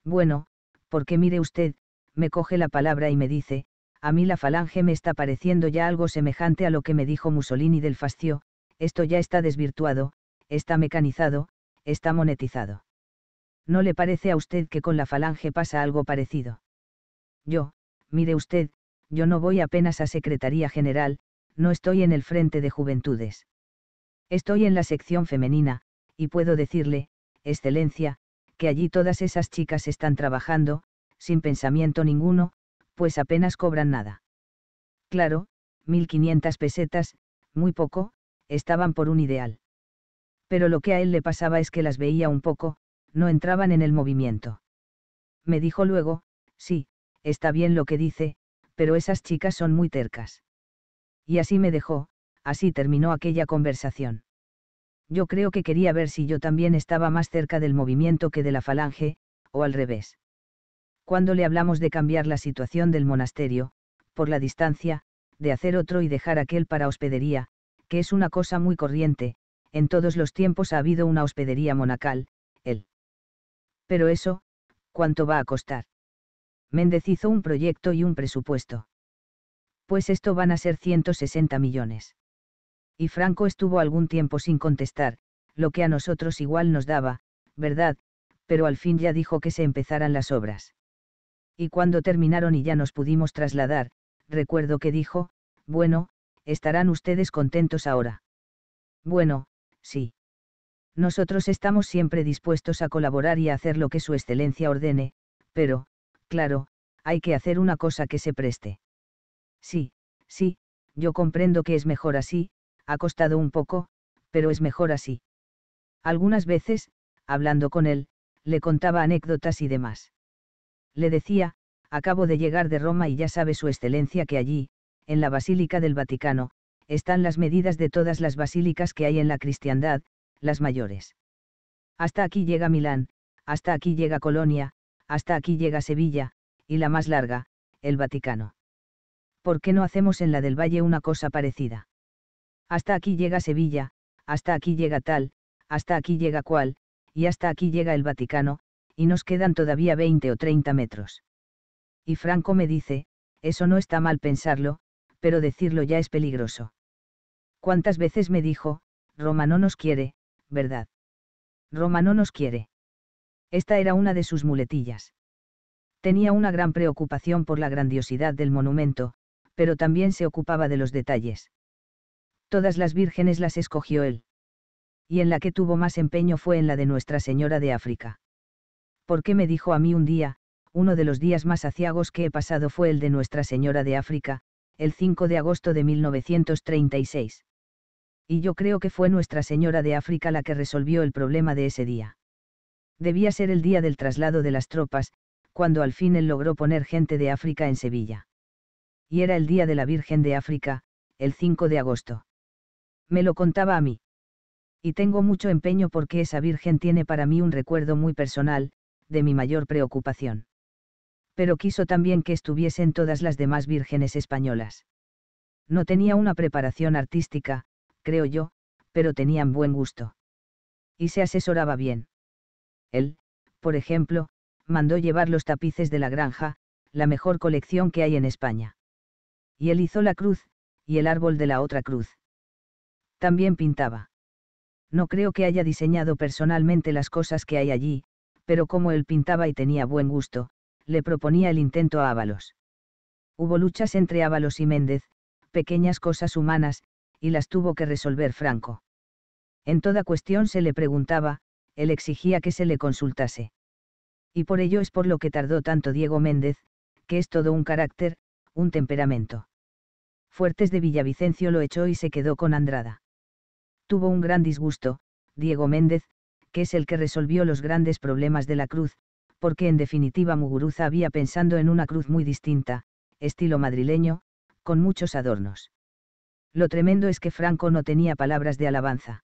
Bueno, porque mire usted, me coge la palabra y me dice, a mí la falange me está pareciendo ya algo semejante a lo que me dijo Mussolini del fascio, esto ya está desvirtuado, está mecanizado, está monetizado. ¿No le parece a usted que con la falange pasa algo parecido? Yo, mire usted, yo no voy apenas a Secretaría General, no estoy en el Frente de Juventudes. Estoy en la sección femenina, y puedo decirle, Excelencia, que allí todas esas chicas están trabajando, sin pensamiento ninguno, pues apenas cobran nada. Claro, 1.500 pesetas, muy poco, estaban por un ideal. Pero lo que a él le pasaba es que las veía un poco, no entraban en el movimiento. Me dijo luego, sí, está bien lo que dice, pero esas chicas son muy tercas. Y así me dejó, así terminó aquella conversación. Yo creo que quería ver si yo también estaba más cerca del movimiento que de la falange, o al revés. Cuando le hablamos de cambiar la situación del monasterio, por la distancia, de hacer otro y dejar aquel para hospedería, que es una cosa muy corriente, en todos los tiempos ha habido una hospedería monacal, pero eso, ¿cuánto va a costar? Méndez hizo un proyecto y un presupuesto. Pues esto van a ser 160 millones. Y Franco estuvo algún tiempo sin contestar, lo que a nosotros igual nos daba, ¿verdad? Pero al fin ya dijo que se empezaran las obras. Y cuando terminaron y ya nos pudimos trasladar, recuerdo que dijo, bueno, estarán ustedes contentos ahora. Bueno, sí. Nosotros estamos siempre dispuestos a colaborar y a hacer lo que Su Excelencia ordene, pero, claro, hay que hacer una cosa que se preste. Sí, sí, yo comprendo que es mejor así, ha costado un poco, pero es mejor así. Algunas veces, hablando con él, le contaba anécdotas y demás. Le decía, acabo de llegar de Roma y ya sabe Su Excelencia que allí, en la Basílica del Vaticano, están las medidas de todas las basílicas que hay en la cristiandad, las mayores. Hasta aquí llega Milán, hasta aquí llega Colonia, hasta aquí llega Sevilla, y la más larga, el Vaticano. ¿Por qué no hacemos en la del Valle una cosa parecida? Hasta aquí llega Sevilla, hasta aquí llega tal, hasta aquí llega cual, y hasta aquí llega el Vaticano, y nos quedan todavía 20 o 30 metros. Y Franco me dice, eso no está mal pensarlo, pero decirlo ya es peligroso. ¿Cuántas veces me dijo, Roma no nos quiere, ¿verdad? Roma no nos quiere. Esta era una de sus muletillas. Tenía una gran preocupación por la grandiosidad del monumento, pero también se ocupaba de los detalles. Todas las vírgenes las escogió él. Y en la que tuvo más empeño fue en la de Nuestra Señora de África. Porque me dijo a mí un día, uno de los días más aciagos que he pasado fue el de Nuestra Señora de África, el 5 de agosto de 1936 y yo creo que fue Nuestra Señora de África la que resolvió el problema de ese día. Debía ser el día del traslado de las tropas, cuando al fin él logró poner gente de África en Sevilla. Y era el día de la Virgen de África, el 5 de agosto. Me lo contaba a mí. Y tengo mucho empeño porque esa Virgen tiene para mí un recuerdo muy personal, de mi mayor preocupación. Pero quiso también que estuviesen todas las demás vírgenes españolas. No tenía una preparación artística, creo yo, pero tenían buen gusto. Y se asesoraba bien. Él, por ejemplo, mandó llevar los tapices de la granja, la mejor colección que hay en España. Y él hizo la cruz, y el árbol de la otra cruz. También pintaba. No creo que haya diseñado personalmente las cosas que hay allí, pero como él pintaba y tenía buen gusto, le proponía el intento a Ábalos. Hubo luchas entre Ábalos y Méndez, pequeñas cosas humanas, y las tuvo que resolver Franco. En toda cuestión se le preguntaba, él exigía que se le consultase. Y por ello es por lo que tardó tanto Diego Méndez, que es todo un carácter, un temperamento. Fuertes de Villavicencio lo echó y se quedó con Andrada. Tuvo un gran disgusto, Diego Méndez, que es el que resolvió los grandes problemas de la cruz, porque en definitiva Muguruza había pensando en una cruz muy distinta, estilo madrileño, con muchos adornos. Lo tremendo es que Franco no tenía palabras de alabanza.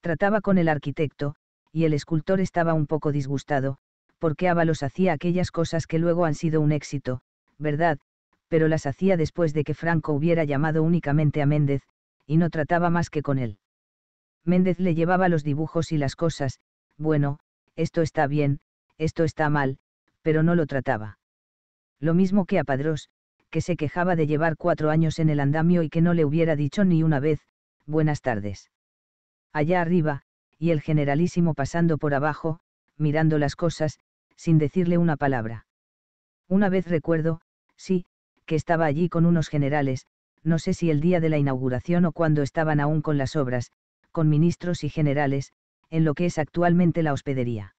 Trataba con el arquitecto, y el escultor estaba un poco disgustado, porque Ábalos hacía aquellas cosas que luego han sido un éxito, ¿verdad? Pero las hacía después de que Franco hubiera llamado únicamente a Méndez, y no trataba más que con él. Méndez le llevaba los dibujos y las cosas, bueno, esto está bien, esto está mal, pero no lo trataba. Lo mismo que a Padrós, que se quejaba de llevar cuatro años en el andamio y que no le hubiera dicho ni una vez, buenas tardes. Allá arriba, y el generalísimo pasando por abajo, mirando las cosas, sin decirle una palabra. Una vez recuerdo, sí, que estaba allí con unos generales, no sé si el día de la inauguración o cuando estaban aún con las obras, con ministros y generales, en lo que es actualmente la hospedería.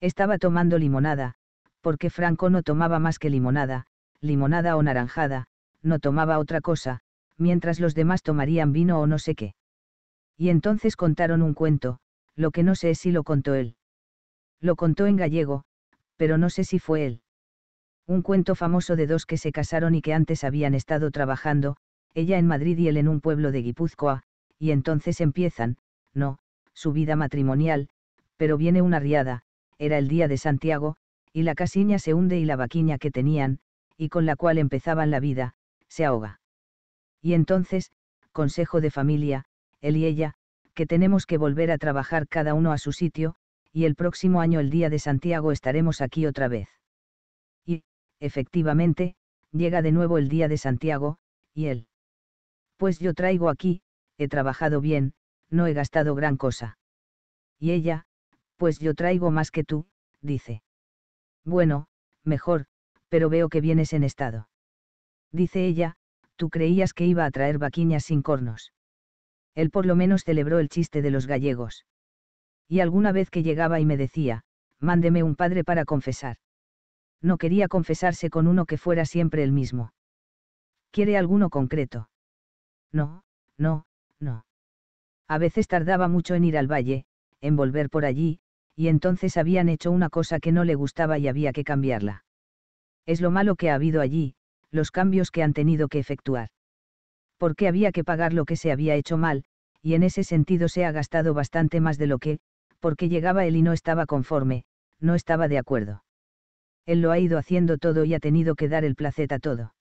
Estaba tomando limonada, porque Franco no tomaba más que limonada, limonada o naranjada, no tomaba otra cosa, mientras los demás tomarían vino o no sé qué. Y entonces contaron un cuento, lo que no sé si lo contó él. Lo contó en gallego, pero no sé si fue él. Un cuento famoso de dos que se casaron y que antes habían estado trabajando, ella en Madrid y él en un pueblo de Guipúzcoa, y entonces empiezan, no, su vida matrimonial, pero viene una riada, era el día de Santiago, y la casiña se hunde y la vaquiña que tenían, y con la cual empezaban la vida, se ahoga. Y entonces, consejo de familia, él y ella, que tenemos que volver a trabajar cada uno a su sitio, y el próximo año el día de Santiago estaremos aquí otra vez. Y, efectivamente, llega de nuevo el día de Santiago, y él. Pues yo traigo aquí, he trabajado bien, no he gastado gran cosa. Y ella, pues yo traigo más que tú, dice. Bueno, mejor, pero veo que vienes en estado. Dice ella, tú creías que iba a traer vaquiñas sin cornos. Él por lo menos celebró el chiste de los gallegos. Y alguna vez que llegaba y me decía, mándeme un padre para confesar. No quería confesarse con uno que fuera siempre el mismo. ¿Quiere alguno concreto? No, no, no. A veces tardaba mucho en ir al valle, en volver por allí, y entonces habían hecho una cosa que no le gustaba y había que cambiarla. Es lo malo que ha habido allí, los cambios que han tenido que efectuar. Porque había que pagar lo que se había hecho mal, y en ese sentido se ha gastado bastante más de lo que, porque llegaba él y no estaba conforme, no estaba de acuerdo. Él lo ha ido haciendo todo y ha tenido que dar el placet a todo.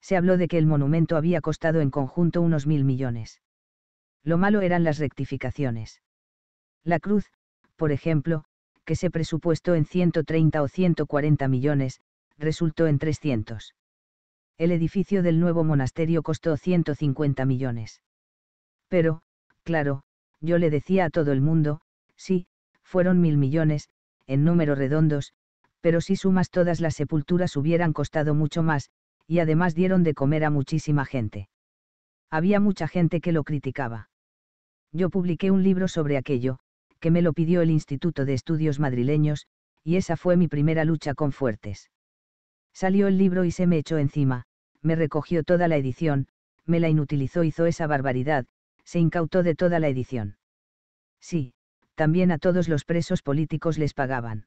Se habló de que el monumento había costado en conjunto unos mil millones. Lo malo eran las rectificaciones. La cruz, por ejemplo, que se presupuestó en 130 o 140 millones, resultó en 300. El edificio del nuevo monasterio costó 150 millones. Pero, claro, yo le decía a todo el mundo, sí, fueron mil millones, en números redondos, pero si sumas todas las sepulturas hubieran costado mucho más, y además dieron de comer a muchísima gente. Había mucha gente que lo criticaba. Yo publiqué un libro sobre aquello, que me lo pidió el Instituto de Estudios Madrileños, y esa fue mi primera lucha con Fuertes. Salió el libro y se me echó encima, me recogió toda la edición, me la inutilizó, hizo esa barbaridad, se incautó de toda la edición. Sí, también a todos los presos políticos les pagaban.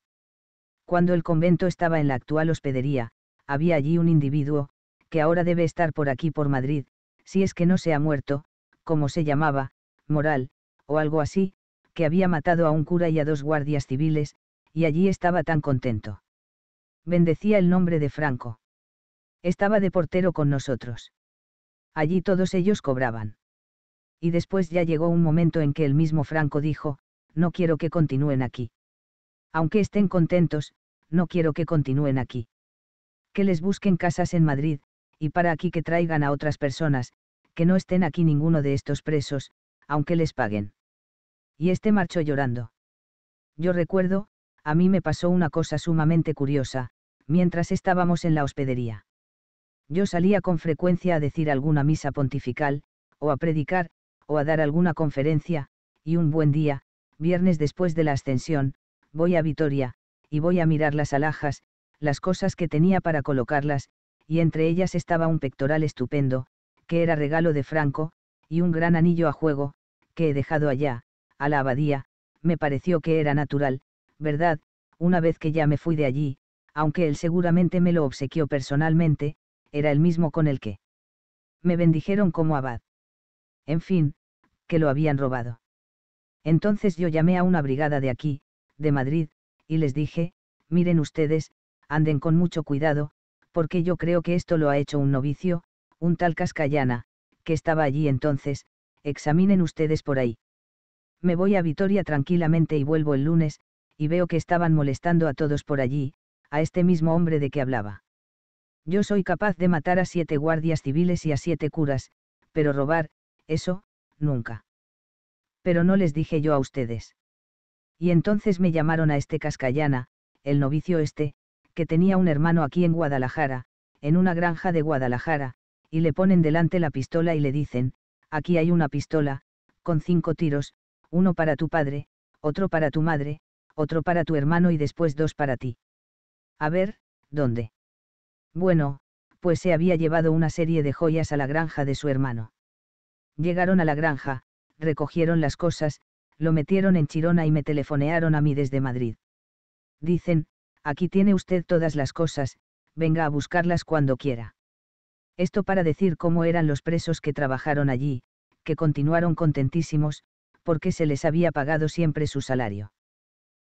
Cuando el convento estaba en la actual hospedería, había allí un individuo, que ahora debe estar por aquí por Madrid, si es que no se ha muerto, como se llamaba, Moral, o algo así, que había matado a un cura y a dos guardias civiles, y allí estaba tan contento bendecía el nombre de Franco. Estaba de portero con nosotros. Allí todos ellos cobraban. Y después ya llegó un momento en que el mismo Franco dijo, no quiero que continúen aquí. Aunque estén contentos, no quiero que continúen aquí. Que les busquen casas en Madrid, y para aquí que traigan a otras personas, que no estén aquí ninguno de estos presos, aunque les paguen. Y este marchó llorando. Yo recuerdo, a mí me pasó una cosa sumamente curiosa, mientras estábamos en la hospedería. Yo salía con frecuencia a decir alguna misa pontifical, o a predicar, o a dar alguna conferencia, y un buen día, viernes después de la ascensión, voy a Vitoria, y voy a mirar las alhajas, las cosas que tenía para colocarlas, y entre ellas estaba un pectoral estupendo, que era regalo de Franco, y un gran anillo a juego, que he dejado allá, a la abadía, me pareció que era natural, ¿verdad? Una vez que ya me fui de allí, aunque él seguramente me lo obsequió personalmente, era el mismo con el que me bendijeron como abad. En fin, que lo habían robado. Entonces yo llamé a una brigada de aquí, de Madrid, y les dije, miren ustedes, anden con mucho cuidado, porque yo creo que esto lo ha hecho un novicio, un tal Cascallana, que estaba allí entonces, examinen ustedes por ahí. Me voy a Vitoria tranquilamente y vuelvo el lunes, y veo que estaban molestando a todos por allí, a este mismo hombre de que hablaba. Yo soy capaz de matar a siete guardias civiles y a siete curas, pero robar, eso, nunca. Pero no les dije yo a ustedes. Y entonces me llamaron a este cascallana, el novicio este, que tenía un hermano aquí en Guadalajara, en una granja de Guadalajara, y le ponen delante la pistola y le dicen, aquí hay una pistola, con cinco tiros, uno para tu padre, otro para tu madre, otro para tu hermano y después dos para ti. A ver, ¿dónde? Bueno, pues se había llevado una serie de joyas a la granja de su hermano. Llegaron a la granja, recogieron las cosas, lo metieron en Chirona y me telefonearon a mí desde Madrid. Dicen, aquí tiene usted todas las cosas, venga a buscarlas cuando quiera. Esto para decir cómo eran los presos que trabajaron allí, que continuaron contentísimos, porque se les había pagado siempre su salario.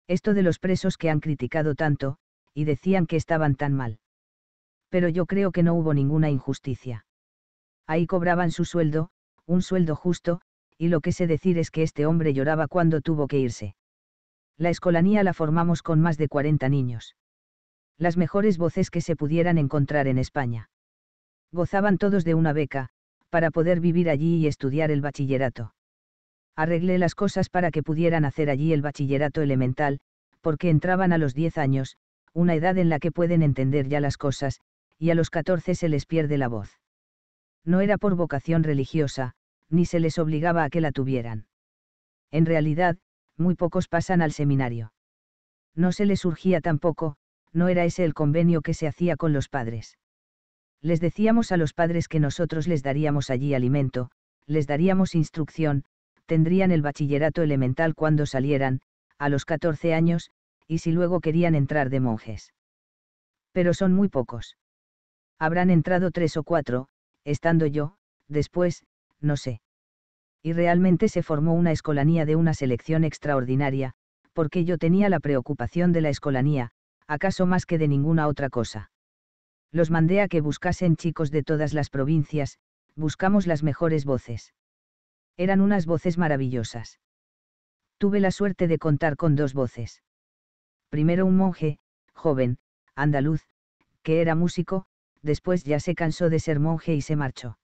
Esto de los presos que han criticado tanto, y decían que estaban tan mal. Pero yo creo que no hubo ninguna injusticia. Ahí cobraban su sueldo, un sueldo justo, y lo que sé decir es que este hombre lloraba cuando tuvo que irse. La escolanía la formamos con más de 40 niños. Las mejores voces que se pudieran encontrar en España. Gozaban todos de una beca, para poder vivir allí y estudiar el bachillerato arreglé las cosas para que pudieran hacer allí el bachillerato elemental, porque entraban a los 10 años, una edad en la que pueden entender ya las cosas, y a los 14 se les pierde la voz. No era por vocación religiosa, ni se les obligaba a que la tuvieran. En realidad, muy pocos pasan al seminario. No se les urgía tampoco, no era ese el convenio que se hacía con los padres. Les decíamos a los padres que nosotros les daríamos allí alimento, les daríamos instrucción, tendrían el bachillerato elemental cuando salieran, a los 14 años, y si luego querían entrar de monjes. Pero son muy pocos. Habrán entrado tres o cuatro, estando yo, después, no sé. Y realmente se formó una escolanía de una selección extraordinaria, porque yo tenía la preocupación de la escolanía, acaso más que de ninguna otra cosa. Los mandé a que buscasen chicos de todas las provincias, buscamos las mejores voces. Eran unas voces maravillosas. Tuve la suerte de contar con dos voces. Primero un monje, joven, andaluz, que era músico, después ya se cansó de ser monje y se marchó.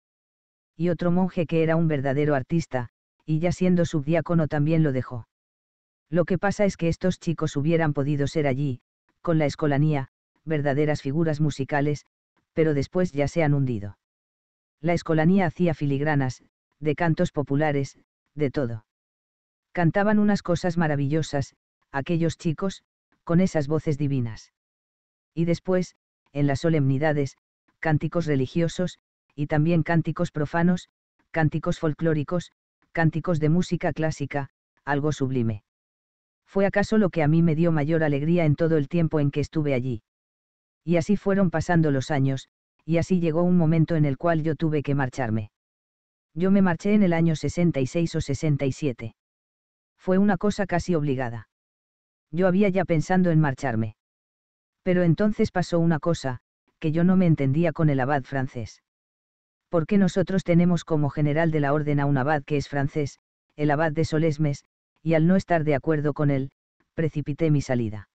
Y otro monje que era un verdadero artista, y ya siendo subdiácono también lo dejó. Lo que pasa es que estos chicos hubieran podido ser allí, con la escolanía, verdaderas figuras musicales, pero después ya se han hundido. La escolanía hacía filigranas, de cantos populares, de todo. Cantaban unas cosas maravillosas, aquellos chicos, con esas voces divinas. Y después, en las solemnidades, cánticos religiosos, y también cánticos profanos, cánticos folclóricos, cánticos de música clásica, algo sublime. Fue acaso lo que a mí me dio mayor alegría en todo el tiempo en que estuve allí. Y así fueron pasando los años, y así llegó un momento en el cual yo tuve que marcharme. Yo me marché en el año 66 o 67. Fue una cosa casi obligada. Yo había ya pensando en marcharme. Pero entonces pasó una cosa, que yo no me entendía con el abad francés. Porque nosotros tenemos como general de la orden a un abad que es francés, el abad de Solesmes, y al no estar de acuerdo con él, precipité mi salida?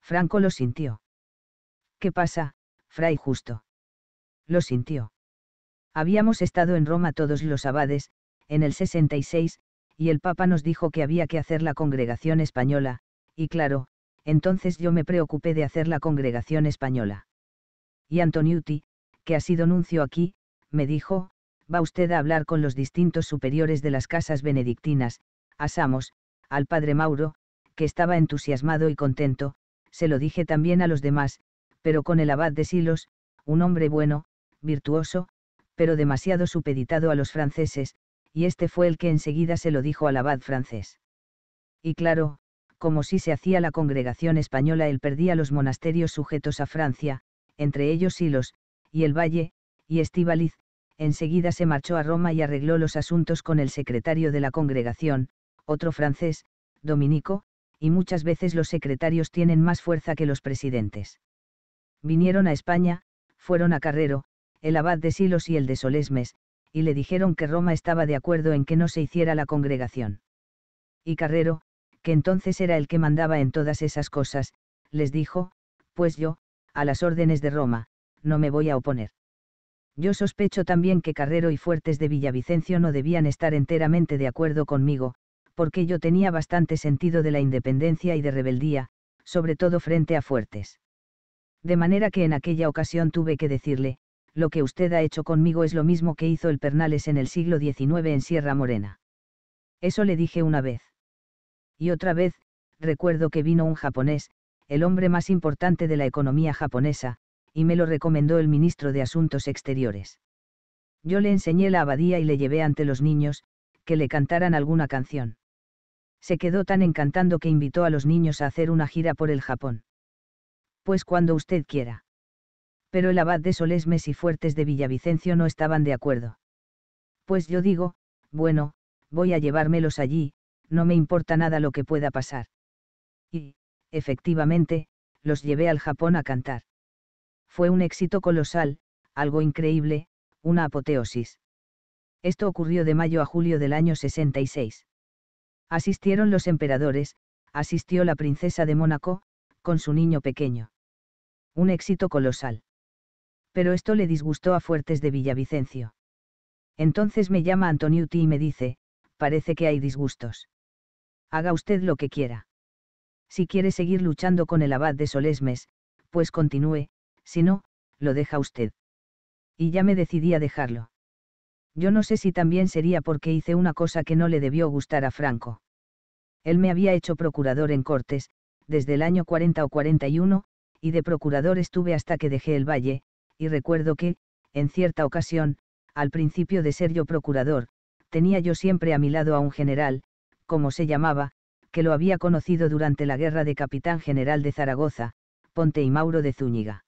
Franco lo sintió. ¿Qué pasa, Fray Justo? Lo sintió. Habíamos estado en Roma todos los abades, en el 66, y el Papa nos dijo que había que hacer la congregación española, y claro, entonces yo me preocupé de hacer la congregación española. Y Antoniuti, que ha sido nuncio aquí, me dijo, va usted a hablar con los distintos superiores de las casas benedictinas, a Samos, al padre Mauro, que estaba entusiasmado y contento, se lo dije también a los demás, pero con el abad de Silos, un hombre bueno, virtuoso, pero demasiado supeditado a los franceses, y este fue el que enseguida se lo dijo al abad francés. Y claro, como si se hacía la congregación española, él perdía los monasterios sujetos a Francia, entre ellos Silos, y el Valle, y Estíbaliz, enseguida se marchó a Roma y arregló los asuntos con el secretario de la congregación, otro francés, dominico, y muchas veces los secretarios tienen más fuerza que los presidentes. Vinieron a España, fueron a Carrero, el abad de Silos y el de Solesmes, y le dijeron que Roma estaba de acuerdo en que no se hiciera la congregación. Y Carrero, que entonces era el que mandaba en todas esas cosas, les dijo, pues yo, a las órdenes de Roma, no me voy a oponer. Yo sospecho también que Carrero y Fuertes de Villavicencio no debían estar enteramente de acuerdo conmigo, porque yo tenía bastante sentido de la independencia y de rebeldía, sobre todo frente a Fuertes. De manera que en aquella ocasión tuve que decirle, lo que usted ha hecho conmigo es lo mismo que hizo el Pernales en el siglo XIX en Sierra Morena. Eso le dije una vez. Y otra vez, recuerdo que vino un japonés, el hombre más importante de la economía japonesa, y me lo recomendó el ministro de Asuntos Exteriores. Yo le enseñé la abadía y le llevé ante los niños, que le cantaran alguna canción. Se quedó tan encantando que invitó a los niños a hacer una gira por el Japón. Pues cuando usted quiera pero el abad de Solesmes y Fuertes de Villavicencio no estaban de acuerdo. Pues yo digo, bueno, voy a llevármelos allí, no me importa nada lo que pueda pasar. Y, efectivamente, los llevé al Japón a cantar. Fue un éxito colosal, algo increíble, una apoteosis. Esto ocurrió de mayo a julio del año 66. Asistieron los emperadores, asistió la princesa de Mónaco, con su niño pequeño. Un éxito colosal pero esto le disgustó a Fuertes de Villavicencio. Entonces me llama Antoniuti y me dice, parece que hay disgustos. Haga usted lo que quiera. Si quiere seguir luchando con el abad de Solesmes, pues continúe, si no, lo deja usted. Y ya me decidí a dejarlo. Yo no sé si también sería porque hice una cosa que no le debió gustar a Franco. Él me había hecho procurador en Cortes, desde el año 40 o 41, y de procurador estuve hasta que dejé el valle, y recuerdo que, en cierta ocasión, al principio de ser yo procurador, tenía yo siempre a mi lado a un general, como se llamaba, que lo había conocido durante la guerra de capitán general de Zaragoza, Ponte y Mauro de Zúñiga.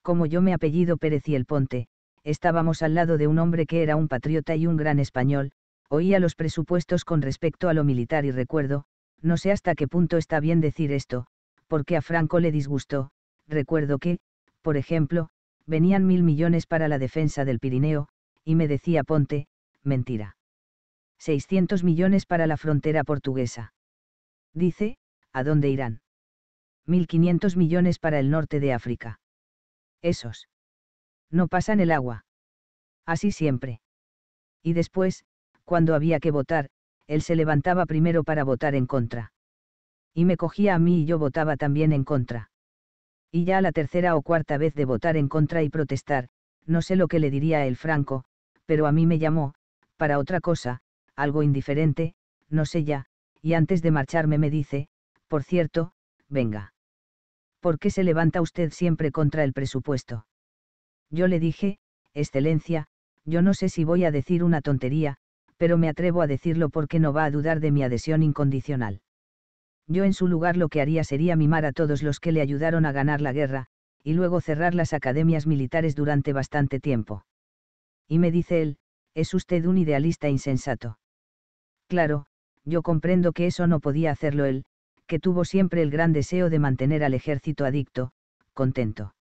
Como yo me apellido Pérez y el Ponte, estábamos al lado de un hombre que era un patriota y un gran español, oía los presupuestos con respecto a lo militar y recuerdo, no sé hasta qué punto está bien decir esto, porque a Franco le disgustó, recuerdo que, por ejemplo, venían mil millones para la defensa del Pirineo, y me decía Ponte, mentira. 600 millones para la frontera portuguesa. Dice, ¿a dónde irán? 1.500 millones para el norte de África. Esos. No pasan el agua. Así siempre. Y después, cuando había que votar, él se levantaba primero para votar en contra. Y me cogía a mí y yo votaba también en contra. Y ya a la tercera o cuarta vez de votar en contra y protestar, no sé lo que le diría el Franco, pero a mí me llamó, para otra cosa, algo indiferente, no sé ya, y antes de marcharme me dice, por cierto, venga. ¿Por qué se levanta usted siempre contra el presupuesto? Yo le dije, Excelencia, yo no sé si voy a decir una tontería, pero me atrevo a decirlo porque no va a dudar de mi adhesión incondicional yo en su lugar lo que haría sería mimar a todos los que le ayudaron a ganar la guerra, y luego cerrar las academias militares durante bastante tiempo. Y me dice él, es usted un idealista insensato. Claro, yo comprendo que eso no podía hacerlo él, que tuvo siempre el gran deseo de mantener al ejército adicto, contento.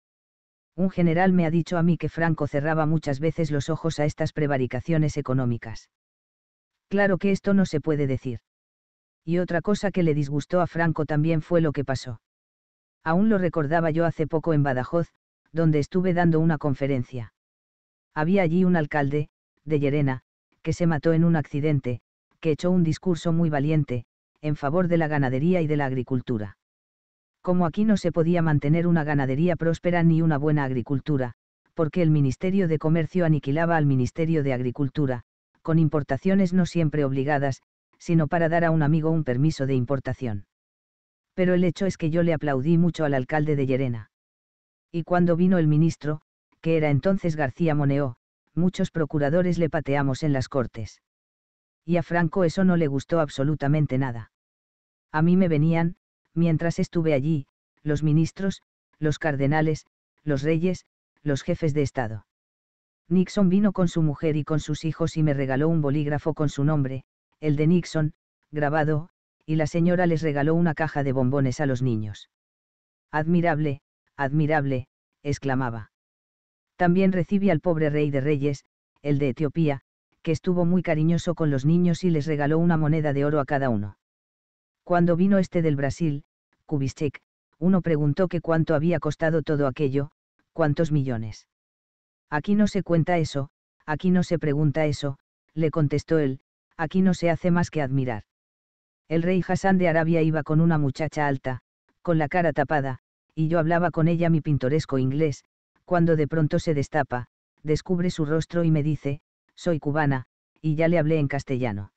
Un general me ha dicho a mí que Franco cerraba muchas veces los ojos a estas prevaricaciones económicas. Claro que esto no se puede decir. Y otra cosa que le disgustó a Franco también fue lo que pasó. Aún lo recordaba yo hace poco en Badajoz, donde estuve dando una conferencia. Había allí un alcalde, de Llerena, que se mató en un accidente, que echó un discurso muy valiente, en favor de la ganadería y de la agricultura. Como aquí no se podía mantener una ganadería próspera ni una buena agricultura, porque el Ministerio de Comercio aniquilaba al Ministerio de Agricultura, con importaciones no siempre obligadas, sino para dar a un amigo un permiso de importación. Pero el hecho es que yo le aplaudí mucho al alcalde de Llerena. Y cuando vino el ministro, que era entonces García Moneo, muchos procuradores le pateamos en las cortes. Y a Franco eso no le gustó absolutamente nada. A mí me venían, mientras estuve allí, los ministros, los cardenales, los reyes, los jefes de Estado. Nixon vino con su mujer y con sus hijos y me regaló un bolígrafo con su nombre, el de Nixon, grabado, y la señora les regaló una caja de bombones a los niños. Admirable, admirable, exclamaba. También recibí al pobre rey de reyes, el de Etiopía, que estuvo muy cariñoso con los niños y les regaló una moneda de oro a cada uno. Cuando vino este del Brasil, Kubitschek, uno preguntó que cuánto había costado todo aquello, cuántos millones. Aquí no se cuenta eso, aquí no se pregunta eso, le contestó él, aquí no se hace más que admirar. El rey Hassan de Arabia iba con una muchacha alta, con la cara tapada, y yo hablaba con ella mi pintoresco inglés, cuando de pronto se destapa, descubre su rostro y me dice, soy cubana, y ya le hablé en castellano.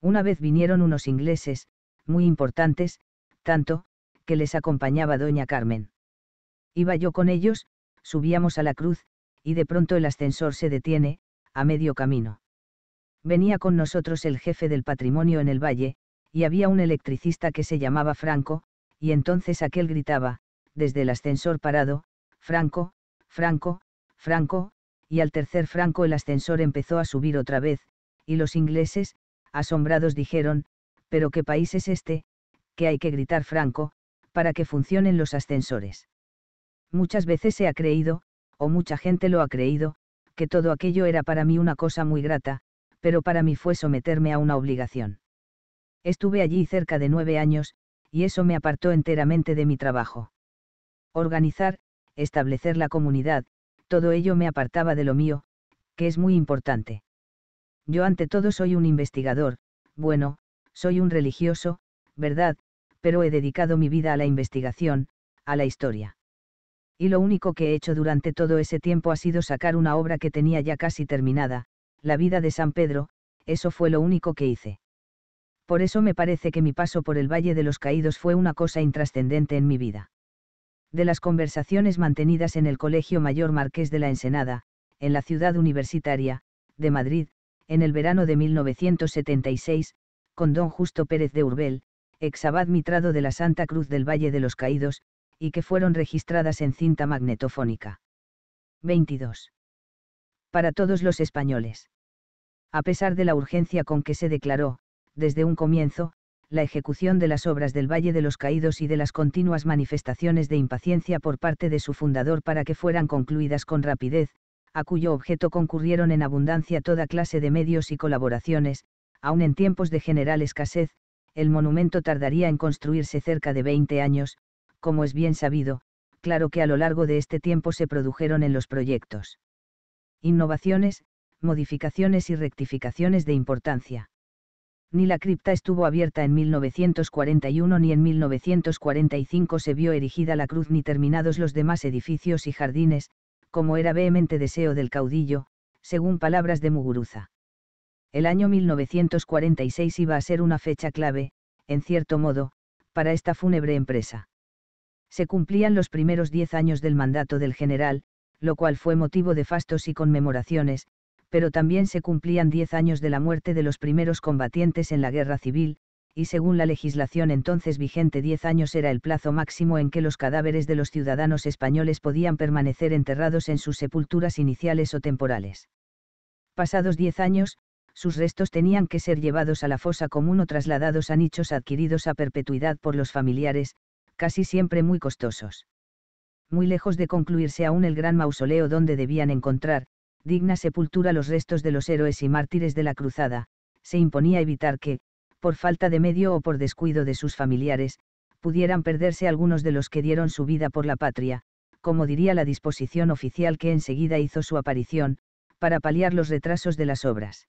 Una vez vinieron unos ingleses, muy importantes, tanto, que les acompañaba doña Carmen. Iba yo con ellos, subíamos a la cruz, y de pronto el ascensor se detiene, a medio camino venía con nosotros el jefe del patrimonio en el valle, y había un electricista que se llamaba Franco, y entonces aquel gritaba, desde el ascensor parado, Franco, Franco, Franco, y al tercer Franco el ascensor empezó a subir otra vez, y los ingleses, asombrados dijeron, pero qué país es este, que hay que gritar Franco, para que funcionen los ascensores. Muchas veces se ha creído, o mucha gente lo ha creído, que todo aquello era para mí una cosa muy grata, pero para mí fue someterme a una obligación. Estuve allí cerca de nueve años, y eso me apartó enteramente de mi trabajo. Organizar, establecer la comunidad, todo ello me apartaba de lo mío, que es muy importante. Yo ante todo soy un investigador, bueno, soy un religioso, verdad, pero he dedicado mi vida a la investigación, a la historia. Y lo único que he hecho durante todo ese tiempo ha sido sacar una obra que tenía ya casi terminada, la vida de San Pedro, eso fue lo único que hice. Por eso me parece que mi paso por el Valle de los Caídos fue una cosa intrascendente en mi vida. De las conversaciones mantenidas en el Colegio Mayor Marqués de la Ensenada, en la ciudad universitaria, de Madrid, en el verano de 1976, con don Justo Pérez de Urbel, ex abad mitrado de la Santa Cruz del Valle de los Caídos, y que fueron registradas en cinta magnetofónica. 22 para todos los españoles. A pesar de la urgencia con que se declaró, desde un comienzo, la ejecución de las obras del Valle de los Caídos y de las continuas manifestaciones de impaciencia por parte de su fundador para que fueran concluidas con rapidez, a cuyo objeto concurrieron en abundancia toda clase de medios y colaboraciones, aun en tiempos de general escasez, el monumento tardaría en construirse cerca de 20 años, como es bien sabido, claro que a lo largo de este tiempo se produjeron en los proyectos innovaciones, modificaciones y rectificaciones de importancia. Ni la cripta estuvo abierta en 1941 ni en 1945 se vio erigida la cruz ni terminados los demás edificios y jardines, como era vehemente deseo del caudillo, según palabras de Muguruza. El año 1946 iba a ser una fecha clave, en cierto modo, para esta fúnebre empresa. Se cumplían los primeros diez años del mandato del general, lo cual fue motivo de fastos y conmemoraciones, pero también se cumplían diez años de la muerte de los primeros combatientes en la guerra civil, y según la legislación entonces vigente diez años era el plazo máximo en que los cadáveres de los ciudadanos españoles podían permanecer enterrados en sus sepulturas iniciales o temporales. Pasados diez años, sus restos tenían que ser llevados a la fosa común o trasladados a nichos adquiridos a perpetuidad por los familiares, casi siempre muy costosos muy lejos de concluirse aún el gran mausoleo donde debían encontrar, digna sepultura los restos de los héroes y mártires de la cruzada, se imponía evitar que, por falta de medio o por descuido de sus familiares, pudieran perderse algunos de los que dieron su vida por la patria, como diría la disposición oficial que enseguida hizo su aparición, para paliar los retrasos de las obras.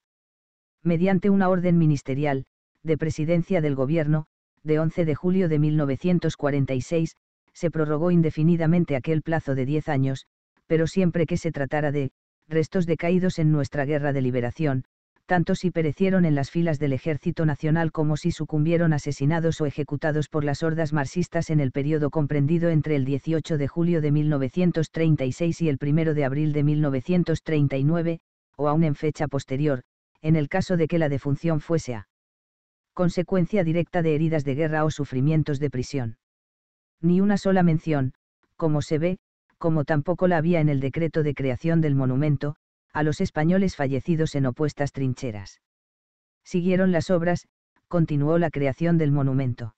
Mediante una orden ministerial, de presidencia del gobierno, de 11 de julio de 1946, se prorrogó indefinidamente aquel plazo de 10 años, pero siempre que se tratara de restos decaídos en nuestra guerra de liberación, tanto si perecieron en las filas del Ejército Nacional como si sucumbieron asesinados o ejecutados por las hordas marxistas en el periodo comprendido entre el 18 de julio de 1936 y el 1 de abril de 1939, o aún en fecha posterior, en el caso de que la defunción fuese a consecuencia directa de heridas de guerra o sufrimientos de prisión ni una sola mención, como se ve, como tampoco la había en el decreto de creación del monumento, a los españoles fallecidos en opuestas trincheras. Siguieron las obras, continuó la creación del monumento.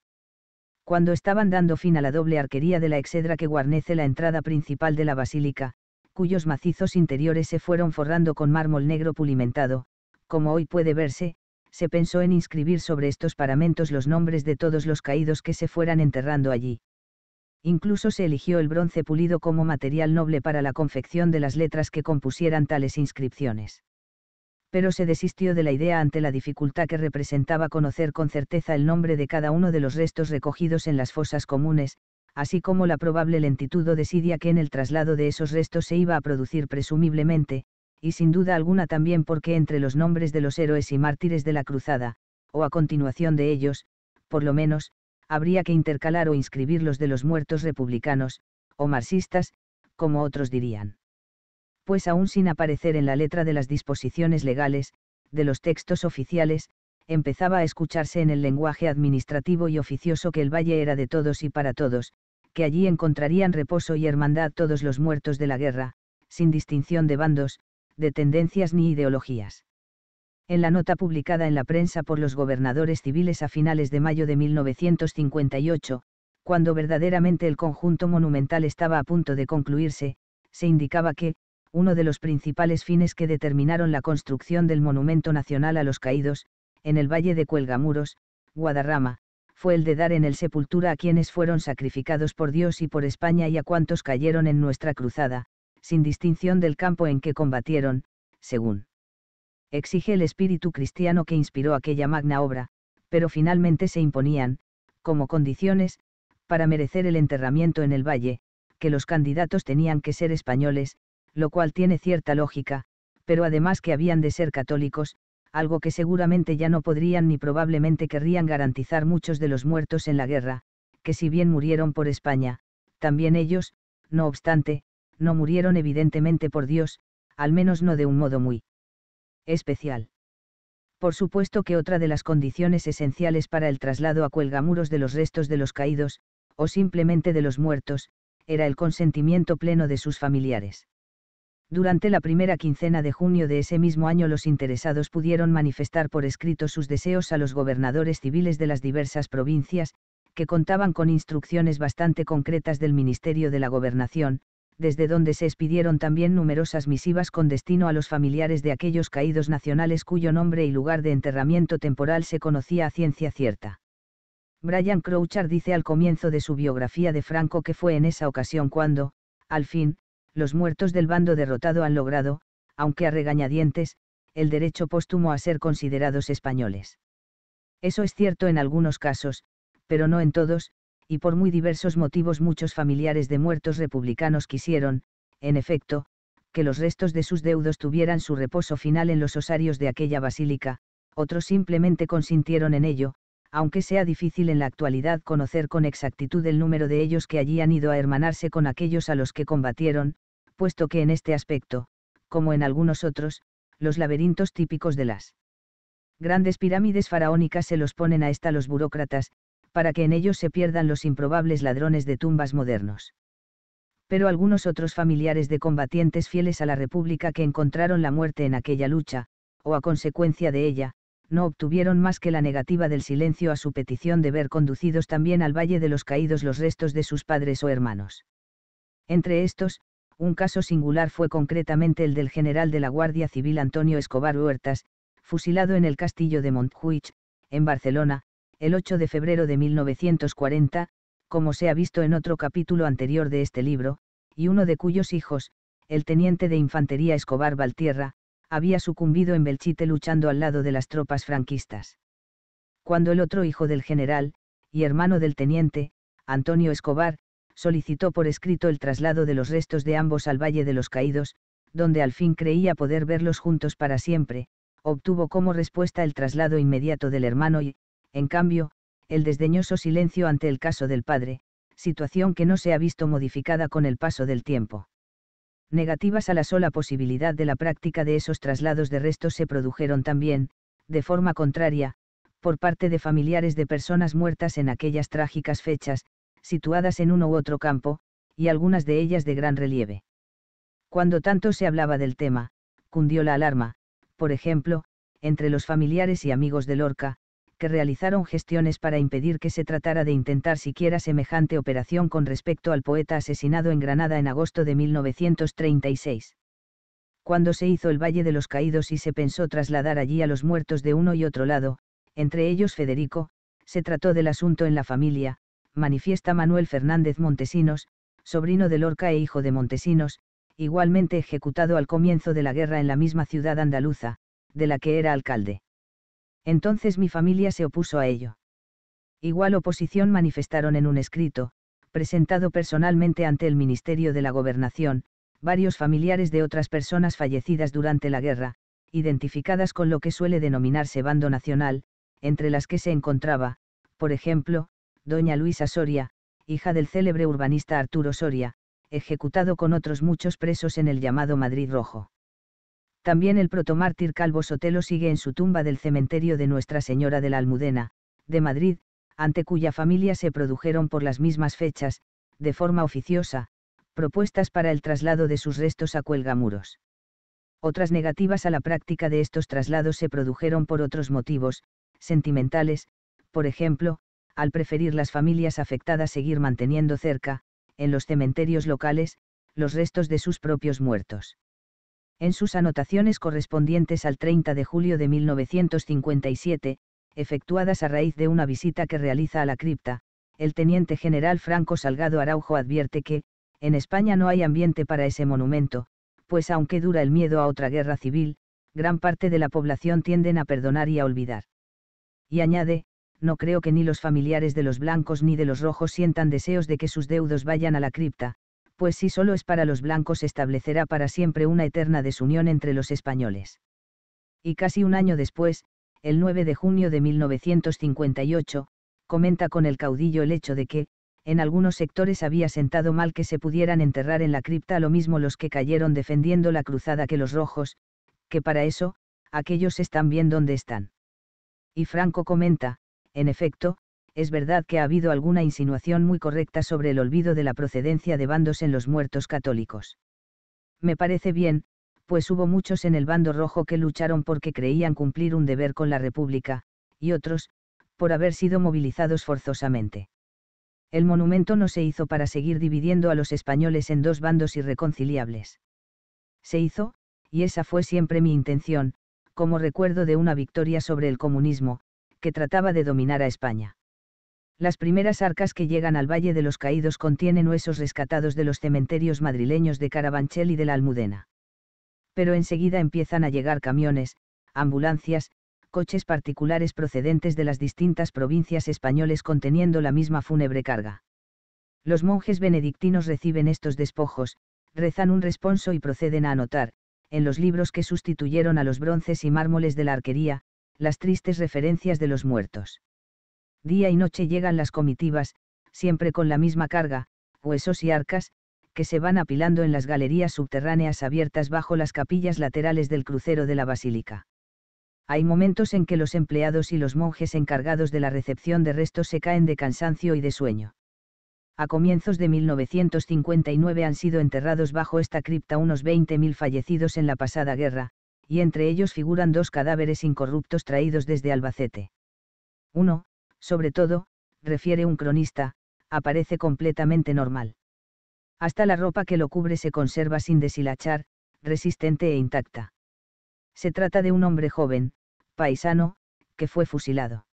Cuando estaban dando fin a la doble arquería de la exedra que guarnece la entrada principal de la basílica, cuyos macizos interiores se fueron forrando con mármol negro pulimentado, como hoy puede verse, se pensó en inscribir sobre estos paramentos los nombres de todos los caídos que se fueran enterrando allí. Incluso se eligió el bronce pulido como material noble para la confección de las letras que compusieran tales inscripciones. Pero se desistió de la idea ante la dificultad que representaba conocer con certeza el nombre de cada uno de los restos recogidos en las fosas comunes, así como la probable lentitud o desidia que en el traslado de esos restos se iba a producir presumiblemente, y sin duda alguna también porque entre los nombres de los héroes y mártires de la cruzada, o a continuación de ellos, por lo menos, habría que intercalar o inscribir los de los muertos republicanos, o marxistas, como otros dirían. Pues aún sin aparecer en la letra de las disposiciones legales, de los textos oficiales, empezaba a escucharse en el lenguaje administrativo y oficioso que el valle era de todos y para todos, que allí encontrarían reposo y hermandad todos los muertos de la guerra, sin distinción de bandos, de tendencias ni ideologías en la nota publicada en la prensa por los gobernadores civiles a finales de mayo de 1958, cuando verdaderamente el conjunto monumental estaba a punto de concluirse, se indicaba que, uno de los principales fines que determinaron la construcción del Monumento Nacional a los Caídos, en el Valle de Cuelgamuros, Guadarrama, fue el de dar en el sepultura a quienes fueron sacrificados por Dios y por España y a cuantos cayeron en nuestra cruzada, sin distinción del campo en que combatieron, según exige el espíritu cristiano que inspiró aquella magna obra, pero finalmente se imponían, como condiciones, para merecer el enterramiento en el valle, que los candidatos tenían que ser españoles, lo cual tiene cierta lógica, pero además que habían de ser católicos, algo que seguramente ya no podrían ni probablemente querrían garantizar muchos de los muertos en la guerra, que si bien murieron por España, también ellos, no obstante, no murieron evidentemente por Dios, al menos no de un modo muy especial. Por supuesto que otra de las condiciones esenciales para el traslado a Cuelgamuros de los restos de los caídos, o simplemente de los muertos, era el consentimiento pleno de sus familiares. Durante la primera quincena de junio de ese mismo año los interesados pudieron manifestar por escrito sus deseos a los gobernadores civiles de las diversas provincias, que contaban con instrucciones bastante concretas del Ministerio de la Gobernación, desde donde se expidieron también numerosas misivas con destino a los familiares de aquellos caídos nacionales cuyo nombre y lugar de enterramiento temporal se conocía a ciencia cierta. Brian Crouchard dice al comienzo de su biografía de Franco que fue en esa ocasión cuando, al fin, los muertos del bando derrotado han logrado, aunque a regañadientes, el derecho póstumo a ser considerados españoles. Eso es cierto en algunos casos, pero no en todos, y por muy diversos motivos muchos familiares de muertos republicanos quisieron, en efecto, que los restos de sus deudos tuvieran su reposo final en los osarios de aquella basílica, otros simplemente consintieron en ello, aunque sea difícil en la actualidad conocer con exactitud el número de ellos que allí han ido a hermanarse con aquellos a los que combatieron, puesto que en este aspecto, como en algunos otros, los laberintos típicos de las grandes pirámides faraónicas se los ponen a esta los burócratas, para que en ellos se pierdan los improbables ladrones de tumbas modernos. Pero algunos otros familiares de combatientes fieles a la República que encontraron la muerte en aquella lucha, o a consecuencia de ella, no obtuvieron más que la negativa del silencio a su petición de ver conducidos también al Valle de los Caídos los restos de sus padres o hermanos. Entre estos, un caso singular fue concretamente el del general de la Guardia Civil Antonio Escobar Huertas, fusilado en el castillo de Montjuich, en Barcelona, el 8 de febrero de 1940, como se ha visto en otro capítulo anterior de este libro, y uno de cuyos hijos, el teniente de infantería Escobar Valtierra, había sucumbido en Belchite luchando al lado de las tropas franquistas. Cuando el otro hijo del general, y hermano del teniente, Antonio Escobar, solicitó por escrito el traslado de los restos de ambos al Valle de los Caídos, donde al fin creía poder verlos juntos para siempre, obtuvo como respuesta el traslado inmediato del hermano y, en cambio, el desdeñoso silencio ante el caso del padre, situación que no se ha visto modificada con el paso del tiempo. Negativas a la sola posibilidad de la práctica de esos traslados de restos se produjeron también, de forma contraria, por parte de familiares de personas muertas en aquellas trágicas fechas, situadas en uno u otro campo, y algunas de ellas de gran relieve. Cuando tanto se hablaba del tema, cundió la alarma, por ejemplo, entre los familiares y amigos de Lorca, realizaron gestiones para impedir que se tratara de intentar siquiera semejante operación con respecto al poeta asesinado en Granada en agosto de 1936. Cuando se hizo el Valle de los Caídos y se pensó trasladar allí a los muertos de uno y otro lado, entre ellos Federico, se trató del asunto en la familia, manifiesta Manuel Fernández Montesinos, sobrino de Lorca e hijo de Montesinos, igualmente ejecutado al comienzo de la guerra en la misma ciudad andaluza, de la que era alcalde. Entonces mi familia se opuso a ello. Igual oposición manifestaron en un escrito, presentado personalmente ante el Ministerio de la Gobernación, varios familiares de otras personas fallecidas durante la guerra, identificadas con lo que suele denominarse bando nacional, entre las que se encontraba, por ejemplo, doña Luisa Soria, hija del célebre urbanista Arturo Soria, ejecutado con otros muchos presos en el llamado Madrid Rojo. También el protomártir Calvo Sotelo sigue en su tumba del cementerio de Nuestra Señora de la Almudena, de Madrid, ante cuya familia se produjeron por las mismas fechas, de forma oficiosa, propuestas para el traslado de sus restos a Cuelgamuros. Otras negativas a la práctica de estos traslados se produjeron por otros motivos, sentimentales, por ejemplo, al preferir las familias afectadas seguir manteniendo cerca, en los cementerios locales, los restos de sus propios muertos en sus anotaciones correspondientes al 30 de julio de 1957, efectuadas a raíz de una visita que realiza a la cripta, el teniente general Franco Salgado Araujo advierte que, en España no hay ambiente para ese monumento, pues aunque dura el miedo a otra guerra civil, gran parte de la población tienden a perdonar y a olvidar. Y añade, no creo que ni los familiares de los blancos ni de los rojos sientan deseos de que sus deudos vayan a la cripta, pues si solo es para los blancos establecerá para siempre una eterna desunión entre los españoles. Y casi un año después, el 9 de junio de 1958, comenta con el caudillo el hecho de que, en algunos sectores había sentado mal que se pudieran enterrar en la cripta lo mismo los que cayeron defendiendo la cruzada que los rojos, que para eso, aquellos están bien donde están. Y Franco comenta, en efecto, es verdad que ha habido alguna insinuación muy correcta sobre el olvido de la procedencia de bandos en los muertos católicos. Me parece bien, pues hubo muchos en el bando rojo que lucharon porque creían cumplir un deber con la República, y otros, por haber sido movilizados forzosamente. El monumento no se hizo para seguir dividiendo a los españoles en dos bandos irreconciliables. Se hizo, y esa fue siempre mi intención, como recuerdo de una victoria sobre el comunismo, que trataba de dominar a España. Las primeras arcas que llegan al Valle de los Caídos contienen huesos rescatados de los cementerios madrileños de Carabanchel y de la Almudena. Pero enseguida empiezan a llegar camiones, ambulancias, coches particulares procedentes de las distintas provincias españoles conteniendo la misma fúnebre carga. Los monjes benedictinos reciben estos despojos, rezan un responso y proceden a anotar, en los libros que sustituyeron a los bronces y mármoles de la arquería, las tristes referencias de los muertos. Día y noche llegan las comitivas, siempre con la misma carga, huesos y arcas, que se van apilando en las galerías subterráneas abiertas bajo las capillas laterales del crucero de la basílica. Hay momentos en que los empleados y los monjes encargados de la recepción de restos se caen de cansancio y de sueño. A comienzos de 1959 han sido enterrados bajo esta cripta unos 20.000 fallecidos en la pasada guerra, y entre ellos figuran dos cadáveres incorruptos traídos desde Albacete. Uno, sobre todo, refiere un cronista, aparece completamente normal. Hasta la ropa que lo cubre se conserva sin deshilachar, resistente e intacta. Se trata de un hombre joven, paisano, que fue fusilado.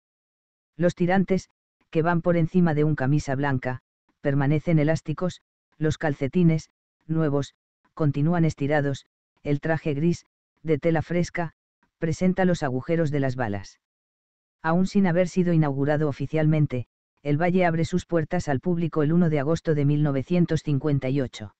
Los tirantes, que van por encima de una camisa blanca, permanecen elásticos, los calcetines, nuevos, continúan estirados, el traje gris, de tela fresca, presenta los agujeros de las balas. Aún sin haber sido inaugurado oficialmente, el valle abre sus puertas al público el 1 de agosto de 1958.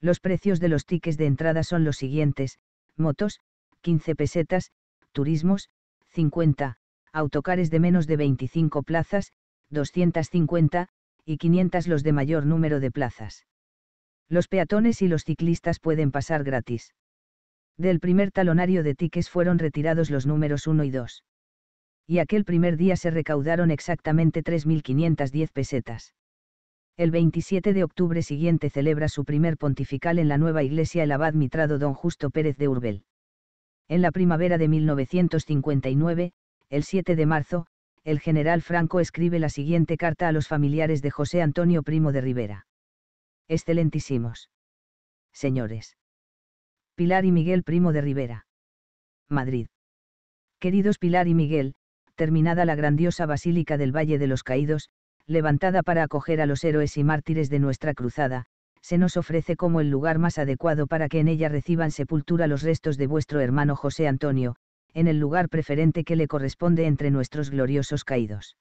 Los precios de los tickets de entrada son los siguientes, motos, 15 pesetas, turismos, 50, autocares de menos de 25 plazas, 250, y 500 los de mayor número de plazas. Los peatones y los ciclistas pueden pasar gratis. Del primer talonario de tickets fueron retirados los números 1 y 2 y aquel primer día se recaudaron exactamente 3.510 pesetas. El 27 de octubre siguiente celebra su primer pontifical en la nueva iglesia el abad mitrado don Justo Pérez de Urbel. En la primavera de 1959, el 7 de marzo, el general Franco escribe la siguiente carta a los familiares de José Antonio Primo de Rivera. Excelentísimos. Señores. Pilar y Miguel Primo de Rivera. Madrid. Queridos Pilar y Miguel, terminada la grandiosa Basílica del Valle de los Caídos, levantada para acoger a los héroes y mártires de nuestra cruzada, se nos ofrece como el lugar más adecuado para que en ella reciban sepultura los restos de vuestro hermano José Antonio, en el lugar preferente que le corresponde entre nuestros gloriosos caídos.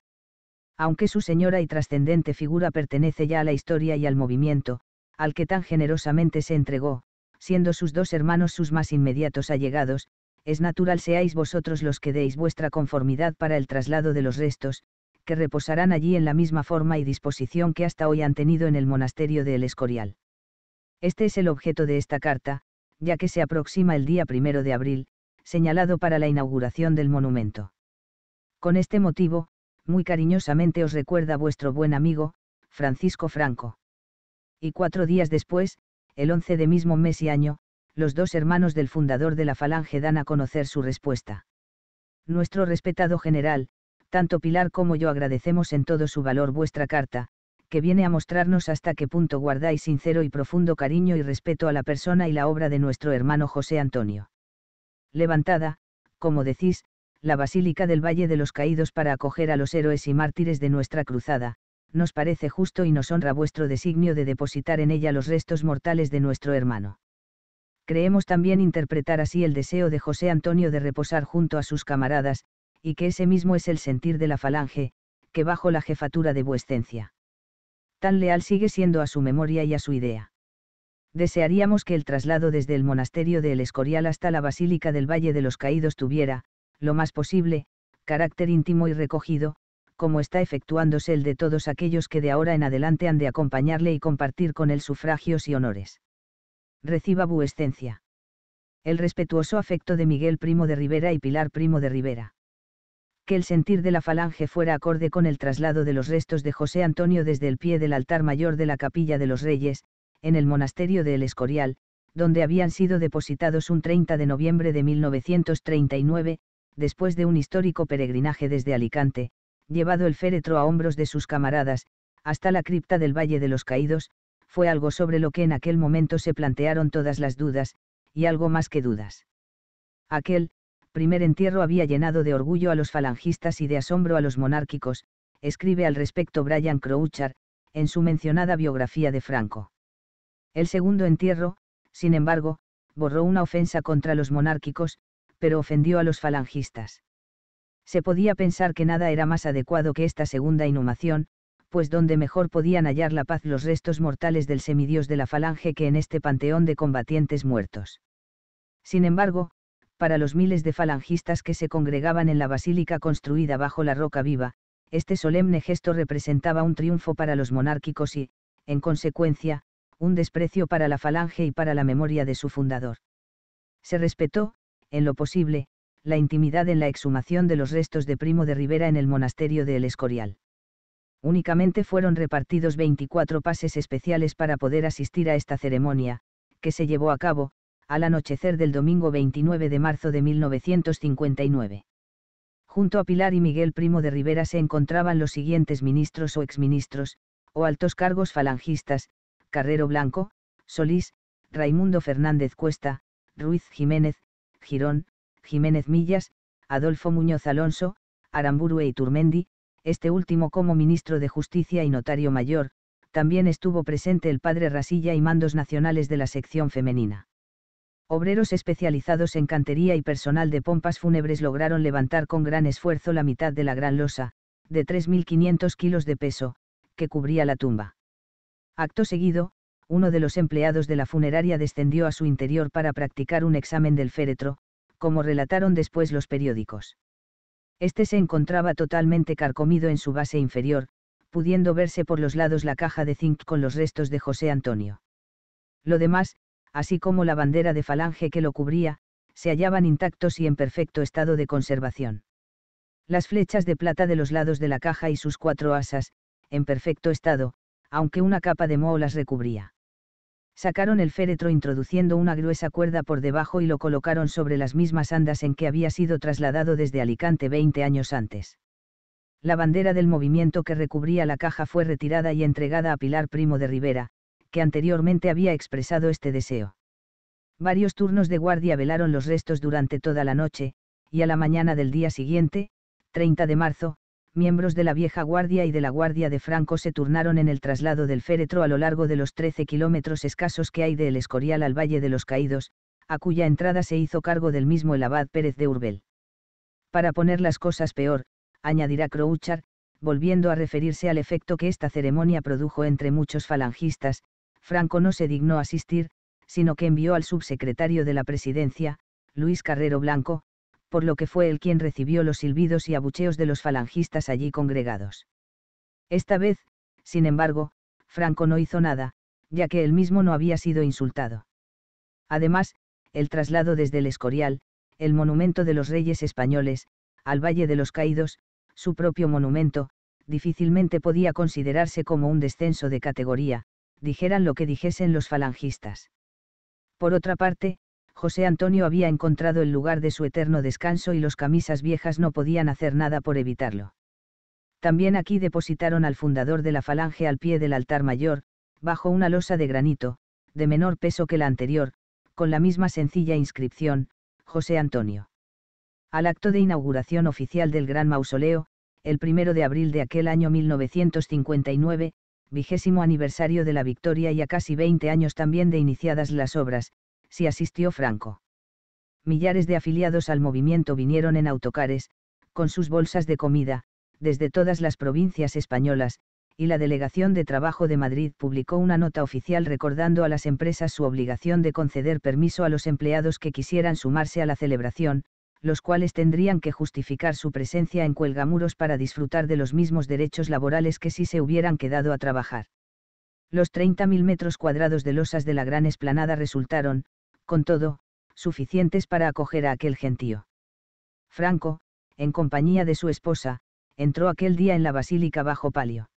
Aunque su señora y trascendente figura pertenece ya a la historia y al movimiento, al que tan generosamente se entregó, siendo sus dos hermanos sus más inmediatos allegados, es natural seáis vosotros los que deis vuestra conformidad para el traslado de los restos, que reposarán allí en la misma forma y disposición que hasta hoy han tenido en el monasterio de El Escorial. Este es el objeto de esta carta, ya que se aproxima el día primero de abril, señalado para la inauguración del monumento. Con este motivo, muy cariñosamente os recuerda vuestro buen amigo, Francisco Franco. Y cuatro días después, el 11 de mismo mes y año, los dos hermanos del fundador de la Falange dan a conocer su respuesta. Nuestro respetado general, tanto Pilar como yo agradecemos en todo su valor vuestra carta, que viene a mostrarnos hasta qué punto guardáis sincero y profundo cariño y respeto a la persona y la obra de nuestro hermano José Antonio. Levantada, como decís, la Basílica del Valle de los Caídos para acoger a los héroes y mártires de nuestra cruzada, nos parece justo y nos honra vuestro designio de depositar en ella los restos mortales de nuestro hermano creemos también interpretar así el deseo de José Antonio de reposar junto a sus camaradas, y que ese mismo es el sentir de la falange, que bajo la jefatura de vuecencia Tan leal sigue siendo a su memoria y a su idea. Desearíamos que el traslado desde el monasterio de El Escorial hasta la Basílica del Valle de los Caídos tuviera, lo más posible, carácter íntimo y recogido, como está efectuándose el de todos aquellos que de ahora en adelante han de acompañarle y compartir con él sufragios y honores reciba buescencia. El respetuoso afecto de Miguel Primo de Rivera y Pilar Primo de Rivera. Que el sentir de la falange fuera acorde con el traslado de los restos de José Antonio desde el pie del altar mayor de la Capilla de los Reyes, en el monasterio de El Escorial, donde habían sido depositados un 30 de noviembre de 1939, después de un histórico peregrinaje desde Alicante, llevado el féretro a hombros de sus camaradas, hasta la cripta del Valle de los Caídos, fue algo sobre lo que en aquel momento se plantearon todas las dudas, y algo más que dudas. Aquel, primer entierro había llenado de orgullo a los falangistas y de asombro a los monárquicos, escribe al respecto Brian Crouchard, en su mencionada biografía de Franco. El segundo entierro, sin embargo, borró una ofensa contra los monárquicos, pero ofendió a los falangistas. Se podía pensar que nada era más adecuado que esta segunda inhumación, pues donde mejor podían hallar la paz los restos mortales del semidios de la falange que en este panteón de combatientes muertos. Sin embargo, para los miles de falangistas que se congregaban en la basílica construida bajo la roca viva, este solemne gesto representaba un triunfo para los monárquicos y, en consecuencia, un desprecio para la falange y para la memoria de su fundador. Se respetó, en lo posible, la intimidad en la exhumación de los restos de Primo de Rivera en el monasterio de El Escorial únicamente fueron repartidos 24 pases especiales para poder asistir a esta ceremonia, que se llevó a cabo, al anochecer del domingo 29 de marzo de 1959. Junto a Pilar y Miguel Primo de Rivera se encontraban los siguientes ministros o exministros, o altos cargos falangistas, Carrero Blanco, Solís, Raimundo Fernández Cuesta, Ruiz Jiménez, Girón, Jiménez Millas, Adolfo Muñoz Alonso, Aramburu y Turmendi este último como ministro de Justicia y notario mayor, también estuvo presente el padre Rasilla y mandos nacionales de la sección femenina. Obreros especializados en cantería y personal de pompas fúnebres lograron levantar con gran esfuerzo la mitad de la gran losa, de 3.500 kilos de peso, que cubría la tumba. Acto seguido, uno de los empleados de la funeraria descendió a su interior para practicar un examen del féretro, como relataron después los periódicos. Este se encontraba totalmente carcomido en su base inferior, pudiendo verse por los lados la caja de zinc con los restos de José Antonio. Lo demás, así como la bandera de falange que lo cubría, se hallaban intactos y en perfecto estado de conservación. Las flechas de plata de los lados de la caja y sus cuatro asas, en perfecto estado, aunque una capa de moho las recubría sacaron el féretro introduciendo una gruesa cuerda por debajo y lo colocaron sobre las mismas andas en que había sido trasladado desde Alicante 20 años antes. La bandera del movimiento que recubría la caja fue retirada y entregada a Pilar Primo de Rivera, que anteriormente había expresado este deseo. Varios turnos de guardia velaron los restos durante toda la noche, y a la mañana del día siguiente, 30 de marzo, miembros de la vieja guardia y de la guardia de Franco se turnaron en el traslado del féretro a lo largo de los 13 kilómetros escasos que hay de El Escorial al Valle de los Caídos, a cuya entrada se hizo cargo del mismo el abad Pérez de Urbel. Para poner las cosas peor, añadirá Crouchard, volviendo a referirse al efecto que esta ceremonia produjo entre muchos falangistas, Franco no se dignó asistir, sino que envió al subsecretario de la Presidencia, Luis Carrero Blanco, por lo que fue él quien recibió los silbidos y abucheos de los falangistas allí congregados. Esta vez, sin embargo, Franco no hizo nada, ya que él mismo no había sido insultado. Además, el traslado desde el Escorial, el monumento de los reyes españoles, al Valle de los Caídos, su propio monumento, difícilmente podía considerarse como un descenso de categoría, dijeran lo que dijesen los falangistas. Por otra parte, José Antonio había encontrado el lugar de su eterno descanso y los camisas viejas no podían hacer nada por evitarlo. También aquí depositaron al fundador de la falange al pie del altar mayor, bajo una losa de granito, de menor peso que la anterior, con la misma sencilla inscripción, José Antonio. Al acto de inauguración oficial del gran mausoleo, el primero de abril de aquel año 1959, vigésimo aniversario de la victoria y a casi 20 años también de iniciadas las obras, si asistió Franco. Millares de afiliados al movimiento vinieron en autocares, con sus bolsas de comida, desde todas las provincias españolas, y la Delegación de Trabajo de Madrid publicó una nota oficial recordando a las empresas su obligación de conceder permiso a los empleados que quisieran sumarse a la celebración, los cuales tendrían que justificar su presencia en Cuelgamuros para disfrutar de los mismos derechos laborales que si se hubieran quedado a trabajar. Los 30.000 metros cuadrados de losas de la gran esplanada resultaron, con todo, suficientes para acoger a aquel gentío. Franco, en compañía de su esposa, entró aquel día en la basílica bajo palio.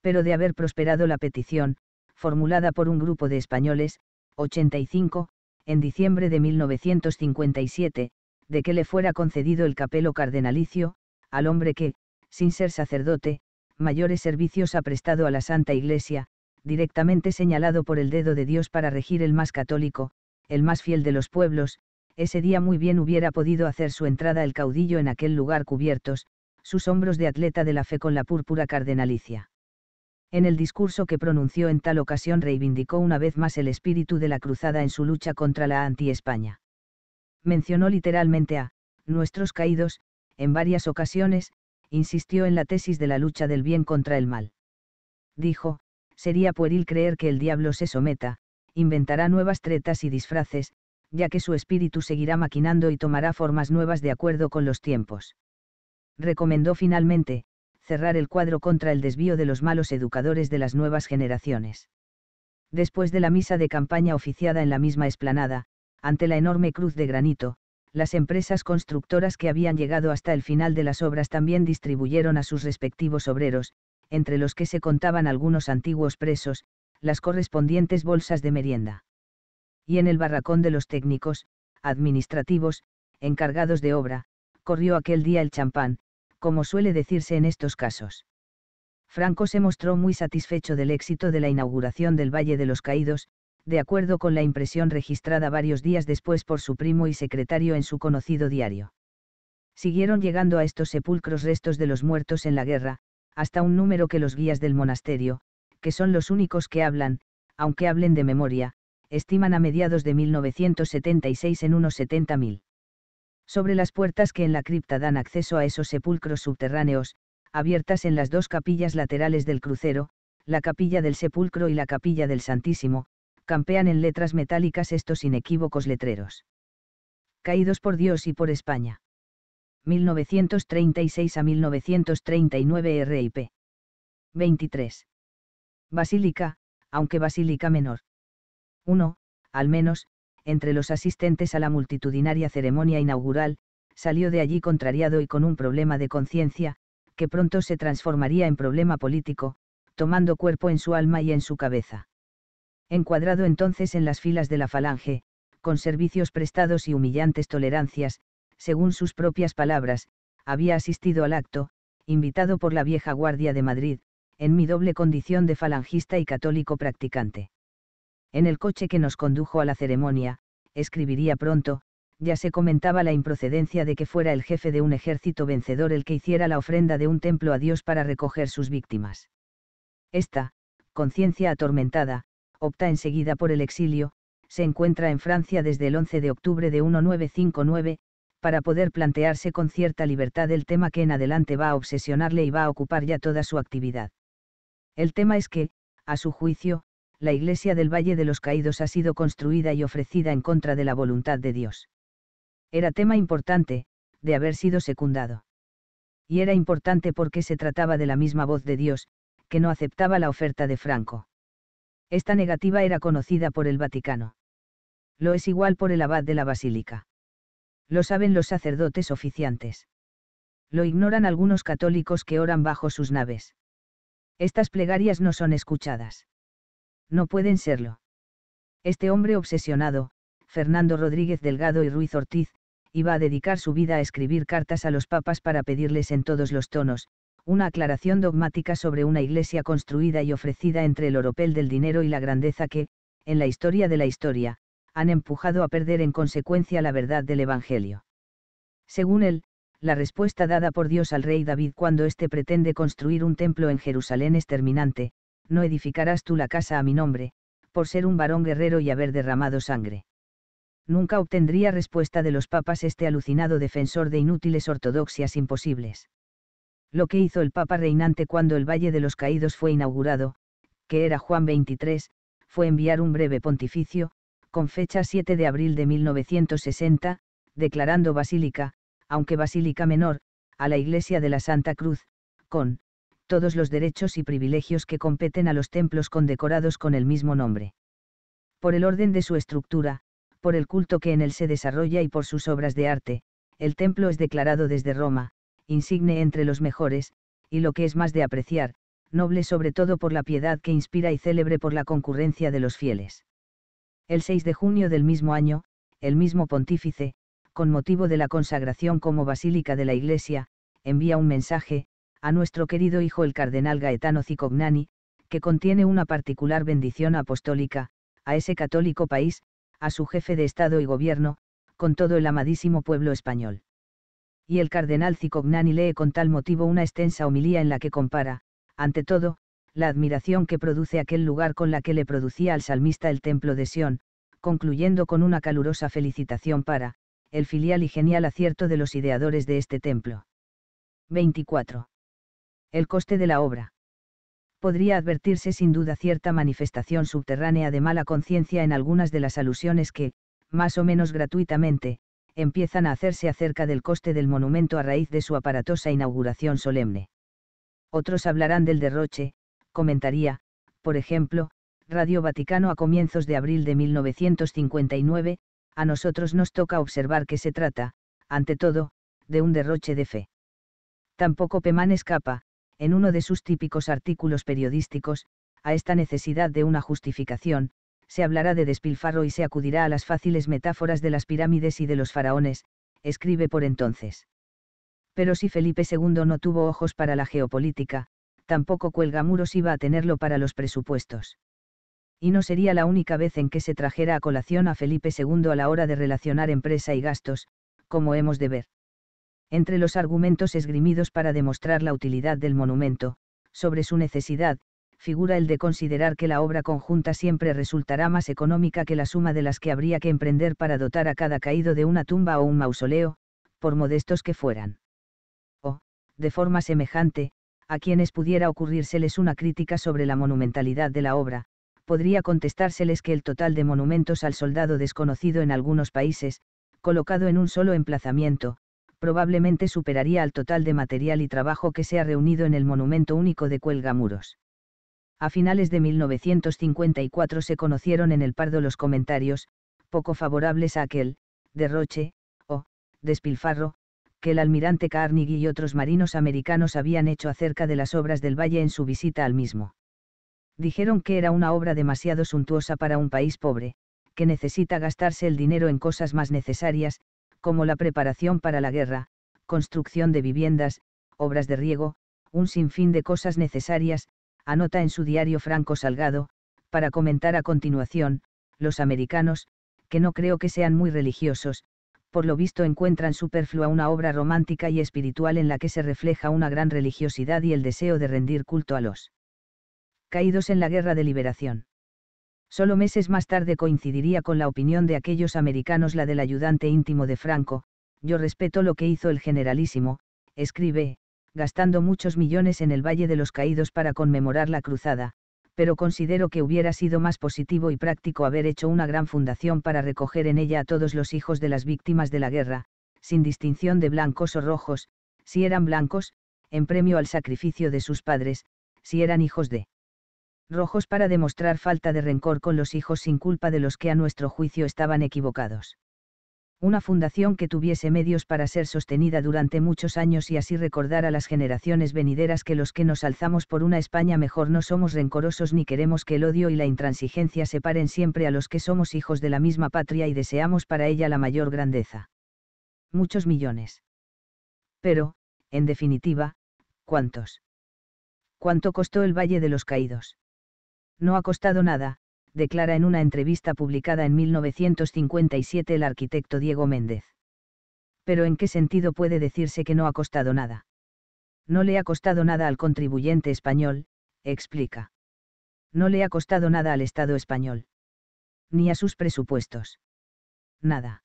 Pero de haber prosperado la petición, formulada por un grupo de españoles, 85, en diciembre de 1957, de que le fuera concedido el capelo cardenalicio, al hombre que, sin ser sacerdote, mayores servicios ha prestado a la Santa Iglesia, directamente señalado por el dedo de Dios para regir el más católico, el más fiel de los pueblos, ese día muy bien hubiera podido hacer su entrada el caudillo en aquel lugar cubiertos, sus hombros de atleta de la fe con la púrpura cardenalicia. En el discurso que pronunció en tal ocasión reivindicó una vez más el espíritu de la cruzada en su lucha contra la anti-España. Mencionó literalmente a nuestros caídos, en varias ocasiones, insistió en la tesis de la lucha del bien contra el mal. Dijo, sería pueril creer que el diablo se someta, inventará nuevas tretas y disfraces, ya que su espíritu seguirá maquinando y tomará formas nuevas de acuerdo con los tiempos. Recomendó finalmente, cerrar el cuadro contra el desvío de los malos educadores de las nuevas generaciones. Después de la misa de campaña oficiada en la misma esplanada, ante la enorme cruz de granito, las empresas constructoras que habían llegado hasta el final de las obras también distribuyeron a sus respectivos obreros, entre los que se contaban algunos antiguos presos, las correspondientes bolsas de merienda. Y en el barracón de los técnicos, administrativos, encargados de obra, corrió aquel día el champán, como suele decirse en estos casos. Franco se mostró muy satisfecho del éxito de la inauguración del Valle de los Caídos, de acuerdo con la impresión registrada varios días después por su primo y secretario en su conocido diario. Siguieron llegando a estos sepulcros restos de los muertos en la guerra, hasta un número que los guías del monasterio, que son los únicos que hablan, aunque hablen de memoria, estiman a mediados de 1976 en unos 70.000. Sobre las puertas que en la cripta dan acceso a esos sepulcros subterráneos, abiertas en las dos capillas laterales del crucero, la capilla del sepulcro y la capilla del Santísimo, campean en letras metálicas estos inequívocos letreros. Caídos por Dios y por España. 1936 a 1939 RIP. 23 basílica, aunque basílica menor. Uno, Al menos, entre los asistentes a la multitudinaria ceremonia inaugural, salió de allí contrariado y con un problema de conciencia, que pronto se transformaría en problema político, tomando cuerpo en su alma y en su cabeza. Encuadrado entonces en las filas de la falange, con servicios prestados y humillantes tolerancias, según sus propias palabras, había asistido al acto, invitado por la vieja Guardia de Madrid, en mi doble condición de falangista y católico practicante. En el coche que nos condujo a la ceremonia, escribiría pronto, ya se comentaba la improcedencia de que fuera el jefe de un ejército vencedor el que hiciera la ofrenda de un templo a Dios para recoger sus víctimas. Esta, conciencia atormentada, opta enseguida por el exilio, se encuentra en Francia desde el 11 de octubre de 1959, para poder plantearse con cierta libertad el tema que en adelante va a obsesionarle y va a ocupar ya toda su actividad. El tema es que, a su juicio, la iglesia del Valle de los Caídos ha sido construida y ofrecida en contra de la voluntad de Dios. Era tema importante, de haber sido secundado. Y era importante porque se trataba de la misma voz de Dios, que no aceptaba la oferta de Franco. Esta negativa era conocida por el Vaticano. Lo es igual por el abad de la basílica. Lo saben los sacerdotes oficiantes. Lo ignoran algunos católicos que oran bajo sus naves. Estas plegarias no son escuchadas. No pueden serlo. Este hombre obsesionado, Fernando Rodríguez Delgado y Ruiz Ortiz, iba a dedicar su vida a escribir cartas a los papas para pedirles en todos los tonos, una aclaración dogmática sobre una iglesia construida y ofrecida entre el oropel del dinero y la grandeza que, en la historia de la historia, han empujado a perder en consecuencia la verdad del Evangelio. Según él, la respuesta dada por Dios al rey David cuando éste pretende construir un templo en Jerusalén es terminante, no edificarás tú la casa a mi nombre, por ser un varón guerrero y haber derramado sangre. Nunca obtendría respuesta de los papas este alucinado defensor de inútiles ortodoxias imposibles. Lo que hizo el papa reinante cuando el Valle de los Caídos fue inaugurado, que era Juan XXIII, fue enviar un breve pontificio, con fecha 7 de abril de 1960, declarando basílica, aunque basílica menor, a la Iglesia de la Santa Cruz, con todos los derechos y privilegios que competen a los templos condecorados con el mismo nombre. Por el orden de su estructura, por el culto que en él se desarrolla y por sus obras de arte, el templo es declarado desde Roma, insigne entre los mejores, y lo que es más de apreciar, noble sobre todo por la piedad que inspira y célebre por la concurrencia de los fieles. El 6 de junio del mismo año, el mismo pontífice, con motivo de la consagración como basílica de la Iglesia, envía un mensaje, a nuestro querido hijo el cardenal Gaetano Cicognani, que contiene una particular bendición apostólica, a ese católico país, a su jefe de Estado y gobierno, con todo el amadísimo pueblo español. Y el cardenal Cicognani lee con tal motivo una extensa homilía en la que compara, ante todo, la admiración que produce aquel lugar con la que le producía al salmista el templo de Sión, concluyendo con una calurosa felicitación para, el filial y genial acierto de los ideadores de este templo. 24. El coste de la obra. Podría advertirse sin duda cierta manifestación subterránea de mala conciencia en algunas de las alusiones que, más o menos gratuitamente, empiezan a hacerse acerca del coste del monumento a raíz de su aparatosa inauguración solemne. Otros hablarán del derroche, comentaría, por ejemplo, Radio Vaticano a comienzos de abril de 1959, a nosotros nos toca observar que se trata, ante todo, de un derroche de fe. Tampoco Pemán escapa, en uno de sus típicos artículos periodísticos, a esta necesidad de una justificación, se hablará de despilfarro y se acudirá a las fáciles metáforas de las pirámides y de los faraones, escribe por entonces. Pero si Felipe II no tuvo ojos para la geopolítica, tampoco cuelga muros iba a tenerlo para los presupuestos y no sería la única vez en que se trajera a colación a Felipe II a la hora de relacionar empresa y gastos, como hemos de ver. Entre los argumentos esgrimidos para demostrar la utilidad del monumento, sobre su necesidad, figura el de considerar que la obra conjunta siempre resultará más económica que la suma de las que habría que emprender para dotar a cada caído de una tumba o un mausoleo, por modestos que fueran. O, de forma semejante, a quienes pudiera ocurrírseles una crítica sobre la monumentalidad de la obra, podría contestárseles que el total de monumentos al soldado desconocido en algunos países, colocado en un solo emplazamiento, probablemente superaría al total de material y trabajo que se ha reunido en el monumento único de Cuelgamuros. A finales de 1954 se conocieron en el Pardo los comentarios, poco favorables a aquel, derroche, o, despilfarro, que el almirante Carnegie y otros marinos americanos habían hecho acerca de las obras del valle en su visita al mismo dijeron que era una obra demasiado suntuosa para un país pobre, que necesita gastarse el dinero en cosas más necesarias, como la preparación para la guerra, construcción de viviendas, obras de riego, un sinfín de cosas necesarias, anota en su diario Franco Salgado, para comentar a continuación, los americanos, que no creo que sean muy religiosos, por lo visto encuentran superflua una obra romántica y espiritual en la que se refleja una gran religiosidad y el deseo de rendir culto a los caídos en la Guerra de Liberación. Solo meses más tarde coincidiría con la opinión de aquellos americanos la del ayudante íntimo de Franco, yo respeto lo que hizo el generalísimo, escribe, gastando muchos millones en el Valle de los Caídos para conmemorar la cruzada, pero considero que hubiera sido más positivo y práctico haber hecho una gran fundación para recoger en ella a todos los hijos de las víctimas de la guerra, sin distinción de blancos o rojos, si eran blancos, en premio al sacrificio de sus padres, si eran hijos de rojos para demostrar falta de rencor con los hijos sin culpa de los que a nuestro juicio estaban equivocados. Una fundación que tuviese medios para ser sostenida durante muchos años y así recordar a las generaciones venideras que los que nos alzamos por una España mejor no somos rencorosos ni queremos que el odio y la intransigencia separen siempre a los que somos hijos de la misma patria y deseamos para ella la mayor grandeza. Muchos millones. Pero, en definitiva, ¿cuántos? ¿Cuánto costó el Valle de los Caídos? No ha costado nada, declara en una entrevista publicada en 1957 el arquitecto Diego Méndez. Pero ¿en qué sentido puede decirse que no ha costado nada? No le ha costado nada al contribuyente español, explica. No le ha costado nada al Estado español. Ni a sus presupuestos. Nada.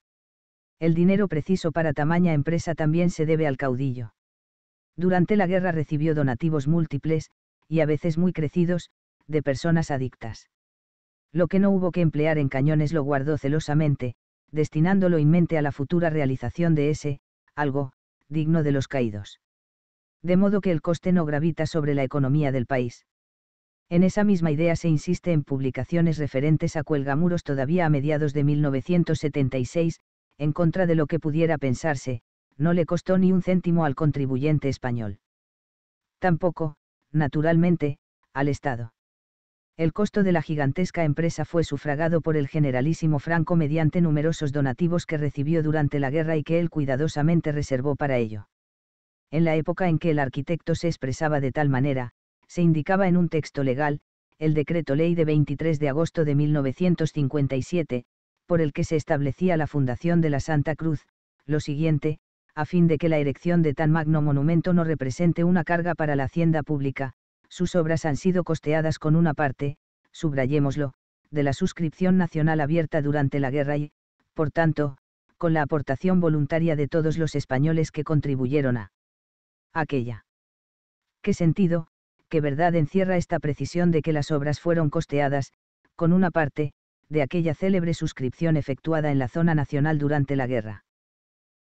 El dinero preciso para tamaña empresa también se debe al caudillo. Durante la guerra recibió donativos múltiples, y a veces muy crecidos, de personas adictas. Lo que no hubo que emplear en cañones lo guardó celosamente, destinándolo mente a la futura realización de ese, algo, digno de los caídos. De modo que el coste no gravita sobre la economía del país. En esa misma idea se insiste en publicaciones referentes a cuelgamuros todavía a mediados de 1976, en contra de lo que pudiera pensarse, no le costó ni un céntimo al contribuyente español. Tampoco, naturalmente, al Estado. El costo de la gigantesca empresa fue sufragado por el generalísimo Franco mediante numerosos donativos que recibió durante la guerra y que él cuidadosamente reservó para ello. En la época en que el arquitecto se expresaba de tal manera, se indicaba en un texto legal, el decreto ley de 23 de agosto de 1957, por el que se establecía la fundación de la Santa Cruz, lo siguiente, a fin de que la erección de tan magno monumento no represente una carga para la hacienda pública, sus obras han sido costeadas con una parte, subrayémoslo, de la suscripción nacional abierta durante la guerra y, por tanto, con la aportación voluntaria de todos los españoles que contribuyeron a aquella. ¿Qué sentido, qué verdad encierra esta precisión de que las obras fueron costeadas, con una parte, de aquella célebre suscripción efectuada en la zona nacional durante la guerra?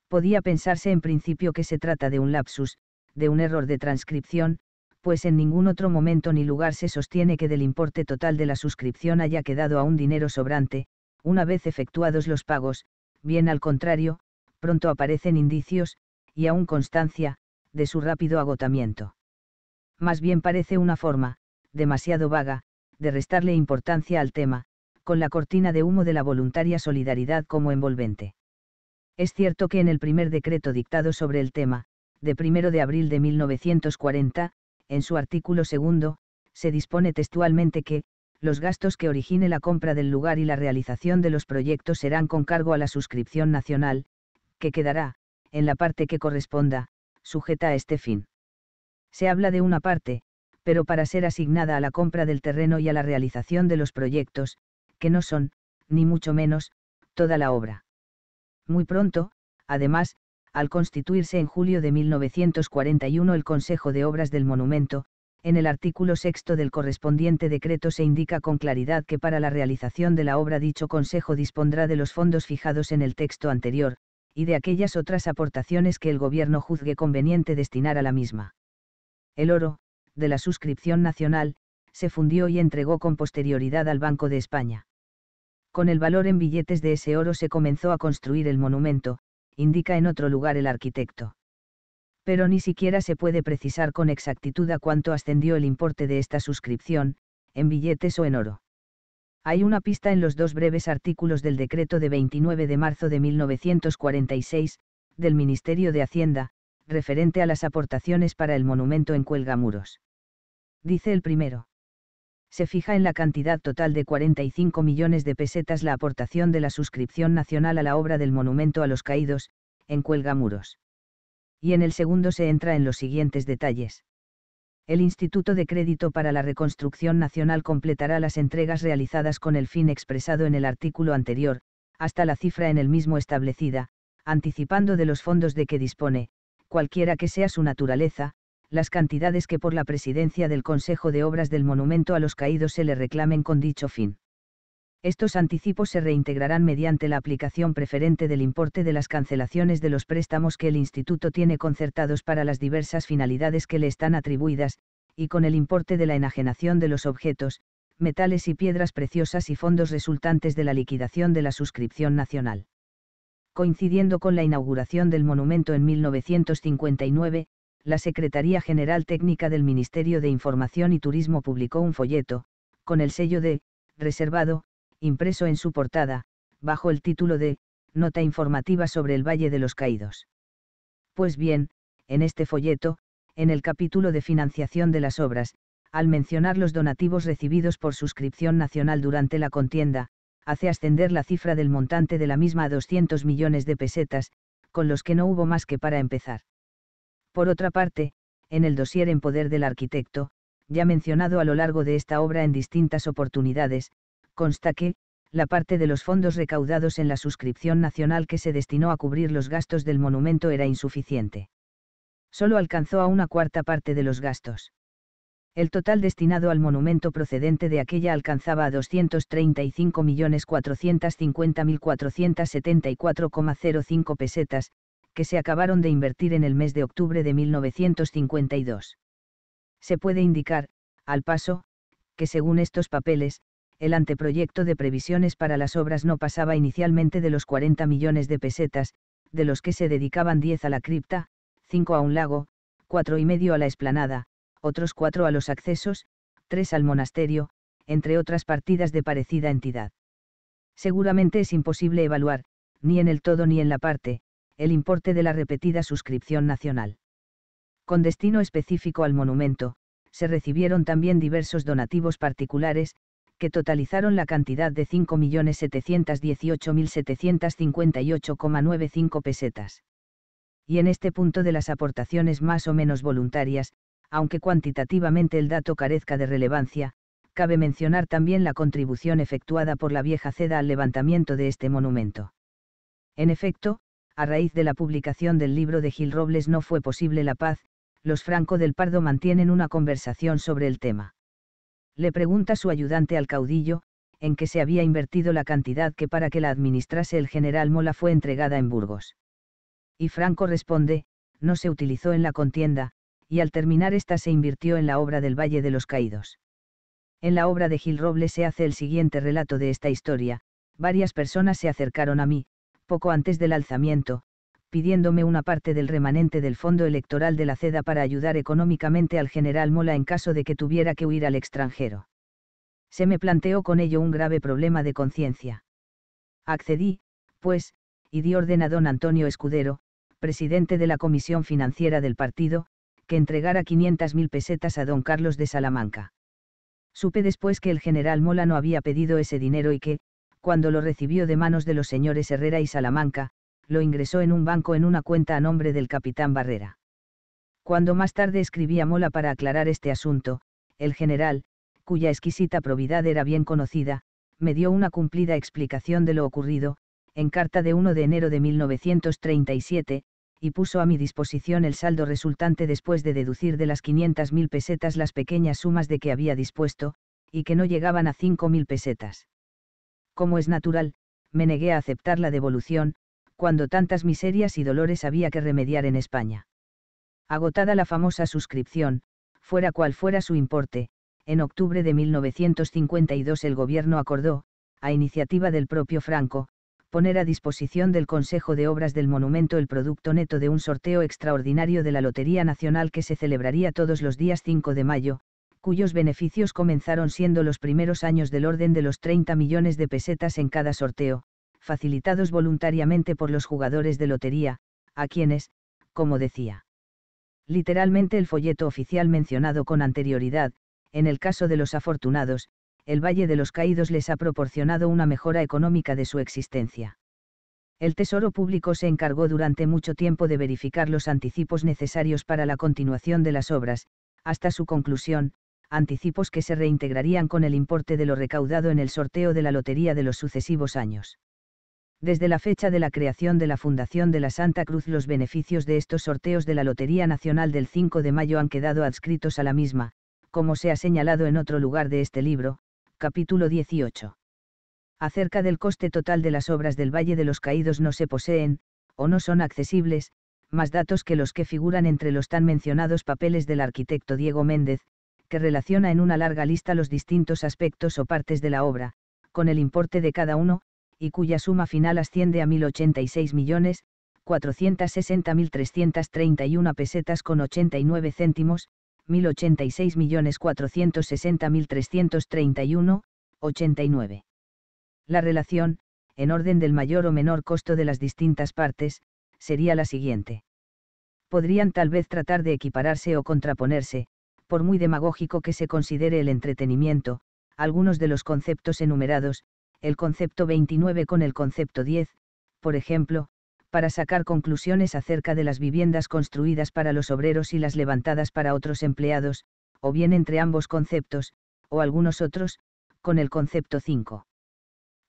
Podía pensarse en principio que se trata de un lapsus, de un error de transcripción, pues en ningún otro momento ni lugar se sostiene que del importe total de la suscripción haya quedado aún dinero sobrante, una vez efectuados los pagos, bien al contrario, pronto aparecen indicios, y aún constancia, de su rápido agotamiento. Más bien parece una forma, demasiado vaga, de restarle importancia al tema, con la cortina de humo de la voluntaria solidaridad como envolvente. Es cierto que en el primer decreto dictado sobre el tema, de 1 de abril de 1940, en su artículo segundo, se dispone textualmente que, los gastos que origine la compra del lugar y la realización de los proyectos serán con cargo a la suscripción nacional, que quedará, en la parte que corresponda, sujeta a este fin. Se habla de una parte, pero para ser asignada a la compra del terreno y a la realización de los proyectos, que no son, ni mucho menos, toda la obra. Muy pronto, además, al constituirse en julio de 1941 el Consejo de Obras del Monumento, en el artículo sexto del correspondiente decreto se indica con claridad que para la realización de la obra dicho Consejo dispondrá de los fondos fijados en el texto anterior, y de aquellas otras aportaciones que el Gobierno juzgue conveniente destinar a la misma. El oro, de la suscripción nacional, se fundió y entregó con posterioridad al Banco de España. Con el valor en billetes de ese oro se comenzó a construir el monumento, indica en otro lugar el arquitecto. Pero ni siquiera se puede precisar con exactitud a cuánto ascendió el importe de esta suscripción, en billetes o en oro. Hay una pista en los dos breves artículos del decreto de 29 de marzo de 1946, del Ministerio de Hacienda, referente a las aportaciones para el monumento en Cuelgamuros. Dice el primero se fija en la cantidad total de 45 millones de pesetas la aportación de la suscripción nacional a la obra del Monumento a los Caídos, en Muros. Y en el segundo se entra en los siguientes detalles. El Instituto de Crédito para la Reconstrucción Nacional completará las entregas realizadas con el fin expresado en el artículo anterior, hasta la cifra en el mismo establecida, anticipando de los fondos de que dispone, cualquiera que sea su naturaleza, las cantidades que por la presidencia del Consejo de Obras del Monumento a los Caídos se le reclamen con dicho fin. Estos anticipos se reintegrarán mediante la aplicación preferente del importe de las cancelaciones de los préstamos que el Instituto tiene concertados para las diversas finalidades que le están atribuidas, y con el importe de la enajenación de los objetos, metales y piedras preciosas y fondos resultantes de la liquidación de la suscripción nacional. Coincidiendo con la inauguración del monumento en 1959, la Secretaría General Técnica del Ministerio de Información y Turismo publicó un folleto, con el sello de reservado, impreso en su portada, bajo el título de Nota informativa sobre el Valle de los Caídos. Pues bien, en este folleto, en el capítulo de financiación de las obras, al mencionar los donativos recibidos por suscripción nacional durante la contienda, hace ascender la cifra del montante de la misma a 200 millones de pesetas, con los que no hubo más que para empezar. Por otra parte, en el dossier en poder del arquitecto, ya mencionado a lo largo de esta obra en distintas oportunidades, consta que, la parte de los fondos recaudados en la suscripción nacional que se destinó a cubrir los gastos del monumento era insuficiente. Solo alcanzó a una cuarta parte de los gastos. El total destinado al monumento procedente de aquella alcanzaba a 235.450.474,05 pesetas, que se acabaron de invertir en el mes de octubre de 1952. Se puede indicar, al paso, que según estos papeles, el anteproyecto de previsiones para las obras no pasaba inicialmente de los 40 millones de pesetas, de los que se dedicaban 10 a la cripta, 5 a un lago, 4 y medio a la esplanada, otros 4 a los accesos, 3 al monasterio, entre otras partidas de parecida entidad. Seguramente es imposible evaluar, ni en el todo ni en la parte, el importe de la repetida suscripción nacional. Con destino específico al monumento, se recibieron también diversos donativos particulares, que totalizaron la cantidad de 5.718.758,95 pesetas. Y en este punto de las aportaciones más o menos voluntarias, aunque cuantitativamente el dato carezca de relevancia, cabe mencionar también la contribución efectuada por la vieja ceda al levantamiento de este monumento. En efecto, a raíz de la publicación del libro de Gil Robles No fue posible la paz, los Franco del Pardo mantienen una conversación sobre el tema. Le pregunta su ayudante al caudillo, en qué se había invertido la cantidad que para que la administrase el general Mola fue entregada en Burgos. Y Franco responde, no se utilizó en la contienda, y al terminar esta se invirtió en la obra del Valle de los Caídos. En la obra de Gil Robles se hace el siguiente relato de esta historia, varias personas se acercaron a mí, poco antes del alzamiento, pidiéndome una parte del remanente del fondo electoral de la CEDA para ayudar económicamente al general Mola en caso de que tuviera que huir al extranjero. Se me planteó con ello un grave problema de conciencia. Accedí, pues, y di orden a don Antonio Escudero, presidente de la Comisión Financiera del partido, que entregara 500.000 pesetas a don Carlos de Salamanca. Supe después que el general Mola no había pedido ese dinero y que, cuando lo recibió de manos de los señores Herrera y Salamanca, lo ingresó en un banco en una cuenta a nombre del capitán Barrera. Cuando más tarde escribía Mola para aclarar este asunto, el general, cuya exquisita probidad era bien conocida, me dio una cumplida explicación de lo ocurrido, en carta de 1 de enero de 1937, y puso a mi disposición el saldo resultante después de deducir de las 500.000 pesetas las pequeñas sumas de que había dispuesto, y que no llegaban a 5.000 pesetas como es natural, me negué a aceptar la devolución, cuando tantas miserias y dolores había que remediar en España. Agotada la famosa suscripción, fuera cual fuera su importe, en octubre de 1952 el gobierno acordó, a iniciativa del propio Franco, poner a disposición del Consejo de Obras del Monumento el producto neto de un sorteo extraordinario de la Lotería Nacional que se celebraría todos los días 5 de mayo, cuyos beneficios comenzaron siendo los primeros años del orden de los 30 millones de pesetas en cada sorteo, facilitados voluntariamente por los jugadores de lotería, a quienes, como decía, literalmente el folleto oficial mencionado con anterioridad, en el caso de los afortunados, el Valle de los Caídos les ha proporcionado una mejora económica de su existencia. El Tesoro Público se encargó durante mucho tiempo de verificar los anticipos necesarios para la continuación de las obras, hasta su conclusión, anticipos que se reintegrarían con el importe de lo recaudado en el sorteo de la lotería de los sucesivos años. Desde la fecha de la creación de la Fundación de la Santa Cruz los beneficios de estos sorteos de la Lotería Nacional del 5 de mayo han quedado adscritos a la misma, como se ha señalado en otro lugar de este libro, capítulo 18. Acerca del coste total de las obras del Valle de los Caídos no se poseen, o no son accesibles, más datos que los que figuran entre los tan mencionados papeles del arquitecto Diego Méndez, que relaciona en una larga lista los distintos aspectos o partes de la obra, con el importe de cada uno, y cuya suma final asciende a 1.086.460.331 pesetas con 89 céntimos, 1.086.460.331, La relación, en orden del mayor o menor costo de las distintas partes, sería la siguiente. Podrían tal vez tratar de equipararse o contraponerse, por muy demagógico que se considere el entretenimiento, algunos de los conceptos enumerados, el concepto 29 con el concepto 10, por ejemplo, para sacar conclusiones acerca de las viviendas construidas para los obreros y las levantadas para otros empleados, o bien entre ambos conceptos, o algunos otros, con el concepto 5.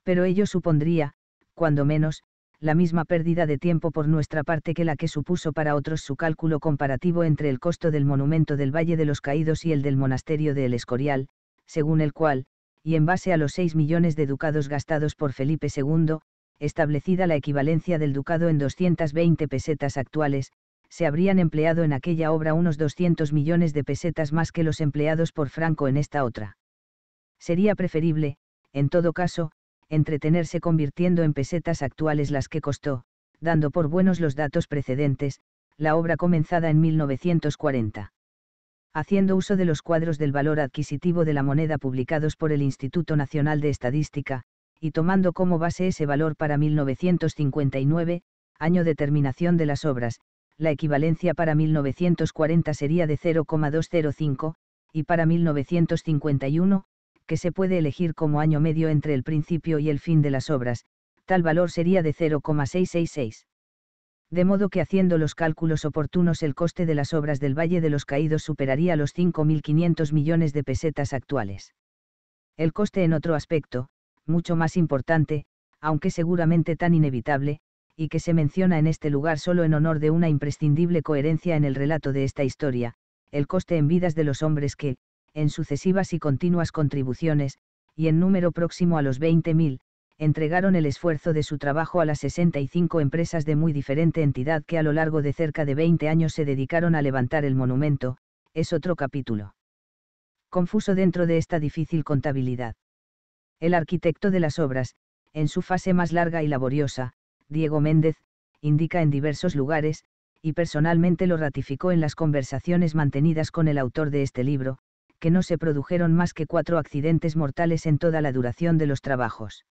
Pero ello supondría, cuando menos, la misma pérdida de tiempo por nuestra parte que la que supuso para otros su cálculo comparativo entre el costo del monumento del Valle de los Caídos y el del monasterio de El Escorial, según el cual, y en base a los 6 millones de ducados gastados por Felipe II, establecida la equivalencia del ducado en 220 pesetas actuales, se habrían empleado en aquella obra unos 200 millones de pesetas más que los empleados por Franco en esta otra. Sería preferible, en todo caso, entretenerse convirtiendo en pesetas actuales las que costó, dando por buenos los datos precedentes, la obra comenzada en 1940. Haciendo uso de los cuadros del valor adquisitivo de la moneda publicados por el Instituto Nacional de Estadística, y tomando como base ese valor para 1959, año de terminación de las obras, la equivalencia para 1940 sería de 0,205, y para 1951, que se puede elegir como año medio entre el principio y el fin de las obras, tal valor sería de 0,666. De modo que haciendo los cálculos oportunos el coste de las obras del Valle de los Caídos superaría los 5.500 millones de pesetas actuales. El coste en otro aspecto, mucho más importante, aunque seguramente tan inevitable, y que se menciona en este lugar solo en honor de una imprescindible coherencia en el relato de esta historia, el coste en vidas de los hombres que, en sucesivas y continuas contribuciones, y en número próximo a los 20.000, entregaron el esfuerzo de su trabajo a las 65 empresas de muy diferente entidad que a lo largo de cerca de 20 años se dedicaron a levantar el monumento, es otro capítulo. Confuso dentro de esta difícil contabilidad. El arquitecto de las obras, en su fase más larga y laboriosa, Diego Méndez, indica en diversos lugares, y personalmente lo ratificó en las conversaciones mantenidas con el autor de este libro, que no se produjeron más que cuatro accidentes mortales en toda la duración de los trabajos.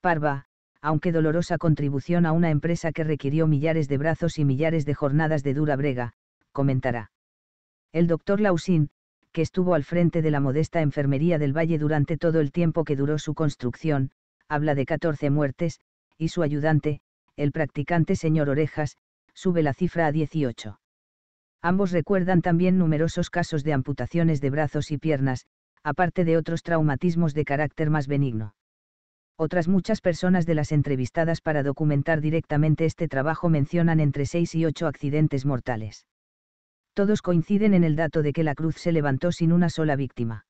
Parva, aunque dolorosa contribución a una empresa que requirió millares de brazos y millares de jornadas de dura brega, comentará. El doctor Lausin, que estuvo al frente de la modesta enfermería del valle durante todo el tiempo que duró su construcción, habla de 14 muertes, y su ayudante, el practicante señor Orejas, sube la cifra a 18. Ambos recuerdan también numerosos casos de amputaciones de brazos y piernas, aparte de otros traumatismos de carácter más benigno. Otras muchas personas de las entrevistadas para documentar directamente este trabajo mencionan entre 6 y ocho accidentes mortales. Todos coinciden en el dato de que la cruz se levantó sin una sola víctima.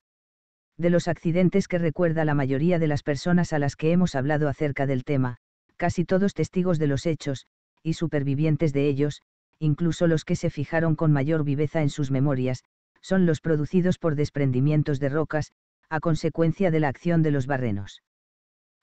De los accidentes que recuerda la mayoría de las personas a las que hemos hablado acerca del tema, casi todos testigos de los hechos, y supervivientes de ellos, incluso los que se fijaron con mayor viveza en sus memorias, son los producidos por desprendimientos de rocas, a consecuencia de la acción de los barrenos.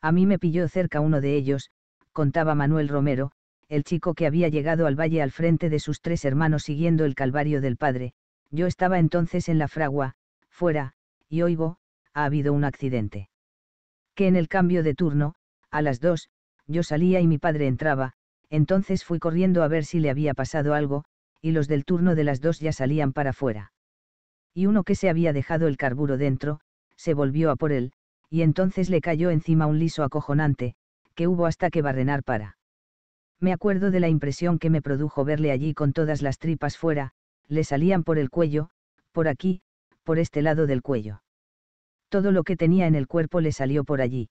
A mí me pilló cerca uno de ellos, contaba Manuel Romero, el chico que había llegado al valle al frente de sus tres hermanos siguiendo el calvario del padre, yo estaba entonces en la fragua, fuera, y oigo, ha habido un accidente. Que en el cambio de turno, a las dos, yo salía y mi padre entraba, entonces fui corriendo a ver si le había pasado algo, y los del turno de las dos ya salían para fuera. Y uno que se había dejado el carburo dentro, se volvió a por él, y entonces le cayó encima un liso acojonante, que hubo hasta que barrenar para. Me acuerdo de la impresión que me produjo verle allí con todas las tripas fuera, le salían por el cuello, por aquí, por este lado del cuello. Todo lo que tenía en el cuerpo le salió por allí.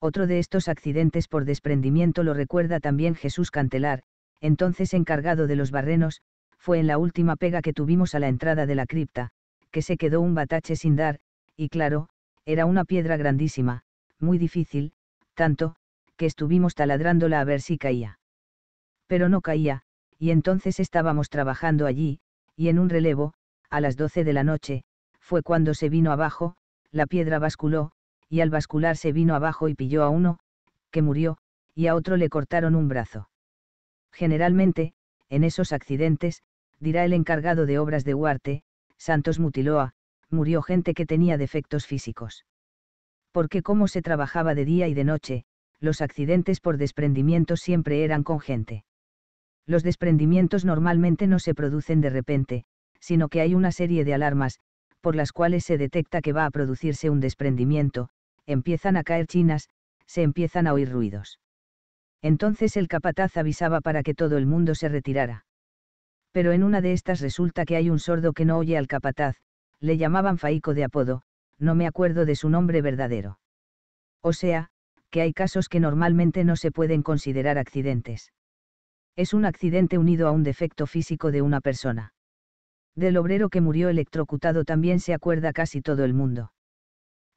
Otro de estos accidentes por desprendimiento lo recuerda también Jesús Cantelar, entonces encargado de los barrenos, fue en la última pega que tuvimos a la entrada de la cripta, que se quedó un batache sin dar, y claro, era una piedra grandísima, muy difícil, tanto, que estuvimos taladrándola a ver si caía. Pero no caía, y entonces estábamos trabajando allí, y en un relevo, a las 12 de la noche, fue cuando se vino abajo, la piedra basculó, y al bascular se vino abajo y pilló a uno, que murió, y a otro le cortaron un brazo. Generalmente, en esos accidentes, dirá el encargado de obras de Huarte, Santos Mutiloa, murió gente que tenía defectos físicos. Porque como se trabajaba de día y de noche, los accidentes por desprendimientos siempre eran con gente. Los desprendimientos normalmente no se producen de repente, sino que hay una serie de alarmas, por las cuales se detecta que va a producirse un desprendimiento, empiezan a caer chinas, se empiezan a oír ruidos. Entonces el capataz avisaba para que todo el mundo se retirara. Pero en una de estas resulta que hay un sordo que no oye al capataz, le llamaban Faico de apodo, no me acuerdo de su nombre verdadero. O sea, que hay casos que normalmente no se pueden considerar accidentes. Es un accidente unido a un defecto físico de una persona. Del obrero que murió electrocutado también se acuerda casi todo el mundo.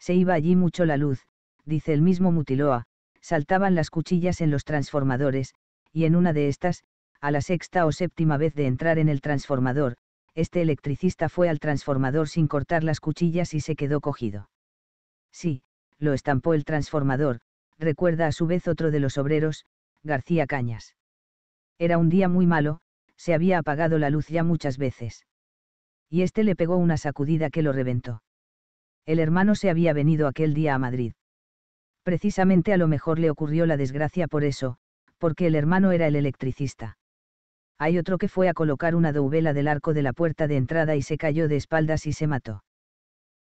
Se iba allí mucho la luz, dice el mismo Mutiloa, saltaban las cuchillas en los transformadores, y en una de estas, a la sexta o séptima vez de entrar en el transformador, este electricista fue al transformador sin cortar las cuchillas y se quedó cogido. Sí, lo estampó el transformador, recuerda a su vez otro de los obreros, García Cañas. Era un día muy malo, se había apagado la luz ya muchas veces. Y este le pegó una sacudida que lo reventó. El hermano se había venido aquel día a Madrid. Precisamente a lo mejor le ocurrió la desgracia por eso, porque el hermano era el electricista. Hay otro que fue a colocar una dovela del arco de la puerta de entrada y se cayó de espaldas y se mató.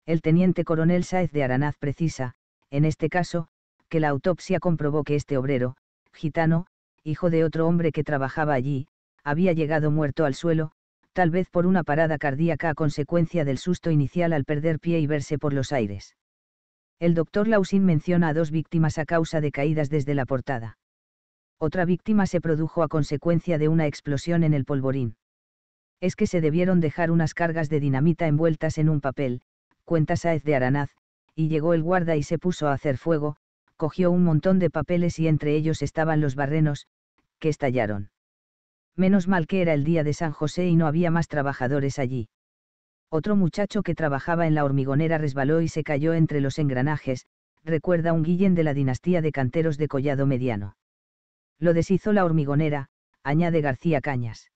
El teniente coronel Sáez de Aranaz precisa, en este caso, que la autopsia comprobó que este obrero, gitano, hijo de otro hombre que trabajaba allí, había llegado muerto al suelo, tal vez por una parada cardíaca a consecuencia del susto inicial al perder pie y verse por los aires. El doctor Lausin menciona a dos víctimas a causa de caídas desde la portada. Otra víctima se produjo a consecuencia de una explosión en el polvorín. Es que se debieron dejar unas cargas de dinamita envueltas en un papel, cuenta Saez de Aranaz, y llegó el guarda y se puso a hacer fuego, cogió un montón de papeles y entre ellos estaban los barrenos, que estallaron menos mal que era el día de San José y no había más trabajadores allí. Otro muchacho que trabajaba en la hormigonera resbaló y se cayó entre los engranajes, recuerda un Guillén de la dinastía de canteros de Collado Mediano. Lo deshizo la hormigonera, añade García Cañas.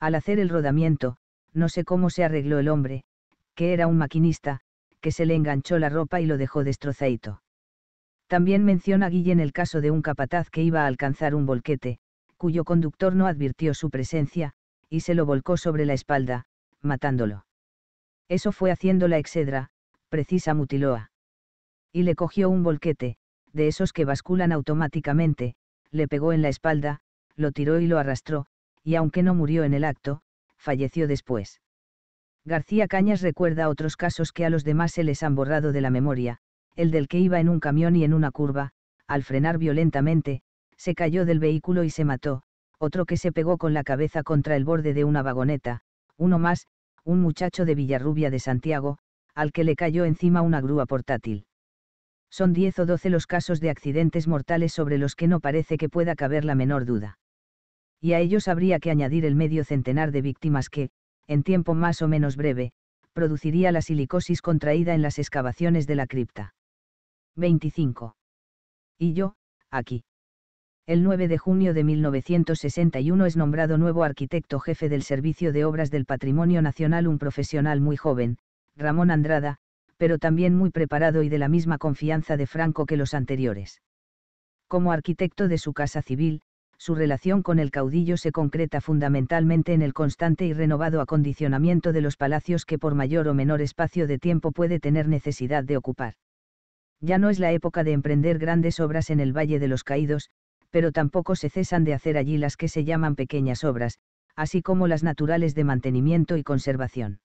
Al hacer el rodamiento, no sé cómo se arregló el hombre, que era un maquinista, que se le enganchó la ropa y lo dejó destrozaito. También menciona Guillén el caso de un capataz que iba a alcanzar un volquete, cuyo conductor no advirtió su presencia, y se lo volcó sobre la espalda, matándolo. Eso fue haciendo la exedra, precisa Mutiloa. Y le cogió un volquete, de esos que basculan automáticamente, le pegó en la espalda, lo tiró y lo arrastró, y aunque no murió en el acto, falleció después. García Cañas recuerda otros casos que a los demás se les han borrado de la memoria, el del que iba en un camión y en una curva, al frenar violentamente, se cayó del vehículo y se mató, otro que se pegó con la cabeza contra el borde de una vagoneta, uno más, un muchacho de Villarrubia de Santiago, al que le cayó encima una grúa portátil. Son 10 o 12 los casos de accidentes mortales sobre los que no parece que pueda caber la menor duda. Y a ellos habría que añadir el medio centenar de víctimas que, en tiempo más o menos breve, produciría la silicosis contraída en las excavaciones de la cripta. 25. Y yo, aquí el 9 de junio de 1961 es nombrado nuevo arquitecto jefe del Servicio de Obras del Patrimonio Nacional un profesional muy joven, Ramón Andrada, pero también muy preparado y de la misma confianza de Franco que los anteriores. Como arquitecto de su Casa Civil, su relación con el caudillo se concreta fundamentalmente en el constante y renovado acondicionamiento de los palacios que por mayor o menor espacio de tiempo puede tener necesidad de ocupar. Ya no es la época de emprender grandes obras en el Valle de los Caídos, pero tampoco se cesan de hacer allí las que se llaman pequeñas obras, así como las naturales de mantenimiento y conservación.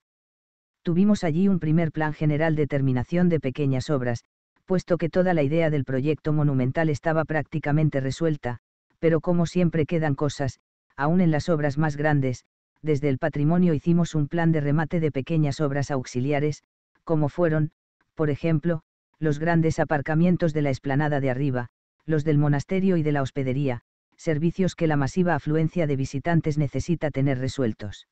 Tuvimos allí un primer plan general de terminación de pequeñas obras, puesto que toda la idea del proyecto monumental estaba prácticamente resuelta, pero como siempre quedan cosas, aún en las obras más grandes, desde el patrimonio hicimos un plan de remate de pequeñas obras auxiliares, como fueron, por ejemplo, los grandes aparcamientos de la explanada de arriba, los del monasterio y de la hospedería, servicios que la masiva afluencia de visitantes necesita tener resueltos.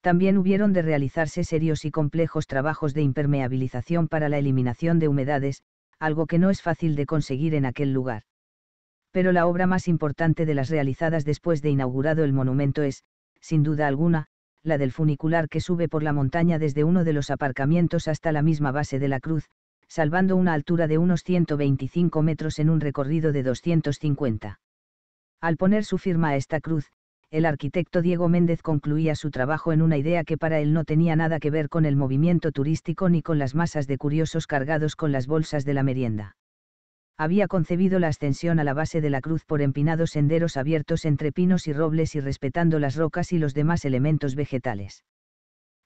También hubieron de realizarse serios y complejos trabajos de impermeabilización para la eliminación de humedades, algo que no es fácil de conseguir en aquel lugar. Pero la obra más importante de las realizadas después de inaugurado el monumento es, sin duda alguna, la del funicular que sube por la montaña desde uno de los aparcamientos hasta la misma base de la cruz, salvando una altura de unos 125 metros en un recorrido de 250. Al poner su firma a esta cruz, el arquitecto Diego Méndez concluía su trabajo en una idea que para él no tenía nada que ver con el movimiento turístico ni con las masas de curiosos cargados con las bolsas de la merienda. Había concebido la ascensión a la base de la cruz por empinados senderos abiertos entre pinos y robles y respetando las rocas y los demás elementos vegetales.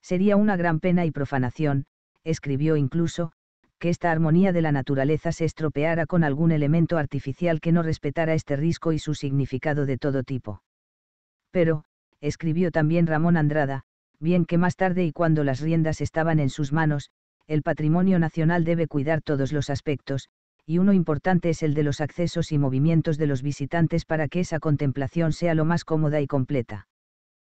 Sería una gran pena y profanación, escribió incluso, que esta armonía de la naturaleza se estropeara con algún elemento artificial que no respetara este risco y su significado de todo tipo. Pero, escribió también Ramón Andrada, bien que más tarde y cuando las riendas estaban en sus manos, el patrimonio nacional debe cuidar todos los aspectos, y uno importante es el de los accesos y movimientos de los visitantes para que esa contemplación sea lo más cómoda y completa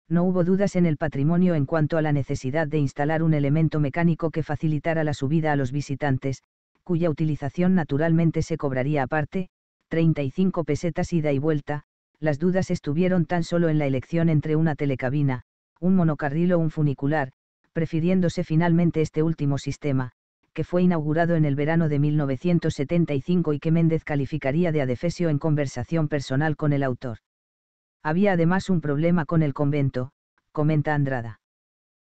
no hubo dudas en el patrimonio en cuanto a la necesidad de instalar un elemento mecánico que facilitara la subida a los visitantes, cuya utilización naturalmente se cobraría aparte, 35 pesetas ida y vuelta, las dudas estuvieron tan solo en la elección entre una telecabina, un monocarril o un funicular, prefiriéndose finalmente este último sistema, que fue inaugurado en el verano de 1975 y que Méndez calificaría de adefesio en conversación personal con el autor. Había además un problema con el convento, comenta Andrada.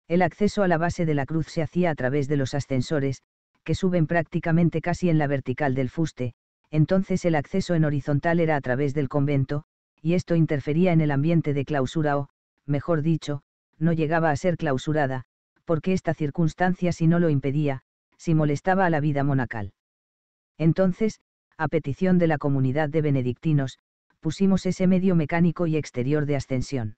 El acceso a la base de la cruz se hacía a través de los ascensores, que suben prácticamente casi en la vertical del fuste, entonces el acceso en horizontal era a través del convento, y esto interfería en el ambiente de clausura o, mejor dicho, no llegaba a ser clausurada, porque esta circunstancia si no lo impedía, si molestaba a la vida monacal. Entonces, a petición de la comunidad de benedictinos, pusimos ese medio mecánico y exterior de ascensión.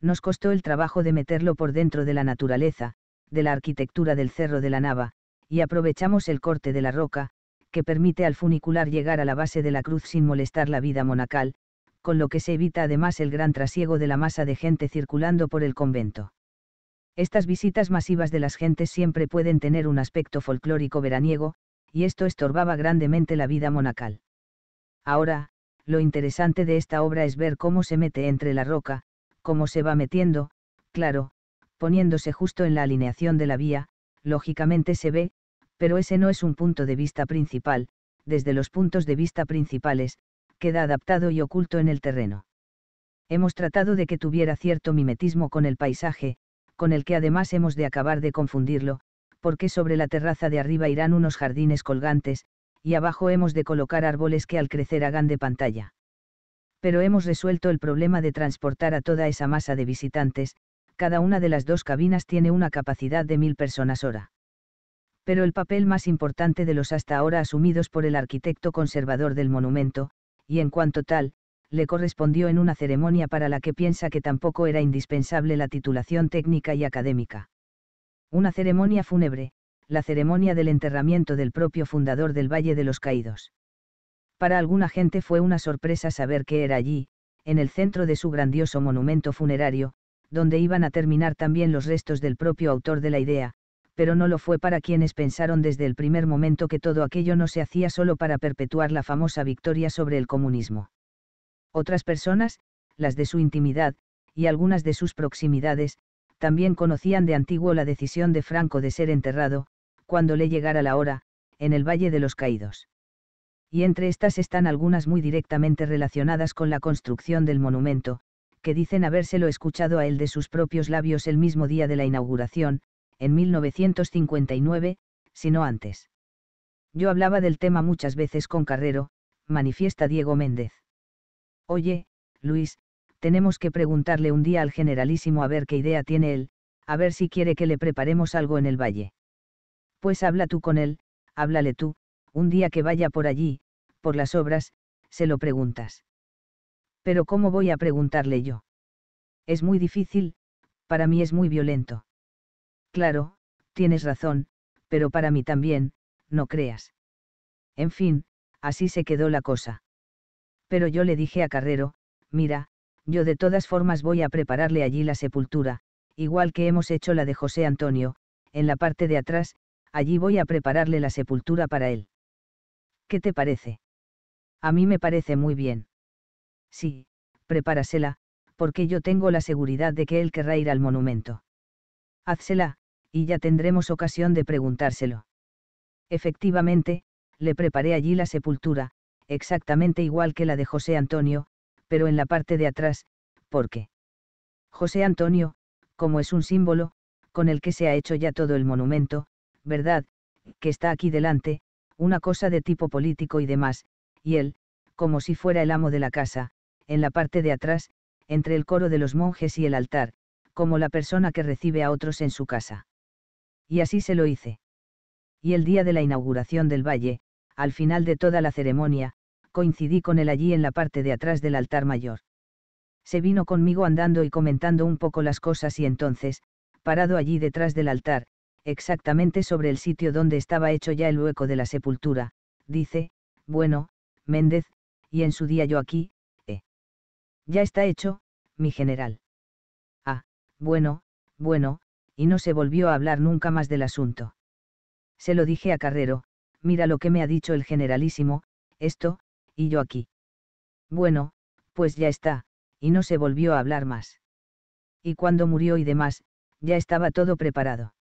Nos costó el trabajo de meterlo por dentro de la naturaleza, de la arquitectura del cerro de la nava, y aprovechamos el corte de la roca, que permite al funicular llegar a la base de la cruz sin molestar la vida monacal, con lo que se evita además el gran trasiego de la masa de gente circulando por el convento. Estas visitas masivas de las gentes siempre pueden tener un aspecto folclórico veraniego, y esto estorbaba grandemente la vida monacal. Ahora, lo interesante de esta obra es ver cómo se mete entre la roca, cómo se va metiendo, claro, poniéndose justo en la alineación de la vía, lógicamente se ve, pero ese no es un punto de vista principal, desde los puntos de vista principales, queda adaptado y oculto en el terreno. Hemos tratado de que tuviera cierto mimetismo con el paisaje, con el que además hemos de acabar de confundirlo, porque sobre la terraza de arriba irán unos jardines colgantes, y abajo hemos de colocar árboles que al crecer hagan de pantalla. Pero hemos resuelto el problema de transportar a toda esa masa de visitantes, cada una de las dos cabinas tiene una capacidad de mil personas hora. Pero el papel más importante de los hasta ahora asumidos por el arquitecto conservador del monumento, y en cuanto tal, le correspondió en una ceremonia para la que piensa que tampoco era indispensable la titulación técnica y académica. Una ceremonia fúnebre, la ceremonia del enterramiento del propio fundador del Valle de los Caídos. Para alguna gente fue una sorpresa saber que era allí, en el centro de su grandioso monumento funerario, donde iban a terminar también los restos del propio autor de la idea, pero no lo fue para quienes pensaron desde el primer momento que todo aquello no se hacía solo para perpetuar la famosa victoria sobre el comunismo. Otras personas, las de su intimidad, y algunas de sus proximidades, también conocían de antiguo la decisión de Franco de ser enterrado, cuando le llegara la hora, en el Valle de los Caídos. Y entre estas están algunas muy directamente relacionadas con la construcción del monumento, que dicen habérselo escuchado a él de sus propios labios el mismo día de la inauguración, en 1959, si no antes. Yo hablaba del tema muchas veces con Carrero, manifiesta Diego Méndez. Oye, Luis, tenemos que preguntarle un día al generalísimo a ver qué idea tiene él, a ver si quiere que le preparemos algo en el valle. Pues habla tú con él, háblale tú, un día que vaya por allí, por las obras, se lo preguntas. Pero ¿cómo voy a preguntarle yo? Es muy difícil, para mí es muy violento. Claro, tienes razón, pero para mí también, no creas. En fin, así se quedó la cosa. Pero yo le dije a Carrero, mira, yo de todas formas voy a prepararle allí la sepultura, igual que hemos hecho la de José Antonio, en la parte de atrás, allí voy a prepararle la sepultura para él. ¿Qué te parece? A mí me parece muy bien. Sí, prepárasela, porque yo tengo la seguridad de que él querrá ir al monumento. Házsela, y ya tendremos ocasión de preguntárselo. Efectivamente, le preparé allí la sepultura, exactamente igual que la de José Antonio, pero en la parte de atrás, porque José Antonio, como es un símbolo, con el que se ha hecho ya todo el monumento, ¿verdad?, que está aquí delante, una cosa de tipo político y demás, y él, como si fuera el amo de la casa, en la parte de atrás, entre el coro de los monjes y el altar, como la persona que recibe a otros en su casa. Y así se lo hice. Y el día de la inauguración del valle, al final de toda la ceremonia, coincidí con él allí en la parte de atrás del altar mayor. Se vino conmigo andando y comentando un poco las cosas y entonces, parado allí detrás del altar, exactamente sobre el sitio donde estaba hecho ya el hueco de la sepultura, dice, bueno, Méndez, y en su día yo aquí, eh. Ya está hecho, mi general. Ah, bueno, bueno, y no se volvió a hablar nunca más del asunto. Se lo dije a Carrero, mira lo que me ha dicho el generalísimo, esto, y yo aquí. Bueno, pues ya está, y no se volvió a hablar más. Y cuando murió y demás, ya estaba todo preparado.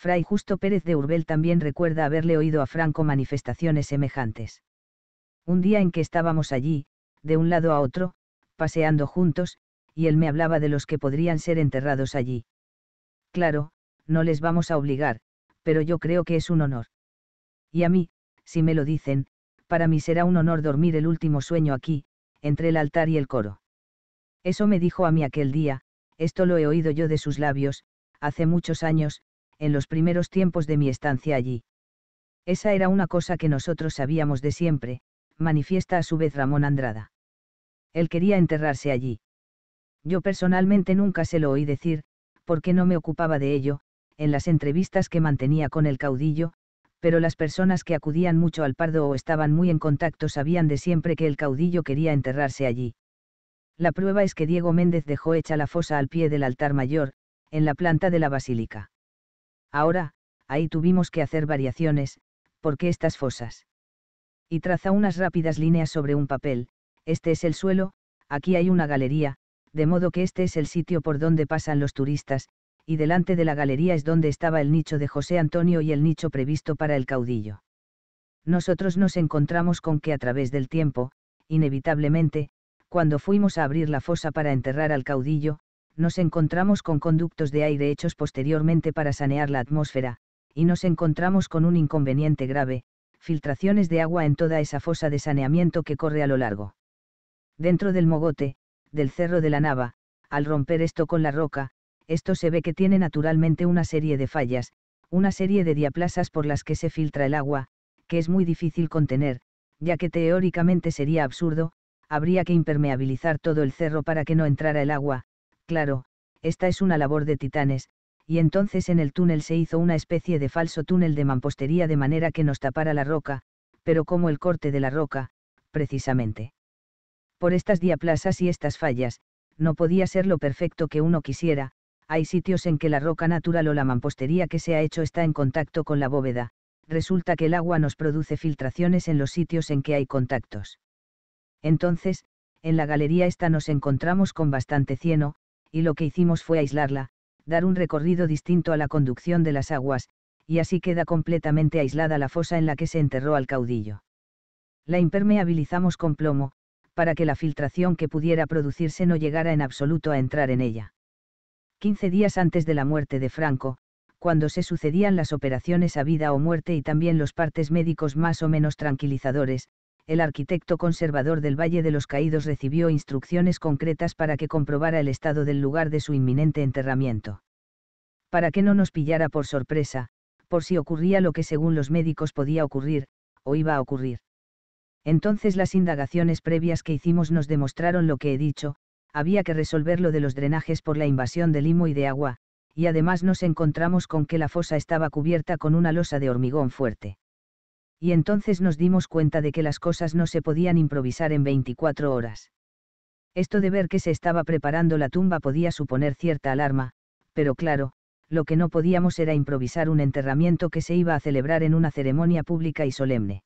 Fray Justo Pérez de Urbel también recuerda haberle oído a Franco manifestaciones semejantes. Un día en que estábamos allí, de un lado a otro, paseando juntos, y él me hablaba de los que podrían ser enterrados allí. Claro, no les vamos a obligar, pero yo creo que es un honor. Y a mí, si me lo dicen, para mí será un honor dormir el último sueño aquí, entre el altar y el coro. Eso me dijo a mí aquel día, esto lo he oído yo de sus labios, hace muchos años, en los primeros tiempos de mi estancia allí. Esa era una cosa que nosotros sabíamos de siempre, manifiesta a su vez Ramón Andrada. Él quería enterrarse allí. Yo personalmente nunca se lo oí decir, porque no me ocupaba de ello, en las entrevistas que mantenía con el caudillo, pero las personas que acudían mucho al Pardo o estaban muy en contacto sabían de siempre que el caudillo quería enterrarse allí. La prueba es que Diego Méndez dejó hecha la fosa al pie del altar mayor, en la planta de la basílica. Ahora, ahí tuvimos que hacer variaciones, porque estas fosas. Y traza unas rápidas líneas sobre un papel, este es el suelo, aquí hay una galería, de modo que este es el sitio por donde pasan los turistas, y delante de la galería es donde estaba el nicho de José Antonio y el nicho previsto para el caudillo. Nosotros nos encontramos con que a través del tiempo, inevitablemente, cuando fuimos a abrir la fosa para enterrar al caudillo, nos encontramos con conductos de aire hechos posteriormente para sanear la atmósfera, y nos encontramos con un inconveniente grave, filtraciones de agua en toda esa fosa de saneamiento que corre a lo largo. Dentro del mogote, del cerro de la nava, al romper esto con la roca, esto se ve que tiene naturalmente una serie de fallas, una serie de diaplasas por las que se filtra el agua, que es muy difícil contener, ya que teóricamente sería absurdo, habría que impermeabilizar todo el cerro para que no entrara el agua, Claro, esta es una labor de titanes, y entonces en el túnel se hizo una especie de falso túnel de mampostería de manera que nos tapara la roca, pero como el corte de la roca, precisamente. Por estas diaplasas y estas fallas, no podía ser lo perfecto que uno quisiera, hay sitios en que la roca natural o la mampostería que se ha hecho está en contacto con la bóveda, resulta que el agua nos produce filtraciones en los sitios en que hay contactos. Entonces, en la galería esta nos encontramos con bastante cieno, y lo que hicimos fue aislarla, dar un recorrido distinto a la conducción de las aguas, y así queda completamente aislada la fosa en la que se enterró al caudillo. La impermeabilizamos con plomo, para que la filtración que pudiera producirse no llegara en absoluto a entrar en ella. Quince días antes de la muerte de Franco, cuando se sucedían las operaciones a vida o muerte y también los partes médicos más o menos tranquilizadores, el arquitecto conservador del Valle de los Caídos recibió instrucciones concretas para que comprobara el estado del lugar de su inminente enterramiento. Para que no nos pillara por sorpresa, por si ocurría lo que según los médicos podía ocurrir, o iba a ocurrir. Entonces las indagaciones previas que hicimos nos demostraron lo que he dicho, había que resolver lo de los drenajes por la invasión de limo y de agua, y además nos encontramos con que la fosa estaba cubierta con una losa de hormigón fuerte y entonces nos dimos cuenta de que las cosas no se podían improvisar en 24 horas. Esto de ver que se estaba preparando la tumba podía suponer cierta alarma, pero claro, lo que no podíamos era improvisar un enterramiento que se iba a celebrar en una ceremonia pública y solemne.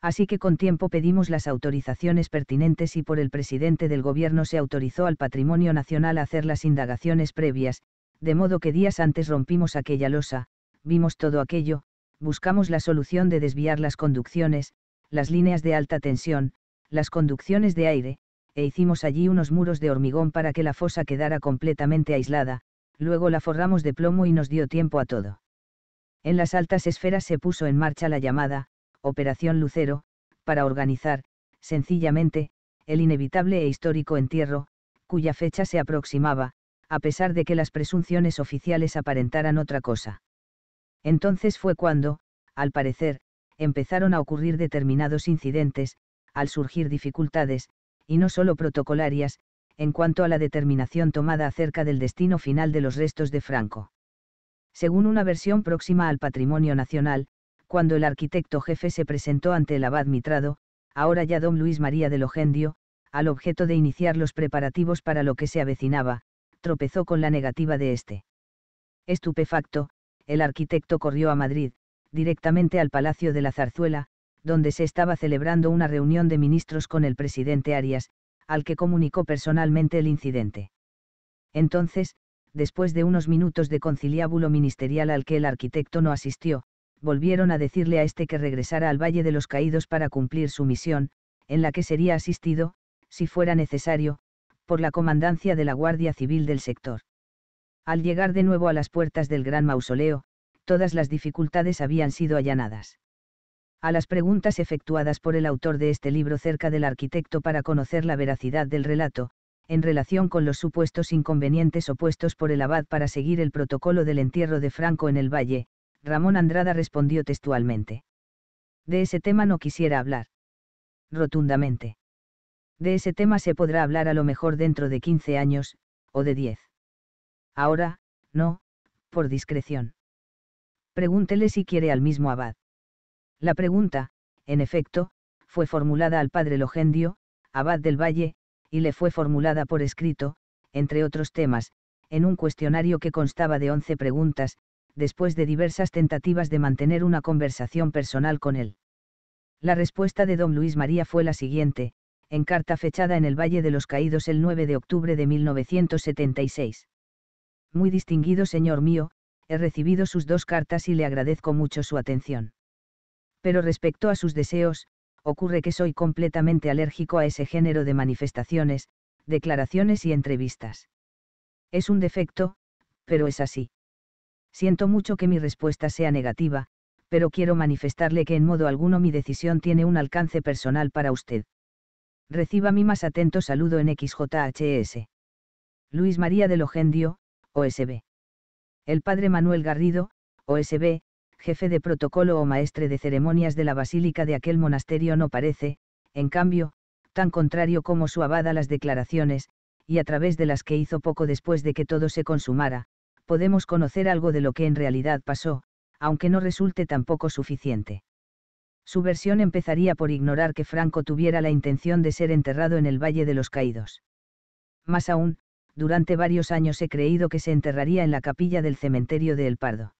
Así que con tiempo pedimos las autorizaciones pertinentes y por el presidente del gobierno se autorizó al Patrimonio Nacional a hacer las indagaciones previas, de modo que días antes rompimos aquella losa, vimos todo aquello, buscamos la solución de desviar las conducciones, las líneas de alta tensión, las conducciones de aire, e hicimos allí unos muros de hormigón para que la fosa quedara completamente aislada, luego la forramos de plomo y nos dio tiempo a todo. En las altas esferas se puso en marcha la llamada, Operación Lucero, para organizar, sencillamente, el inevitable e histórico entierro, cuya fecha se aproximaba, a pesar de que las presunciones oficiales aparentaran otra cosa. Entonces fue cuando, al parecer, empezaron a ocurrir determinados incidentes, al surgir dificultades, y no solo protocolarias, en cuanto a la determinación tomada acerca del destino final de los restos de Franco. Según una versión próxima al patrimonio nacional, cuando el arquitecto jefe se presentó ante el abad Mitrado, ahora ya don Luis María de Logendio, al objeto de iniciar los preparativos para lo que se avecinaba, tropezó con la negativa de este. Estupefacto, el arquitecto corrió a Madrid, directamente al Palacio de la Zarzuela, donde se estaba celebrando una reunión de ministros con el presidente Arias, al que comunicó personalmente el incidente. Entonces, después de unos minutos de conciliábulo ministerial al que el arquitecto no asistió, volvieron a decirle a este que regresara al Valle de los Caídos para cumplir su misión, en la que sería asistido, si fuera necesario, por la comandancia de la Guardia Civil del sector. Al llegar de nuevo a las puertas del gran mausoleo, todas las dificultades habían sido allanadas. A las preguntas efectuadas por el autor de este libro cerca del arquitecto para conocer la veracidad del relato, en relación con los supuestos inconvenientes opuestos por el abad para seguir el protocolo del entierro de Franco en el valle, Ramón Andrada respondió textualmente. De ese tema no quisiera hablar. Rotundamente. De ese tema se podrá hablar a lo mejor dentro de 15 años, o de 10. Ahora, no, por discreción. Pregúntele si quiere al mismo abad. La pregunta, en efecto, fue formulada al padre Logendio, abad del Valle, y le fue formulada por escrito, entre otros temas, en un cuestionario que constaba de once preguntas, después de diversas tentativas de mantener una conversación personal con él. La respuesta de don Luis María fue la siguiente, en carta fechada en el Valle de los Caídos el 9 de octubre de 1976. Muy distinguido señor mío, he recibido sus dos cartas y le agradezco mucho su atención. Pero respecto a sus deseos, ocurre que soy completamente alérgico a ese género de manifestaciones, declaraciones y entrevistas. Es un defecto, pero es así. Siento mucho que mi respuesta sea negativa, pero quiero manifestarle que en modo alguno mi decisión tiene un alcance personal para usted. Reciba mi más atento saludo en XJHS. Luis María de Logendio, OSB. El padre Manuel Garrido, OSB, jefe de protocolo o maestre de ceremonias de la basílica de aquel monasterio no parece, en cambio, tan contrario como su abad a las declaraciones, y a través de las que hizo poco después de que todo se consumara, podemos conocer algo de lo que en realidad pasó, aunque no resulte tampoco suficiente. Su versión empezaría por ignorar que Franco tuviera la intención de ser enterrado en el Valle de los Caídos. Más aún, durante varios años he creído que se enterraría en la capilla del cementerio de El Pardo.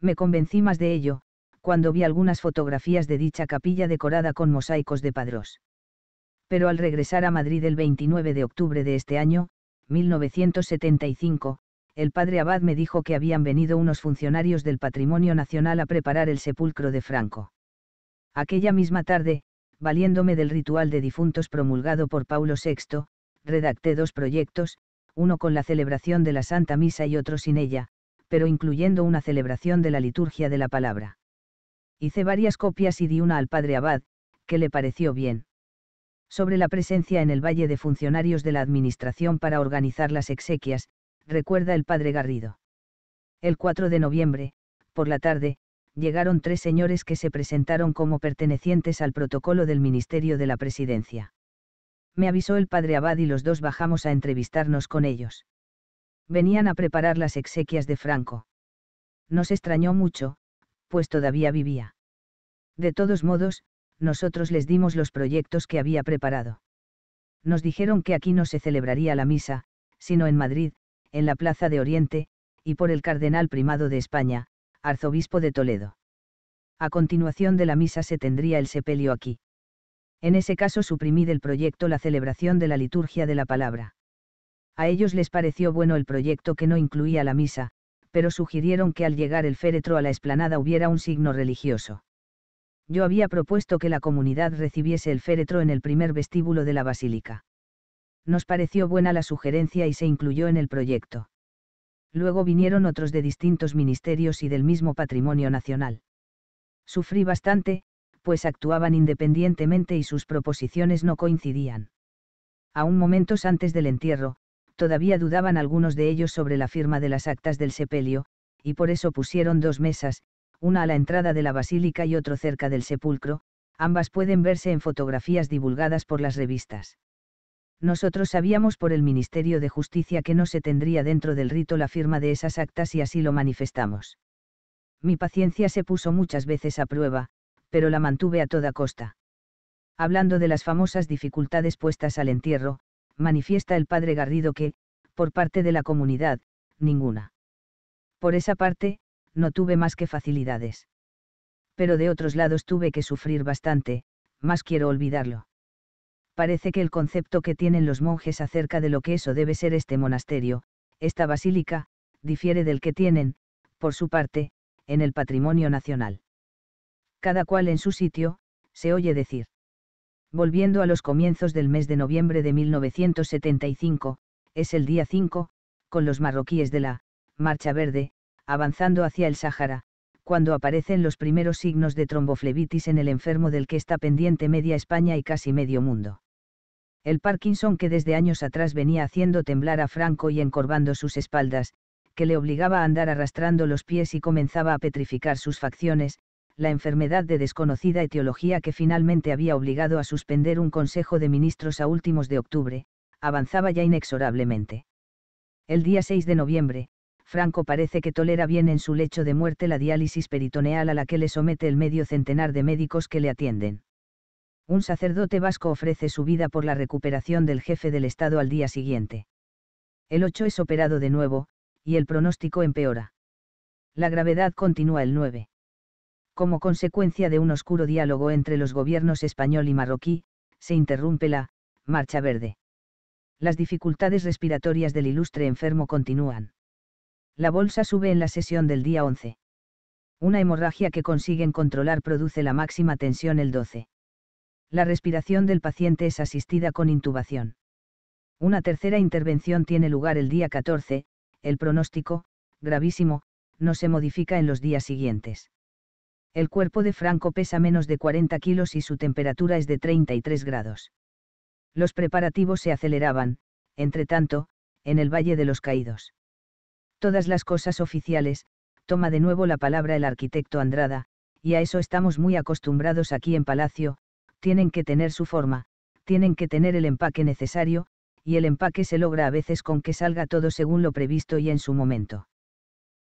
Me convencí más de ello, cuando vi algunas fotografías de dicha capilla decorada con mosaicos de padrós. Pero al regresar a Madrid el 29 de octubre de este año, 1975, el padre Abad me dijo que habían venido unos funcionarios del Patrimonio Nacional a preparar el sepulcro de Franco. Aquella misma tarde, valiéndome del ritual de difuntos promulgado por Paulo VI, redacté dos proyectos, uno con la celebración de la Santa Misa y otro sin ella, pero incluyendo una celebración de la liturgia de la palabra. Hice varias copias y di una al padre Abad, que le pareció bien. Sobre la presencia en el Valle de funcionarios de la Administración para organizar las exequias, recuerda el padre Garrido. El 4 de noviembre, por la tarde, llegaron tres señores que se presentaron como pertenecientes al protocolo del Ministerio de la Presidencia me avisó el padre Abad y los dos bajamos a entrevistarnos con ellos. Venían a preparar las exequias de Franco. Nos extrañó mucho, pues todavía vivía. De todos modos, nosotros les dimos los proyectos que había preparado. Nos dijeron que aquí no se celebraría la misa, sino en Madrid, en la Plaza de Oriente, y por el cardenal primado de España, arzobispo de Toledo. A continuación de la misa se tendría el sepelio aquí en ese caso suprimí del proyecto la celebración de la liturgia de la palabra. A ellos les pareció bueno el proyecto que no incluía la misa, pero sugirieron que al llegar el féretro a la explanada hubiera un signo religioso. Yo había propuesto que la comunidad recibiese el féretro en el primer vestíbulo de la basílica. Nos pareció buena la sugerencia y se incluyó en el proyecto. Luego vinieron otros de distintos ministerios y del mismo patrimonio nacional. Sufrí bastante, pues actuaban independientemente y sus proposiciones no coincidían. Aún momentos antes del entierro, todavía dudaban algunos de ellos sobre la firma de las actas del sepelio, y por eso pusieron dos mesas, una a la entrada de la basílica y otro cerca del sepulcro, ambas pueden verse en fotografías divulgadas por las revistas. Nosotros sabíamos por el Ministerio de Justicia que no se tendría dentro del rito la firma de esas actas y así lo manifestamos. Mi paciencia se puso muchas veces a prueba, pero la mantuve a toda costa. Hablando de las famosas dificultades puestas al entierro, manifiesta el padre Garrido que, por parte de la comunidad, ninguna. Por esa parte, no tuve más que facilidades. Pero de otros lados tuve que sufrir bastante, más quiero olvidarlo. Parece que el concepto que tienen los monjes acerca de lo que eso debe ser este monasterio, esta basílica, difiere del que tienen, por su parte, en el patrimonio nacional cada cual en su sitio, se oye decir. Volviendo a los comienzos del mes de noviembre de 1975, es el día 5, con los marroquíes de la Marcha Verde, avanzando hacia el Sáhara, cuando aparecen los primeros signos de tromboflebitis en el enfermo del que está pendiente media España y casi medio mundo. El Parkinson que desde años atrás venía haciendo temblar a Franco y encorvando sus espaldas, que le obligaba a andar arrastrando los pies y comenzaba a petrificar sus facciones, la enfermedad de desconocida etiología que finalmente había obligado a suspender un Consejo de Ministros a últimos de octubre, avanzaba ya inexorablemente. El día 6 de noviembre, Franco parece que tolera bien en su lecho de muerte la diálisis peritoneal a la que le somete el medio centenar de médicos que le atienden. Un sacerdote vasco ofrece su vida por la recuperación del jefe del Estado al día siguiente. El 8 es operado de nuevo, y el pronóstico empeora. La gravedad continúa el 9 como consecuencia de un oscuro diálogo entre los gobiernos español y marroquí, se interrumpe la Marcha Verde. Las dificultades respiratorias del ilustre enfermo continúan. La bolsa sube en la sesión del día 11. Una hemorragia que consiguen controlar produce la máxima tensión el 12. La respiración del paciente es asistida con intubación. Una tercera intervención tiene lugar el día 14, el pronóstico, gravísimo, no se modifica en los días siguientes. El cuerpo de Franco pesa menos de 40 kilos y su temperatura es de 33 grados. Los preparativos se aceleraban, entre tanto, en el Valle de los Caídos. Todas las cosas oficiales, toma de nuevo la palabra el arquitecto Andrada, y a eso estamos muy acostumbrados aquí en Palacio, tienen que tener su forma, tienen que tener el empaque necesario, y el empaque se logra a veces con que salga todo según lo previsto y en su momento.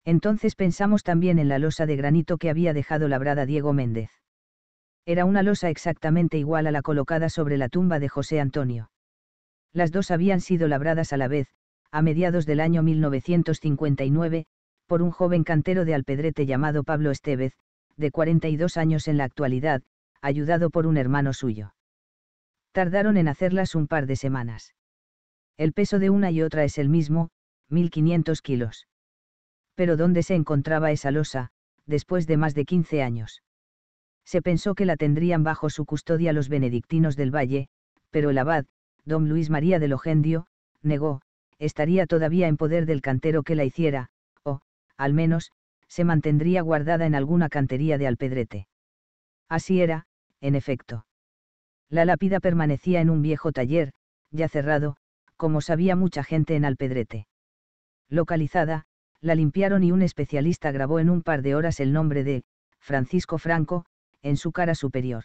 Entonces pensamos también en la losa de granito que había dejado labrada Diego Méndez. Era una losa exactamente igual a la colocada sobre la tumba de José Antonio. Las dos habían sido labradas a la vez, a mediados del año 1959, por un joven cantero de Alpedrete llamado Pablo Estevez, de 42 años en la actualidad, ayudado por un hermano suyo. Tardaron en hacerlas un par de semanas. El peso de una y otra es el mismo, 1.500 kilos pero ¿dónde se encontraba esa losa, después de más de 15 años? Se pensó que la tendrían bajo su custodia los benedictinos del valle, pero el abad, don Luis María de Logendio, negó, estaría todavía en poder del cantero que la hiciera, o, al menos, se mantendría guardada en alguna cantería de Alpedrete. Así era, en efecto. La lápida permanecía en un viejo taller, ya cerrado, como sabía mucha gente en Alpedrete. Localizada, la limpiaron y un especialista grabó en un par de horas el nombre de, Francisco Franco, en su cara superior.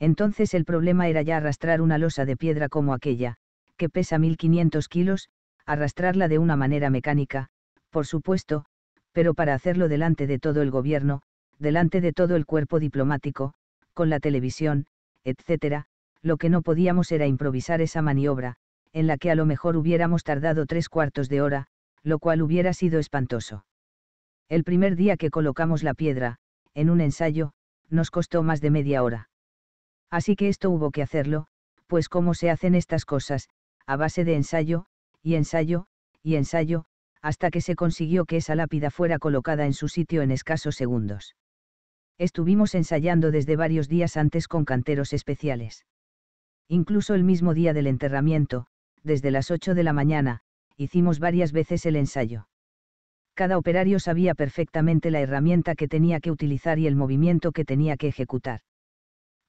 Entonces el problema era ya arrastrar una losa de piedra como aquella, que pesa 1500 kilos, arrastrarla de una manera mecánica, por supuesto, pero para hacerlo delante de todo el gobierno, delante de todo el cuerpo diplomático, con la televisión, etc., lo que no podíamos era improvisar esa maniobra, en la que a lo mejor hubiéramos tardado tres cuartos de hora, lo cual hubiera sido espantoso. El primer día que colocamos la piedra, en un ensayo, nos costó más de media hora. Así que esto hubo que hacerlo, pues cómo se hacen estas cosas, a base de ensayo, y ensayo, y ensayo, hasta que se consiguió que esa lápida fuera colocada en su sitio en escasos segundos. Estuvimos ensayando desde varios días antes con canteros especiales. Incluso el mismo día del enterramiento, desde las 8 de la mañana, hicimos varias veces el ensayo. Cada operario sabía perfectamente la herramienta que tenía que utilizar y el movimiento que tenía que ejecutar.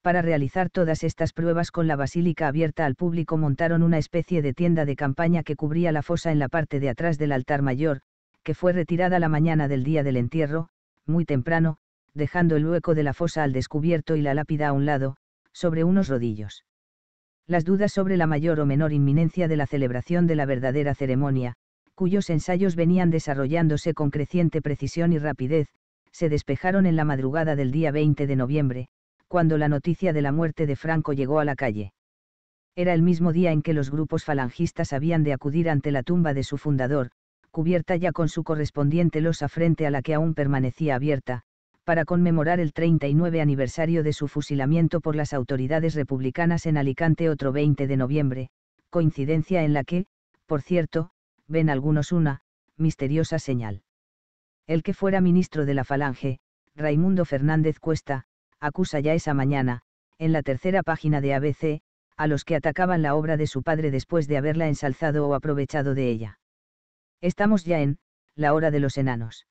Para realizar todas estas pruebas con la basílica abierta al público montaron una especie de tienda de campaña que cubría la fosa en la parte de atrás del altar mayor, que fue retirada la mañana del día del entierro, muy temprano, dejando el hueco de la fosa al descubierto y la lápida a un lado, sobre unos rodillos las dudas sobre la mayor o menor inminencia de la celebración de la verdadera ceremonia, cuyos ensayos venían desarrollándose con creciente precisión y rapidez, se despejaron en la madrugada del día 20 de noviembre, cuando la noticia de la muerte de Franco llegó a la calle. Era el mismo día en que los grupos falangistas habían de acudir ante la tumba de su fundador, cubierta ya con su correspondiente losa frente a la que aún permanecía abierta, para conmemorar el 39 aniversario de su fusilamiento por las autoridades republicanas en Alicante otro 20 de noviembre, coincidencia en la que, por cierto, ven algunos una, misteriosa señal. El que fuera ministro de la Falange, Raimundo Fernández Cuesta, acusa ya esa mañana, en la tercera página de ABC, a los que atacaban la obra de su padre después de haberla ensalzado o aprovechado de ella. Estamos ya en, la hora de los enanos.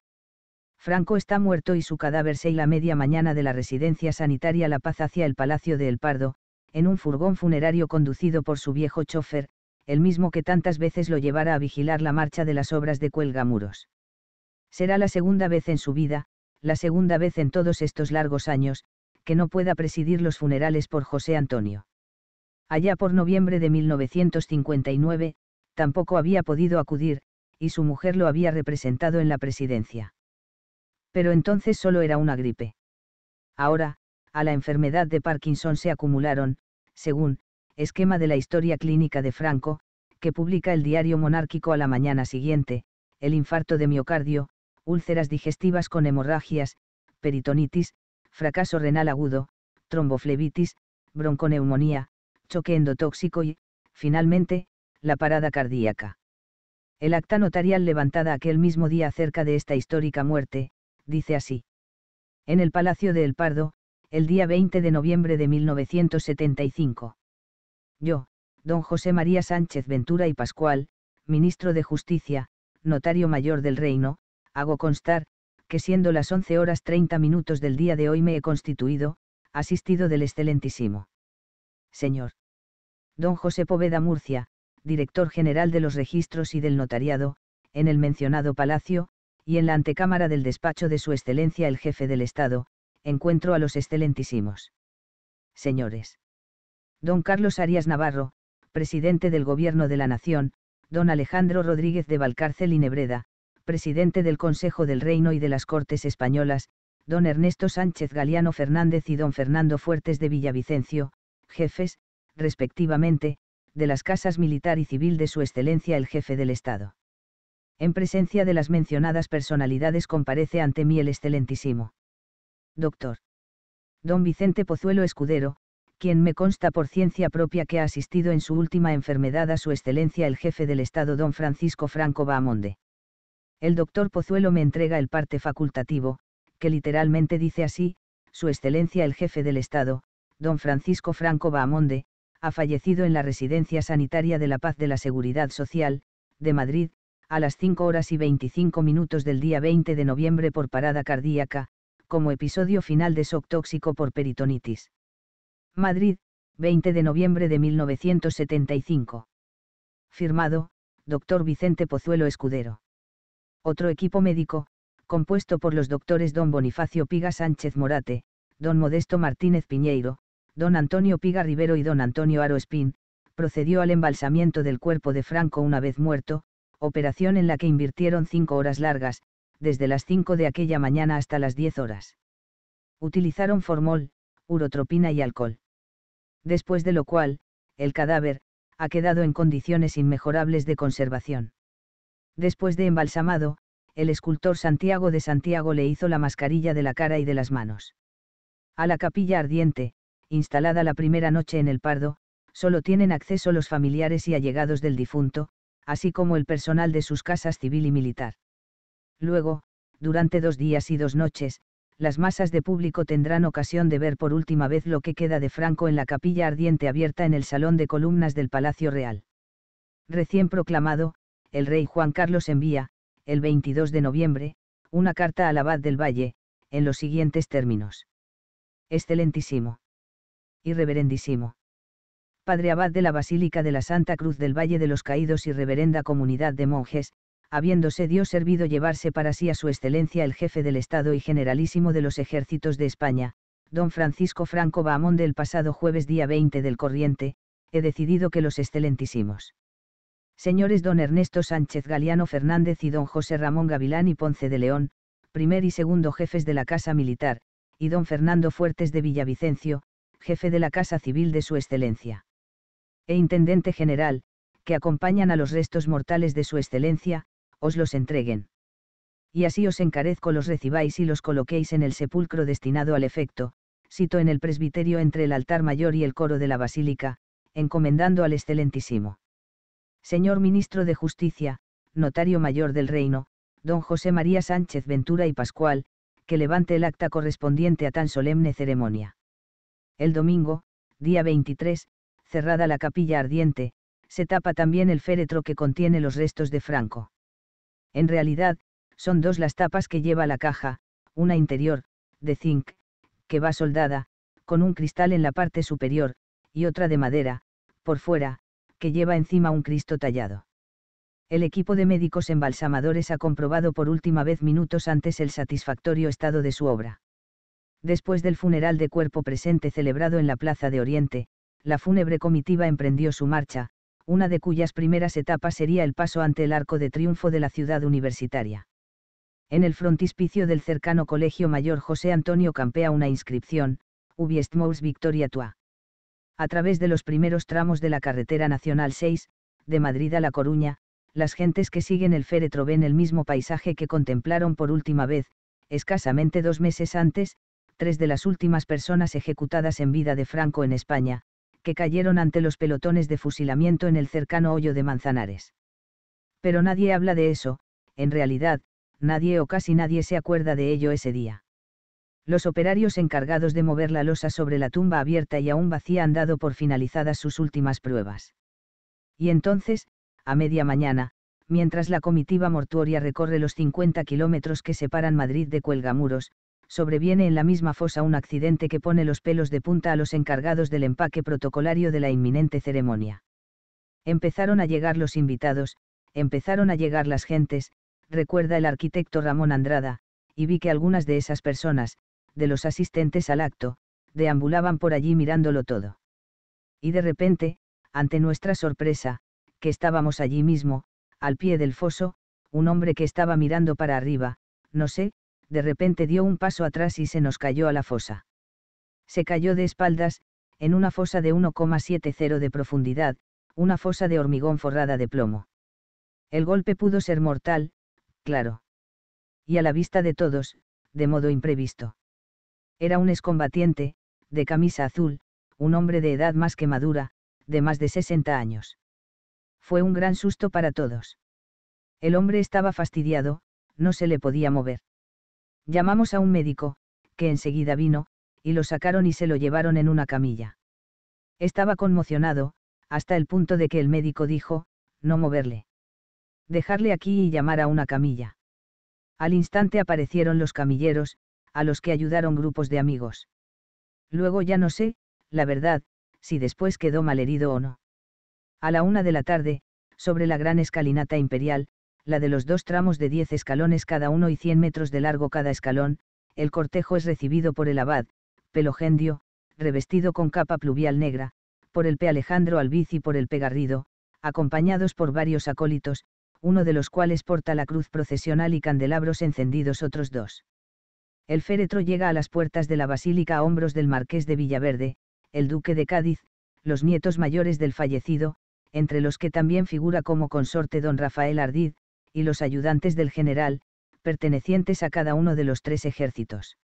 Franco está muerto y su cadáver se la media mañana de la residencia sanitaria La Paz hacia el Palacio de El Pardo, en un furgón funerario conducido por su viejo chofer, el mismo que tantas veces lo llevara a vigilar la marcha de las obras de Cuelgamuros. Será la segunda vez en su vida, la segunda vez en todos estos largos años, que no pueda presidir los funerales por José Antonio. Allá por noviembre de 1959, tampoco había podido acudir, y su mujer lo había representado en la presidencia pero entonces solo era una gripe. Ahora, a la enfermedad de Parkinson se acumularon, según, esquema de la historia clínica de Franco, que publica el diario monárquico a la mañana siguiente, el infarto de miocardio, úlceras digestivas con hemorragias, peritonitis, fracaso renal agudo, tromboflebitis, bronconeumonía, choque endotóxico y, finalmente, la parada cardíaca. El acta notarial levantada aquel mismo día acerca de esta histórica muerte, dice así. En el Palacio de El Pardo, el día 20 de noviembre de 1975. Yo, don José María Sánchez Ventura y Pascual, ministro de Justicia, notario mayor del Reino, hago constar, que siendo las 11 horas 30 minutos del día de hoy me he constituido, asistido del excelentísimo. Señor. Don José Poveda Murcia, director general de los registros y del notariado, en el mencionado palacio, y en la antecámara del despacho de su excelencia el jefe del Estado, encuentro a los excelentísimos. Señores. Don Carlos Arias Navarro, presidente del Gobierno de la Nación, don Alejandro Rodríguez de Valcárcel y Nebreda, presidente del Consejo del Reino y de las Cortes Españolas, don Ernesto Sánchez Galiano Fernández y don Fernando Fuertes de Villavicencio, jefes, respectivamente, de las casas militar y civil de su excelencia el jefe del Estado en presencia de las mencionadas personalidades comparece ante mí el excelentísimo. Doctor. Don Vicente Pozuelo Escudero, quien me consta por ciencia propia que ha asistido en su última enfermedad a su excelencia el jefe del Estado don Francisco Franco Bahamonde. El doctor Pozuelo me entrega el parte facultativo, que literalmente dice así, su excelencia el jefe del Estado, don Francisco Franco Bahamonde, ha fallecido en la Residencia Sanitaria de la Paz de la Seguridad Social, de Madrid, a las 5 horas y 25 minutos del día 20 de noviembre por parada cardíaca, como episodio final de shock tóxico por peritonitis. Madrid, 20 de noviembre de 1975. Firmado, doctor Vicente Pozuelo Escudero. Otro equipo médico, compuesto por los doctores Don Bonifacio Piga Sánchez Morate, Don Modesto Martínez Piñeiro, Don Antonio Piga Rivero y Don Antonio Aro Espín, procedió al embalsamiento del cuerpo de Franco una vez muerto, operación en la que invirtieron cinco horas largas, desde las 5 de aquella mañana hasta las 10 horas. Utilizaron formol, urotropina y alcohol. Después de lo cual, el cadáver, ha quedado en condiciones inmejorables de conservación. Después de embalsamado, el escultor Santiago de Santiago le hizo la mascarilla de la cara y de las manos. A la capilla ardiente, instalada la primera noche en el Pardo, solo tienen acceso los familiares y allegados del difunto, así como el personal de sus casas civil y militar. Luego, durante dos días y dos noches, las masas de público tendrán ocasión de ver por última vez lo que queda de Franco en la capilla ardiente abierta en el Salón de Columnas del Palacio Real. Recién proclamado, el rey Juan Carlos envía, el 22 de noviembre, una carta al abad del Valle, en los siguientes términos. Excelentísimo. Irreverendísimo padre abad de la Basílica de la Santa Cruz del Valle de los Caídos y reverenda comunidad de monjes, habiéndose Dios servido llevarse para sí a su excelencia el jefe del Estado y generalísimo de los ejércitos de España, don Francisco Franco Bahamón del pasado jueves día 20 del corriente, he decidido que los excelentísimos señores don Ernesto Sánchez Galiano Fernández y don José Ramón Gavilán y Ponce de León, primer y segundo jefes de la Casa Militar, y don Fernando Fuertes de Villavicencio, jefe de la Casa Civil de su excelencia e Intendente General, que acompañan a los restos mortales de su excelencia, os los entreguen. Y así os encarezco los recibáis y los coloquéis en el sepulcro destinado al efecto, sito en el presbiterio entre el altar mayor y el coro de la basílica, encomendando al excelentísimo. Señor Ministro de Justicia, Notario Mayor del Reino, don José María Sánchez Ventura y Pascual, que levante el acta correspondiente a tan solemne ceremonia. El domingo, día 23, cerrada la capilla ardiente, se tapa también el féretro que contiene los restos de Franco. En realidad, son dos las tapas que lleva la caja, una interior, de zinc, que va soldada, con un cristal en la parte superior, y otra de madera, por fuera, que lleva encima un Cristo tallado. El equipo de médicos embalsamadores ha comprobado por última vez minutos antes el satisfactorio estado de su obra. Después del funeral de cuerpo presente celebrado en la Plaza de Oriente, la fúnebre comitiva emprendió su marcha, una de cuyas primeras etapas sería el paso ante el Arco de Triunfo de la ciudad universitaria. En el frontispicio del cercano Colegio Mayor José Antonio campea una inscripción, Ubiestmous Victoria Tua. A través de los primeros tramos de la carretera Nacional 6, de Madrid a La Coruña, las gentes que siguen el féretro ven el mismo paisaje que contemplaron por última vez, escasamente dos meses antes, tres de las últimas personas ejecutadas en vida de Franco en España, que cayeron ante los pelotones de fusilamiento en el cercano hoyo de Manzanares. Pero nadie habla de eso, en realidad, nadie o casi nadie se acuerda de ello ese día. Los operarios encargados de mover la losa sobre la tumba abierta y aún vacía han dado por finalizadas sus últimas pruebas. Y entonces, a media mañana, mientras la comitiva mortuoria recorre los 50 kilómetros que separan Madrid de Cuelgamuros, sobreviene en la misma fosa un accidente que pone los pelos de punta a los encargados del empaque protocolario de la inminente ceremonia. Empezaron a llegar los invitados, empezaron a llegar las gentes, recuerda el arquitecto Ramón Andrada, y vi que algunas de esas personas, de los asistentes al acto, deambulaban por allí mirándolo todo. Y de repente, ante nuestra sorpresa, que estábamos allí mismo, al pie del foso, un hombre que estaba mirando para arriba, no sé, de repente dio un paso atrás y se nos cayó a la fosa. Se cayó de espaldas, en una fosa de 1,70 de profundidad, una fosa de hormigón forrada de plomo. El golpe pudo ser mortal, claro. Y a la vista de todos, de modo imprevisto. Era un excombatiente, de camisa azul, un hombre de edad más que madura, de más de 60 años. Fue un gran susto para todos. El hombre estaba fastidiado, no se le podía mover. Llamamos a un médico, que enseguida vino, y lo sacaron y se lo llevaron en una camilla. Estaba conmocionado, hasta el punto de que el médico dijo, no moverle. Dejarle aquí y llamar a una camilla. Al instante aparecieron los camilleros, a los que ayudaron grupos de amigos. Luego ya no sé, la verdad, si después quedó malherido o no. A la una de la tarde, sobre la gran escalinata imperial, la de los dos tramos de 10 escalones cada uno y 100 metros de largo cada escalón, el cortejo es recibido por el abad, Pelogendio, revestido con capa pluvial negra, por el P. Alejandro Albiz y por el P. Garrido, acompañados por varios acólitos, uno de los cuales porta la cruz procesional y candelabros encendidos otros dos. El féretro llega a las puertas de la basílica a hombros del marqués de Villaverde, el duque de Cádiz, los nietos mayores del fallecido, entre los que también figura como consorte don Rafael Ardid, y los ayudantes del general, pertenecientes a cada uno de los tres ejércitos.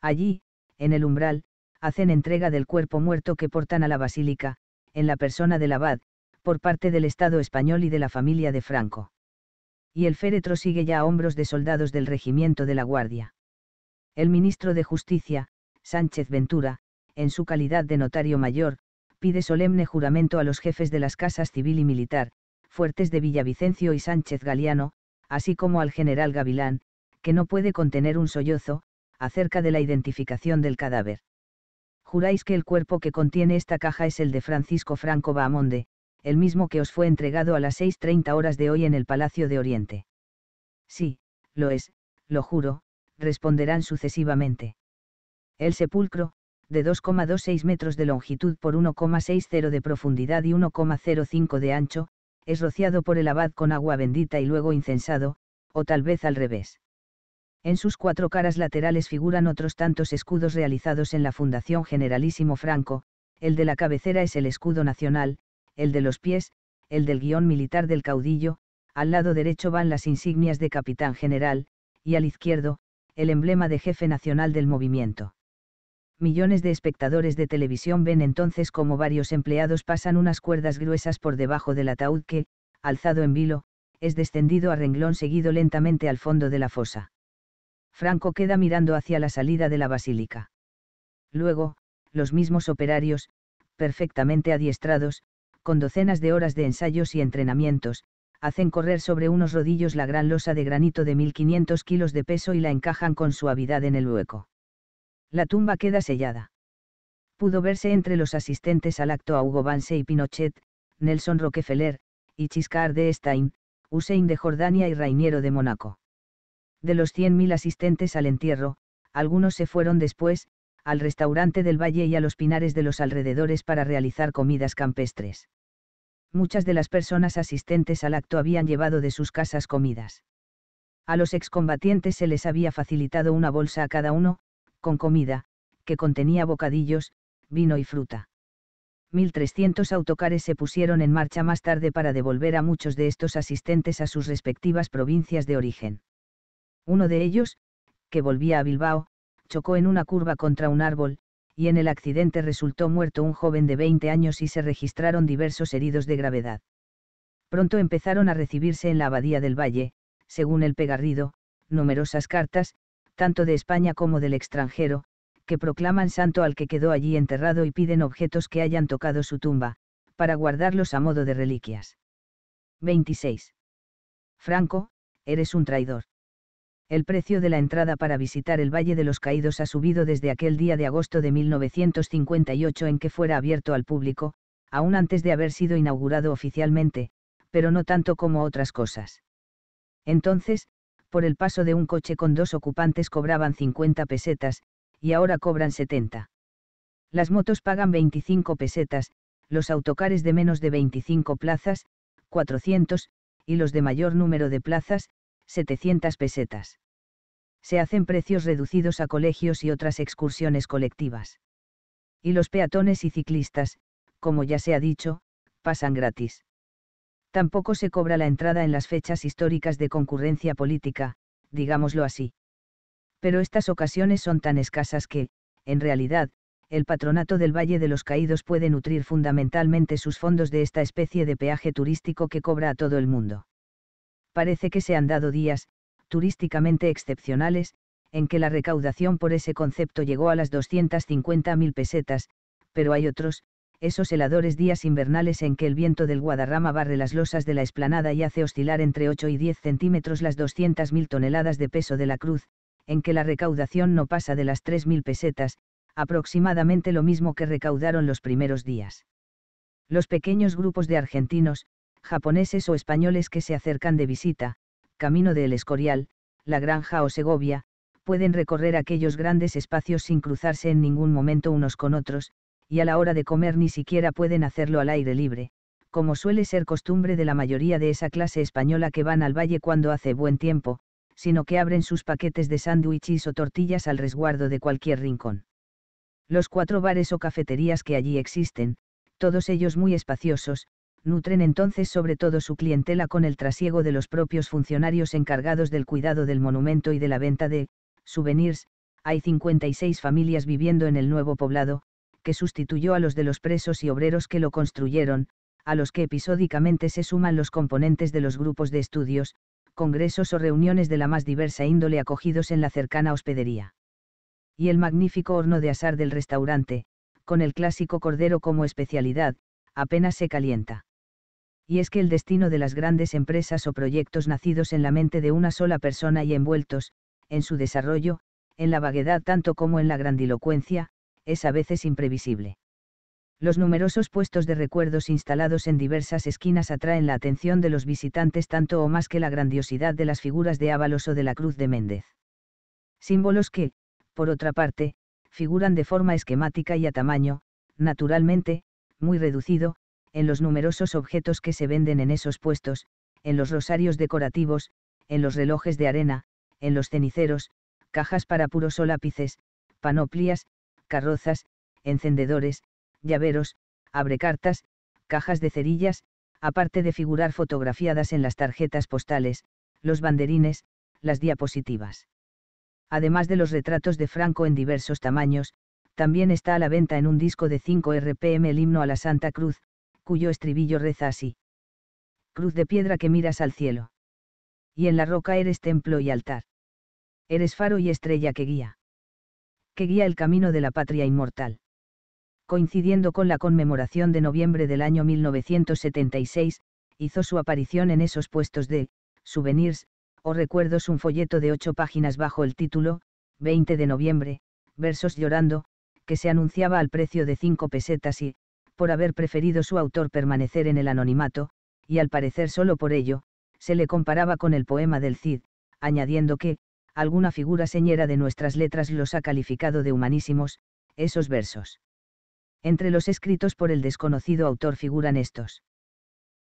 Allí, en el umbral, hacen entrega del cuerpo muerto que portan a la basílica, en la persona del abad, por parte del Estado español y de la familia de Franco. Y el féretro sigue ya a hombros de soldados del regimiento de la Guardia. El ministro de Justicia, Sánchez Ventura, en su calidad de notario mayor, pide solemne juramento a los jefes de las casas civil y militar, fuertes de Villavicencio y Sánchez Galiano, así como al general Gavilán, que no puede contener un sollozo, acerca de la identificación del cadáver. Juráis que el cuerpo que contiene esta caja es el de Francisco Franco Baamonde, el mismo que os fue entregado a las 6.30 horas de hoy en el Palacio de Oriente. Sí, lo es, lo juro, responderán sucesivamente. El sepulcro, de 2,26 metros de longitud por 1,60 de profundidad y 1,05 de ancho, es rociado por el abad con agua bendita y luego incensado, o tal vez al revés. En sus cuatro caras laterales figuran otros tantos escudos realizados en la Fundación Generalísimo Franco, el de la cabecera es el escudo nacional, el de los pies, el del guión militar del caudillo, al lado derecho van las insignias de capitán general, y al izquierdo, el emblema de jefe nacional del movimiento millones de espectadores de televisión ven entonces como varios empleados pasan unas cuerdas gruesas por debajo del ataúd que, alzado en vilo, es descendido a renglón seguido lentamente al fondo de la fosa. Franco queda mirando hacia la salida de la basílica. Luego, los mismos operarios, perfectamente adiestrados, con docenas de horas de ensayos y entrenamientos, hacen correr sobre unos rodillos la gran losa de granito de 1500 kilos de peso y la encajan con suavidad en el hueco. La tumba queda sellada. Pudo verse entre los asistentes al acto a Hugo Banse y Pinochet, Nelson Rockefeller, y chiscar de Stein, Hussein de Jordania y Rainiero de Mónaco. De los 100.000 asistentes al entierro, algunos se fueron después, al restaurante del valle y a los pinares de los alrededores para realizar comidas campestres. Muchas de las personas asistentes al acto habían llevado de sus casas comidas. A los excombatientes se les había facilitado una bolsa a cada uno, con comida, que contenía bocadillos, vino y fruta. 1.300 autocares se pusieron en marcha más tarde para devolver a muchos de estos asistentes a sus respectivas provincias de origen. Uno de ellos, que volvía a Bilbao, chocó en una curva contra un árbol, y en el accidente resultó muerto un joven de 20 años y se registraron diversos heridos de gravedad. Pronto empezaron a recibirse en la abadía del Valle, según el Pegarrido, numerosas cartas, tanto de España como del extranjero, que proclaman santo al que quedó allí enterrado y piden objetos que hayan tocado su tumba, para guardarlos a modo de reliquias. 26. Franco, eres un traidor. El precio de la entrada para visitar el Valle de los Caídos ha subido desde aquel día de agosto de 1958 en que fuera abierto al público, aún antes de haber sido inaugurado oficialmente, pero no tanto como otras cosas. Entonces, por el paso de un coche con dos ocupantes cobraban 50 pesetas, y ahora cobran 70. Las motos pagan 25 pesetas, los autocares de menos de 25 plazas, 400, y los de mayor número de plazas, 700 pesetas. Se hacen precios reducidos a colegios y otras excursiones colectivas. Y los peatones y ciclistas, como ya se ha dicho, pasan gratis. Tampoco se cobra la entrada en las fechas históricas de concurrencia política, digámoslo así. Pero estas ocasiones son tan escasas que, en realidad, el patronato del Valle de los Caídos puede nutrir fundamentalmente sus fondos de esta especie de peaje turístico que cobra a todo el mundo. Parece que se han dado días, turísticamente excepcionales, en que la recaudación por ese concepto llegó a las 250.000 pesetas, pero hay otros, esos heladores días invernales en que el viento del Guadarrama barre las losas de la esplanada y hace oscilar entre 8 y 10 centímetros las 200.000 toneladas de peso de la cruz, en que la recaudación no pasa de las 3.000 pesetas, aproximadamente lo mismo que recaudaron los primeros días. Los pequeños grupos de argentinos, japoneses o españoles que se acercan de visita, camino del Escorial, La Granja o Segovia, pueden recorrer aquellos grandes espacios sin cruzarse en ningún momento unos con otros, y a la hora de comer ni siquiera pueden hacerlo al aire libre, como suele ser costumbre de la mayoría de esa clase española que van al valle cuando hace buen tiempo, sino que abren sus paquetes de sándwiches o tortillas al resguardo de cualquier rincón. Los cuatro bares o cafeterías que allí existen, todos ellos muy espaciosos, nutren entonces sobre todo su clientela con el trasiego de los propios funcionarios encargados del cuidado del monumento y de la venta de souvenirs. Hay 56 familias viviendo en el nuevo poblado, que sustituyó a los de los presos y obreros que lo construyeron, a los que episódicamente se suman los componentes de los grupos de estudios, congresos o reuniones de la más diversa índole acogidos en la cercana hospedería. Y el magnífico horno de asar del restaurante, con el clásico cordero como especialidad, apenas se calienta. Y es que el destino de las grandes empresas o proyectos nacidos en la mente de una sola persona y envueltos, en su desarrollo, en la vaguedad tanto como en la grandilocuencia, es a veces imprevisible. Los numerosos puestos de recuerdos instalados en diversas esquinas atraen la atención de los visitantes tanto o más que la grandiosidad de las figuras de Ábalos o de la Cruz de Méndez. Símbolos que, por otra parte, figuran de forma esquemática y a tamaño, naturalmente, muy reducido, en los numerosos objetos que se venden en esos puestos, en los rosarios decorativos, en los relojes de arena, en los ceniceros, cajas para puros o lápices, panoplias, carrozas, encendedores, llaveros, abrecartas, cajas de cerillas, aparte de figurar fotografiadas en las tarjetas postales, los banderines, las diapositivas. Además de los retratos de Franco en diversos tamaños, también está a la venta en un disco de 5 RPM el himno a la Santa Cruz, cuyo estribillo reza así. Cruz de piedra que miras al cielo. Y en la roca eres templo y altar. Eres faro y estrella que guía que guía el camino de la patria inmortal. Coincidiendo con la conmemoración de noviembre del año 1976, hizo su aparición en esos puestos de souvenirs o recuerdos un folleto de ocho páginas bajo el título, 20 de noviembre, versos llorando, que se anunciaba al precio de cinco pesetas y, por haber preferido su autor permanecer en el anonimato, y al parecer solo por ello, se le comparaba con el poema del Cid, añadiendo que, alguna figura señera de nuestras letras los ha calificado de humanísimos, esos versos. Entre los escritos por el desconocido autor figuran estos.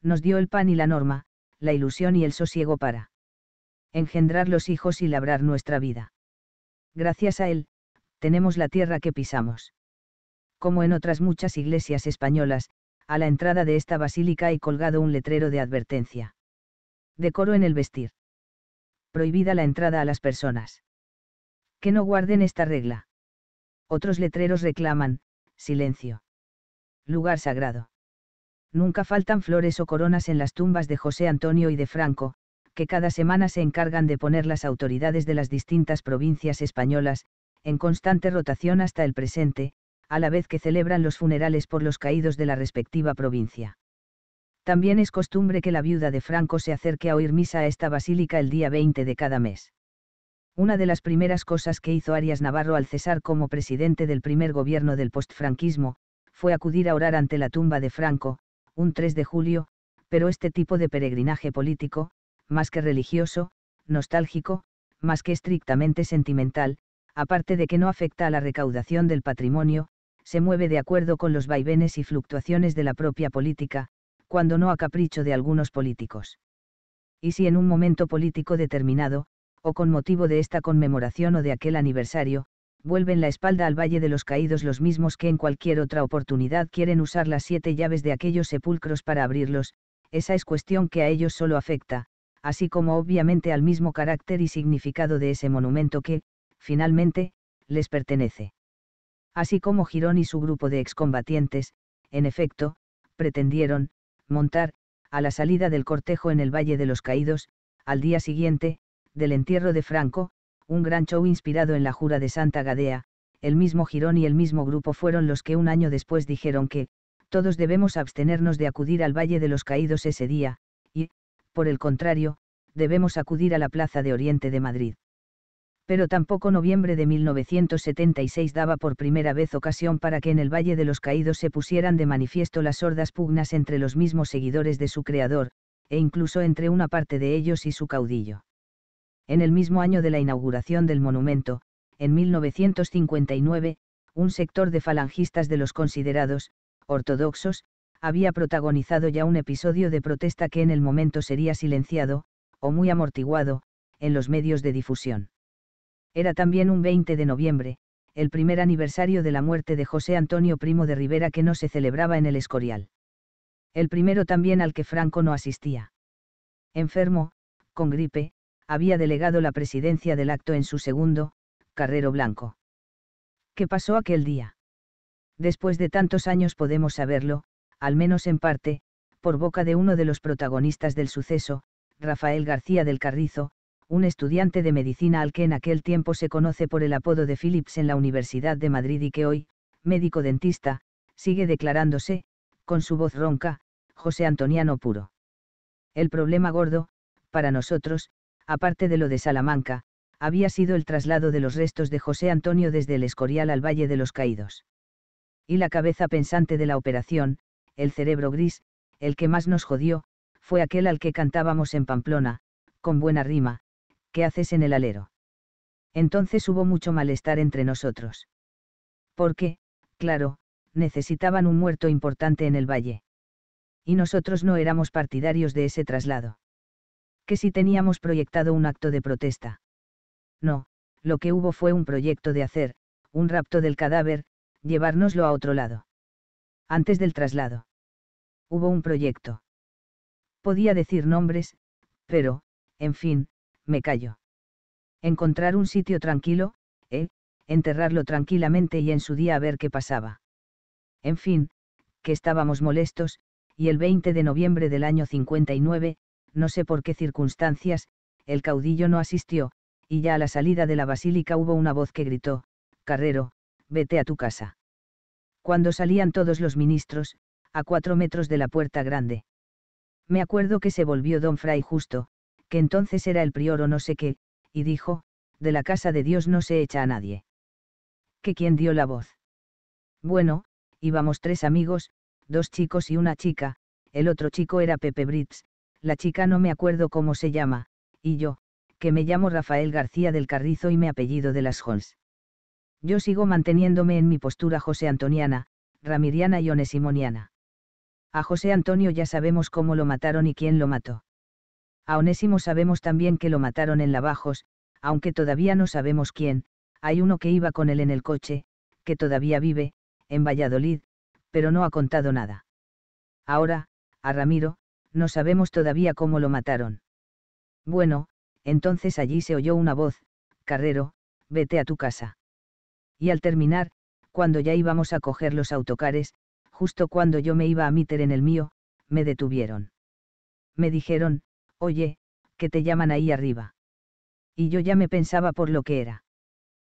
Nos dio el pan y la norma, la ilusión y el sosiego para engendrar los hijos y labrar nuestra vida. Gracias a él, tenemos la tierra que pisamos. Como en otras muchas iglesias españolas, a la entrada de esta basílica hay colgado un letrero de advertencia. Decoro en el vestir prohibida la entrada a las personas. Que no guarden esta regla. Otros letreros reclaman, silencio. Lugar sagrado. Nunca faltan flores o coronas en las tumbas de José Antonio y de Franco, que cada semana se encargan de poner las autoridades de las distintas provincias españolas, en constante rotación hasta el presente, a la vez que celebran los funerales por los caídos de la respectiva provincia. También es costumbre que la viuda de Franco se acerque a oír misa a esta basílica el día 20 de cada mes. Una de las primeras cosas que hizo Arias Navarro al cesar como presidente del primer gobierno del postfranquismo, fue acudir a orar ante la tumba de Franco, un 3 de julio, pero este tipo de peregrinaje político, más que religioso, nostálgico, más que estrictamente sentimental, aparte de que no afecta a la recaudación del patrimonio, se mueve de acuerdo con los vaivenes y fluctuaciones de la propia política, cuando no a capricho de algunos políticos. Y si en un momento político determinado, o con motivo de esta conmemoración o de aquel aniversario, vuelven la espalda al Valle de los Caídos los mismos que en cualquier otra oportunidad quieren usar las siete llaves de aquellos sepulcros para abrirlos, esa es cuestión que a ellos solo afecta, así como obviamente al mismo carácter y significado de ese monumento que, finalmente, les pertenece. Así como Girón y su grupo de excombatientes, en efecto, pretendieron, montar, a la salida del cortejo en el Valle de los Caídos, al día siguiente, del entierro de Franco, un gran show inspirado en la jura de Santa Gadea, el mismo Girón y el mismo grupo fueron los que un año después dijeron que, todos debemos abstenernos de acudir al Valle de los Caídos ese día, y, por el contrario, debemos acudir a la Plaza de Oriente de Madrid pero tampoco noviembre de 1976 daba por primera vez ocasión para que en el Valle de los Caídos se pusieran de manifiesto las sordas pugnas entre los mismos seguidores de su creador, e incluso entre una parte de ellos y su caudillo. En el mismo año de la inauguración del monumento, en 1959, un sector de falangistas de los considerados, ortodoxos, había protagonizado ya un episodio de protesta que en el momento sería silenciado, o muy amortiguado, en los medios de difusión era también un 20 de noviembre, el primer aniversario de la muerte de José Antonio Primo de Rivera que no se celebraba en el Escorial. El primero también al que Franco no asistía. Enfermo, con gripe, había delegado la presidencia del acto en su segundo, Carrero Blanco. ¿Qué pasó aquel día? Después de tantos años podemos saberlo, al menos en parte, por boca de uno de los protagonistas del suceso, Rafael García del Carrizo, un estudiante de medicina al que en aquel tiempo se conoce por el apodo de Phillips en la Universidad de Madrid y que hoy, médico dentista, sigue declarándose, con su voz ronca, José Antoniano puro. El problema gordo, para nosotros, aparte de lo de Salamanca, había sido el traslado de los restos de José Antonio desde el Escorial al Valle de los Caídos. Y la cabeza pensante de la operación, el cerebro gris, el que más nos jodió, fue aquel al que cantábamos en Pamplona, con buena rima, ¿qué haces en el alero? Entonces hubo mucho malestar entre nosotros. Porque, claro, necesitaban un muerto importante en el valle. Y nosotros no éramos partidarios de ese traslado. Que si teníamos proyectado un acto de protesta. No, lo que hubo fue un proyecto de hacer, un rapto del cadáver, llevárnoslo a otro lado. Antes del traslado. Hubo un proyecto. Podía decir nombres, pero, en fin, me callo. Encontrar un sitio tranquilo, ¿eh? enterrarlo tranquilamente y en su día a ver qué pasaba. En fin, que estábamos molestos, y el 20 de noviembre del año 59, no sé por qué circunstancias, el caudillo no asistió, y ya a la salida de la basílica hubo una voz que gritó, Carrero, vete a tu casa. Cuando salían todos los ministros, a cuatro metros de la puerta grande. Me acuerdo que se volvió don Fray justo, que entonces era el prior o no sé qué, y dijo, de la casa de Dios no se echa a nadie. ¿Que quién dio la voz? Bueno, íbamos tres amigos, dos chicos y una chica, el otro chico era Pepe Brits, la chica no me acuerdo cómo se llama, y yo, que me llamo Rafael García del Carrizo y me apellido de las Jones. Yo sigo manteniéndome en mi postura José Antoniana, Ramiriana y Onesimoniana. A José Antonio ya sabemos cómo lo mataron y quién lo mató. A Onésimo sabemos también que lo mataron en Lavajos, aunque todavía no sabemos quién, hay uno que iba con él en el coche, que todavía vive, en Valladolid, pero no ha contado nada. Ahora, a Ramiro, no sabemos todavía cómo lo mataron. Bueno, entonces allí se oyó una voz, Carrero, vete a tu casa. Y al terminar, cuando ya íbamos a coger los autocares, justo cuando yo me iba a meter en el mío, me detuvieron. Me dijeron, Oye, que te llaman ahí arriba. Y yo ya me pensaba por lo que era.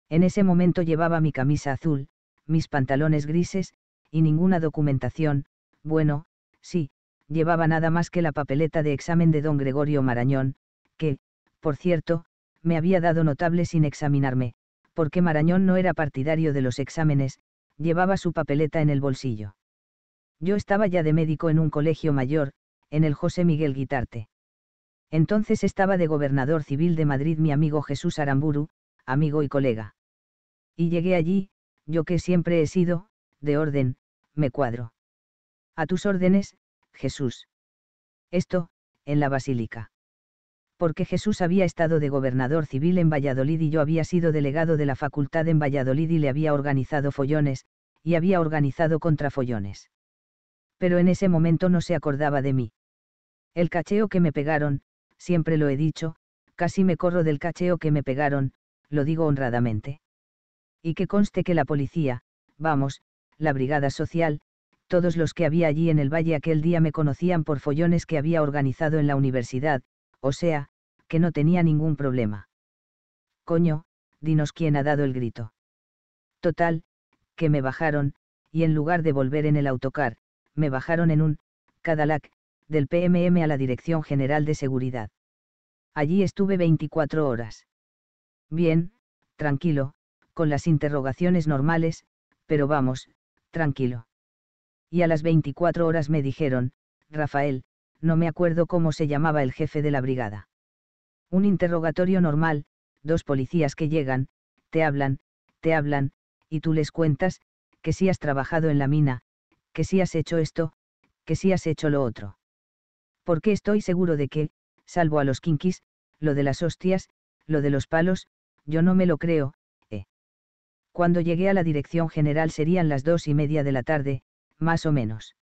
En ese momento llevaba mi camisa azul, mis pantalones grises, y ninguna documentación, bueno, sí, llevaba nada más que la papeleta de examen de don Gregorio Marañón, que, por cierto, me había dado notable sin examinarme, porque Marañón no era partidario de los exámenes, llevaba su papeleta en el bolsillo. Yo estaba ya de médico en un colegio mayor, en el José Miguel Guitarte. Entonces estaba de gobernador civil de Madrid mi amigo Jesús Aramburu, amigo y colega. Y llegué allí, yo que siempre he sido, de orden, me cuadro. A tus órdenes, Jesús. Esto, en la basílica. Porque Jesús había estado de gobernador civil en Valladolid y yo había sido delegado de la facultad en Valladolid y le había organizado follones, y había organizado contra follones. Pero en ese momento no se acordaba de mí. El cacheo que me pegaron, siempre lo he dicho, casi me corro del cacheo que me pegaron, lo digo honradamente. Y que conste que la policía, vamos, la brigada social, todos los que había allí en el valle aquel día me conocían por follones que había organizado en la universidad, o sea, que no tenía ningún problema. Coño, dinos quién ha dado el grito. Total, que me bajaron, y en lugar de volver en el autocar, me bajaron en un, Cadillac, del PMM a la Dirección General de Seguridad. Allí estuve 24 horas. Bien, tranquilo, con las interrogaciones normales, pero vamos, tranquilo. Y a las 24 horas me dijeron, Rafael, no me acuerdo cómo se llamaba el jefe de la brigada. Un interrogatorio normal, dos policías que llegan, te hablan, te hablan, y tú les cuentas, que si has trabajado en la mina, que si has hecho esto, que si has hecho lo otro porque estoy seguro de que, salvo a los quinquis, lo de las hostias, lo de los palos, yo no me lo creo, eh. Cuando llegué a la dirección general serían las dos y media de la tarde, más o menos.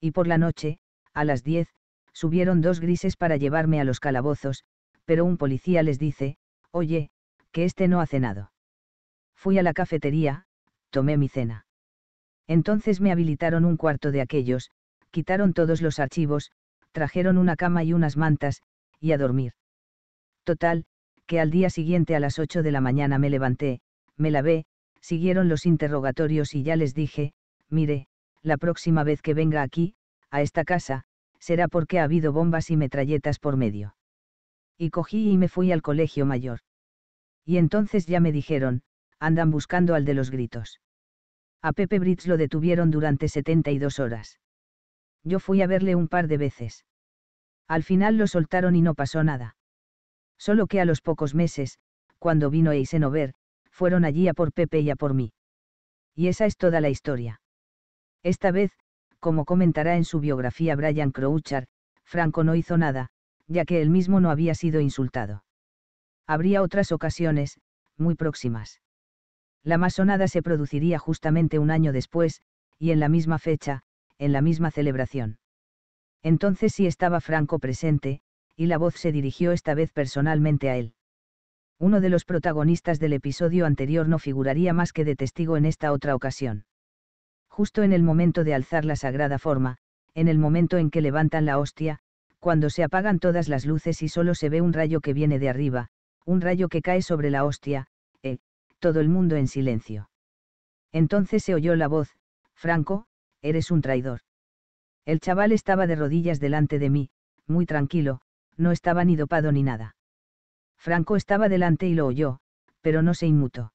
Y por la noche, a las diez, subieron dos grises para llevarme a los calabozos, pero un policía les dice, oye, que este no ha cenado. Fui a la cafetería, tomé mi cena. Entonces me habilitaron un cuarto de aquellos, quitaron todos los archivos, trajeron una cama y unas mantas, y a dormir. Total, que al día siguiente a las 8 de la mañana me levanté, me lavé, siguieron los interrogatorios y ya les dije, mire, la próxima vez que venga aquí, a esta casa, será porque ha habido bombas y metralletas por medio. Y cogí y me fui al colegio mayor. Y entonces ya me dijeron, andan buscando al de los gritos. A Pepe Brits lo detuvieron durante 72 horas yo fui a verle un par de veces. Al final lo soltaron y no pasó nada. Solo que a los pocos meses, cuando vino Eisenhower, fueron allí a por Pepe y a por mí. Y esa es toda la historia. Esta vez, como comentará en su biografía Brian Crouchard, Franco no hizo nada, ya que él mismo no había sido insultado. Habría otras ocasiones, muy próximas. La masonada se produciría justamente un año después, y en la misma fecha, en la misma celebración. Entonces sí estaba Franco presente, y la voz se dirigió esta vez personalmente a él. Uno de los protagonistas del episodio anterior no figuraría más que de testigo en esta otra ocasión. Justo en el momento de alzar la sagrada forma, en el momento en que levantan la hostia, cuando se apagan todas las luces y solo se ve un rayo que viene de arriba, un rayo que cae sobre la hostia, eh, todo el mundo en silencio. Entonces se oyó la voz, Franco, eres un traidor. El chaval estaba de rodillas delante de mí, muy tranquilo, no estaba ni dopado ni nada. Franco estaba delante y lo oyó, pero no se inmutó.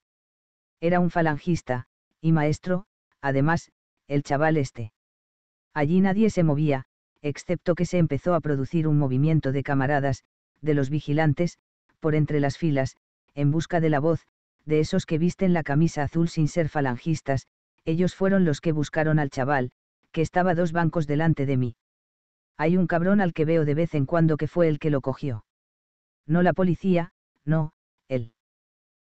Era un falangista, y maestro, además, el chaval este. Allí nadie se movía, excepto que se empezó a producir un movimiento de camaradas, de los vigilantes, por entre las filas, en busca de la voz, de esos que visten la camisa azul sin ser falangistas, ellos fueron los que buscaron al chaval, que estaba dos bancos delante de mí. Hay un cabrón al que veo de vez en cuando que fue el que lo cogió. No la policía, no, él.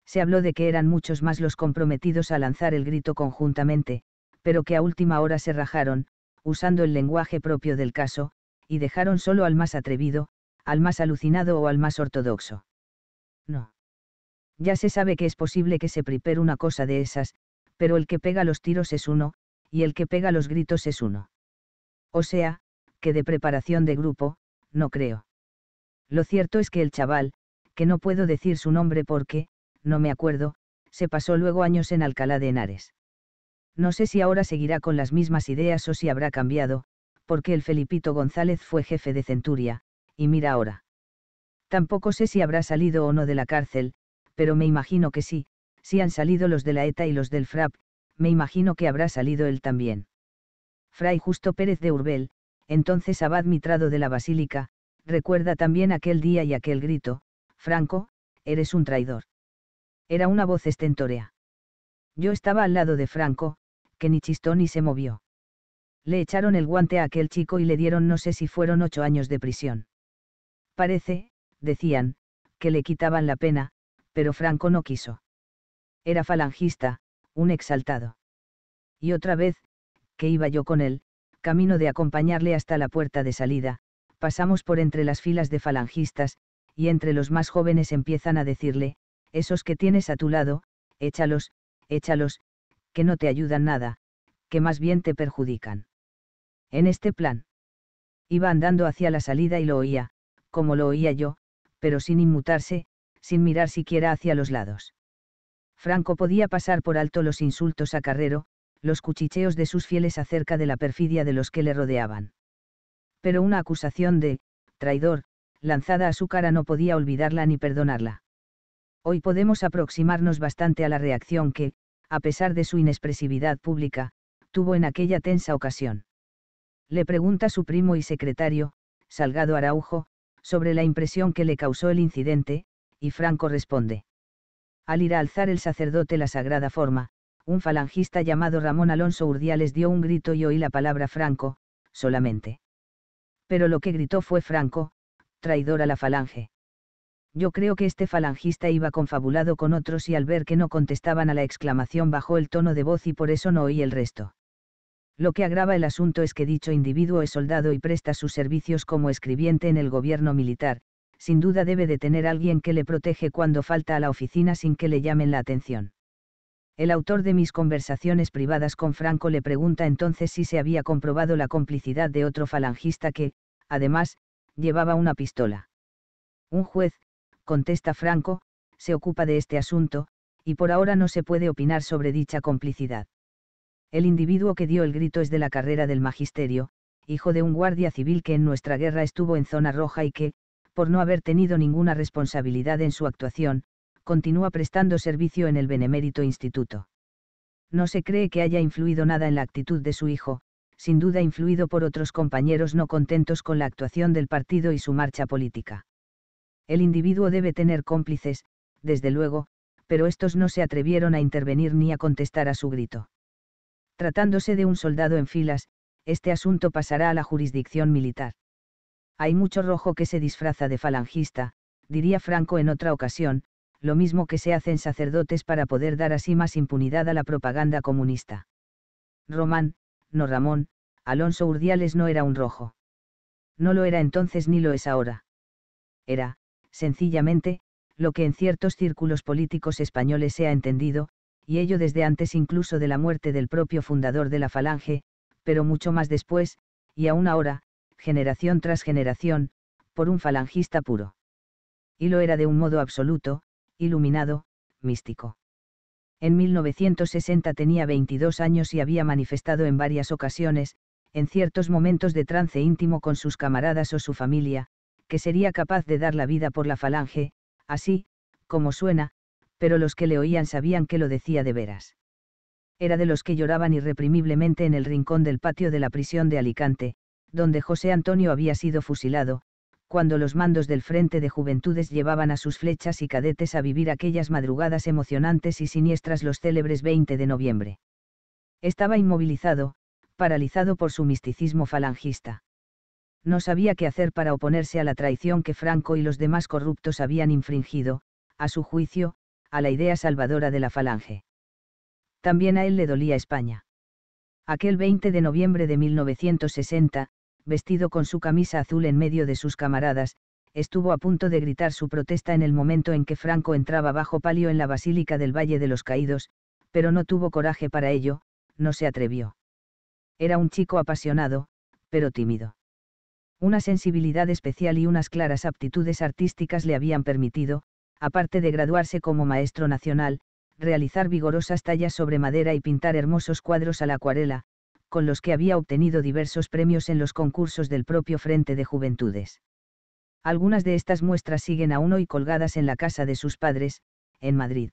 Se habló de que eran muchos más los comprometidos a lanzar el grito conjuntamente, pero que a última hora se rajaron, usando el lenguaje propio del caso, y dejaron solo al más atrevido, al más alucinado o al más ortodoxo. No. Ya se sabe que es posible que se prepare una cosa de esas, pero el que pega los tiros es uno, y el que pega los gritos es uno. O sea, que de preparación de grupo, no creo. Lo cierto es que el chaval, que no puedo decir su nombre porque, no me acuerdo, se pasó luego años en Alcalá de Henares. No sé si ahora seguirá con las mismas ideas o si habrá cambiado, porque el Felipito González fue jefe de Centuria, y mira ahora. Tampoco sé si habrá salido o no de la cárcel, pero me imagino que sí, si han salido los de la ETA y los del FRAP, me imagino que habrá salido él también. Fray Justo Pérez de Urbel, entonces abad mitrado de la Basílica, recuerda también aquel día y aquel grito, Franco, eres un traidor. Era una voz estentórea. Yo estaba al lado de Franco, que ni chistó ni se movió. Le echaron el guante a aquel chico y le dieron no sé si fueron ocho años de prisión. Parece, decían, que le quitaban la pena, pero Franco no quiso. Era falangista, un exaltado. Y otra vez, que iba yo con él, camino de acompañarle hasta la puerta de salida, pasamos por entre las filas de falangistas, y entre los más jóvenes empiezan a decirle, esos que tienes a tu lado, échalos, échalos, que no te ayudan nada, que más bien te perjudican. En este plan. Iba andando hacia la salida y lo oía, como lo oía yo, pero sin inmutarse, sin mirar siquiera hacia los lados. Franco podía pasar por alto los insultos a Carrero, los cuchicheos de sus fieles acerca de la perfidia de los que le rodeaban. Pero una acusación de, traidor, lanzada a su cara no podía olvidarla ni perdonarla. Hoy podemos aproximarnos bastante a la reacción que, a pesar de su inexpresividad pública, tuvo en aquella tensa ocasión. Le pregunta su primo y secretario, Salgado Araujo, sobre la impresión que le causó el incidente, y Franco responde. Al ir a alzar el sacerdote la sagrada forma, un falangista llamado Ramón Alonso Urdiales dio un grito y oí la palabra Franco, solamente. Pero lo que gritó fue Franco, traidor a la falange. Yo creo que este falangista iba confabulado con otros y al ver que no contestaban a la exclamación bajó el tono de voz y por eso no oí el resto. Lo que agrava el asunto es que dicho individuo es soldado y presta sus servicios como escribiente en el gobierno militar, sin duda debe de tener alguien que le protege cuando falta a la oficina sin que le llamen la atención. El autor de mis conversaciones privadas con Franco le pregunta entonces si se había comprobado la complicidad de otro falangista que, además, llevaba una pistola. Un juez, contesta Franco, se ocupa de este asunto, y por ahora no se puede opinar sobre dicha complicidad. El individuo que dio el grito es de la carrera del magisterio, hijo de un guardia civil que en nuestra guerra estuvo en zona roja y que, por no haber tenido ninguna responsabilidad en su actuación, continúa prestando servicio en el Benemérito Instituto. No se cree que haya influido nada en la actitud de su hijo, sin duda influido por otros compañeros no contentos con la actuación del partido y su marcha política. El individuo debe tener cómplices, desde luego, pero estos no se atrevieron a intervenir ni a contestar a su grito. Tratándose de un soldado en filas, este asunto pasará a la jurisdicción militar. Hay mucho rojo que se disfraza de falangista, diría Franco en otra ocasión, lo mismo que se hacen sacerdotes para poder dar así más impunidad a la propaganda comunista. Román, no Ramón, Alonso Urdiales no era un rojo. No lo era entonces ni lo es ahora. Era, sencillamente, lo que en ciertos círculos políticos españoles se ha entendido, y ello desde antes incluso de la muerte del propio fundador de la Falange, pero mucho más después, y aún ahora, generación tras generación, por un falangista puro. Y lo era de un modo absoluto, iluminado, místico. En 1960 tenía 22 años y había manifestado en varias ocasiones, en ciertos momentos de trance íntimo con sus camaradas o su familia, que sería capaz de dar la vida por la falange, así, como suena, pero los que le oían sabían que lo decía de veras. Era de los que lloraban irreprimiblemente en el rincón del patio de la prisión de Alicante, donde José Antonio había sido fusilado, cuando los mandos del Frente de Juventudes llevaban a sus flechas y cadetes a vivir aquellas madrugadas emocionantes y siniestras los célebres 20 de noviembre. Estaba inmovilizado, paralizado por su misticismo falangista. No sabía qué hacer para oponerse a la traición que Franco y los demás corruptos habían infringido, a su juicio, a la idea salvadora de la falange. También a él le dolía España. Aquel 20 de noviembre de 1960, vestido con su camisa azul en medio de sus camaradas, estuvo a punto de gritar su protesta en el momento en que Franco entraba bajo palio en la Basílica del Valle de los Caídos, pero no tuvo coraje para ello, no se atrevió. Era un chico apasionado, pero tímido. Una sensibilidad especial y unas claras aptitudes artísticas le habían permitido, aparte de graduarse como maestro nacional, realizar vigorosas tallas sobre madera y pintar hermosos cuadros a la acuarela, con los que había obtenido diversos premios en los concursos del propio Frente de Juventudes. Algunas de estas muestras siguen aún hoy colgadas en la casa de sus padres, en Madrid.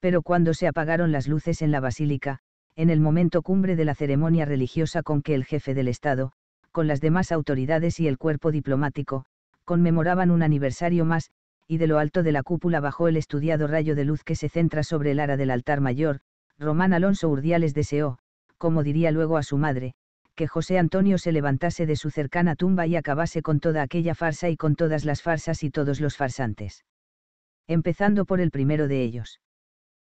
Pero cuando se apagaron las luces en la basílica, en el momento cumbre de la ceremonia religiosa con que el jefe del Estado, con las demás autoridades y el cuerpo diplomático, conmemoraban un aniversario más, y de lo alto de la cúpula bajó el estudiado rayo de luz que se centra sobre el ara del altar mayor, Román Alonso Urdiales deseó, como diría luego a su madre, que José Antonio se levantase de su cercana tumba y acabase con toda aquella farsa y con todas las farsas y todos los farsantes. Empezando por el primero de ellos.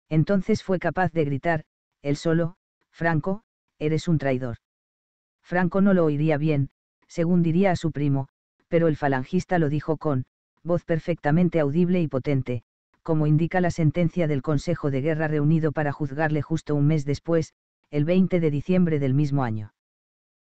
Entonces fue capaz de gritar, él solo, Franco, eres un traidor. Franco no lo oiría bien, según diría a su primo, pero el falangista lo dijo con, voz perfectamente audible y potente, como indica la sentencia del Consejo de Guerra reunido para juzgarle justo un mes después, el 20 de diciembre del mismo año.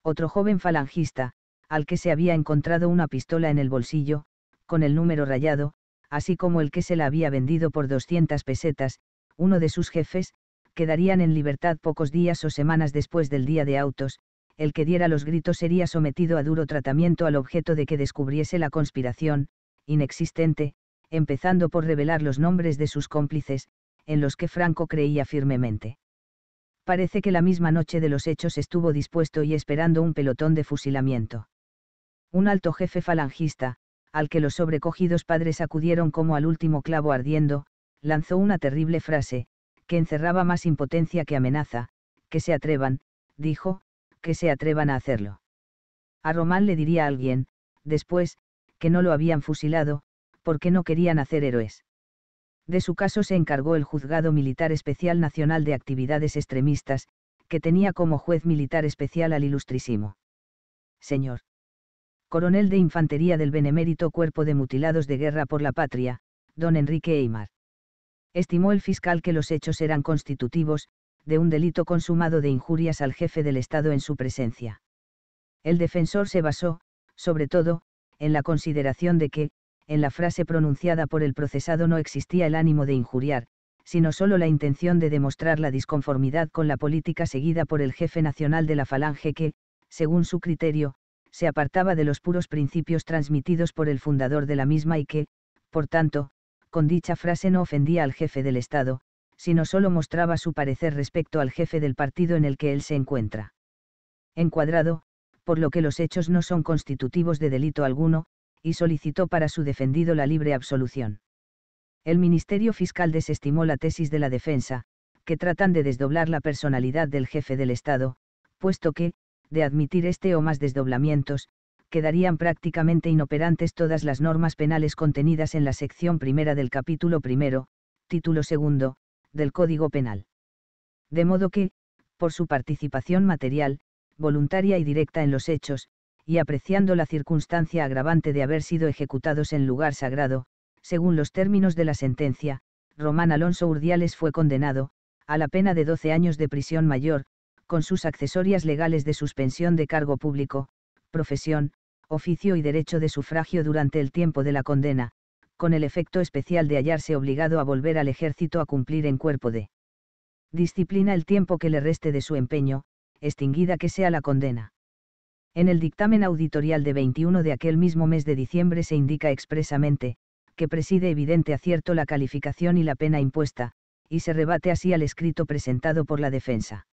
Otro joven falangista, al que se había encontrado una pistola en el bolsillo, con el número rayado, así como el que se la había vendido por 200 pesetas, uno de sus jefes, quedarían en libertad pocos días o semanas después del día de autos, el que diera los gritos sería sometido a duro tratamiento al objeto de que descubriese la conspiración, inexistente, empezando por revelar los nombres de sus cómplices, en los que Franco creía firmemente parece que la misma noche de los hechos estuvo dispuesto y esperando un pelotón de fusilamiento. Un alto jefe falangista, al que los sobrecogidos padres acudieron como al último clavo ardiendo, lanzó una terrible frase, que encerraba más impotencia que amenaza, que se atrevan, dijo, que se atrevan a hacerlo. A Román le diría alguien, después, que no lo habían fusilado, porque no querían hacer héroes. De su caso se encargó el Juzgado Militar Especial Nacional de Actividades Extremistas, que tenía como juez militar especial al ilustrísimo. Señor. Coronel de Infantería del Benemérito Cuerpo de Mutilados de Guerra por la Patria, don Enrique Eymar. Estimó el fiscal que los hechos eran constitutivos, de un delito consumado de injurias al jefe del Estado en su presencia. El defensor se basó, sobre todo, en la consideración de que, en la frase pronunciada por el procesado no existía el ánimo de injuriar, sino solo la intención de demostrar la disconformidad con la política seguida por el jefe nacional de la Falange que, según su criterio, se apartaba de los puros principios transmitidos por el fundador de la misma y que, por tanto, con dicha frase no ofendía al jefe del Estado, sino solo mostraba su parecer respecto al jefe del partido en el que él se encuentra. Encuadrado, por lo que los hechos no son constitutivos de delito alguno, y solicitó para su defendido la libre absolución. El Ministerio Fiscal desestimó la tesis de la defensa, que tratan de desdoblar la personalidad del jefe del Estado, puesto que, de admitir este o más desdoblamientos, quedarían prácticamente inoperantes todas las normas penales contenidas en la sección primera del capítulo primero, título segundo, del Código Penal. De modo que, por su participación material, voluntaria y directa en los hechos, y apreciando la circunstancia agravante de haber sido ejecutados en lugar sagrado, según los términos de la sentencia, Román Alonso Urdiales fue condenado, a la pena de 12 años de prisión mayor, con sus accesorias legales de suspensión de cargo público, profesión, oficio y derecho de sufragio durante el tiempo de la condena, con el efecto especial de hallarse obligado a volver al ejército a cumplir en cuerpo de disciplina el tiempo que le reste de su empeño, extinguida que sea la condena. En el dictamen auditorial de 21 de aquel mismo mes de diciembre se indica expresamente, que preside evidente acierto la calificación y la pena impuesta, y se rebate así al escrito presentado por la defensa.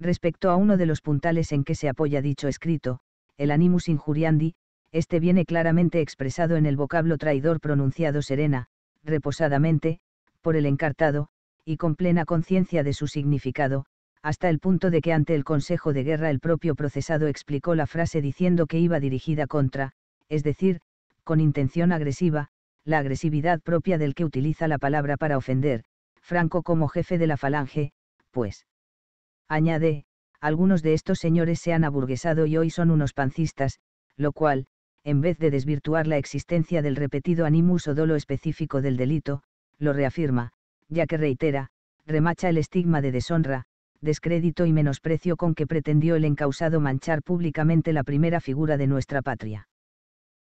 Respecto a uno de los puntales en que se apoya dicho escrito, el animus injuriandi, este viene claramente expresado en el vocablo traidor pronunciado serena, reposadamente, por el encartado, y con plena conciencia de su significado, hasta el punto de que ante el Consejo de Guerra el propio procesado explicó la frase diciendo que iba dirigida contra, es decir, con intención agresiva, la agresividad propia del que utiliza la palabra para ofender, Franco como jefe de la falange, pues. Añade, algunos de estos señores se han aburguesado y hoy son unos pancistas, lo cual, en vez de desvirtuar la existencia del repetido animus o dolo específico del delito, lo reafirma, ya que reitera, remacha el estigma de deshonra, descrédito y menosprecio con que pretendió el encausado manchar públicamente la primera figura de nuestra patria.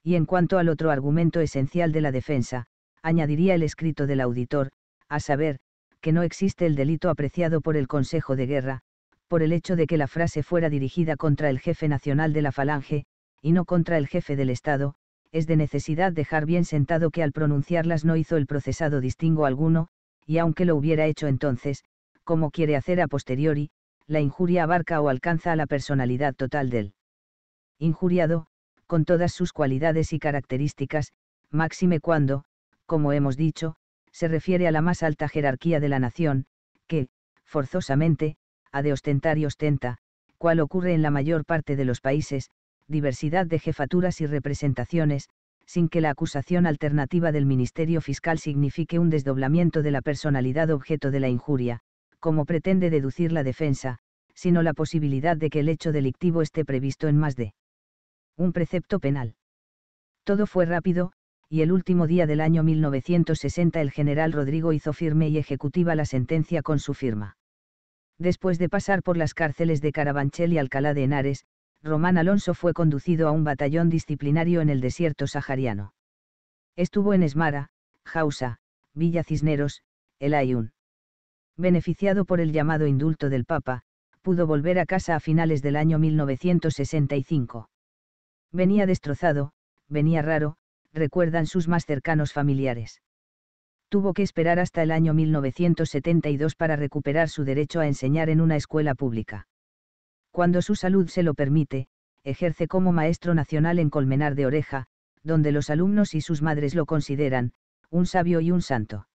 Y en cuanto al otro argumento esencial de la defensa, añadiría el escrito del auditor, a saber, que no existe el delito apreciado por el Consejo de Guerra, por el hecho de que la frase fuera dirigida contra el jefe nacional de la Falange, y no contra el jefe del Estado, es de necesidad dejar bien sentado que al pronunciarlas no hizo el procesado distingo alguno, y aunque lo hubiera hecho entonces, como quiere hacer a posteriori, la injuria abarca o alcanza a la personalidad total del injuriado, con todas sus cualidades y características, máxime cuando, como hemos dicho, se refiere a la más alta jerarquía de la nación, que, forzosamente, ha de ostentar y ostenta, cual ocurre en la mayor parte de los países, diversidad de jefaturas y representaciones, sin que la acusación alternativa del Ministerio Fiscal signifique un desdoblamiento de la personalidad objeto de la injuria, como pretende deducir la defensa, sino la posibilidad de que el hecho delictivo esté previsto en más de un precepto penal. Todo fue rápido, y el último día del año 1960 el general Rodrigo hizo firme y ejecutiva la sentencia con su firma. Después de pasar por las cárceles de Carabanchel y Alcalá de Henares, Román Alonso fue conducido a un batallón disciplinario en el desierto sahariano. Estuvo en Esmara, Jausa, Villa Cisneros, El Ayun beneficiado por el llamado indulto del Papa, pudo volver a casa a finales del año 1965. Venía destrozado, venía raro, recuerdan sus más cercanos familiares. Tuvo que esperar hasta el año 1972 para recuperar su derecho a enseñar en una escuela pública. Cuando su salud se lo permite, ejerce como maestro nacional en Colmenar de Oreja, donde los alumnos y sus madres lo consideran, un sabio y un santo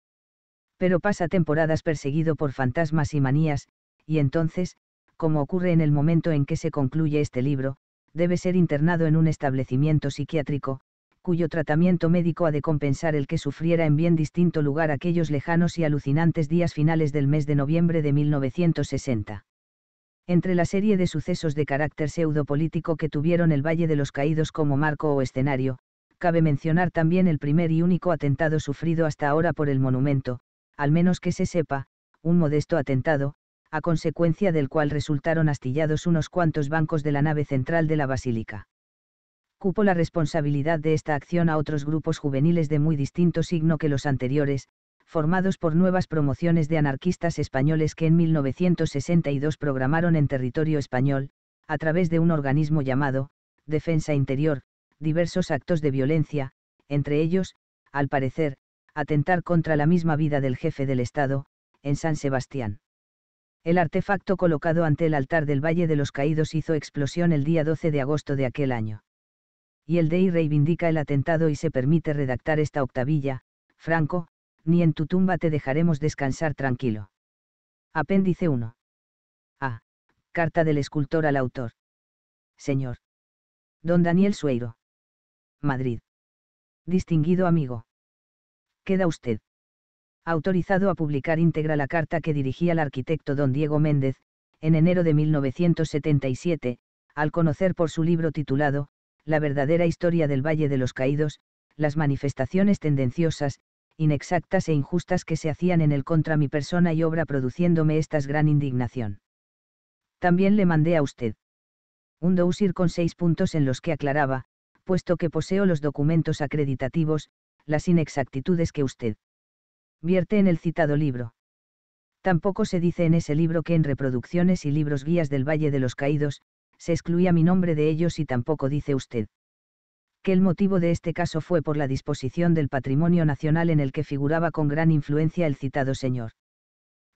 pero pasa temporadas perseguido por fantasmas y manías, y entonces, como ocurre en el momento en que se concluye este libro, debe ser internado en un establecimiento psiquiátrico, cuyo tratamiento médico ha de compensar el que sufriera en bien distinto lugar aquellos lejanos y alucinantes días finales del mes de noviembre de 1960. Entre la serie de sucesos de carácter pseudopolítico que tuvieron el Valle de los Caídos como marco o escenario, cabe mencionar también el primer y único atentado sufrido hasta ahora por el monumento, al menos que se sepa, un modesto atentado, a consecuencia del cual resultaron astillados unos cuantos bancos de la nave central de la basílica. Cupo la responsabilidad de esta acción a otros grupos juveniles de muy distinto signo que los anteriores, formados por nuevas promociones de anarquistas españoles que en 1962 programaron en territorio español, a través de un organismo llamado, Defensa Interior, diversos actos de violencia, entre ellos, al parecer, atentar contra la misma vida del jefe del Estado, en San Sebastián. El artefacto colocado ante el altar del Valle de los Caídos hizo explosión el día 12 de agosto de aquel año. Y el DEI reivindica el atentado y se permite redactar esta octavilla, Franco, ni en tu tumba te dejaremos descansar tranquilo. Apéndice 1. A. Carta del escultor al autor. Señor. Don Daniel Sueiro. Madrid. Distinguido amigo queda usted autorizado a publicar íntegra la carta que dirigía al arquitecto don Diego Méndez, en enero de 1977, al conocer por su libro titulado, La verdadera historia del Valle de los Caídos, las manifestaciones tendenciosas, inexactas e injustas que se hacían en él contra mi persona y obra produciéndome estas gran indignación. También le mandé a usted un dossier con seis puntos en los que aclaraba, puesto que poseo los documentos acreditativos, las inexactitudes que usted vierte en el citado libro. Tampoco se dice en ese libro que en reproducciones y libros guías del Valle de los Caídos, se excluía mi nombre de ellos y tampoco dice usted que el motivo de este caso fue por la disposición del patrimonio nacional en el que figuraba con gran influencia el citado señor.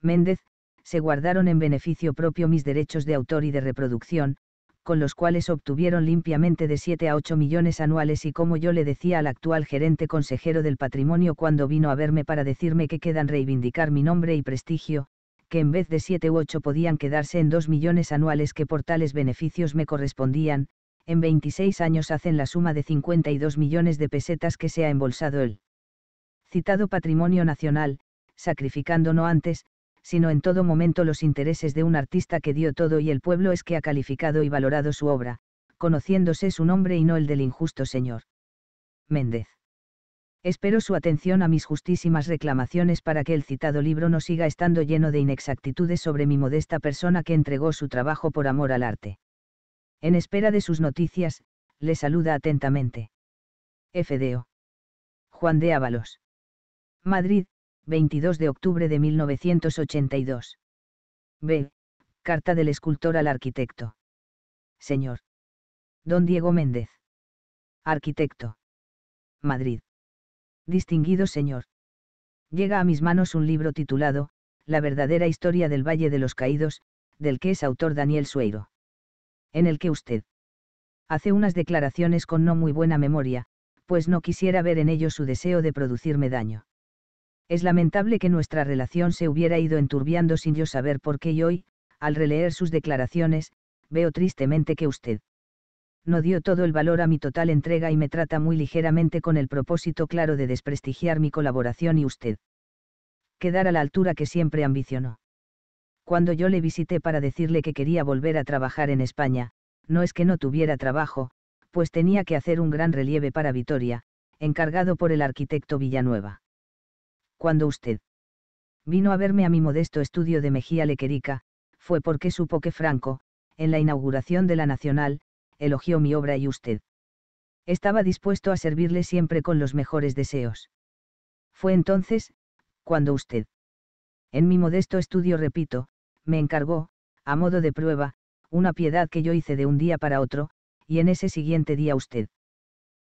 Méndez, se guardaron en beneficio propio mis derechos de autor y de reproducción, con los cuales obtuvieron limpiamente de 7 a 8 millones anuales y como yo le decía al actual gerente consejero del patrimonio cuando vino a verme para decirme que quedan reivindicar mi nombre y prestigio, que en vez de 7 u 8 podían quedarse en 2 millones anuales que por tales beneficios me correspondían, en 26 años hacen la suma de 52 millones de pesetas que se ha embolsado el citado patrimonio nacional, sacrificando no antes, sino en todo momento los intereses de un artista que dio todo y el pueblo es que ha calificado y valorado su obra, conociéndose su nombre y no el del injusto señor. Méndez. Espero su atención a mis justísimas reclamaciones para que el citado libro no siga estando lleno de inexactitudes sobre mi modesta persona que entregó su trabajo por amor al arte. En espera de sus noticias, le saluda atentamente. FDO. Juan de Ábalos. Madrid, 22 de octubre de 1982. B. Carta del escultor al arquitecto. Señor. Don Diego Méndez. Arquitecto. Madrid. Distinguido señor. Llega a mis manos un libro titulado, La verdadera historia del Valle de los Caídos, del que es autor Daniel Sueiro. En el que usted hace unas declaraciones con no muy buena memoria, pues no quisiera ver en ello su deseo de producirme daño. Es lamentable que nuestra relación se hubiera ido enturbiando sin yo saber por qué y hoy, al releer sus declaraciones, veo tristemente que usted no dio todo el valor a mi total entrega y me trata muy ligeramente con el propósito claro de desprestigiar mi colaboración y usted quedar a la altura que siempre ambicionó. Cuando yo le visité para decirle que quería volver a trabajar en España, no es que no tuviera trabajo, pues tenía que hacer un gran relieve para Vitoria, encargado por el arquitecto Villanueva cuando usted vino a verme a mi modesto estudio de Mejía Lequerica, fue porque supo que Franco, en la inauguración de la Nacional, elogió mi obra y usted estaba dispuesto a servirle siempre con los mejores deseos. Fue entonces, cuando usted, en mi modesto estudio, repito, me encargó, a modo de prueba, una piedad que yo hice de un día para otro, y en ese siguiente día usted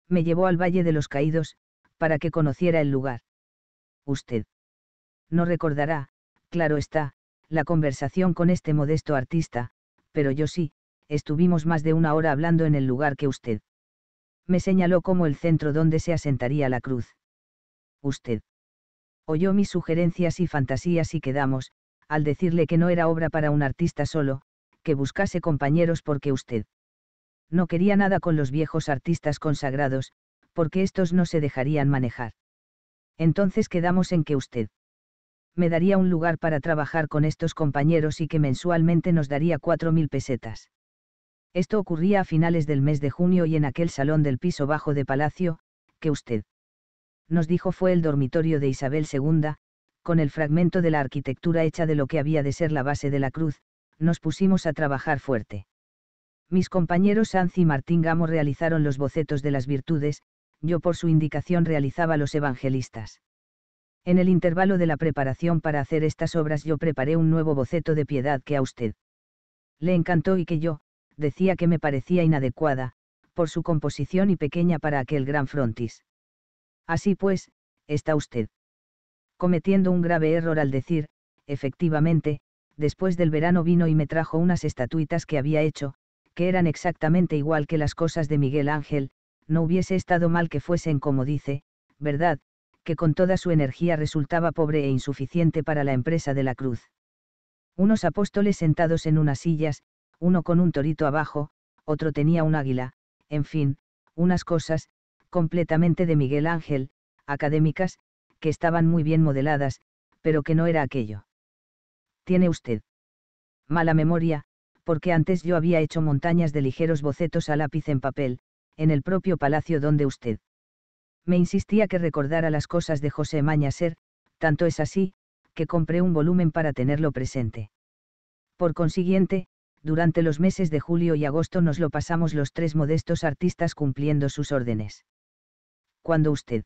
me llevó al Valle de los Caídos, para que conociera el lugar usted. No recordará, claro está, la conversación con este modesto artista, pero yo sí, estuvimos más de una hora hablando en el lugar que usted. Me señaló como el centro donde se asentaría la cruz. Usted. Oyó mis sugerencias y fantasías y quedamos, al decirle que no era obra para un artista solo, que buscase compañeros porque usted. No quería nada con los viejos artistas consagrados, porque estos no se dejarían manejar. Entonces quedamos en que usted me daría un lugar para trabajar con estos compañeros y que mensualmente nos daría mil pesetas. Esto ocurría a finales del mes de junio y en aquel salón del piso bajo de Palacio, que usted nos dijo fue el dormitorio de Isabel II, con el fragmento de la arquitectura hecha de lo que había de ser la base de la cruz, nos pusimos a trabajar fuerte. Mis compañeros Sanz y Martín Gamo realizaron los bocetos de las virtudes, yo por su indicación realizaba los evangelistas. En el intervalo de la preparación para hacer estas obras yo preparé un nuevo boceto de piedad que a usted le encantó y que yo, decía que me parecía inadecuada, por su composición y pequeña para aquel gran frontis. Así pues, está usted cometiendo un grave error al decir, efectivamente, después del verano vino y me trajo unas estatuitas que había hecho, que eran exactamente igual que las cosas de Miguel Ángel, no hubiese estado mal que fuesen como dice, ¿verdad? que con toda su energía resultaba pobre e insuficiente para la empresa de la cruz. Unos apóstoles sentados en unas sillas, uno con un torito abajo, otro tenía un águila, en fin, unas cosas, completamente de Miguel Ángel, académicas, que estaban muy bien modeladas, pero que no era aquello. Tiene usted mala memoria, porque antes yo había hecho montañas de ligeros bocetos a lápiz en papel, en el propio palacio donde usted. Me insistía que recordara las cosas de José Mañaser, tanto es así, que compré un volumen para tenerlo presente. Por consiguiente, durante los meses de julio y agosto nos lo pasamos los tres modestos artistas cumpliendo sus órdenes. Cuando usted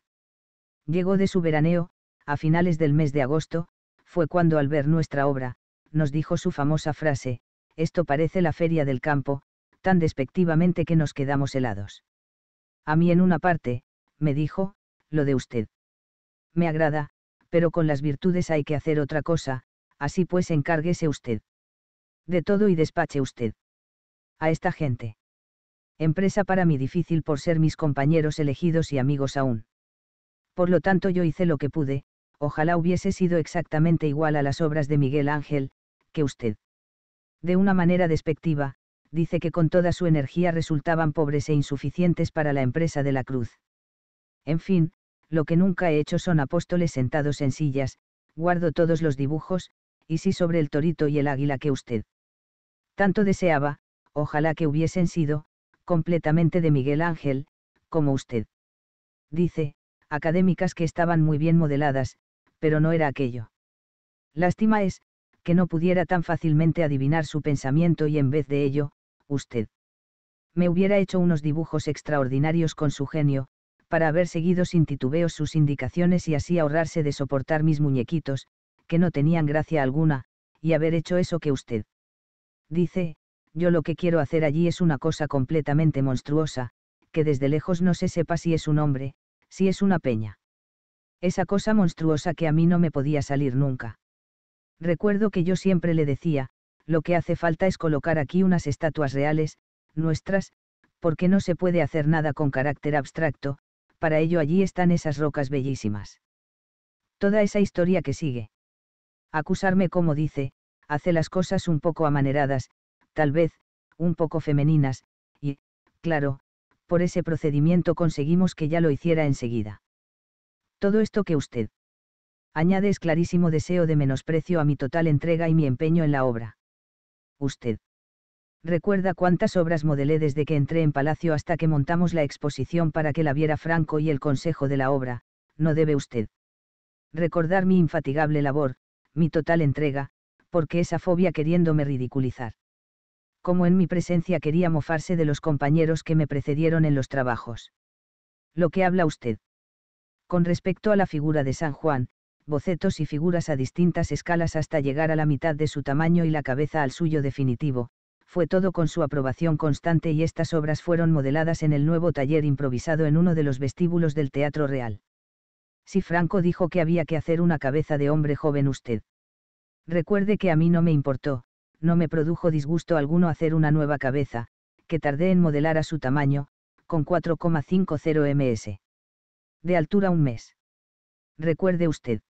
llegó de su veraneo, a finales del mes de agosto, fue cuando al ver nuestra obra, nos dijo su famosa frase, esto parece la feria del campo, tan despectivamente que nos quedamos helados. A mí en una parte, me dijo, lo de usted. Me agrada, pero con las virtudes hay que hacer otra cosa, así pues encárguese usted. De todo y despache usted. A esta gente. Empresa para mí difícil por ser mis compañeros elegidos y amigos aún. Por lo tanto yo hice lo que pude, ojalá hubiese sido exactamente igual a las obras de Miguel Ángel, que usted. De una manera despectiva, dice que con toda su energía resultaban pobres e insuficientes para la empresa de la cruz. En fin, lo que nunca he hecho son apóstoles sentados en sillas, guardo todos los dibujos, y sí sobre el torito y el águila que usted tanto deseaba, ojalá que hubiesen sido, completamente de Miguel Ángel, como usted. Dice, académicas que estaban muy bien modeladas, pero no era aquello. Lástima es, que no pudiera tan fácilmente adivinar su pensamiento y en vez de ello, usted. Me hubiera hecho unos dibujos extraordinarios con su genio, para haber seguido sin titubeos sus indicaciones y así ahorrarse de soportar mis muñequitos, que no tenían gracia alguna, y haber hecho eso que usted. Dice, yo lo que quiero hacer allí es una cosa completamente monstruosa, que desde lejos no se sepa si es un hombre, si es una peña. Esa cosa monstruosa que a mí no me podía salir nunca. Recuerdo que yo siempre le decía, lo que hace falta es colocar aquí unas estatuas reales, nuestras, porque no se puede hacer nada con carácter abstracto, para ello allí están esas rocas bellísimas. Toda esa historia que sigue. Acusarme como dice, hace las cosas un poco amaneradas, tal vez, un poco femeninas, y, claro, por ese procedimiento conseguimos que ya lo hiciera enseguida. Todo esto que usted añade es clarísimo deseo de menosprecio a mi total entrega y mi empeño en la obra usted. Recuerda cuántas obras modelé desde que entré en Palacio hasta que montamos la exposición para que la viera Franco y el consejo de la obra, no debe usted. Recordar mi infatigable labor, mi total entrega, porque esa fobia queriéndome ridiculizar. Como en mi presencia quería mofarse de los compañeros que me precedieron en los trabajos. Lo que habla usted. Con respecto a la figura de San Juan, bocetos y figuras a distintas escalas hasta llegar a la mitad de su tamaño y la cabeza al suyo definitivo, fue todo con su aprobación constante y estas obras fueron modeladas en el nuevo taller improvisado en uno de los vestíbulos del Teatro Real. Si Franco dijo que había que hacer una cabeza de hombre joven usted. Recuerde que a mí no me importó, no me produjo disgusto alguno hacer una nueva cabeza, que tardé en modelar a su tamaño, con 4,50 ms. De altura un mes. Recuerde usted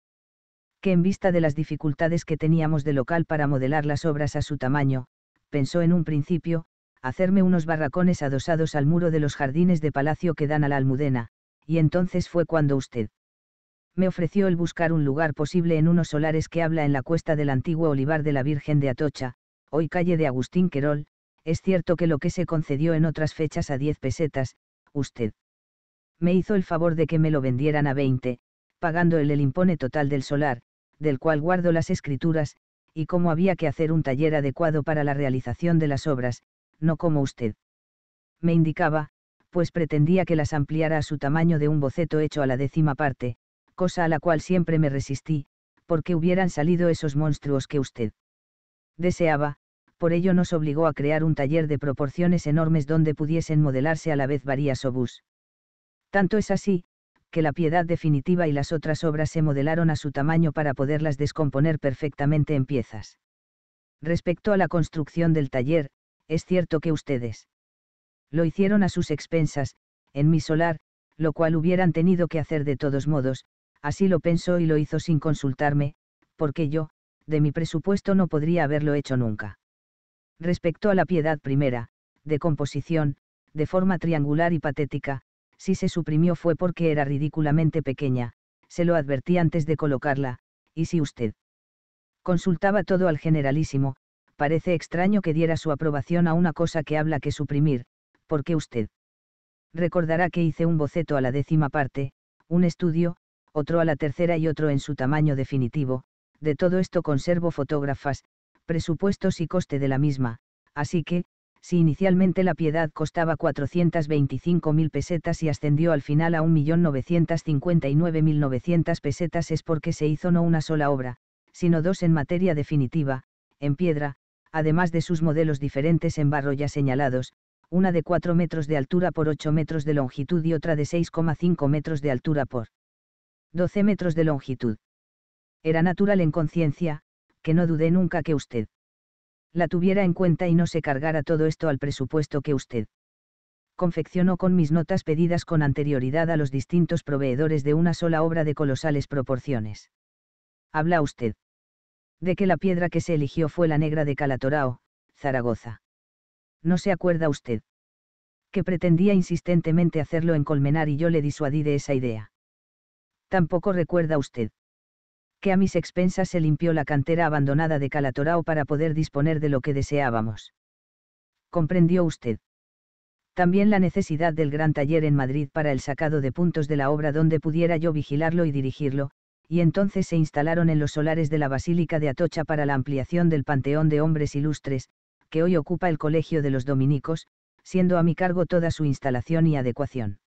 que en vista de las dificultades que teníamos de local para modelar las obras a su tamaño, pensó en un principio, hacerme unos barracones adosados al muro de los jardines de palacio que dan a la almudena, y entonces fue cuando usted me ofreció el buscar un lugar posible en unos solares que habla en la cuesta del antiguo olivar de la Virgen de Atocha, hoy calle de Agustín Querol, es cierto que lo que se concedió en otras fechas a 10 pesetas, usted me hizo el favor de que me lo vendieran a 20, pagando el impone total del solar, del cual guardo las escrituras, y cómo había que hacer un taller adecuado para la realización de las obras, no como usted. Me indicaba, pues pretendía que las ampliara a su tamaño de un boceto hecho a la décima parte, cosa a la cual siempre me resistí, porque hubieran salido esos monstruos que usted deseaba, por ello nos obligó a crear un taller de proporciones enormes donde pudiesen modelarse a la vez varias obús. Tanto es así, que la piedad definitiva y las otras obras se modelaron a su tamaño para poderlas descomponer perfectamente en piezas. Respecto a la construcción del taller, es cierto que ustedes lo hicieron a sus expensas, en mi solar, lo cual hubieran tenido que hacer de todos modos, así lo pensó y lo hizo sin consultarme, porque yo, de mi presupuesto no podría haberlo hecho nunca. Respecto a la piedad primera, de composición, de forma triangular y patética, si se suprimió fue porque era ridículamente pequeña, se lo advertí antes de colocarla, y si usted consultaba todo al generalísimo, parece extraño que diera su aprobación a una cosa que habla que suprimir, porque usted recordará que hice un boceto a la décima parte, un estudio, otro a la tercera y otro en su tamaño definitivo, de todo esto conservo fotógrafas, presupuestos y coste de la misma, así que, si inicialmente la piedad costaba 425.000 pesetas y ascendió al final a 1.959.900 pesetas es porque se hizo no una sola obra, sino dos en materia definitiva, en piedra, además de sus modelos diferentes en barro ya señalados, una de 4 metros de altura por 8 metros de longitud y otra de 6,5 metros de altura por 12 metros de longitud. Era natural en conciencia, que no dudé nunca que usted la tuviera en cuenta y no se cargara todo esto al presupuesto que usted confeccionó con mis notas pedidas con anterioridad a los distintos proveedores de una sola obra de colosales proporciones. Habla usted. De que la piedra que se eligió fue la negra de Calatorao, Zaragoza. ¿No se acuerda usted? Que pretendía insistentemente hacerlo en Colmenar y yo le disuadí de esa idea. Tampoco recuerda usted que a mis expensas se limpió la cantera abandonada de Calatorao para poder disponer de lo que deseábamos. Comprendió usted. También la necesidad del gran taller en Madrid para el sacado de puntos de la obra donde pudiera yo vigilarlo y dirigirlo, y entonces se instalaron en los solares de la Basílica de Atocha para la ampliación del Panteón de Hombres Ilustres, que hoy ocupa el Colegio de los Dominicos, siendo a mi cargo toda su instalación y adecuación.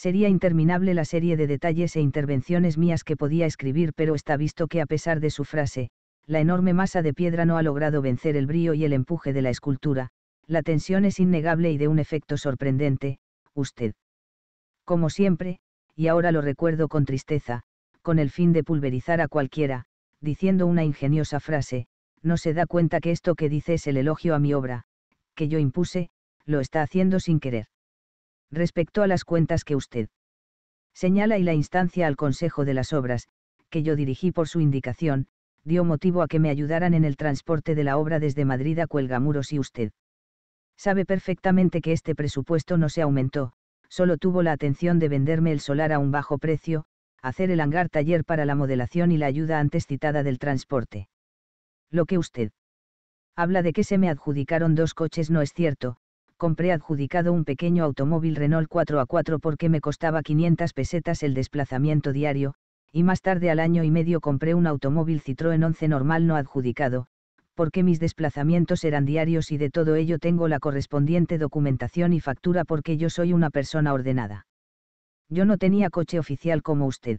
Sería interminable la serie de detalles e intervenciones mías que podía escribir, pero está visto que a pesar de su frase, la enorme masa de piedra no ha logrado vencer el brío y el empuje de la escultura, la tensión es innegable y de un efecto sorprendente, usted. Como siempre, y ahora lo recuerdo con tristeza, con el fin de pulverizar a cualquiera, diciendo una ingeniosa frase, no se da cuenta que esto que dice es el elogio a mi obra, que yo impuse, lo está haciendo sin querer respecto a las cuentas que usted señala y la instancia al Consejo de las Obras, que yo dirigí por su indicación, dio motivo a que me ayudaran en el transporte de la obra desde Madrid a Cuelgamuros y usted. Sabe perfectamente que este presupuesto no se aumentó, solo tuvo la atención de venderme el solar a un bajo precio, hacer el hangar taller para la modelación y la ayuda antes citada del transporte. Lo que usted habla de que se me adjudicaron dos coches no es cierto, compré adjudicado un pequeño automóvil Renault 4A4 porque me costaba 500 pesetas el desplazamiento diario, y más tarde al año y medio compré un automóvil Citroën 11 normal no adjudicado, porque mis desplazamientos eran diarios y de todo ello tengo la correspondiente documentación y factura porque yo soy una persona ordenada. Yo no tenía coche oficial como usted.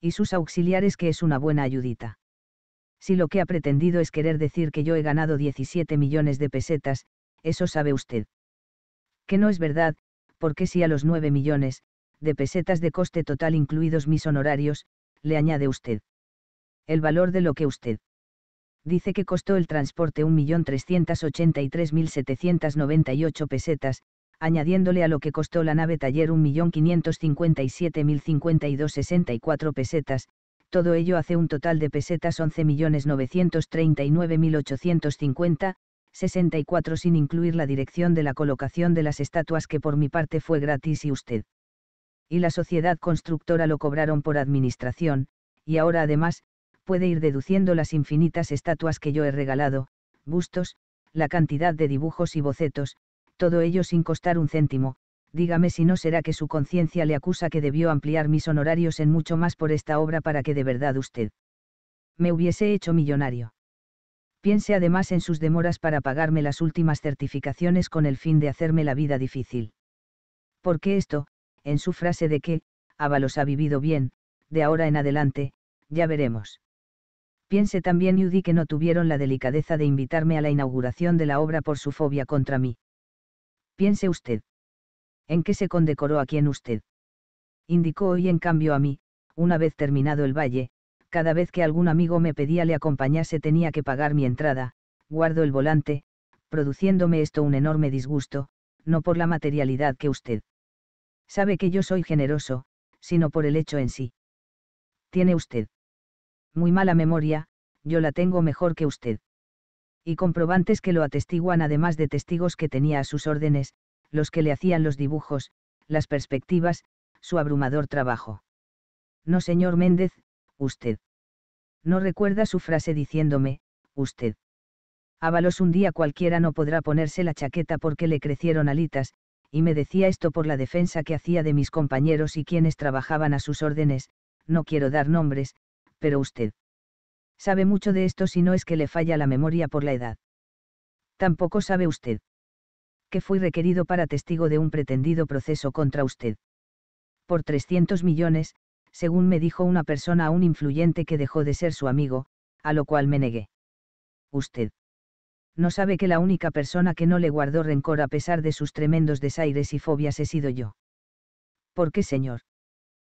Y sus auxiliares que es una buena ayudita. Si lo que ha pretendido es querer decir que yo he ganado 17 millones de pesetas, eso sabe usted. Que no es verdad, porque si a los 9 millones, de pesetas de coste total incluidos mis honorarios, le añade usted. El valor de lo que usted dice que costó el transporte 1.383.798 pesetas, añadiéndole a lo que costó la nave taller 1.557.052.64 pesetas, todo ello hace un total de pesetas 11.939.850, 64 sin incluir la dirección de la colocación de las estatuas que por mi parte fue gratis y usted. Y la sociedad constructora lo cobraron por administración, y ahora además, puede ir deduciendo las infinitas estatuas que yo he regalado, bustos, la cantidad de dibujos y bocetos, todo ello sin costar un céntimo, dígame si no será que su conciencia le acusa que debió ampliar mis honorarios en mucho más por esta obra para que de verdad usted me hubiese hecho millonario piense además en sus demoras para pagarme las últimas certificaciones con el fin de hacerme la vida difícil. Porque esto, en su frase de que, Ábalos ha vivido bien, de ahora en adelante, ya veremos. Piense también Judy que no tuvieron la delicadeza de invitarme a la inauguración de la obra por su fobia contra mí. Piense usted. ¿En qué se condecoró a quien usted? Indicó hoy en cambio a mí, una vez terminado el valle, cada vez que algún amigo me pedía le acompañase tenía que pagar mi entrada, guardo el volante, produciéndome esto un enorme disgusto, no por la materialidad que usted sabe que yo soy generoso, sino por el hecho en sí. Tiene usted muy mala memoria, yo la tengo mejor que usted. Y comprobantes que lo atestiguan además de testigos que tenía a sus órdenes, los que le hacían los dibujos, las perspectivas, su abrumador trabajo. No, señor Méndez, usted. No recuerda su frase diciéndome, usted. Ábalos un día cualquiera no podrá ponerse la chaqueta porque le crecieron alitas, y me decía esto por la defensa que hacía de mis compañeros y quienes trabajaban a sus órdenes, no quiero dar nombres, pero usted. Sabe mucho de esto si no es que le falla la memoria por la edad. Tampoco sabe usted. Que fui requerido para testigo de un pretendido proceso contra usted. Por 300 millones, según me dijo una persona aún influyente que dejó de ser su amigo, a lo cual me negué. Usted. No sabe que la única persona que no le guardó rencor a pesar de sus tremendos desaires y fobias he sido yo. ¿Por qué, señor?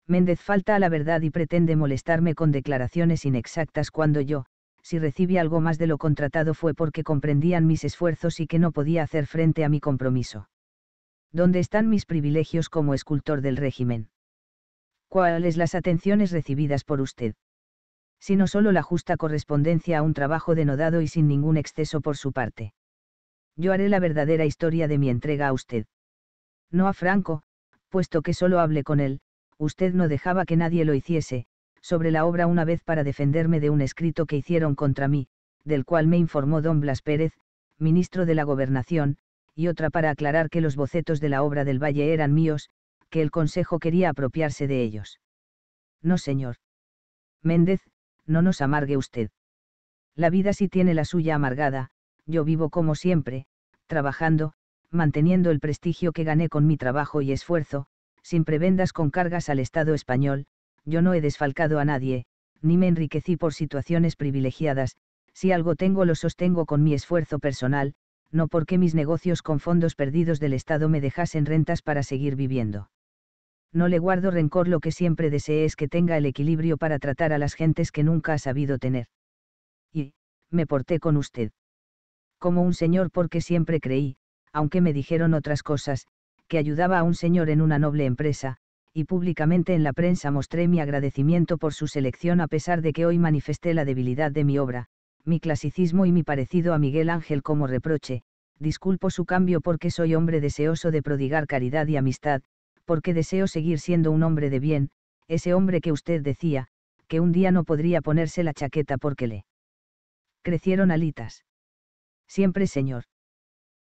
Méndez falta a la verdad y pretende molestarme con declaraciones inexactas cuando yo, si recibí algo más de lo contratado fue porque comprendían mis esfuerzos y que no podía hacer frente a mi compromiso. ¿Dónde están mis privilegios como escultor del régimen? cuáles las atenciones recibidas por usted. Sino solo la justa correspondencia a un trabajo denodado y sin ningún exceso por su parte. Yo haré la verdadera historia de mi entrega a usted. No a Franco, puesto que solo hablé con él, usted no dejaba que nadie lo hiciese, sobre la obra una vez para defenderme de un escrito que hicieron contra mí, del cual me informó don Blas Pérez, ministro de la Gobernación, y otra para aclarar que los bocetos de la obra del Valle eran míos, que el Consejo quería apropiarse de ellos. No, señor. Méndez, no nos amargue usted. La vida sí tiene la suya amargada, yo vivo como siempre, trabajando, manteniendo el prestigio que gané con mi trabajo y esfuerzo, sin prebendas con cargas al Estado español, yo no he desfalcado a nadie, ni me enriquecí por situaciones privilegiadas, si algo tengo lo sostengo con mi esfuerzo personal, no porque mis negocios con fondos perdidos del Estado me dejasen rentas para seguir viviendo no le guardo rencor, lo que siempre deseé es que tenga el equilibrio para tratar a las gentes que nunca ha sabido tener. Y, me porté con usted. Como un señor porque siempre creí, aunque me dijeron otras cosas, que ayudaba a un señor en una noble empresa, y públicamente en la prensa mostré mi agradecimiento por su selección a pesar de que hoy manifesté la debilidad de mi obra, mi clasicismo y mi parecido a Miguel Ángel como reproche, disculpo su cambio porque soy hombre deseoso de prodigar caridad y amistad, porque deseo seguir siendo un hombre de bien, ese hombre que usted decía, que un día no podría ponerse la chaqueta porque le crecieron alitas. Siempre, señor.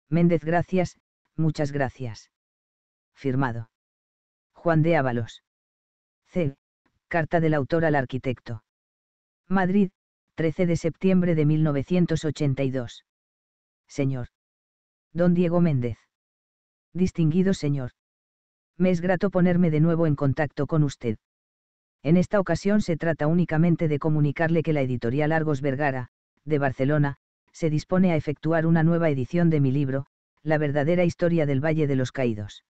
Méndez, gracias, muchas gracias. Firmado. Juan de Ábalos. C. Carta del autor al arquitecto. Madrid, 13 de septiembre de 1982. Señor. Don Diego Méndez. Distinguido señor me es grato ponerme de nuevo en contacto con usted. En esta ocasión se trata únicamente de comunicarle que la editorial Argos Vergara, de Barcelona, se dispone a efectuar una nueva edición de mi libro, La verdadera historia del Valle de los Caídos.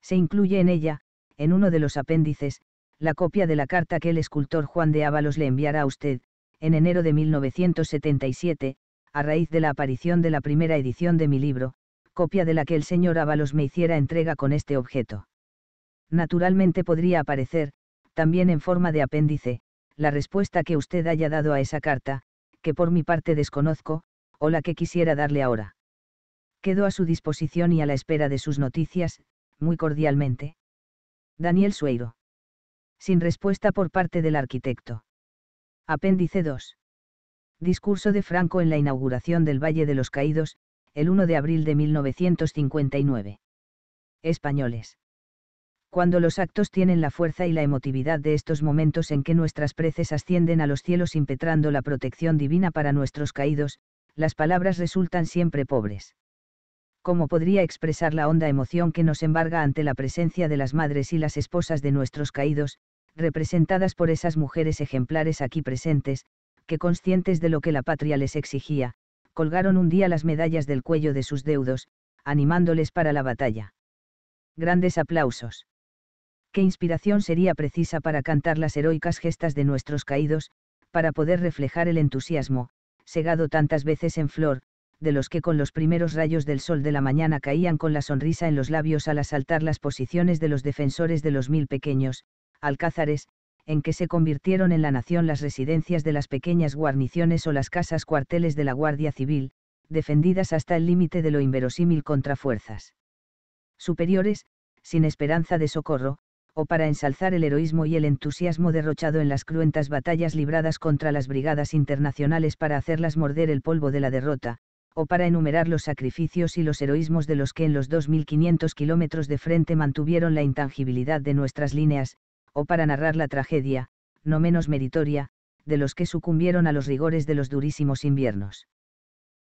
Se incluye en ella, en uno de los apéndices, la copia de la carta que el escultor Juan de Ábalos le enviará a usted, en enero de 1977, a raíz de la aparición de la primera edición de mi libro, copia de la que el señor Ábalos me hiciera entrega con este objeto. Naturalmente podría aparecer, también en forma de apéndice, la respuesta que usted haya dado a esa carta, que por mi parte desconozco, o la que quisiera darle ahora. Quedo a su disposición y a la espera de sus noticias, muy cordialmente. Daniel Sueiro. Sin respuesta por parte del arquitecto. Apéndice 2. Discurso de Franco en la inauguración del Valle de los Caídos, el 1 de abril de 1959. Españoles. Cuando los actos tienen la fuerza y la emotividad de estos momentos en que nuestras preces ascienden a los cielos impetrando la protección divina para nuestros caídos, las palabras resultan siempre pobres. ¿Cómo podría expresar la honda emoción que nos embarga ante la presencia de las madres y las esposas de nuestros caídos, representadas por esas mujeres ejemplares aquí presentes, que conscientes de lo que la patria les exigía, colgaron un día las medallas del cuello de sus deudos, animándoles para la batalla. Grandes aplausos. Qué inspiración sería precisa para cantar las heroicas gestas de nuestros caídos, para poder reflejar el entusiasmo, segado tantas veces en flor, de los que con los primeros rayos del sol de la mañana caían con la sonrisa en los labios al asaltar las posiciones de los defensores de los mil pequeños, alcázares, en que se convirtieron en la nación las residencias de las pequeñas guarniciones o las casas cuarteles de la Guardia Civil, defendidas hasta el límite de lo inverosímil contra fuerzas superiores, sin esperanza de socorro, o para ensalzar el heroísmo y el entusiasmo derrochado en las cruentas batallas libradas contra las brigadas internacionales para hacerlas morder el polvo de la derrota, o para enumerar los sacrificios y los heroísmos de los que en los 2.500 kilómetros de frente mantuvieron la intangibilidad de nuestras líneas, o para narrar la tragedia, no menos meritoria, de los que sucumbieron a los rigores de los durísimos inviernos.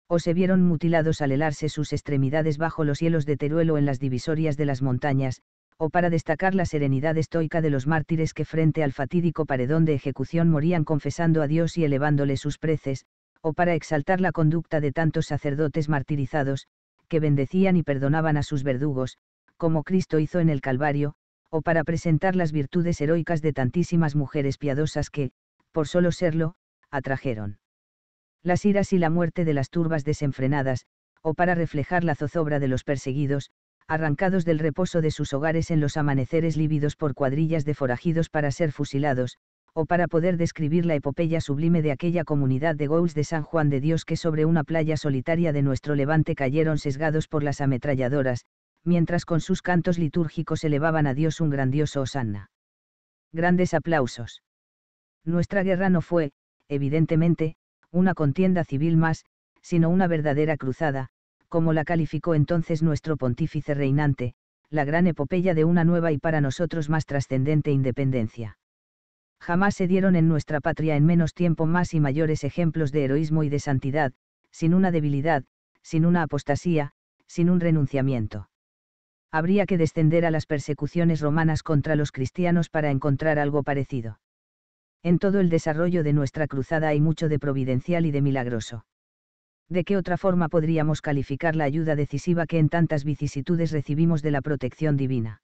O se vieron mutilados al helarse sus extremidades bajo los hielos de Teruel en las divisorias de las montañas, o para destacar la serenidad estoica de los mártires que frente al fatídico paredón de ejecución morían confesando a Dios y elevándole sus preces, o para exaltar la conducta de tantos sacerdotes martirizados, que bendecían y perdonaban a sus verdugos, como Cristo hizo en el Calvario, o para presentar las virtudes heroicas de tantísimas mujeres piadosas que, por solo serlo, atrajeron las iras y la muerte de las turbas desenfrenadas, o para reflejar la zozobra de los perseguidos, arrancados del reposo de sus hogares en los amaneceres lívidos por cuadrillas de forajidos para ser fusilados, o para poder describir la epopeya sublime de aquella comunidad de Gouls de San Juan de Dios que sobre una playa solitaria de nuestro levante cayeron sesgados por las ametralladoras, mientras con sus cantos litúrgicos elevaban a Dios un grandioso Osanna. Grandes aplausos. Nuestra guerra no fue, evidentemente, una contienda civil más, sino una verdadera cruzada, como la calificó entonces nuestro pontífice reinante, la gran epopeya de una nueva y para nosotros más trascendente independencia. Jamás se dieron en nuestra patria en menos tiempo más y mayores ejemplos de heroísmo y de santidad, sin una debilidad, sin una apostasía, sin un renunciamiento habría que descender a las persecuciones romanas contra los cristianos para encontrar algo parecido. En todo el desarrollo de nuestra cruzada hay mucho de providencial y de milagroso. ¿De qué otra forma podríamos calificar la ayuda decisiva que en tantas vicisitudes recibimos de la protección divina?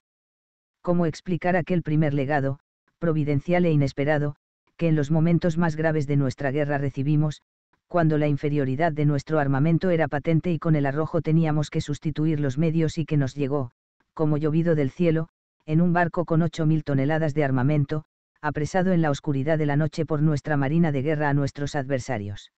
¿Cómo explicar aquel primer legado, providencial e inesperado, que en los momentos más graves de nuestra guerra recibimos, cuando la inferioridad de nuestro armamento era patente y con el arrojo teníamos que sustituir los medios y que nos llegó, como llovido del cielo, en un barco con 8.000 toneladas de armamento, apresado en la oscuridad de la noche por nuestra marina de guerra a nuestros adversarios.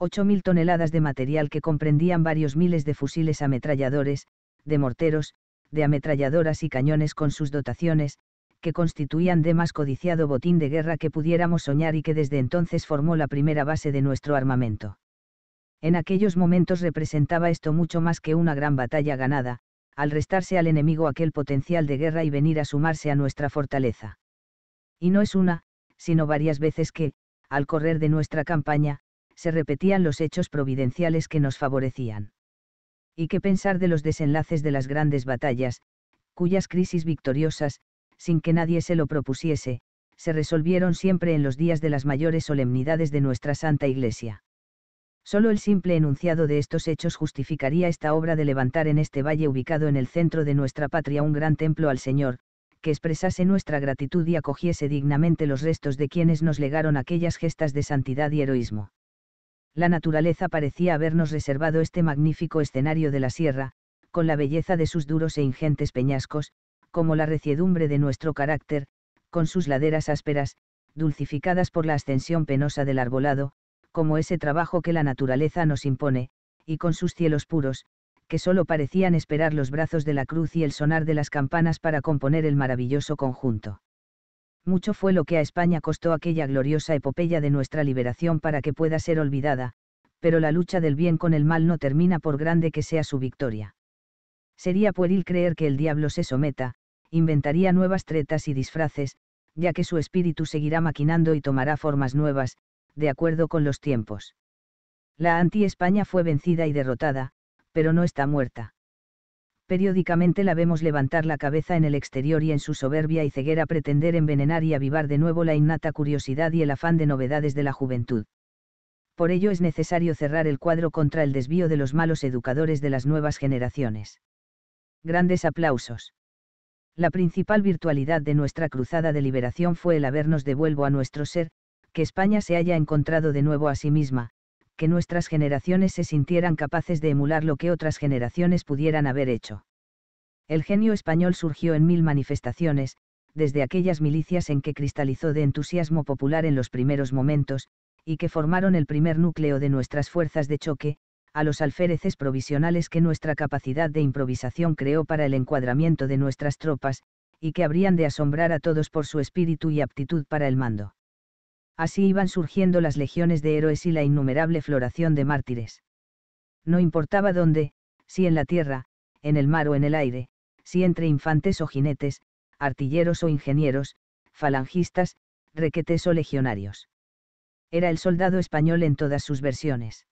8.000 toneladas de material que comprendían varios miles de fusiles ametralladores, de morteros, de ametralladoras y cañones con sus dotaciones, que constituían de más codiciado botín de guerra que pudiéramos soñar y que desde entonces formó la primera base de nuestro armamento. En aquellos momentos representaba esto mucho más que una gran batalla ganada, al restarse al enemigo aquel potencial de guerra y venir a sumarse a nuestra fortaleza. Y no es una, sino varias veces que, al correr de nuestra campaña, se repetían los hechos providenciales que nos favorecían. ¿Y qué pensar de los desenlaces de las grandes batallas, cuyas crisis victoriosas, sin que nadie se lo propusiese, se resolvieron siempre en los días de las mayores solemnidades de nuestra Santa Iglesia. Solo el simple enunciado de estos hechos justificaría esta obra de levantar en este valle ubicado en el centro de nuestra patria un gran templo al Señor, que expresase nuestra gratitud y acogiese dignamente los restos de quienes nos legaron aquellas gestas de santidad y heroísmo. La naturaleza parecía habernos reservado este magnífico escenario de la sierra, con la belleza de sus duros e ingentes peñascos, como la reciedumbre de nuestro carácter, con sus laderas ásperas, dulcificadas por la ascensión penosa del arbolado, como ese trabajo que la naturaleza nos impone, y con sus cielos puros, que sólo parecían esperar los brazos de la cruz y el sonar de las campanas para componer el maravilloso conjunto. Mucho fue lo que a España costó aquella gloriosa epopeya de nuestra liberación para que pueda ser olvidada, pero la lucha del bien con el mal no termina por grande que sea su victoria. Sería pueril creer que el diablo se someta, inventaría nuevas tretas y disfraces, ya que su espíritu seguirá maquinando y tomará formas nuevas, de acuerdo con los tiempos. La anti-España fue vencida y derrotada, pero no está muerta. Periódicamente la vemos levantar la cabeza en el exterior y en su soberbia y ceguera pretender envenenar y avivar de nuevo la innata curiosidad y el afán de novedades de la juventud. Por ello es necesario cerrar el cuadro contra el desvío de los malos educadores de las nuevas generaciones. Grandes aplausos. La principal virtualidad de nuestra cruzada de liberación fue el habernos devuelvo a nuestro ser, que España se haya encontrado de nuevo a sí misma, que nuestras generaciones se sintieran capaces de emular lo que otras generaciones pudieran haber hecho. El genio español surgió en mil manifestaciones, desde aquellas milicias en que cristalizó de entusiasmo popular en los primeros momentos, y que formaron el primer núcleo de nuestras fuerzas de choque, a los alféreces provisionales que nuestra capacidad de improvisación creó para el encuadramiento de nuestras tropas, y que habrían de asombrar a todos por su espíritu y aptitud para el mando. Así iban surgiendo las legiones de héroes y la innumerable floración de mártires. No importaba dónde, si en la tierra, en el mar o en el aire, si entre infantes o jinetes, artilleros o ingenieros, falangistas, requetes o legionarios. Era el soldado español en todas sus versiones.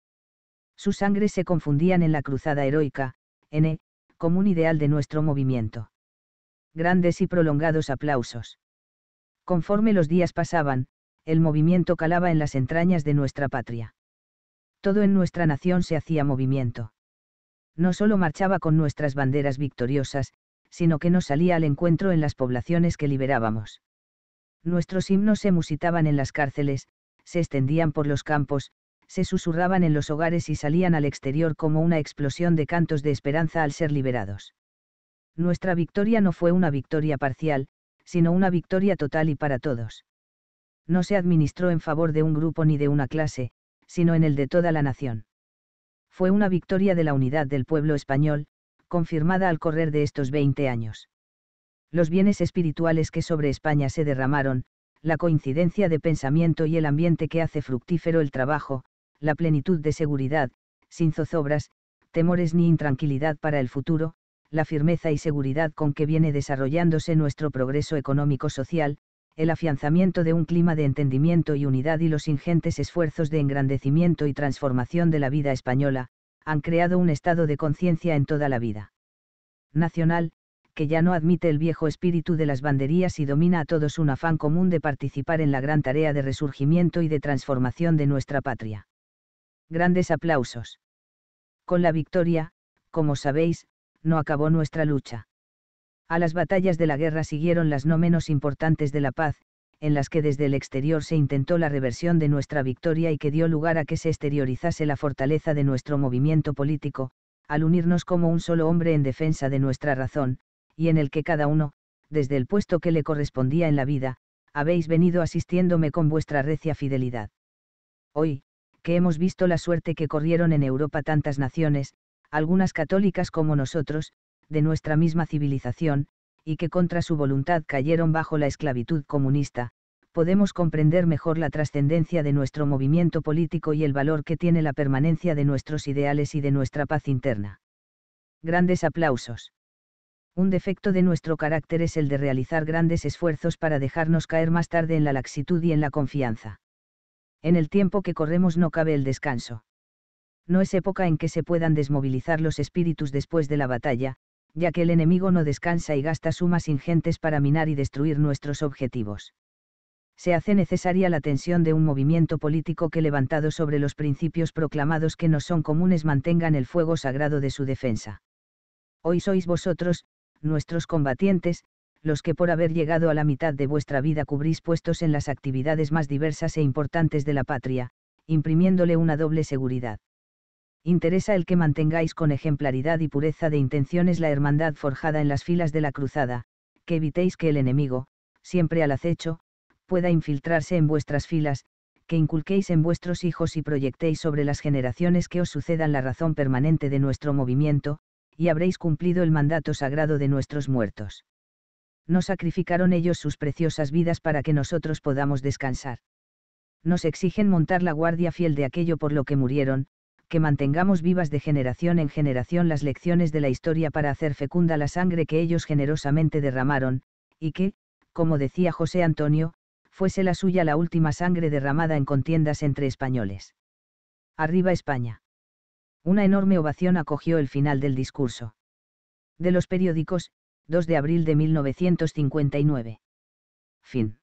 Sus sangres se confundían en la cruzada heroica, N, e, como un ideal de nuestro movimiento. Grandes y prolongados aplausos. Conforme los días pasaban, el movimiento calaba en las entrañas de nuestra patria. Todo en nuestra nación se hacía movimiento. No solo marchaba con nuestras banderas victoriosas, sino que nos salía al encuentro en las poblaciones que liberábamos. Nuestros himnos se musitaban en las cárceles, se extendían por los campos, se susurraban en los hogares y salían al exterior como una explosión de cantos de esperanza al ser liberados. Nuestra victoria no fue una victoria parcial, sino una victoria total y para todos. No se administró en favor de un grupo ni de una clase, sino en el de toda la nación. Fue una victoria de la unidad del pueblo español, confirmada al correr de estos 20 años. Los bienes espirituales que sobre España se derramaron, la coincidencia de pensamiento y el ambiente que hace fructífero el trabajo, la plenitud de seguridad, sin zozobras, temores ni intranquilidad para el futuro, la firmeza y seguridad con que viene desarrollándose nuestro progreso económico-social, el afianzamiento de un clima de entendimiento y unidad y los ingentes esfuerzos de engrandecimiento y transformación de la vida española, han creado un estado de conciencia en toda la vida nacional, que ya no admite el viejo espíritu de las banderías y domina a todos un afán común de participar en la gran tarea de resurgimiento y de transformación de nuestra patria. Grandes aplausos. Con la victoria, como sabéis, no acabó nuestra lucha. A las batallas de la guerra siguieron las no menos importantes de la paz, en las que desde el exterior se intentó la reversión de nuestra victoria y que dio lugar a que se exteriorizase la fortaleza de nuestro movimiento político, al unirnos como un solo hombre en defensa de nuestra razón, y en el que cada uno, desde el puesto que le correspondía en la vida, habéis venido asistiéndome con vuestra recia fidelidad. Hoy, que hemos visto la suerte que corrieron en Europa tantas naciones, algunas católicas como nosotros, de nuestra misma civilización, y que contra su voluntad cayeron bajo la esclavitud comunista, podemos comprender mejor la trascendencia de nuestro movimiento político y el valor que tiene la permanencia de nuestros ideales y de nuestra paz interna. Grandes aplausos. Un defecto de nuestro carácter es el de realizar grandes esfuerzos para dejarnos caer más tarde en la laxitud y en la confianza en el tiempo que corremos no cabe el descanso. No es época en que se puedan desmovilizar los espíritus después de la batalla, ya que el enemigo no descansa y gasta sumas ingentes para minar y destruir nuestros objetivos. Se hace necesaria la tensión de un movimiento político que levantado sobre los principios proclamados que nos son comunes mantengan el fuego sagrado de su defensa. Hoy sois vosotros, nuestros combatientes, los que por haber llegado a la mitad de vuestra vida cubrís puestos en las actividades más diversas e importantes de la patria, imprimiéndole una doble seguridad. Interesa el que mantengáis con ejemplaridad y pureza de intenciones la hermandad forjada en las filas de la cruzada, que evitéis que el enemigo, siempre al acecho, pueda infiltrarse en vuestras filas, que inculquéis en vuestros hijos y proyectéis sobre las generaciones que os sucedan la razón permanente de nuestro movimiento, y habréis cumplido el mandato sagrado de nuestros muertos no sacrificaron ellos sus preciosas vidas para que nosotros podamos descansar. Nos exigen montar la guardia fiel de aquello por lo que murieron, que mantengamos vivas de generación en generación las lecciones de la historia para hacer fecunda la sangre que ellos generosamente derramaron, y que, como decía José Antonio, fuese la suya la última sangre derramada en contiendas entre españoles. Arriba España. Una enorme ovación acogió el final del discurso. De los periódicos, 2 de abril de 1959. Fin.